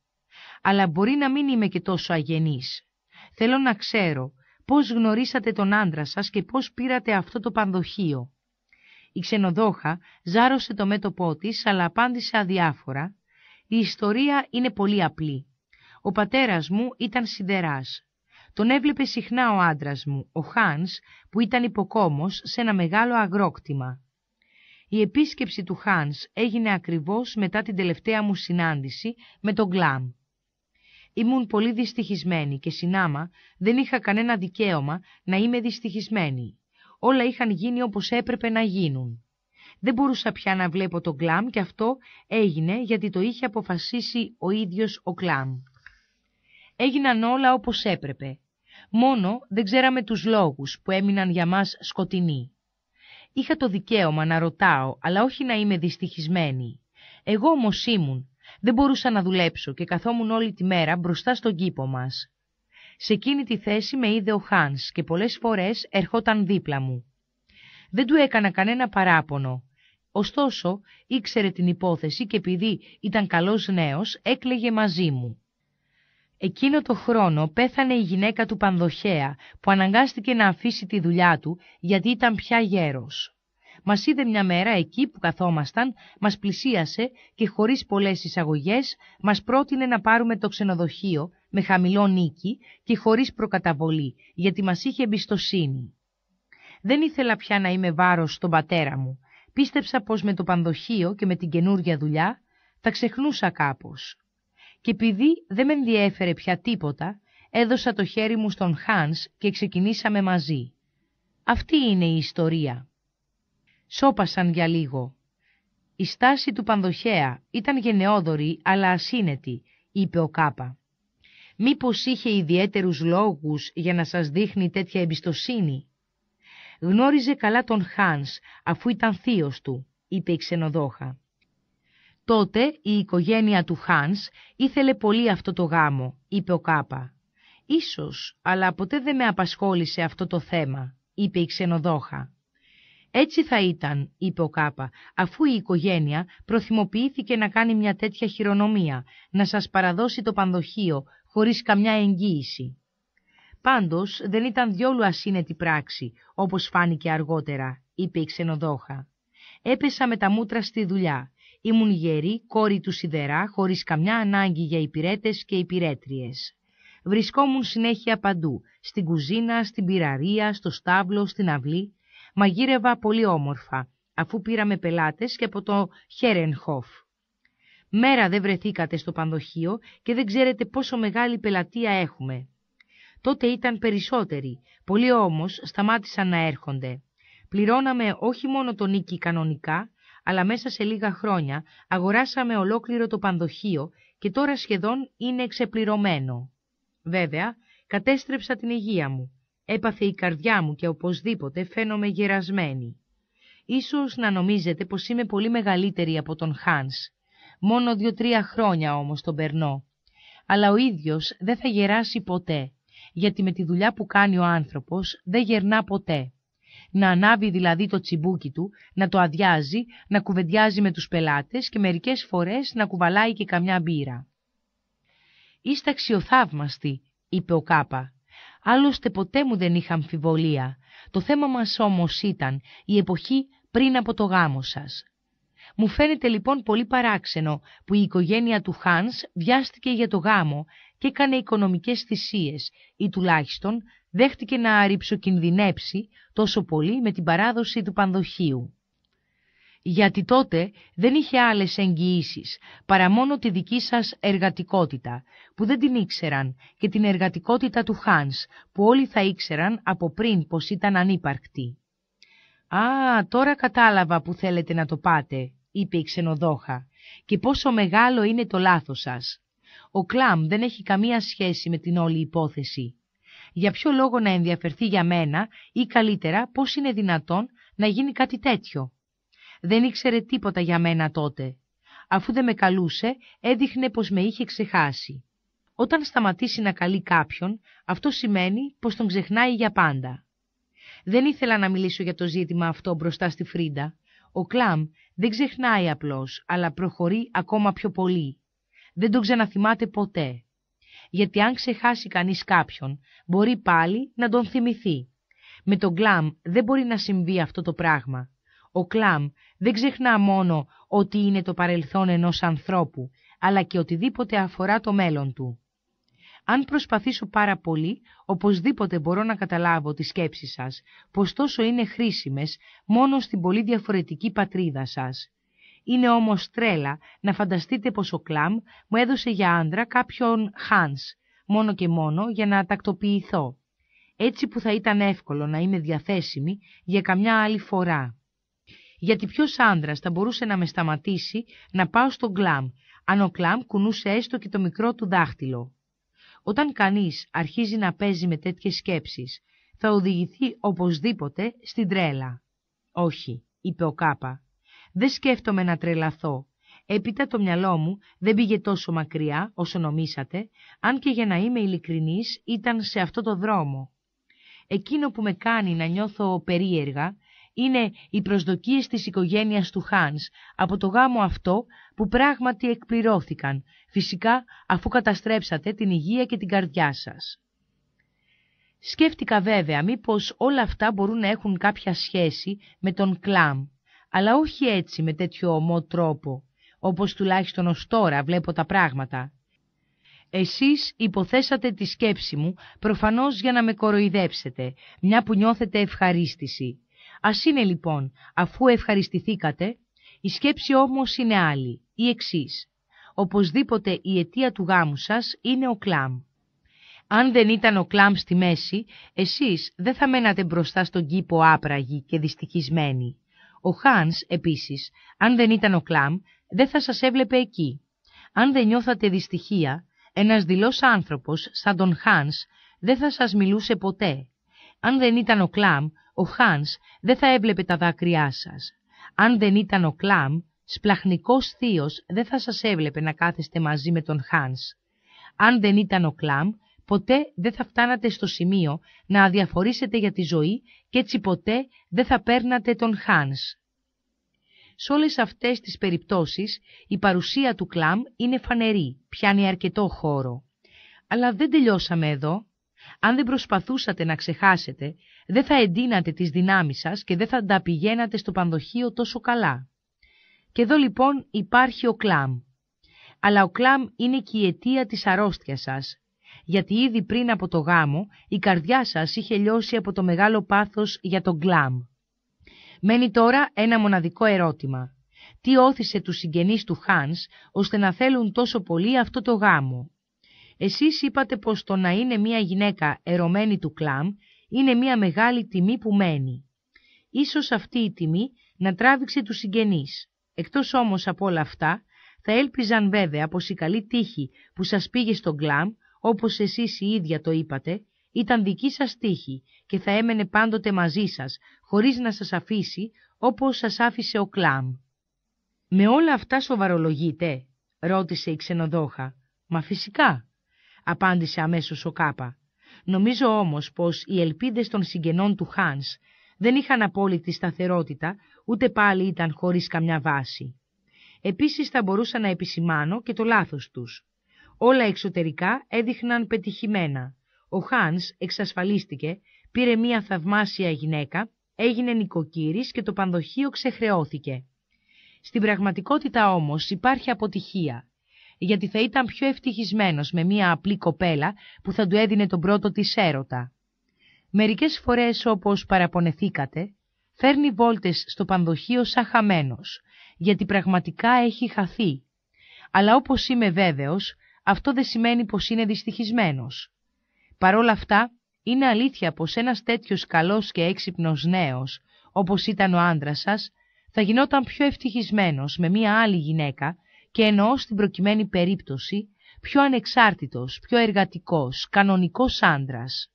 Αλλά μπορεί να μην είμαι και τόσο αγενής. Θέλω να ξέρω πώς γνωρίσατε τον άντρα σας και πώς πήρατε αυτό το πανδοχείο. Η ξενοδόχα ζάρωσε το μέτωπό της, αλλά απάντησε αδιάφορα. Η ιστορία είναι πολύ απλή. Ο πατέρας μου ήταν σιδεράς. Τον έβλεπε συχνά ο άντρας μου, ο Χάνς, που ήταν υποκόμος σε ένα μεγάλο αγρόκτημα. Η επίσκεψη του Χάνς έγινε ακριβώς μετά την τελευταία μου συνάντηση με τον Γκλάμ. Ήμουν πολύ δυστυχισμένη και συνάμα δεν είχα κανένα δικαίωμα να είμαι δυστυχισμένη. Όλα είχαν γίνει όπως έπρεπε να γίνουν. Δεν μπορούσα πια να βλέπω τον Κλάμ και αυτό έγινε γιατί το είχε αποφασίσει ο ίδιος ο Κλάμ. Έγιναν όλα όπως έπρεπε. Μόνο δεν ξέραμε τους λόγους που έμειναν για μας σκοτεινοί. Είχα το δικαίωμα να ρωτάω, αλλά όχι να είμαι δυστυχισμένη. Εγώ όμως ήμουν. Δεν μπορούσα να δουλέψω και καθόμουν όλη τη μέρα μπροστά στον κήπο μας. Σε εκείνη τη θέση με είδε ο Χάν και πολλές φορές ερχόταν δίπλα μου. Δεν του έκανα κανένα παράπονο. Ωστόσο, ήξερε την υπόθεση και επειδή ήταν καλός νέος, έκλεγε μαζί μου. Εκείνο το χρόνο πέθανε η γυναίκα του Πανδοχέα, που αναγκάστηκε να αφήσει τη δουλειά του, γιατί ήταν πια γέρος. Μας είδε μια μέρα εκεί που καθόμασταν, μας πλησίασε και χωρίς πολλές εισαγωγές μας πρότεινε να πάρουμε το ξενοδοχείο με χαμηλό νίκη και χωρίς προκαταβολή, γιατί μας είχε εμπιστοσύνη. Δεν ήθελα πια να είμαι βάρος στον πατέρα μου. Πίστεψα πως με το πανδοχείο και με την καινούργια δουλειά θα ξεχνούσα κάπως και επειδή δεν με ενδιέφερε πια τίποτα, έδωσα το χέρι μου στον Χάνς και ξεκινήσαμε μαζί. Αυτή είναι η ιστορία. Σώπασαν για λίγο. Η στάση του πανδοχέα ήταν γενναιόδορη αλλά ασύνετη, είπε ο Κάπα. Μήπως είχε ιδιαίτερους λόγους για να σας δείχνει τέτοια εμπιστοσύνη. Γνώριζε καλά τον Χάνς, αφού ήταν θείος του, είπε η ξενοδόχα. Τότε η οικογένεια του Χάνς ήθελε πολύ αυτό το γάμο, είπε ο Κάπα. «Ίσως, αλλά ποτέ δεν με απασχόλησε αυτό το θέμα», είπε η ξενοδόχα. «Έτσι θα ήταν», είπε ο Κάπα, «αφού η οικογένεια προθυμοποιήθηκε να κάνει μια τέτοια χειρονομία, να σας παραδώσει το πανδοχείο χωρίς καμιά εγγύηση». Πάντως δεν ήταν διόλου ασύνετη πράξη, όπως φάνηκε αργότερα, είπε η ξενοδόχα. Έπεσα με τα μούτρα στη δουλειά Ήμουν γερή, κόρη του σιδερά, χωρίς καμιά ανάγκη για υπηρέτες και υπηρέτριες. Βρισκόμουν συνέχεια παντού, στην κουζίνα, στην πυραρία, στο στάβλο, στην αυλή. Μαγείρευα πολύ όμορφα, αφού πήραμε πελάτες και από το Χέρενχοφ. Μέρα δεν βρεθήκατε στο πανδοχείο και δεν ξέρετε πόσο μεγάλη πελατεία έχουμε. Τότε ήταν περισσότεροι, πολλοί όμως σταμάτησαν να έρχονται. Πληρώναμε όχι μόνο τον νίκη κανονικά, αλλά μέσα σε λίγα χρόνια αγοράσαμε ολόκληρο το πανδοχείο και τώρα σχεδόν είναι εξεπληρωμένο. Βέβαια, κατέστρεψα την υγεία μου. Έπαθε η καρδιά μου και οπωσδήποτε φαίνομαι γερασμένη. Ίσως να νομίζετε πως είμαι πολύ μεγαλύτερη από τον Χάνς. Μόνο δύο-τρία χρόνια όμως τον περνώ. Αλλά ο ίδιος δεν θα γεράσει ποτέ, γιατί με τη δουλειά που κάνει ο άνθρωπος δεν γερνά ποτέ να ανάβει δηλαδή το τσιμπούκι του, να το αδειάζει, να κουβεντιάζει με τους πελάτες και μερικές φορές να κουβαλάει και καμιά μπύρα. «Είστε αξιοθαύμαστη», είπε ο Κάπα. «Άλλωστε ποτέ μου δεν είχα αμφιβολία. Το θέμα μας όμως ήταν η εποχή πριν από το γάμο σας». Μου φαίνεται λοιπόν πολύ παράξενο που η οικογένεια του Χάνς βιάστηκε για το γάμο και έκανε οικονομικές θυσίες ή τουλάχιστον δέχτηκε να κινδυνέψει τόσο πολύ με την παράδοση του πανδοχείου. Γιατί τότε δεν είχε άλλες εγγυήσεις παρά μόνο τη δική σας εργατικότητα, που δεν την ήξεραν, και την εργατικότητα του Χάνς, που όλοι θα ήξεραν από πριν πως ήταν ανύπαρκτη. «Α, τώρα κατάλαβα που θέλετε να το πάτε», είπε η ξενοδόχα, «και πόσο μεγάλο είναι το λάθος σας. Ο Κλάμ δεν έχει καμία σχέση με την όλη υπόθεση για ποιο λόγο να ενδιαφερθεί για μένα ή καλύτερα πώς είναι δυνατόν να γίνει κάτι τέτοιο. Δεν ήξερε τίποτα για μένα τότε. Αφού δεν με καλούσε, έδειχνε πως με είχε ξεχάσει. Όταν σταματήσει να καλεί κάποιον, αυτό σημαίνει πως τον ξεχνάει για πάντα. Δεν ήθελα να μιλήσω για το ζήτημα αυτό μπροστά στη Φρίντα. Ο Κλάμ δεν ξεχνάει απλώς, αλλά προχωρεί ακόμα πιο πολύ. Δεν τον ξαναθυμάται ποτέ γιατί αν ξεχάσει κανείς κάποιον, μπορεί πάλι να τον θυμηθεί. Με τον κλαμ δεν μπορεί να συμβεί αυτό το πράγμα. Ο κλαμ δεν ξεχνά μόνο ότι είναι το παρελθόν ενός ανθρώπου, αλλά και οτιδήποτε αφορά το μέλλον του. Αν προσπαθήσω πάρα πολύ, οπωσδήποτε μπορώ να καταλάβω τις σκέψεις σας, πως τόσο είναι χρήσιμες μόνο στην πολύ διαφορετική πατρίδα σας. Είναι όμως τρέλα να φανταστείτε πως ο Κλάμ μου έδωσε για άντρα κάποιον Χάνς, μόνο και μόνο για να τακτοποιηθώ. Έτσι που θα ήταν εύκολο να είμαι διαθέσιμη για καμιά άλλη φορά. Γιατί ποιος άντρας θα μπορούσε να με σταματήσει να πάω στον Κλάμ, αν ο Κλάμ κουνούσε έστω και το μικρό του δάχτυλο. Όταν κανείς αρχίζει να παίζει με τέτοιες σκέψεις, θα οδηγηθεί οπωσδήποτε στην τρέλα. Όχι, είπε ο Κάπα, δεν σκέφτομαι να τρελαθώ. Έπειτα το μυαλό μου δεν πήγε τόσο μακριά όσο νομίσατε, αν και για να είμαι ειλικρινής ήταν σε αυτό το δρόμο. Εκείνο που με κάνει να νιώθω περίεργα είναι οι προσδοκίες της οικογένειας του Χάνς από το γάμο αυτό που πράγματι εκπληρώθηκαν, φυσικά αφού καταστρέψατε την υγεία και την καρδιά σας. Σκέφτηκα βέβαια μήπως όλα αυτά μπορούν να έχουν κάποια σχέση με τον κλάμ αλλά όχι έτσι με τέτοιο ομό τρόπο, όπως τουλάχιστον ως τώρα βλέπω τα πράγματα. Εσείς υποθέσατε τη σκέψη μου, προφανώς για να με κοροϊδέψετε, μια που νιώθετε ευχαρίστηση. Ας είναι λοιπόν, αφού ευχαριστηθήκατε, η σκέψη όμως είναι άλλη, η εξής. Οπωσδήποτε η αιτία του γάμου σας είναι ο κλάμ. Αν δεν ήταν ο κλάμ στη μέση, εσείς δεν θα μένατε μπροστά στον κήπο άπραγοι και δυστυχισμένοι. Ο Χάνς, επίσης, αν δεν ήταν ο Κλάμ, δεν θα σας έβλεπε εκεί. Αν δεν νιώθατε δυστυχία, ένας δηλός άνθρωπος, σαν τον Χάνς, δεν θα σας μιλούσε ποτέ. Αν δεν ήταν ο Κλάμ, ο Χάνς δεν θα έβλεπε τα δάκρυά σας. Αν δεν ήταν ο Κλάμ, σπλαχνικός θείος δεν θα σας έβλεπε να κάθεστε μαζί με τον Χάνς. Αν δεν ήταν ο Κλάμ, ποτέ δεν θα φτάνατε στο σημείο να αδιαφορήσετε για τη ζωή και έτσι ποτέ δεν θα παίρνατε τον Χάνς. Σε όλες αυτές τις περιπτώσεις η παρουσία του κλαμ είναι φανερή, πιάνει αρκετό χώρο. Αλλά δεν τελειώσαμε εδώ. Αν δεν προσπαθούσατε να ξεχάσετε, δεν θα εντείνατε τις δυνάμεις σας και δεν θα τα πηγαίνατε στο πανδοχείο τόσο καλά. Και εδώ λοιπόν υπάρχει ο κλαμ. Αλλά ο κλαμ είναι και η αιτία της αρρώστιας σας γιατί ήδη πριν από το γάμο η καρδιά σας είχε λιώσει από το μεγάλο πάθος για τον γκλάμ. Μένει τώρα ένα μοναδικό ερώτημα. Τι όθησε τους συγγενείς του Χάνς ώστε να θέλουν τόσο πολύ αυτό το γάμο. Εσείς είπατε πως το να είναι μια γυναίκα ερωμένη του κλάμ είναι μια μεγάλη τιμή που μένει. Ίσως αυτή η τιμή να τράβηξε τους συγγενείς. Εκτός όμως από όλα αυτά, θα έλπιζαν βέβαια πως η καλή τύχη που σας πήγε στον κλάμ όπως εσείς η ίδια το είπατε, ήταν δική σας τύχη και θα έμενε πάντοτε μαζί σας, χωρίς να σας αφήσει, όπως σας άφησε ο Κλάμ. «Με όλα αυτά σοβαρολογείτε» ρώτησε η ξενοδόχα. «Μα φυσικά», απάντησε αμέσως ο Κάπα. «Νομίζω όμως πως οι ελπίδες των συγγενών του Χάνς δεν είχαν απόλυτη σταθερότητα, ούτε πάλι ήταν χωρίς καμιά βάση. Επίσης θα μπορούσα να επισημάνω και το λάθος τους. Όλα εξωτερικά έδειχναν πετυχημένα. Ο Χάνς εξασφαλίστηκε, πήρε μια θαυμάσια γυναίκα, έγινε νοικοκύρης και το πανδοχείο ξεχρεώθηκε. Στην πραγματικότητα όμως υπάρχει αποτυχία, γιατί θα ήταν πιο ευτυχισμένος με μια απλή κοπέλα που θα του έδινε τον πρώτο της έρωτα. Μερικές φορές όπως παραπονεθήκατε, φέρνει βόλτες στο πανδοχείο σαν χαμένος, γιατί πραγματικά έχει χαθεί. Αλλά όπως είμαι βέβαιος, αυτό δεν σημαίνει πως είναι δυστυχισμένος. Παρόλα αυτά, είναι αλήθεια πως ένας τέτοιος καλός και έξυπνος νέος, όπως ήταν ο άντρας σας, θα γινόταν πιο ευτυχισμένος με μία άλλη γυναίκα και εννοώ στην προκειμένη περίπτωση πιο ανεξάρτητος, πιο εργατικός, κανονικός άντρας.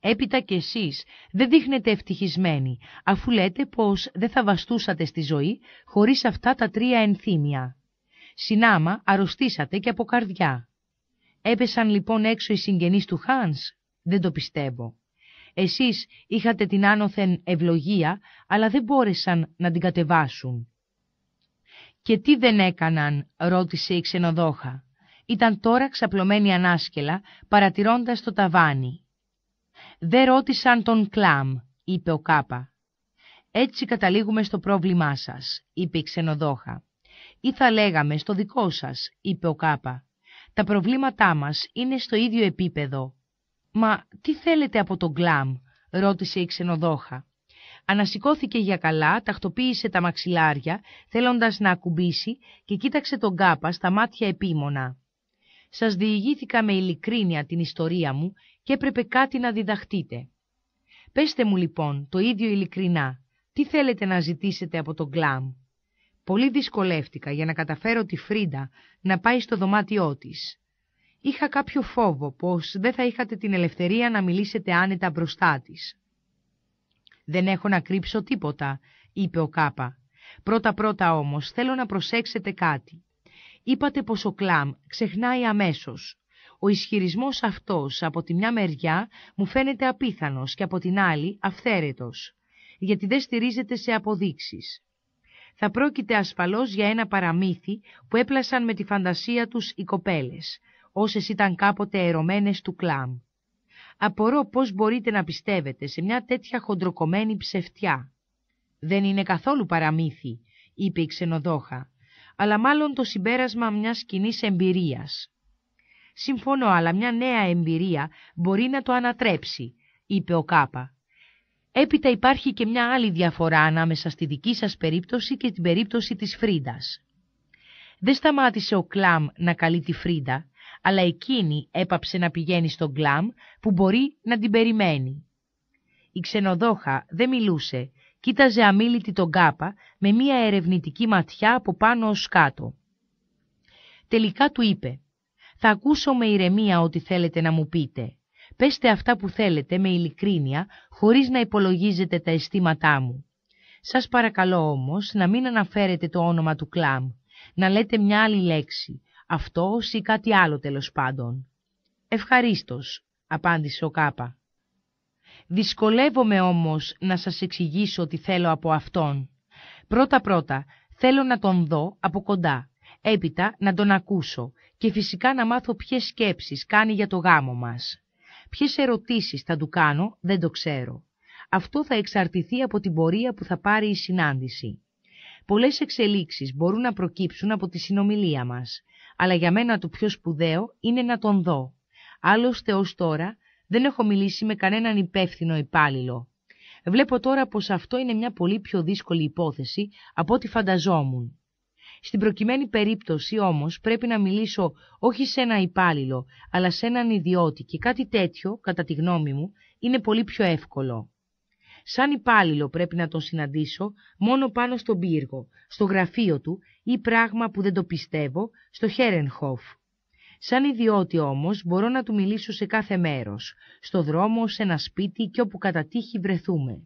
Έπειτα κι εσείς δεν δείχνετε ευτυχισμένοι, αφού λέτε πως δεν θα βαστούσατε στη ζωή χωρίς αυτά τα τρία ενθύμια. Συνάμα αρρωστήσατε και από καρδιά. Έπεσαν λοιπόν έξω οι συγγενείς του Χάνς. Δεν το πιστεύω. Εσείς είχατε την άνωθεν ευλογία, αλλά δεν μπόρεσαν να την κατεβάσουν. «Και τι δεν έκαναν» ρώτησε η ξενοδόχα. Ήταν τώρα ξαπλωμένη ανάσκελα, παρατηρώντας το ταβάνι. «Δεν ρώτησαν τον Κλάμ», είπε ο Κάπα. «Έτσι καταλήγουμε στο πρόβλημά σας», είπε η ξενοδόχα ή θα λέγαμε στο δικό σας, είπε ο Κάπα. Τα προβλήματά μας είναι στο ίδιο επίπεδο. Μα τι θέλετε από τον γκλάμ, ρώτησε η ξενοδόχα. Ανασηκώθηκε για καλά, τακτοποίησε τα μαξιλάρια, θέλοντας να ακουμπήσει και κοίταξε τον Κάπα στα μάτια επίμονα. Σας διηγήθηκα με ειλικρίνεια την ιστορία μου και έπρεπε κάτι να διδαχτείτε. Πέστε μου λοιπόν το ίδιο ειλικρινά, τι θέλετε να ζητήσετε από τον Γκλάμ. Πολύ δυσκολεύτηκα για να καταφέρω τη Φρίντα να πάει στο δωμάτιό της. Είχα κάποιο φόβο πως δεν θα είχατε την ελευθερία να μιλήσετε άνετα μπροστά της. «Δεν έχω να κρύψω τίποτα», είπε ο Κάπα. «Πρώτα-πρώτα όμως θέλω να προσέξετε κάτι. Είπατε πως ο Κλάμ ξεχνάει αμέσως. Ο ισχυρισμός αυτός από τη μια μεριά μου φαίνεται απίθανος και από την άλλη αυθαίρετος, γιατί δεν στηρίζεται σε αποδείξεις θα πρόκειται ασφαλώς για ένα παραμύθι που έπλασαν με τη φαντασία τους οι κοπέλες, όσες ήταν κάποτε ερωμένες του κλάμ. Απορώ πώς μπορείτε να πιστεύετε σε μια τέτοια χοντροκομμένη ψευτιά. Δεν είναι καθόλου παραμύθι, είπε η ξενοδόχα, αλλά μάλλον το συμπέρασμα μιας κοινή εμπειρίας. Συμφωνώ, αλλά μια νέα εμπειρία μπορεί να το ανατρέψει, είπε ο Κάπα. Έπειτα υπάρχει και μια άλλη διαφορά ανάμεσα στη δική σας περίπτωση και την περίπτωση της Φρίντας. Δεν σταμάτησε ο Κλάμ να καλεί τη Φρίντα, αλλά εκείνη έπαψε να πηγαίνει στον Κλάμ που μπορεί να την περιμένει. Η ξενοδόχα δεν μιλούσε, κοίταζε αμήλυτη τον Κάπα με μια ερευνητική ματιά από πάνω ως κάτω. Τελικά του είπε «Θα ακούσω με ηρεμία ό,τι θέλετε να μου πείτε πέστε αυτά που θέλετε με ειλικρίνεια, χωρίς να υπολογίζετε τα αισθήματά μου. Σας παρακαλώ όμως να μην αναφέρετε το όνομα του κλάμ, να λέτε μια άλλη λέξη, αυτό ή κάτι άλλο τέλος πάντων. Ευχαρίστως, απάντησε ο Κάπα. Δυσκολεύομαι όμως να σας εξηγήσω τι θέλω από αυτόν. Πρώτα-πρώτα, θέλω να τον δω από κοντά, έπειτα να τον ακούσω και φυσικά να μάθω ποιες σκέψεις κάνει για το γάμο μας. Ποιες ερωτήσεις θα του κάνω δεν το ξέρω. Αυτό θα εξαρτηθεί από την πορεία που θα πάρει η συνάντηση. Πολλές εξελίξεις μπορούν να προκύψουν από τη συνομιλία μας, αλλά για μένα το πιο σπουδαίο είναι να τον δω. Άλλωστε ως τώρα δεν έχω μιλήσει με κανέναν υπεύθυνο υπάλληλο. Βλέπω τώρα πως αυτό είναι μια πολύ πιο δύσκολη υπόθεση από ό,τι φανταζόμουν. Στην προκειμένη περίπτωση όμως πρέπει να μιλήσω όχι σε ένα υπάλληλο, αλλά σε έναν ιδιώτη και κάτι τέτοιο, κατά τη γνώμη μου, είναι πολύ πιο εύκολο. Σαν υπάλληλο πρέπει να τον συναντήσω μόνο πάνω στον πύργο, στο γραφείο του ή πράγμα που δεν το πιστεύω, στο Χέρενχοφ. Σαν ιδιώτη όμως μπορώ να του μιλήσω σε κάθε μέρος, στο δρόμο, σε ένα σπίτι και όπου κατά τύχη βρεθούμε.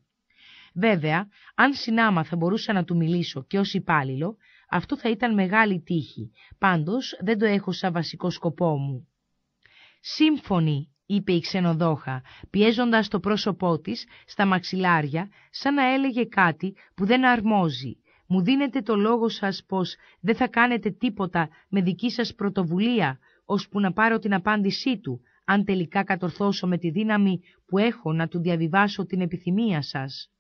Βέβαια, αν συνάμα θα μπορούσα να του μιλήσω και ως υπάλληλο, αυτό θα ήταν μεγάλη τύχη, πάντως δεν το έχω σαν βασικό σκοπό μου. Σύμφωνη, είπε η ξενοδόχα, πιέζοντας το πρόσωπό της στα μαξιλάρια, σαν να έλεγε κάτι που δεν αρμόζει. Μου δίνετε το λόγο σας πως δεν θα κάνετε τίποτα με δική σας πρωτοβουλία, ώσπου να πάρω την απάντησή του, αν τελικά κατορθώσω με τη δύναμη που έχω να του διαβιβάσω την επιθυμία σας.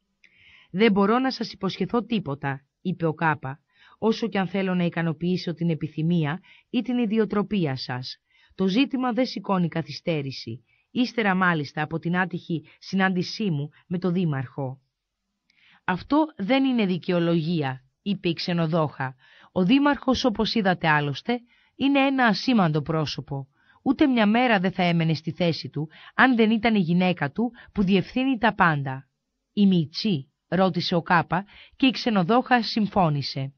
«Δεν μπορώ να σας υποσχεθώ τίποτα», είπε ο Κάπα όσο και αν θέλω να ικανοποιήσω την επιθυμία ή την ιδιοτροπία σας. Το ζήτημα δεν σηκώνει καθυστέρηση, ύστερα μάλιστα από την άτυχη συνάντησή μου με το δήμαρχο. «Αυτό δεν είναι δικαιολογία», είπε η ξενοδόχα. «Ο δήμαρχος, όπως είδατε άλλωστε, είναι ένα ασήμαντο πρόσωπο. Ούτε μια μέρα δεν θα έμενε στη θέση του, αν δεν ήταν η γυναίκα του που διευθύνει τα πάντα». «Η Μιτσί», ρώτησε ο Κάπα και η ξενοδόχα συμφώνησε.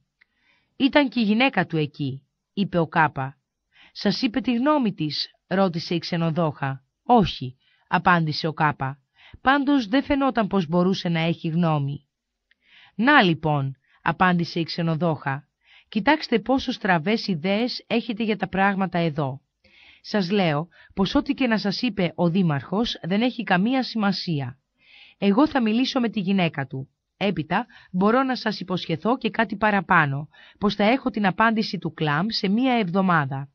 Ήταν και η γυναίκα του εκεί, είπε ο Κάπα. Σας είπε τη γνώμη της, ρώτησε η ξενοδόχα. Όχι, απάντησε ο Κάπα. Πάντως δεν φαινόταν πως μπορούσε να έχει γνώμη. Να λοιπόν, απάντησε η ξενοδόχα. Κοιτάξτε πόσο στραβές ιδέες έχετε για τα πράγματα εδώ. Σας λέω πως ό,τι και να σας είπε ο δήμαρχος δεν έχει καμία σημασία. Εγώ θα μιλήσω με τη γυναίκα του. Έπειτα μπορώ να σας υποσχεθώ και κάτι παραπάνω, πως θα έχω την απάντηση του κλαμ σε μία εβδομάδα.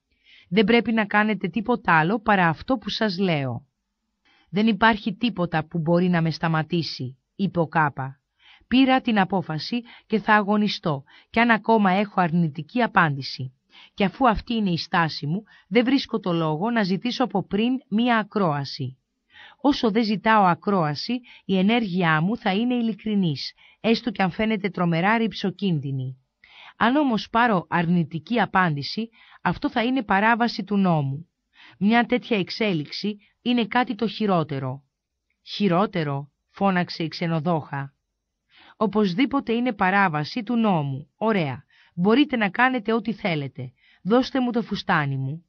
Δεν πρέπει να κάνετε τίποτα άλλο παρά αυτό που σας λέω. Δεν υπάρχει τίποτα που μπορεί να με σταματήσει, είπε ο Κάπα. Πήρα την απόφαση και θα αγωνιστώ, κι αν ακόμα έχω αρνητική απάντηση. Και αφού αυτή είναι η στάση μου, δεν βρίσκω το λόγο να ζητήσω από πριν μία ακρόαση. Όσο δεν ζητάω ακρόαση, η ενέργειά μου θα είναι ειλικρινής, έστω και αν φαίνεται τρομερά ρηψοκίνδυνη. Αν όμως πάρω αρνητική απάντηση, αυτό θα είναι παράβαση του νόμου. Μια τέτοια εξέλιξη είναι κάτι το χειρότερο. «Χειρότερο», φώναξε η ξενοδόχα. «Οπωσδήποτε είναι παράβαση του νόμου. Ωραία. Μπορείτε να κάνετε ό,τι θέλετε. Δώστε μου το φουστάνι μου.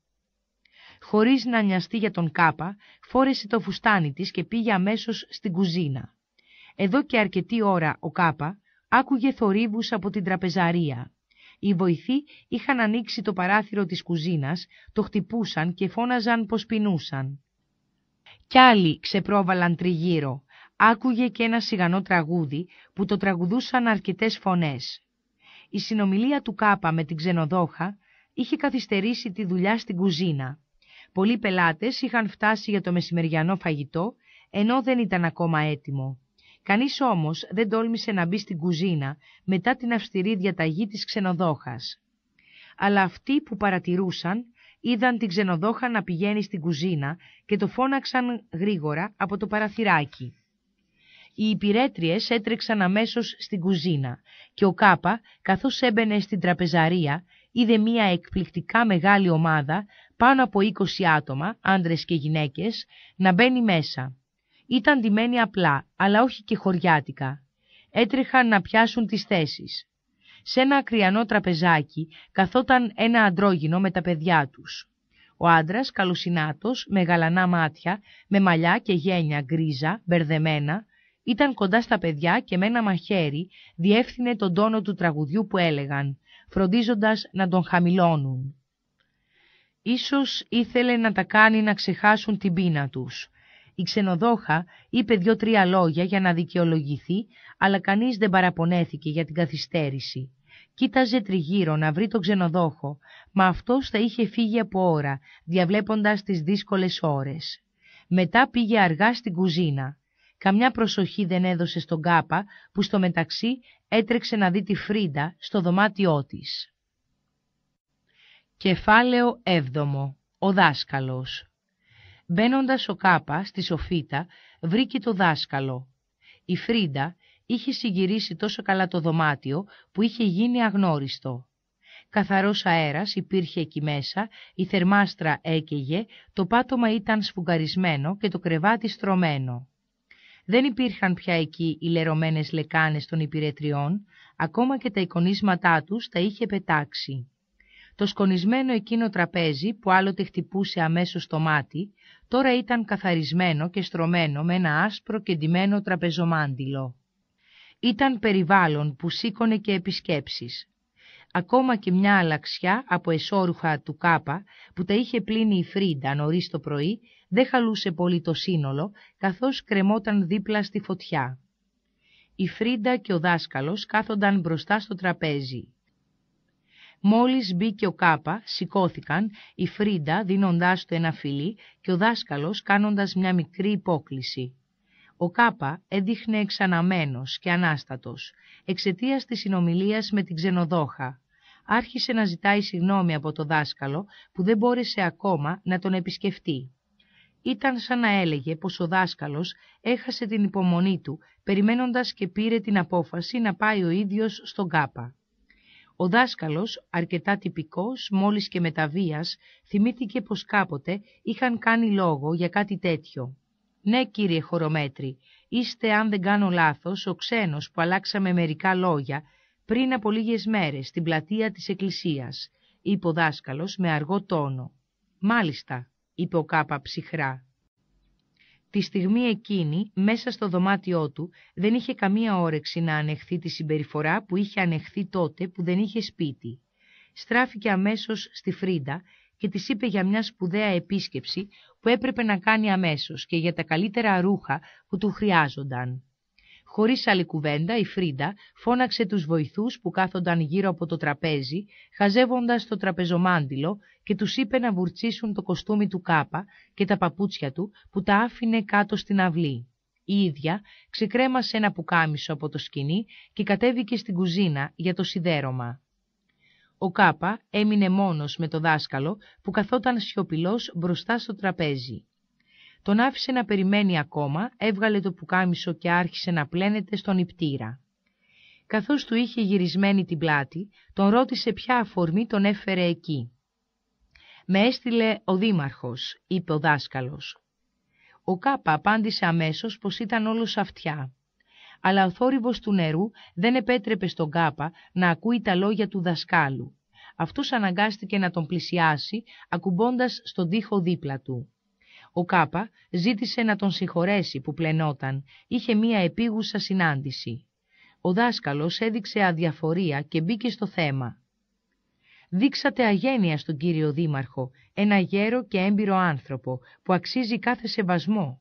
Χωρίς να νοιαστεί για τον Κάπα, φόρεσε το φουστάνι της και πήγε αμέσως στην κουζίνα. Εδώ και αρκετή ώρα ο Κάπα άκουγε θορύβους από την τραπεζαρία. Οι βοηθοί είχαν ανοίξει το παράθυρο της κουζίνας, το χτυπούσαν και φώναζαν πως πεινούσαν. Κι άλλοι ξεπρόβαλαν τριγύρω. Άκουγε και ένα σιγανό τραγούδι που το τραγουδούσαν αρκετές φωνές. Η συνομιλία του Κάπα με την ξενοδόχα είχε καθυστερήσει τη δουλειά στην κουζίνα. Πολλοί πελάτες είχαν φτάσει για το μεσημεριανό φαγητό, ενώ δεν ήταν ακόμα έτοιμο. Κανείς όμως δεν τόλμησε να μπει στην κουζίνα μετά την αυστηρή διαταγή της ξενοδόχας. Αλλά αυτοί που παρατηρούσαν είδαν την ξενοδόχα να πηγαίνει στην κουζίνα και το φώναξαν γρήγορα από το παραθυράκι. Οι υπηρέτριες έτρεξαν αμέσως στην κουζίνα και ο Κάπα, καθώς έμπαινε στην τραπεζαρία, είδε μία εκπληκτικά μεγάλη ομάδα πάνω από 20 άτομα, άντρες και γυναίκες, να μπαίνει μέσα. Ήταν ντυμένοι απλά, αλλά όχι και χωριάτικα. Έτρεχαν να πιάσουν τις θέσεις. Σε ένα ακριανό τραπεζάκι καθόταν ένα αντρόγινο με τα παιδιά τους. Ο άντρας, καλοσυνάτος, με γαλανά μάτια, με μαλλιά και γένια γκρίζα, μπερδεμένα, ήταν κοντά στα παιδιά και με ένα μαχαίρι διεύθυνε τον τόνο του τραγουδιού που έλεγαν, φροντίζοντας να τον χαμηλώνουν. Ίσως ήθελε να τα κάνει να ξεχάσουν την πείνα τους. Η ξενοδόχα είπε δυο-τρία λόγια για να δικαιολογηθεί, αλλά κανείς δεν παραπονέθηκε για την καθυστέρηση. Κοίταζε τριγύρω να βρει τον ξενοδόχο, μα αυτός θα είχε φύγει από ώρα, διαβλέποντας τις δύσκολες ώρες. Μετά πήγε αργά στην κουζίνα. Καμιά προσοχή δεν έδωσε στον Κάπα, που στο μεταξύ έτρεξε να δει τη Φρίντα στο δωμάτιό της. Κεφάλαιο 7. Ο δάσκαλος. Μπαίνοντας ο Κάπα στη Σοφίτα, βρήκε το δάσκαλο. Η Φρίντα είχε συγκυρίσει τόσο καλά το δωμάτιο που είχε γίνει αγνώριστο. Καθαρός αέρας υπήρχε εκεί μέσα, η θερμάστρα έκαιγε, το πάτωμα ήταν σφουγγαρισμένο και το κρεβάτι στρωμένο. Δεν υπήρχαν πια εκεί οι λερωμένες λεκάνες των υπηρετριών, ακόμα και τα εικονίσματά τους τα είχε πετάξει. Το σκονισμένο εκείνο τραπέζι που άλλοτε χτυπούσε αμέσως το μάτι, τώρα ήταν καθαρισμένο και στρωμένο με ένα άσπρο και ντυμένο τραπεζομάντιλο. Ήταν περιβάλλον που σήκωνε και επισκέψεις. Ακόμα και μια αλαξιά από εσώρουχα του κάπα που τα είχε πλύνει η Φρίντα νωρίς το πρωί δεν χαλούσε πολύ το σύνολο καθώς κρεμόταν δίπλα στη φωτιά. Η Φρίντα και ο δάσκαλος κάθονταν μπροστά στο τραπέζι Μόλις μπήκε ο Κάπα, σηκώθηκαν η Φρίντα δίνοντάς του ένα φιλί και ο δάσκαλος κάνοντας μια μικρή υπόκληση. Ο Κάπα έδειχνε εξαναμένος και ανάστατος, εξαιτίας της συνομιλίας με την ξενοδόχα. Άρχισε να ζητάει συγνώμη από το δάσκαλο που δεν μπόρεσε ακόμα να τον επισκεφτεί. Ήταν σαν να έλεγε πως ο δάσκαλος έχασε την υπομονή του, περιμένοντας και πήρε την απόφαση να πάει ο ίδιος στον Κάπα. Ο δάσκαλος, αρκετά τυπικός, μόλις και μεταβίας, θυμήθηκε πως κάποτε είχαν κάνει λόγο για κάτι τέτοιο. «Ναι, κύριε Χορομέτρη, είστε, αν δεν κάνω λάθος, ο ξένος που αλλάξαμε μερικά λόγια πριν από λίγες μέρες στην πλατεία της εκκλησίας», είπε ο δάσκαλος με αργό τόνο. «Μάλιστα», είπε ο Κάπα ψυχρά. Τη στιγμή εκείνη, μέσα στο δωμάτιό του, δεν είχε καμία όρεξη να ανεχθεί τη συμπεριφορά που είχε ανεχθεί τότε που δεν είχε σπίτι. Στράφηκε αμέσως στη Φρίντα και της είπε για μια σπουδαία επίσκεψη που έπρεπε να κάνει αμέσως και για τα καλύτερα ρούχα που του χρειάζονταν. Χωρίς άλλη κουβέντα, η Φρίντα φώναξε τους βοηθούς που κάθονταν γύρω από το τραπέζι, χαζεύοντας το τραπεζομάντιλο και τους είπε να βουρτσίσουν το κοστούμι του κάπα και τα παπούτσια του που τα άφηνε κάτω στην αυλή. Η ίδια ξεκρέμασε ένα πουκάμισο από το σκηνή και κατέβηκε στην κουζίνα για το σιδέρωμα. Ο Κάπα έμεινε μόνος με το δάσκαλο που καθόταν σιωπηλός μπροστά στο τραπέζι. Τον άφησε να περιμένει ακόμα, έβγαλε το πουκάμισο και άρχισε να πλένεται στον υπτήρα. Καθώς του είχε γυρισμένη την πλάτη, τον ρώτησε ποια αφορμή τον έφερε εκεί. «Με έστειλε ο δήμαρχος», είπε ο δάσκαλος. Ο Κάπα απάντησε αμέσως πως ήταν όλος αυτιά. Αλλά ο θόρυβος του νερού δεν επέτρεπε στον Κάπα να ακούει τα λόγια του δασκάλου. Αυτός αναγκάστηκε να τον πλησιάσει, ακουμπώντας στον τοίχο δίπλα του. Ο Κάπα ζήτησε να τον συγχωρέσει που πλενόταν, είχε μία επίγουσα συνάντηση. Ο δάσκαλος έδειξε αδιαφορία και μπήκε στο θέμα. Δείξατε αγένεια στον κύριο Δήμαρχο, ένα γέρο και έμπειρο άνθρωπο, που αξίζει κάθε σεβασμό.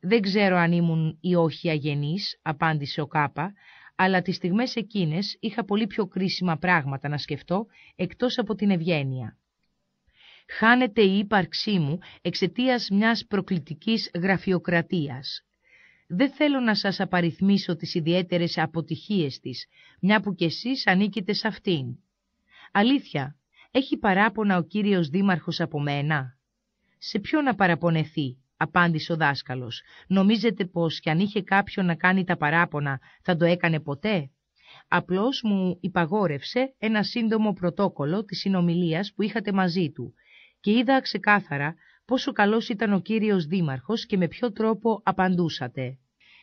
«Δεν ξέρω αν ήμουν ή όχι αγενής», απάντησε ο Κάπα, αλλά τις στιγμές εκείνες είχα πολύ πιο κρίσιμα πράγματα να σκεφτώ, εκτός από την ευγένεια χάνεται η ύπαρξή μου εξαιτίας μιας προκλητικής γραφειοκρατίας. Δεν θέλω να σας απαριθμίσω τις ιδιαίτερες αποτυχίες της, μια που κι εσείς ανήκετε σε αυτήν. Αλήθεια, έχει παράπονα ο κύριος δήμαρχος από μένα. Σε ποιο να παραπονεθεί, απάντησε ο δάσκαλος. Νομίζετε πως κι αν είχε κάποιον να κάνει τα παράπονα θα το έκανε ποτέ. Απλώς μου υπαγόρευσε ένα σύντομο πρωτόκολλο της συνομιλίας που είχατε μαζί του και είδα ξεκάθαρα πόσο καλός ήταν ο κύριος δήμαρχος και με ποιο τρόπο απαντούσατε.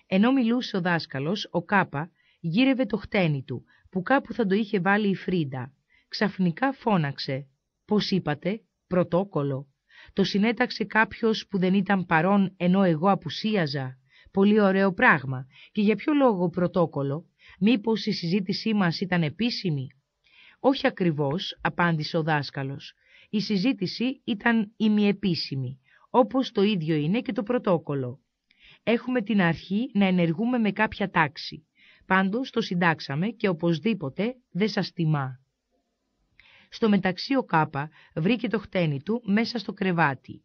Ενώ μιλούσε ο δάσκαλος, ο Κάπα γύρευε το χτένι του, που κάπου θα το είχε βάλει η Φρίντα. Ξαφνικά φώναξε. «Πώς είπατε, πρωτόκολλο». Το συνέταξε κάποιος που δεν ήταν παρόν ενώ εγώ απουσίαζα. Πολύ ωραίο πράγμα. Και για ποιο λόγο πρωτόκολλο, μήπως η συζήτησή μας ήταν επίσημη. «Όχι ακριβώς», απάντησε ο δάσκαλος η συζήτηση ήταν ημιεπίσημη, όπως το ίδιο είναι και το πρωτόκολλο. Έχουμε την αρχή να ενεργούμε με κάποια τάξη. Πάντως το συντάξαμε και οπωσδήποτε δεν σας τιμά. Στο μεταξύ ο Κάπα βρήκε το χτένι του μέσα στο κρεβάτι.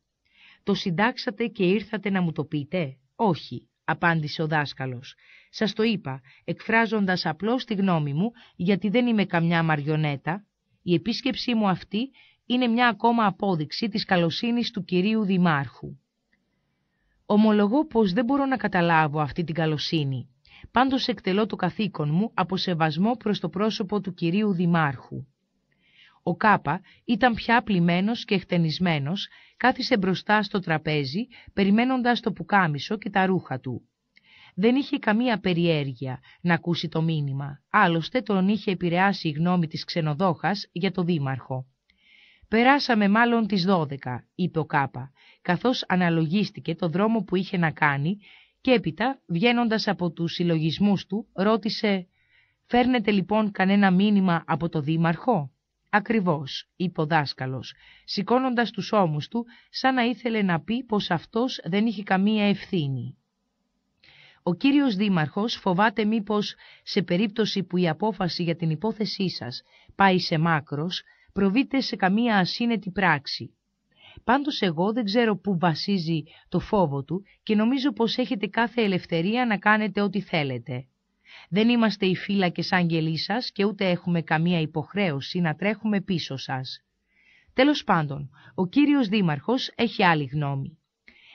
«Το συντάξατε και ήρθατε να μου το πείτε» «Όχι», απάντησε ο δάσκαλος. «Σας το είπα, εκφράζοντας απλώς τη γνώμη μου, γιατί δεν είμαι καμιά μαριονέτα. Η επίσκεψή μου αυτή είναι μια ακόμα απόδειξη της καλοσύνης του κυρίου Δημάρχου. Ομολογώ πως δεν μπορώ να καταλάβω αυτή την καλοσύνη, πάντως εκτελώ το καθήκον μου από σεβασμό προς το πρόσωπο του κυρίου Δημάρχου. Ο Κάπα ήταν πια πλημμένος και χτενισμένος, κάθισε μπροστά στο τραπέζι, περιμένοντας το πουκάμισο και τα ρούχα του. Δεν είχε καμία περιέργεια να ακούσει το μήνυμα, άλλωστε τον είχε επηρεάσει η γνώμη της ξενοδόχας για το δήμαρχο. «Περάσαμε μάλλον τις δώδεκα», είπε ο Κάπα, καθώς αναλογίστηκε το δρόμο που είχε να κάνει και έπειτα, βγαίνοντας από τους συλλογισμούς του, ρώτησε «Φέρνετε λοιπόν κανένα μήνυμα από το Δήμαρχο» «Ακριβώς», είπε ο δάσκαλος, σηκώνοντας τους ώμους του, σαν να ήθελε να πει πως αυτός δεν είχε καμία ευθύνη. Ο κύριος Δήμαρχος φοβάται μήπως σε περίπτωση που η απόφαση για την υπόθεσή σας πάει σε μάκρος, προβείτε σε καμία ασύνετη πράξη. Πάντως εγώ δεν ξέρω πού βασίζει το φόβο του και νομίζω πως έχετε κάθε ελευθερία να κάνετε ό,τι θέλετε. Δεν είμαστε οι φύλακες άγγελοι σας και ούτε έχουμε καμία υποχρέωση να τρέχουμε πίσω σας. Τέλος πάντων, ο κύριος δήμαρχος έχει άλλη γνώμη.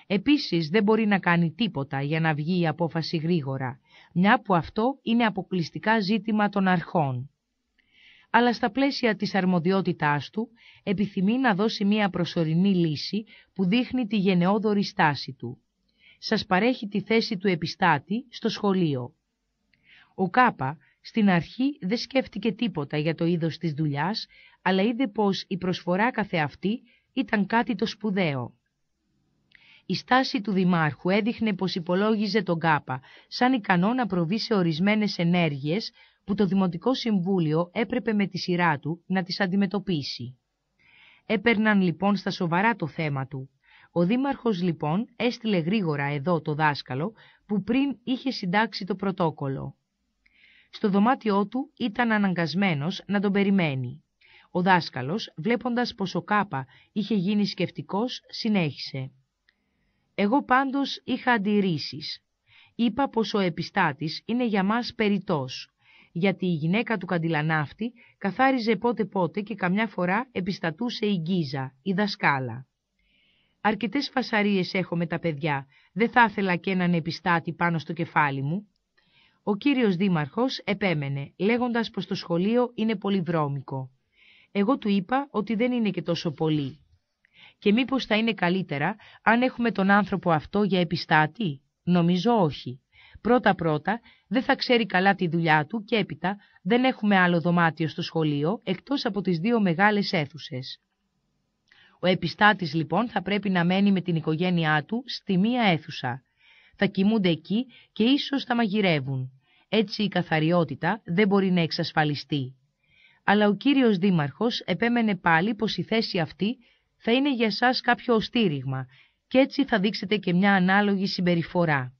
Επίσης δεν μπορεί να κάνει τίποτα για να βγει η απόφαση γρήγορα, μια που αυτό είναι αποκλειστικά ζήτημα των αρχών αλλά στα πλαίσια της αρμοδιότητάς του επιθυμεί να δώσει μία προσωρινή λύση που δείχνει τη γενναιόδορη στάση του. Σας παρέχει τη θέση του επιστάτη στο σχολείο. Ο Κάπα στην αρχή δεν σκέφτηκε τίποτα για το είδος της δουλειάς, αλλά είδε πως η προσφορά καθεαυτή ήταν κάτι το σπουδαίο. Η στάση του Δημάρχου έδειχνε πως υπολόγιζε τον Κάπα σαν ικανό να προβεί σε ορισμένες ενέργειες που το Δημοτικό Συμβούλιο έπρεπε με τη σειρά του να τις αντιμετωπίσει. Έπαιρναν λοιπόν στα σοβαρά το θέμα του. Ο Δήμαρχος λοιπόν έστειλε γρήγορα εδώ το δάσκαλο που πριν είχε συντάξει το πρωτόκολλο. Στο δωμάτιό του ήταν αναγκασμένος να τον περιμένει. Ο δάσκαλος, βλέποντας πως ο Κάπα είχε γίνει σκεφτικός, συνέχισε. Εγώ πάντως είχα αντιρρήσεις. Είπα πως ο επιστάτης είναι για μας περιττός» γιατί η γυναίκα του καντιλανάφτη καθάριζε πότε-πότε και καμιά φορά επιστατούσε η Γκίζα, η δασκάλα. Αρκετές φασαρίες έχω με τα παιδιά, δεν θα ήθελα και έναν επιστάτη πάνω στο κεφάλι μου. Ο κύριος δήμαρχος επέμενε, λέγοντας πως το σχολείο είναι πολύ βρώμικο. Εγώ του είπα ότι δεν είναι και τόσο πολύ. Και μήπως θα είναι καλύτερα αν έχουμε τον άνθρωπο αυτό για επιστάτη. Νομίζω όχι. Πρώτα-πρώτα δεν θα ξέρει καλά τη δουλειά του και έπειτα δεν έχουμε άλλο δωμάτιο στο σχολείο εκτός από τις δύο μεγάλες αίθουσες. Ο επιστάτης λοιπόν θα πρέπει να μένει με την οικογένειά του στη μία αίθουσα. Θα κοιμούνται εκεί και ίσως θα μαγειρεύουν. Έτσι η καθαριότητα δεν μπορεί να εξασφαλιστεί. Αλλά ο κύριος δήμαρχος επέμενε πάλι πως η θέση αυτή θα είναι για σας κάποιο στήριγμα και έτσι θα δείξετε και μια ανάλογη συμπεριφορά.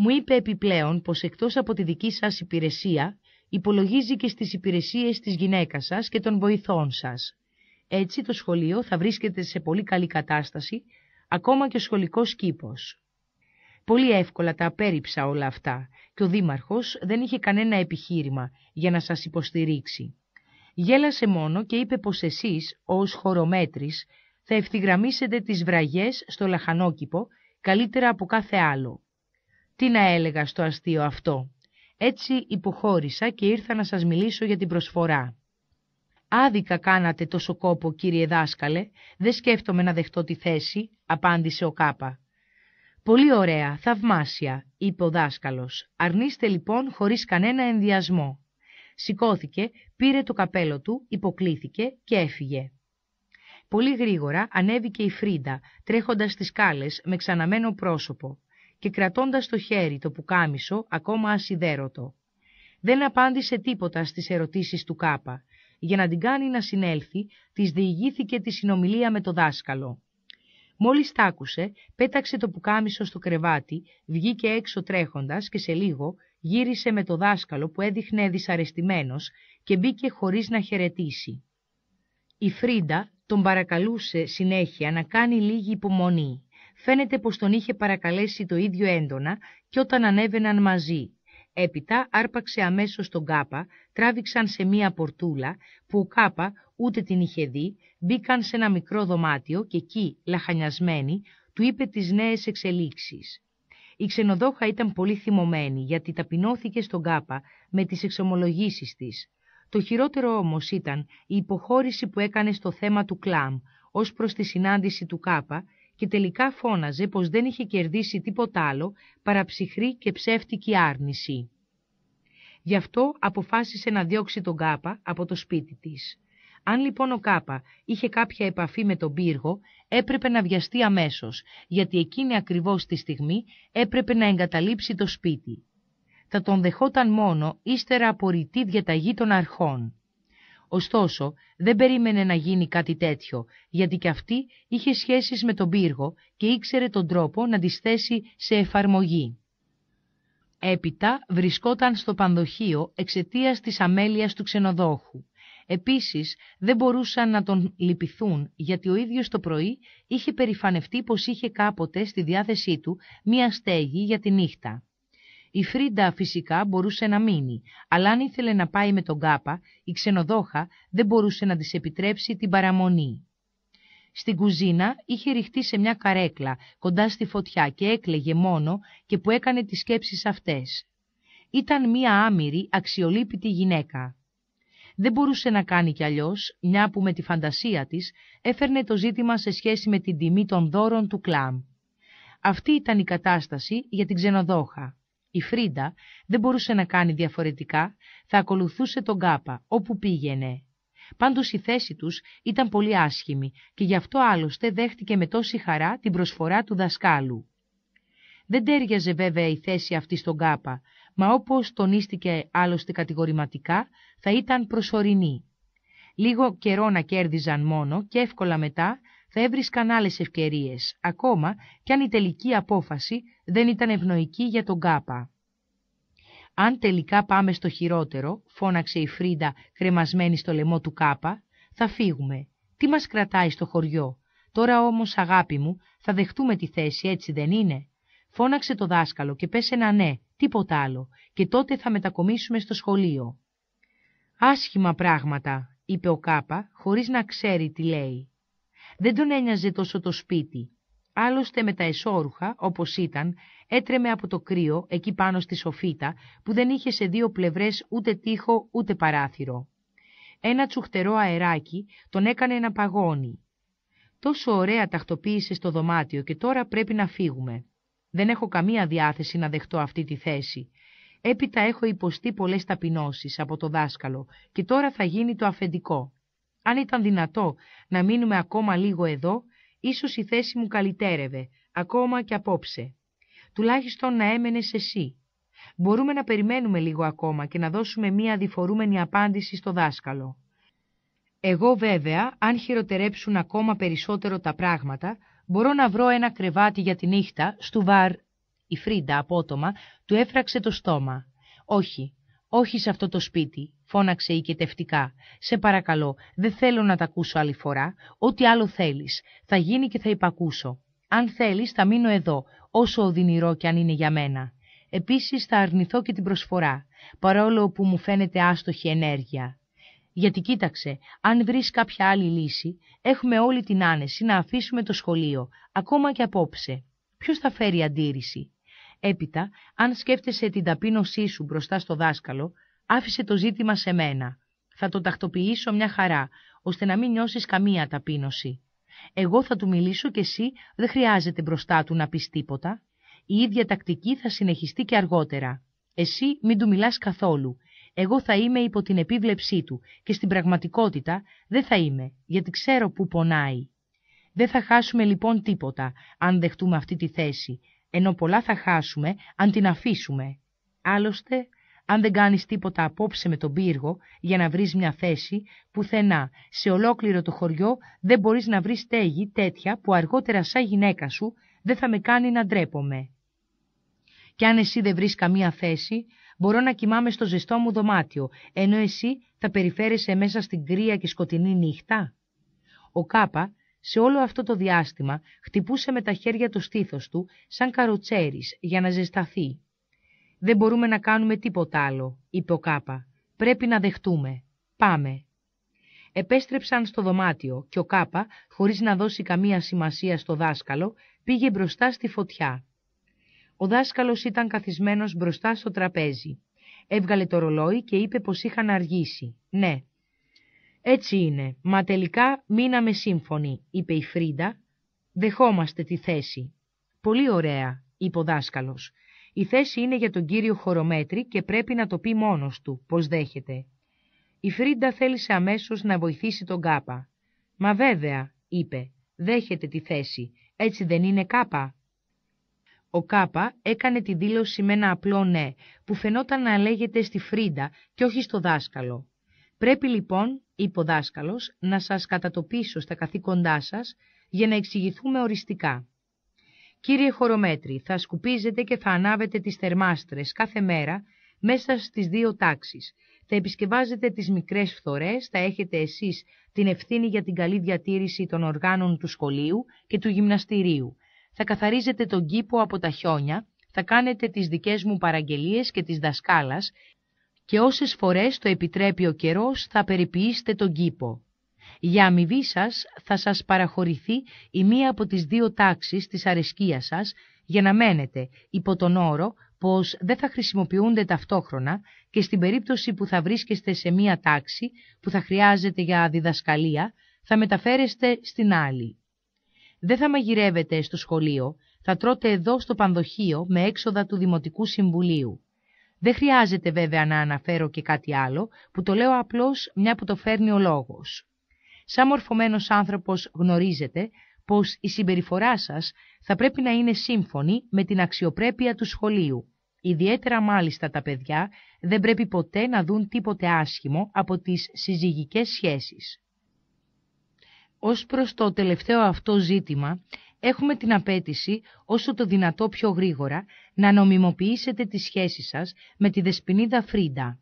Μου είπε επιπλέον πως εκτός από τη δική σας υπηρεσία, υπολογίζει και στις υπηρεσίες της γυναίκας σας και των βοηθών σας. Έτσι το σχολείο θα βρίσκεται σε πολύ καλή κατάσταση, ακόμα και ο σχολικός κήπος. Πολύ εύκολα τα απέρριψα όλα αυτά και ο δήμαρχος δεν είχε κανένα επιχείρημα για να σας υποστηρίξει. Γέλασε μόνο και είπε πως εσείς, ως χορομέτρης, θα ευθυγραμμίσετε τις βραγιές στο λαχανόκηπο καλύτερα από κάθε άλλο. Τι να έλεγα στο αστείο αυτό. Έτσι υποχώρησα και ήρθα να σας μιλήσω για την προσφορά. «Άδικα κάνατε τόσο κόπο, κύριε δάσκαλε, δεν σκέφτομαι να δεχτώ τη θέση», απάντησε ο Κάπα. «Πολύ ωραία, θαυμάσια», είπε ο δάσκαλος. «Αρνείστε λοιπόν χωρίς κανένα ενδιασμό». Σηκώθηκε, πήρε το καπέλο του, υποκλήθηκε και έφυγε. Πολύ γρήγορα ανέβηκε η Φρίντα, τρέχοντας τις σκάλες με ξαναμένο πρόσωπο και κρατώντας το χέρι το πουκάμισο ακόμα ασιδέρωτο. Δεν απάντησε τίποτα στις ερωτήσεις του Κάπα. Για να την κάνει να συνέλθει, της διηγήθηκε τη συνομιλία με το δάσκαλο. Μόλις τ' άκουσε, πέταξε το πουκάμισο στο κρεβάτι, βγήκε έξω τρέχοντας και σε λίγο γύρισε με το δάσκαλο που έδειχνε δυσαρεστημένος και μπήκε χωρίς να χαιρετήσει. Η Φρίντα τον παρακαλούσε συνέχεια να κάνει λίγη υπομονή φαίνεται πως τον είχε παρακαλέσει το ίδιο έντονα και όταν ανέβαιναν μαζί. Έπειτα άρπαξε αμέσως τον Κάπα, τράβηξαν σε μία πορτούλα, που ο Κάπα ούτε την είχε δει, μπήκαν σε ένα μικρό δωμάτιο και εκεί, λαχανιασμένη του είπε τις νέες εξελίξεις. Η ξενοδόχα ήταν πολύ θυμωμένη γιατί ταπεινώθηκε στον Κάπα με τις εξομολογήσεις της. Το χειρότερο όμως ήταν η υποχώρηση που έκανε στο θέμα του κλάμ ως προς τη συνάντηση του Κάπα και τελικά φώναζε πως δεν είχε κερδίσει τίποτα άλλο παρά ψυχρή και ψεύτικη άρνηση. Γι' αυτό αποφάσισε να διώξει τον Κάπα από το σπίτι της. Αν λοιπόν ο Κάπα είχε κάποια επαφή με τον πύργο, έπρεπε να βιαστεί αμέσως, γιατί εκείνη ακριβώς τη στιγμή έπρεπε να εγκαταλείψει το σπίτι. Θα τον δεχόταν μόνο ύστερα από ρητή διαταγή των αρχών. Ωστόσο, δεν περίμενε να γίνει κάτι τέτοιο, γιατί και αυτή είχε σχέσεις με τον πύργο και ήξερε τον τρόπο να τις θέσει σε εφαρμογή. Έπειτα βρισκόταν στο πανδοχείο εξαιτίας της αμέλειας του ξενοδόχου. Επίσης, δεν μπορούσαν να τον λυπηθούν, γιατί ο ίδιος το πρωί είχε περηφανευτεί πως είχε κάποτε στη διάθεσή του μία στέγη για τη νύχτα. Η Φρίντα φυσικά μπορούσε να μείνει, αλλά αν ήθελε να πάει με τον Κάπα, η ξενοδόχα δεν μπορούσε να της επιτρέψει την παραμονή. Στην κουζίνα είχε ρηχτεί σε μια καρέκλα κοντά στη φωτιά και έκλεγε μόνο και που έκανε τις σκέψεις αυτές. Ήταν μια άμυρη, αξιολύπητη γυναίκα. Δεν μπορούσε να κάνει κι αλλιώς, μια που με τη φαντασία της έφερνε το ζήτημα σε σχέση με την τιμή των δώρων του κλάμ. Αυτή ήταν η κατάσταση για την ξενοδόχα η Φρίντα δεν μπορούσε να κάνει διαφορετικά, θα ακολουθούσε τον Κάπα, όπου πήγαινε. Πάντως η θέση τους ήταν πολύ άσχημη και γι' αυτό άλλωστε δέχτηκε με τόση χαρά την προσφορά του δασκάλου. Δεν τέριαζε βέβαια η θέση αυτή στον Κάπα, μα όπως τονίστηκε άλλωστε κατηγορηματικά, θα ήταν προσωρινή. Λίγο καιρό να κέρδιζαν μόνο και εύκολα μετά θα έβρισκαν άλλες ευκαιρίες, ακόμα κι αν η τελική απόφαση δεν ήταν ευνοϊκή για τον Κάπα. «Αν τελικά πάμε στο χειρότερο», φώναξε η Φρίντα κρεμασμένη στο λαιμό του Κάπα, «θα φύγουμε. Τι μας κρατάει στο χωριό. Τώρα όμως, αγάπη μου, θα δεχτούμε τη θέση, έτσι δεν είναι». Φώναξε το δάσκαλο και πέσε ένα ναι, τίποτα άλλο, και τότε θα μετακομίσουμε στο σχολείο. «Άσχημα πράγματα», είπε ο Κάπα, χωρίς να ξέρει τι λέει. Δεν τον ένοιαζε τόσο το σπίτι. Άλλωστε με τα εσώρουχα, όπως ήταν, έτρεμε από το κρύο εκεί πάνω στη σοφίτα που δεν είχε σε δύο πλευρές ούτε τείχο ούτε παράθυρο. Ένα τσουχτερό αεράκι τον έκανε να παγώνει. Τόσο ωραία τακτοποίησε στο δωμάτιο και τώρα πρέπει να φύγουμε. Δεν έχω καμία διάθεση να δεχτώ αυτή τη θέση. Έπειτα έχω υποστεί πολλές ταπεινώσεις από το δάσκαλο και τώρα θα γίνει το αφεντικό. Αν ήταν δυνατό να μείνουμε ακόμα λίγο εδώ, ίσως η θέση μου καλυτέρευε, ακόμα και απόψε. Τουλάχιστον να έμενες εσύ. Μπορούμε να περιμένουμε λίγο ακόμα και να δώσουμε μία διφορούμενη απάντηση στο δάσκαλο. Εγώ βέβαια, αν χειροτερέψουν ακόμα περισσότερο τα πράγματα, μπορώ να βρω ένα κρεβάτι για τη νύχτα, στου βαρ... Η Φρίντα απότομα του έφραξε το στόμα. Όχι, «Όχι σε αυτό το σπίτι», φώναξε οικετευτικά. «Σε παρακαλώ, δεν θέλω να τα ακούσω άλλη φορά. Ό,τι άλλο θέλεις. Θα γίνει και θα υπακούσω. Αν θέλεις θα μείνω εδώ, όσο οδυνηρό κι αν είναι για μένα. Επίσης θα αρνηθώ και την προσφορά, παρόλο που μου φαίνεται άστοχη ενέργεια. Γιατί κοίταξε, αν βρεις κάποια άλλη λύση, έχουμε όλη την άνεση να αφήσουμε το σχολείο, ακόμα και απόψε. Ποιος θα φέρει αντίρρηση. Έπειτα, αν σκέφτεσαι την ταπείνωσή σου μπροστά στο δάσκαλο, άφησε το ζήτημα σε μένα. Θα το τακτοποιήσω μια χαρά, ώστε να μην νιώσεις καμία ταπείνωση. Εγώ θα του μιλήσω και εσύ δεν χρειάζεται μπροστά του να πεις τίποτα. Η ίδια τακτική θα συνεχιστεί και αργότερα. Εσύ μην του μιλάς καθόλου. Εγώ θα είμαι υπό την επίβλεψή του και στην πραγματικότητα δεν θα είμαι, γιατί ξέρω που πονάει. Δεν θα χάσουμε λοιπόν τίποτα αν δεχτούμε αυτή τη θέση, ενώ πολλά θα χάσουμε αν την αφήσουμε. Άλλωστε, αν δεν κάνεις τίποτα απόψε με τον πύργο για να βρεις μια θέση, πουθενά σε ολόκληρο το χωριό δεν μπορείς να βρεις στέγη τέτοια που αργότερα σαν γυναίκα σου δεν θα με κάνει να ντρέπομαι. Κι αν εσύ δεν βρεις καμία θέση, μπορώ να κοιμάμαι στο ζεστό μου δωμάτιο, ενώ εσύ θα περιφέρεσαι μέσα στην κρύα και σκοτεινή νύχτα. Ο Κάπα σε όλο αυτό το διάστημα χτυπούσε με τα χέρια το στήθος του σαν καροτσέρις για να ζεσταθεί. «Δεν μπορούμε να κάνουμε τίποτα άλλο», είπε ο Κάπα. «Πρέπει να δεχτούμε. Πάμε». Επέστρεψαν στο δωμάτιο και ο Κάπα, χωρίς να δώσει καμία σημασία στο δάσκαλο, πήγε μπροστά στη φωτιά. Ο δάσκαλος ήταν καθισμένος μπροστά στο τραπέζι. Έβγαλε το ρολόι και είπε πως είχαν αργήσει. Ναι, έτσι είναι, μα τελικά μείναμε σύμφωνοι, είπε η Φρίντα. Δεχόμαστε τη θέση. Πολύ ωραία, είπε ο δάσκαλος. Η θέση είναι για τον κύριο Χορομέτρη και πρέπει να το πει μόνος του, πώ δέχεται. Η Φρίντα θέλησε αμέσως να βοηθήσει τον Κάπα. Μα βέβαια, είπε, δέχεται τη θέση. Έτσι δεν είναι Κάπα. Ο Κάπα έκανε τη δήλωση με ένα απλό ναι, που φαινόταν να λέγεται στη Φρίντα και όχι στο δάσκαλο. Πρέπει λοιπόν, είπε ο δάσκαλος, να σας κατατοπίσω στα καθήκοντά σας για να εξηγηθούμε οριστικά. Κύριε Χορομέτρη, θα σκουπίζετε και θα ανάβετε τις θερμάστρες κάθε μέρα μέσα στις δύο τάξεις. Θα επισκευάζετε τις μικρές φθορές, θα έχετε εσείς την ευθύνη για την καλή διατήρηση των οργάνων του σχολείου και του γυμναστηρίου. Θα καθαρίζετε τον κήπο από τα χιόνια, θα κάνετε τις δικές μου παραγγελίες και της δασκάλας και όσες φορές το επιτρέπει ο καιρός θα περιποιήσετε τον κήπο. Για αμοιβή σας θα σας παραχωρηθεί η μία από τις δύο τάξεις της αρεσκίας σας για να μένετε υπό τον όρο πως δεν θα χρησιμοποιούνται ταυτόχρονα και στην περίπτωση που θα βρίσκεστε σε μία τάξη που θα χρειάζεται για διδασκαλία θα μεταφέρεστε στην άλλη. Δεν θα μαγειρεύετε στο σχολείο, θα τρώτε εδώ στο πανδοχείο με έξοδα του Δημοτικού Συμβουλίου. Δεν χρειάζεται βέβαια να αναφέρω και κάτι άλλο, που το λέω απλώς μια που το φέρνει ο λόγος. Σαν μορφωμένος άνθρωπος γνωρίζετε πως η συμπεριφορά σας θα πρέπει να είναι σύμφωνη με την αξιοπρέπεια του σχολείου. Ιδιαίτερα μάλιστα τα παιδιά δεν πρέπει ποτέ να δουν τίποτε άσχημο από τις συζυγικές σχέσεις. Ως προς το τελευταίο αυτό ζήτημα, έχουμε την απέτηση όσο το δυνατό πιο γρήγορα να νομιμοποιήσετε τη σχέση σας με τη δεσποινίδα Φρίντα.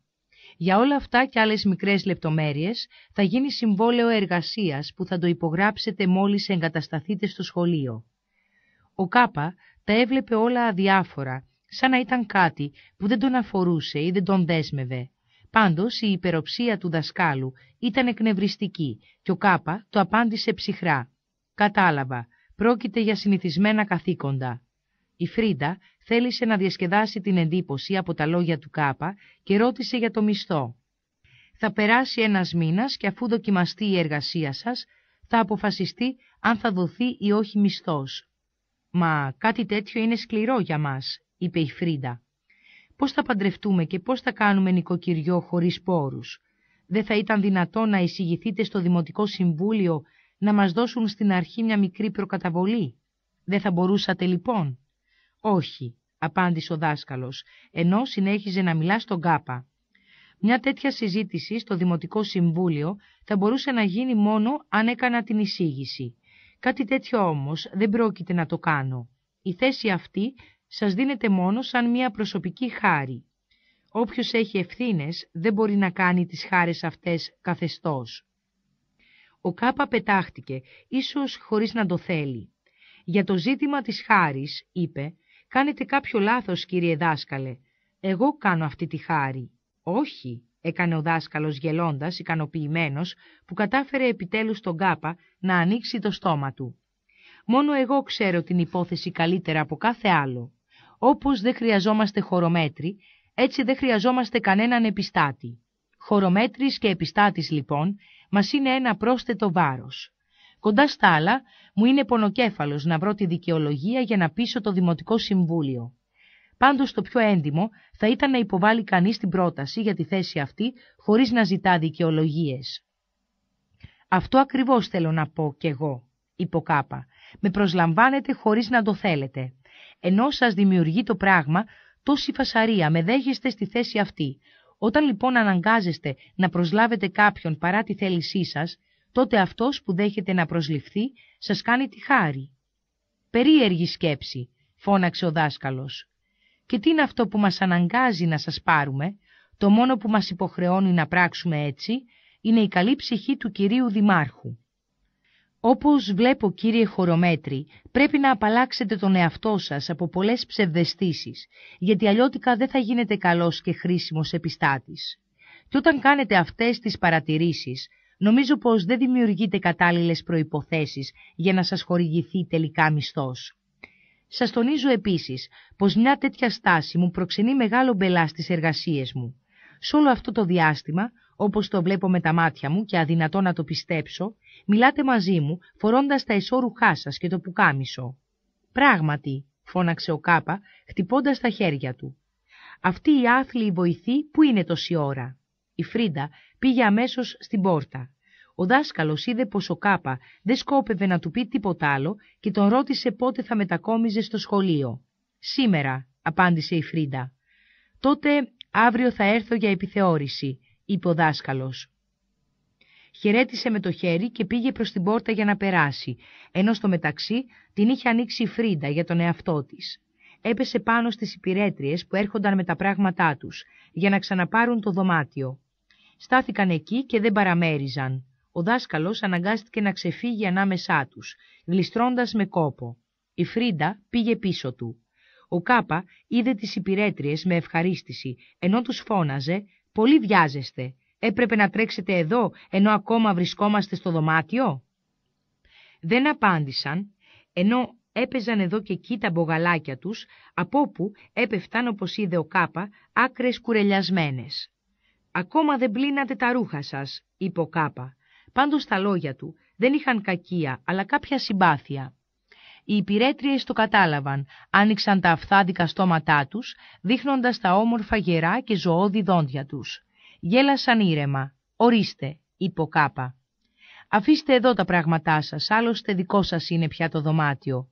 Για όλα αυτά και άλλες μικρές λεπτομέρειες θα γίνει συμβόλαιο εργασίας που θα το υπογράψετε μόλις εγκατασταθείτε στο σχολείο. Ο Κάπα τα έβλεπε όλα αδιάφορα, σαν να ήταν κάτι που δεν τον αφορούσε ή δεν τον δέσμευε. Πάντως η υπεροψία του δασκάλου ήταν εκνευριστική και ο Κάπα το απάντησε ψυχρά. «Κατάλαβα, πρόκειται για συνηθισμένα καθήκοντα. Η Φρίντα θέλησε να διασκεδάσει την εντύπωση από τα λόγια του Κάπα και ρώτησε για το μισθό. Θα περάσει ένας μήνας και αφού δοκιμαστεί η εργασία σας, θα αποφασιστεί αν θα δοθεί ή όχι μισθός. «Μα κάτι τέτοιο είναι σκληρό για μας», είπε η Φρίντα. «Πώς θα παντρευτούμε και πώς θα κάνουμε νοικοκυριό χωρίς πόρους. Δεν θα ήταν δυνατό να εισηγηθείτε στο Δημοτικό Συμβούλιο να μας δώσουν στην αρχή μια μικρή προκαταβολή. Δεν θα μπορούσατε λοιπόν. Όχι, απάντησε ο δάσκαλος, ενώ συνέχιζε να μιλά στον Κάπα. Μια τέτοια συζήτηση στο Δημοτικό Συμβούλιο θα μπορούσε να γίνει μόνο αν έκανα την εισήγηση. Κάτι τέτοιο όμως δεν πρόκειται να το κάνω. Η θέση αυτή σας δίνεται μόνο σαν μια προσωπική χάρη. Όποιος έχει ευθύνες δεν μπορεί να κάνει τις χάρες αυτές καθεστώς ο Κάπα πετάχτηκε, ίσως χωρίς να το θέλει. Για το ζήτημα της χάρης, είπε, κάνετε κάποιο λάθος κύριε δάσκαλε. Εγώ κάνω αυτή τη χάρη. Όχι, έκανε ο δάσκαλος γελώντας, ικανοποιημένος, που κατάφερε επιτέλους τον Κάπα να ανοίξει το στόμα του. Μόνο εγώ ξέρω την υπόθεση καλύτερα από κάθε άλλο. Όπως δεν χρειαζόμαστε χωρομέτρη, έτσι δεν χρειαζόμαστε κανέναν επιστάτη. Χορομέτρης και επιστάτης λοιπόν μας είναι ένα πρόσθετο βάρος. Κοντά στα άλλα, μου είναι πονοκέφαλος να βρω τη δικαιολογία για να πείσω το Δημοτικό Συμβούλιο. Πάντως το πιο έντιμο θα ήταν να υποβάλει κανείς την πρόταση για τη θέση αυτή χωρίς να ζητά δικαιολογίες. Αυτό ακριβώς θέλω να πω κι εγώ, υποκάπα. Με προσλαμβάνετε χωρίς να το θέλετε. Ενώ σας δημιουργεί το πράγμα τόση φασαρία με δέχεστε στη θέση αυτή, όταν λοιπόν αναγκάζεστε να προσλάβετε κάποιον παρά τη θέλησή σας, τότε αυτός που δέχεται να προσληφθεί σας κάνει τη χάρη. «Περίεργη σκέψη», φώναξε ο δάσκαλος. «Και τι είναι αυτό που μας αναγκάζει να σας πάρουμε, το μόνο που μας υποχρεώνει να πράξουμε έτσι, είναι η καλή ψυχή του κυρίου Δημάρχου». Όπως βλέπω κύριε χορομέτρη πρέπει να απαλλάξετε τον εαυτό σας από πολλές ψευδεστήσεις, γιατί αλλιώτικα δεν θα γίνετε καλός και χρήσιμος επιστάτης. Και όταν κάνετε αυτές τις παρατηρήσεις, νομίζω πως δεν δημιουργείτε κατάλληλες προϋποθέσεις για να σας χορηγηθεί τελικά μισθός. Σας τονίζω επίσης πως μια τέτοια στάση μου προξενεί μεγάλο μπελά στις εργασίες μου. Σ' όλο αυτό το διάστημα, όπως το βλέπω με τα μάτια μου και αδυνατό να το πιστέψω, μιλάτε μαζί μου φορώντας τα εσώρουχά σας και το πουκάμισο. Πράγματι, φώναξε ο Κάπα, χτυπώντας τα χέρια του. Αυτή η άθλη βοηθή που είναι τόση ώρα. Η Φρίντα πήγε αμέσως στην πόρτα. Ο δάσκαλος είδε πως ο Κάπα δεν σκόπευε να του πει τίποτα άλλο και τον ρώτησε πότε θα μετακόμιζε στο σχολείο. «Σήμερα», απάντησε η Φρίντα. «Τότε αύριο θα έρθω για επιθεώρηση», είπε ο δάσκαλο Χαιρέτησε με το χέρι και πήγε προς την πόρτα για να περάσει, ενώ στο μεταξύ την είχε ανοίξει η Φρίντα για τον εαυτό της. Έπεσε πάνω στις υπηρέτριες που έρχονταν με τα πράγματά τους, για να ξαναπάρουν το δωμάτιο. Στάθηκαν εκεί και δεν παραμέριζαν. Ο δάσκαλος αναγκάστηκε να ξεφύγει ανάμεσά τους, γλιστρώντας με κόπο. Η Φρίντα πήγε πίσω του. Ο Κάπα είδε τις υπηρέτριες με ευχαρίστηση, ενώ τους φώναζε Πολύ βιάζεστε. Έπρεπε να τρέξετε εδώ, ενώ ακόμα βρισκόμαστε στο δωμάτιο. Δεν απάντησαν, ενώ έπαιζαν εδώ και εκεί τα μπογαλάκια τους, από όπου έπεφταν, όπως είδε ο Κάπα, άκρες κουρελιασμένες. «Ακόμα δεν πλύνατε τα ρούχα σας», είπε ο Κάπα. Πάντως τα λόγια του δεν είχαν κακία, αλλά κάποια συμπάθεια. Οι υπηρέτριες το κατάλαβαν, άνοιξαν τα αυθάδικα στόματά τους, δείχνοντας τα όμορφα γερά και ζωώδη δόντια τους. Γέλασαν ήρεμα. «Ορίστε», είπε ο Κάπα. «Αφήστε εδώ τα πράγματά σας, άλλωστε δικό σας είναι πια το δωμάτιο».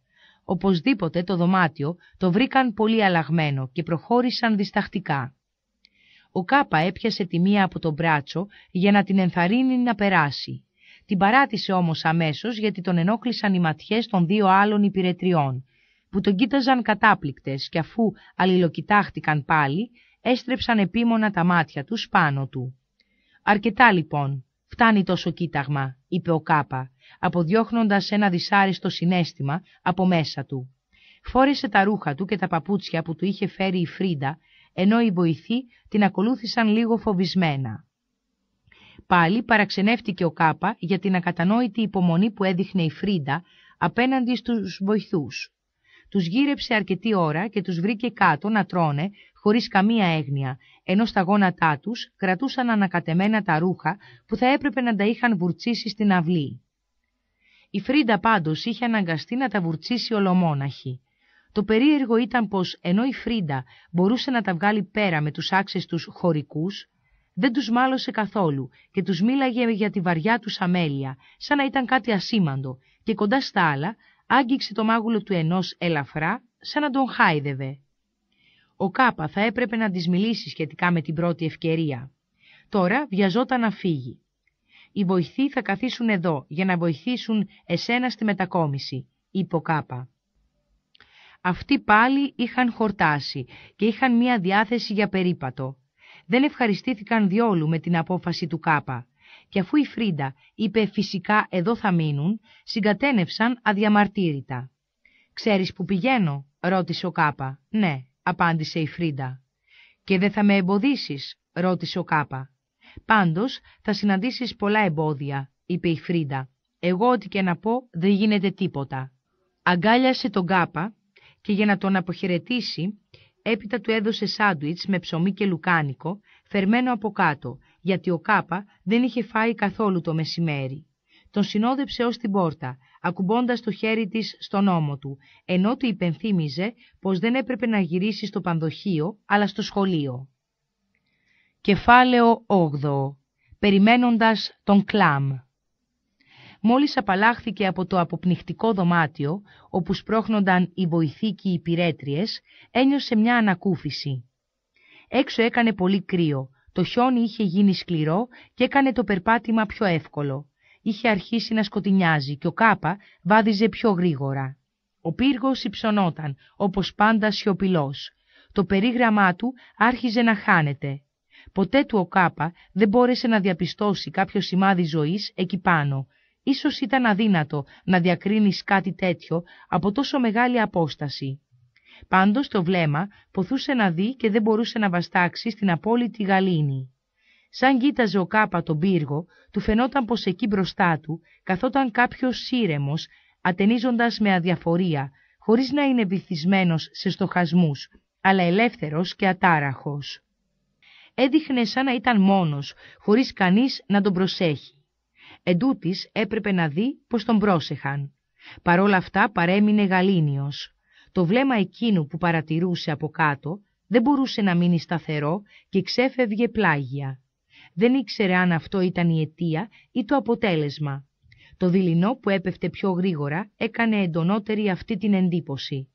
Οπωσδήποτε το δωμάτιο το βρήκαν πολύ αλλαγμένο και προχώρησαν δισταχτικά. Ο Κάπα έπιασε τη μία από τον μπράτσο για να την ενθαρρύνει να περάσει. Την παράτησε όμως αμέσως γιατί τον ενόχλησαν οι ματιές των δύο άλλων υπηρετριών, που τον κοίταζαν κατάπληκτες και αφού αλληλοκοιτάχτηκαν πάλι, έστρεψαν επίμονα τα μάτια τους πάνω του. «Αρκετά λοιπόν, φτάνει τόσο κοίταγμα», είπε ο Κάπα, αποδιώχνοντας ένα δυσάρεστο συνέστημα από μέσα του. Φόρεσε τα ρούχα του και τα παπούτσια που του είχε φέρει η Φρίντα, ενώ οι βοηθοί την ακολούθησαν λίγο φοβισμένα. Πάλι παραξενεύτηκε ο Κάπα για την ακατανόητη υπομονή που έδειχνε η Φρίντα απέναντι στους βοηθούς. Τους γύρεψε αρκετή ώρα και τους βρήκε κάτω να τρώνε χωρίς καμία έγνοια, ενώ στα γόνατά τους κρατούσαν ανακατεμένα τα ρούχα που θα έπρεπε να τα είχαν βουρτσίσει στην αυλή. Η Φρίντα πάντως είχε αναγκαστεί να τα βουρτσίσει ολομόναχη. Το περίεργο ήταν πως ενώ η Φρίντα μπορούσε να τα βγάλει πέρα με τους άξες τους χωρικούς, δεν τους μάλωσε καθόλου και τους μίλαγε για τη βαριά τους αμέλεια, σαν να ήταν κάτι ασήμαντο, και κοντά στα άλλα άγγιξε το μάγουλο του ενός ελαφρά, σαν να τον χάιδευε. Ο Κάπα θα έπρεπε να της μιλήσει σχετικά με την πρώτη ευκαιρία. Τώρα βιαζόταν να φύγει. Οι βοηθοί θα καθίσουν εδώ για να βοηθήσουν εσένα στη μετακόμιση, είπε ο Κάπα. Αυτοί πάλι είχαν χορτάσει και είχαν μία διάθεση για περίπατο δεν ευχαριστήθηκαν διόλου με την απόφαση του Κάπα και αφού η Φρίντα είπε φυσικά εδώ θα μείνουν, συγκατένευσαν αδιαμαρτύρητα. «Ξέρεις που πηγαίνω» ρώτησε ο Κάπα. «Ναι», απάντησε η Φρίντα. «Και δεν θα με εμποδίσεις» ρώτησε ο Κάπα. «Πάντως θα συναντήσεις πολλά εμπόδια» είπε η Φρίντα. «Εγώ ό,τι και να πω δεν γίνεται τίποτα». Αγκάλιασε τον Κάπα και για να τον αποχαιρετήσει Έπειτα του έδωσε σάντουιτς με ψωμί και λουκάνικο, φερμένο από κάτω, γιατί ο Κάπα δεν είχε φάει καθόλου το μεσημέρι. Τον συνόδεψε ως την πόρτα, ακουμπώντας το χέρι της στον ώμο του, ενώ του υπενθύμιζε πως δεν έπρεπε να γυρίσει στο πανδοχείο, αλλά στο σχολείο. Κεφάλαιο 8. Περιμένοντας τον κλάμ μόλις απαλλάχθηκε από το αποπνιχτικό δωμάτιο, όπου σπρώχνονταν οι βοηθοί και οι πυρέτριες, ένιωσε μια ανακούφιση. Έξω έκανε πολύ κρύο, το χιόνι είχε γίνει σκληρό και έκανε το περπάτημα πιο εύκολο. Είχε αρχίσει να σκοτεινιάζει και ο Κάπα βάδιζε πιο γρήγορα. Ο πύργος υψωνόταν, όπως πάντα σιωπηλός. Το περίγραμμά του άρχιζε να χάνεται. Ποτέ του ο Κάπα δεν μπόρεσε να διαπιστώσει κάποιο σημάδι ζωής εκεί πάνω, Ίσως ήταν αδύνατο να διακρίνεις κάτι τέτοιο από τόσο μεγάλη απόσταση. Πάντως το βλέμμα ποθούσε να δει και δεν μπορούσε να βαστάξει στην απόλυτη γαλήνη. Σαν κοίταζε ο Κάπα τον πύργο, του φαινόταν πως εκεί μπροστά του καθόταν κάποιος σύρεμος, ατενίζοντας με αδιαφορία, χωρίς να είναι βυθισμένος σε στοχασμούς, αλλά ελεύθερος και ατάραχος. Έδειχνε σαν να ήταν μόνος, χωρίς κανείς να τον προσέχει. Εντούτοις έπρεπε να δει πως τον πρόσεχαν. Παρόλα αυτά παρέμεινε γαλήνιος. Το βλέμμα εκείνου που παρατηρούσε από κάτω δεν μπορούσε να μείνει σταθερό και ξέφευγε πλάγια. Δεν ήξερε αν αυτό ήταν η αιτία ή το αποτέλεσμα. Το δειλινό που έπεφτε πιο γρήγορα έκανε εντονότερη αυτή την εντύπωση.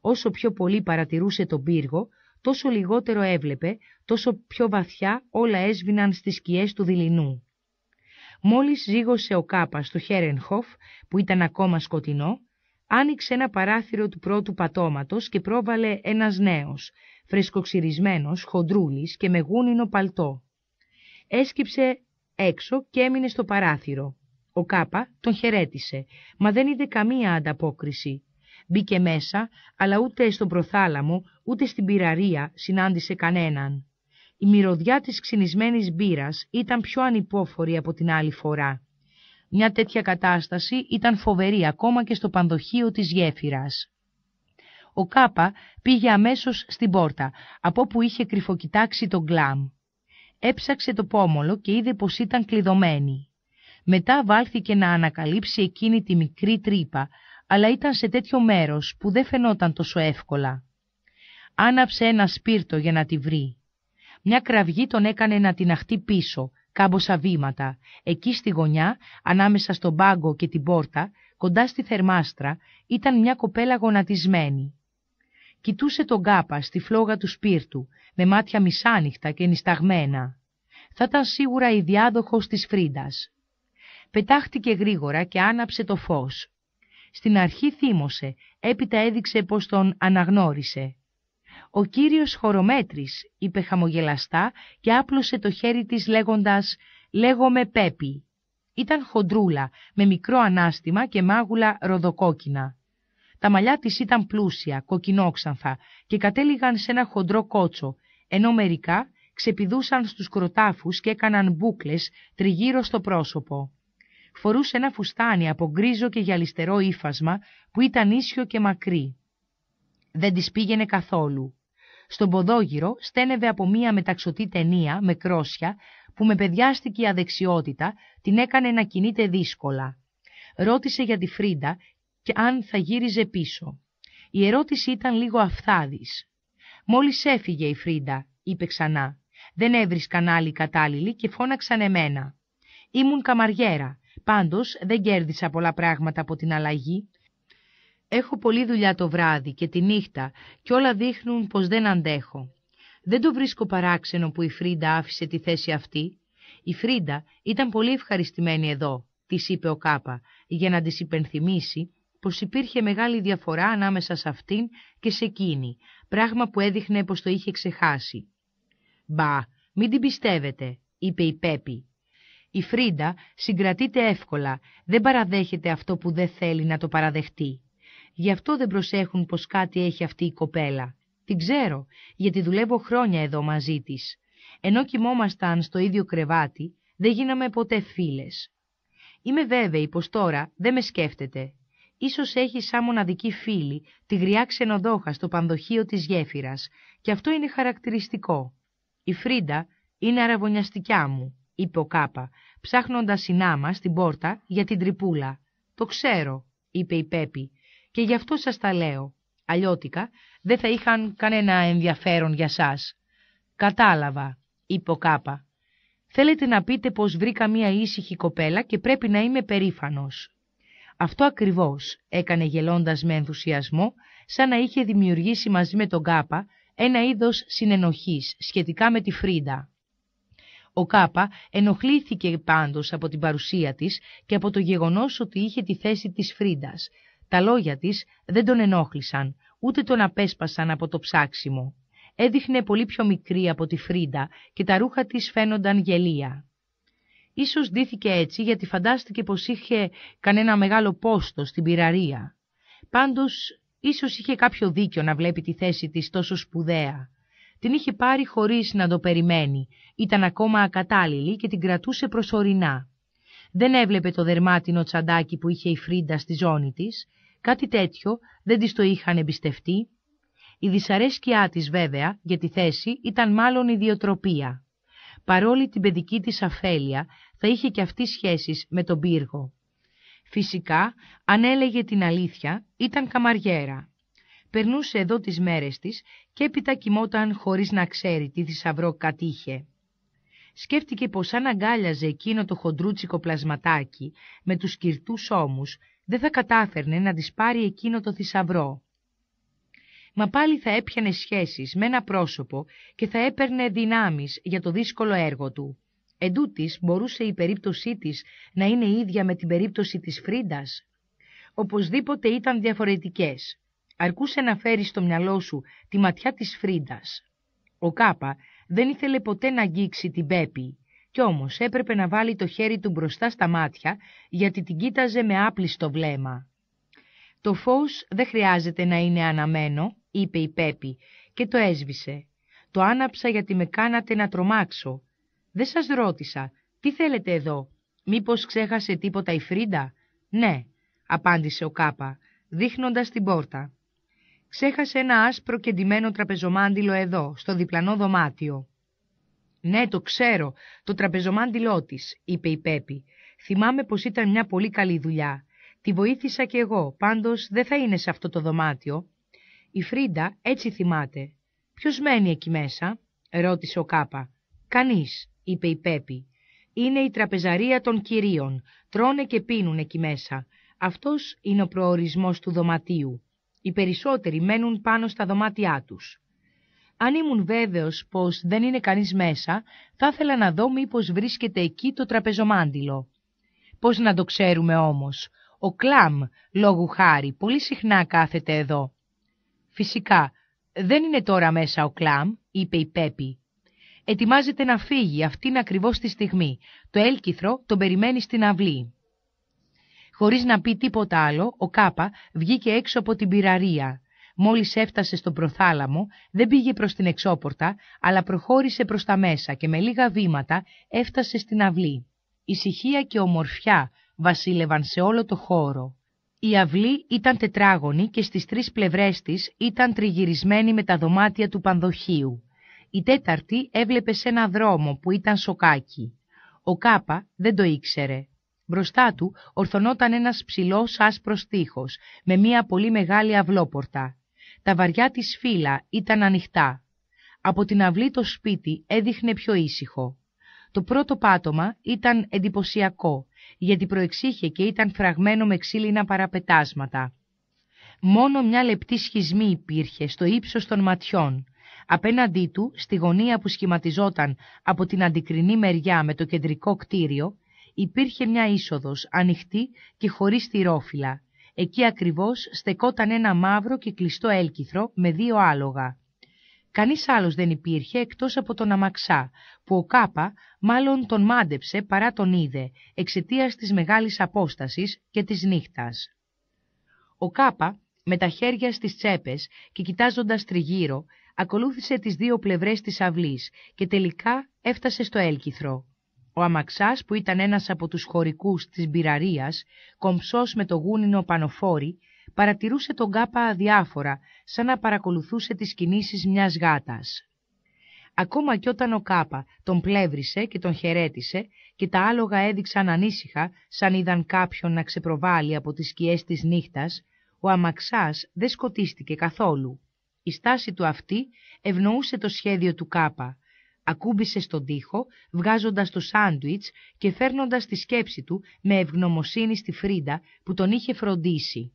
Όσο πιο πολύ παρατηρούσε τον πύργο, τόσο λιγότερο έβλεπε, τόσο πιο βαθιά όλα έσβηναν στις σκιές του δειλινού. Μόλις ζήγωσε ο Κάπας στο Χέρενχοφ, που ήταν ακόμα σκοτεινό, άνοιξε ένα παράθυρο του πρώτου πατώματος και πρόβαλε ένας νέος, φρεσκοξυρισμένος, χοντρούλης και με γούνινο παλτό. Έσκυψε έξω και έμεινε στο παράθυρο. Ο Κάπα τον χαιρέτησε, μα δεν είδε καμία ανταπόκριση. Μπήκε μέσα, αλλά ούτε στον προθάλαμο, ούτε στην πυραρία συνάντησε κανέναν η μυρωδιά της ξυνισμένης μπύρας ήταν πιο ανυπόφορη από την άλλη φορά. Μια τέτοια κατάσταση ήταν φοβερή ακόμα και στο πανδοχείο της γέφυρας. Ο Κάπα πήγε αμέσως στην πόρτα, από όπου είχε κρυφοκοιτάξει τον Γκλάμ. Έψαξε το πόμολο και είδε πως ήταν κλειδωμένη. Μετά βάλθηκε να ανακαλύψει εκείνη τη μικρή τρύπα, αλλά ήταν σε τέτοιο μέρος που δεν φαινόταν τόσο εύκολα. Άναψε ένα σπίρτο για να τη βρει. Μια κραυγή τον έκανε να την αχτεί πίσω, κάμποσα βήματα. Εκεί στη γωνιά, ανάμεσα στον πάγκο και την πόρτα, κοντά στη θερμάστρα, ήταν μια κοπέλα γονατισμένη. Κοιτούσε τον κάπα στη φλόγα του σπίρτου, με μάτια μισάνυχτα και νισταγμένα. Θα ήταν σίγουρα η διάδοχος της Φρίντας. Πετάχτηκε γρήγορα και άναψε το φως. Στην αρχή θύμωσε, έπειτα έδειξε πως τον αναγνώρισε. Ο κύριος χορομέτρης, είπε χαμογελαστά και άπλωσε το χέρι της λέγοντας «Λέγομαι Πέπη». Ήταν χοντρούλα, με μικρό ανάστημα και μάγουλα ροδοκόκκινα. Τα μαλλιά της ήταν πλούσια, κοκκινόξανθα και κατέληγαν σε ένα χοντρό κότσο, ενώ μερικά ξεπηδούσαν στους κροτάφους και έκαναν μπούκλες τριγύρω στο πρόσωπο. Φορούσε ένα φουστάνι από γκρίζο και γυαλιστερό ύφασμα που ήταν ίσιο και μακρύ. Δεν της πήγαινε καθόλου. Στον ποδόγυρο στένευε από μία μεταξωτή ταινία με κρόσια που με η αδεξιότητα την έκανε να κινείται δύσκολα. Ρώτησε για τη Φρίντα και αν θα γύριζε πίσω. Η ερώτηση ήταν λίγο αυθάδης. «Μόλις έφυγε η Φρίντα», είπε ξανά. «Δεν έβρισκαν άλλοι κατάλληλοι και φώναξαν εμένα. Ήμουν καμαριέρα, πάντως δεν κέρδισα πολλά πράγματα από την αλλαγή. Έχω πολλή δουλειά το βράδυ και τη νύχτα και όλα δείχνουν πως δεν αντέχω. Δεν το βρίσκω παράξενο που η Φρίντα άφησε τη θέση αυτή. Η Φρίντα ήταν πολύ ευχαριστημένη εδώ, της είπε ο Κάπα, για να της υπενθυμίσει πως υπήρχε μεγάλη διαφορά ανάμεσα σε αυτήν και σε εκείνη, πράγμα που έδειχνε πως το είχε ξεχάσει. «Μπα, μην την πιστεύετε», είπε η Πέπη. «Η Φρίντα συγκρατείται εύκολα, δεν παραδέχεται αυτό που δεν θέλει να το παραδεχτεί». Γι' αυτό δεν προσέχουν πως κάτι έχει αυτή η κοπέλα. Την ξέρω, γιατί δουλεύω χρόνια εδώ μαζί της. Ενώ κοιμόμασταν στο ίδιο κρεβάτι, δεν γίναμε ποτέ φίλες. Είμαι βέβαιη πως τώρα δεν με σκέφτεται. Ίσως έχει σαν μοναδική φίλη τη γριά ξενοδόχα στο πανδοχείο της γέφυρας και αυτό είναι χαρακτηριστικό. Η Φρίντα είναι αραβωνιαστικιά μου, είπε ο Κάπα, ψάχνοντας συνάμα στην πόρτα για την τρυπούλα. Το ξέρω, είπε η Πέπη, και γι' αυτό σας τα λέω. Αλλιώτικα δεν θα είχαν κανένα ενδιαφέρον για σας. Κατάλαβα, είπε ο Κάπα. Θέλετε να πείτε πως βρήκα μία ήσυχη κοπέλα και πρέπει να είμαι περήφανος. Αυτό ακριβώς έκανε γελώντας με ενθουσιασμό, σαν να είχε δημιουργήσει μαζί με τον Κάπα ένα είδος συνενοχής σχετικά με τη Φρίντα. Ο Κάπα ενοχλήθηκε πάντως από την παρουσία της και από το γεγονός ότι είχε τη θέση της Φρίντας, τα λόγια της δεν τον ενόχλησαν, ούτε τον απέσπασαν από το ψάξιμο. Έδειχνε πολύ πιο μικρή από τη Φρίντα και τα ρούχα της φαίνονταν γελία. Ίσως δήθηκε έτσι γιατί φαντάστηκε πως είχε κανένα μεγάλο πόστο στην πυραρία. Πάντως, ίσως είχε κάποιο δίκιο να βλέπει τη θέση της τόσο σπουδαία. Την είχε πάρει χωρίς να το περιμένει, ήταν ακόμα ακατάλληλη και την κρατούσε προσωρινά. Δεν έβλεπε το δερμάτινο τσαντάκι που είχε η Φρίντα στη ζώνη της, κάτι τέτοιο δεν της το είχαν εμπιστευτεί. Η δυσαρέσκειά της βέβαια για τη θέση ήταν μάλλον ιδιοτροπία. Παρόλη την παιδική της αφέλεια θα είχε και αυτή σχέσεις με τον πύργο. Φυσικά, αν έλεγε την αλήθεια, ήταν καμαριέρα. Περνούσε εδώ τις μέρες της και έπειτα κοιμόταν χωρίς να ξέρει τι θησαυρό κατήχε σκέφτηκε πως αν αγκάλιαζε εκείνο το χοντρούτσικο πλασματάκι με τους κυρτούς ώμους, δεν θα κατάφερνε να της πάρει εκείνο το θησαυρό. Μα πάλι θα έπιανε σχέσεις με ένα πρόσωπο και θα έπαιρνε δυνάμεις για το δύσκολο έργο του. τούτης, μπορούσε η περίπτωσή της να είναι ίδια με την περίπτωση της Φρίντας. Οπωσδήποτε ήταν διαφορετικές. Αρκούσε να φέρει στο μυαλό σου τη ματιά της Φρίντας. Ο Κάπα δεν ήθελε ποτέ να αγγίξει την Πέπη, κι όμως έπρεπε να βάλει το χέρι του μπροστά στα μάτια, γιατί την κοίταζε με άπλιστο βλέμμα. «Το φως δεν χρειάζεται να είναι αναμένο», είπε η Πέπη και το έσβησε. «Το άναψα γιατί με κάνατε να τρομάξω. Δεν σας ρώτησα, τι θέλετε εδώ, μήπως ξέχασε τίποτα η Φρίντα» «Ναι», απάντησε ο Κάπα, δείχνοντας την πόρτα ξέχασε ένα άσπρο και ντυμένο τραπεζομάντιλο εδώ, στο διπλανό δωμάτιο. «Ναι, το ξέρω, το τραπεζομάντιλό της», είπε η Πέπη. «Θυμάμαι πως ήταν μια πολύ καλή δουλειά. Τη βοήθησα κι εγώ, πάντως δεν θα είναι σε αυτό το δωμάτιο». Η Φρίντα έτσι θυμάται. «Ποιος μένει εκεί μέσα» ρώτησε ο Κάπα. «Κανείς», είπε η Πέπη. «Είναι η τραπεζαρία των κυρίων. Τρώνε και πίνουν εκεί μέσα. Αυτός είναι ο προορισμός του δωματίου. Οι περισσότεροι μένουν πάνω στα δωμάτια τους. Αν ήμουν βέβαιος πως δεν είναι κανείς μέσα, θα ήθελα να δω μήπως βρίσκεται εκεί το τραπεζομάντιλο. Πώς να το ξέρουμε όμως. Ο Κλάμ, λόγου χάρη, πολύ συχνά κάθεται εδώ. Φυσικά, δεν είναι τώρα μέσα ο Κλάμ, είπε η Πέπη. Ετοιμάζεται να φύγει αυτήν ακριβώς τη στιγμή. Το έλκυθρο τον περιμένει στην αυλή. Χωρίς να πει τίποτα άλλο, ο Κάπα βγήκε έξω από την πυραρία. Μόλις έφτασε στον προθάλαμο, δεν πήγε προς την εξώπορτα, αλλά προχώρησε προς τα μέσα και με λίγα βήματα έφτασε στην αυλή. Ησυχία και ομορφιά βασίλευαν σε όλο το χώρο. Η αυλή ήταν τετράγωνη και στις τρεις πλευρές της ήταν τριγυρισμένη με τα δωμάτια του πανδοχείου. Η τέταρτη έβλεπε σε ένα δρόμο που ήταν σοκάκι. Ο Κάπα δεν το ήξερε. Μπροστά του ορθωνόταν ένας ψηλός άσπρος τείχος, με μία πολύ μεγάλη αυλόπορτα. Τα βαριά της φύλλα ήταν ανοιχτά. Από την αυλή το σπίτι έδειχνε πιο ήσυχο. Το πρώτο πάτωμα ήταν εντυπωσιακό, γιατί προεξήχε και ήταν φραγμένο με ξύλινα παραπετάσματα. Μόνο μια λεπτή σχισμή υπήρχε στο ύψος των ματιών. Απέναντί του, στη γωνία που σχηματιζόταν από την αντικρινή μεριά με το κεντρικό κτίριο, υπήρχε μια είσοδος, ανοιχτή και χωρίς θυρόφυλλα. Εκεί ακριβώς στεκόταν ένα μαύρο και κλειστό έλκυθρο με δύο άλογα. Κανείς άλλος δεν υπήρχε εκτός από τον αμαξά, που ο Κάπα μάλλον τον μάντεψε παρά τον είδε, εξαιτίας της μεγάλης απόστασης και της νύχτας. Ο Κάπα, με τα χέρια στις τσέπες και κοιτάζοντας τριγύρω, ακολούθησε τις δύο πλευρές της αυλής και τελικά έφτασε στο έλκυθρο. Ο αμαξάς που ήταν ένας από τους χωρικούς της Μπυραρίας, κομψός με το γούνινο πανοφόρι, παρατηρούσε τον κάπα αδιάφορα, σαν να παρακολουθούσε τις κινήσεις μιας γάτας. Ακόμα κι όταν ο κάπα τον πλεύρισε και τον χαιρέτησε και τα άλογα έδειξαν ανήσυχα, σαν είδαν κάποιον να ξεπροβάλλει από τις σκιές της νύχτας, ο αμαξάς δεν σκοτίστηκε καθόλου. Η στάση του αυτή ευνοούσε το σχέδιο του κάπα, ακούμπησε στον τοίχο, βγάζοντας το σάντουιτς και φέρνοντας τη σκέψη του με ευγνωμοσύνη στη Φρίντα που τον είχε φροντίσει.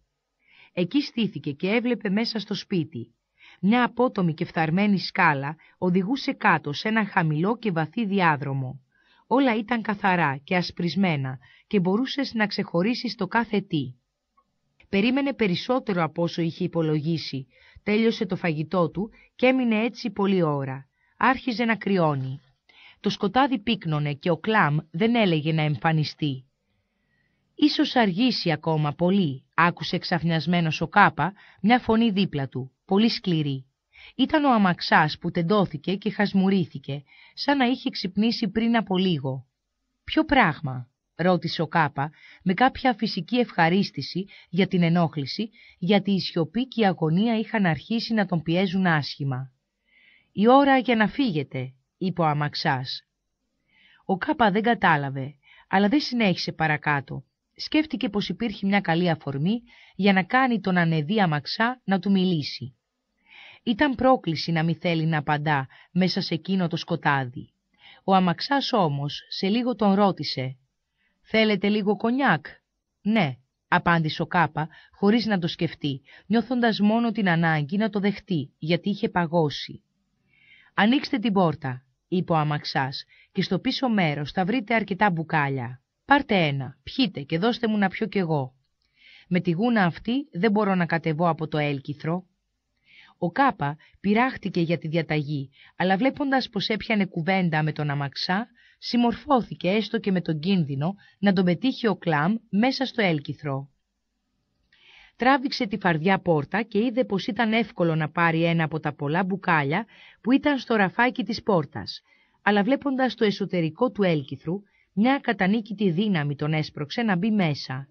Εκεί στήθηκε και έβλεπε μέσα στο σπίτι. Μια απότομη και φθαρμένη σκάλα οδηγούσε κάτω σε ένα χαμηλό και βαθύ διάδρομο. Όλα ήταν καθαρά και ασπρισμένα και μπορούσες να ξεχωρίσεις το κάθε τι. Περίμενε περισσότερο από όσο είχε υπολογίσει, τέλειωσε το φαγητό του και έμεινε έτσι πολλή ώρα άρχιζε να κρυώνει. Το σκοτάδι πύκνωνε και ο Κλάμ δεν έλεγε να εμφανιστεί. «Ίσως αργήσει ακόμα πολύ», άκουσε ξαφνιασμένος ο Κάπα μια φωνή δίπλα του, πολύ σκληρή. Ήταν ο αμαξάς που τεντώθηκε και χασμουρίθηκε, σαν να είχε ξυπνήσει πριν από λίγο. «Ποιο πράγμα» ρώτησε ο Κάπα με κάποια φυσική ευχαρίστηση για την ενόχληση, γιατί η σιωπή και η αγωνία είχαν αρχίσει να τον πιέζουν άσχημα. «Η ώρα για να φύγετε», είπε ο αμαξάς. Ο Κάπα δεν κατάλαβε, αλλά δεν συνέχισε παρακάτω. Σκέφτηκε πως υπήρχε μια καλή αφορμή για να κάνει τον ανεδί αμαξά να του μιλήσει. Ήταν πρόκληση να μη θέλει να απαντά μέσα σε εκείνο το σκοτάδι. Ο αμαξάς όμως σε λίγο τον ρώτησε «Θέλετε λίγο κονιάκ» «Ναι», απάντησε ο Κάπα χωρίς να το σκεφτεί, νιώθοντας μόνο την ανάγκη να το δεχτεί γιατί είχε παγώσει. «Ανοίξτε την πόρτα», είπε ο αμαξάς, «και στο πίσω μέρος θα βρείτε αρκετά μπουκάλια. Πάρτε ένα, πιείτε και δώστε μου να πιω κι εγώ. Με τη γούνα αυτή δεν μπορώ να κατεβώ από το έλκυθρο». Ο Κάπα πειράχτηκε για τη διαταγή, αλλά βλέποντας πως έπιανε κουβέντα με τον αμαξά, συμμορφώθηκε έστω και με τον κίνδυνο να τον πετύχει ο Κλάμ μέσα στο έλκυθρο τράβηξε τη φαρδιά πόρτα και είδε πως ήταν εύκολο να πάρει ένα από τα πολλά μπουκάλια που ήταν στο ραφάκι της πόρτας, αλλά βλέποντας το εσωτερικό του έλκυθρου, μια κατανίκητη δύναμη τον έσπρωξε να μπει μέσα.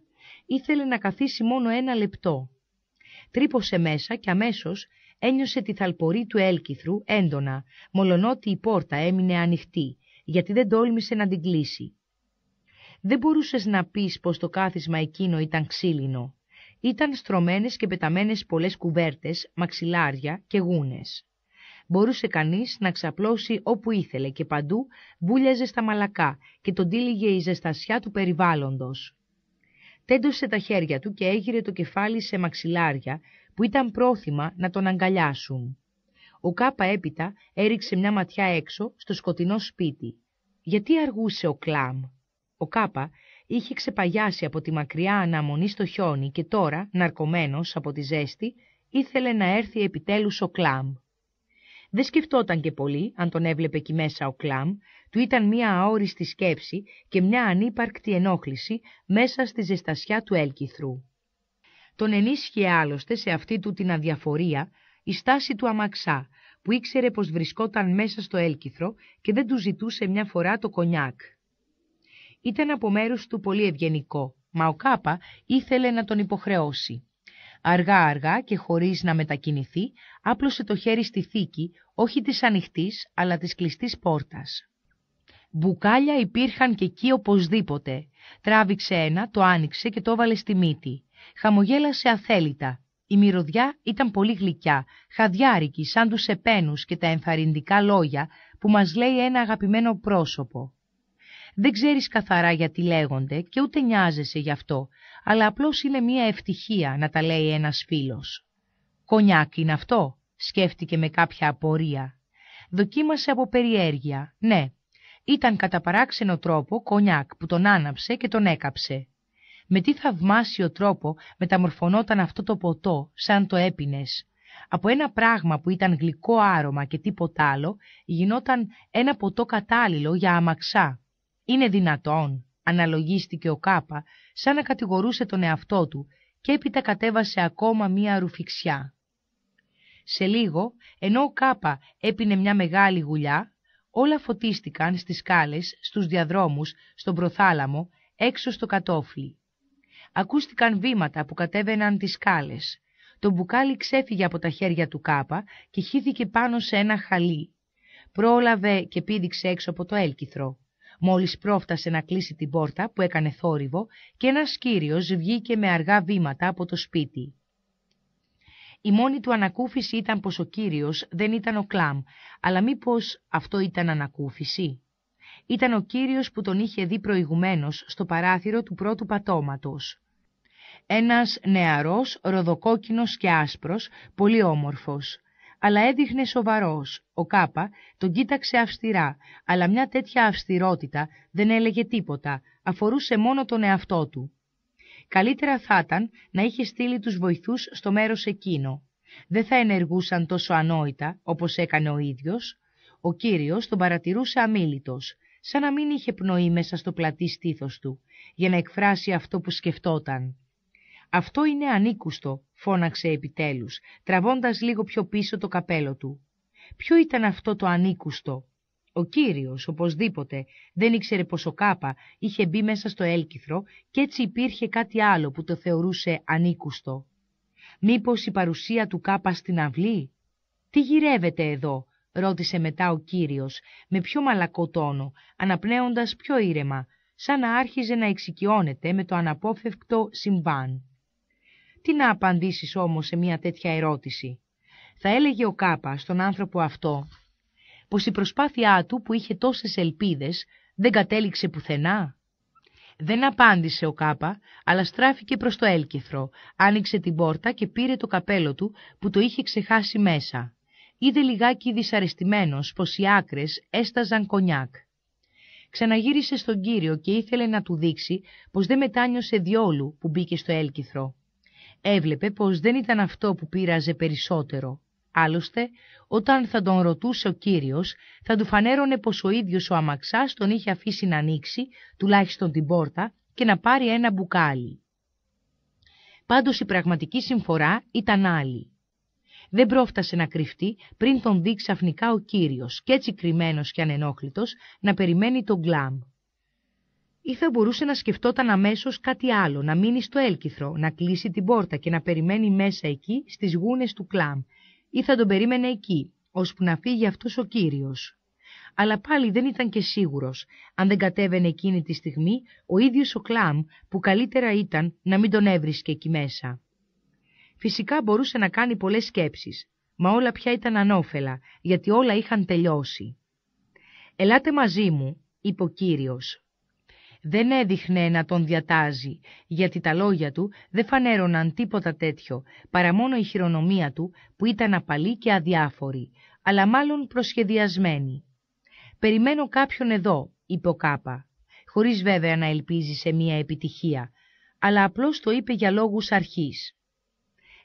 Ήθελε να καθίσει μόνο ένα λεπτό. Τρύπωσε μέσα και αμέσως ένιωσε τη θαλπορή του έλκυθρου έντονα, μολονότι η πόρτα έμεινε ανοιχτή, γιατί δεν τόλμησε να την κλείσει. Δεν μπορούσες να πεις πως το κάθισμα εκείνο ήταν ξύλινο ήταν στρωμένες και πεταμένες πολλές κουβέρτες, μαξιλάρια και γούνες. Μπορούσε κανείς να ξαπλώσει όπου ήθελε και παντού βούλιαζε στα μαλακά και τον τύλιγε η ζεστασιά του περιβάλλοντος. Τέντωσε τα χέρια του και έγειρε το κεφάλι σε μαξιλάρια που ήταν πρόθυμα να τον αγκαλιάσουν. Ο Κάπα έπειτα έριξε μια ματιά έξω στο σκοτεινό σπίτι. Γιατί αργούσε ο Κλάμ. Ο Κάπα είχε ξεπαγιάσει από τη μακριά αναμονή στο χιόνι και τώρα, ναρκωμένος από τη ζέστη, ήθελε να έρθει επιτέλους ο Κλάμ. Δεν σκεφτόταν και πολύ, αν τον έβλεπε εκεί μέσα ο Κλάμ, του ήταν μια αόριστη σκέψη και μια ανύπαρκτη ενόχληση μέσα στη ζεστασιά του έλκυθρου. Τον ενίσχυε άλλωστε σε αυτή του την αδιαφορία η στάση του αμαξά, που ήξερε πως βρισκόταν μέσα στο έλκυθρο και δεν του ζητούσε μια φορά το κονιάκ ήταν από μέρους του πολύ ευγενικό, μα ο Κάπα ήθελε να τον υποχρεώσει. Αργά-αργά και χωρίς να μετακινηθεί, άπλωσε το χέρι στη θήκη, όχι της ανοιχτής, αλλά της κλειστής πόρτας. Μπουκάλια υπήρχαν και εκεί οπωσδήποτε. Τράβηξε ένα, το άνοιξε και το έβαλε στη μύτη. Χαμογέλασε αθέλητα. Η μυρωδιά ήταν πολύ γλυκιά, χαδιάρικη σαν τους επένους και τα ενθαρρυντικά λόγια που μας λέει ένα αγαπημένο πρόσωπο. Δεν ξέρεις καθαρά γιατί λέγονται και ούτε νοιάζεσαι γι' αυτό, αλλά απλώς είναι μια ευτυχία να τα λέει ένας φίλος. «Κονιάκ είναι αυτό», σκέφτηκε με κάποια απορία. Δοκίμασε από περιέργεια, ναι. Ήταν κατά παράξενο τρόπο κονιάκ που τον άναψε και τον έκαψε. Με τι θαυμάσιο τρόπο μεταμορφωνόταν αυτό το ποτό, σαν το έπινες. Από ένα πράγμα που ήταν γλυκό άρωμα και τίποτα άλλο, γινόταν ένα ποτό κατάλληλο για αμαξά. Είναι δυνατόν, αναλογίστηκε ο Κάπα, σαν να κατηγορούσε τον εαυτό του και έπειτα κατέβασε ακόμα μία ρουφιξιά. Σε λίγο, ενώ ο Κάπα έπινε μια μεγάλη γουλιά, όλα φωτίστηκαν στις σκάλες, στους διαδρόμους, στον προθάλαμο, έξω στο κατόφλι. Ακούστηκαν βήματα που κατέβαιναν τις σκάλες. Το μπουκάλι ξέφυγε από τα χέρια του Κάπα και χύθηκε πάνω σε ένα χαλί. Πρόλαβε και πήδηξε έξω από το έλκυθρο. Μόλις πρόφτασε να κλείσει την πόρτα που έκανε θόρυβο και ένας κύριος βγήκε με αργά βήματα από το σπίτι. Η μόνη του ανακούφιση ήταν πως ο κύριος δεν ήταν ο Κλάμ, αλλά μήπως αυτό ήταν ανακούφιση. Ήταν ο κύριος που τον είχε δει προηγουμένως στο παράθυρο του πρώτου πατώματος. Ένας νεαρός, ροδοκόκκινος και άσπρος, πολύ όμορφος αλλά έδειχνε σοβαρός. Ο Κάπα τον κοίταξε αυστηρά, αλλά μια τέτοια αυστηρότητα δεν έλεγε τίποτα, αφορούσε μόνο τον εαυτό του. Καλύτερα θα ήταν να είχε στείλει τους βοηθούς στο μέρος εκείνο. Δεν θα ενεργούσαν τόσο ανόητα, όπως έκανε ο ίδιος. Ο Κύριος τον παρατηρούσε αμήλυτος, σαν να μην είχε πνοή μέσα στο πλατή στήθος του, για να εκφράσει αυτό που σκεφτόταν. «Αυτό είναι ανίκουστο», φώναξε επιτέλους, τραβώντας λίγο πιο πίσω το καπέλο του. Ποιο ήταν αυτό το ανίκουστο. Ο κύριος, οπωσδήποτε, δεν ήξερε πως ο Κάπα είχε μπει μέσα στο έλκυθρο και έτσι υπήρχε κάτι άλλο που το θεωρούσε ανίκουστο. Μήπως η παρουσία του Κάπα στην αυλή. «Τι γυρεύεται εδώ», ρώτησε μετά ο κύριος, με πιο μαλακό τόνο, αναπνέοντας πιο ήρεμα, σαν να άρχιζε να εξοικειώνεται με το αναπόφευκτο συμβάν. Τι να απαντήσεις όμως σε μια τέτοια ερώτηση. Θα έλεγε ο Κάπα στον άνθρωπο αυτό πως η προσπάθειά του που είχε τόσες ελπίδες δεν κατέληξε πουθενά. Δεν απάντησε ο Κάπα, αλλά στράφηκε προς το έλκυθρο, άνοιξε την πόρτα και πήρε το καπέλο του που το είχε ξεχάσει μέσα. Είδε λιγάκι δυσαρεστημένος πως οι άκρες έσταζαν κονιάκ. Ξαναγύρισε στον κύριο και ήθελε να του δείξει πως δεν μετάνιωσε διόλου που μπήκε στο έλκυθρο έβλεπε πως δεν ήταν αυτό που πείραζε περισσότερο. Άλλωστε, όταν θα τον ρωτούσε ο κύριος, θα του φανέρωνε πως ο ίδιος ο αμαξάς τον είχε αφήσει να ανοίξει, τουλάχιστον την πόρτα, και να πάρει ένα μπουκάλι. Πάντως η πραγματική συμφορά ήταν άλλη. Δεν πρόφτασε να κρυφτεί πριν τον δει ξαφνικά ο κύριος, και έτσι κρυμμένος και ανενόχλητος, να περιμένει τον γκλάμ ή θα μπορούσε να σκεφτόταν αμέσως κάτι άλλο, να μείνει στο έλκυθρο, να κλείσει την πόρτα και να περιμένει μέσα εκεί στις γούνες του κλαμ, ή θα τον περίμενε εκεί, ώσπου να φύγει αυτός ο κύριος. Αλλά πάλι δεν ήταν και σίγουρος, αν δεν κατέβαινε εκείνη τη στιγμή ο ίδιος ο κλαμ, που καλύτερα ήταν να μην τον έβρισκε εκεί μέσα. Φυσικά μπορούσε να κάνει πολλές σκέψεις, μα όλα πια ήταν ανώφελα, γιατί όλα είχαν τελειώσει. Ελάτε μαζί μου, είπε ο κύριος δεν έδειχνε να τον διατάζει, γιατί τα λόγια του δεν φανέρωναν τίποτα τέτοιο, παρά μόνο η χειρονομία του που ήταν απαλή και αδιάφορη, αλλά μάλλον προσχεδιασμένη. «Περιμένω κάποιον εδώ», είπε ο Κάπα, χωρίς βέβαια να ελπίζει σε μία επιτυχία, αλλά απλώς το είπε για λόγους αρχής.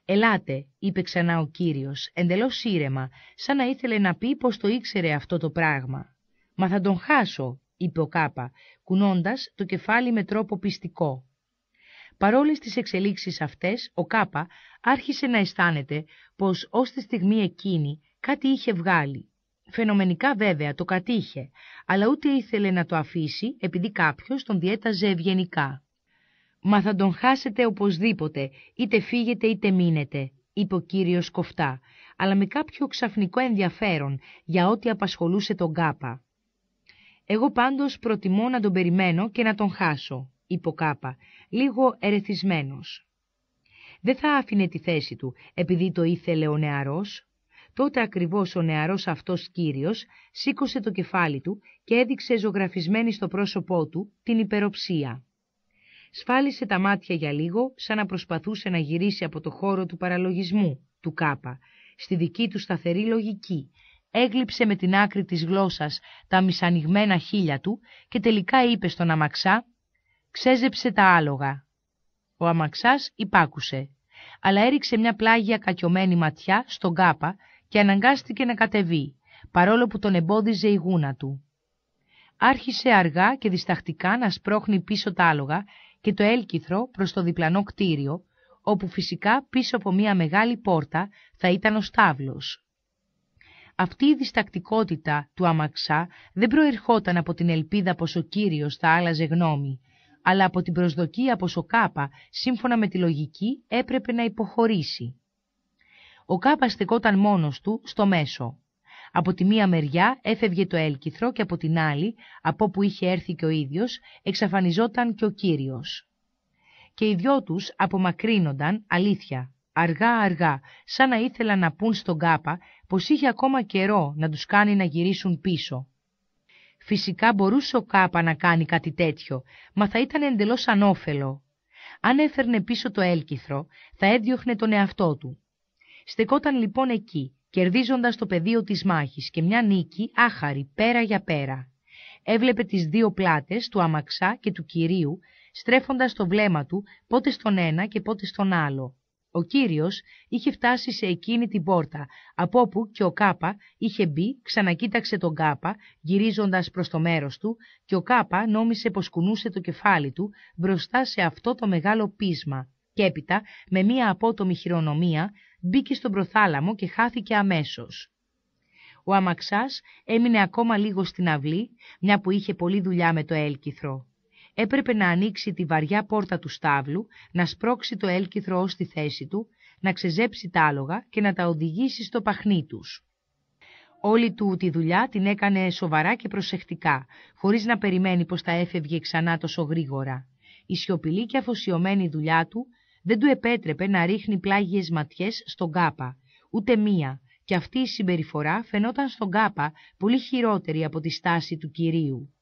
«Ελάτε», είπε ξανά ο Κύριος, εντελώς ήρεμα, σαν να ήθελε να πει πως το ήξερε αυτό το πράγμα. «Μα θα τον χάσω», είπε ο Κάπα, κουνώντας το κεφάλι με τρόπο πιστικό. Παρόλες τις εξελίξεις αυτές, ο Κάπα άρχισε να αισθάνεται πως ως τη στιγμή εκείνη κάτι είχε βγάλει. Φαινομενικά βέβαια το κατήχε, αλλά ούτε ήθελε να το αφήσει επειδή κάποιος τον διέταζε ευγενικά. «Μα θα τον χάσετε οπωσδήποτε, είτε φύγετε είτε μείνετε», είπε ο κύριος κοφτά, αλλά με κάποιο ξαφνικό ενδιαφέρον για ό,τι απασχολούσε τον Κάπα. Εγώ πάντως προτιμώ να τον περιμένω και να τον χάσω, είπε ο Κάπα, λίγο ερεθισμένος. Δεν θα άφηνε τη θέση του, επειδή το ήθελε ο νεαρός. Τότε ακριβώς ο νεαρός αυτός κύριος σήκωσε το κεφάλι του και έδειξε ζωγραφισμένη στο πρόσωπό του την υπεροψία. Σφάλισε τα μάτια για λίγο, σαν να προσπαθούσε να γυρίσει από το χώρο του παραλογισμού, του Κάπα, στη δική του σταθερή λογική, έγλυψε με την άκρη της γλώσσας τα μισανιγμένα χείλια του και τελικά είπε στον αμαξά «Ξέζεψε τα άλογα». Ο αμαξάς υπάκουσε, αλλά έριξε μια πλάγια κακιωμένη ματιά στον κάπα και αναγκάστηκε να κατεβεί, παρόλο που τον εμπόδιζε η γούνα του. Άρχισε αργά και διστακτικά να σπρώχνει πίσω τα άλογα και το έλκυθρο προς το διπλανό κτίριο, όπου φυσικά πίσω από μια μεγάλη πόρτα θα ήταν ο στάβλος. Αυτή η διστακτικότητα του αμαξά δεν προερχόταν από την ελπίδα πως ο Κύριος θα άλλαζε γνώμη, αλλά από την προσδοκία πως ο Κάπα, σύμφωνα με τη λογική, έπρεπε να υποχωρήσει. Ο Κάπα στεκόταν μόνος του στο μέσο. Από τη μία μεριά έφευγε το έλκυθρο και από την άλλη, από που είχε έρθει και ο ίδιος, εξαφανιζόταν και ο Κύριος. Και οι δυο τους απομακρύνονταν αλήθεια, αργά-αργά, σαν να ήθελαν να πούν στον Κάπα πως είχε ακόμα καιρό να τους κάνει να γυρίσουν πίσω. Φυσικά μπορούσε ο Κάπα να κάνει κάτι τέτοιο, μα θα ήταν εντελώς ανώφελο. Αν έφερνε πίσω το έλκυθρο, θα έδιωχνε τον εαυτό του. Στεκόταν λοιπόν εκεί, κερδίζοντας το πεδίο της μάχης και μια νίκη άχαρη πέρα για πέρα. Έβλεπε τις δύο πλάτες του αμαξά και του κυρίου, στρέφοντας το βλέμμα του πότε στον ένα και πότε στον άλλο. Ο Κύριος είχε φτάσει σε εκείνη την πόρτα, από όπου και ο Κάπα είχε μπει, ξανακοίταξε τον Κάπα, γυρίζοντας προς το μέρος του, και ο Κάπα νόμισε πως κουνούσε το κεφάλι του μπροστά σε αυτό το μεγάλο πείσμα. Και έπειτα, με μία απότομη χειρονομία, μπήκε στον προθάλαμο και χάθηκε αμέσως. Ο αμαξάς έμεινε ακόμα λίγο στην αυλή, μια που είχε πολλή δουλειά με το έλκυθρο έπρεπε να ανοίξει τη βαριά πόρτα του στάβλου, να σπρώξει το έλκυθρο ως τη θέση του, να ξεζέψει τα άλογα και να τα οδηγήσει στο παχνί τους. Όλη του τη δουλειά την έκανε σοβαρά και προσεκτικά, χωρίς να περιμένει πως τα έφευγε ξανά τόσο γρήγορα. Η σιωπηλή και αφοσιωμένη δουλειά του δεν του επέτρεπε να ρίχνει πλάγιες ματιές στον κάπα, ούτε μία, και αυτή η συμπεριφορά φαινόταν στον κάπα πολύ χειρότερη από τη στάση του κυρίου.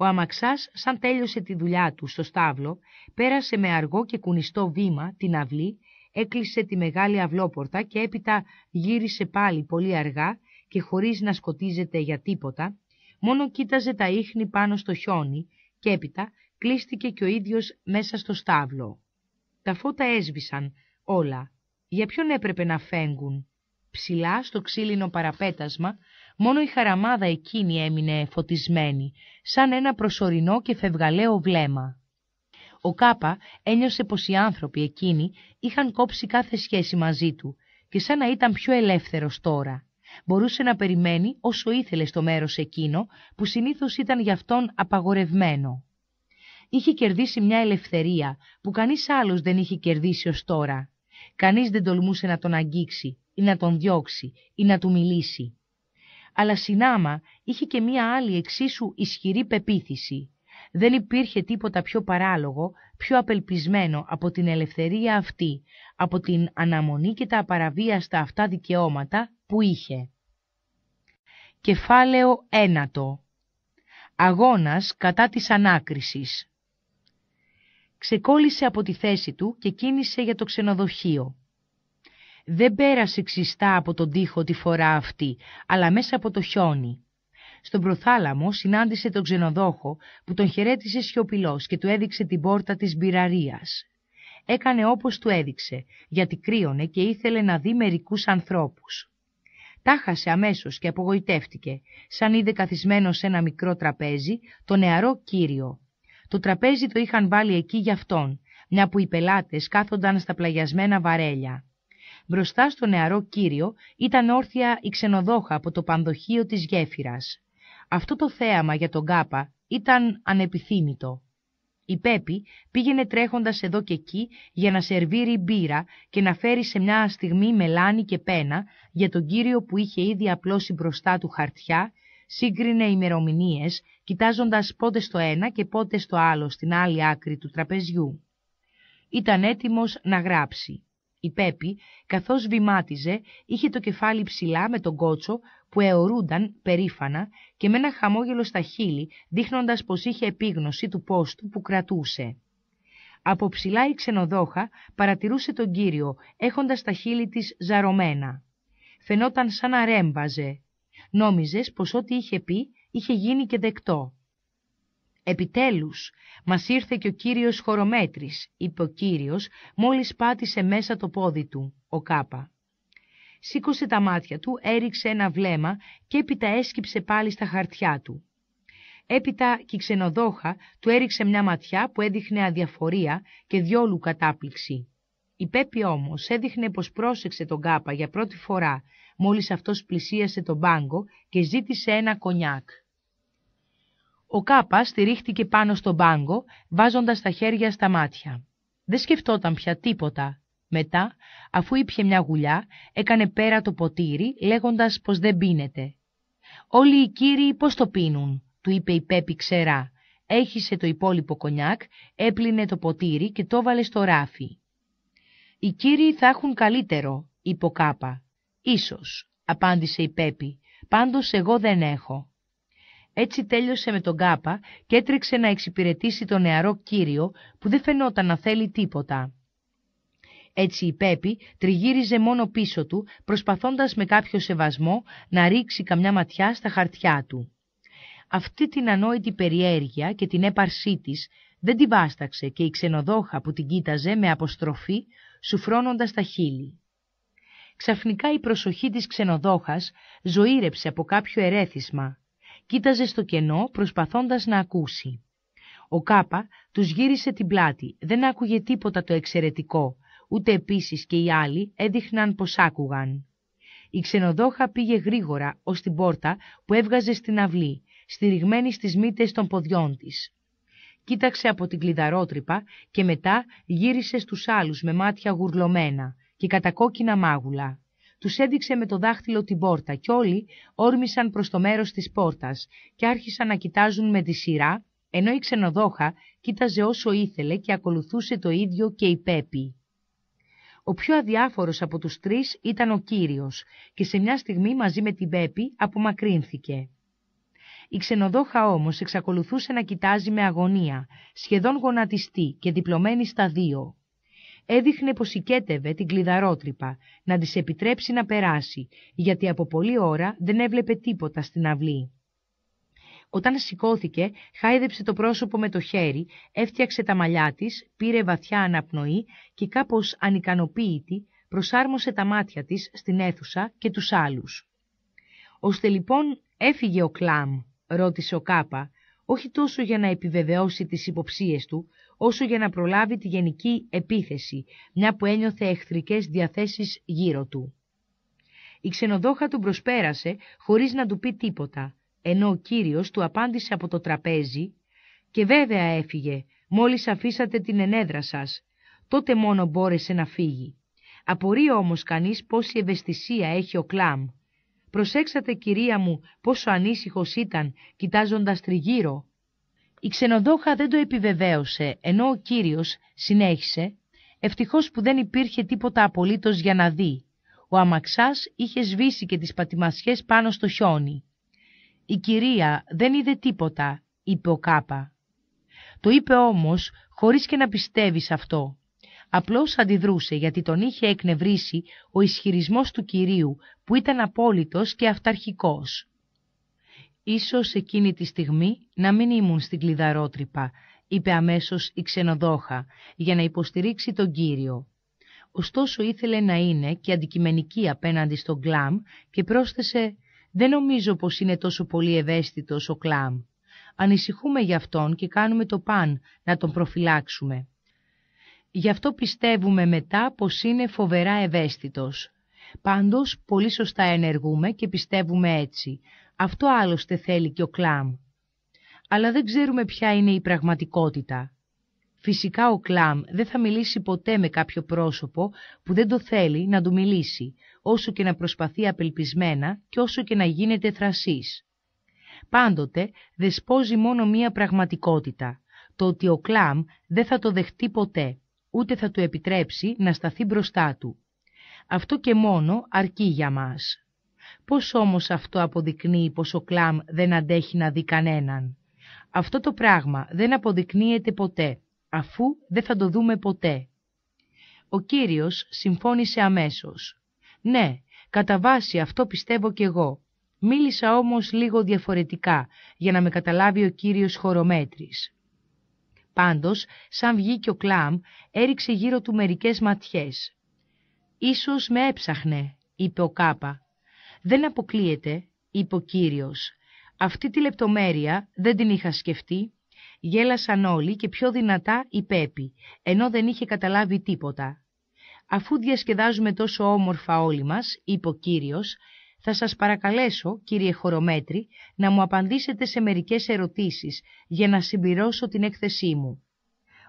Ο αμαξάς, σαν τέλειωσε τη δουλειά του στο στάβλο, πέρασε με αργό και κουνιστό βήμα την αυλή, έκλεισε τη μεγάλη αυλόπορτα και έπειτα γύρισε πάλι πολύ αργά και χωρίς να σκοτίζεται για τίποτα, μόνο κοίταζε τα ίχνη πάνω στο χιόνι και έπειτα κλείστηκε και ο ίδιος μέσα στο στάβλο. Τα φώτα έσβησαν όλα. Για ποιον έπρεπε να φέγγουν. Ψηλά στο ξύλινο παραπέτασμα Μόνο η χαραμάδα εκείνη έμεινε φωτισμένη, σαν ένα προσωρινό και φευγαλαίο βλέμμα. Ο Κάπα ένιωσε πως οι άνθρωποι εκείνοι είχαν κόψει κάθε σχέση μαζί του και σαν να ήταν πιο ελεύθερος τώρα. Μπορούσε να περιμένει όσο ήθελε στο μέρος εκείνο που συνήθως ήταν γι' αυτόν απαγορευμένο. Είχε κερδίσει μια ελευθερία που κανείς άλλος δεν είχε κερδίσει ως τώρα. Κανείς δεν τολμούσε να τον αγγίξει ή να τον διώξει ή να του μιλήσει αλλά συνάμα είχε και μία άλλη εξίσου ισχυρή πεποίθηση. Δεν υπήρχε τίποτα πιο παράλογο, πιο απελπισμένο από την ελευθερία αυτή, από την αναμονή και τα απαραβίαστα αυτά δικαιώματα που είχε. Κεφάλαιο 1: Αγώνας κατά της ανάκρισης Ξεκόλλησε από τη θέση του και κίνησε για το ξενοδοχείο δεν πέρασε ξιστά από τον τοίχο τη φορά αυτή, αλλά μέσα από το χιόνι. Στον προθάλαμο συνάντησε τον ξενοδόχο που τον χαιρέτησε σιωπηλός και του έδειξε την πόρτα της μπειραρίας. Έκανε όπως του έδειξε, γιατί κρύωνε και ήθελε να δει μερικούς ανθρώπους. Τάχασε αμέσως και απογοητεύτηκε, σαν είδε καθισμένο σε ένα μικρό τραπέζι, το νεαρό κύριο. Το τραπέζι το είχαν βάλει εκεί για αυτόν, μια που οι πελάτες κάθονταν στα πλαγιασμένα βαρέλια. Μπροστά στο νεαρό κύριο ήταν όρθια η ξενοδόχα από το πανδοχείο της γέφυρας. Αυτό το θέαμα για τον Κάπα ήταν ανεπιθύμητο. Η Πέπη πήγαινε τρέχοντας εδώ και εκεί για να σερβίρει μπύρα και να φέρει σε μια στιγμή μελάνι και πένα για τον κύριο που είχε ήδη απλώσει μπροστά του χαρτιά, σύγκρινε ημερομηνίες, κοιτάζοντας πότε στο ένα και πότε στο άλλο στην άλλη άκρη του τραπεζιού. Ήταν έτοιμος να γράψει. Η Πέπη, καθώς βημάτιζε, είχε το κεφάλι ψηλά με τον κότσο που αιωρούνταν περήφανα και με ένα χαμόγελο στα χείλη, δείχνοντας πως είχε επίγνωση του πόστου που κρατούσε. Από ψηλά η ξενοδόχα παρατηρούσε τον κύριο, έχοντας τα χείλη της ζαρωμένα. Φαινόταν σαν να ρέμβαζε. Νόμιζες πως ό,τι είχε πει είχε γίνει και δεκτό. «Επιτέλους, μας ήρθε και ο κύριος χορομέτρης», είπε ο κύριος, μόλις πάτησε μέσα το πόδι του, ο Κάπα. Σήκωσε τα μάτια του, έριξε ένα βλέμμα και έπειτα έσκυψε πάλι στα χαρτιά του. Έπειτα και η ξενοδόχα του έριξε μια ματιά που έδειχνε αδιαφορία και διόλου κατάπληξη. Η Πέπη όμως έδειχνε πως πρόσεξε τον Κάπα για πρώτη φορά μόλις αυτός πλησίασε τον πάγκο και ζήτησε ένα κονιάκ. Ο Κάπα στηρίχτηκε πάνω στον πάγκο, βάζοντας τα χέρια στα μάτια. Δεν σκεφτόταν πια τίποτα. Μετά, αφού ήπιε μια γουλιά, έκανε πέρα το ποτήρι, λέγοντας πως δεν πίνεται. «Όλοι οι κύριοι πώς το πίνουν», του είπε η Πέπη ξερά. Έχισε το υπόλοιπο κονιάκ, έπλυνε το ποτήρι και το βάλε στο ράφι. «Οι κύριοι θα έχουν καλύτερο», είπε ο Κάπα. «Ίσως», απάντησε η Πέπη, «πάντως εγώ δεν έχω». Έτσι τέλειωσε με τον Κάπα και έτρεξε να εξυπηρετήσει τον νεαρό κύριο που δεν φαινόταν να θέλει τίποτα. Έτσι η Πέπη τριγύριζε μόνο πίσω του, προσπαθώντας με κάποιο σεβασμό να ρίξει καμιά ματιά στα χαρτιά του. Αυτή την ανόητη περιέργεια και την έπαρσή της δεν την βάσταξε και η ξενοδόχα που την κοίταζε με αποστροφή, σουφρώνοντας τα χείλη. Ξαφνικά η προσοχή της ξενοδόχας ζωήρεψε από κάποιο ερέθισμα κοίταζε στο κενό προσπαθώντας να ακούσει. Ο Κάπα τους γύρισε την πλάτη, δεν άκουγε τίποτα το εξαιρετικό, ούτε επίσης και οι άλλοι έδειχναν πως άκουγαν. Η ξενοδόχα πήγε γρήγορα ως την πόρτα που έβγαζε στην αυλή, στηριγμένη στις μύτες των ποδιών της. Κοίταξε από την κλειδαρότρυπα και μετά γύρισε στους άλλους με μάτια γουρλωμένα και κατακόκκινα μάγουλα τους έδειξε με το δάχτυλο την πόρτα κι όλοι όρμησαν προς το μέρος της πόρτας και άρχισαν να κοιτάζουν με τη σειρά, ενώ η ξενοδόχα κοίταζε όσο ήθελε και ακολουθούσε το ίδιο και η Πέπη. Ο πιο αδιάφορος από τους τρεις ήταν ο Κύριος και σε μια στιγμή μαζί με την Πέπη απομακρύνθηκε. Η ξενοδόχα όμως εξακολουθούσε να κοιτάζει με αγωνία, σχεδόν γονατιστή και διπλωμένη στα δύο έδειχνε πως συγκέτευε την κλειδαρότρυπα, να της επιτρέψει να περάσει, γιατί από πολλή ώρα δεν έβλεπε τίποτα στην αυλή. Όταν σηκώθηκε, χάιδεψε το πρόσωπο με το χέρι, έφτιαξε τα μαλλιά της, πήρε βαθιά αναπνοή και κάπως ανικανοποίητη προσάρμοσε τα μάτια της στην αίθουσα και τους άλλους. Ώστε λοιπόν έφυγε ο Κλάμ, ρώτησε ο Κάπα, όχι τόσο για να επιβεβαιώσει τις υποψίες του, όσο για να προλάβει τη γενική επίθεση, μια που ένιωθε εχθρικές διαθέσεις γύρω του. Η ξενοδόχα του προσπέρασε χωρίς να του πει τίποτα, ενώ ο κύριος του απάντησε από το τραπέζι «Και βέβαια έφυγε, μόλις αφήσατε την ενέδρα σας, τότε μόνο μπόρεσε να φύγει. Απορεί όμως κανείς πόση ευαισθησία έχει ο Κλάμ. Προσέξατε κυρία μου πόσο ανήσυχος ήταν κοιτάζοντας τριγύρω η ξενοδόχα δεν το επιβεβαίωσε, ενώ ο κύριος συνέχισε «Ευτυχώς που δεν υπήρχε τίποτα απολύτως για να δει. Ο αμαξάς είχε σβήσει και τις πατημασιές πάνω στο χιόνι. Η κυρία δεν είδε τίποτα», είπε ο Κάπα. Το είπε όμως χωρίς και να πιστεύει σε αυτό. Απλώς αντιδρούσε γιατί τον είχε εκνευρίσει ο ισχυρισμός του κυρίου που ήταν απόλυτος και αυταρχικός. «Ίσως εκείνη τη στιγμή να μην ήμουν στην κλειδαρότρυπα», είπε αμέσως η ξενοδόχα, για να υποστηρίξει τον Κύριο. Ωστόσο ήθελε να είναι και αντικειμενική απέναντι στον Κλάμ και πρόσθεσε «Δεν νομίζω πως είναι τόσο πολύ ευαίσθητος ο Κλάμ. Ανησυχούμε γι' αυτόν και κάνουμε το παν να τον προφυλάξουμε. Γι' αυτό πιστεύουμε μετά πως είναι φοβερά ευαίσθητος. Πάντως, πολύ σωστά ενεργούμε και πιστεύουμε έτσι. Αυτό άλλωστε θέλει και ο Κλάμ. Αλλά δεν ξέρουμε ποια είναι η πραγματικότητα. Φυσικά ο Κλάμ δεν θα μιλήσει ποτέ με κάποιο πρόσωπο που δεν το θέλει να του μιλήσει, όσο και να προσπαθεί απελπισμένα και όσο και να γίνεται θρασής. Πάντοτε δεσπόζει μόνο μία πραγματικότητα, το ότι ο Κλάμ δεν θα το δεχτεί ποτέ, ούτε θα του επιτρέψει να σταθεί μπροστά του. Αυτό και μόνο αρκεί για μας. Πώς όμως αυτό αποδεικνύει πως ο Κλάμ δεν αντέχει να δει κανέναν. Αυτό το πράγμα δεν αποδεικνύεται ποτέ, αφού δεν θα το δούμε ποτέ. Ο Κύριος συμφώνησε αμέσως. Ναι, κατά βάση αυτό πιστεύω κι εγώ. Μίλησα όμως λίγο διαφορετικά, για να με καταλάβει ο Κύριος Χορομέτρης. Πάντως, σαν βγήκε ο Κλάμ, έριξε γύρω του μερικές ματιές. «Ίσως με έψαχνε», είπε ο Κάπα. Δεν αποκλείεται, είπε ο κύριος. Αυτή τη λεπτομέρεια δεν την είχα σκεφτεί. Γέλασαν όλοι και πιο δυνατά η Πέπη, ενώ δεν είχε καταλάβει τίποτα. Αφού διασκεδάζουμε τόσο όμορφα όλοι μας, είπε ο κύριος, θα σας παρακαλέσω, κύριε Χορομέτρη, να μου απαντήσετε σε μερικές ερωτήσεις για να συμπληρώσω την έκθεσή μου.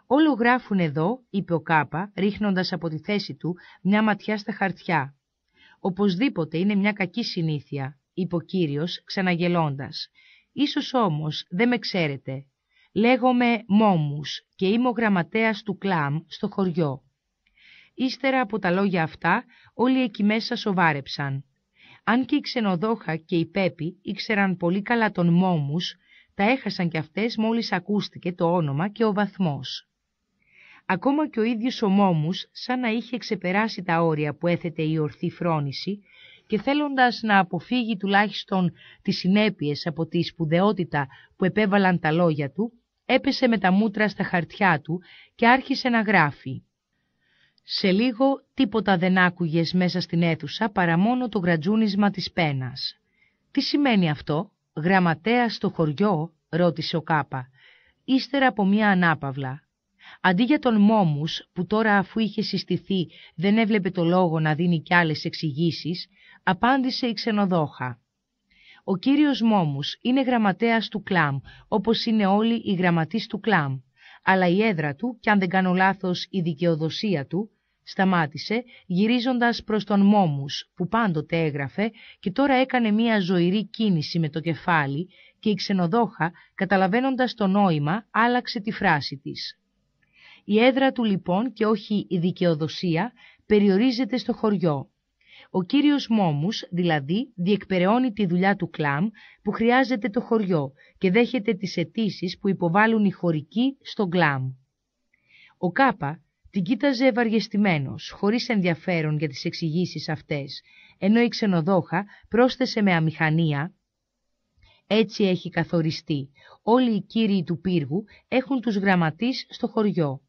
Όλο γράφουν εδώ, είπε ο Κάπα, ρίχνοντας από τη θέση του μια ματιά στα χαρτιά. Οπωσδήποτε είναι μια κακή συνήθεια, είπε ο κύριος, ξαναγελώντας. Ίσως όμως δεν με ξέρετε. Λέγομαι Μόμους και είμαι ο γραμματέας του κλάμ στο χωριό. Ύστερα από τα λόγια αυτά όλοι εκεί μέσα σοβάρεψαν. Αν και η ξενοδόχα και η Πέπη ήξεραν πολύ καλά τον Μόμους, τα έχασαν κι αυτές μόλις ακούστηκε το όνομα και ο βαθμός. Ακόμα και ο ίδιος ο μόμους σαν να είχε ξεπεράσει τα όρια που έθετε η ορθή φρόνηση και θέλοντας να αποφύγει τουλάχιστον τις συνέπειες από τη σπουδαιότητα που επέβαλαν τα λόγια του, έπεσε με τα μούτρα στα χαρτιά του και άρχισε να γράφει. Σε λίγο τίποτα δεν άκουγες μέσα στην αίθουσα παρά μόνο το γρατζούνισμα της πένας. «Τι σημαίνει αυτό, γραμματέα στο χωριό» ρώτησε ο Κάπα, ύστερα από μια ανάπαυλα. Αντί για τον Μόμους, που τώρα αφού είχε συστηθεί δεν έβλεπε το λόγο να δίνει κι άλλες εξηγήσεις, απάντησε η ξενοδόχα. Ο κύριος Μόμους είναι γραμματέας του κλάμ, όπως είναι όλοι οι γραμματείς του κλάμ, αλλά η έδρα του, κι αν δεν κάνω λάθος η δικαιοδοσία του, σταμάτησε γυρίζοντας προς τον Μόμους που πάντοτε έγραφε και τώρα έκανε μια ζωηρή κίνηση με το κεφάλι και η ξενοδόχα καταλαβαίνοντας το νόημα άλλαξε τη φράση της. Η έδρα του λοιπόν και όχι η δικαιοδοσία περιορίζεται στο χωριό. Ο κύριος Μόμους, δηλαδή, διεκπεραιώνει τη δουλειά του κλάμ που χρειάζεται το χωριό και δέχεται τις αιτήσεις που υποβάλλουν οι χωρικοί στο κλάμ. Ο Κάπα την κοίταζε ευαργεστημένος, χωρίς ενδιαφέρον για τις εξηγήσεις αυτές, ενώ η ξενοδόχα πρόσθεσε με αμηχανία «Έτσι έχει καθοριστεί. Όλοι οι κύριοι του πύργου έχουν τους γραμματείς στο χωριό.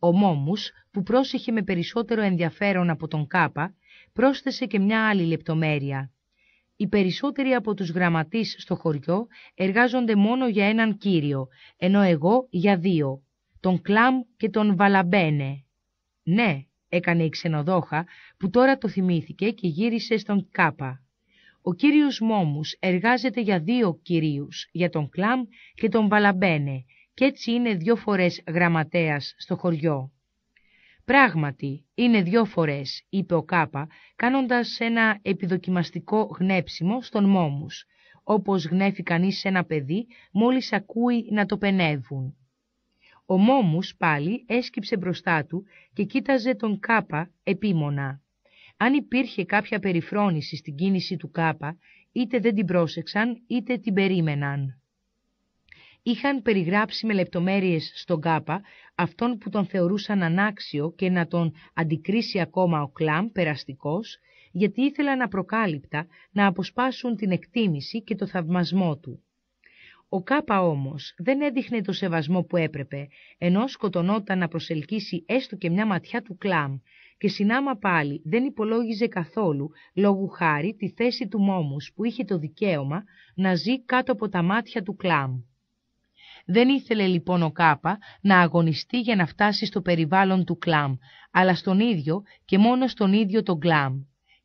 Ο Μόμους, που πρόσεχε με περισσότερο ενδιαφέρον από τον Κάπα, πρόσθεσε και μια άλλη λεπτομέρεια. Οι περισσότεροι από τους γραμματείς στο χωριό εργάζονται μόνο για έναν κύριο, ενώ εγώ για δύο, τον Κλάμ και τον Βαλαμπένε. Ναι, έκανε η ξενοδόχα, που τώρα το θυμήθηκε και γύρισε στον Κάπα. Ο κύριος Μόμους εργάζεται για δύο κυρίους, για τον Κλάμ και τον Βαλαμπένε, και έτσι είναι δυο φορές γραμματέας στο χωριό. Πράγματι, είναι δυο φορές, είπε ο Κάπα, κάνοντας ένα επιδοκιμαστικό γνέψιμο στον μόμους, όπως γνέφει κανείς ένα παιδί μόλις ακούει να το πενεύουν. Ο μόμους πάλι έσκυψε μπροστά του και κοίταζε τον Κάπα επίμονα. Αν υπήρχε κάποια περιφρόνηση στην κίνηση του Κάπα, είτε δεν την πρόσεξαν είτε την περίμεναν είχαν περιγράψει με λεπτομέρειες στον Κάπα αυτόν που τον θεωρούσαν ανάξιο και να τον αντικρίσει ακόμα ο Κλάμ περαστικός, γιατί ήθελαν απροκάλυπτα να αποσπάσουν την εκτίμηση και το θαυμασμό του. Ο Κάπα όμως δεν έδειχνε το σεβασμό που έπρεπε, ενώ σκοτωνόταν να προσελκύσει έστω και μια ματιά του Κλάμ και συνάμα πάλι δεν υπολόγιζε καθόλου, λόγου χάρη, τη θέση του μόμους που είχε το δικαίωμα να ζει κάτω από τα μάτια του Κλάμ. Δεν ήθελε λοιπόν ο Κάπα να αγωνιστεί για να φτάσει στο περιβάλλον του Κλάμ, αλλά στον ίδιο και μόνο στον ίδιο τον Κλάμ.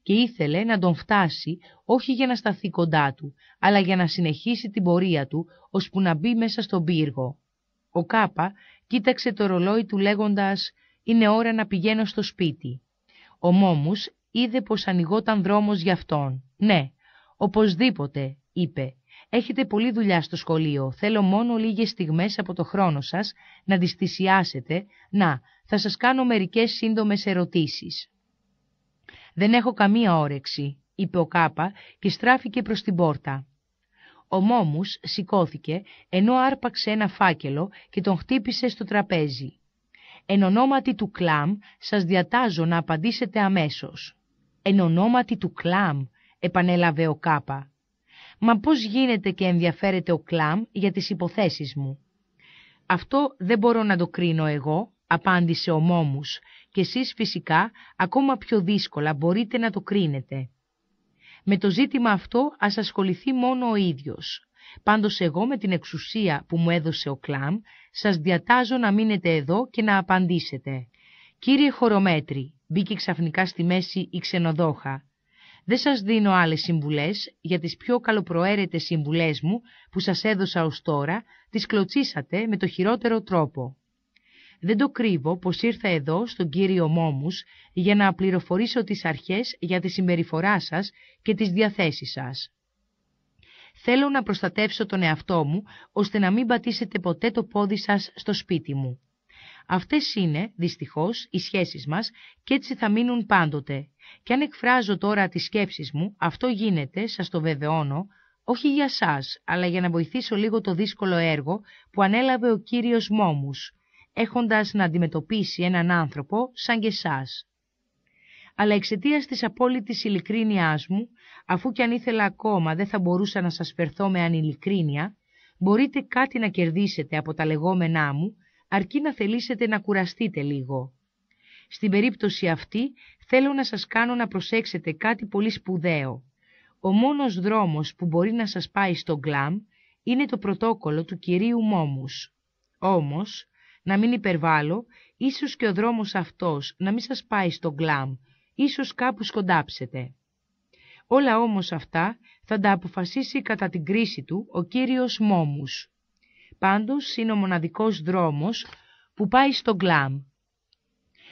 Και ήθελε να τον φτάσει όχι για να σταθεί κοντά του, αλλά για να συνεχίσει την πορεία του, ώσπου να μπει μέσα στον πύργο. Ο Κάπα κοίταξε το ρολόι του λέγοντας «Είναι ώρα να πηγαίνω στο σπίτι». Ο Μόμους είδε πως ανοιγόταν δρόμος για αυτόν. «Ναι, οπωσδήποτε», είπε Έχετε πολλή δουλειά στο σχολείο. Θέλω μόνο λίγες στιγμές από το χρόνο σας να τις Να, θα σας κάνω μερικές σύντομες ερωτήσεις. Δεν έχω καμία όρεξη, είπε ο Κάπα και στράφηκε προς την πόρτα. Ο Μόμους σηκώθηκε ενώ άρπαξε ένα φάκελο και τον χτύπησε στο τραπέζι. Εν ονόματι του Κλάμ σας διατάζω να απαντήσετε αμέσως. Εν ονόματι του Κλάμ, επανέλαβε ο Κάπα. Μα πώς γίνεται και ενδιαφέρεται ο Κλάμ για τις υποθέσεις μου. Αυτό δεν μπορώ να το κρίνω εγώ, απάντησε ο Μόμους, και εσείς φυσικά ακόμα πιο δύσκολα μπορείτε να το κρίνετε. Με το ζήτημα αυτό ας ασχοληθεί μόνο ο ίδιος. Πάντως εγώ με την εξουσία που μου έδωσε ο Κλάμ, σας διατάζω να μείνετε εδώ και να απαντήσετε. Κύριε Χορομέτρη, μπήκε ξαφνικά στη μέση η ξενοδόχα. Δεν σας δίνω άλλες συμβουλές, για τις πιο καλοπροαίρετες συμβουλές μου που σας έδωσα ως τώρα, τις κλωτσίσατε με το χειρότερο τρόπο. Δεν το κρύβω πως ήρθα εδώ στον κύριο Μόμους για να πληροφορήσω τις αρχές για τη συμπεριφορά σας και τις διαθέσεις σας. Θέλω να προστατεύσω τον εαυτό μου, ώστε να μην πατήσετε ποτέ το πόδι σας στο σπίτι μου. Αυτές είναι, δυστυχώς, οι σχέσεις μας και έτσι θα μείνουν πάντοτε. Και αν εκφράζω τώρα τις σκέψεις μου, αυτό γίνεται, σας το βεβαιώνω, όχι για σας, αλλά για να βοηθήσω λίγο το δύσκολο έργο που ανέλαβε ο κύριος Μόμους, έχοντας να αντιμετωπίσει έναν άνθρωπο σαν και σας. Αλλά εξαιτίας της απόλυτης ειλικρίνειάς μου, αφού κι αν ήθελα ακόμα δεν θα μπορούσα να σας περθώ με ανηλικρίνεια, μπορείτε κάτι να κερδίσετε από τα λεγόμενά μου, αρκεί να θελήσετε να κουραστείτε λίγο. Στην περίπτωση αυτή θέλω να σας κάνω να προσέξετε κάτι πολύ σπουδαίο. Ο μόνος δρόμος που μπορεί να σας πάει στο γκλάμ είναι το πρωτόκολλο του κυρίου Μόμους. Όμως, να μην υπερβάλλω, ίσως και ο δρόμος αυτός να μην σας πάει στο γκλάμ, ίσως κάπου σκοντάψετε. Όλα όμως αυτά θα τα αποφασίσει κατά την κρίση του ο κύριος Μόμους πάντως είναι ο μοναδικός δρόμος που πάει στο γκλάμ.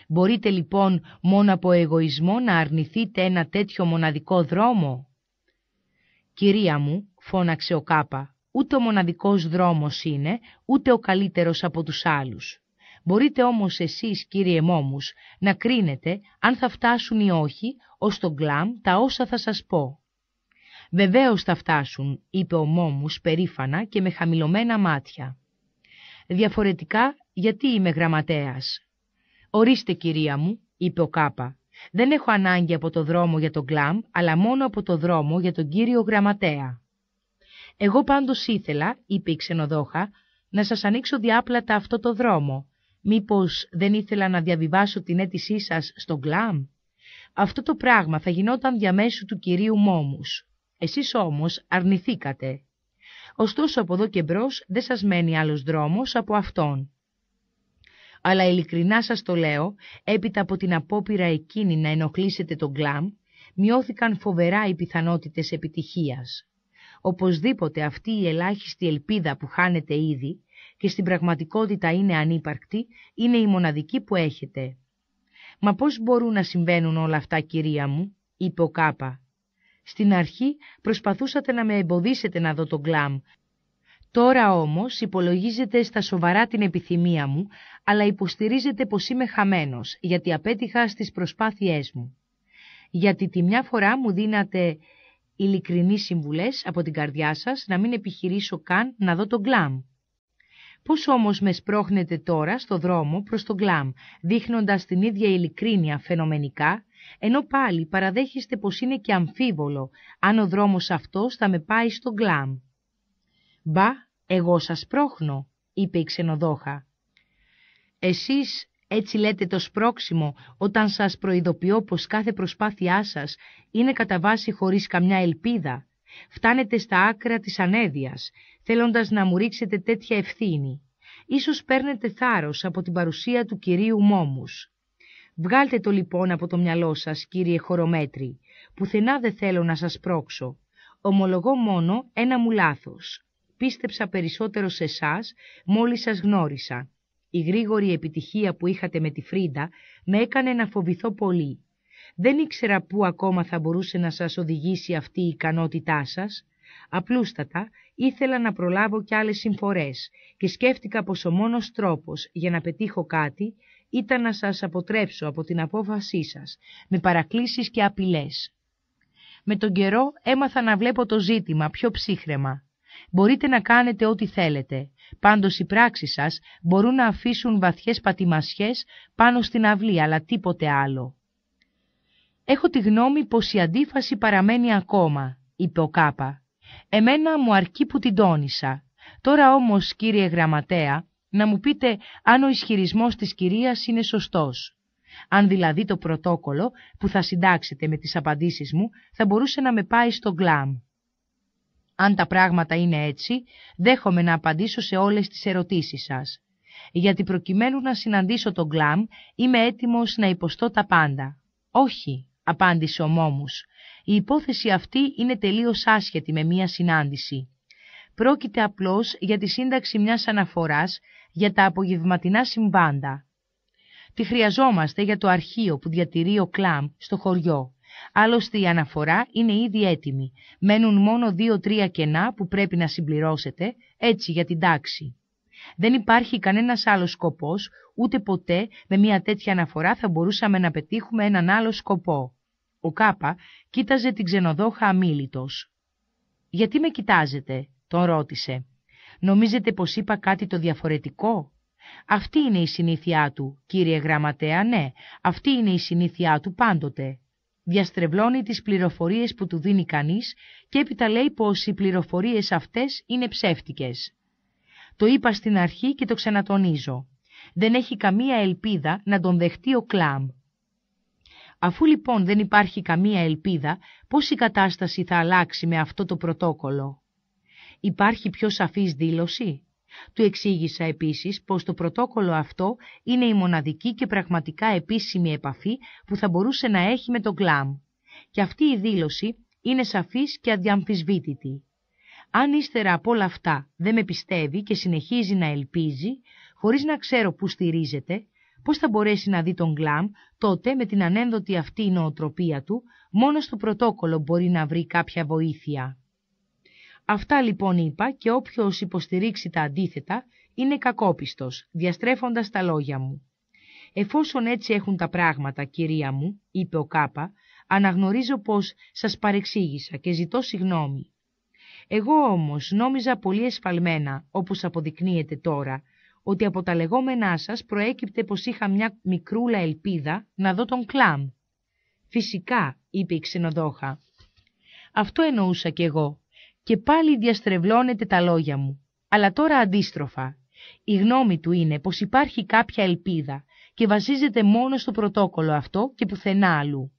Μπορείτε λοιπόν μόνο από εγωισμό να αρνηθείτε ένα τέτοιο μοναδικό δρόμο. «Κυρία μου», φώναξε ο Κάπα, «ούτε ο μοναδικός δρόμος είναι, ούτε ο καλύτερος από τους άλλους. Μπορείτε όμως εσείς, κύριε Μόμους, να κρίνετε αν θα φτάσουν ή όχι ως τον γκλάμ τα όσα θα σας πω. «Βεβαίως θα φτάσουν», είπε ο Μόμους περήφανα και με χαμηλωμένα μάτια. «Διαφορετικά, γιατί είμαι γραμματέας». «Ορίστε, κυρία μου», είπε ο Κάπα. «Δεν έχω ανάγκη από το δρόμο για τον κλαμ, αλλά μόνο από το δρόμο για τον κύριο γραμματέα». «Εγώ πάντως ήθελα», είπε η ξενοδόχα, «να σας ανοίξω διάπλατα αυτό το δρόμο. Μήπως δεν ήθελα να διαβιβάσω την αίτησή σας στον κλαμ» αυτό το πράγμα θα γινόταν διαμέσου του κυρίου Μόμους. Εσείς όμως αρνηθήκατε. Ωστόσο από εδώ και μπρος δεν σας μένει άλλος δρόμος από αυτόν. Αλλά ειλικρινά σας το λέω, έπειτα από την απόπειρα εκείνη να ενοχλήσετε τον κλάμ, μειώθηκαν φοβερά οι πιθανότητες επιτυχίας. Οπωσδήποτε αυτή η ελάχιστη ελπίδα που χάνετε ήδη και στην πραγματικότητα είναι ανύπαρκτη, είναι η μοναδική που έχετε. «Μα πώς μπορούν να συμβαίνουν όλα αυτά, κυρία μου», είπε ο Κάπα. Στην αρχή προσπαθούσατε να με εμποδίσετε να δω τον κλάμ. Τώρα όμως υπολογίζετε στα σοβαρά την επιθυμία μου, αλλά υποστηρίζετε πως είμαι χαμένος, γιατί απέτυχα στις προσπάθειές μου. Γιατί τη μια φορά μου δίνατε ειλικρινείς συμβουλές από την καρδιά σας να μην επιχειρήσω καν να δω τον γκλάμ. Πώς όμως με σπρώχνετε τώρα στο δρόμο προς τον κλάμ, δείχνοντας την ίδια ειλικρίνεια φαινομενικά ενώ πάλι παραδέχεστε πως είναι και αμφίβολο αν ο δρόμος αυτός θα με πάει στο γκλάμ. «Μπα, εγώ σας πρόχνω», είπε η ξενοδόχα. «Εσείς έτσι λέτε το σπρόξιμο όταν σας προειδοποιώ πως κάθε προσπάθειά σας είναι κατά βάση χωρίς καμιά ελπίδα. Φτάνετε στα άκρα της ανέδειας, θέλοντας να μου ρίξετε τέτοια ευθύνη. Ίσως παίρνετε θάρρος από την παρουσία του κυρίου Μόμους. Βγάλτε το λοιπόν από το μυαλό σας, κύριε χωρομέτρη, πουθενά δεν θέλω να σας πρόξω. Ομολογώ μόνο ένα μου λάθος. Πίστεψα περισσότερο σε εσάς μόλις σας γνώρισα. Η γρήγορη επιτυχία που είχατε με τη Φρίντα με έκανε να φοβηθώ πολύ. Δεν ήξερα πού ακόμα θα μπορούσε να σας οδηγήσει αυτή η ικανότητά σας. Απλούστατα ήθελα να προλάβω κι άλλες συμφορές και σκέφτηκα πως ο μόνος τρόπος για να πετύχω κάτι ήταν να σας αποτρέψω από την απόφασή σας, με παρακλήσεις και απειλές. Με τον καιρό έμαθα να βλέπω το ζήτημα πιο ψύχρεμα. Μπορείτε να κάνετε ό,τι θέλετε, πάντως οι πράξεις σας μπορούν να αφήσουν βαθιές πατημασιές πάνω στην αυλή, αλλά τίποτε άλλο. Έχω τη γνώμη πως η αντίφαση παραμένει ακόμα, είπε ο Κάπα. Εμένα μου αρκεί που την τόνισα. Τώρα όμως, κύριε γραμματέα, να μου πείτε αν ο ισχυρισμός της κυρίας είναι σωστός. Αν δηλαδή το πρωτόκολλο που θα συντάξετε με τις απαντήσεις μου θα μπορούσε να με πάει στο γκλάμ. Αν τα πράγματα είναι έτσι, δέχομαι να απαντήσω σε όλες τις ερωτήσεις σας. Γιατί προκειμένου να συναντήσω τον γκλάμ, είμαι έτοιμος να υποστώ τα πάντα. Όχι, απάντησε ο Μόμους. Η υπόθεση αυτή είναι τελείως άσχετη με μία συνάντηση. Πρόκειται απλώς για τη σύνταξη μιας αναφοράς για τα απογευματινά συμβάντα. Τη χρειαζόμαστε για το αρχείο που διατηρεί ο Κλάμ στο χωριό. Άλλωστε η αναφορά είναι ήδη έτοιμη. Μένουν μόνο δύο-τρία κενά που πρέπει να συμπληρώσετε, έτσι για την τάξη. Δεν υπάρχει κανένας άλλος σκοπός, ούτε ποτέ με μια τέτοια αναφορά θα μπορούσαμε να πετύχουμε έναν άλλο σκοπό. Ο Κάπα κοίταζε την ξενοδόχα αμήλυτος. «Γιατί με κοιτάζετε», τον ρώτησε. Νομίζετε πως είπα κάτι το διαφορετικό. Αυτή είναι η συνήθειά του, κύριε γραμματέα, ναι, αυτή είναι η συνήθειά του πάντοτε. Διαστρεβλώνει τις πληροφορίες που του δίνει κανείς και έπειτα λέει πως οι πληροφορίες αυτές είναι ψεύτικες. Το είπα στην αρχή και το ξανατονίζω. Δεν έχει καμία ελπίδα να τον δεχτεί ο Κλάμ. Αφού λοιπόν δεν υπάρχει καμία ελπίδα, πώς η κατάσταση θα αλλάξει με αυτό το πρωτόκολλο. Υπάρχει πιο σαφής δήλωση. Του εξήγησα επίσης πως το πρωτόκολλο αυτό είναι η μοναδική και πραγματικά επίσημη επαφή που θα μπορούσε να έχει με τον κλάμ. Και αυτή η δήλωση είναι σαφής και αδιαμφισβήτητη. Αν ύστερα από όλα αυτά δεν με πιστεύει και συνεχίζει να ελπίζει, χωρίς να ξέρω πού στηρίζεται, πώς θα μπορέσει να δει τον Γκλάμ, τότε με την ανένδοτη αυτή νοοτροπία του, μόνο στο πρωτόκολλο μπορεί να βρει κάποια βοήθεια. Αυτά λοιπόν είπα και όποιος υποστηρίξει τα αντίθετα είναι κακόπιστος, διαστρέφοντας τα λόγια μου. Εφόσον έτσι έχουν τα πράγματα, κυρία μου, είπε ο Κάπα, αναγνωρίζω πως σας παρεξήγησα και ζητώ συγνώμη. Εγώ όμως νόμιζα πολύ εσφαλμένα, όπως αποδεικνύεται τώρα, ότι από τα λεγόμενά σας προέκυπτε πως είχα μια μικρούλα ελπίδα να δω τον κλάμ. Φυσικά, είπε η ξενοδόχα. Αυτό εννοούσα κι εγώ, και πάλι διαστρεβλώνεται τα λόγια μου. Αλλά τώρα αντίστροφα. Η γνώμη του είναι πως υπάρχει κάποια ελπίδα και βασίζεται μόνο στο πρωτόκολλο αυτό και πουθενά αλλού.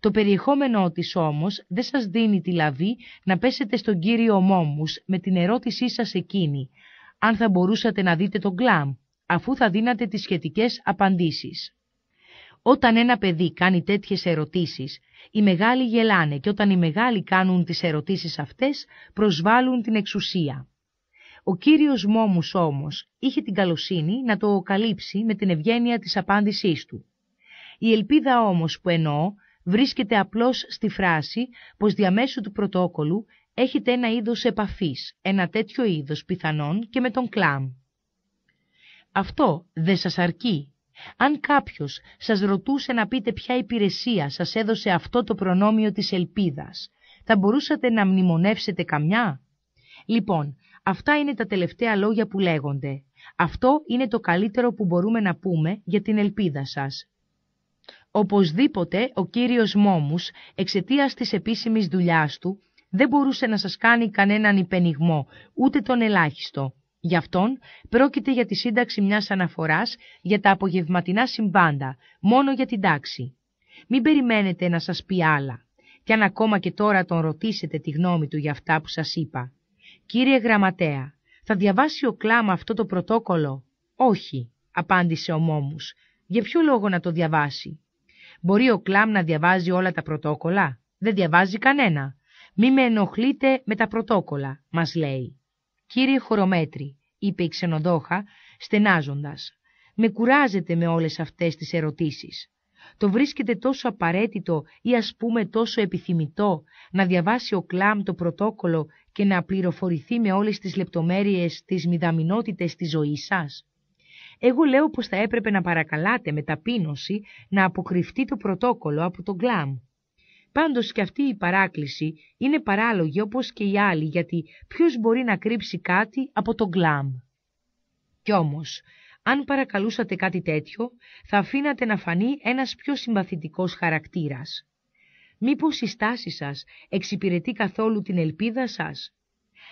Το περιεχόμενό της όμως δεν σας δίνει τη λαβή να πέσετε στον κύριο Μόμους με την ερώτησή σας εκείνη, αν θα μπορούσατε να δείτε τον κλάμ, αφού θα δίνατε τις σχετικές απαντήσεις. Όταν ένα παιδί κάνει τέτοιες ερωτήσεις, οι μεγάλοι γελάνε και όταν οι μεγάλοι κάνουν τις ερωτήσεις αυτές, προσβάλλουν την εξουσία. Ο κύριος Μόμους όμως είχε την καλοσύνη να το καλύψει με την ευγένεια της απάντησής του. Η ελπίδα όμως που εννοώ βρίσκεται απλώς στη φράση πως διαμέσου του πρωτόκολλου έχετε ένα είδος επαφής, ένα τέτοιο είδος πιθανόν και με τον κλάμ. Αυτό δεν σας αρκεί αν κάποιος σας ρωτούσε να πείτε ποια υπηρεσία σας έδωσε αυτό το προνόμιο της ελπίδας, θα μπορούσατε να μνημονεύσετε καμιά. Λοιπόν, αυτά είναι τα τελευταία λόγια που λέγονται. Αυτό είναι το καλύτερο που μπορούμε να πούμε για την ελπίδα σας. Οπωσδήποτε ο κύριος Μόμους, εξαιτίας της επίσημης δουλειάς του, δεν μπορούσε να σας κάνει κανέναν υπενιγμό, ούτε τον ελάχιστο. Γι' αυτόν πρόκειται για τη σύνταξη μιας αναφοράς για τα απογευματινά συμβάντα, μόνο για την τάξη. Μην περιμένετε να σας πει άλλα, κι αν ακόμα και τώρα τον ρωτήσετε τη γνώμη του για αυτά που σας είπα. Κύριε Γραμματέα, θα διαβάσει ο Κλάμα αυτό το πρωτόκολλο. Όχι, απάντησε ο Μόμους. Για ποιο λόγο να το διαβάσει. Μπορεί ο Κλάμ να διαβάζει όλα τα πρωτόκολλα. Δεν διαβάζει κανένα. Μη με ενοχλείτε με τα πρωτόκολλα, μας λέει. «Κύριε Χορομέτρη», είπε η ξενοδόχα, στενάζοντας, «με κουράζετε με όλες αυτές τις ερωτήσεις. Το βρίσκεται τόσο απαραίτητο ή ας πούμε τόσο επιθυμητό να διαβάσει ο Κλάμ το πρωτόκολλο και να πληροφορηθεί με όλες τις λεπτομέρειες τις μηδαμινότητες της ζωής σας. Εγώ λέω πως θα έπρεπε να παρακαλάτε με ταπείνωση να αποκρυφτεί το πρωτόκολλο από τον Κλάμ. Πάντως και αυτή η παράκληση είναι παράλογη όπως και οι άλλοι γιατί ποιος μπορεί να κρύψει κάτι από τον κλάμ. Κι όμως, αν παρακαλούσατε κάτι τέτοιο, θα αφήνατε να φανεί ένας πιο συμπαθητικός χαρακτήρας. Μήπως η στάση σας εξυπηρετεί καθόλου την ελπίδα σας.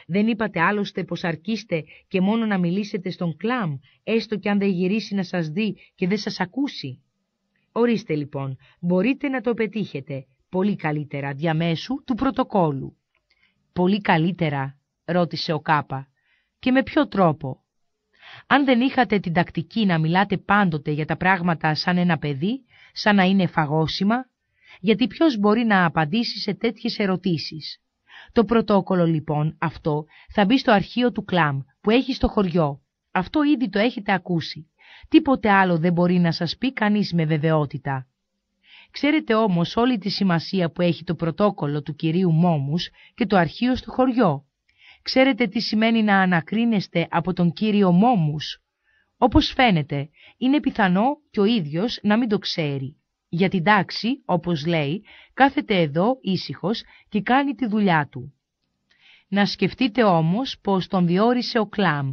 Δεν είπατε άλλωστε πως αρκείστε και μόνο να μιλήσετε στον κλάμ, έστω και αν δεν γυρίσει να σας δει και δεν σας ακούσει. Ορίστε λοιπόν, μπορείτε να το πετύχετε, πολύ καλύτερα διαμέσου του πρωτοκόλου. «Πολύ καλύτερα», ρώτησε ο Κάπα, «και με ποιο τρόπο». Αν δεν είχατε την τακτική να μιλάτε πάντοτε για τα πράγματα σαν ένα παιδί, σαν να είναι φαγώσιμα, γιατί ποιος μπορεί να απαντήσει σε τέτοιες ερωτήσεις. Το πρωτόκολλο λοιπόν αυτό θα μπει στο αρχείο του κλαμ που έχει στο χωριό. Αυτό ήδη το έχετε ακούσει. Τίποτε άλλο δεν μπορεί να σας πει κανείς με βεβαιότητα. Ξέρετε όμως όλη τη σημασία που έχει το πρωτόκολλο του κυρίου Μόμους και το αρχείο στο χωριό. Ξέρετε τι σημαίνει να ανακρίνεστε από τον κύριο Μόμους. Όπως φαίνεται, είναι πιθανό και ο ίδιος να μην το ξέρει. Για την τάξη, όπως λέει, κάθεται εδώ ήσυχος και κάνει τη δουλειά του. Να σκεφτείτε όμως πως τον διόρισε ο Κλάμ,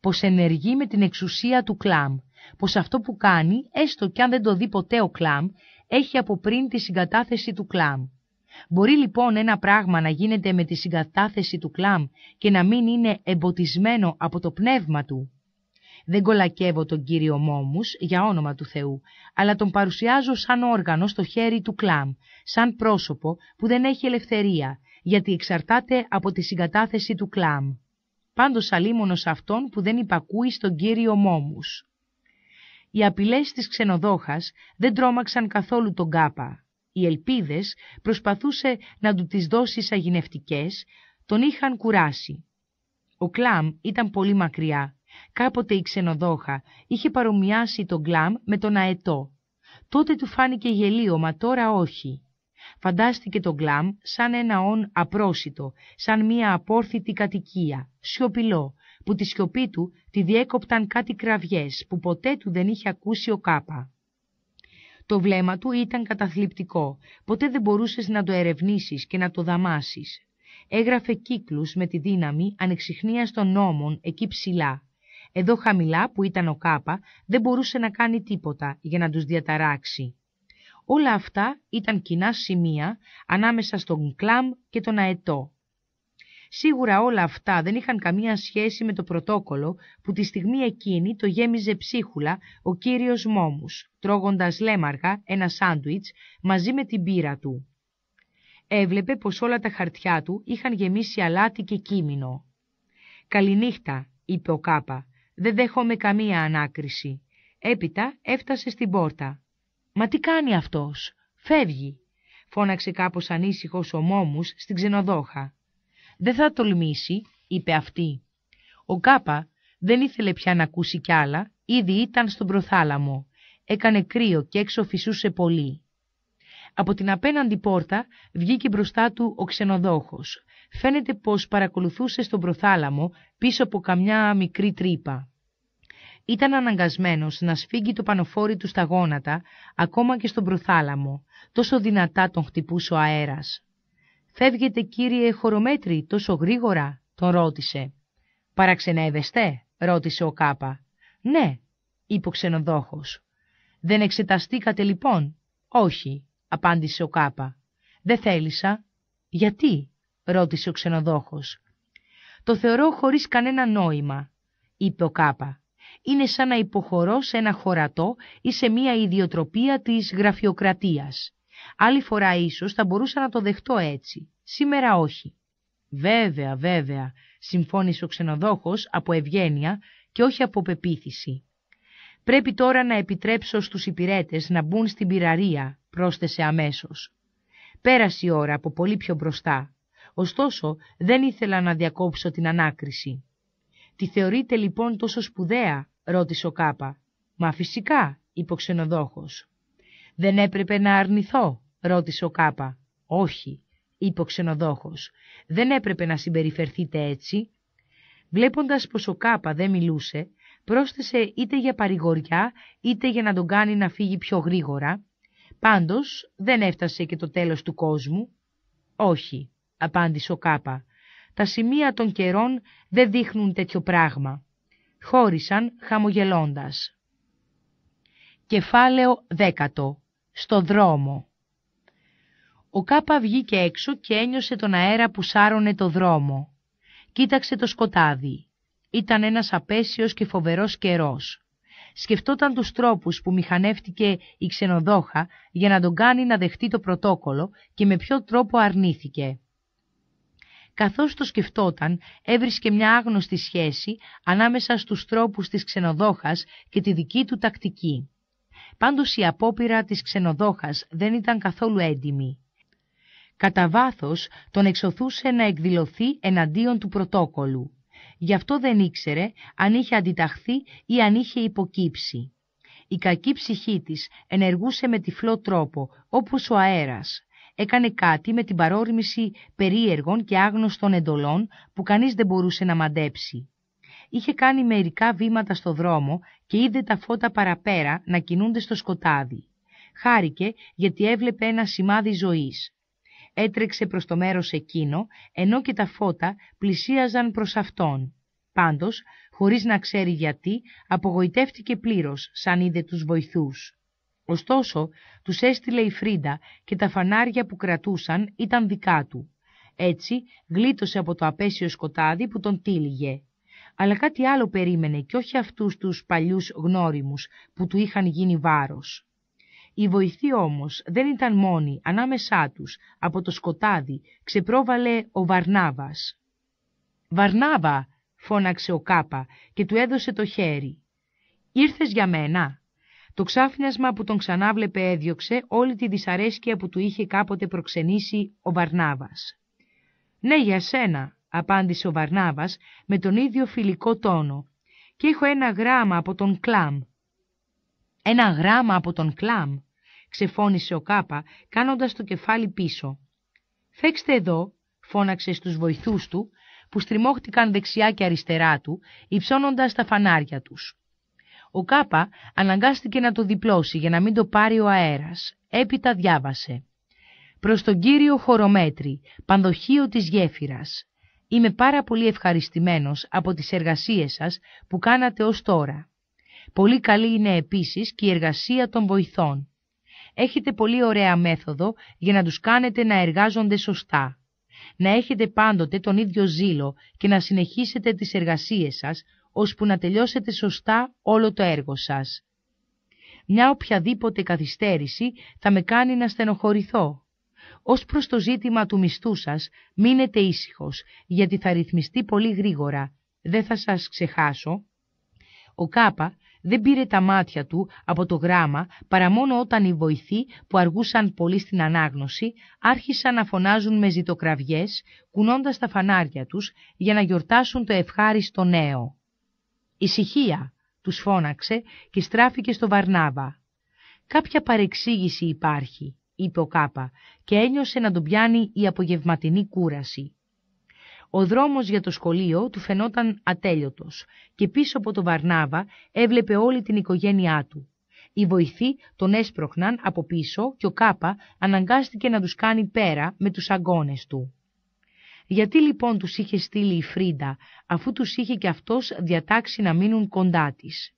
πως ενεργεί με την εξουσία του Κλάμ, πως αυτό που κάνει, έστω κι αν δεν το δει ποτέ ο Κλάμ, έχει από πριν τη συγκατάθεση του κλάμ. Μπορεί λοιπόν ένα πράγμα να γίνεται με τη συγκατάθεση του κλάμ και να μην είναι εμποτισμένο από το πνεύμα του. Δεν κολακεύω τον Κύριο Μόμους για όνομα του Θεού, αλλά τον παρουσιάζω σαν όργανο στο χέρι του κλάμ, σαν πρόσωπο που δεν έχει ελευθερία, γιατί εξαρτάται από τη συγκατάθεση του κλάμ. Πάντως αλίμονος αυτόν που δεν υπακούει στον Κύριο Μόμους. Οι απειλές της ξενοδόχας δεν τρόμαξαν καθόλου τον Κάπα. Οι ελπίδες προσπαθούσε να του τις δώσει σαγηνευτικές, τον είχαν κουράσει. Ο Κλάμ ήταν πολύ μακριά. Κάποτε η ξενοδόχα είχε παρομοιάσει τον Κλάμ με τον Αετό. Τότε του φάνηκε γελίο, μα τώρα όχι. Φαντάστηκε τον Κλάμ σαν ένα όν απρόσιτο, σαν μία απόρθητη κατοικία, σιωπηλό, που τη σιωπή του τη διέκοπταν κάτι κραυγές που ποτέ του δεν είχε ακούσει ο Κάπα. Το βλέμμα του ήταν καταθλιπτικό, ποτέ δεν μπορούσες να το ερευνήσεις και να το δαμάσεις. Έγραφε κύκλους με τη δύναμη ανεξιχνίας των νόμων εκεί ψηλά. Εδώ χαμηλά που ήταν ο Κάπα δεν μπορούσε να κάνει τίποτα για να τους διαταράξει. Όλα αυτά ήταν κοινά σημεία ανάμεσα στον Κλάμ και τον Αετό Σίγουρα όλα αυτά δεν είχαν καμία σχέση με το πρωτόκολλο που τη στιγμή εκείνη το γέμιζε ψίχουλα ο κύριος Μόμους, τρώγοντας λέμαργα ένα σάντουιτς μαζί με την πύρα του. Έβλεπε πως όλα τα χαρτιά του είχαν γεμίσει αλάτι και κίμινο. «Καληνύχτα», είπε ο Κάπα, «δεν δέχομαι καμία ανάκριση». Έπειτα έφτασε στην πόρτα. «Μα τι κάνει αυτός, φεύγει», φώναξε κάπως ανήσυχος ο Μόμους στην ξενοδόχα. «Δεν θα τολμήσει», είπε αυτή. Ο Κάπα δεν ήθελε πια να ακούσει κι άλλα, ήδη ήταν στον προθάλαμο. Έκανε κρύο και έξω φυσούσε πολύ. Από την απέναντι πόρτα βγήκε μπροστά του ο ξενοδόχος. Φαίνεται πως παρακολουθούσε στον προθάλαμο πίσω από καμιά μικρή τρύπα. Ήταν αναγκασμένος να σφίγγει το πανοφόρι του στα γόνατα, ακόμα και στον προθάλαμο, τόσο δυνατά τον χτυπούσε ο αέρας. «Φεύγετε, κύριε χωρομέτρη, τόσο γρήγορα», τον ρώτησε. «Παραξενεύεστε», ρώτησε ο Κάπα. «Ναι», είπε ο ξενοδόχος. «Δεν εξεταστήκατε λοιπόν» «Όχι», απάντησε ο Κάπα. «Δεν θέλησα». «Γιατί» ρώτησε ο ξενοδόχος. «Το θεωρώ χωρίς κανένα νόημα», είπε ο Κάπα. «Είναι σαν να υποχωρώ σε ένα χωρατό ή σε μία ιδιοτροπία της γραφειοκρατίας. Άλλη φορά ίσως θα μπορούσα να το δεχτώ έτσι. Σήμερα όχι. Βέβαια, βέβαια, συμφώνησε ο ξενοδόχος από ευγένεια και όχι από πεποίθηση. Πρέπει τώρα να επιτρέψω στους υπηρέτες να μπουν στην πυραρία, πρόσθεσε αμέσως. Πέρασε η ώρα από πολύ πιο μπροστά. Ωστόσο, δεν ήθελα να διακόψω την ανάκριση. «Τη θεωρείτε λοιπόν τόσο σπουδαία» ρώτησε ο Κάπα. «Μα φυσικά», είπε ο ξενοδόχος. «Δεν έπρεπε να αρνηθώ», ρώτησε ο Κάπα. «Όχι», είπε ο ξενοδόχος. «Δεν έπρεπε να συμπεριφερθείτε έτσι». Βλέποντας πως ο Κάπα δεν μιλούσε, πρόσθεσε είτε για παρηγοριά, είτε για να τον κάνει να φύγει πιο γρήγορα. Πάντως, δεν έφτασε και το τέλος του κόσμου. «Όχι», απάντησε ο Κάπα. «Τα σημεία των καιρών δεν δείχνουν τέτοιο πράγμα». Χώρισαν χαμογελώντας. Κεφάλαιο δέκατο στο δρόμο. Ο Κάπα βγήκε έξω και ένιωσε τον αέρα που σάρωνε το δρόμο. Κοίταξε το σκοτάδι. Ήταν ένας απέσιος και φοβερός καιρός. Σκεφτόταν τους τρόπους που μηχανεύτηκε η ξενοδόχα για να τον κάνει να δεχτεί το πρωτόκολλο και με ποιο τρόπο αρνήθηκε. Καθώς το σκεφτόταν, έβρισκε μια άγνωστη σχέση ανάμεσα στους τρόπους της ξενοδόχας και τη δική του τακτική. Πάντως η απόπειρα της ξενοδόχας δεν ήταν καθόλου έντιμη. Κατά βάθος τον εξωθούσε να εκδηλωθεί εναντίον του πρωτόκολλου. Γι' αυτό δεν ήξερε αν είχε αντιταχθεί ή αν είχε υποκύψει. Η κακή ψυχή της ενεργούσε με τυφλό τρόπο, όπως ο αέρας. Έκανε κάτι με την παρόρμηση περίεργων και άγνωστων εντολών που κανείς δεν μπορούσε να μαντέψει είχε κάνει μερικά βήματα στο δρόμο και είδε τα φώτα παραπέρα να κινούνται στο σκοτάδι. Χάρηκε γιατί έβλεπε ένα σημάδι ζωής. Έτρεξε προς το μέρος εκείνο, ενώ και τα φώτα πλησίαζαν προς αυτόν. Πάντως, χωρίς να ξέρει γιατί, απογοητεύτηκε πλήρως, σαν είδε τους βοηθούς. Ωστόσο, τους έστειλε η Φρίντα και τα φανάρια που κρατούσαν ήταν δικά του. Έτσι, γλίτωσε από το απέσιο σκοτάδι που τον τύλιγε αλλά κάτι άλλο περίμενε και όχι αυτούς τους παλιούς γνώριμους που του είχαν γίνει βάρος. Η βοηθή όμως δεν ήταν μόνη ανάμεσά τους, από το σκοτάδι ξεπρόβαλε ο Βαρνάβας. «Βαρνάβα», φώναξε ο Κάπα και του έδωσε το χέρι. «Ήρθες για μένα». Το ξάφνιασμα που τον ξανάβλεπε έδιωξε όλη τη δυσαρέσκεια που του είχε κάποτε προξενήσει ο Βαρνάβας. «Ναι, για σένα», απάντησε ο Βαρνάβας με τον ίδιο φιλικό τόνο, και έχω ένα γράμμα από τον Κλάμ. Ένα γράμμα από τον Κλάμ, ξεφώνησε ο Κάπα, κάνοντας το κεφάλι πίσω. Φέξτε εδώ, φώναξε στους βοηθούς του, που στριμώχτηκαν δεξιά και αριστερά του, υψώνοντας τα φανάρια τους. Ο Κάπα αναγκάστηκε να το διπλώσει για να μην το πάρει ο αέρας. Έπειτα διάβασε. «Προς τον κύριο Χορομέτρη, πανδοχείο της γέφυρας, Είμαι πάρα πολύ ευχαριστημένος από τις εργασίες σας που κάνατε ως τώρα. Πολύ καλή είναι επίσης και η εργασία των βοηθών. Έχετε πολύ ωραία μέθοδο για να τους κάνετε να εργάζονται σωστά. Να έχετε πάντοτε τον ίδιο ζήλο και να συνεχίσετε τις εργασίες σας, ώσπου να τελειώσετε σωστά όλο το έργο σας. Μια οποιαδήποτε καθυστέρηση θα με κάνει να στενοχωρηθώ. Ως προς το ζήτημα του μισθού σας, μείνετε ήσυχος, γιατί θα ρυθμιστεί πολύ γρήγορα. Δεν θα σας ξεχάσω. Ο Κάπα δεν πήρε τα μάτια του από το γράμμα παρά μόνο όταν οι βοηθοί που αργούσαν πολύ στην ανάγνωση άρχισαν να φωνάζουν με ζητοκραυγές κουνώντας τα φανάρια τους για να γιορτάσουν το ευχάριστο νέο. «Ησυχία» τους φώναξε και στράφηκε στο Βαρνάβα. Κάποια παρεξήγηση υπάρχει είπε ο Κάπα και ένιωσε να τον πιάνει η απογευματινή κούραση. Ο δρόμος για το σχολείο του φαινόταν ατέλειωτος και πίσω από τον Βαρνάβα έβλεπε όλη την οικογένειά του. Οι βοηθοί τον έσπροχναν από πίσω και ο Κάπα αναγκάστηκε να τους κάνει πέρα με τους αγώνες του. Γιατί λοιπόν τους είχε στείλει η Φρίντα, αφού τους είχε και αυτός διατάξει να μείνουν κοντά της.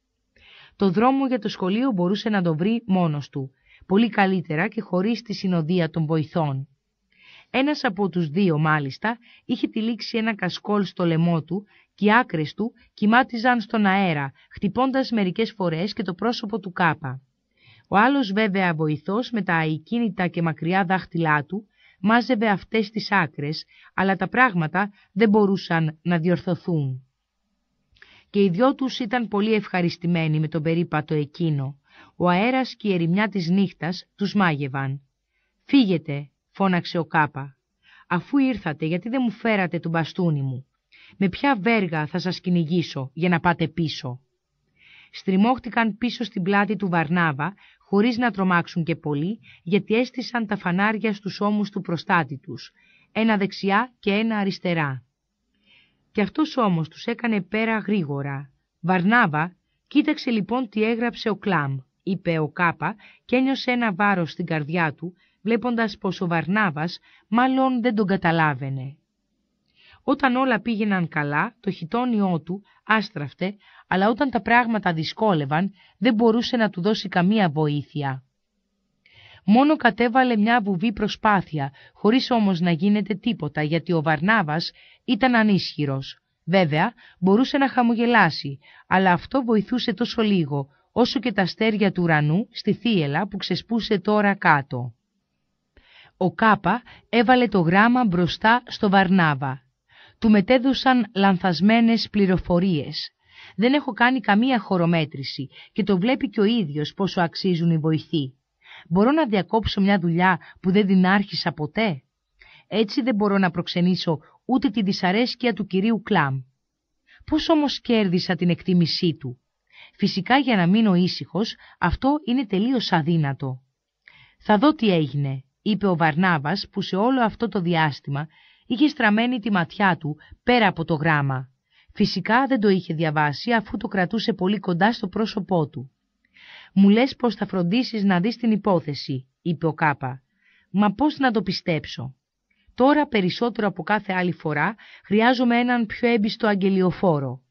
Το δρόμο για το σχολείο μπορούσε να το βρει μόνος του πολύ καλύτερα και χωρίς τη συνοδεία των βοηθών. Ένας από τους δύο μάλιστα είχε τυλίξει ένα κασκόλ στο λαιμό του και οι άκρες του κοιμάτιζαν στον αέρα, χτυπώντας μερικές φορές και το πρόσωπο του κάπα. Ο άλλος βέβαια βοηθός με τα αικίνητα και μακριά δάχτυλά του μάζευε αυτές τις άκρες, αλλά τα πράγματα δεν μπορούσαν να διορθωθούν. Και οι δυο τους ήταν πολύ ευχαριστημένοι με τον περίπατο εκείνο. Ο αέρας και η ερημιά της νύχτας τους μάγευαν. «Φύγετε», φώναξε ο Κάπα. «Αφού ήρθατε, γιατί δεν μου φέρατε τον μπαστούνι μου. Με ποια βέργα θα σας κυνηγήσω για να πάτε πίσω». Στριμώχτηκαν πίσω στην πλάτη του Βαρνάβα, χωρίς να τρομάξουν και πολύ, γιατί έστησαν τα φανάρια στους ώμους του προστάτη τους, ένα δεξιά και ένα αριστερά. Κι αυτός όμως τους έκανε πέρα γρήγορα. «Βαρνάβα», Κοίταξε λοιπόν τι έγραψε ο Κλάμ, είπε ο Κάπα και ένιωσε ένα βάρος στην καρδιά του, βλέποντας πως ο Βαρνάβας μάλλον δεν τον καταλάβαινε. Όταν όλα πήγαιναν καλά, το χιτόνιό του άστραφτε, αλλά όταν τα πράγματα δυσκόλευαν, δεν μπορούσε να του δώσει καμία βοήθεια. Μόνο κατέβαλε μια βουβή προσπάθεια, χωρίς όμως να γίνεται τίποτα, γιατί ο Βαρνάβας ήταν ανίσχυρος. Βέβαια, μπορούσε να χαμογελάσει, αλλά αυτό βοηθούσε τόσο λίγο, όσο και τα αστέρια του ουρανού στη θύελα που ξεσπούσε τώρα κάτω. Ο Κάπα έβαλε το γράμμα μπροστά στο Βαρνάβα. Του μετέδωσαν λανθασμένες πληροφορίες. Δεν έχω κάνει καμία χορομέτρηση και το βλέπει και ο ίδιος πόσο αξίζουν οι βοηθοί. Μπορώ να διακόψω μια δουλειά που δεν την άρχισα ποτέ. Έτσι δεν μπορώ να προξενήσω ούτε τη δυσαρέσκεια του κυρίου Κλάμ. Πώς όμως κέρδισα την εκτίμησή του. Φυσικά για να μείνω ήσυχος, αυτό είναι τελείως αδύνατο. «Θα δω τι έγινε», είπε ο Βαρνάβας που σε όλο αυτό το διάστημα είχε στραμμένη τη ματιά του πέρα από το γράμμα. Φυσικά δεν το είχε διαβάσει αφού το κρατούσε πολύ κοντά στο πρόσωπό του. «Μου λες πως θα φροντίσεις να δεις την υπόθεση», είπε ο Κάπα. «Μα πώς να το πιστέψω». Τώρα περισσότερο από κάθε άλλη φορά χρειάζομαι έναν πιο έμπιστο αγγελιοφόρο.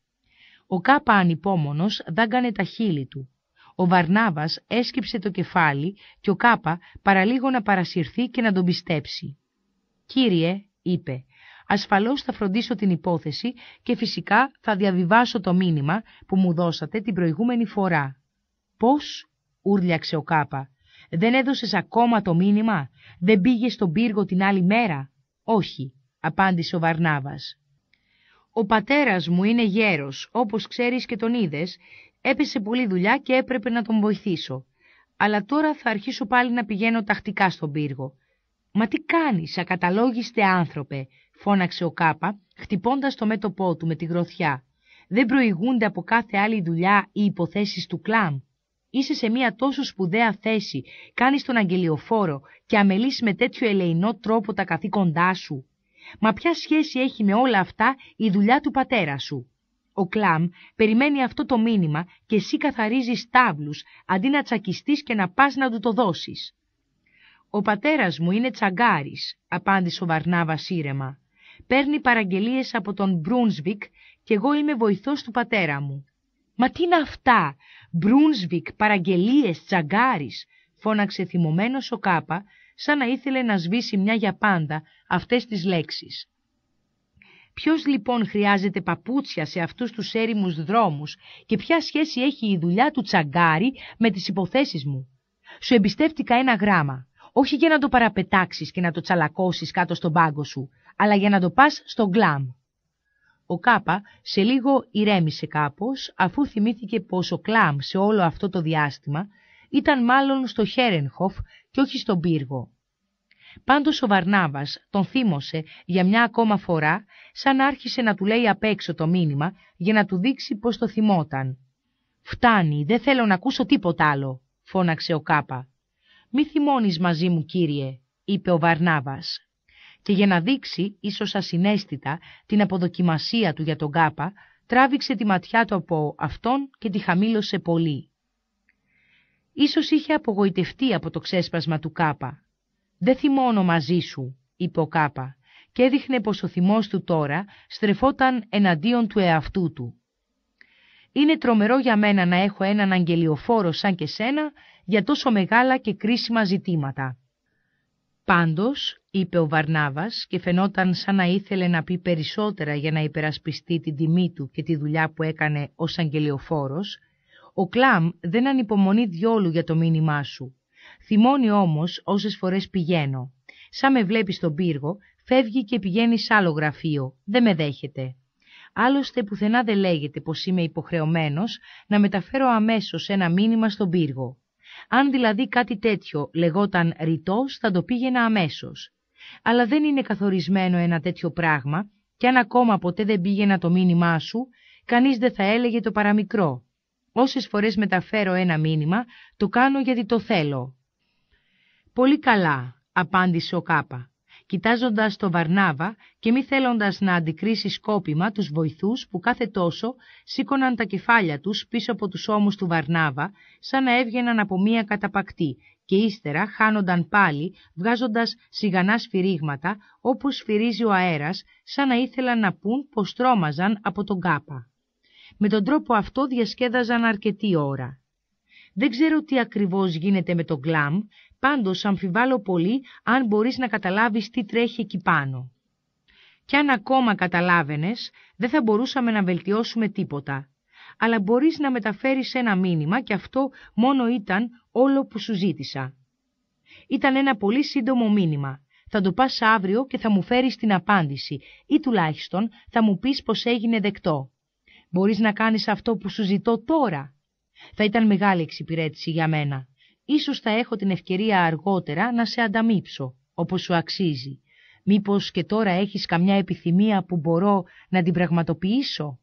Ο Κάπα ανυπόμονος δάγκανε τα χείλη του. Ο Βαρνάβας έσκυψε το κεφάλι και ο Κάπα παραλίγο να παρασυρθεί και να τον πιστέψει. «Κύριε», είπε, «ασφαλώς θα φροντίσω την υπόθεση και φυσικά θα διαβιβάσω το μήνυμα που μου δώσατε την προηγούμενη φορά». «Πώς» ούρλιαξε ο Κάπα. «Δεν έδωσες ακόμα το μήνυμα, δεν πήγες στον πύργο την άλλη μέρα». «Όχι», απάντησε ο Βαρνάβας. «Ο πατέρας μου είναι γέρος, όπως ξέρεις και τον είδες, έπεσε πολλή δουλειά και έπρεπε να τον βοηθήσω. Αλλά τώρα θα αρχίσω πάλι να πηγαίνω τακτικά στον πύργο. «Μα τι κάνεις, ακαταλόγιστε άνθρωπε», φώναξε ο Κάπα, χτυπώντας το μέτωπό του με τη γροθιά. «Δεν προηγούνται από κάθε άλλη δουλειά οι υποθέσεις του κλάμ» είσαι σε μια τόσο σπουδαία θέση, κάνεις τον αγγελιοφόρο και αμελείς με τέτοιο ελεηνό τρόπο τα καθήκοντά σου. Μα ποια σχέση έχει με όλα αυτά η δουλειά του πατέρα σου. Ο Κλάμ περιμένει αυτό το μήνυμα και εσύ καθαρίζεις τάβλους αντί να τσακιστείς και να πας να του το δώσεις. «Ο πατέρας μου είναι τσαγκάρης», απάντησε ο Βαρνάβας ήρεμα. «Παίρνει παραγγελίες από τον Μπρούνσβικ και εγώ είμαι βοηθός του πατέρα μου ειναι τσαγκαρης απαντησε ο βαρναβα ηρεμα παιρνει παραγγελιες απο τον μπρουνσβικ και εγω ειμαι βοηθος του πατερα μου «Μα τι είναι αυτά, Μπρούνσβικ, παραγγελίες, τσαγκάρις», φώναξε θυμωμένος ο Κάπα, σαν να ήθελε να σβήσει μια για πάντα αυτές τις λέξεις. Ποιος λοιπόν χρειάζεται παπούτσια σε αυτούς τους έρημους δρόμους και ποια σχέση έχει η δουλειά του τσαγκάρι με τις υποθέσεις μου. Σου εμπιστεύτηκα ένα γράμμα, όχι για να το παραπετάξεις και να το τσαλακώσεις κάτω στον πάγκο σου, αλλά για να το πας στον γκλάμ. Ο Κάπα σε λίγο ηρέμησε κάπως, αφού θυμήθηκε πως ο Κλάμ σε όλο αυτό το διάστημα ήταν μάλλον στο Χέρενχοφ και όχι στον πύργο. Πάντως ο Βαρνάβας τον θύμωσε για μια ακόμα φορά, σαν άρχισε να του λέει απ' έξω το μήνυμα για να του δείξει πως το θυμόταν. «Φτάνει, δεν θέλω να ακούσω τίποτα άλλο», φώναξε ο Κάπα. «Μη θυμώνεις μαζί μου, κύριε», είπε ο Βαρνάβας και για να δείξει, ίσως ασυναίσθητα, την αποδοκιμασία του για τον Κάπα, τράβηξε τη ματιά του από αυτόν και τη χαμήλωσε πολύ. Ίσως είχε απογοητευτεί από το ξέσπασμα του Κάπα. «Δεν θυμώνω μαζί σου», είπε ο Κάπα, και έδειχνε πως ο θυμός του τώρα στρεφόταν εναντίον του εαυτού του. «Είναι τρομερό για μένα να έχω έναν αγγελιοφόρο σαν και σένα για τόσο μεγάλα και κρίσιμα ζητήματα», Πάντως, είπε ο Βαρνάβας και φαινόταν σαν να ήθελε να πει περισσότερα για να υπερασπιστεί την τιμή του και τη δουλειά που έκανε ως αγγελιοφόρος, ο Κλάμ δεν ανυπομονεί διόλου για το μήνυμά σου. Θυμώνει όμως όσες φορές πηγαίνω. Σαν με βλέπεις στον πύργο, φεύγει και πηγαίνει σε άλλο γραφείο. Δεν με δέχεται. Άλλωστε πουθενά δεν λέγεται πως είμαι υποχρεωμένος να μεταφέρω αμέσως ένα μήνυμα στον πύργο. Αν δηλαδή κάτι τέτοιο λεγόταν ρητός θα το πήγαινα αμέσως. Αλλά δεν είναι καθορισμένο ένα τέτοιο πράγμα και αν ακόμα ποτέ δεν πήγαινα το μήνυμά σου, κανείς δεν θα έλεγε το παραμικρό. Όσες φορές μεταφέρω ένα μήνυμα, το κάνω γιατί το θέλω. «Πολύ καλά», απάντησε ο Κάπα κοιτάζοντας το Βαρνάβα και μη θέλοντας να αντικρίσει σκόπιμα τους βοηθούς που κάθε τόσο σήκωναν τα κεφάλια τους πίσω από τους ώμους του Βαρνάβα, σαν να έβγαιναν από μία καταπακτή και ύστερα χάνονταν πάλι βγάζοντας σιγανά σφυρίγματα όπως σφυρίζει ο αέρας, σαν να ήθελαν να πούν πως τρόμαζαν από τον κάπα. Με τον τρόπο αυτό διασκέδαζαν αρκετή ώρα. Δεν ξέρω τι ακριβώς γίνεται με τον γκλάμ, Πάντως αμφιβάλλω πολύ αν μπορείς να καταλάβεις τι τρέχει εκεί πάνω. Κι αν ακόμα καταλάβαινες, δεν θα μπορούσαμε να βελτιώσουμε τίποτα. Αλλά μπορείς να μεταφέρεις ένα μήνυμα και αυτό μόνο ήταν όλο που σου ζήτησα. Ήταν ένα πολύ σύντομο μήνυμα. Θα το πας αύριο και θα μου φέρεις την απάντηση ή τουλάχιστον θα μου πεις πως έγινε δεκτό. Μπορείς να κάνεις αυτό που σου ζητώ τώρα. Θα ήταν μεγάλη εξυπηρέτηση για μένα. Ίσως θα έχω την ευκαιρία αργότερα να σε ανταμείψω, όπως σου αξίζει. Μήπως και τώρα έχεις καμιά επιθυμία που μπορώ να την πραγματοποιήσω.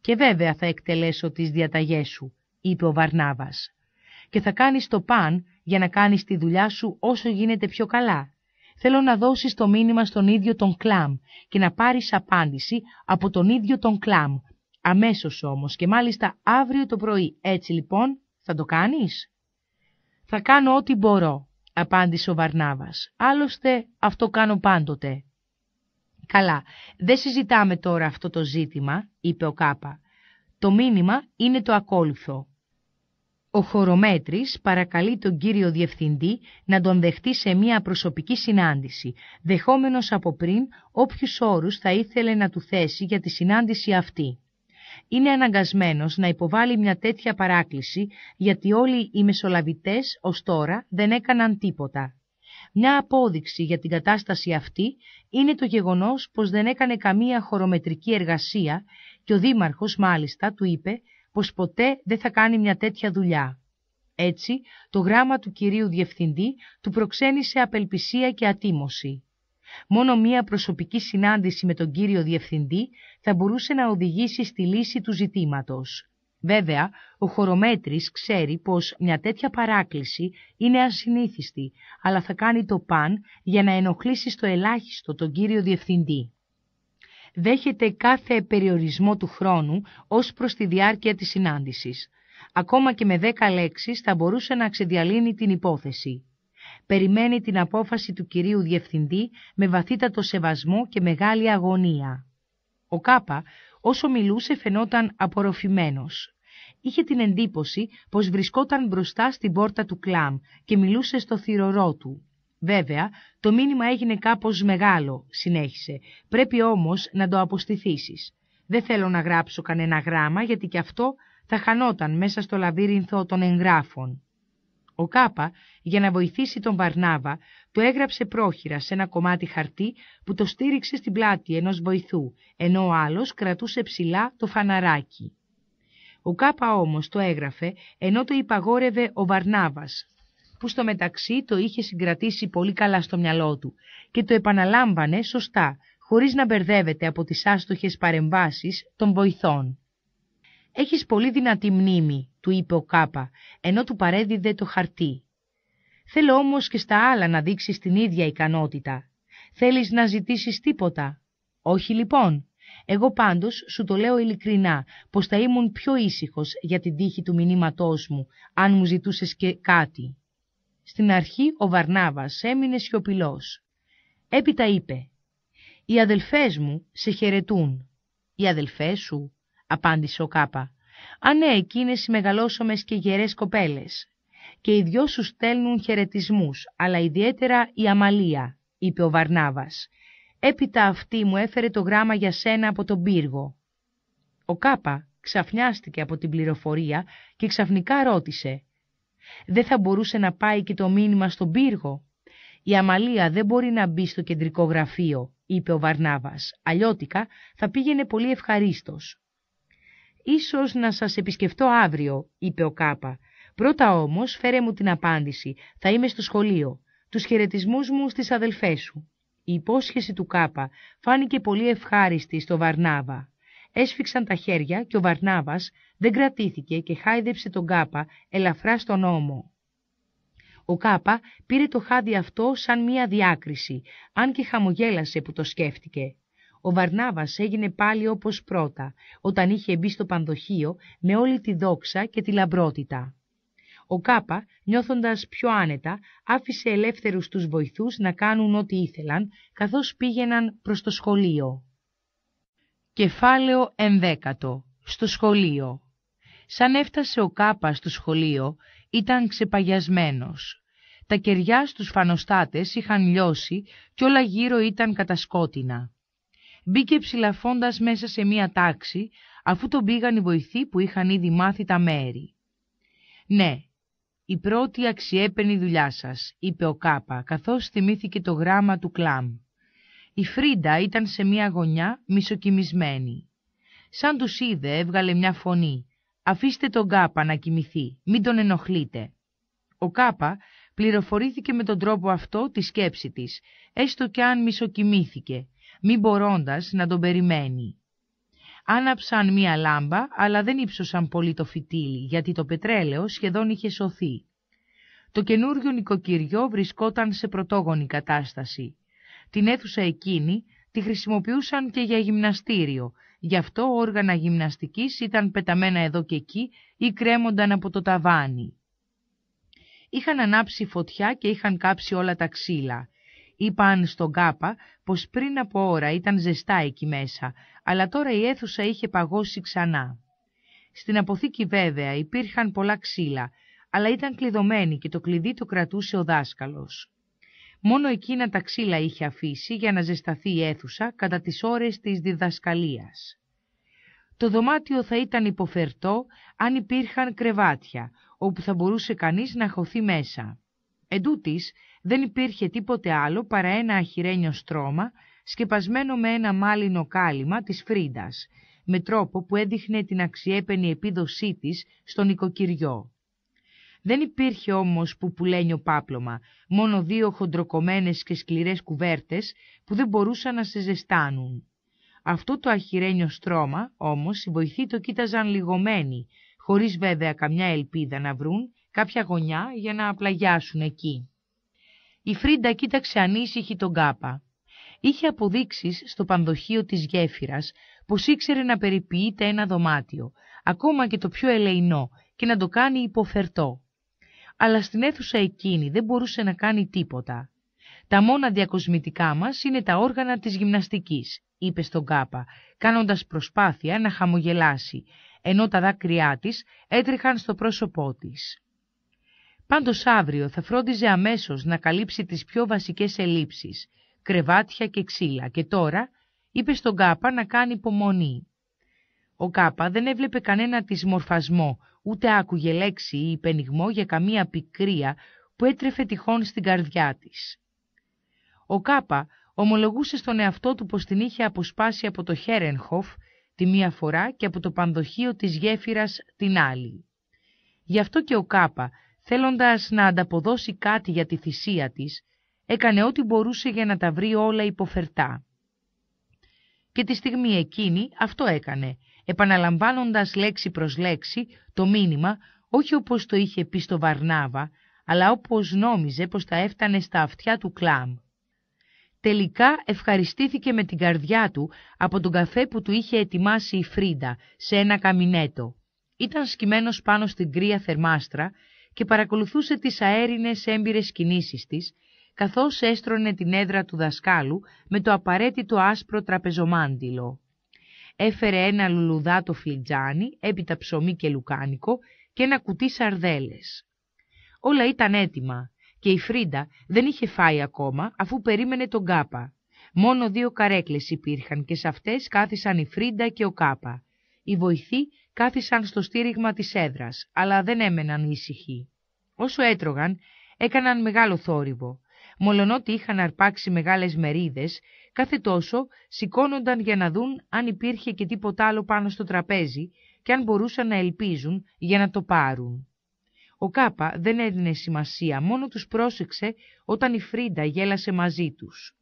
Και βέβαια θα εκτελέσω τις διαταγές σου, είπε ο Βαρνάβας. Και θα κάνεις το παν για να κάνεις τη δουλειά σου όσο γίνεται πιο καλά. Θέλω να δώσεις το μήνυμα στον ίδιο τον Κλάμ και να πάρεις απάντηση από τον ίδιο τον Κλάμ. Αμέσως όμως και μάλιστα αύριο το πρωί. Έτσι λοιπόν θα το κάνεις. «Θα κάνω ό,τι μπορώ», απάντησε ο Βαρνάβας. «Άλλωστε, αυτό κάνω πάντοτε». «Καλά, δεν συζητάμε τώρα αυτό το ζήτημα», είπε ο Κάπα. «Το μήνυμα είναι το ακόλουθο. Ο χορομέτρης παρακαλεί τον κύριο Διευθυντή να τον δεχτεί σε μια προσωπική συνάντηση, δεχόμενος από πριν όποιους όρους θα ήθελε να του θέσει για τη συνάντηση αυτή είναι αναγκασμένος να υποβάλει μια τέτοια παράκληση γιατί όλοι οι μεσολαβητές ως τώρα δεν έκαναν τίποτα. Μια απόδειξη για την κατάσταση αυτή είναι το γεγονός πως δεν έκανε καμία χωρομετρική εργασία και ο δήμαρχος μάλιστα του είπε πως ποτέ δεν θα κάνει μια τέτοια δουλειά. Έτσι, το γράμμα του κυρίου Διευθυντή του προξένησε απελπισία και ατίμωση. Μόνο μία προσωπική συνάντηση με τον κύριο Διευθυντή θα μπορούσε να οδηγήσει στη λύση του ζητήματος. Βέβαια, ο χορομέτρης ξέρει πως μια τέτοια παράκληση είναι ασυνήθιστη, αλλά θα κάνει το παν για να ενοχλήσει στο ελάχιστο τον κύριο Διευθυντή. Δέχεται κάθε περιορισμό του χρόνου ως προς τη διάρκεια της συνάντησης. Ακόμα και με δέκα λέξεις θα μπορούσε να ξεδιαλύνει την υπόθεση περιμένει την απόφαση του κυρίου Διευθυντή με βαθύτατο σεβασμό και μεγάλη αγωνία. Ο Κάπα όσο μιλούσε φαινόταν απορροφημένος. Είχε την εντύπωση πως βρισκόταν μπροστά στην πόρτα του κλάμ και μιλούσε στο θυρωρό του. Βέβαια, το μήνυμα έγινε κάπως μεγάλο, συνέχισε. Πρέπει όμως να το αποστηθήσεις. Δεν θέλω να γράψω κανένα γράμμα γιατί και αυτό θα χανόταν μέσα στο λαβύρινθο των εγγράφων. Ο Κάπα, για να βοηθήσει τον Βαρνάβα, το έγραψε πρόχειρα σε ένα κομμάτι χαρτί που το στήριξε στην πλάτη ενός βοηθού, ενώ ο άλλος κρατούσε ψηλά το φαναράκι. Ο Κάπα όμως το έγραφε ενώ το υπαγόρευε ο Βαρνάβας, που στο μεταξύ το είχε συγκρατήσει πολύ καλά στο μυαλό του και το επαναλάμβανε σωστά, χωρίς να μπερδεύεται από τις άστοχες παρεμβάσεις των βοηθών. «Έχεις πολύ δυνατή μνήμη», του είπε ο Κάπα, ενώ του παρέδιδε το χαρτί. Θέλω όμως και στα άλλα να δείξεις την ίδια ικανότητα. Θέλεις να ζητήσεις τίποτα. Όχι λοιπόν. Εγώ πάντως σου το λέω ειλικρινά πως θα ήμουν πιο ήσυχος για την τύχη του μηνύματός μου, αν μου ζητούσες και κάτι. Στην αρχή ο Βαρνάβας έμεινε σιωπηλός. Έπειτα είπε «Οι αδελφές μου σε χαιρετούν». «Οι αδελφές σου» απάντησε ο Κάπα αν ναι, εκείνες οι μεγαλόσωμες και γερές κοπέλες. Και οι δυο σου στέλνουν χαιρετισμούς, αλλά ιδιαίτερα η Αμαλία, είπε ο Βαρνάβας. Έπειτα αυτή μου έφερε το γράμμα για σένα από τον πύργο. Ο Κάπα ξαφνιάστηκε από την πληροφορία και ξαφνικά ρώτησε. Δεν θα μπορούσε να πάει και το μήνυμα στον πύργο. Η Αμαλία δεν μπορεί να μπει στο κεντρικό γραφείο, είπε ο Βαρνάβας. Αλλιώτικα θα πήγαινε πολύ ευχαρίστος». «Ίσως να σας επισκεφτώ αύριο», είπε ο Κάπα. «Πρώτα όμως φέρε μου την απάντηση. Θα είμαι στο σχολείο. Τους χαιρετισμούς μου στις αδελφές σου». Η υπόσχεση του Κάπα φάνηκε πολύ ευχάριστη στο Βαρνάβα. Έσφιξαν τα χέρια και ο Βαρνάβας δεν κρατήθηκε και χάιδεψε τον Κάπα ελαφρά στον ώμο. Ο Κάπα πήρε το χάδι αυτό σαν μία διάκριση, αν και χαμογέλασε που το σκέφτηκε. Ο Βαρνάβας έγινε πάλι όπως πρώτα, όταν είχε μπει στο πανδοχείο με όλη τη δόξα και τη λαμπρότητα. Ο Κάπα, νιώθοντας πιο άνετα, άφησε ελεύθερους τους βοηθούς να κάνουν ό,τι ήθελαν, καθώς πήγαιναν προς το σχολείο. Κεφάλαιο ενδέκατο. Στο σχολείο. Σαν έφτασε ο Κάπα στο σχολείο, ήταν ξεπαγιασμένος. Τα κεριά στους φανοστάτες είχαν λιώσει και όλα γύρω ήταν κατασκότεινα μπήκε ψηλαφώντας μέσα σε μία τάξη, αφού τον πήγαν οι βοηθοί που είχαν ήδη μάθει τα μέρη. «Ναι, η πρώτη αξιέπαινη δουλειά σας», είπε ο Κάπα, καθώς θυμήθηκε το γράμμα του Κλάμ. Η Φρίντα ήταν σε μία γωνιά μισοκιμισμένη. Σαν τους είδε έβγαλε μια φωνή «Αφήστε τον Κάπα να κοιμηθεί, μην τον ενοχλείτε». Ο Κάπα πληροφορήθηκε με τον τρόπο αυτό τη σκέψη της, έστω και αν μισοκοιμήθηκε, μη μπορώντας να τον περιμένει. Άναψαν μία λάμπα, αλλά δεν ύψωσαν πολύ το φυτίλι, γιατί το πετρέλαιο σχεδόν είχε σωθεί. Το καινούριο νοικοκυριό βρισκόταν σε πρωτόγονη κατάσταση. Την αίθουσα εκείνη τη χρησιμοποιούσαν και για γυμναστήριο, γι' αυτό όργανα γυμναστικής ήταν πεταμένα εδώ και εκεί ή κρέμονταν από το ταβάνι. Είχαν ανάψει φωτιά και είχαν κάψει όλα τα ξύλα. Είπαν στον Κάπα πως πριν από ώρα ήταν ζεστά εκεί μέσα, αλλά τώρα η αίθουσα είχε παγώσει ξανά. Στην αποθήκη βέβαια υπήρχαν πολλά ξύλα, αλλά ήταν κλειδωμένη και το κλειδί το κρατούσε ο δάσκαλος. Μόνο εκείνα τα ξύλα είχε αφήσει για να ζεσταθεί η αίθουσα κατά τις ώρες της διδασκαλίας. Το δωμάτιο θα ήταν υποφερτό αν υπήρχαν κρεβάτια, όπου θα μπορούσε κανείς να χωθεί μέσα. Εν τούτης, δεν υπήρχε τίποτε άλλο παρά ένα αχυρένιο στρώμα, σκεπασμένο με ένα μάλινο κάλυμα της Φρίντας, με τρόπο που έδειχνε την αξιέπαινη επίδοσή της στον οικοκυριό. Δεν υπήρχε όμως που πουλένιο πάπλωμα, μόνο δύο χοντροκομμένες και σκληρές κουβέρτες που δεν μπορούσαν να σε ζεστάνουν. Αυτό το αχυρένιο στρώμα όμως οι βοηθοί το κοίταζαν λιγωμένοι, χωρίς βέβαια καμιά ελπίδα να βρουν κάποια γωνιά για να πλαγιάσουν εκεί. Η Φρίντα κοίταξε ανήσυχη τον Κάπα. Είχε αποδείξεις στο πανδοχείο της γέφυρας πως ήξερε να περιποιείται ένα δωμάτιο, ακόμα και το πιο ελεϊνό και να το κάνει υποφερτό. Αλλά στην αίθουσα εκείνη δεν μπορούσε να κάνει τίποτα. «Τα μόνα διακοσμητικά μας είναι τα όργανα της γυμναστικής», είπε στον Κάπα, κάνοντας προσπάθεια να χαμογελάσει, ενώ τα δάκρυά της έτρεχαν στο πρόσωπό της. Πάντως αύριο θα φρόντιζε αμέσως να καλύψει τις πιο βασικές ελλείψεις, κρεβάτια και ξύλα και τώρα είπε στον Κάπα να κάνει υπομονή. Ο Κάπα δεν έβλεπε κανένα μορφασμό, ούτε άκουγε λέξη ή υπενιγμό για καμία πικρία που έτρεφε τυχόν στην καρδιά της. Ο Κάπα ομολογούσε στον εαυτό του πως την είχε αποσπάσει από το Χέρενχοφ τη μία φορά και από το πανδοχείο της γέφυρας την άλλη. Γι' αυτό και ο Κάπα θέλοντας να ανταποδώσει κάτι για τη θυσία της, έκανε ό,τι μπορούσε για να τα βρει όλα υποφερτά. Και τη στιγμή εκείνη αυτό έκανε, επαναλαμβάνοντας λέξη προς λέξη το μήνυμα όχι όπως το είχε πει στο Βαρνάβα, αλλά όπως νόμιζε πως τα έφτανε στα αυτιά του κλάμ. Τελικά ευχαριστήθηκε με την καρδιά του από τον καφέ που του είχε ετοιμάσει η Φρίντα σε ένα καμινέτο. Ήταν σκημένος πάνω στην κρύα θερμάστρα και παρακολουθούσε τις αέρινες έμπειρες κινήσεις της, καθώς έστρωνε την έδρα του δασκάλου με το απαραίτητο άσπρο τραπεζομάντιλο. Έφερε ένα λουλουδάτο φλιτζάνι, έπειτα ψωμί και λουκάνικο και ένα κουτί σαρδέλες. Όλα ήταν έτοιμα και η Φρίντα δεν είχε φάει ακόμα αφού περίμενε τον Κάπα. Μόνο δύο καρέκλες υπήρχαν και σε αυτές κάθισαν η Φρίντα και ο Κάπα. η βοηθή κάθισαν στο στήριγμα της έδρας, αλλά δεν έμεναν ήσυχοι. Όσο έτρωγαν, έκαναν μεγάλο θόρυβο. Μολονότι είχαν αρπάξει μεγάλες μερίδες, κάθε τόσο σηκώνονταν για να δουν αν υπήρχε και τίποτα άλλο πάνω στο τραπέζι και αν μπορούσαν να ελπίζουν για να το πάρουν. Ο Κάπα δεν έδινε σημασία, μόνο τους πρόσεξε όταν η Φρίντα γέλασε μαζί τους.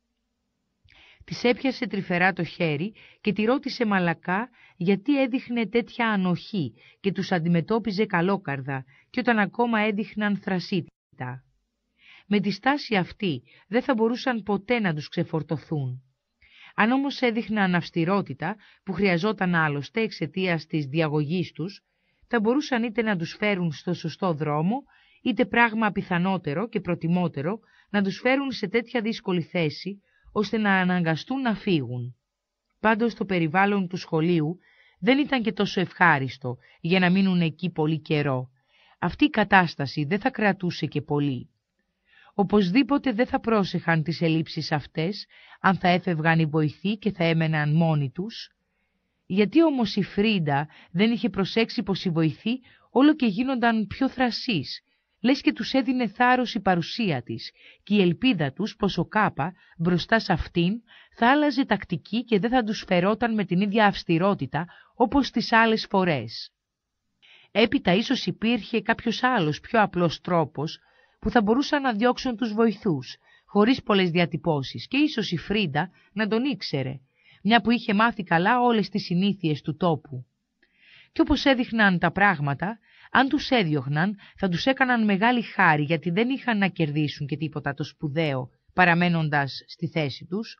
Της έπιασε τρυφερά το χέρι και τη ρώτησε μαλακά γιατί έδειχνε τέτοια ανοχή και τους αντιμετώπιζε καλόκαρδα και όταν ακόμα έδειχναν θρασίτητα. Με τη στάση αυτή δεν θα μπορούσαν ποτέ να τους ξεφορτωθούν. Αν όμως έδειχναν αυστηρότητα που χρειαζόταν άλλωστε εξαιτίας της διαγωγής τους, θα μπορούσαν είτε να τους φέρουν στο σωστό δρόμο, είτε πράγμα πιθανότερο και προτιμότερο να τους φέρουν σε τέτοια δύσκολη θέση, ώστε να αναγκαστούν να φύγουν. Πάντως το περιβάλλον του σχολείου δεν ήταν και τόσο ευχάριστο για να μείνουν εκεί πολύ καιρό. Αυτή η κατάσταση δεν θα κρατούσε και πολύ. Οπωσδήποτε δεν θα πρόσεχαν τις ελλείψεις αυτές, αν θα έφευγαν οι βοηθοί και θα έμεναν μόνοι τους. Γιατί όμως η Φρίντα δεν είχε προσέξει πως οι βοηθοί όλο και γίνονταν πιο θρασείς λες και τους έδινε θάρρος η παρουσία της και η ελπίδα τους πως ο Κάπα μπροστά σε αυτήν θα άλλαζε τακτική και δεν θα τους φερόταν με την ίδια αυστηρότητα όπως τις άλλες φορές. Έπειτα ίσως υπήρχε κάποιος άλλος πιο απλός τρόπος που θα μπορούσαν να διώξουν τους βοηθούς, χωρίς πολλές διατυπώσεις και ίσως η Φρίντα να τον ήξερε, μια που είχε μάθει καλά όλες τις συνήθειες του τόπου. Και όπως έδειχναν τα πράγματα, αν τους έδιωχναν, θα τους έκαναν μεγάλη χάρη γιατί δεν είχαν να κερδίσουν και τίποτα το σπουδαίο παραμένοντας στη θέση τους.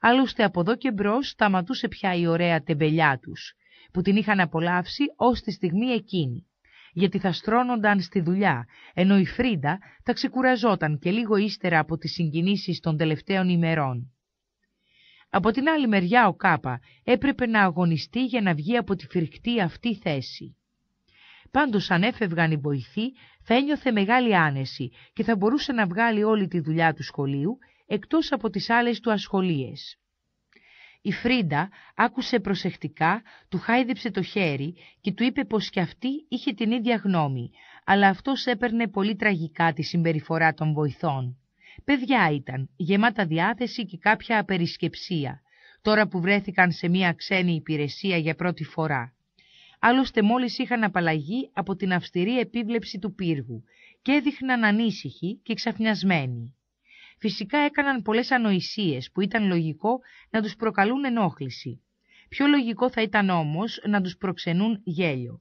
Άλλωστε από εδώ και μπρος σταματούσε πια η ωραία τεμπελιά τους, που την είχαν απολαύσει ως τη στιγμή εκείνη, γιατί θα στρώνονταν στη δουλειά, ενώ η Φρίντα θα ξεκουραζόταν και λίγο ύστερα από τις συγκινήσεις των τελευταίων ημερών. Από την άλλη μεριά ο Κάπα έπρεπε να αγωνιστεί για να βγει από τη φρικτή αυτή θέση. Πάντως αν έφευγαν οι βοηθοί θα ένιωθε μεγάλη άνεση και θα μπορούσε να βγάλει όλη τη δουλειά του σχολείου εκτός από τις άλλες του ασχολίες. Η Φρίντα άκουσε προσεκτικά, του χάιδεψε το χέρι και του είπε πως κι αυτή είχε την ίδια γνώμη, αλλά αυτός έπαιρνε πολύ τραγικά τη συμπεριφορά των βοηθών. Παιδιά ήταν, γεμάτα διάθεση και κάποια απερισκεψία, τώρα που βρέθηκαν σε μια ξένη υπηρεσία για πρώτη φορά άλλωστε μόλις είχαν απαλλαγεί από την αυστηρή επίβλεψη του πύργου και έδειχναν ανήσυχοι και ξαφνιασμένοι. Φυσικά έκαναν πολλές ανοησίες που ήταν λογικό να τους προκαλούν ενόχληση. Πιο λογικό θα ήταν όμως να τους προξενούν γέλιο.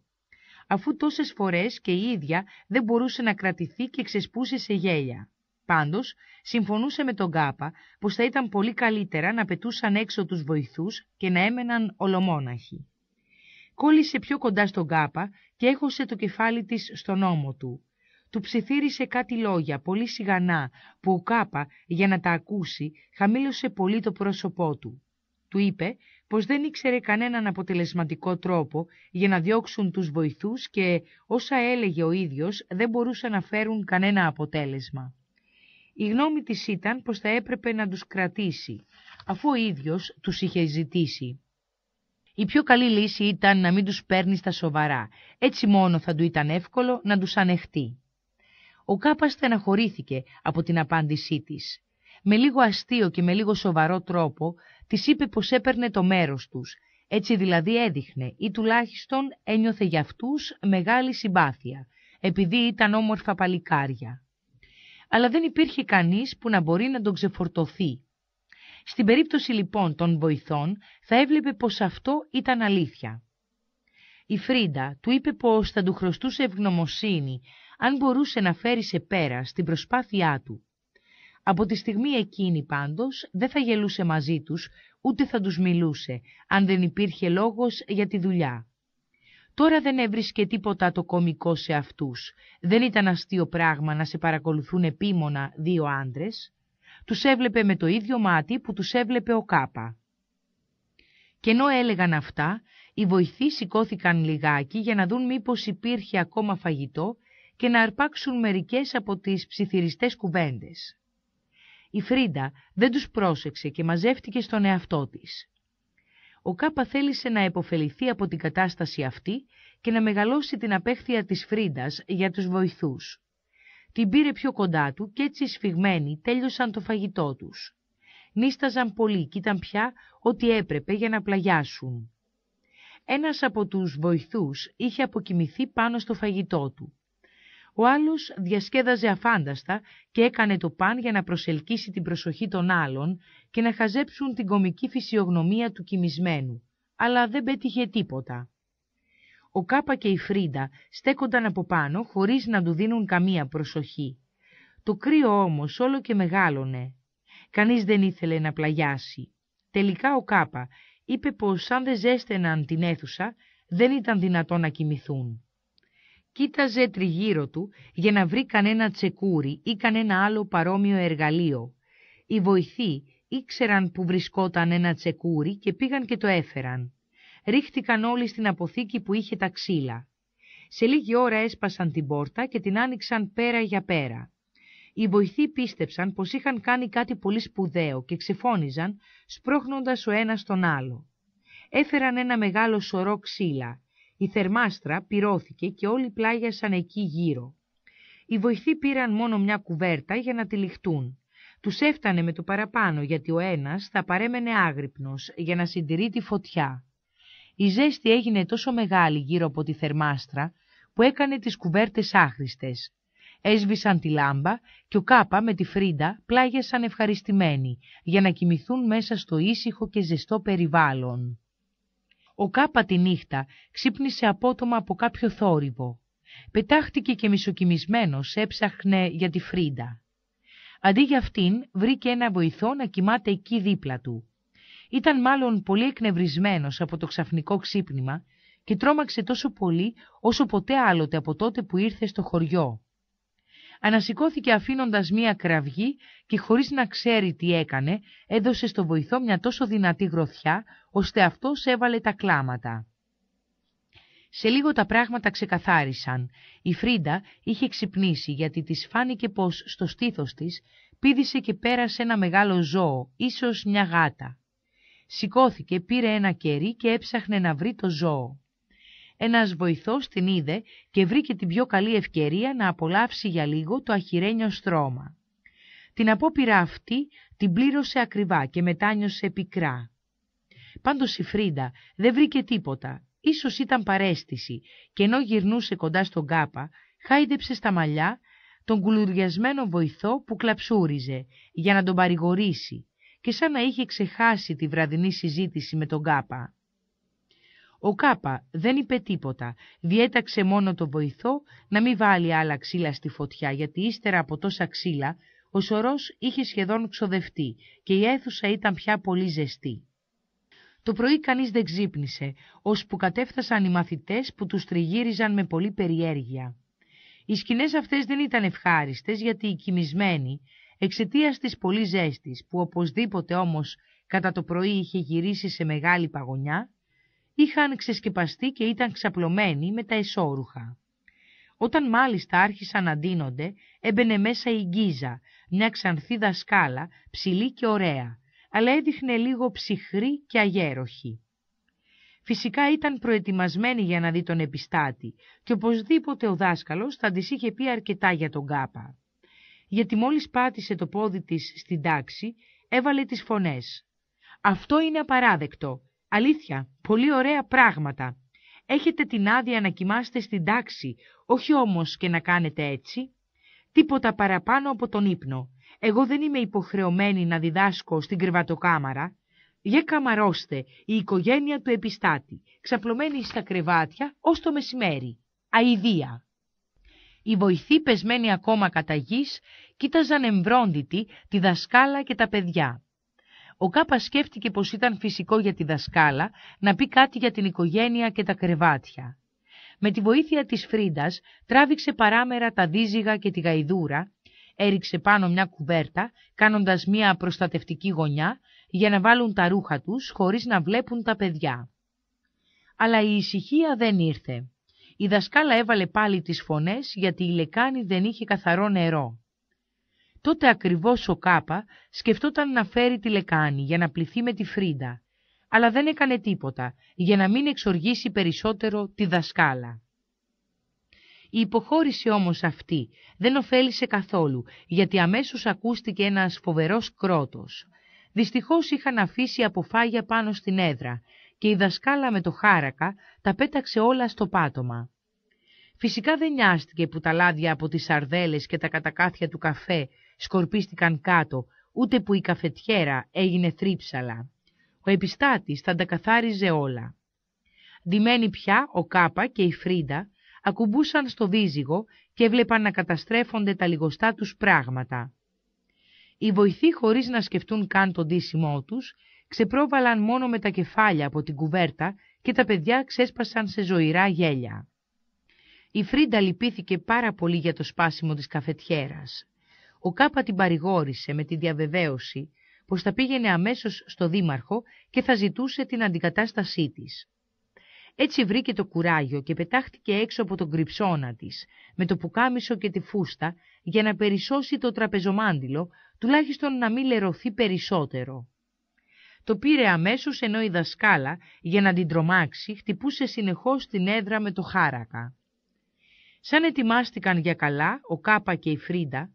Αφού τόσες φορές και η ίδια δεν μπορούσε να κρατηθεί και ξεσπούσε σε γέλια. Πάντως, συμφωνούσε με τον Κάπα πως θα ήταν πολύ καλύτερα να πετούσαν έξω τους βοηθούς και να έμεναν ολομόναχοι κόλλησε πιο κοντά στον κάπα και έχωσε το κεφάλι της στον ώμο του. Του ψιθύρισε κάτι λόγια, πολύ σιγανά, που ο κάπα, για να τα ακούσει, χαμήλωσε πολύ το πρόσωπό του. Του είπε πως δεν ήξερε κανέναν αποτελεσματικό τρόπο για να διώξουν τους βοηθούς και όσα έλεγε ο ίδιος δεν μπορούσαν να φέρουν κανένα αποτέλεσμα. Η γνώμη της ήταν πως θα έπρεπε να τους κρατήσει, αφού ο ίδιος τους είχε ζητήσει. Η πιο καλή λύση ήταν να μην τους παίρνεις στα σοβαρά, έτσι μόνο θα του ήταν εύκολο να τους ανεχτεί. Ο Κάπας στεναχωρήθηκε από την απάντησή της. Με λίγο αστείο και με λίγο σοβαρό τρόπο της είπε πως έπαιρνε το μέρος τους, έτσι δηλαδή έδειχνε ή τουλάχιστον ένιωθε για αυτούς μεγάλη συμπάθεια, επειδή ήταν όμορφα παλικάρια. Αλλά δεν υπήρχε κανείς που να μπορεί να τον ξεφορτωθεί στην περίπτωση λοιπόν των βοηθών θα έβλεπε πως αυτό ήταν αλήθεια. Η Φρίντα του είπε πως θα του χρωστούσε ευγνωμοσύνη αν μπορούσε να φέρει σε πέρα στην προσπάθειά του. Από τη στιγμή εκείνη πάντως δεν θα γελούσε μαζί τους, ούτε θα τους μιλούσε, αν δεν υπήρχε λόγος για τη δουλειά. Τώρα δεν έβρισκε τίποτα το κομικό σε αυτούς. Δεν ήταν αστείο πράγμα να σε παρακολουθούν επίμονα δύο άντρες τους έβλεπε με το ίδιο μάτι που τους έβλεπε ο Κάπα. Και ενώ έλεγαν αυτά, οι βοηθοί σηκώθηκαν λιγάκι για να δουν μήπως υπήρχε ακόμα φαγητό και να αρπάξουν μερικές από τις ψιθυριστές κουβέντες. Η Φρίντα δεν τους πρόσεξε και μαζεύτηκε στον εαυτό της. Ο Κάπα θέλησε να επωφεληθεί από την κατάσταση αυτή και να μεγαλώσει την απέχθεια της Φρίντας για τους βοηθούς. Την πήρε πιο κοντά του και έτσι σφιγμένοι τέλειωσαν το φαγητό τους. Νίσταζαν πολύ και ήταν πια ότι έπρεπε για να πλαγιάσουν. Ένας από τους βοηθούς είχε αποκοιμηθεί πάνω στο φαγητό του. Ο άλλος διασκέδαζε αφάνταστα και έκανε το παν για να προσελκύσει την προσοχή των άλλων και να χαζέψουν την κομική φυσιογνωμία του κοιμισμένου, αλλά δεν πέτυχε τίποτα. Ο Κάπα και η Φρίντα στέκονταν από πάνω χωρίς να του δίνουν καμία προσοχή. Το κρύο όμως όλο και μεγάλωνε. Κανείς δεν ήθελε να πλαγιάσει. Τελικά ο Κάπα είπε πως αν δεν ζέστεναν την αίθουσα δεν ήταν δυνατό να κοιμηθούν. Κοίταζε τριγύρω του για να βρει κανένα τσεκούρι ή κανένα άλλο παρόμοιο εργαλείο. Οι βοηθοί ήξεραν που βρισκόταν ένα τσεκούρι και πήγαν και το έφεραν ρίχτηκαν όλοι στην αποθήκη που είχε τα ξύλα. Σε λίγη ώρα έσπασαν την πόρτα και την άνοιξαν πέρα για πέρα. Οι βοηθοί πίστεψαν πως είχαν κάνει κάτι πολύ σπουδαίο και ξεφώνιζαν, σπρώχνοντας ο ένας τον άλλο. Έφεραν ένα μεγάλο σωρό ξύλα. Η θερμάστρα πυρώθηκε και όλοι πλάγιασαν εκεί γύρω. Οι βοηθοί πήραν μόνο μια κουβέρτα για να τη ληχτούν. Τους έφτανε με το παραπάνω γιατί ο ένας θα παρέμενε άγρυπνος για να συντηρεί τη φωτιά η ζέστη έγινε τόσο μεγάλη γύρω από τη θερμάστρα που έκανε τις κουβέρτες άχρηστες. Έσβησαν τη λάμπα και ο Κάπα με τη Φρίντα πλάγιασαν ευχαριστημένοι για να κοιμηθούν μέσα στο ήσυχο και ζεστό περιβάλλον. Ο Κάπα τη νύχτα ξύπνησε απότομα από κάποιο θόρυβο. Πετάχτηκε και μισοκοιμισμένος έψαχνε για τη Φρίντα. Αντί για αυτήν βρήκε ένα βοηθό να κοιμάται εκεί δίπλα του. Ήταν μάλλον πολύ εκνευρισμένος από το ξαφνικό ξύπνημα και τρόμαξε τόσο πολύ όσο ποτέ άλλοτε από τότε που ήρθε στο χωριό. Ανασηκώθηκε αφήνοντας μία κραυγή και χωρίς να ξέρει τι έκανε, έδωσε στο βοηθό μια τόσο δυνατή γροθιά, ώστε αυτός έβαλε τα κλάματα. Σε λίγο τα πράγματα ξεκαθάρισαν. Η Φρίντα είχε ξυπνήσει γιατί της φάνηκε πως στο στήθος της πήδησε και πέρασε ένα μεγάλο ζώο, ίσως μια γάτα. Σηκώθηκε, πήρε ένα κερί και έψαχνε να βρει το ζώο. Ένας βοηθός την είδε και βρήκε την πιο καλή ευκαιρία να απολαύσει για λίγο το αχυρένιο στρώμα. Την απόπειρα αυτή την πλήρωσε ακριβά και μετάνιωσε πικρά. Πάντως η Φρίντα δεν βρήκε τίποτα, ίσως ήταν παρέστηση και ενώ γυρνούσε κοντά στον κάπα, χάιδεψε στα μαλλιά τον κουλουριασμένο βοηθό που κλαψούριζε για να τον παρηγορήσει και σαν να είχε ξεχάσει τη βραδινή συζήτηση με τον Κάπα. Ο Κάπα δεν είπε τίποτα, διέταξε μόνο το βοηθό να μην βάλει άλλα ξύλα στη φωτιά, γιατί ύστερα από τόσα ξύλα ο σωρός είχε σχεδόν ξοδευτεί και η αίθουσα ήταν πια πολύ ζεστή. Το πρωί κανείς δεν ξύπνησε, ώσπου κατέφτασαν οι μαθητές που τους τριγύριζαν με πολύ περιέργεια. Οι σκηνές αυτές δεν ήταν ευχάριστες γιατί οι κοιμισμένοι Εξαιτίας της πολύ ζέστης, που οπωσδήποτε όμως κατά το πρωί είχε γυρίσει σε μεγάλη παγωνιά, είχαν ξεσκεπαστεί και ήταν ξαπλωμένοι με τα εσώρουχα. Όταν μάλιστα άρχισαν να ντύνονται, έμπαινε μέσα η γκίζα, μια ξανθή δασκάλα, ψηλή και ωραία, αλλά έδειχνε λίγο ψυχρή και αγέροχη. Φυσικά ήταν προετοιμασμένη για να δει τον επιστάτη και οπωσδήποτε ο δάσκαλος θα της είχε πει αρκετά για τον κάπα γιατί μόλις πάτησε το πόδι της στην τάξη, έβαλε τις φωνές. Αυτό είναι απαράδεκτο. Αλήθεια, πολύ ωραία πράγματα. Έχετε την άδεια να κοιμάστε στην τάξη, όχι όμως και να κάνετε έτσι. Τίποτα παραπάνω από τον ύπνο. Εγώ δεν είμαι υποχρεωμένη να διδάσκω στην κρεβατοκάμαρα. Για καμαρώστε η οικογένεια του επιστάτη, ξαπλωμένη στα κρεβάτια ως το μεσημέρι. Αηδία. Οι βοηθοί πεσμένοι ακόμα κατά γης, κοίταζαν εμβρόντιτοι τη δασκάλα και τα παιδιά. Ο Κάπας σκέφτηκε πως ήταν φυσικό για τη δασκάλα να πει κάτι για την οικογένεια και τα κρεβάτια. Με τη βοήθεια της Φρίντας τράβηξε παράμερα τα δίζυγα και τη γαϊδούρα, έριξε πάνω μια κουβέρτα κάνοντας μια προστατευτική γωνιά για να βάλουν τα ρούχα τους χωρίς να βλέπουν τα παιδιά. Αλλά η ησυχία δεν ήρθε. Η δασκάλα έβαλε πάλι τις φωνές γιατί η λεκάνη δεν είχε καθαρό νερό. Τότε ακριβώς ο Κάπα σκεφτόταν να φέρει τη λεκάνη για να πληθεί με τη Φρίντα, αλλά δεν έκανε τίποτα για να μην εξοργήσει περισσότερο τη δασκάλα. Η υποχώρηση όμως αυτή δεν ωφέλησε καθόλου, γιατί αμέσως ακούστηκε ένας φοβερός κρότος. Δυστυχώς είχαν αφήσει αποφάγια πάνω στην έδρα και η δασκάλα με το χάρακα τα πέταξε όλα στο πάτωμα. Φυσικά δεν νοιάστηκε που τα λάδια από τις σαρδέλες και τα κατακάθια του καφέ σκορπίστηκαν κάτω, ούτε που η καφετιέρα έγινε θρύψαλα. Ο επιστάτης θα τα καθάριζε όλα. Δημένοι πια ο Κάπα και η Φρίντα ακουμπούσαν στο δίζυγο και έβλεπαν να καταστρέφονται τα λιγοστά τους πράγματα. Οι βοηθοί χωρίς να σκεφτούν καν τον ντύσιμό τους σε πρόβαλαν μόνο με τα κεφάλια από την κουβέρτα και τα παιδιά ξέσπασαν σε ζωηρά γέλια. Η Φρίντα λυπήθηκε πάρα πολύ για το σπάσιμο της καφετιέρας. Ο Κάπα την παρηγόρησε με τη διαβεβαίωση πως θα πήγαινε αμέσως στο δήμαρχο και θα ζητούσε την αντικατάστασή της. Έτσι βρήκε το κουράγιο και πετάχτηκε έξω από τον κρυψώνα της, με το πουκάμισο και τη φούστα, για να περισσώσει το τραπεζομάντιλο, τουλάχιστον να μην λερωθεί περισσότερο. Το πήρε αμέσως ενώ η δασκάλα, για να την τρομάξει, χτυπούσε συνεχώς την έδρα με το χάρακα. Σαν ετοιμάστηκαν για καλά, ο Κάπα και η Φρίντα,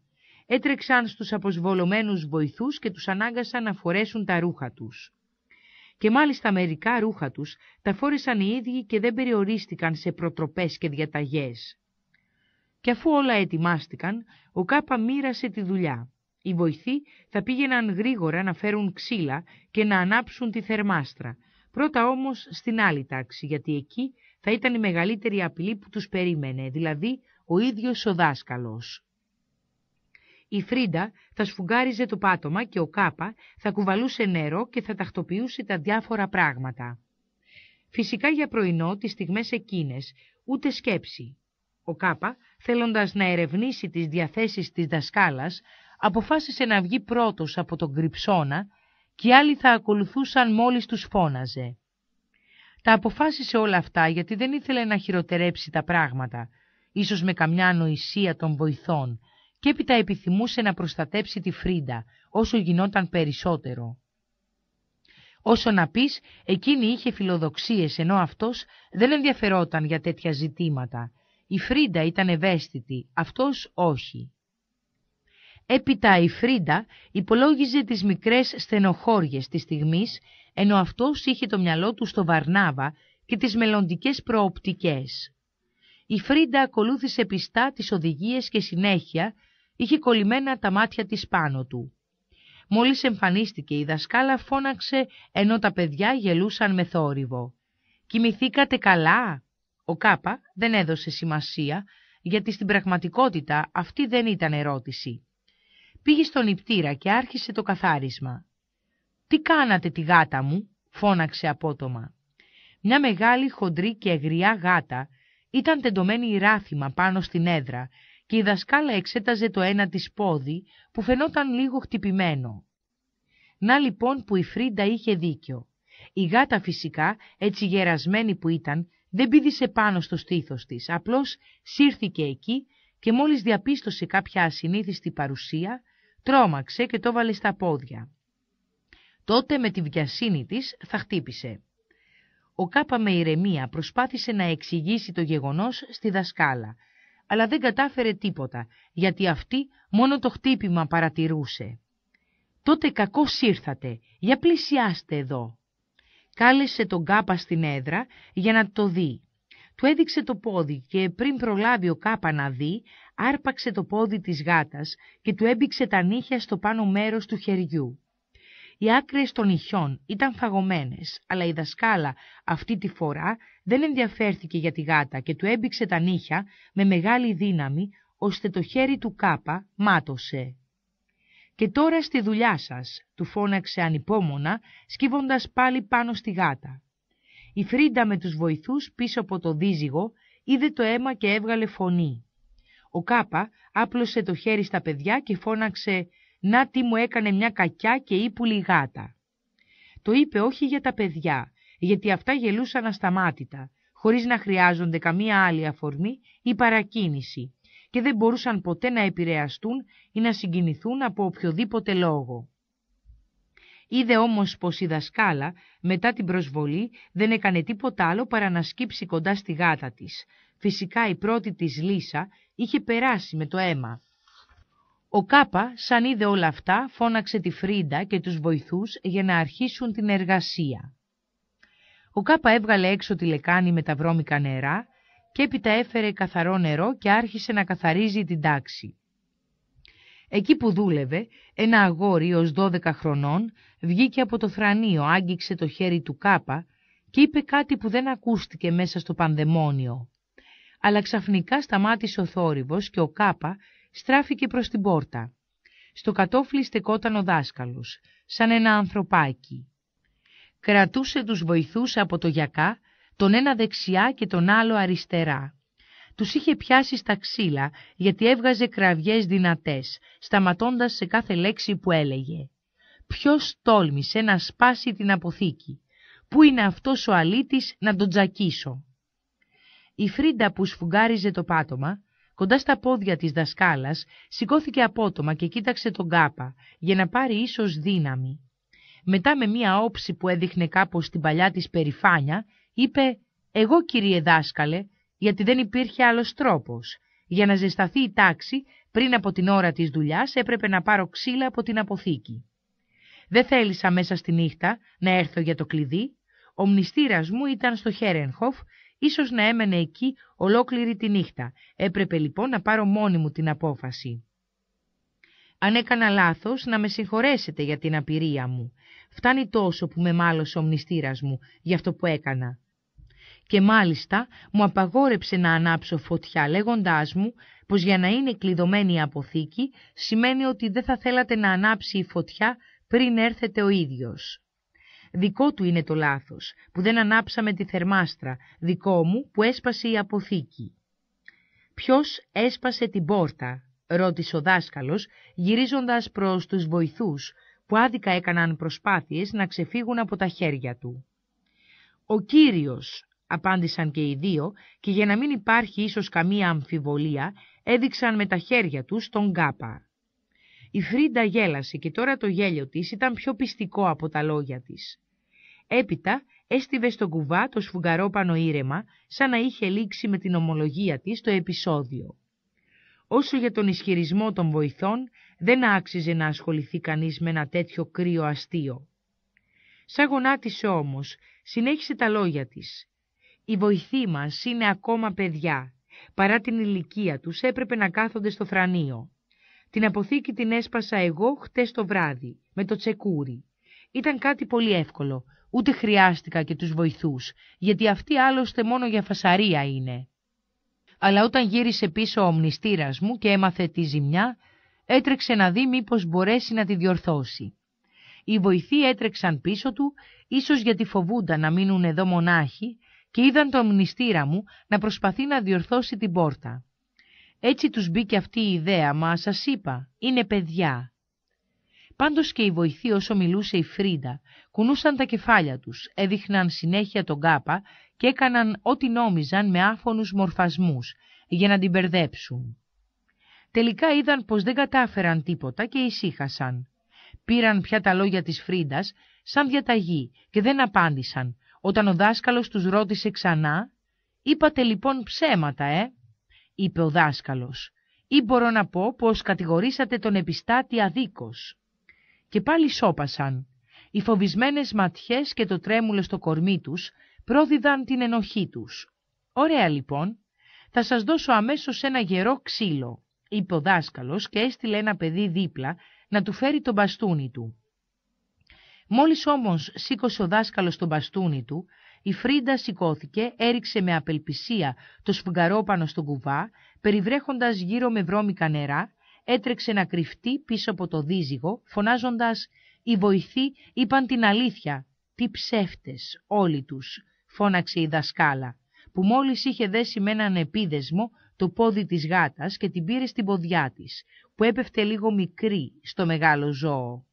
έτρεξαν στους αποσβολωμένους βοηθούς και τους ανάγκασαν να φορέσουν τα ρούχα τους. Και μάλιστα μερικά ρούχα τους τα φόρεσαν οι ίδιοι και δεν περιορίστηκαν σε προτροπές και διαταγές. Και αφού όλα ετοιμάστηκαν, ο Κάπα μοίρασε τη δουλειά. Οι βοηθοί θα πήγαιναν γρήγορα να φέρουν ξύλα και να ανάψουν τη θερμάστρα. Πρώτα όμως στην άλλη τάξη, γιατί εκεί θα ήταν η μεγαλύτερη απειλή που τους περίμενε, δηλαδή ο ίδιος ο δάσκαλος. Η Φρίντα θα σφουγγάριζε το πάτωμα και ο Κάπα θα κουβαλούσε νερό και θα τακτοποιούσε τα διάφορα πράγματα. Φυσικά για πρωινό τις στιγμές εκείνες, ούτε σκέψη. Ο Κάπα, θέλοντας να ερευνήσει τις διαθέσεις της δασκάλας, αποφάσισε να βγει πρώτος από τον κρυψώνα και οι άλλοι θα ακολουθούσαν μόλις τους φώναζε. Τα αποφάσισε όλα αυτά γιατί δεν ήθελε να χειροτερέψει τα πράγματα, ίσως με καμιά ανοησία των βοηθών, και έπειτα επιθυμούσε να προστατέψει τη Φρίντα όσο γινόταν περισσότερο. Όσο να πεις, εκείνη είχε φιλοδοξίες ενώ αυτός δεν ενδιαφερόταν για τέτοια ζητήματα. Η Φρίντα ήταν ευαίσθητη, αυτός όχι. Έπειτα η Φρίντα υπολόγιζε τις μικρές στενοχώριες της στιγμής, ενώ αυτός είχε το μυαλό του στο Βαρνάβα και τις μελλοντικές προοπτικές. Η Φρίντα ακολούθησε πιστά τις οδηγίες και συνέχεια είχε κολλημένα τα μάτια της πάνω του. Μόλις εμφανίστηκε η δασκάλα φώναξε ενώ τα παιδιά γελούσαν με θόρυβο. «Κοιμηθήκατε καλά» Ο Κάπα δεν έδωσε σημασία, γιατί στην πραγματικότητα αυτή δεν ήταν ερώτηση πήγε στον νηπτήρα και άρχισε το καθάρισμα. «Τι κάνατε τη γάτα μου» φώναξε απότομα. Μια μεγάλη χοντρή και αγριά γάτα ήταν τεντωμένη ράθιμα πάνω στην έδρα και η δασκάλα εξέταζε το ένα της πόδι που φαινόταν λίγο χτυπημένο. Να λοιπόν που η Φρίντα είχε δίκιο. Η γάτα φυσικά, έτσι γερασμένη που ήταν, δεν πήδησε πάνω στο στήθος της, απλώς σύρθηκε εκεί και μόλις διαπίστωσε κάποια ασυνήθιστη παρουσία, τρόμαξε και το βάλε στα πόδια. Τότε με τη βιασύνη της θα χτύπησε. Ο Κάπα με ηρεμία προσπάθησε να εξηγήσει το γεγονός στη δασκάλα, αλλά δεν κατάφερε τίποτα, γιατί αυτή μόνο το χτύπημα παρατηρούσε. «Τότε κακό ήρθατε, για πλησιάστε εδώ». Κάλεσε τον Κάπα στην έδρα για να το δει. Του έδειξε το πόδι και πριν προλάβει ο Κάπα να δει, άρπαξε το πόδι της γάτας και του έμπηξε τα νύχια στο πάνω μέρος του χεριού. Οι άκρες των νυχιών ήταν φαγωμένες, αλλά η δασκάλα αυτή τη φορά δεν ενδιαφέρθηκε για τη γάτα και του έμπηξε τα νύχια με μεγάλη δύναμη, ώστε το χέρι του κάπα μάτωσε. «Και τώρα στη δουλειά σας», του φώναξε ανυπόμονα, σκύβοντας πάλι πάνω στη γάτα. Η Φρίντα με τους βοηθούς πίσω από το δίζυγο είδε το αίμα και έβγαλε φωνή. Ο Κάπα άπλωσε το χέρι στα παιδιά και φώναξε «Να τι μου έκανε μια κακιά και ύπουλη γάτα». Το είπε όχι για τα παιδιά, γιατί αυτά γελούσαν ασταμάτητα, χωρίς να χρειάζονται καμία άλλη αφορμή ή παρακίνηση και δεν μπορούσαν ποτέ να επηρεαστούν ή να συγκινηθούν από οποιοδήποτε λόγο. Είδε όμως πως η δασκάλα, μετά την προσβολή, δεν έκανε τίποτα άλλο παρά να σκύψει κοντά στη γάτα της, Φυσικά η πρώτη της Λίσα είχε περάσει με το αίμα. Ο Κάπα, σαν είδε όλα αυτά, φώναξε τη Φρίντα και τους βοηθούς για να αρχίσουν την εργασία. Ο Κάπα έβγαλε έξω τη λεκάνη με τα βρώμικα νερά και έπειτα έφερε καθαρό νερό και άρχισε να καθαρίζει την τάξη. Εκεί που δούλευε, ένα αγόρι ως 12 χρονών βγήκε από το θρανίο, άγγιξε το χέρι του Κάπα και είπε κάτι που δεν ακούστηκε μέσα στο πανδαιμόνιο αλλά ξαφνικά σταμάτησε ο θόρυβος και ο Κάπα στράφηκε προς την πόρτα. Στο κατόφλι στεκόταν ο δάσκαλος, σαν ένα ανθρωπάκι. Κρατούσε τους βοηθούς από το γιακά, τον ένα δεξιά και τον άλλο αριστερά. Τους είχε πιάσει στα ξύλα γιατί έβγαζε κραυγές δυνατές, σταματώντας σε κάθε λέξη που έλεγε. Ποιος τόλμησε να σπάσει την αποθήκη. Πού είναι αυτός ο αλήτης να τον τζακίσω. Η Φρίντα που σφουγγάριζε το πάτωμα, κοντά στα πόδια της δασκάλας, σηκώθηκε απότομα και κοίταξε τον κάπα, για να πάρει ίσως δύναμη. Μετά με μία όψη που έδειχνε κάπως την παλιά της περηφάνια, είπε «Εγώ κύριε δάσκαλε, γιατί δεν υπήρχε άλλος τρόπος. Για να ζεσταθεί η τάξη, πριν από την ώρα της δουλειάς έπρεπε να πάρω ξύλα από την αποθήκη. Δεν θέλησα μέσα στη νύχτα να έρθω για το κλειδί, ο μνηστήρας μου ήταν στο Χέρενχοφ Ίσως να έμενε εκεί ολόκληρη τη νύχτα. Έπρεπε λοιπόν να πάρω μόνη μου την απόφαση. Αν έκανα λάθος, να με συγχωρέσετε για την απειρία μου. Φτάνει τόσο που με μάλωσε ο μνηστήρας μου για αυτό που έκανα. Και μάλιστα μου απαγόρεψε να ανάψω φωτιά λέγοντάς μου πως για να είναι κλειδωμένη η αποθήκη σημαίνει ότι δεν θα θέλατε να ανάψει η φωτιά πριν έρθετε ο ίδιος. Δικό του είναι το λάθος, που δεν ανάψαμε τη θερμάστρα, δικό μου που έσπασε η αποθήκη. «Ποιος έσπασε την πόρτα» ρώτησε ο δάσκαλος, γυρίζοντας προς τους βοηθούς, που άδικα έκαναν προσπάθειες να ξεφύγουν από τα χέρια του. «Ο Κύριος», απάντησαν και οι δύο, και για να μην υπάρχει ίσως καμία αμφιβολία, έδειξαν με τα χέρια τους τον Κάπα. Η Φρίντα γέλασε και τώρα το γέλιο της ήταν πιο πιστικό από τα λόγια της. Έπειτα έστειβε στον κουβά το σφουγγαρό ήρεμα σαν να είχε λήξει με την ομολογία της το επεισόδιο. Όσο για τον ισχυρισμό των βοηθών, δεν άξιζε να ασχοληθεί κανείς με ένα τέτοιο κρύο αστείο. Σαν γονάτισε όμως, συνέχισε τα λόγια της. «Οι βοηθοί μας είναι ακόμα παιδιά. Παρά την ηλικία τους έπρεπε να κάθονται στο θρανείο. Την αποθήκη την έσπασα εγώ χτες το βράδυ, με το τσεκούρι. Ήταν κάτι πολύ εύκολο, ούτε χρειάστηκα και τους βοηθούς, γιατί αυτοί άλλωστε μόνο για φασαρία είναι. Αλλά όταν γύρισε πίσω ο μνηστήρας μου και έμαθε τη ζημιά, έτρεξε να δει μήπως μπορέσει να τη διορθώσει. Οι βοηθοί έτρεξαν πίσω του, ίσως γιατί φοβούνταν να μείνουν εδώ μονάχοι, και είδαν το μνηστήρα μου να προσπαθεί να διορθώσει την πόρτα. Έτσι τους μπήκε αυτή η ιδέα, μα σας είπα, είναι παιδιά. Πάντως και η βοηθοί όσο μιλούσε η Φρίντα, κουνούσαν τα κεφάλια τους, έδειχναν συνέχεια τον κάπα και έκαναν ό,τι νόμιζαν με άφωνους μορφασμούς, για να την μπερδέψουν. Τελικά είδαν πως δεν κατάφεραν τίποτα και ησύχασαν. Πήραν πια τα λόγια της Φρίντας σαν διαταγή και δεν απάντησαν. Όταν ο δάσκαλος τους ρώτησε ξανά, είπατε λοιπόν ψέματα, ε είπε ο δάσκαλος, ή μπορώ να πω πως κατηγορήσατε τον επιστάτη αδίκως. Και πάλι σώπασαν. Οι φοβισμένες ματιές και το τρέμουλο στο κορμί τους πρόδιδαν την ενοχή τους. Ωραία λοιπόν, θα σας δώσω αμέσως ένα γερό ξύλο, είπε ο δάσκαλος και έστειλε ένα παιδί δίπλα να του φέρει τον μπαστούνι του. Μόλις όμως σήκωσε ο δάσκαλος τον μπαστούνι του, η Φρίντα σηκώθηκε, έριξε με απελπισία το σφουγγαρόπανο στον κουβά, περιβρέχοντας γύρω με βρώμικα νερά, έτρεξε να κρυφτεί πίσω από το δίζυγο, φωνάζοντας «Οι βοηθοί είπαν την αλήθεια, τι ψεύτες όλοι τους», φώναξε η δασκάλα, που μόλις είχε δέσει με έναν επίδεσμο το πόδι της γάτας και την πήρε στην ποδιά της, που έπεφτε λίγο μικρή στο μεγάλο ζώο.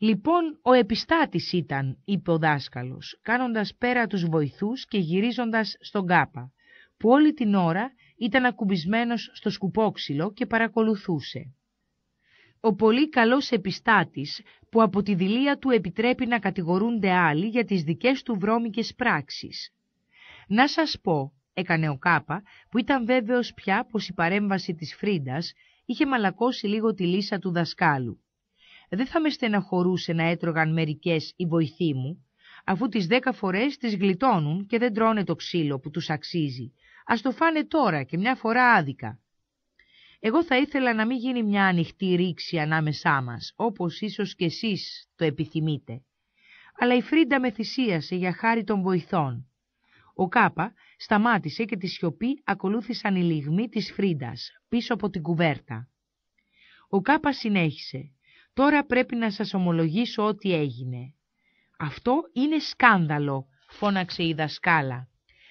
Λοιπόν, ο επιστάτης ήταν, είπε ο δάσκαλος, κάνοντας πέρα τους βοηθούς και γυρίζοντας στον κάπα, που όλη την ώρα ήταν ακουμπισμένος στο σκουπόξυλο και παρακολουθούσε. Ο πολύ καλός επιστάτης, που από τη δηλία του επιτρέπει να κατηγορούνται άλλοι για τις δικές του βρώμικες πράξεις. «Να σας πω», έκανε ο Κάπα, που ήταν βέβαιος πια πως η παρέμβαση της Φρίντας είχε μαλακώσει λίγο τη λύσα του δασκάλου δεν θα με στεναχωρούσε να έτρωγαν μερικές οι βοηθοί μου, αφού τις δέκα φορές τις γλιτώνουν και δεν τρώνε το ξύλο που τους αξίζει. Ας το φάνε τώρα και μια φορά άδικα. Εγώ θα ήθελα να μην γίνει μια ανοιχτή ρήξη ανάμεσά μας, όπως ίσως κι εσείς το επιθυμείτε. Αλλά η Φρίντα με θυσίασε για χάρη των βοηθών. Ο Κάπα σταμάτησε και τη σιωπή ακολούθησαν οι λιγμοί της Φρίντας, πίσω από την κουβέρτα. Ο Κάπα συνέχισε. Τώρα πρέπει να σας ομολογήσω ό,τι έγινε. Αυτό είναι σκάνδαλο, φώναξε η δασκάλα.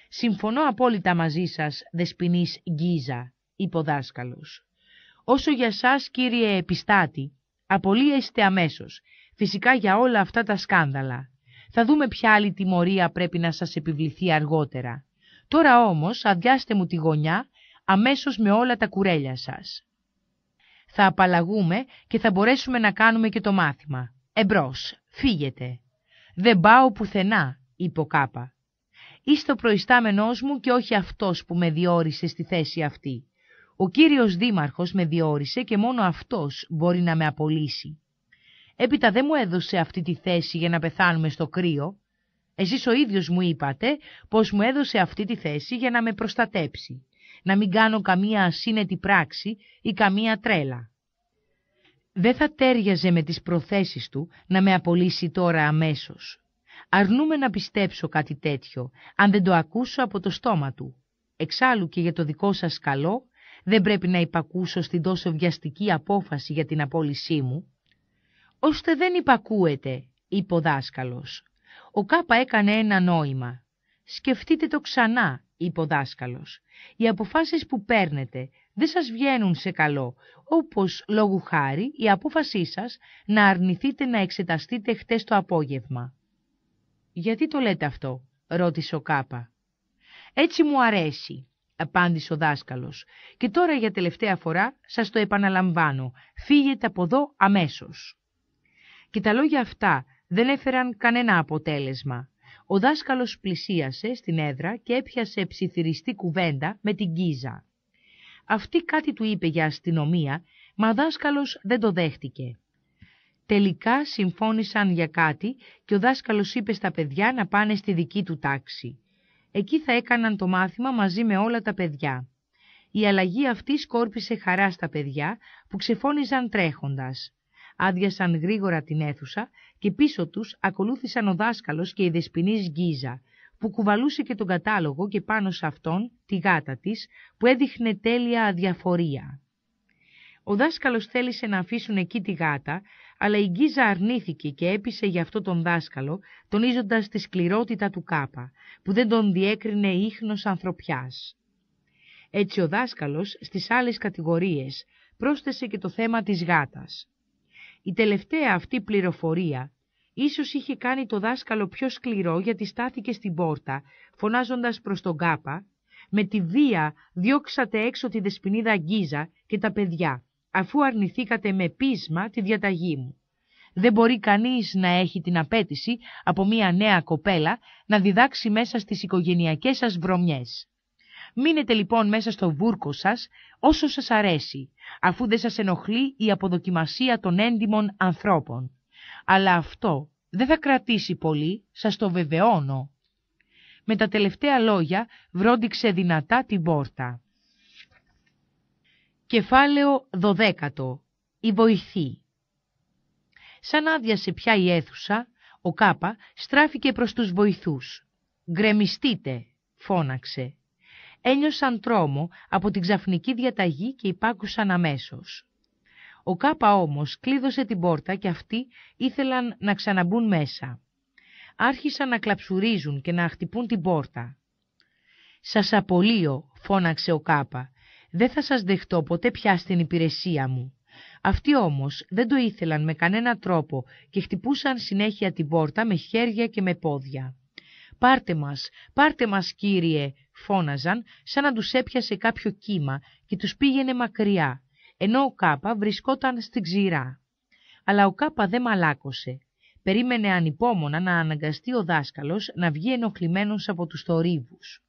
Συμφωνώ απόλυτα μαζί σας, δεσποινής Γκίζα, είπε ο δάσκαλος. Όσο για σας, κύριε Επιστάτη, απολύεστε αμέσως, φυσικά για όλα αυτά τα σκάνδαλα. Θα δούμε ποια άλλη τιμωρία πρέπει να σας επιβληθεί αργότερα. Τώρα όμως αδειάστε μου τη γωνιά αμέσως με όλα τα κουρέλια σας θα απαλλαγούμε και θα μπορέσουμε να κάνουμε και το μάθημα. Εμπρός, φύγετε. Δεν πάω πουθενά, είπε ο Κάπα. Είσαι ο προϊστάμενός μου και όχι αυτός που με διόρισε στη θέση αυτή. Ο κύριος δήμαρχος με διόρισε και μόνο αυτός μπορεί να με απολύσει. Έπειτα δεν μου έδωσε αυτή τη θέση για να πεθάνουμε στο κρύο. Εσείς ο ίδιος μου είπατε πως μου έδωσε αυτή τη θέση για να με προστατέψει να μην κάνω καμία ασύνετη πράξη ή καμία τρέλα. Δεν θα τέριαζε με τις προθέσεις του να με απολύσει τώρα αμέσως. Αρνούμε να πιστέψω κάτι τέτοιο, αν δεν το ακούσω από το στόμα του. Εξάλλου και για το δικό σας καλό, δεν πρέπει να υπακούσω στην τόσο βιαστική απόφαση για την απόλυσή μου. Ώστε δεν υπακούεται, είπε ο δάσκαλος. Ο Κάπα έκανε ένα νόημα. Σκεφτείτε το ξανά είπε ο Οι αποφάσεις που παίρνετε δεν σας βγαίνουν σε καλό, όπως λόγου χάρη η απόφασή σας να αρνηθείτε να εξεταστείτε χτες το απόγευμα. «Γιατί το λέτε αυτό» ρώτησε ο Κάπα. «Έτσι μου αρέσει», απάντησε ο δάσκαλος. «Και τώρα για τελευταία φορά σας το επαναλαμβάνω. Φύγετε από εδώ αμέσως». Και τα λόγια αυτά δεν έφεραν κανένα αποτέλεσμα. Ο δάσκαλος πλησίασε στην έδρα και έπιασε ψιθυριστή κουβέντα με την Κίζα. Αυτή κάτι του είπε για αστυνομία, μα ο δάσκαλος δεν το δέχτηκε. Τελικά συμφώνησαν για κάτι και ο δάσκαλος είπε στα παιδιά να πάνε στη δική του τάξη. Εκεί θα έκαναν το μάθημα μαζί με όλα τα παιδιά. Η αλλαγή αυτή σκόρπισε χαρά στα παιδιά που ξεφώνιζαν τρέχοντας άδειασαν γρήγορα την αίθουσα και πίσω τους ακολούθησαν ο δάσκαλος και η δεσποινής Γκίζα, που κουβαλούσε και τον κατάλογο και πάνω σε αυτόν τη γάτα της, που έδειχνε τέλεια αδιαφορία. Ο δάσκαλος θέλησε να αφήσουν εκεί τη γάτα, αλλά η Γκίζα αρνήθηκε και έπεισε γι' αυτό τον δάσκαλο, τονίζοντας τη σκληρότητα του κάπα, που δεν τον διέκρινε ίχνος ανθρωπιάς. Έτσι ο δάσκαλος στις άλλες κατηγορίες πρόσθεσε και το θέμα της γάτας. Η τελευταία αυτή πληροφορία ίσως είχε κάνει το δάσκαλο πιο σκληρό γιατί στάθηκε στην πόρτα, φωνάζοντας προς τον κάπα «Με τη βία διώξατε έξω τη δεσποινίδα Γκίζα και τα παιδιά, αφού αρνηθήκατε με πείσμα τη διαταγή μου». Δεν μπορεί κανείς να έχει την απέτηση από μια νέα κοπέλα να διδάξει μέσα στις οικογενειακές σας βρωμιές. Μείνετε λοιπόν μέσα στο βούρκο σας όσο σας αρέσει, αφού δεν σας ενοχλεί η αποδοκιμασία των έντιμων ανθρώπων. Αλλά αυτό δεν θα κρατήσει πολύ, σας το βεβαιώνω. Με τα τελευταία λόγια βρόντιξε δυνατά την πόρτα. Κεφάλαιο 12. Η βοηθή. Σαν άδειασε πια η αίθουσα, ο Κάπα στράφηκε προς τους βοηθούς. «Γκρεμιστείτε», φώναξε ένιωσαν τρόμο από την ξαφνική διαταγή και υπάκουσαν αμέσως. Ο Κάπα όμως κλείδωσε την πόρτα και αυτοί ήθελαν να ξαναμπούν μέσα. Άρχισαν να κλαψουρίζουν και να χτυπούν την πόρτα. «Σας απολύω», φώναξε ο Κάπα. «Δεν θα σας δεχτώ ποτέ πια στην υπηρεσία μου». Αυτοί όμως δεν το ήθελαν με κανένα τρόπο και χτυπούσαν συνέχεια την πόρτα με χέρια και με πόδια. «Πάρτε μας, πάρτε μας κύριε», φώναζαν σαν να τους έπιασε κάποιο κύμα και τους πήγαινε μακριά, ενώ ο Κάπα βρισκόταν στην ξηρά. Αλλά ο Κάπα δεν μαλάκωσε. Περίμενε ανυπόμονα να αναγκαστεί ο δάσκαλος να βγει ενοχλημένος από τους θορύβους.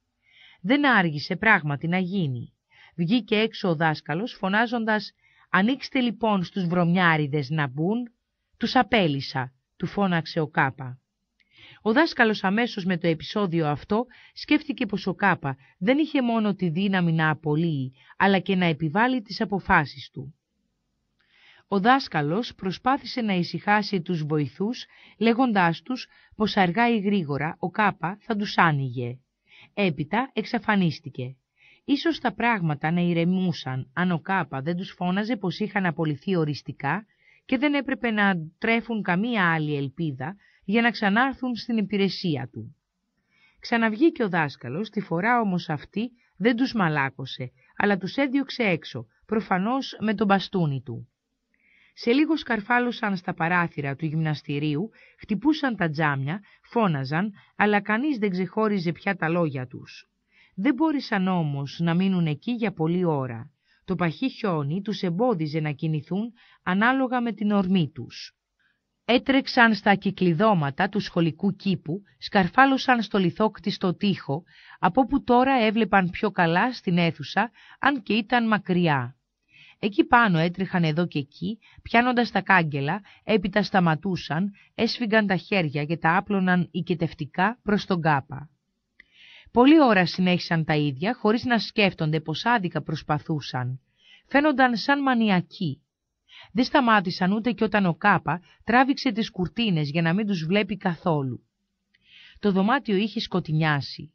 Δεν άργησε πράγματι να γίνει. Βγήκε έξω ο δάσκαλος φωνάζοντας «Ανοίξτε λοιπόν στους βρωμιάριδες να μπουν». «Τους απέλησα», του φώναξε ο Κάπα. Ο δάσκαλος αμέσως με το επεισόδιο αυτό σκέφτηκε πως ο Κάπα δεν είχε μόνο τη δύναμη να απολύει, αλλά και να επιβάλλει τις αποφάσεις του. Ο δάσκαλος προσπάθησε να ησυχάσει τους βοηθούς, λέγοντάς τους πως αργά ή γρήγορα ο Κάπα θα τους άνοιγε. Έπειτα εξαφανίστηκε. Ίσως τα πράγματα να ηρεμούσαν αν ο Κάπα δεν τους φώναζε πως είχαν απολυθεί οριστικά και δεν έπρεπε να τρέφουν καμία άλλη ελπίδα για να ξανάρθουν στην υπηρεσία του. Ξαναβγήκε ο δάσκαλος, τη φορά όμως αυτή δεν τους μαλάκωσε, αλλά τους έδιωξε έξω, προφανώς με τον μπαστούνι του. Σε λίγο σκαρφάλωσαν στα παράθυρα του γυμναστηρίου, χτυπούσαν τα τζάμια, φώναζαν, αλλά κανείς δεν ξεχώριζε πια τα λόγια τους. Δεν μπόρεσαν όμως να μείνουν εκεί για πολλή ώρα. Το παχύ χιόνι τους εμπόδιζε να κινηθούν ανάλογα με την ορμή τους έτρεξαν στα κυκλειδώματα του σχολικού κήπου, σκαρφάλωσαν στο λιθόκτιστο τοίχο, από που τώρα έβλεπαν πιο καλά στην αίθουσα, αν και ήταν μακριά. Εκεί πάνω έτρεχαν εδώ και εκεί, πιάνοντας τα κάγκελα, έπειτα σταματούσαν, έσφυγαν τα χέρια και τα άπλωναν οικετευτικά προς τον κάπα. Πολλή ώρα συνέχισαν τα ίδια, χωρίς να σκέφτονται πως άδικα προσπαθούσαν. Φαίνονταν σαν μανιακοί, δεν σταμάτησαν ούτε και όταν ο Κάπα τράβηξε τις κουρτίνες για να μην τους βλέπει καθόλου. Το δωμάτιο είχε σκοτεινιάσει.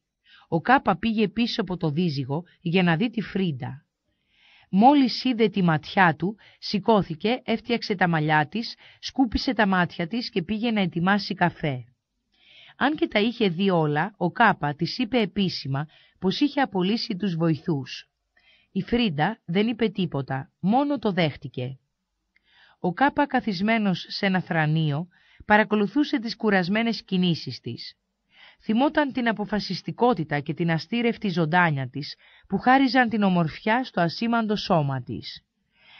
Ο Κάπα πήγε πίσω από το δίζυγο για να δει τη Φρίντα. Μόλις είδε τη ματιά του, σηκώθηκε, έφτιαξε τα μαλλιά της, σκούπισε τα μάτια της και πήγε να ετοιμάσει καφέ. Αν και τα είχε δει όλα, ο Κάπα της είπε επίσημα πως είχε απολύσει τους βοηθούς. Η Φρίντα δεν είπε τίποτα, μόνο το δέχτηκε ο Κάπα καθισμένος σε ένα θρανίο παρακολουθούσε τις κουρασμένες κινήσεις της. Θυμόταν την αποφασιστικότητα και την αστήρευτη ζωντάνια της που χάριζαν την ομορφιά στο ασήμαντο σώμα της.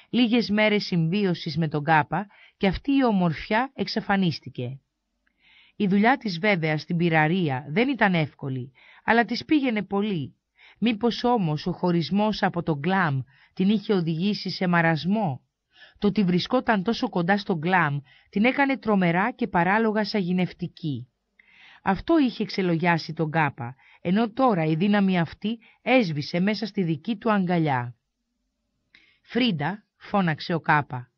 Λίγες μέρες συμβίωσης με τον Κάπα και αυτή η ομορφιά εξαφανίστηκε. Η δουλειά της βέβαια στην πυραρία δεν ήταν εύκολη, αλλά της πήγαινε πολύ. Μήπως όμως ο χωρισμός από τον κλάμ την είχε οδηγήσει σε μαρασμό το ότι βρισκόταν τόσο κοντά στο γκλάμ την έκανε τρομερά και παράλογα σαγηνευτική. Αυτό είχε ξελογιάσει τον Κάπα, ενώ τώρα η δύναμη αυτή έσβησε μέσα στη δική του αγκαλιά. «Φρίντα», φώναξε ο Κάπα.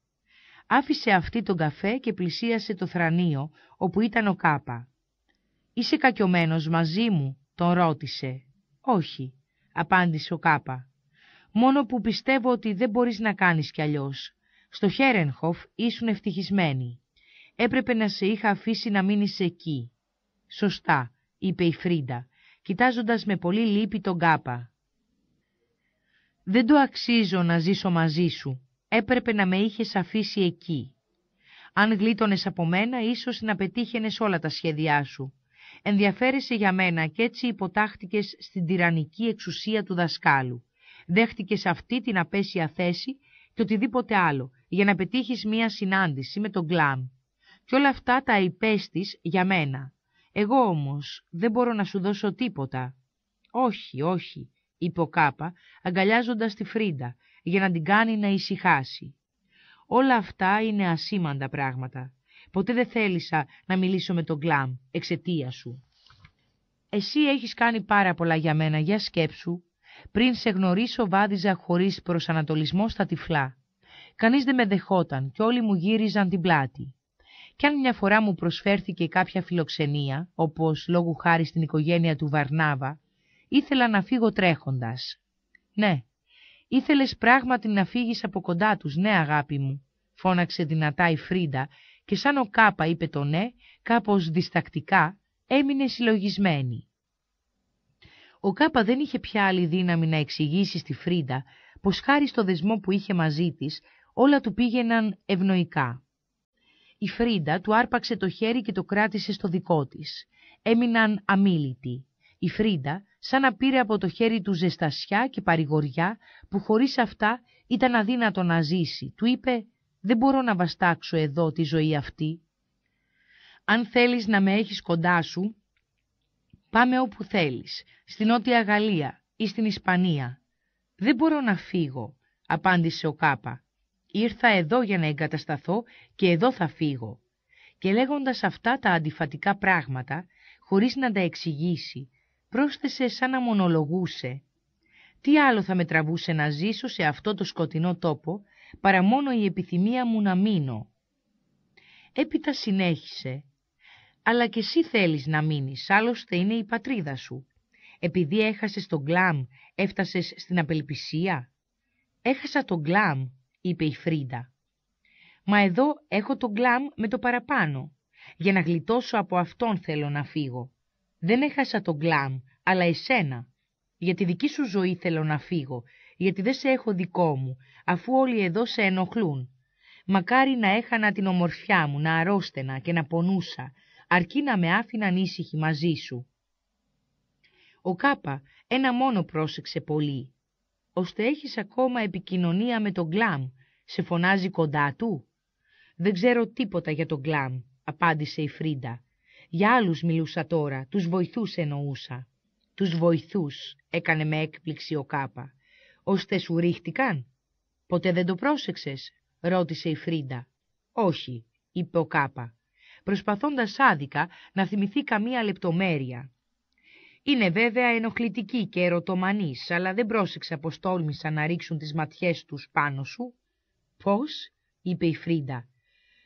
Άφησε αυτή τον καφέ και πλησίασε το θρανίο, όπου ήταν ο Κάπα. «Είσαι κακιωμένος μαζί μου», τον ρώτησε. «Όχι», απάντησε ο Κάπα. «Μόνο που πιστεύω ότι δεν μπορείς να κάνεις κι αλλιώς. Στο Χέρενχοφ ήσουν ευτυχισμένοι. Έπρεπε να σε είχα αφήσει να μείνεις εκεί. Σωστά, είπε η Φρίντα, κοιτάζοντας με πολύ λύπη τον κάπα. Δεν το αξίζω να ζήσω μαζί σου. Έπρεπε να με είχες αφήσει εκεί. Αν γλίτωνες από μένα, ίσως να πετύχαινες όλα τα σχέδιά σου. Ενδιαφέρεσαι για μένα και έτσι υποτάχτηκες στην τυραννική εξουσία του δασκάλου. Δέχτηκες αυτή την απέσια θέση και οτιδήποτε άλλο, για να πετύχεις μία συνάντηση με τον Γκλάμ. Και όλα αυτά τα υπέστης για μένα. Εγώ όμως δεν μπορώ να σου δώσω τίποτα. Όχι, όχι, είπε ο Κάπα, αγκαλιάζοντας τη Φρίντα, για να την κάνει να ησυχάσει. Όλα αυτά είναι ασήμαντα πράγματα. Ποτέ δεν θέλησα να μιλήσω με τον Γκλάμ εξαιτίας σου. Εσύ έχεις κάνει πάρα πολλά για μένα, για σκέψου. Πριν σε γνωρίσω βάδιζα χωρίς προσανατολισμό στα τυφλά. Κανείς δεν με δεχόταν και όλοι μου γύριζαν την πλάτη. Κι αν μια φορά μου προσφέρθηκε κάποια φιλοξενία, όπως λόγου χάρη στην οικογένεια του Βαρνάβα, ήθελα να φύγω τρέχοντας. «Ναι, ήθελες πράγματι να φύγεις από κοντά τους, ναι αγάπη μου», φώναξε δυνατά η Φρίντα και σαν ο Κάπα είπε το ναι, κάπως διστακτικά, έμεινε συλλογισμένη. Ο Κάπα δεν είχε πια άλλη δύναμη να εξηγήσει στη Φρίντα πως χάρη στο δεσμό που είχε μαζί της, όλα του πήγαιναν ευνοϊκά. Η Φρίντα του άρπαξε το χέρι και το κράτησε στο δικό της. Έμειναν αμίλητοι. Η Φρίντα σαν να πήρε από το χέρι του ζεστασιά και παρηγοριά που χωρίς αυτά ήταν αδύνατο να ζήσει. Του είπε «Δεν μπορώ να βαστάξω εδώ τη ζωή αυτή». «Αν θέλεις να με έχεις κοντά σου, πάμε όπου θέλεις, στην Νότια Γαλλία ή στην Ισπανία». «Δεν μπορώ να φύγω», απάντησε ο Κάπα. Ήρθα εδώ για να εγκατασταθώ και εδώ θα φύγω. Και λέγοντας αυτά τα αντιφατικά πράγματα, χωρίς να τα εξηγήσει, πρόσθεσε σαν να μονολογούσε. Τι άλλο θα με τραβούσε να ζήσω σε αυτό το σκοτεινό τόπο, παρά μόνο η επιθυμία μου να μείνω. Έπειτα συνέχισε. Αλλά και εσύ θέλεις να μείνεις, άλλωστε είναι η πατρίδα σου. Επειδή έχασες τον κλάμ, έφτασες στην απελπισία. Έχασα τον κλάμ, είπε η Φρίντα. «Μα εδώ έχω τον γκλάμ με το παραπάνω. Για να γλιτώσω από αυτόν θέλω να φύγω. Δεν έχασα τον γκλάμ, αλλά εσένα. Για τη δική σου ζωή θέλω να φύγω, γιατί δεν σε έχω δικό μου, αφού όλοι εδώ σε ενοχλούν. Μακάρι να έχανα την ομορφιά μου, να αρρώστενα και να πονούσα, αρκεί να με άφηναν ήσυχη μαζί σου. Ο Κάπα ένα μόνο πρόσεξε πολύ ώστε έχεις ακόμα επικοινωνία με τον Γκλάμ. Σε φωνάζει κοντά του. Δεν ξέρω τίποτα για τον Γκλάμ, απάντησε η Φρίντα. Για άλλους μιλούσα τώρα, τους βοηθούς εννοούσα. Τους βοηθούς, έκανε με έκπληξη ο Κάπα. Ώστε σου ρίχτηκαν. Ποτέ δεν το πρόσεξες, ρώτησε η Φρίντα. Όχι, είπε ο Κάπα, προσπαθώντας άδικα να θυμηθεί καμία λεπτομέρεια. Είναι βέβαια ενοχλητική και ερωτομανής, αλλά δεν πρόσεξα πως τόλμησαν να ρίξουν τις ματιές τους πάνω σου. «Πώς» είπε η Φρίντα.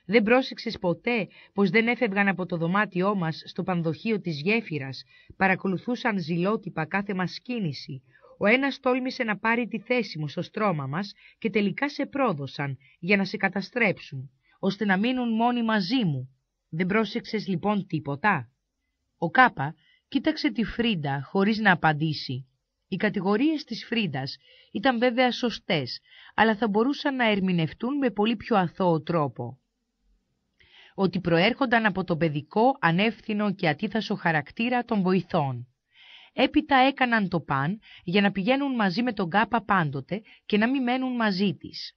«Δεν πρόσεξες ποτέ πως δεν έφευγαν από το δωμάτιό μας στο πανδοχείο της γέφυρας, παρακολουθούσαν ζηλότυπα κάθε μας κίνηση. Ο ένας τόλμησε να πάρει τη θέση μου στο στρώμα μας και τελικά σε πρόδωσαν για να σε καταστρέψουν, ώστε να μείνουν μόνοι μαζί μου. Δεν πρόσεξες λοιπόν τίποτα». Ο Κάπα Κοίταξε τη Φρίντα χωρίς να απαντήσει. Οι κατηγορίες της Φρίντας ήταν βέβαια σωστές, αλλά θα μπορούσαν να ερμηνευτούν με πολύ πιο αθώο τρόπο. Ότι προέρχονταν από το παιδικό, ανεύθυνο και ατίθασο χαρακτήρα των βοηθών. Έπειτα έκαναν το παν για να πηγαίνουν μαζί με τον Κάπα πάντοτε και να μην μένουν μαζί της.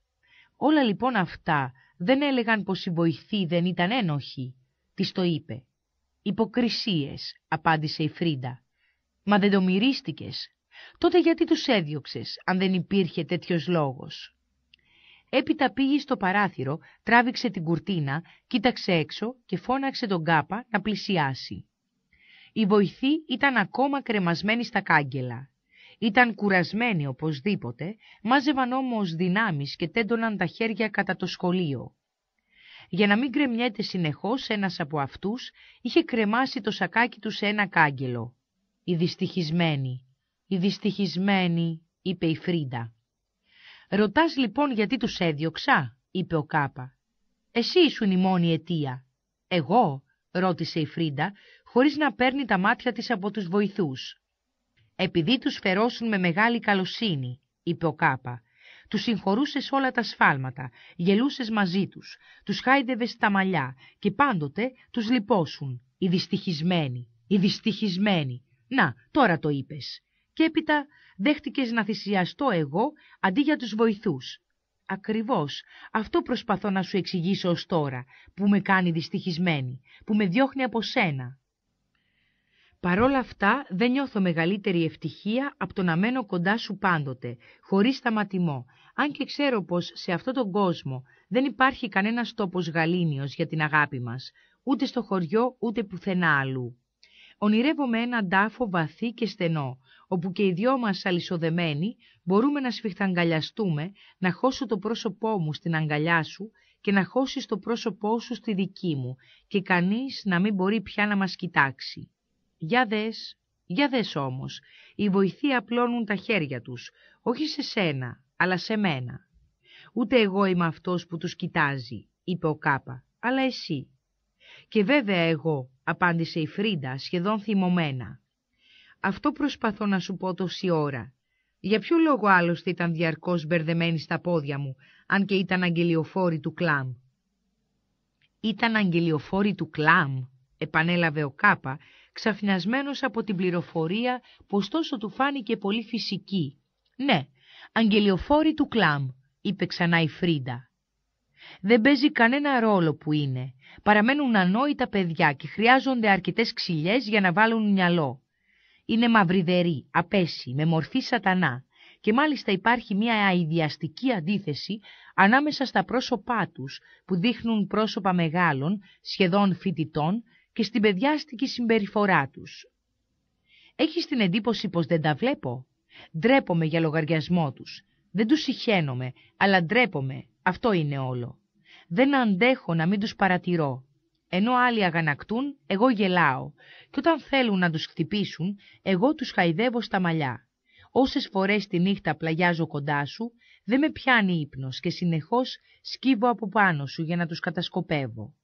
Όλα λοιπόν αυτά δεν έλεγαν πως η βοηθή δεν ήταν ένοχη, της το είπε. «Υποκρισίες», απάντησε η Φρίντα. «Μα δεν το μυρίστηκες. Τότε γιατί τους έδιωξες, αν δεν υπήρχε τέτοιος λόγος». Έπειτα πήγε στο παράθυρο, τράβηξε την κουρτίνα, κοίταξε έξω και φώναξε τον κάπα να πλησιάσει. Η βοηθή ήταν ακόμα κρεμασμένη στα κάγκελα. Ήταν κουρασμένοι οπωσδήποτε, μάζευαν όμως δυνάμεις και τέντωναν τα χέρια κατά το σχολείο. Για να μην κρεμιέται συνεχώς ένας από αυτούς, είχε κρεμάσει το σακάκι του σε ένα κάγκελο. «Η δυστυχισμένη, η δυστυχισμένη», είπε η Φρίντα. «Ρωτάς λοιπόν γιατί τους έδιωξα», είπε ο Κάπα. «Εσύ ήσουν η μόνη αιτία». «Εγώ», ρώτησε η Φρίντα, χωρίς να παίρνει τα μάτια της από τους βοηθούς. «Επειδή τους φερώσουν με μεγάλη καλοσύνη», είπε ο Κάπα. Τους συγχωρούσες όλα τα σφάλματα, γελούσες μαζί τους, τους χάιδευες τα μαλλιά και πάντοτε τους λυπόσουν, οι δυστυχισμένοι, οι δυστυχισμένοι. Να, τώρα το είπες. Και έπειτα δέχτηκες να θυσιαστώ εγώ αντί για τους βοηθούς. Ακριβώς, αυτό προσπαθώ να σου εξηγήσω ως τώρα, που με κάνει δυστυχισμένη, που με διώχνει από σένα, Παρόλα αυτά δεν νιώθω μεγαλύτερη ευτυχία από το να μένω κοντά σου πάντοτε, χωρίς σταματημό, αν και ξέρω πως σε αυτόν τον κόσμο δεν υπάρχει κανένας τόπος γαλήνιος για την αγάπη μας, ούτε στο χωριό ούτε πουθενά αλλού. Ονειρεύομαι έναν τάφο βαθύ και στενό, όπου και οι δυο μας αλυσοδεμένοι μπορούμε να σφιχταγκαλιαστούμε, να χώσω το πρόσωπό μου στην αγκαλιά σου και να χώσεις το πρόσωπό σου στη δική μου και κανείς να μην μπορεί πια να μας κοιτάξει. Για δες, για δες όμως, οι βοηθοί απλώνουν τα χέρια τους, όχι σε σένα, αλλά σε μένα. Ούτε εγώ είμαι αυτός που τους κοιτάζει, είπε ο Κάπα, αλλά εσύ. Και βέβαια εγώ, απάντησε η Φρίντα σχεδόν θυμωμένα. Αυτό προσπαθώ να σου πω τόση ώρα. Για ποιο λόγο άλλωστε ήταν διαρκώς μπερδεμένη στα πόδια μου, αν και ήταν αγγελιοφόρη του κλάμ. Ήταν αγγελιοφόρη του κλάμ, επανέλαβε ο Κάπα, ξαφνιασμένος από την πληροφορία πως τόσο του φάνηκε πολύ φυσική. «Ναι, αγγελιοφόρη του κλάμ», είπε ξανά η Φρίντα. «Δεν παίζει κανένα ρόλο που είναι. Παραμένουν ανόητα παιδιά και χρειάζονται αρκετές ξυλιές για να βάλουν μυαλό. Είναι μαυριδερή, απέση, με μορφή σατανά και μάλιστα υπάρχει μια αειδιαστική αντίθεση ανάμεσα στα πρόσωπά τους που δείχνουν πρόσωπα μεγάλων, σχεδόν φοιτητών και στην παιδιάστικη συμπεριφορά τους. Έχεις την εντύπωση πως δεν τα βλέπω. Ντρέπομαι για λογαριασμό τους. Δεν τους συχαίνομαι, αλλά ντρέπομαι. Αυτό είναι όλο. Δεν αντέχω να μην τους παρατηρώ. Ενώ άλλοι αγανακτούν, εγώ γελάω. Και όταν θέλουν να τους χτυπήσουν, εγώ τους χαϊδεύω στα μαλλιά. Όσες φορές τη νύχτα πλαγιάζω κοντά σου, δεν με πιάνει ύπνος και συνεχώς σκύβω από πάνω σου για να τους κατασκοπεύω.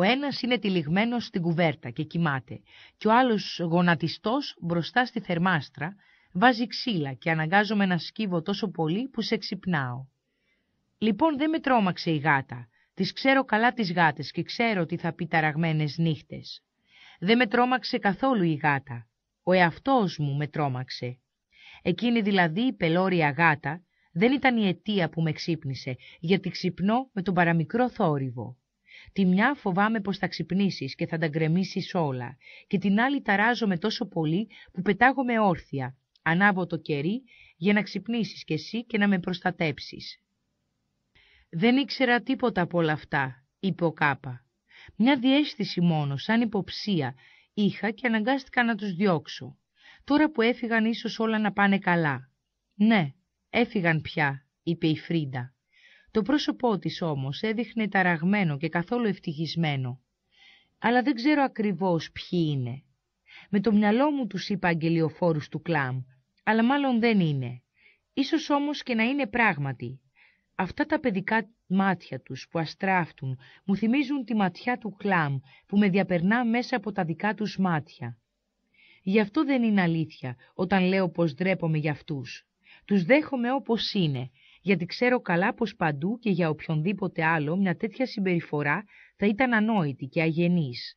Ο ένας είναι τυλιγμένος στην κουβέρτα και κοιμάται και ο άλλος γονατιστός μπροστά στη θερμάστρα βάζει ξύλα και αναγκάζομαι να σκύβω τόσο πολύ που σε ξυπνάω. Λοιπόν δεν με τρόμαξε η γάτα. Τις ξέρω καλά τις γάτες και ξέρω τι θα πει ταραγμένες νύχτες. Δεν με τρόμαξε καθόλου η γάτα. Ο εαυτός μου με τρόμαξε. Εκείνη δηλαδή η πελώρια γάτα δεν ήταν η αιτία που με ξύπνησε, γιατί ξυπνώ με τον παραμικρό θόρυβο. Τη μια φοβάμαι πως θα ξυπνήσεις και θα τα γκρεμίσεις όλα και την άλλη ταράζομαι τόσο πολύ που πετάγομαι όρθια. Ανάβω το κερί για να ξυπνήσεις κι εσύ και να με προστατέψεις. Δεν ήξερα τίποτα από όλα αυτά, είπε ο Κάπα. Μια διέστηση μόνο, σαν υποψία, είχα και αναγκάστηκα να τους διώξω. Τώρα που έφυγαν ίσως όλα να πάνε καλά. Ναι, έφυγαν πια, είπε η Φρίντα. Το πρόσωπό της όμως έδειχνε ταραγμένο και καθόλου ευτυχισμένο. Αλλά δεν ξέρω ακριβώς ποιοι είναι. Με το μυαλό μου τους είπα αγγελιοφόρους του κλάμ, αλλά μάλλον δεν είναι. Ίσως όμως και να είναι πράγματι. Αυτά τα παιδικά μάτια τους που αστράφτουν μου θυμίζουν τη ματιά του κλάμ που με διαπερνά μέσα από τα δικά τους μάτια. Γι' αυτό δεν είναι αλήθεια όταν λέω πως ντρέπομαι για αυτούς. Τους δέχομαι όπως είναι γιατί ξέρω καλά πως παντού και για οποιονδήποτε άλλο μια τέτοια συμπεριφορά θα ήταν ανόητη και αγενής.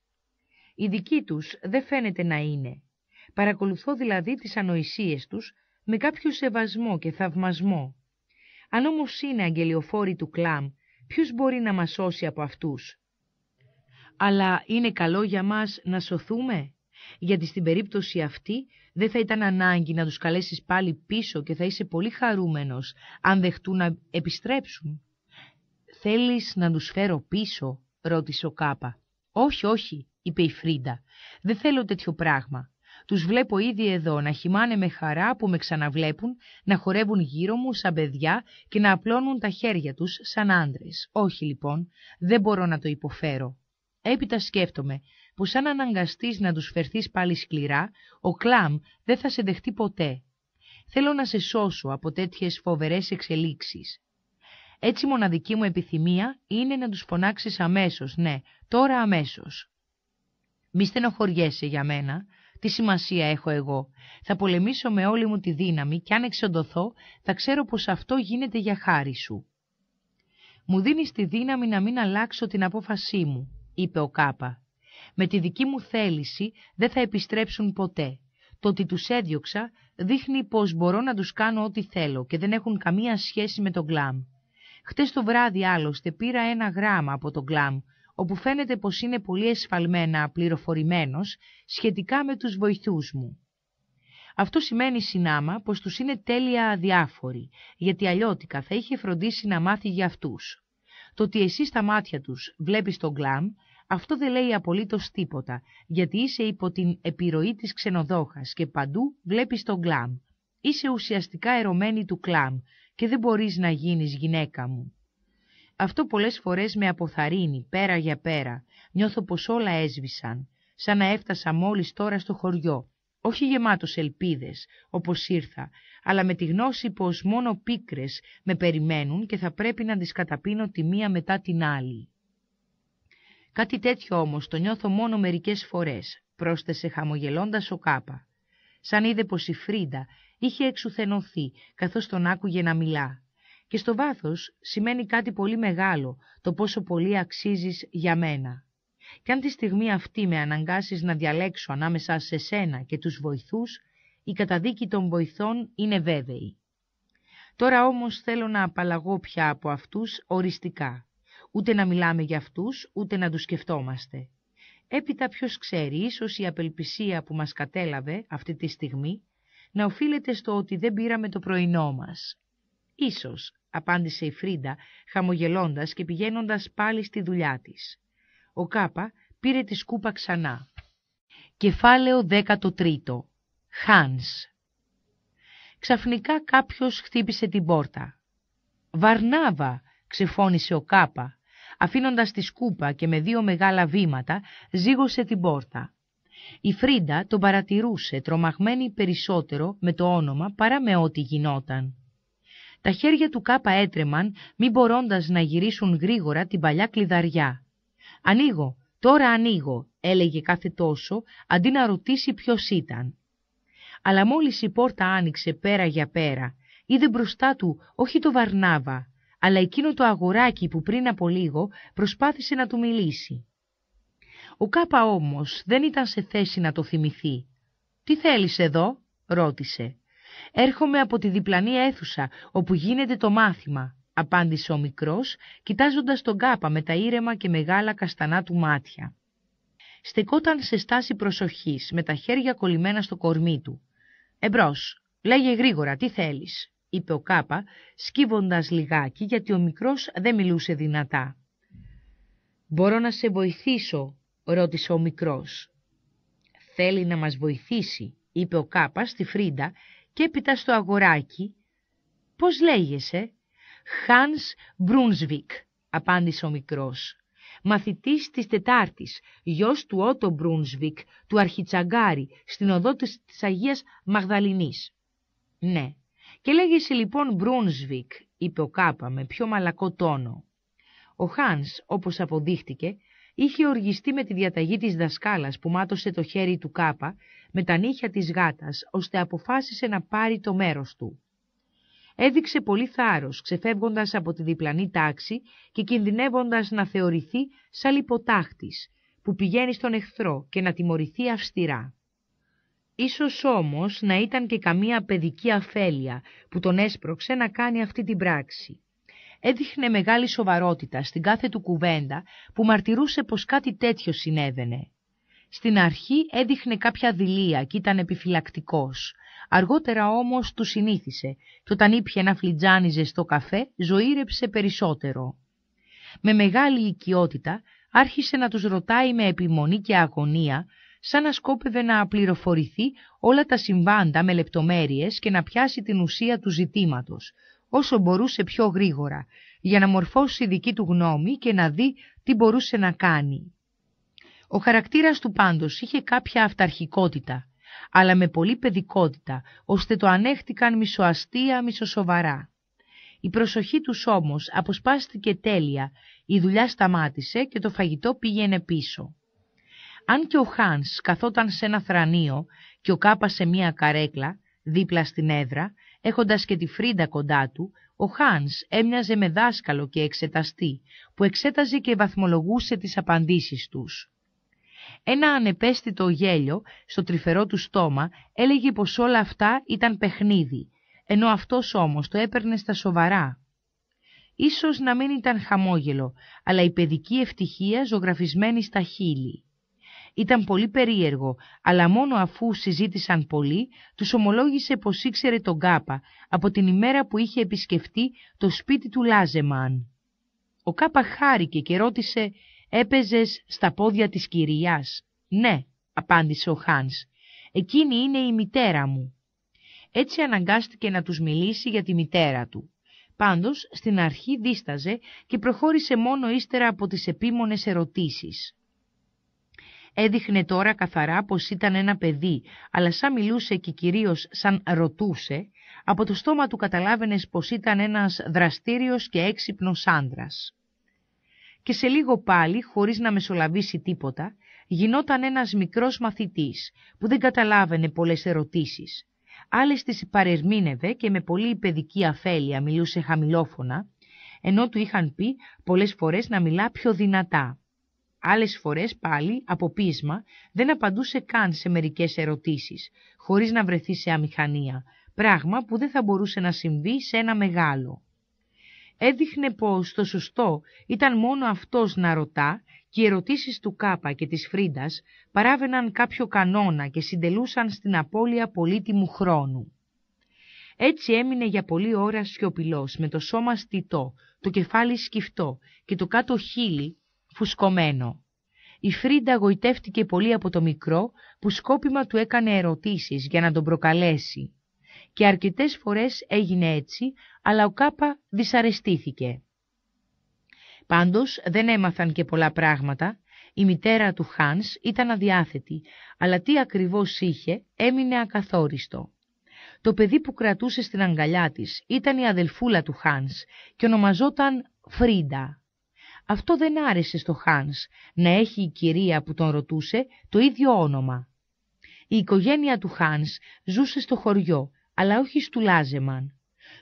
Η δική τους δεν φαίνεται να είναι. Παρακολουθώ δηλαδή τις ανοησίες τους με κάποιο σεβασμό και θαυμασμό. Αν όμως είναι αγγελιοφόροι του κλάμ, ποιος μπορεί να μας σώσει από αυτούς. Αλλά είναι καλό για μας να σωθούμε, γιατί στην περίπτωση αυτή δεν θα ήταν ανάγκη να τους καλέσεις πάλι πίσω και θα είσαι πολύ χαρούμενος αν δεχτούν να επιστρέψουν. «Θέλεις να τους φέρω πίσω» ρώτησε ο Κάπα. «Όχι, όχι», είπε η Φρίντα. «Δεν θέλω τέτοιο πράγμα. Τους βλέπω ήδη εδώ να χυμάνε με χαρά που με ξαναβλέπουν, να χορεύουν γύρω μου σαν παιδιά και να απλώνουν τα χέρια τους σαν άντρες. Όχι λοιπόν, δεν μπορώ να το υποφέρω. Έπειτα σκέφτομαι, που σαν αναγκαστείς να τους φερθείς πάλι σκληρά, ο Κλάμ δεν θα σε δεχτεί ποτέ. Θέλω να σε σώσω από τέτοιες φοβερές εξελίξεις. Έτσι μοναδική μου επιθυμία είναι να τους φωνάξεις αμέσως, ναι, τώρα αμέσως. Μη στενοχωριέσαι για μένα, τι σημασία έχω εγώ. Θα πολεμήσω με όλη μου τη δύναμη και αν εξοντωθώ θα ξέρω πως αυτό γίνεται για χάρη σου. Μου δίνεις τη δύναμη να μην αλλάξω την απόφασή μου, είπε ο Κάπα. Με τη δική μου θέληση δεν θα επιστρέψουν ποτέ. Το ότι τους έδιωξα δείχνει πως μπορώ να τους κάνω ό,τι θέλω και δεν έχουν καμία σχέση με τον κλάμ. Χτες το βράδυ άλλωστε πήρα ένα γράμμα από τον Γκλάμ όπου φαίνεται πως είναι πολύ εσφαλμένα πληροφορημένος σχετικά με τους βοηθούς μου. Αυτό σημαίνει συνάμα πως τους είναι τέλεια αδιάφοροι, γιατί αλλιώτικα θα είχε φροντίσει να μάθει για αυτούς. Το ότι εσύ στα μάτια τους βλέπεις τον Γκλάμ αυτό δεν λέει απολύτως τίποτα, γιατί είσαι υπό την επιρροή της ξενοδόχας και παντού βλέπεις τον κλάμ. Είσαι ουσιαστικά ερωμένη του κλάμ και δεν μπορείς να γίνεις γυναίκα μου. Αυτό πολλές φορές με αποθαρρύνει, πέρα για πέρα. Νιώθω πως όλα έσβησαν, σαν να έφτασα μόλις τώρα στο χωριό. Όχι γεμάτος ελπίδες, όπως ήρθα, αλλά με τη γνώση πως μόνο πίκρες με περιμένουν και θα πρέπει να τις καταπίνω τη μία μετά την άλλη. Κάτι τέτοιο όμως το νιώθω μόνο μερικές φορές, πρόσθεσε χαμογελώντας ο Κάπα. Σαν είδε πως η Φρίντα είχε εξουθενωθεί καθώς τον άκουγε να μιλά. Και στο βάθος σημαίνει κάτι πολύ μεγάλο το πόσο πολύ αξίζεις για μένα. Κι αν τη στιγμή αυτή με αναγκάσεις να διαλέξω ανάμεσα σε σένα και τους βοηθούς, η καταδίκη των βοηθών είναι βέβαιη. Τώρα όμως θέλω να απαλλαγώ πια από αυτούς οριστικά ούτε να μιλάμε για αυτούς, ούτε να τους σκεφτόμαστε. Έπειτα ποιος ξέρει, ίσως η απελπισία που μας κατέλαβε αυτή τη στιγμή, να οφείλεται στο ότι δεν πήραμε το πρωινό μας. Ίσως, απάντησε η Φρίντα, χαμογελώντας και πηγαίνοντας πάλι στη δουλειά της. Ο Κάπα πήρε τη σκούπα ξανά. Κεφάλαιο 13. Χάνς. Ξαφνικά κάποιος χτύπησε την πόρτα. «Βαρνάβα», ξεφώνησε ο Κάπα. Αφήνοντας τη σκούπα και με δύο μεγάλα βήματα, ζήγωσε την πόρτα. Η Φρίντα τον παρατηρούσε τρομαγμένη περισσότερο με το όνομα παρά με ό,τι γινόταν. Τα χέρια του κάπα έτρεμαν, μην μπορώντας να γυρίσουν γρήγορα την παλιά κλειδαριά. «Ανοίγω, τώρα ανοίγω», έλεγε κάθε τόσο, αντί να ρωτήσει ποιος ήταν. Αλλά μόλις η πόρτα άνοιξε πέρα για πέρα, είδε μπροστά του όχι το Βαρνάβα, αλλά εκείνο το αγοράκι που πριν από λίγο προσπάθησε να του μιλήσει. Ο Κάπα όμως δεν ήταν σε θέση να το θυμηθεί. «Τι θέλεις εδώ» ρώτησε. «Έρχομαι από τη διπλανή αίθουσα όπου γίνεται το μάθημα», απάντησε ο μικρός, κοιτάζοντας τον Κάπα με τα ήρεμα και μεγάλα καστανά του μάτια. Στεκόταν σε στάση προσοχής, με τα χέρια κολλημένα στο κορμί του. «Εμπρός, λέγε γρήγορα, τι θέλεις» είπε ο Κάπα, σκύβοντας λιγάκι γιατί ο μικρός δεν μιλούσε δυνατά. «Μπορώ να σε βοηθήσω», ρώτησε ο μικρός. «Θέλει να μας βοηθήσει», είπε ο Κάπα στη Φρίντα και έπειτα στο αγοράκι. «Πώς λέγεσαι» «Χάνς Μπρούνσβικ», απάντησε ο μικρός. Μαθητής της Τετάρτης, γιος του Ότο Μπρούνσβικ, του Αρχιτσαγκάρη, στην οδό της Αγίας Μαγδαληνής. «Ναι, και λέγεσαι λοιπόν Μπρούνσβικ, είπε ο Κάπα με πιο μαλακό τόνο. Ο Χάνς, όπως αποδείχτηκε, είχε οργιστεί με τη διαταγή της δασκάλας που μάτωσε το χέρι του Κάπα με τα νύχια της γάτας, ώστε αποφάσισε να πάρει το μέρος του. Έδειξε πολύ θάρρος, ξεφεύγοντας από τη διπλανή τάξη και κινδυνεύοντας να θεωρηθεί σαν λιποτάχτης, που πηγαίνει στον εχθρό και να τιμωρηθεί αυστηρά. Ίσως όμως να ήταν και καμία παιδική αφέλεια που τον έσπρωξε να κάνει αυτή την πράξη. Έδειχνε μεγάλη σοβαρότητα στην κάθε του κουβέντα που μαρτυρούσε πως κάτι τέτοιο συνέβαινε. Στην αρχή έδειχνε κάποια δειλία και ήταν επιφυλακτικός. Αργότερα όμως του συνήθισε και όταν ήπιε να φλιτζάνιζε στο καφέ ζωήρεψε περισσότερο. Με μεγάλη οικειότητα άρχισε να τους ρωτάει με επιμονή και αγωνία σαν να σκόπευε να απληροφορηθεί όλα τα συμβάντα με λεπτομέρειες και να πιάσει την ουσία του ζητήματος, όσο μπορούσε πιο γρήγορα, για να μορφώσει δική του γνώμη και να δει τι μπορούσε να κάνει. Ο χαρακτήρας του πάντως είχε κάποια αυταρχικότητα, αλλά με πολλή παιδικότητα, ώστε το ανέχτηκαν μισοαστία, μισοσοβαρά. Η προσοχή τους όμως αποσπάστηκε τέλεια, η δουλειά σταμάτησε και το φαγητό πήγαινε πίσω. Αν και ο Χάνς καθόταν σε ένα θρανίο και ο Κάπα σε μία καρέκλα, δίπλα στην έδρα, έχοντας και τη Φρίντα κοντά του, ο Χάνς έμοιαζε με δάσκαλο και εξεταστή, που εξέταζε και βαθμολογούσε τις απαντήσεις τους. Ένα ανεπέστητο γέλιο στο τρυφερό του στόμα έλεγε πως όλα αυτά ήταν παιχνίδι, ενώ αυτός όμως το έπαιρνε στα σοβαρά. Ίσως να μην ήταν χαμόγελο, αλλά η παιδική ευτυχία ζωγραφισμένη στα χείλη. Ήταν πολύ περίεργο, αλλά μόνο αφού συζήτησαν πολύ, τους ομολόγησε πως ήξερε τον Κάπα από την ημέρα που είχε επισκεφτεί το σπίτι του Λάζεμαν. Ο Κάπα χάρηκε και ρώτησε «Έπαιζες στα πόδια της κυρίας» «Ναι», απάντησε ο Χάνς, «εκείνη είναι η μητέρα μου». Έτσι αναγκάστηκε να τους μιλήσει για τη μητέρα του. Πάντως, στην αρχή δίσταζε και προχώρησε μόνο ύστερα από τις επίμονες ερωτήσεις. Έδειχνε τώρα καθαρά πως ήταν ένα παιδί, αλλά σαν μιλούσε και κυρίως σαν ρωτούσε, από το στόμα του καταλάβαινες πως ήταν ένας δραστήριος και έξυπνος άντρας. Και σε λίγο πάλι, χωρίς να μεσολαβήσει τίποτα, γινόταν ένας μικρός μαθητής, που δεν καταλάβαινε πολλές ερωτήσεις. Άλλες τις παρερμήνευε και με πολύ παιδική αφέλεια μιλούσε χαμηλόφωνα, ενώ του είχαν πει πολλές φορές να μιλά πιο δυνατά. Άλλες φορές πάλι, από πείσμα, δεν απαντούσε καν σε μερικές ερωτήσεις, χωρίς να βρεθεί σε αμηχανία, πράγμα που δεν θα μπορούσε να συμβεί σε ένα μεγάλο. Έδειχνε πως το σωστό ήταν μόνο αυτός να ρωτά και οι ερωτήσεις του Κάπα και της Φρίντας παράβαιναν κάποιο κανόνα και συντελούσαν στην απώλεια πολύτιμου χρόνου. Έτσι έμεινε για πολλή ώρα σιωπηλός, με το σώμα στιτό, το κεφάλι σκυφτό και το κάτω χείλη φουσκωμένο. Η Φρίντα γοητεύτηκε πολύ από το μικρό που σκόπιμα του έκανε ερωτήσεις για να τον προκαλέσει. Και αρκετές φορές έγινε έτσι, αλλά ο Κάπα δυσαρεστήθηκε. Πάντως δεν έμαθαν και πολλά πράγματα. Η μητέρα του Χάνς ήταν αδιάθετη, αλλά τι ακριβώς είχε έμεινε ακαθόριστο. Το παιδί που κρατούσε στην αγκαλιά της ήταν η αδελφούλα του Χάνς και ονομαζόταν Φρίντα. Αυτό δεν άρεσε στο Χάνς να έχει η κυρία που τον ρωτούσε το ίδιο όνομα. Η οικογένεια του Χάνς ζούσε στο χωριό, αλλά όχι στο Λάζεμαν.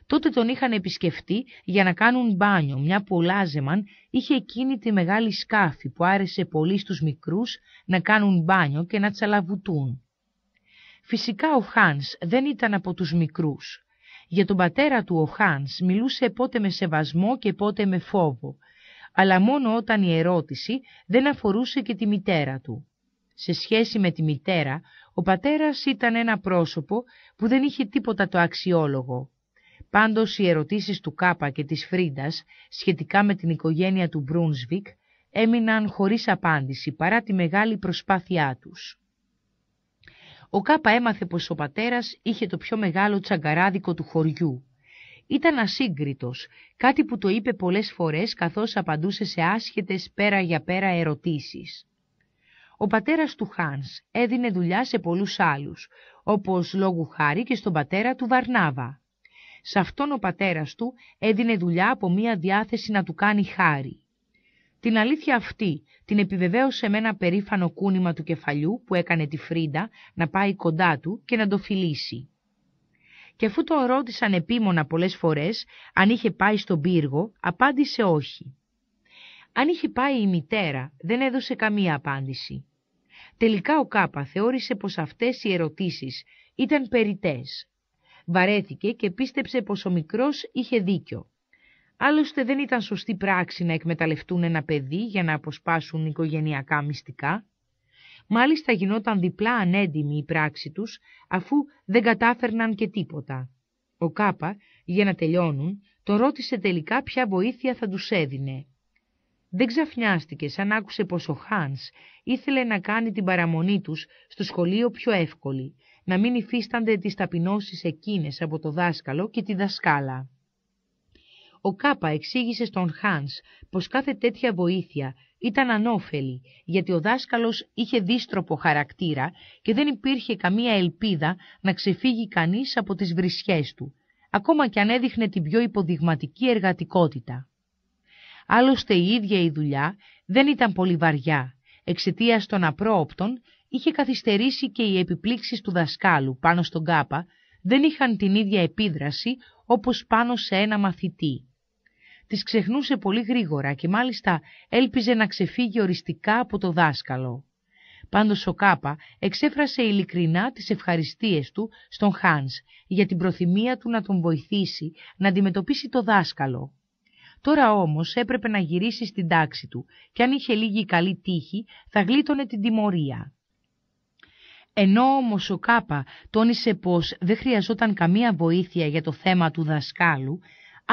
Τότε τον είχαν επισκεφτεί για να κάνουν μπάνιο, μια που ο Λάζεμαν είχε εκείνη τη μεγάλη σκάφη που άρεσε πολύ στους μικρούς να κάνουν μπάνιο και να τσαλαβουτούν. Φυσικά ο Χάνς δεν ήταν από τους μικρούς. Για τον πατέρα του ο Χάνς μιλούσε πότε με σεβασμό και πότε με φόβο, αλλά μόνο όταν η ερώτηση δεν αφορούσε και τη μητέρα του. Σε σχέση με τη μητέρα, ο πατέρας ήταν ένα πρόσωπο που δεν είχε τίποτα το αξιόλογο. Πάντως οι ερωτήσεις του Κάπα και της Φρίντας σχετικά με την οικογένεια του Μπρούνσβικ έμειναν χωρίς απάντηση παρά τη μεγάλη προσπάθειά τους. Ο Κάπα έμαθε πως ο πατέρας είχε το πιο μεγάλο τσαγκαράδικο του χωριού. Ήταν ασύγκριτος, κάτι που το είπε πολλές φορές καθώς απαντούσε σε άσχετες πέρα για πέρα ερωτήσεις. Ο πατέρας του Χάνς έδινε δουλειά σε πολλούς άλλους, όπως λόγου χάρη και στον πατέρα του Βαρνάβα. Σε αυτόν ο πατέρας του έδινε δουλειά από μία διάθεση να του κάνει χάρη. Την αλήθεια αυτή την επιβεβαίωσε με ένα περήφανο κούνημα του κεφαλιού που έκανε τη Φρίντα να πάει κοντά του και να το φιλήσει και αφού το ρώτησαν επίμονα πολλές φορές αν είχε πάει στον πύργο, απάντησε όχι. Αν είχε πάει η μητέρα, δεν έδωσε καμία απάντηση. Τελικά ο Κάπα θεώρησε πως αυτές οι ερωτήσεις ήταν περιτές. Βαρέθηκε και πίστεψε πως ο μικρός είχε δίκιο. Άλλωστε δεν ήταν σωστή πράξη να εκμεταλλευτούν ένα παιδί για να αποσπάσουν οικογενειακά μυστικά. Μάλιστα γινόταν διπλά ανέντιμη η πράξη τους, αφού δεν κατάφερναν και τίποτα. Ο Κάπα, για να τελειώνουν, το ρώτησε τελικά ποια βοήθεια θα τους έδινε. Δεν ξαφνιάστηκε σαν άκουσε πως ο Χάνς ήθελε να κάνει την παραμονή τους στο σχολείο πιο εύκολη, να μην υφίστανται τις ταπεινώσεις εκείνες από το δάσκαλο και τη δασκάλα. Ο Κάπα εξήγησε στον Χάνς πως κάθε τέτοια βοήθεια ήταν ανώφελη, γιατί ο δάσκαλος είχε δίστροπο χαρακτήρα και δεν υπήρχε καμία ελπίδα να ξεφύγει κανείς από τις βρισιές του, ακόμα και αν έδειχνε την πιο υποδειγματική εργατικότητα. Άλλωστε η ίδια η δουλειά δεν ήταν πολύ βαριά, εξαιτίας των απρόοπτων είχε καθυστερήσει και οι επιπλήξεις του δασκάλου πάνω στον κάπα δεν είχαν την ίδια επίδραση όπως πάνω σε ένα μαθητή τις ξεχνούσε πολύ γρήγορα και μάλιστα έλπιζε να ξεφύγει οριστικά από το δάσκαλο. Πάντως ο Κάπα εξέφρασε ειλικρινά τις ευχαριστίες του στον Χάνς για την προθυμία του να τον βοηθήσει να αντιμετωπίσει το δάσκαλο. Τώρα όμως έπρεπε να γυρίσει στην τάξη του και αν είχε λίγη καλή τύχη θα γλίτωνε την τιμωρία. Ενώ όμως ο Κάπα τόνισε πως δεν χρειαζόταν καμία βοήθεια για το θέμα του δασκάλου,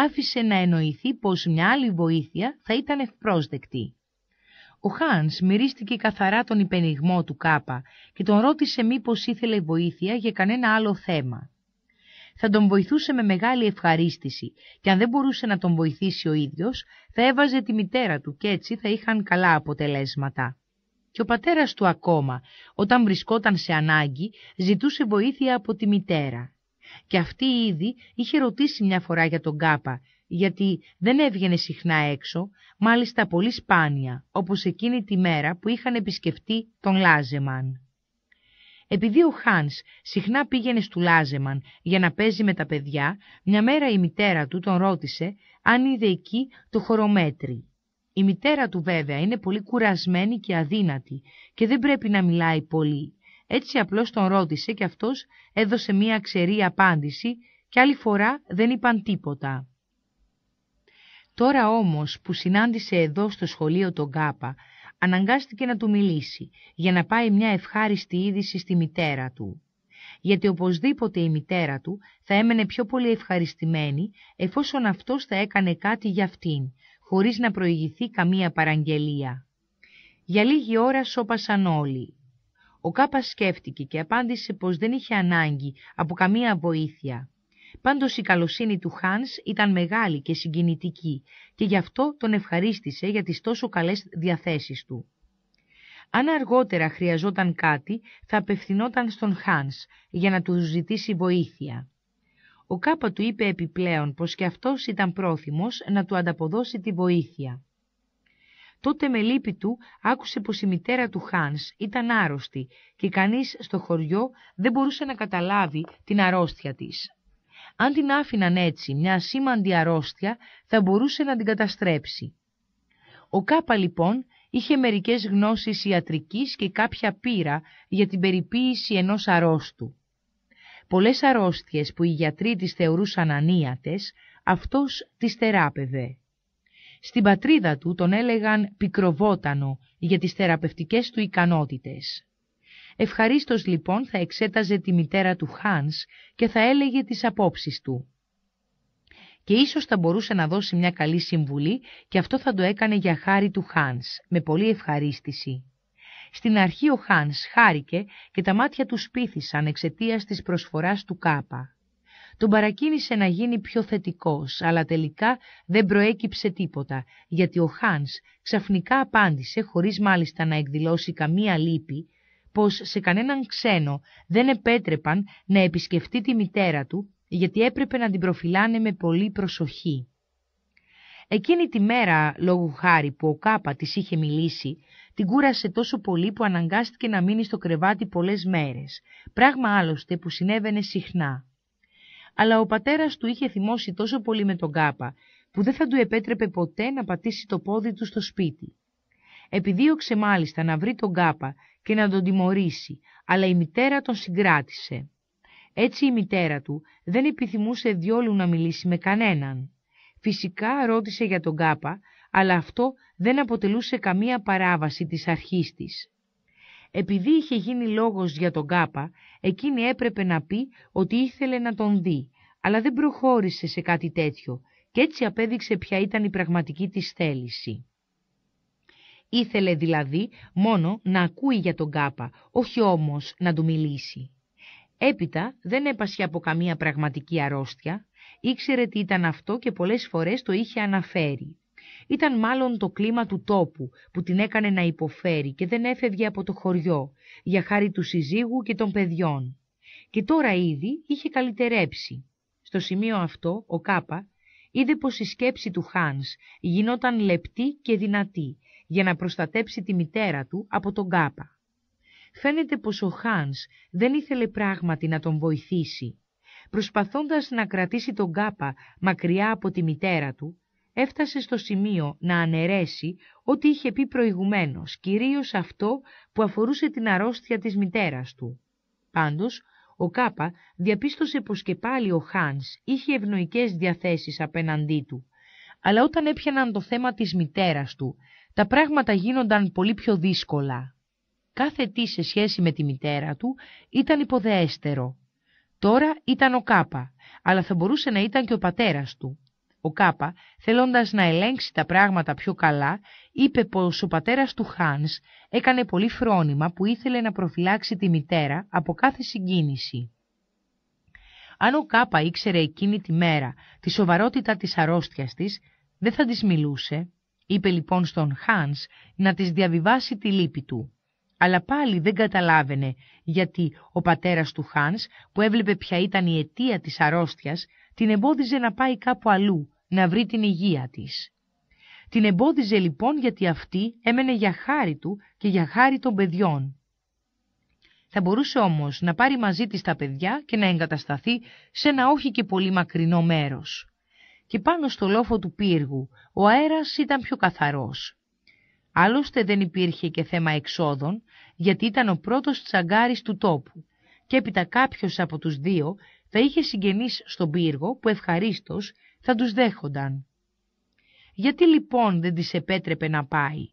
άφησε να εννοηθεί πως μια άλλη βοήθεια θα ήταν ευπρόσδεκτη. Ο Χάνς μυρίστηκε καθαρά τον υπενιγμό του Κάπα και τον ρώτησε μήπως ήθελε βοήθεια για κανένα άλλο θέμα. Θα τον βοηθούσε με μεγάλη ευχαρίστηση και αν δεν μπορούσε να τον βοηθήσει ο ίδιος, θα έβαζε τη μητέρα του και έτσι θα είχαν καλά αποτελέσματα. Και ο πατέρας του ακόμα, όταν βρισκόταν σε ανάγκη, ζητούσε βοήθεια από τη μητέρα. Και αυτή ήδη είχε ρωτήσει μια φορά για τον Κάπα, γιατί δεν έβγαινε συχνά έξω, μάλιστα πολύ σπάνια, όπως εκείνη τη μέρα που είχαν επισκεφτεί τον Λάζεμαν. Επειδή ο Χάνς συχνά πήγαινε στο Λάζεμαν για να παίζει με τα παιδιά, μια μέρα η μητέρα του τον ρώτησε αν είδε εκεί το χορομέτρι. Η μητέρα του βέβαια είναι πολύ κουρασμένη και αδύνατη και δεν πρέπει να μιλάει πολύ έτσι απλώς τον ρώτησε και αυτός έδωσε μία ξερή απάντηση και άλλη φορά δεν είπαν τίποτα. Τώρα όμως που συνάντησε εδώ στο σχολείο τον Κάπα, αναγκάστηκε να του μιλήσει για να πάει μια ευχάριστη είδηση στη μητέρα του. Γιατί οπωσδήποτε η μητέρα του θα έμενε πιο πολύ ευχαριστημένη εφόσον αυτός θα έκανε κάτι για αυτήν, χωρίς να προηγηθεί καμία παραγγελία. Για λίγη ώρα σώπασαν όλοι. Ο Κάπας σκέφτηκε και απάντησε πως δεν είχε ανάγκη από καμία βοήθεια. Πάντως η καλοσύνη του Χάνς ήταν μεγάλη και συγκινητική και γι' αυτό τον ευχαρίστησε για τις τόσο καλές διαθέσεις του. Αν αργότερα χρειαζόταν κάτι, θα απευθυνόταν στον Χάνς για να του ζητήσει βοήθεια. Ο Κάπα του είπε επιπλέον πως και αυτός ήταν πρόθυμος να του ανταποδώσει τη βοήθεια. Τότε με λύπη του άκουσε πως η μητέρα του Χάνς ήταν άρρωστη και κανείς στο χωριό δεν μπορούσε να καταλάβει την αρρώστια της. Αν την άφηναν έτσι μια ασήμαντη αρρώστια θα μπορούσε να την καταστρέψει. Ο Κάπα λοιπόν είχε μερικές γνώσεις ιατρικής και κάποια πείρα για την περιποίηση ενός αρρώστου. Πολλές αρρώστιες που οι γιατροί τις θεωρούσαν ανίατες, αυτός τις θεράπευε. Στην πατρίδα του τον έλεγαν πικροβότανο για τις θεραπευτικές του ικανότητες. Ευχαρίστως λοιπόν θα εξέταζε τη μητέρα του Χάνς και θα έλεγε τις απόψεις του. Και ίσως θα μπορούσε να δώσει μια καλή συμβουλή και αυτό θα το έκανε για χάρη του Χάνς, με πολύ ευχαρίστηση. Στην αρχή ο Χάνς χάρηκε και τα μάτια του σπίθησαν εξαιτίας της προσφοράς του Κάπα. Τον παρακίνησε να γίνει πιο θετικός, αλλά τελικά δεν προέκυψε τίποτα, γιατί ο Χάνς ξαφνικά απάντησε, χωρίς μάλιστα να εκδηλώσει καμία λύπη, πως σε κανέναν ξένο δεν επέτρεπαν να επισκεφτεί τη μητέρα του, γιατί έπρεπε να την προφυλάνε με πολύ προσοχή. Εκείνη τη μέρα, λόγω χάρη που ο Κάπα της είχε μιλήσει, την κούρασε τόσο πολύ που αναγκάστηκε να μείνει στο κρεβάτι πολλές μέρες, πράγμα άλλωστε που συνέβαινε συχνά αλλά ο πατέρας του είχε θυμώσει τόσο πολύ με τον Κάπα, που δεν θα του επέτρεπε ποτέ να πατήσει το πόδι του στο σπίτι. Επιδίωξε μάλιστα να βρει τον Κάπα και να τον τιμωρήσει, αλλά η μητέρα τον συγκράτησε. Έτσι η μητέρα του δεν επιθυμούσε διόλου να μιλήσει με κανέναν. Φυσικά ρώτησε για τον Κάπα, αλλά αυτό δεν αποτελούσε καμία παράβαση της αρχής της. Επειδή είχε γίνει λόγος για τον Κάπα, εκείνη έπρεπε να πει ότι ήθελε να τον δει, αλλά δεν προχώρησε σε κάτι τέτοιο και έτσι απέδειξε ποια ήταν η πραγματική της θέληση. Ήθελε δηλαδή μόνο να ακούει για τον Κάπα, όχι όμως να του μιλήσει. Έπειτα δεν έπασε από καμία πραγματική αρρώστια, ήξερε τι ήταν αυτό και πολλές φορές το είχε αναφέρει. Ήταν μάλλον το κλίμα του τόπου που την έκανε να υποφέρει και δεν έφευγε από το χωριό, για χάρη του συζύγου και των παιδιών. Και τώρα ήδη είχε καλυτερέψει. Στο σημείο αυτό ο Κάπα είδε πως η σκέψη του Χάνς γινόταν λεπτή και δυνατή για να προστατέψει τη μητέρα του από τον Κάπα. Φαίνεται πως ο Χάνς δεν ήθελε πράγματι να τον βοηθήσει. Προσπαθώντας να κρατήσει τον Κάπα μακριά από τη μητέρα του, έφτασε στο σημείο να αναιρέσει ό,τι είχε πει προηγουμένως, κυρίως αυτό που αφορούσε την αρρώστια της μητέρας του. Πάντως, ο Κάπα διαπίστωσε πως και πάλι ο Χάνς είχε ευνοϊκές διαθέσεις απέναντί του, αλλά όταν έπιαναν το θέμα της μητέρας του, τα πράγματα γίνονταν πολύ πιο δύσκολα. Κάθε τι σε σχέση με τη μητέρα του ήταν υποδεέστερο. Τώρα ήταν ο Κάπα, αλλά θα μπορούσε να ήταν και ο πατέρας του. Ο Κάπα, θέλοντας να ελέγξει τα πράγματα πιο καλά, είπε πως ο πατέρας του Χάνς έκανε πολύ φρόνημα που ήθελε να προφυλάξει τη μητέρα από κάθε συγκίνηση. Αν ο Κάπα ήξερε εκείνη τη μέρα τη σοβαρότητα της αρρώστιας της, δεν θα της μιλούσε. Είπε λοιπόν στον Χάνς να της διαβιβάσει τη λύπη του. Αλλά πάλι δεν καταλάβαινε γιατί ο πατέρας του Χάνς, που έβλεπε ποια ήταν η αιτία της αρρώστιας, την εμπόδιζε να πάει κάπου αλλού, να βρει την υγεία της. Την εμπόδιζε λοιπόν γιατί αυτή έμενε για χάρη του και για χάρη των παιδιών. Θα μπορούσε όμως να πάρει μαζί της τα παιδιά και να εγκατασταθεί σε ένα όχι και πολύ μακρινό μέρος. Και πάνω στο λόφο του πύργου ο αέρας ήταν πιο καθαρός. Άλλωστε δεν υπήρχε και θέμα εξόδων, γιατί ήταν ο πρώτος τσαγκάρης του τόπου. Και έπειτα κάποιος από τους δύο θα είχε συγγενείς στον πύργο που ευχαρίστως θα τους δέχονταν. Γιατί λοιπόν δεν της επέτρεπε να πάει.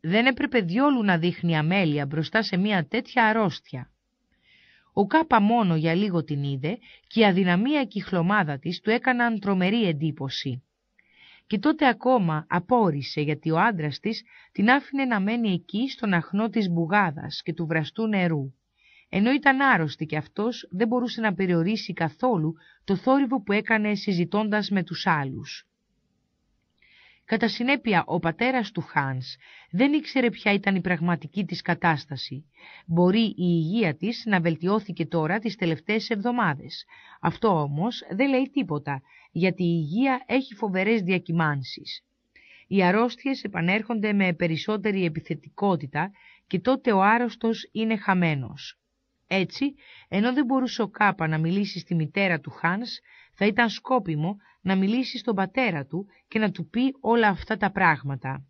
Δεν έπρεπε διόλου να δείχνει αμέλεια μπροστά σε μια τέτοια αρρώστια. Ο Κάπα μόνο για λίγο την είδε και η αδυναμία και η χλωμάδα της του έκαναν τρομερή εντύπωση. Και τότε ακόμα απόρρισε γιατί ο άντρας της την άφηνε να μένει εκεί στον αχνό της μπουγάδας και του βραστού νερού. Ενώ ήταν άρρωστη και αυτός δεν μπορούσε να περιορίσει καθόλου το θόρυβο που έκανε συζητώντας με τους άλλους. Κατά συνέπεια, ο πατέρας του Χάνς δεν ήξερε ποια ήταν η πραγματική της κατάσταση. Μπορεί η υγεία της να βελτιώθηκε τώρα τις τελευταίες εβδομάδες. Αυτό όμως δεν λέει τίποτα, γιατί η υγεία έχει φοβερές διακυμάνσεις. Οι αρρώστιες επανέρχονται με περισσότερη επιθετικότητα και τότε ο άρρωστος είναι χαμένος. Έτσι, ενώ δεν μπορούσε ο Κάπα να μιλήσει στη μητέρα του Χάνς, θα ήταν σκόπιμο να μιλήσει στον πατέρα του και να του πει όλα αυτά τα πράγματα.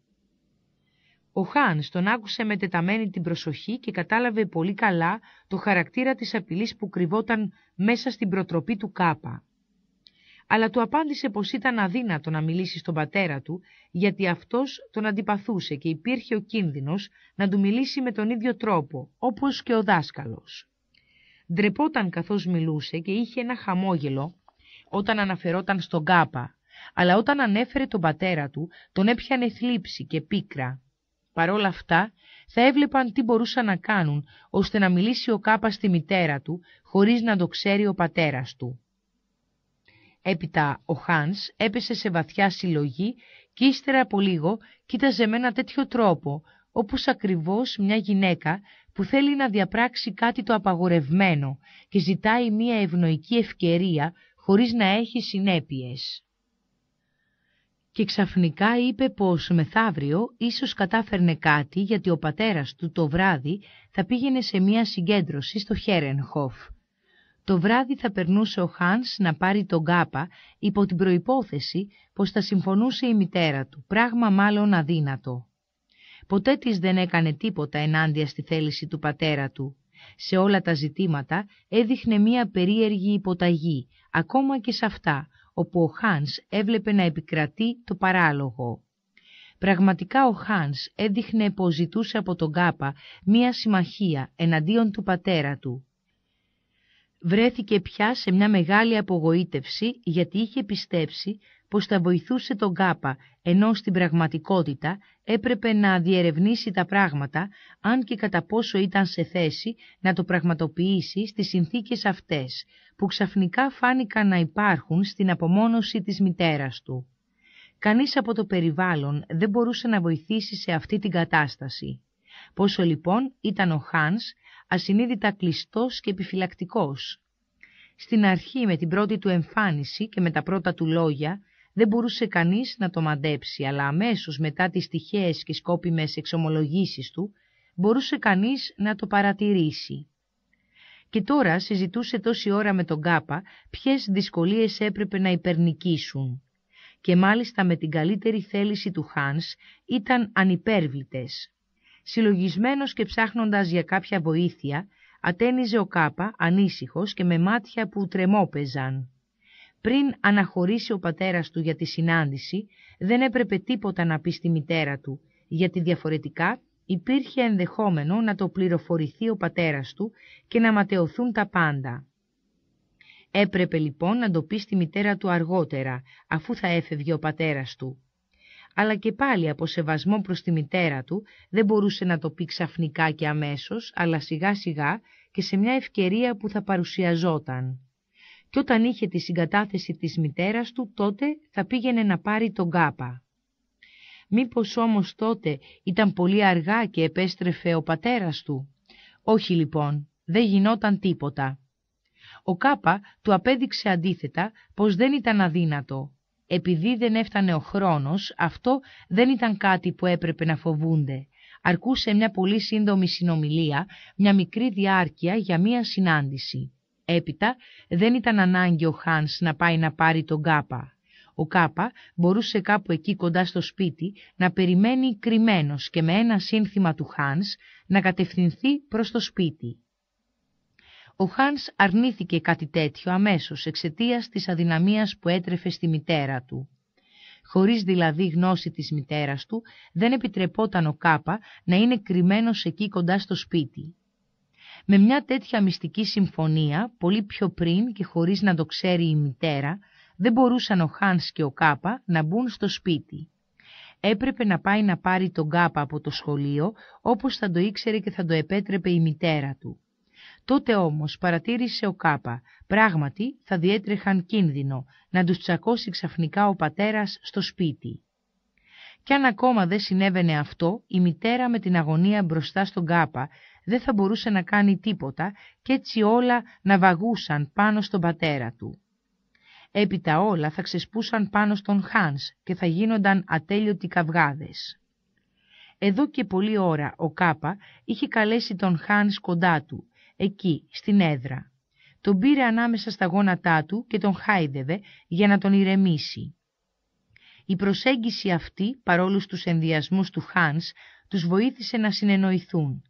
Ο Χάνς τον άκουσε με τεταμένη την προσοχή και κατάλαβε πολύ καλά το χαρακτήρα της απειλής που κρυβόταν μέσα στην προτροπή του Κάπα. Αλλά του απάντησε πως ήταν αδύνατο να μιλήσει στον πατέρα του, γιατί αυτός τον αντιπαθούσε και υπήρχε ο κίνδυνος να του μιλήσει με τον ίδιο τρόπο, όπως και ο δάσκαλος. Ντρεπόταν καθώς μιλούσε και είχε ένα χαμόγελο όταν αναφερόταν στον Κάπα, αλλά όταν ανέφερε τον πατέρα του τον έπιανε θλίψη και πίκρα. Παρ' όλα αυτά θα έβλεπαν τι μπορούσαν να κάνουν ώστε να μιλήσει ο Κάπας στη μητέρα του χωρίς να το ξέρει ο πατέρας του. Έπειτα ο Χάνς έπεσε σε βαθιά συλλογή και ύστερα από λίγο κοίταζε με ένα τέτοιο τρόπο, όπως ακριβώς μια γυναίκα που θέλει να διαπράξει κάτι το απαγορευμένο και ζητάει μία ευνοϊκή ευκαιρία χωρίς να έχει συνέπειες. Και ξαφνικά είπε πως μεθαύριο ίσως κατάφερνε κάτι γιατί ο πατέρας του το βράδυ θα πήγαινε σε μία συγκέντρωση στο Χέρενχοφ. Το βράδυ θα περνούσε ο Χάνς να πάρει τον Κάπα υπό την προϋπόθεση πως θα συμφωνούσε η μητέρα του, πράγμα μάλλον αδύνατο ποτέ της δεν έκανε τίποτα ενάντια στη θέληση του πατέρα του. Σε όλα τα ζητήματα έδειχνε μία περίεργη υποταγή, ακόμα και σε αυτά, όπου ο Χάνς έβλεπε να επικρατεί το παράλογο. Πραγματικά ο Χάνς έδειχνε πως ζητούσε από τον Κάπα μία συμμαχία εναντίον του πατέρα του. Βρέθηκε πια σε μια μεγάλη απογοήτευση γιατί είχε πιστέψει πως θα βοηθούσε τον Κάπα, ενώ στην πραγματικότητα έπρεπε να διερευνήσει τα πράγματα, αν και κατά πόσο ήταν σε θέση να το πραγματοποιήσει στις συνθήκες αυτές, που ξαφνικά φάνηκαν να υπάρχουν στην απομόνωση της μητέρας του. Κανείς από το περιβάλλον δεν μπορούσε να βοηθήσει σε αυτή την κατάσταση. Πόσο λοιπόν ήταν ο Χάνς ασυνείδητα κλειστός και επιφυλακτικός. Στην αρχή με την πρώτη του εμφάνιση και με τα πρώτα του λόγια δεν μπορούσε κανείς να το μαντέψει, αλλά αμέσως μετά τις τυχαίες και σκόπιμες εξομολογήσεις του, μπορούσε κανείς να το παρατηρήσει. Και τώρα συζητούσε τόση ώρα με τον Κάπα ποιες δυσκολίες έπρεπε να υπερνικήσουν. Και μάλιστα με την καλύτερη θέληση του Χάνς ήταν ανυπέρβλητες. Συλλογισμένος και ψάχνοντας για κάποια βοήθεια, ατένιζε ο Κάπα ανήσυχος και με μάτια που τρεμόπαιζαν. Πριν αναχωρήσει ο πατέρας του για τη συνάντηση, δεν έπρεπε τίποτα να πει στη μητέρα του, γιατί διαφορετικά υπήρχε ενδεχόμενο να το πληροφορηθεί ο πατέρας του και να ματαιωθούν τα πάντα. Έπρεπε λοιπόν να το πει στη μητέρα του αργότερα, αφού θα έφευγε ο πατέρας του. Αλλά και πάλι από σεβασμό προς τη μητέρα του δεν μπορούσε να το πει ξαφνικά και αμέσως, αλλά σιγά σιγά και σε μια ευκαιρία που θα παρουσιαζόταν και όταν είχε τη συγκατάθεση της μητέρας του, τότε θα πήγαινε να πάρει τον κάπα. Μήπως όμως τότε ήταν πολύ αργά και επέστρεφε ο πατέρας του. Όχι λοιπόν, δεν γινόταν τίποτα. Ο Κάπα του απέδειξε αντίθετα πως δεν ήταν αδύνατο. Επειδή δεν έφτανε ο χρόνος, αυτό δεν ήταν κάτι που έπρεπε να φοβούνται. Αρκούσε μια πολύ σύντομη συνομιλία, μια μικρή διάρκεια για μια συνάντηση. Έπειτα δεν ήταν ανάγκη ο Χάνς να πάει να πάρει τον Κάπα. Ο Κάπα μπορούσε κάπου εκεί κοντά στο σπίτι να περιμένει κρυμμένος και με ένα σύνθημα του Χάνς να κατευθυνθεί προς το σπίτι. Ο Χάνς αρνήθηκε κάτι τέτοιο αμέσως εξαιτίας της αδυναμίας που έτρεφε στη μητέρα του. Χωρίς δηλαδή γνώση της μητέρας του, δεν επιτρεπόταν ο Κάπα να είναι κρυμμένος εκεί κοντά στο σπίτι με μια τέτοια μυστική συμφωνία, πολύ πιο πριν και χωρίς να το ξέρει η μητέρα, δεν μπορούσαν ο Χάνς και ο Κάπα να μπουν στο σπίτι. Έπρεπε να πάει να πάρει τον Κάπα από το σχολείο, όπως θα το ήξερε και θα το επέτρεπε η μητέρα του. Τότε όμως παρατήρησε ο Κάπα, πράγματι θα διέτρεχαν κίνδυνο να τους τσακώσει ξαφνικά ο πατέρας στο σπίτι. Κι αν ακόμα δεν συνέβαινε αυτό, η μητέρα με την αγωνία μπροστά στον Κάπα δεν θα μπορούσε να κάνει τίποτα και έτσι όλα να βαγούσαν πάνω στον πατέρα του. Έπειτα όλα θα ξεσπούσαν πάνω στον Χάνς και θα γίνονταν ατέλειωτοι καυγάδες. Εδώ και πολλή ώρα ο Κάπα είχε καλέσει τον Χάνς κοντά του, εκεί, στην έδρα. Τον πήρε ανάμεσα στα γόνατά του και τον χάιδευε για να τον ηρεμήσει. Η προσέγγιση αυτή, παρόλους τους ενδιασμούς του Χάνς, τους βοήθησε να συνεννοηθούν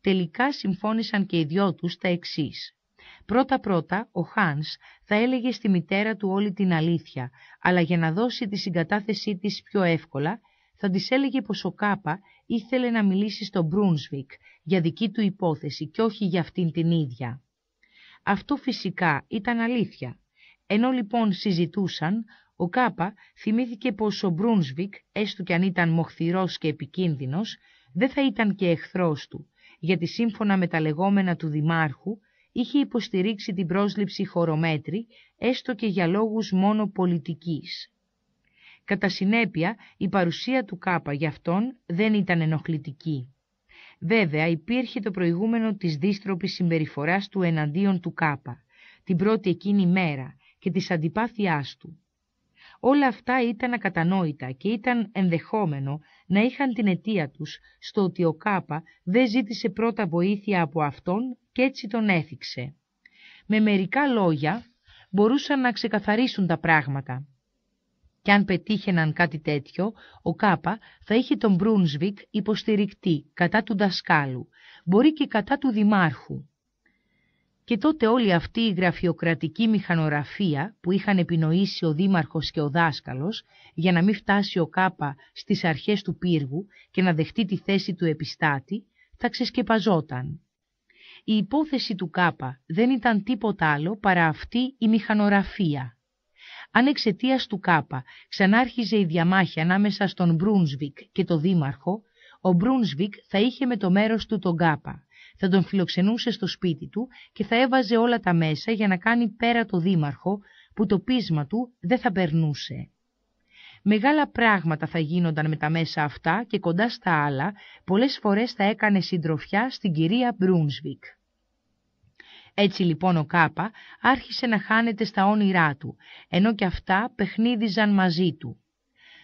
τελικά συμφώνησαν και οι δυο τους τα εξής. Πρώτα-πρώτα ο Χάνς θα έλεγε στη μητέρα του όλη την αλήθεια, αλλά για να δώσει τη συγκατάθεσή της πιο εύκολα, θα της έλεγε πως ο Κάπα ήθελε να μιλήσει στον Μπρούνσβικ για δική του υπόθεση και όχι για αυτήν την ίδια. Αυτό φυσικά ήταν αλήθεια. Ενώ λοιπόν συζητούσαν, ο Κάπα θυμήθηκε πως ο Μπρούνσβικ, έστω κι αν ήταν μοχθηρός και επικίνδυνος, δεν θα ήταν και εχθρός του γιατί σύμφωνα με τα λεγόμενα του Δημάρχου είχε υποστηρίξει την πρόσληψη χωρομέτρη έστω και για λόγους μόνο πολιτικής. Κατά συνέπεια η παρουσία του Κάπα για αυτόν δεν ήταν ενοχλητική. Βέβαια υπήρχε το προηγούμενο της δίστροπης συμπεριφοράς του εναντίον του Κάπα, την πρώτη εκείνη μέρα και της αντιπάθειάς του, Όλα αυτά ήταν ακατανόητα και ήταν ενδεχόμενο να είχαν την αιτία τους στο ότι ο Κάπα δεν ζήτησε πρώτα βοήθεια από αυτόν και έτσι τον έθιξε. Με μερικά λόγια μπορούσαν να ξεκαθαρίσουν τα πράγματα. Κι αν πετύχαιναν κάτι τέτοιο, ο Κάπα θα είχε τον Μπρούνσβικ υποστηρικτή κατά του δασκάλου, μπορεί και κατά του δημάρχου. Και τότε όλη αυτή η γραφειοκρατική μηχανογραφία που είχαν επινοήσει ο δήμαρχος και ο δάσκαλος για να μην φτάσει ο Κάπα στις αρχές του πύργου και να δεχτεί τη θέση του επιστάτη, θα ξεσκεπαζόταν. Η υπόθεση του Κάπα δεν ήταν τίποτα άλλο παρά αυτή η μηχανογραφία. Αν εξαιτίας του Κάπα ξανάρχιζε η διαμάχη ανάμεσα στον Μπρούνσβικ και το δήμαρχο, ο Μπρούνσβικ θα είχε με το μέρος του τον Κάπα θα τον φιλοξενούσε στο σπίτι του και θα έβαζε όλα τα μέσα για να κάνει πέρα το δήμαρχο που το πείσμα του δεν θα περνούσε. Μεγάλα πράγματα θα γίνονταν με τα μέσα αυτά και κοντά στα άλλα πολλές φορές θα έκανε συντροφιά στην κυρία Μπρούνσβικ. Έτσι λοιπόν ο Κάπα άρχισε να χάνεται στα όνειρά του, ενώ και αυτά παιχνίδιζαν μαζί του.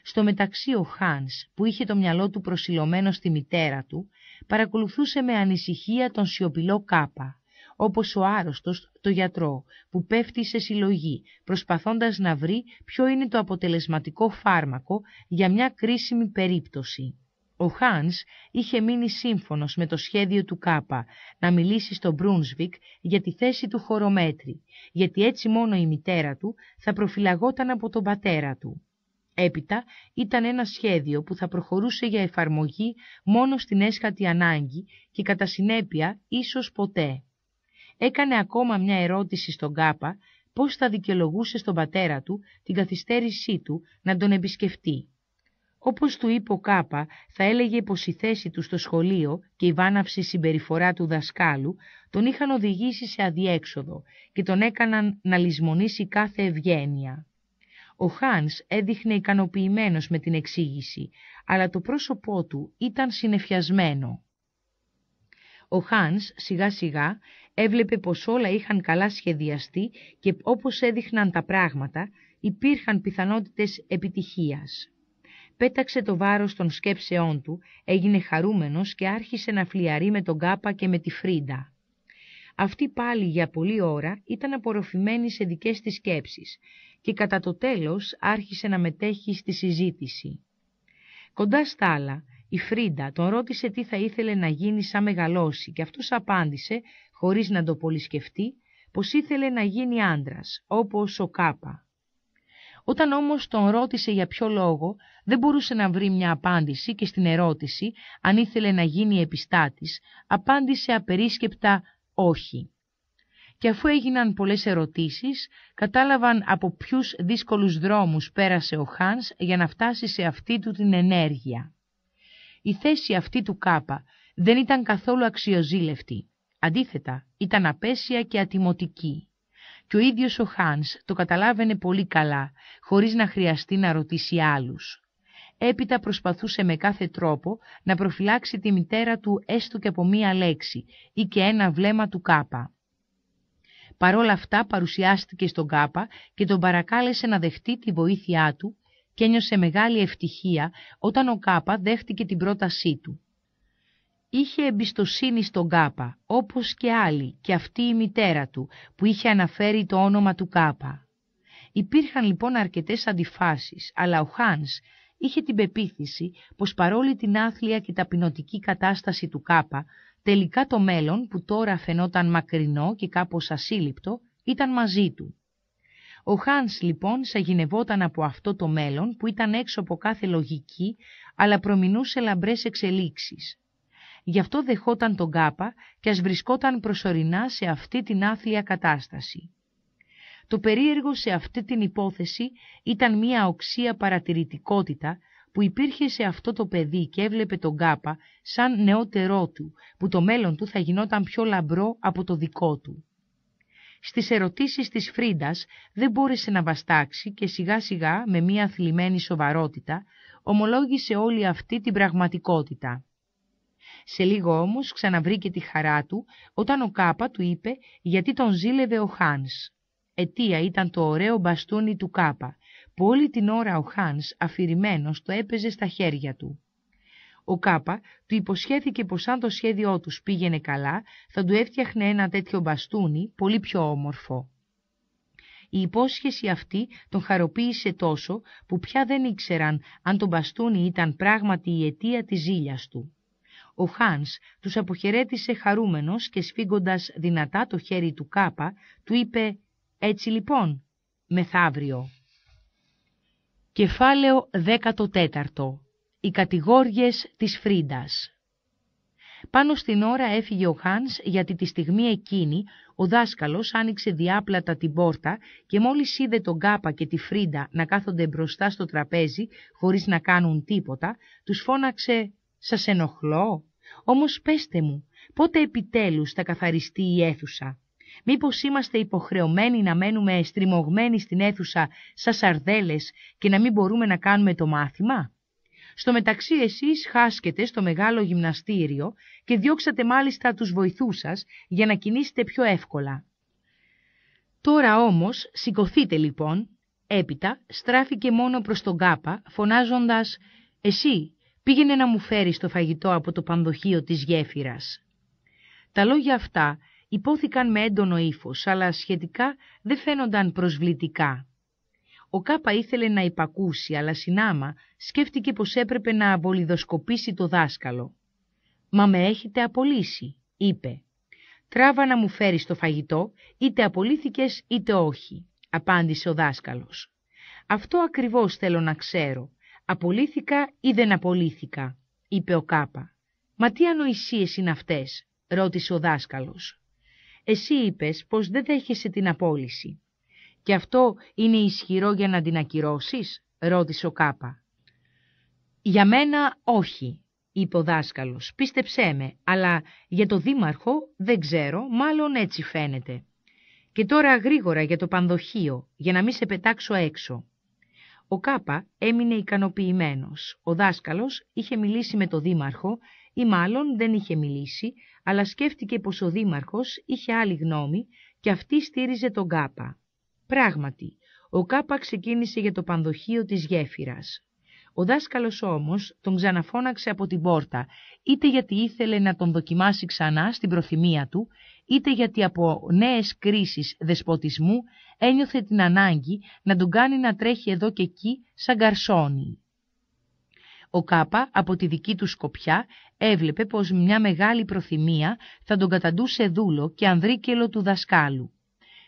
Στο μεταξύ ο Χάνς, που είχε το μυαλό του προσιλωμένο στη μητέρα του, παρακολουθούσε με ανησυχία τον σιωπηλό κάπα, όπως ο άρρωστος το γιατρό, που πέφτει σε συλλογή, προσπαθώντας να βρει ποιο είναι το αποτελεσματικό φάρμακο για μια κρίσιμη περίπτωση. Ο Χάνς είχε μείνει σύμφωνος με το σχέδιο του Κάπα να μιλήσει στον Μπρούνσβικ για τη θέση του χωρομέτρη, γιατί έτσι μόνο η μητέρα του θα προφυλαγόταν από τον πατέρα του. Έπειτα ήταν ένα σχέδιο που θα προχωρούσε για εφαρμογή μόνο στην έσχατη ανάγκη και κατά συνέπεια ίσως ποτέ. Έκανε ακόμα μια ερώτηση στον Κάπα πώς θα δικαιολογούσε στον πατέρα του την καθυστέρησή του να τον επισκεφτεί. Όπως του είπε ο Κάπα, θα έλεγε πως η θέση του στο σχολείο και η βάναυση συμπεριφορά του δασκάλου τον είχαν οδηγήσει σε αδιέξοδο και τον έκαναν να λησμονήσει κάθε ευγένεια. Ο Χάνς έδειχνε ικανοποιημένος με την εξήγηση, αλλά το πρόσωπό του ήταν συνεφιασμένο. Ο Χάνς σιγά σιγά έβλεπε πως όλα είχαν καλά σχεδιαστεί και όπως έδειχναν τα πράγματα υπήρχαν πιθανότητες επιτυχίας. Πέταξε το βάρος των σκέψεών του, έγινε χαρούμενος και άρχισε να φλιαρεί με τον Κάπα και με τη Φρίντα. Αυτή πάλι για πολλή ώρα ήταν απορροφημένη σε δικές της σκέψεις και κατά το τέλος άρχισε να μετέχει στη συζήτηση. Κοντά στα άλλα, η Φρίντα τον ρώτησε τι θα ήθελε να γίνει σαν μεγαλώσει και αυτός απάντησε, χωρίς να το πολυσκεφτεί, πως ήθελε να γίνει άντρας, όπως ο Κάπα. Όταν όμως τον ρώτησε για ποιο λόγο, δεν μπορούσε να βρει μια απάντηση και στην ερώτηση αν ήθελε να γίνει επιστάτης, απάντησε απερίσκεπτα «όχι» και αφού έγιναν πολλές ερωτήσεις, κατάλαβαν από ποιους δύσκολους δρόμους πέρασε ο Χάνς για να φτάσει σε αυτή του την ενέργεια. Η θέση αυτή του Κάπα δεν ήταν καθόλου αξιοζήλευτη. Αντίθετα, ήταν απέσια και ατιμωτική. Και ο ίδιος ο Χάνς το καταλάβαινε πολύ καλά, χωρίς να χρειαστεί να ρωτήσει άλλους. Έπειτα προσπαθούσε με κάθε τρόπο να προφυλάξει τη μητέρα του έστω και από μία λέξη ή και ένα βλέμμα του Κάπα. Παρόλα αυτά παρουσιάστηκε στον Κάπα και τον παρακάλεσε να δεχτεί τη βοήθειά του και ένιωσε μεγάλη ευτυχία όταν ο Κάπα δέχτηκε την πρότασή του. Είχε εμπιστοσύνη στον Κάπα, όπως και άλλοι, και αυτή η μητέρα του, που είχε αναφέρει το όνομα του Κάπα. Υπήρχαν λοιπόν αρκετές αντιφάσεις, αλλά ο Χάνς είχε την πεποίθηση πως παρόλη την άθλια και ταπεινωτική κατάσταση του Κάπα, Τελικά το μέλλον, που τώρα φαινόταν μακρινό και κάπως ασύλληπτο, ήταν μαζί του. Ο Χάνς λοιπόν σαγηνευόταν από αυτό το μέλλον που ήταν έξω από κάθε λογική, αλλά προμηνούσε λαμπρές εξελίξεις. Γι' αυτό δεχόταν τον Κάπα και ας βρισκόταν προσωρινά σε αυτή την άθλια κατάσταση. Το περίεργο σε αυτή την υπόθεση ήταν μια οξία παρατηρητικότητα που υπήρχε σε αυτό το παιδί και έβλεπε τον Κάπα σαν νεότερό του, που το μέλλον του θα γινόταν πιο λαμπρό από το δικό του. Στις ερωτήσεις της Φρίντας δεν μπόρεσε να βαστάξει και σιγά σιγά με μια θλιμμένη σοβαρότητα ομολόγησε όλη αυτή την πραγματικότητα. Σε λίγο όμως ξαναβρήκε τη χαρά του όταν ο Κάπα του είπε γιατί τον ζήλευε ο Χάνς. Αιτία ήταν το ωραίο μπαστούνι του Κάπα που όλη την ώρα ο Χάνς αφηρημένος το έπαιζε στα χέρια του. Ο Κάπα του υποσχέθηκε πως αν το σχέδιό τους πήγαινε καλά, θα του έφτιαχνε ένα τέτοιο μπαστούνι, πολύ πιο όμορφο. Η υπόσχεση αυτή τον χαροποίησε τόσο που πια δεν ήξεραν αν το μπαστούνι ήταν πράγματι η αιτία της ζήλιας του. Ο Χάνς τους αποχαιρέτησε χαρούμενος και σφίγγοντας δυνατά το χέρι του Κάπα, του είπε «Έτσι λοιπόν, μεθαύριο». Κεφάλαιο 14. Οι κατηγόριες της Φρίντας. Πάνω στην ώρα έφυγε ο Χάνς γιατί τη στιγμή εκείνη ο δάσκαλος άνοιξε διάπλατα την πόρτα και μόλις είδε τον Κάπα και τη Φρίντα να κάθονται μπροστά στο τραπέζι χωρίς να κάνουν τίποτα, τους φώναξε «Σας ενοχλώ, όμως πέστε μου, πότε επιτέλους θα καθαριστεί η αίθουσα» Μήπως είμαστε υποχρεωμένοι να μένουμε στριμωγμένοι στην αίθουσα σαν σαρδέλες και να μην μπορούμε να κάνουμε το μάθημα. Στο μεταξύ εσείς χάσκετε στο μεγάλο γυμναστήριο και διώξατε μάλιστα τους βοηθούς σας για να κινήσετε πιο εύκολα. Τώρα όμως σηκωθείτε λοιπόν, έπειτα στράφηκε μόνο προς τον κάπα φωνάζοντας «Εσύ πήγαινε να μου φέρεις το φαγητό από το πανδοχείο της γέφυρας». Τα λόγια αυτά υπόθηκαν με έντονο ύφος, αλλά σχετικά δεν φαίνονταν προσβλητικά. Ο Κάπα ήθελε να υπακούσει, αλλά συνάμα σκέφτηκε πως έπρεπε να απολυδοσκοπήσει το δάσκαλο. «Μα με έχετε απολύσει», είπε. «Τράβα να μου φέρεις το φαγητό, είτε απολύθηκες είτε όχι», απάντησε ο δάσκαλος. «Αυτό ακριβώς θέλω να ξέρω. Απολύθηκα ή δεν απολύθηκα», είπε ο Κάπα. «Μα τι ανοησίες είναι αυτές», ρώτησε ο δάσκαλος εσύ είπες πως δεν δέχεσαι την απόλυση. Και αυτό είναι ισχυρό για να την ακυρώσεις, ρώτησε ο Κάπα. Για μένα όχι, είπε ο δάσκαλος, πίστεψέ με, αλλά για το δήμαρχο δεν ξέρω, μάλλον έτσι φαίνεται. Και τώρα γρήγορα για το πανδοχείο, για να μην σε πετάξω έξω. Ο Κάπα έμεινε ικανοποιημένος. Ο δάσκαλος είχε μιλήσει με το δήμαρχο ή μάλλον δεν είχε μιλήσει, αλλά σκέφτηκε πως ο δήμαρχος είχε άλλη γνώμη και αυτή στήριζε τον Κάπα. Πράγματι, ο Κάπα ξεκίνησε για το πανδοχείο της γέφυρας. Ο δάσκαλος όμως τον ξαναφώναξε από την πόρτα, είτε γιατί ήθελε να τον δοκιμάσει ξανά στην προθυμία του, είτε γιατί από νέες κρίσεις δεσποτισμού ένιωθε την ανάγκη να τον κάνει να τρέχει εδώ και εκεί σαν καρσόνι. Ο Κάπα από τη δική του σκοπιά έβλεπε πως μια μεγάλη προθυμία θα τον καταντούσε δούλο και ανδρίκελο του δασκάλου.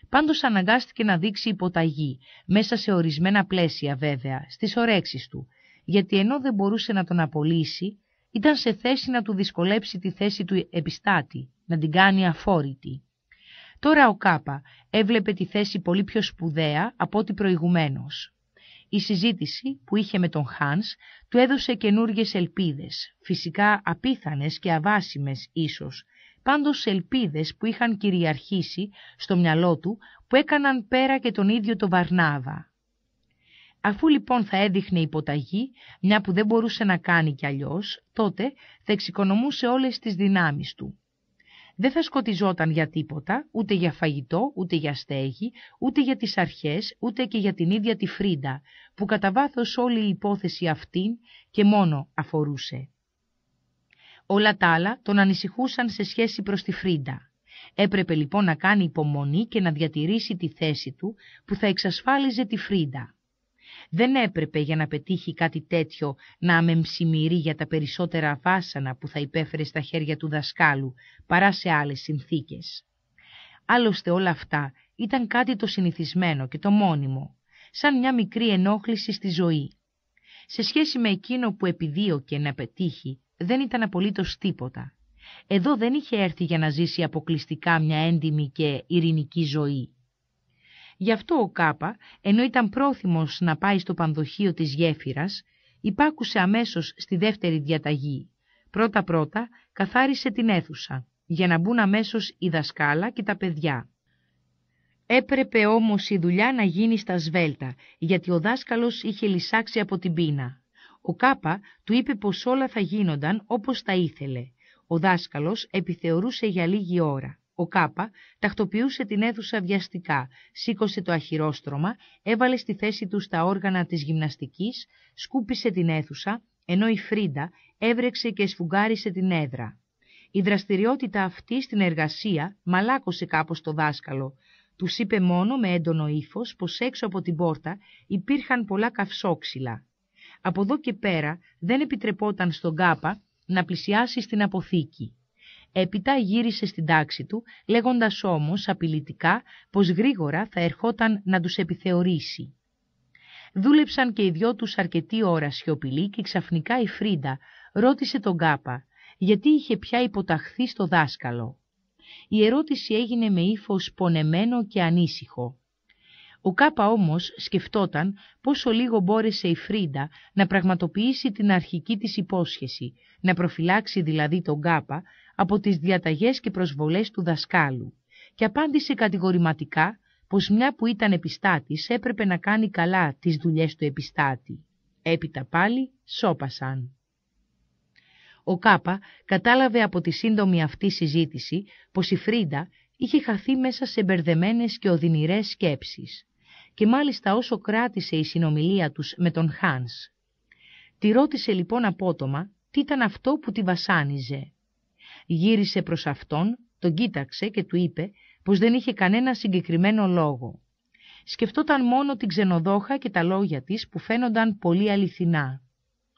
Πάντως αναγκάστηκε να δείξει υποταγή, μέσα σε ορισμένα πλαίσια βέβαια, στις ορέξεις του, γιατί ενώ δεν μπορούσε να τον απολύσει, ήταν σε θέση να του δυσκολέψει τη θέση του επιστάτη, να την κάνει αφόρητη. Τώρα ο Κάπα έβλεπε τη θέση πολύ πιο σπουδαία από ό,τι προηγουμένως. Η συζήτηση που είχε με τον Χάνς του έδωσε καινούργιες ελπίδες, φυσικά απίθανες και αβάσιμες ίσως, πάντως ελπίδες που είχαν κυριαρχήσει στο μυαλό του που έκαναν πέρα και τον ίδιο τον Βαρνάβα. Αφού λοιπόν θα έδειχνε υποταγή, μια που δεν μπορούσε να κάνει κι αλλιώς, τότε θα εξοικονομούσε όλες τις δυνάμεις του δεν θα σκοτιζόταν για τίποτα, ούτε για φαγητό, ούτε για στέγη, ούτε για τις αρχές, ούτε και για την ίδια τη Φρίντα, που κατά βάθος όλη η υπόθεση αυτήν και μόνο αφορούσε. Όλα τα άλλα τον ανησυχούσαν σε σχέση προς τη Φρίντα. Έπρεπε λοιπόν να κάνει υπομονή και να διατηρήσει τη θέση του που θα εξασφάλιζε τη Φρίντα. Δεν έπρεπε για να πετύχει κάτι τέτοιο να αμεμψημυρεί για τα περισσότερα βάσανα που θα υπέφερε στα χέρια του δασκάλου, παρά σε άλλες συνθήκες. Άλλωστε όλα αυτά ήταν κάτι το συνηθισμένο και το μόνιμο, σαν μια μικρή ενόχληση στη ζωή. Σε σχέση με εκείνο που επιδίωκε να πετύχει, δεν ήταν απολύτως τίποτα. Εδώ δεν είχε έρθει για να ζήσει αποκλειστικά μια έντιμη και ειρηνική ζωή. Γι' αυτό ο Κάπα, ενώ ήταν πρόθυμος να πάει στο πανδοχείο της γέφυρας, υπάκουσε αμέσως στη δεύτερη διαταγή. Πρώτα-πρώτα καθάρισε την αίθουσα, για να μπουν αμέσως η δασκάλα και τα παιδιά. Έπρεπε όμως η δουλειά να γίνει στα σβέλτα, γιατί ο δάσκαλος είχε λυσάξει από την πείνα. Ο Κάπα του είπε πως όλα θα γίνονταν όπως τα ήθελε. Ο δάσκαλος επιθεωρούσε για λίγη ώρα. Ο Κάπα τακτοποιούσε την αίθουσα βιαστικά, σήκωσε το αχυρόστρωμα, έβαλε στη θέση του τα όργανα της γυμναστικής, σκούπισε την αίθουσα, ενώ η Φρίντα έβρεξε και σφουγγάρισε την έδρα. Η δραστηριότητα αυτή στην εργασία μαλάκωσε κάπως το δάσκαλο. Τους είπε μόνο με έντονο ύφος πως έξω από την πόρτα υπήρχαν πολλά καυσόξυλα. Από εδώ και πέρα δεν επιτρεπόταν στον Κάπα να πλησιάσει στην αποθήκη. Έπειτα γύρισε στην τάξη του, λέγοντας όμως απειλητικά πως γρήγορα θα ερχόταν να τους επιθεωρήσει. Δούλεψαν και οι δυο τους αρκετή ώρα σιωπηλή και ξαφνικά η Φρίντα ρώτησε τον Κάπα γιατί είχε πια υποταχθεί στο δάσκαλο. Η ερώτηση έγινε με ύφος πονεμένο και ανήσυχο. Ο Κάπα όμως σκεφτόταν πόσο λίγο μπόρεσε η Φρίντα να πραγματοποιήσει την αρχική της υπόσχεση, να προφυλάξει δηλαδή τον Κάπα από τις διαταγές και προσβολές του δασκάλου και απάντησε κατηγορηματικά πως μια που ήταν επιστάτης έπρεπε να κάνει καλά τις δουλειές του επιστάτη. Έπειτα πάλι σώπασαν. Ο Κάπα κατάλαβε από τη σύντομη αυτή συζήτηση πως η Φρίντα είχε χαθεί μέσα σε μπερδεμένες και οδυνηρές σκέψεις και μάλιστα όσο κράτησε η συνομιλία τους με τον Χάνς. Τη ρώτησε λοιπόν απότομα τι ήταν αυτό που τη βασάνιζε Γύρισε προς αυτόν, τον κοίταξε και του είπε πως δεν είχε κανένα συγκεκριμένο λόγο. Σκεφτόταν μόνο την ξενοδόχα και τα λόγια της που φαίνονταν πολύ αληθινά.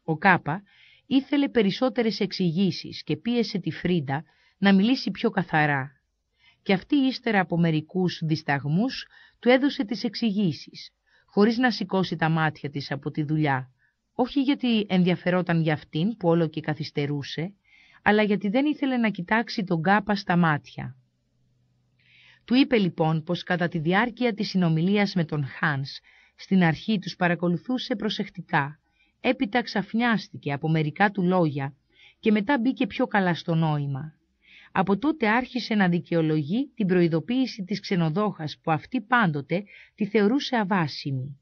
Ο Κάπα ήθελε περισσότερες εξηγήσεις και πίεσε τη Φρίντα να μιλήσει πιο καθαρά. Και αυτή ύστερα από μερικούς δισταγμούς του έδωσε τις εξηγήσεις, χωρίς να σηκώσει τα μάτια της από τη δουλειά, όχι γιατί ενδιαφερόταν για αυτήν που όλο και καθυστερούσε, αλλά γιατί δεν ήθελε να κοιτάξει τον κάπα στα μάτια. Του είπε λοιπόν πως κατά τη διάρκεια της συνομιλίας με τον Χάνς, στην αρχή τους παρακολουθούσε προσεκτικά, έπειτα ξαφνιάστηκε από μερικά του λόγια και μετά μπήκε πιο καλά στο νόημα. Από τότε άρχισε να δικαιολογεί την προειδοποίηση της ξενοδόχας που αυτή πάντοτε τη θεωρούσε αβάσιμη.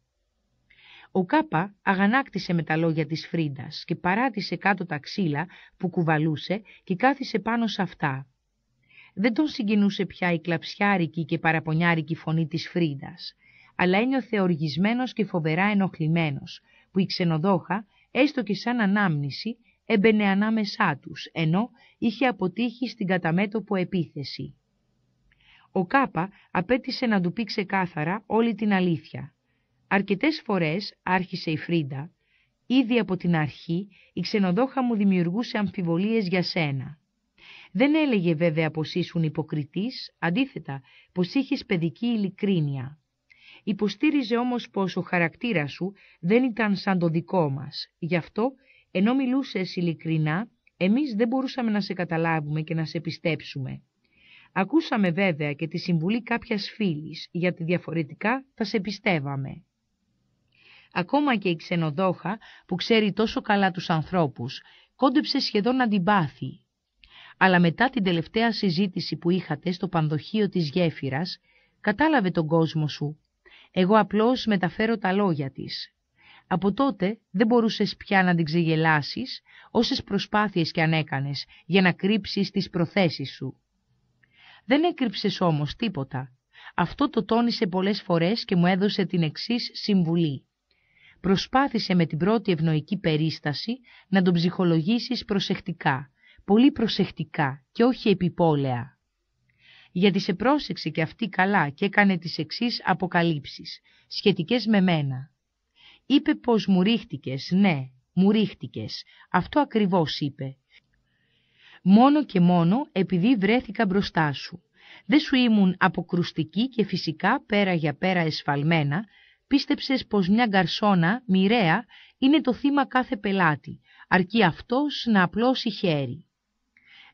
Ο Κάπα αγανάκτησε με τα λόγια της Φρίντας και παράτησε κάτω τα ξύλα που κουβαλούσε και κάθισε πάνω σε αυτά. Δεν τον συγκινούσε πια η κλαψιάρικη και παραπονιάρικη φωνή της Φρίντας, αλλά ένιωθε οργισμένος και φοβερά ενοχλημένος, που η ξενοδόχα, έστω και σαν ανάμνηση, έμπαινε ανάμεσά τους, ενώ είχε αποτύχει στην καταμέτωπο επίθεση. Ο Κάπα απέτησε να του πει ξεκάθαρα όλη την αλήθεια Αρκετές φορές, άρχισε η Φρίντα, ήδη από την αρχή η ξενοδόχα μου δημιουργούσε αμφιβολίες για σένα. Δεν έλεγε βέβαια πως ήσουν υποκριτής, αντίθετα πως είχες παιδική ειλικρίνεια. Υποστήριζε όμως πως ο χαρακτήρας σου δεν ήταν σαν το δικό μας. Γι' αυτό, ενώ μιλούσες ειλικρινά, εμείς δεν μπορούσαμε να σε καταλάβουμε και να σε πιστέψουμε. Ακούσαμε βέβαια και τη συμβουλή κάποιας φίλης, γιατί διαφορετικά θα σε πιστεύαμε. Ακόμα και η ξενοδόχα που ξέρει τόσο καλά τους ανθρώπους, κόντεψε σχεδόν να την πάθει. Αλλά μετά την τελευταία συζήτηση που είχατε στο πανδοχείο της γέφυρας, κατάλαβε τον κόσμο σου. Εγώ απλώς μεταφέρω τα λόγια της. Από τότε δεν μπορούσες πια να την ξεγελάσεις, όσες προσπάθειες κι αν έκανες για να κρύψεις τις προθέσεις σου. Δεν έκρυψες όμως τίποτα. Αυτό το τόνισε πολλές φορές και μου έδωσε την εξής συμβουλή προσπάθησε με την πρώτη ευνοϊκή περίσταση να τον ψυχολογήσεις προσεκτικά, πολύ προσεκτικά και όχι επιπόλαια. Γιατί σε πρόσεξε και αυτή καλά και έκανε τις εξής αποκαλύψεις, σχετικές με μένα. Είπε πως μου ρίχτηκες, ναι, μου ρίχτηκες, αυτό ακριβώς είπε. Μόνο και μόνο επειδή βρέθηκα μπροστά σου. Δεν σου ήμουν αποκρουστική και φυσικά πέρα για πέρα εσφαλμένα, πίστεψες πως μια γκαρσόνα, μοιραία, είναι το θύμα κάθε πελάτη, αρκεί αυτός να απλώσει χέρι.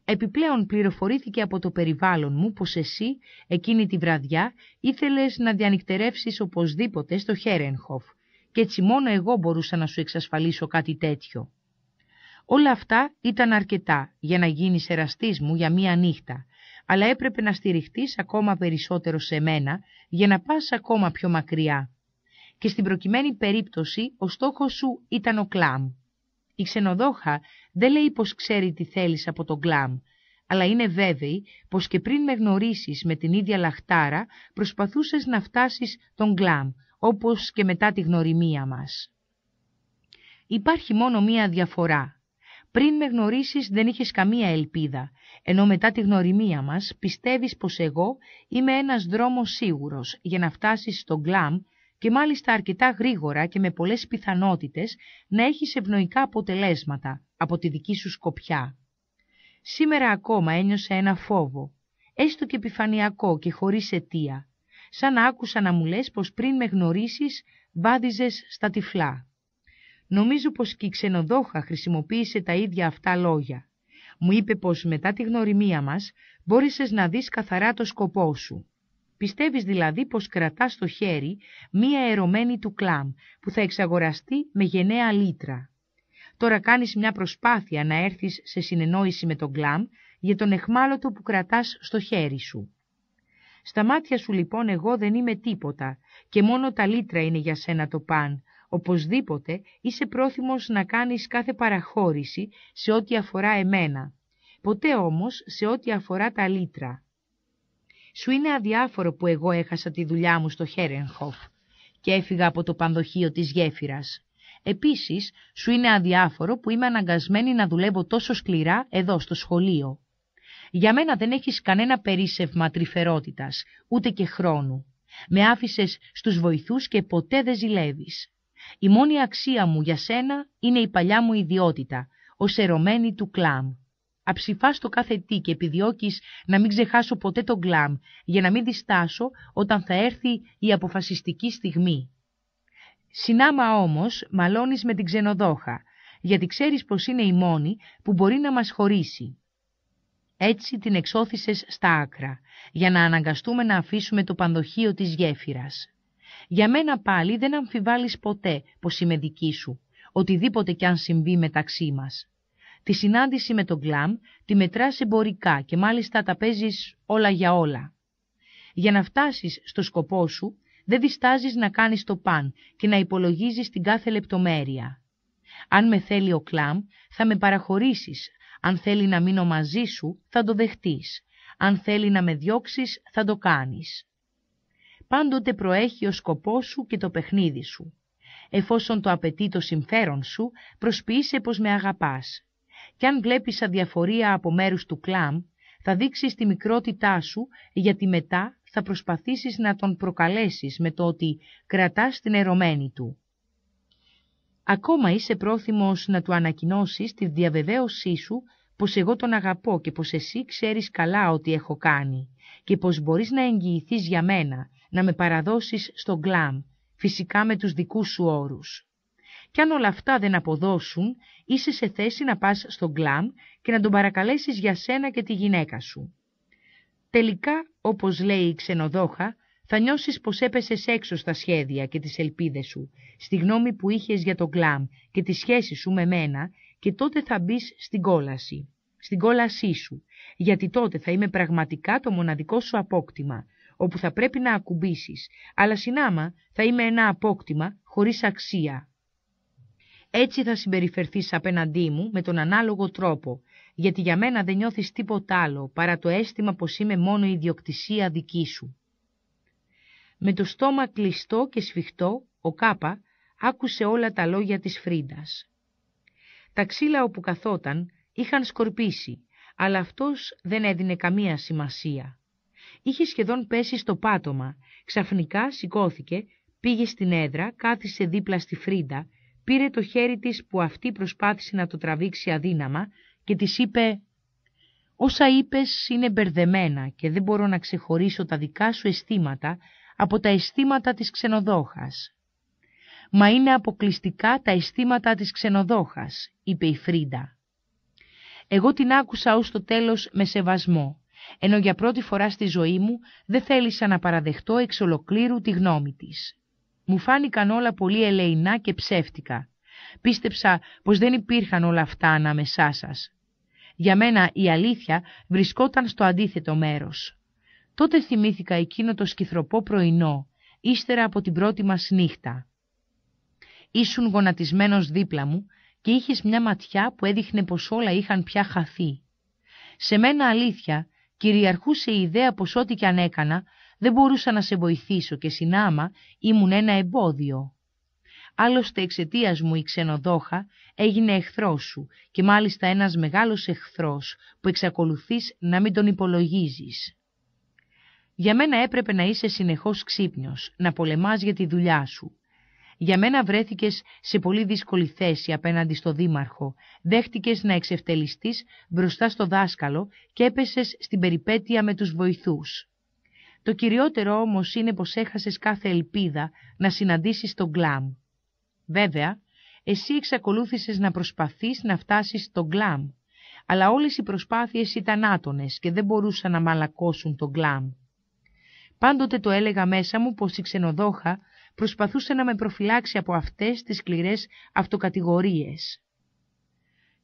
Επιπλέον πληροφορήθηκε από το περιβάλλον μου πως εσύ, εκείνη τη βραδιά, ήθελες να διανυκτερεύσεις οπωσδήποτε στο Χέρενχοφ και έτσι μόνο εγώ μπορούσα να σου εξασφαλίσω κάτι τέτοιο. Όλα αυτά ήταν αρκετά για να γίνεις εραστής μου για μία νύχτα, αλλά έπρεπε να στηριχτείς ακόμα περισσότερο σε μένα για να πας ακόμα πιο μακριά και στην προκειμένη περίπτωση ο στόχος σου ήταν ο κλάμ. Η ξενοδόχα δεν λέει πως ξέρει τι θέλεις από τον κλάμ, αλλά είναι βέβαιη πως και πριν με γνωρίσεις με την ίδια λαχτάρα προσπαθούσες να φτάσεις τον κλάμ, όπως και μετά τη γνωριμία μας. Υπάρχει μόνο μία διαφορά. Πριν με γνωρίσεις δεν είχες καμία ελπίδα, ενώ μετά τη γνωριμία μας πιστεύεις πως εγώ είμαι ένας δρόμος σίγουρος για να φτάσεις στον κλάμ και μάλιστα αρκετά γρήγορα και με πολλές πιθανότητες να έχεις ευνοϊκά αποτελέσματα από τη δική σου σκοπιά. Σήμερα ακόμα ένιωσα ένα φόβο, έστω και επιφανειακό και χωρίς αιτία, σαν να άκουσα να μου λες πως πριν με γνωρίσεις βάδιζες στα τυφλά. Νομίζω πως και η ξενοδόχα χρησιμοποίησε τα ίδια αυτά λόγια. Μου είπε πως μετά τη γνωριμία μας μπόρεσες να δεις καθαρά το σκοπό σου. Πιστεύεις δηλαδή πως κρατάς στο χέρι μία ερωμένη του κλάμ που θα εξαγοραστεί με γενναία λίτρα. Τώρα κάνεις μια προσπάθεια να έρθεις σε συνεννόηση με τον κλάμ για τον εχμάλωτο που κρατάς στο χέρι σου. Στα μάτια σου λοιπόν εγώ δεν είμαι τίποτα και μόνο τα λίτρα είναι για σένα το παν. Οπωσδήποτε είσαι πρόθυμος να κάνεις κάθε παραχώρηση σε ό,τι αφορά εμένα. Ποτέ όμως σε ό,τι αφορά τα λίτρα. Σου είναι αδιάφορο που εγώ έχασα τη δουλειά μου στο Χέρενχοφ και έφυγα από το πανδοχείο της γέφυρας. Επίσης, σου είναι αδιάφορο που είμαι αναγκασμένη να δουλεύω τόσο σκληρά εδώ στο σχολείο. Για μένα δεν έχεις κανένα περίσευμα τρυφερότητας, ούτε και χρόνου. Με άφησες στους βοηθούς και ποτέ δεν ζηλεύεις. Η μόνη αξία μου για σένα είναι η παλιά μου ιδιότητα, ως ερωμένη του κλάμ. Αψηφάς το κάθε τι και επιδιώκεις να μην ξεχάσω ποτέ τον γκλαμ, για να μην διστάσω όταν θα έρθει η αποφασιστική στιγμή. Συνάμα όμως μαλώνεις με την ξενοδόχα, γιατί ξέρεις πως είναι η μόνη που μπορεί να μας χωρίσει. Έτσι την εξώθησες στα άκρα, για να αναγκαστούμε να αφήσουμε το πανδοχείο της γέφυρας. Για μένα πάλι δεν αμφιβάλλεις ποτέ πως είμαι δική σου, οτιδήποτε κι αν συμβεί μεταξύ μας. Τη συνάντηση με τον κλάμ τη μετράς εμπορικά και μάλιστα τα παίζεις όλα για όλα. Για να φτάσεις στο σκοπό σου, δεν διστάζεις να κάνεις το παν και να υπολογίζεις την κάθε λεπτομέρεια. Αν με θέλει ο Κλάμ, θα με παραχωρήσεις. Αν θέλει να μείνω μαζί σου, θα το δεχτείς. Αν θέλει να με διώξεις, θα το κάνεις. Πάντοτε προέχει ο σκοπός σου και το παιχνίδι σου. Εφόσον το απαιτεί το συμφέρον σου, προσποιείσαι πως με αγαπάς κι αν βλέπεις αδιαφορία από μέρους του κλάμ, θα δείξεις τη μικρότητά σου, γιατί μετά θα προσπαθήσεις να τον προκαλέσεις με το ότι κρατάς την ερωμένη του. Ακόμα είσαι πρόθυμος να του ανακοινώσεις τη διαβεβαίωσή σου πως εγώ τον αγαπώ και πως εσύ ξέρεις καλά ότι έχω κάνει και πως μπορείς να εγγυηθείς για μένα, να με παραδώσεις στον κλάμ, φυσικά με τους δικούς σου όρους. Κι αν όλα αυτά δεν αποδώσουν, είσαι σε θέση να πας στον κλαμ και να τον παρακαλέσεις για σένα και τη γυναίκα σου. Τελικά, όπως λέει η ξενοδόχα, θα νιώσεις πως έπεσες έξω στα σχέδια και τις ελπίδες σου, στη γνώμη που είχες για τον κλαμ και τη σχέση σου με μένα και τότε θα μπεις στην κόλαση, στην κόλασή σου, γιατί τότε θα είμαι πραγματικά το μοναδικό σου απόκτημα, όπου θα πρέπει να ακουμπήσεις, αλλά συνάμα θα είμαι ένα απόκτημα χωρίς αξία, έτσι θα συμπεριφερθείς απέναντί μου με τον ανάλογο τρόπο, γιατί για μένα δεν νιώθεις τίποτα άλλο παρά το αίσθημα πως είμαι μόνο η ιδιοκτησία δική σου. Με το στόμα κλειστό και σφιχτό, ο Κάπα άκουσε όλα τα λόγια της Φρίντας. Τα ξύλα όπου καθόταν είχαν σκορπίσει, αλλά αυτός δεν έδινε καμία σημασία. Είχε σχεδόν πέσει στο πάτωμα, ξαφνικά σηκώθηκε, πήγε στην έδρα, κάθισε δίπλα στη Φρίντα πήρε το χέρι της που αυτή προσπάθησε να το τραβήξει αδύναμα και της είπε «Όσα είπες είναι μπερδεμένα και δεν μπορώ να ξεχωρίσω τα δικά σου αισθήματα από τα αισθήματα της ξενοδόχας». «Μα είναι αποκλειστικά τα αισθήματα της ξενοδόχας», είπε η Φρίντα. Εγώ την άκουσα ως το τέλος με σεβασμό, ενώ για πρώτη φορά στη ζωή μου δεν θέλησα να παραδεχτώ εξ ολοκλήρου τη γνώμη της. Μου φάνηκαν όλα πολύ ελεινά και ψεύτικα. Πίστεψα πως δεν υπήρχαν όλα αυτά ανάμεσά σας. Για μένα η αλήθεια βρισκόταν στο αντίθετο μέρος. Τότε θυμήθηκα εκείνο το σκυθροπό πρωινό, ύστερα από την πρώτη μας νύχτα. Ήσουν γονατισμένος δίπλα μου και είχες μια ματιά που έδειχνε πως όλα είχαν πια χαθεί. Σε μένα αλήθεια κυριαρχούσε η ιδέα πως ό,τι κι αν έκανα δεν μπορούσα να σε βοηθήσω και συνάμα ήμουν ένα εμπόδιο. Άλλωστε εξαιτίας μου η ξενοδόχα έγινε εχθρός σου και μάλιστα ένας μεγάλος εχθρός που εξακολουθείς να μην τον υπολογίζεις. Για μένα έπρεπε να είσαι συνεχώς ξύπνιος, να πολεμάς για τη δουλειά σου. Για μένα βρέθηκες σε πολύ δύσκολη θέση απέναντι στο δήμαρχο, δέχτηκες να εξευτελιστείς μπροστά στο δάσκαλο και έπεσες στην περιπέτεια με τους βοηθούς. Το κυριότερο όμως είναι πως έχασες κάθε ελπίδα να συναντήσεις τον γκλάμ. Βέβαια, εσύ εξακολούθησες να προσπαθείς να φτάσεις στον γκλάμ, αλλά όλες οι προσπάθειες ήταν άτονες και δεν μπορούσαν να μαλακώσουν τον γκλάμ. Πάντοτε το έλεγα μέσα μου πως η ξενοδόχα προσπαθούσε να με προφυλάξει από αυτές τις σκληρές αυτοκατηγορίες.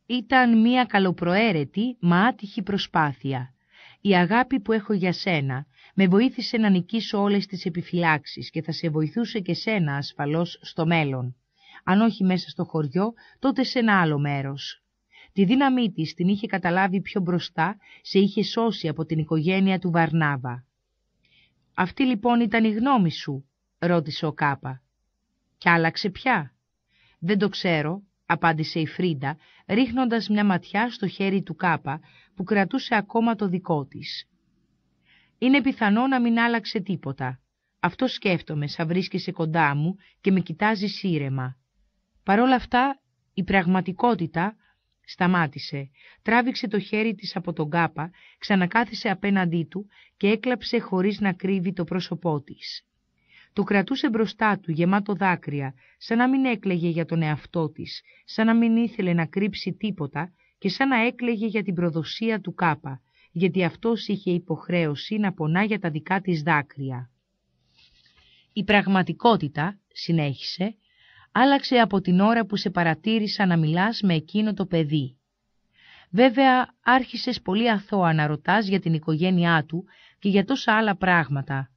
Ήταν μια καλοπροαίρετη, μα άτυχη προσπάθεια. Η αγάπη που έχω για σένα με βοήθησε να νικήσω όλες τις επιφυλάξεις και θα σε βοηθούσε και σένα ασφαλώς στο μέλλον. Αν όχι μέσα στο χωριό, τότε σε ένα άλλο μέρος. Τη δύναμή της την είχε καταλάβει πιο μπροστά, σε είχε σώσει από την οικογένεια του Βαρνάβα. «Αυτή λοιπόν ήταν η γνώμη σου», ρώτησε ο Κάπα. «Και άλλαξε πια». «Δεν το ξέρω», απάντησε η Φρίντα, ρίχνοντας μια ματιά στο χέρι του Κάπα, που κρατούσε ακόμα το δικό της. Είναι πιθανό να μην άλλαξε τίποτα. Αυτό σκέφτομαι σαν βρίσκεσαι κοντά μου και με κοιτάζει σύρεμα. Παρ' όλα αυτά η πραγματικότητα σταμάτησε, τράβηξε το χέρι της από τον κάπα, ξανακάθισε απέναντί του και έκλαψε χωρίς να κρύβει το πρόσωπό της. Το κρατούσε μπροστά του γεμάτο δάκρυα, σαν να μην έκλαιγε για τον εαυτό της, σαν να μην ήθελε να κρύψει τίποτα και σαν να έκλαιγε για την προδοσία του κάπα, γιατί αυτός είχε υποχρέωση να πονά για τα δικά της δάκρυα. Η πραγματικότητα, συνέχισε, άλλαξε από την ώρα που σε παρατήρησα να μιλάς με εκείνο το παιδί. Βέβαια, άρχισες πολύ αθώα να ρωτάς για την οικογένειά του και για τόσα άλλα πράγματα.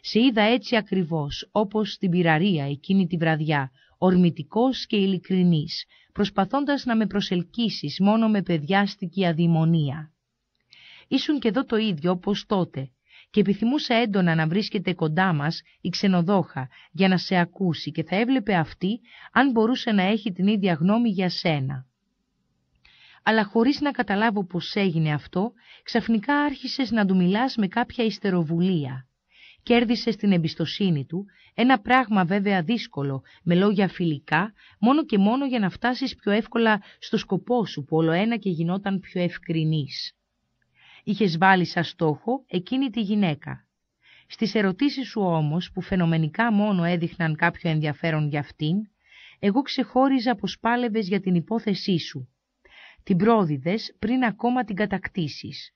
Σε είδα έτσι ακριβώς, όπως στην πυραρία εκείνη τη βραδιά, ορμητικός και ειλικρινής, προσπαθώντας να με προσελκύσεις μόνο με παιδιάστικη αδειμονία ήσουν και εδώ το ίδιο όπως τότε και επιθυμούσα έντονα να βρίσκεται κοντά μας η ξενοδόχα για να σε ακούσει και θα έβλεπε αυτή αν μπορούσε να έχει την ίδια γνώμη για σένα. Αλλά χωρίς να καταλάβω πως έγινε αυτό, ξαφνικά άρχισες να του μιλάς με κάποια ιστεροβουλία. Κέρδισες την εμπιστοσύνη του, ένα πράγμα βέβαια δύσκολο, με λόγια φιλικά, μόνο και μόνο για να φτάσεις πιο εύκολα στο σκοπό σου που όλο ένα και γινόταν πιο ευκρινής είχες βάλει σαν στόχο εκείνη τη γυναίκα. Στις ερωτήσεις σου όμως, που φαινομενικά μόνο έδειχναν κάποιο ενδιαφέρον για αυτήν, εγώ ξεχώριζα πως πάλευες για την υπόθεσή σου. Την πρόδιδες πριν ακόμα την κατακτήσεις.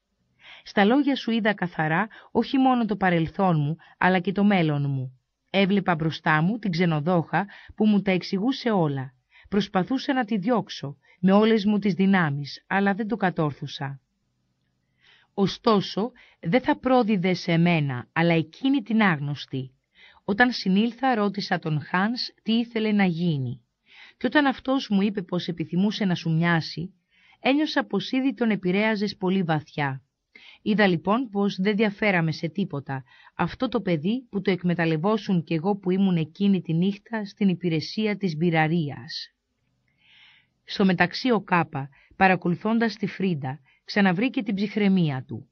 Στα λόγια σου είδα καθαρά όχι μόνο το παρελθόν μου, αλλά και το μέλλον μου. Έβλεπα μπροστά μου την ξενοδόχα που μου τα εξηγούσε όλα. Προσπαθούσα να τη διώξω με όλες μου τις δυνάμεις, αλλά δεν το κατόρθωσα. Ωστόσο, δεν θα πρόδιδε σε μένα, αλλά εκείνη την άγνωστη. Όταν συνήλθα ρώτησα τον Χάνς τι ήθελε να γίνει. Και όταν αυτός μου είπε πως επιθυμούσε να σου μοιάσει, ένιωσα πως ήδη τον επηρέαζες πολύ βαθιά. Είδα λοιπόν πως δεν διαφέραμε σε τίποτα. Αυτό το παιδί που το εκμεταλλευόσουν κι εγώ που ήμουν εκείνη τη νύχτα στην υπηρεσία της μπειραρίας. Στο μεταξύ ο Κάπα, παρακολουθώντας τη Φρίντα, ξαναβρήκε την ψυχραιμία του.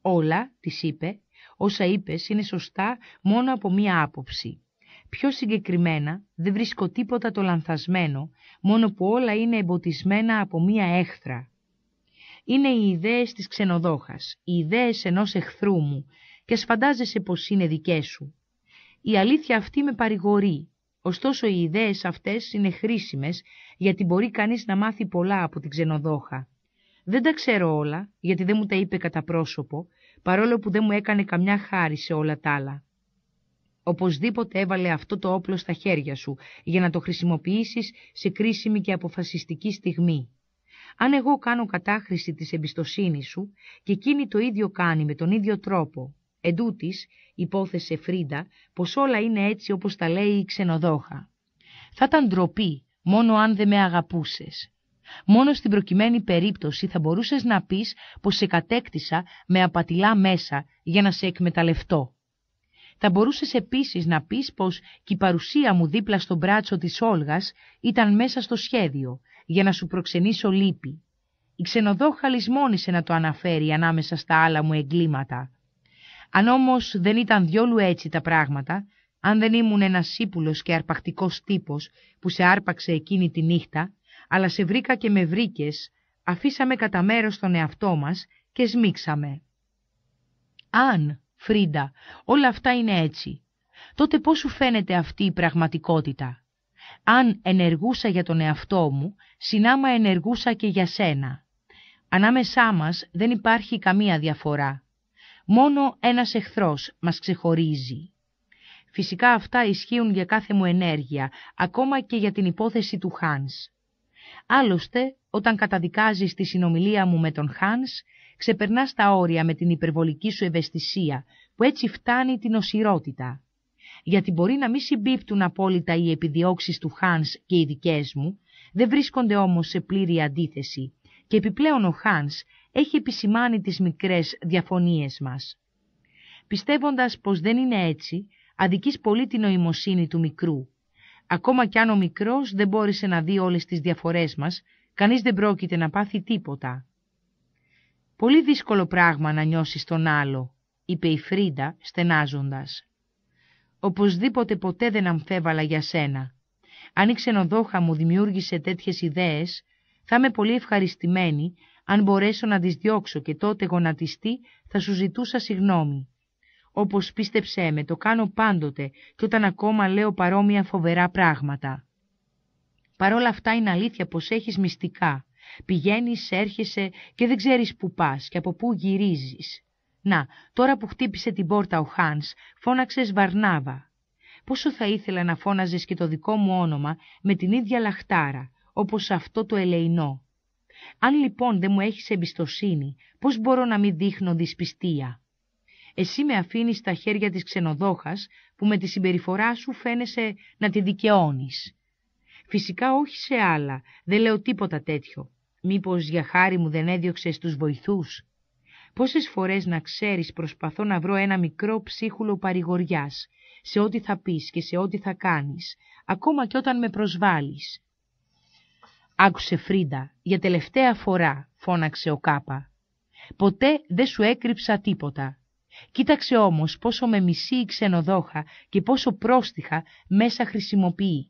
Όλα, της είπε, όσα είπες, είναι σωστά μόνο από μία άποψη. Πιο συγκεκριμένα δεν βρίσκω τίποτα το λανθασμένο, μόνο που όλα είναι εμποτισμένα από μία έχθρα. Είναι οι ιδέες της ξενοδόχας, οι ιδέες ενός εχθρού μου και σφαντάζεσαι πως είναι δικές σου. Η αλήθεια αυτή με παρηγορεί, ωστόσο οι ιδέες αυτές είναι χρήσιμες γιατί μπορεί κανείς να μάθει πολλά από την ξενοδόχα. Δεν τα ξέρω όλα, γιατί δεν μου τα είπε κατά πρόσωπο, παρόλο που δεν μου έκανε καμιά χάρη σε όλα τα άλλα. Οπωσδήποτε έβαλε αυτό το όπλο στα χέρια σου, για να το χρησιμοποιήσεις σε κρίσιμη και αποφασιστική στιγμή. Αν εγώ κάνω κατάχρηση της εμπιστοσύνης σου και εκείνη το ίδιο κάνει με τον ίδιο τρόπο, τούτης, υπόθεσε Φρίντα πως όλα είναι έτσι όπως τα λέει η ξενοδόχα. Θα ήταν ντροπή μόνο αν δεν με αγαπούσες. Μόνο στην προκειμένη περίπτωση θα μπορούσες να πεις πως σε κατέκτησα με απατηλά μέσα για να σε εκμεταλλευτώ. Θα μπορούσες επίσης να πεις πως και η παρουσία μου δίπλα στο μπράτσο της Όλγας ήταν μέσα στο σχέδιο, για να σου προξενήσω λύπη. Η ξενοδόχαλης μόνησε να το αναφέρει ανάμεσα στα άλλα μου εγκλήματα. Αν όμως δεν ήταν διόλου έτσι τα πράγματα, αν δεν ήμουν ένας σύπουλος και αρπακτικός τύπος που σε άρπαξε εκείνη τη νύχτα, αλλά σε βρήκα και με βρήκες, αφήσαμε κατά μέρος τον εαυτό μας και σμίξαμε. Αν, Φρίντα, όλα αυτά είναι έτσι, τότε πώς σου φαίνεται αυτή η πραγματικότητα. Αν ενεργούσα για τον εαυτό μου, συνάμα ενεργούσα και για σένα. Ανάμεσά μας δεν υπάρχει καμία διαφορά. Μόνο ένας εχθρός μας ξεχωρίζει. Φυσικά αυτά ισχύουν για κάθε μου ενέργεια, ακόμα και για την υπόθεση του Χάνς. Άλλωστε, όταν καταδικάζεις τη συνομιλία μου με τον Χάνς, ξεπερνάς τα όρια με την υπερβολική σου ευαισθησία, που έτσι φτάνει την οσιρότητα. Γιατί μπορεί να μην συμπίπτουν απόλυτα οι επιδιώξεις του Χάνς και οι δικές μου, δεν βρίσκονται όμως σε πλήρη αντίθεση και επιπλέον ο Χάνς έχει επισημάνει τις μικρές διαφωνίες μας. Πιστεύοντας πως δεν είναι έτσι, αδικείς πολύ την νοημοσύνη του μικρού, Ακόμα κι αν ο μικρός δεν μπόρεσε να δει όλες τις διαφορές μας, κανείς δεν πρόκειται να πάθει τίποτα. «Πολύ δύσκολο πράγμα να νιώσεις τον άλλο», είπε η Φρίντα στενάζοντας. «Οπωσδήποτε ποτέ δεν αμφέβαλα για σένα. Αν η ξενοδόχα μου δημιούργησε τέτοιες ιδέες, θα είμαι πολύ ευχαριστημένη αν μπορέσω να τις διώξω και τότε γονατιστή θα σου ζητούσα συγνώμη όπως πίστεψέ με, το κάνω πάντοτε και όταν ακόμα λέω παρόμοια φοβερά πράγματα. Παρ' όλα αυτά είναι αλήθεια πως έχεις μυστικά. Πηγαίνεις, έρχεσαι και δεν ξέρεις που πας και από πού γυρίζεις. Να, τώρα που χτύπησε την πόρτα ο Χάνς, φώναξες Βαρνάβα. Πόσο θα ήθελα να φώναζες και το δικό μου όνομα με την ίδια λαχτάρα, όπως αυτό το ελεηνό. Αν λοιπόν δεν μου έχεις εμπιστοσύνη, πώς μπορώ να μην δείχνω δυσπιστία εσύ με αφήνεις στα χέρια της ξενοδόχας που με τη συμπεριφορά σου φαίνεσαι να τη δικαιώνεις. Φυσικά όχι σε άλλα, δεν λέω τίποτα τέτοιο. Μήπως για χάρη μου δεν έδιωξες τους βοηθούς. Πόσες φορές να ξέρεις προσπαθώ να βρω ένα μικρό ψίχουλο παρηγοριάς, σε ό,τι θα πεις και σε ό,τι θα κάνεις, ακόμα και όταν με προσβάλλεις. «Άκουσε Φρίντα, για τελευταία φορά», φώναξε ο Κάπα. «Ποτέ δεν σου έκρυψα τίποτα. Κοίταξε όμως πόσο με μισή η ξενοδόχα και πόσο πρόστιχα μέσα χρησιμοποιεί.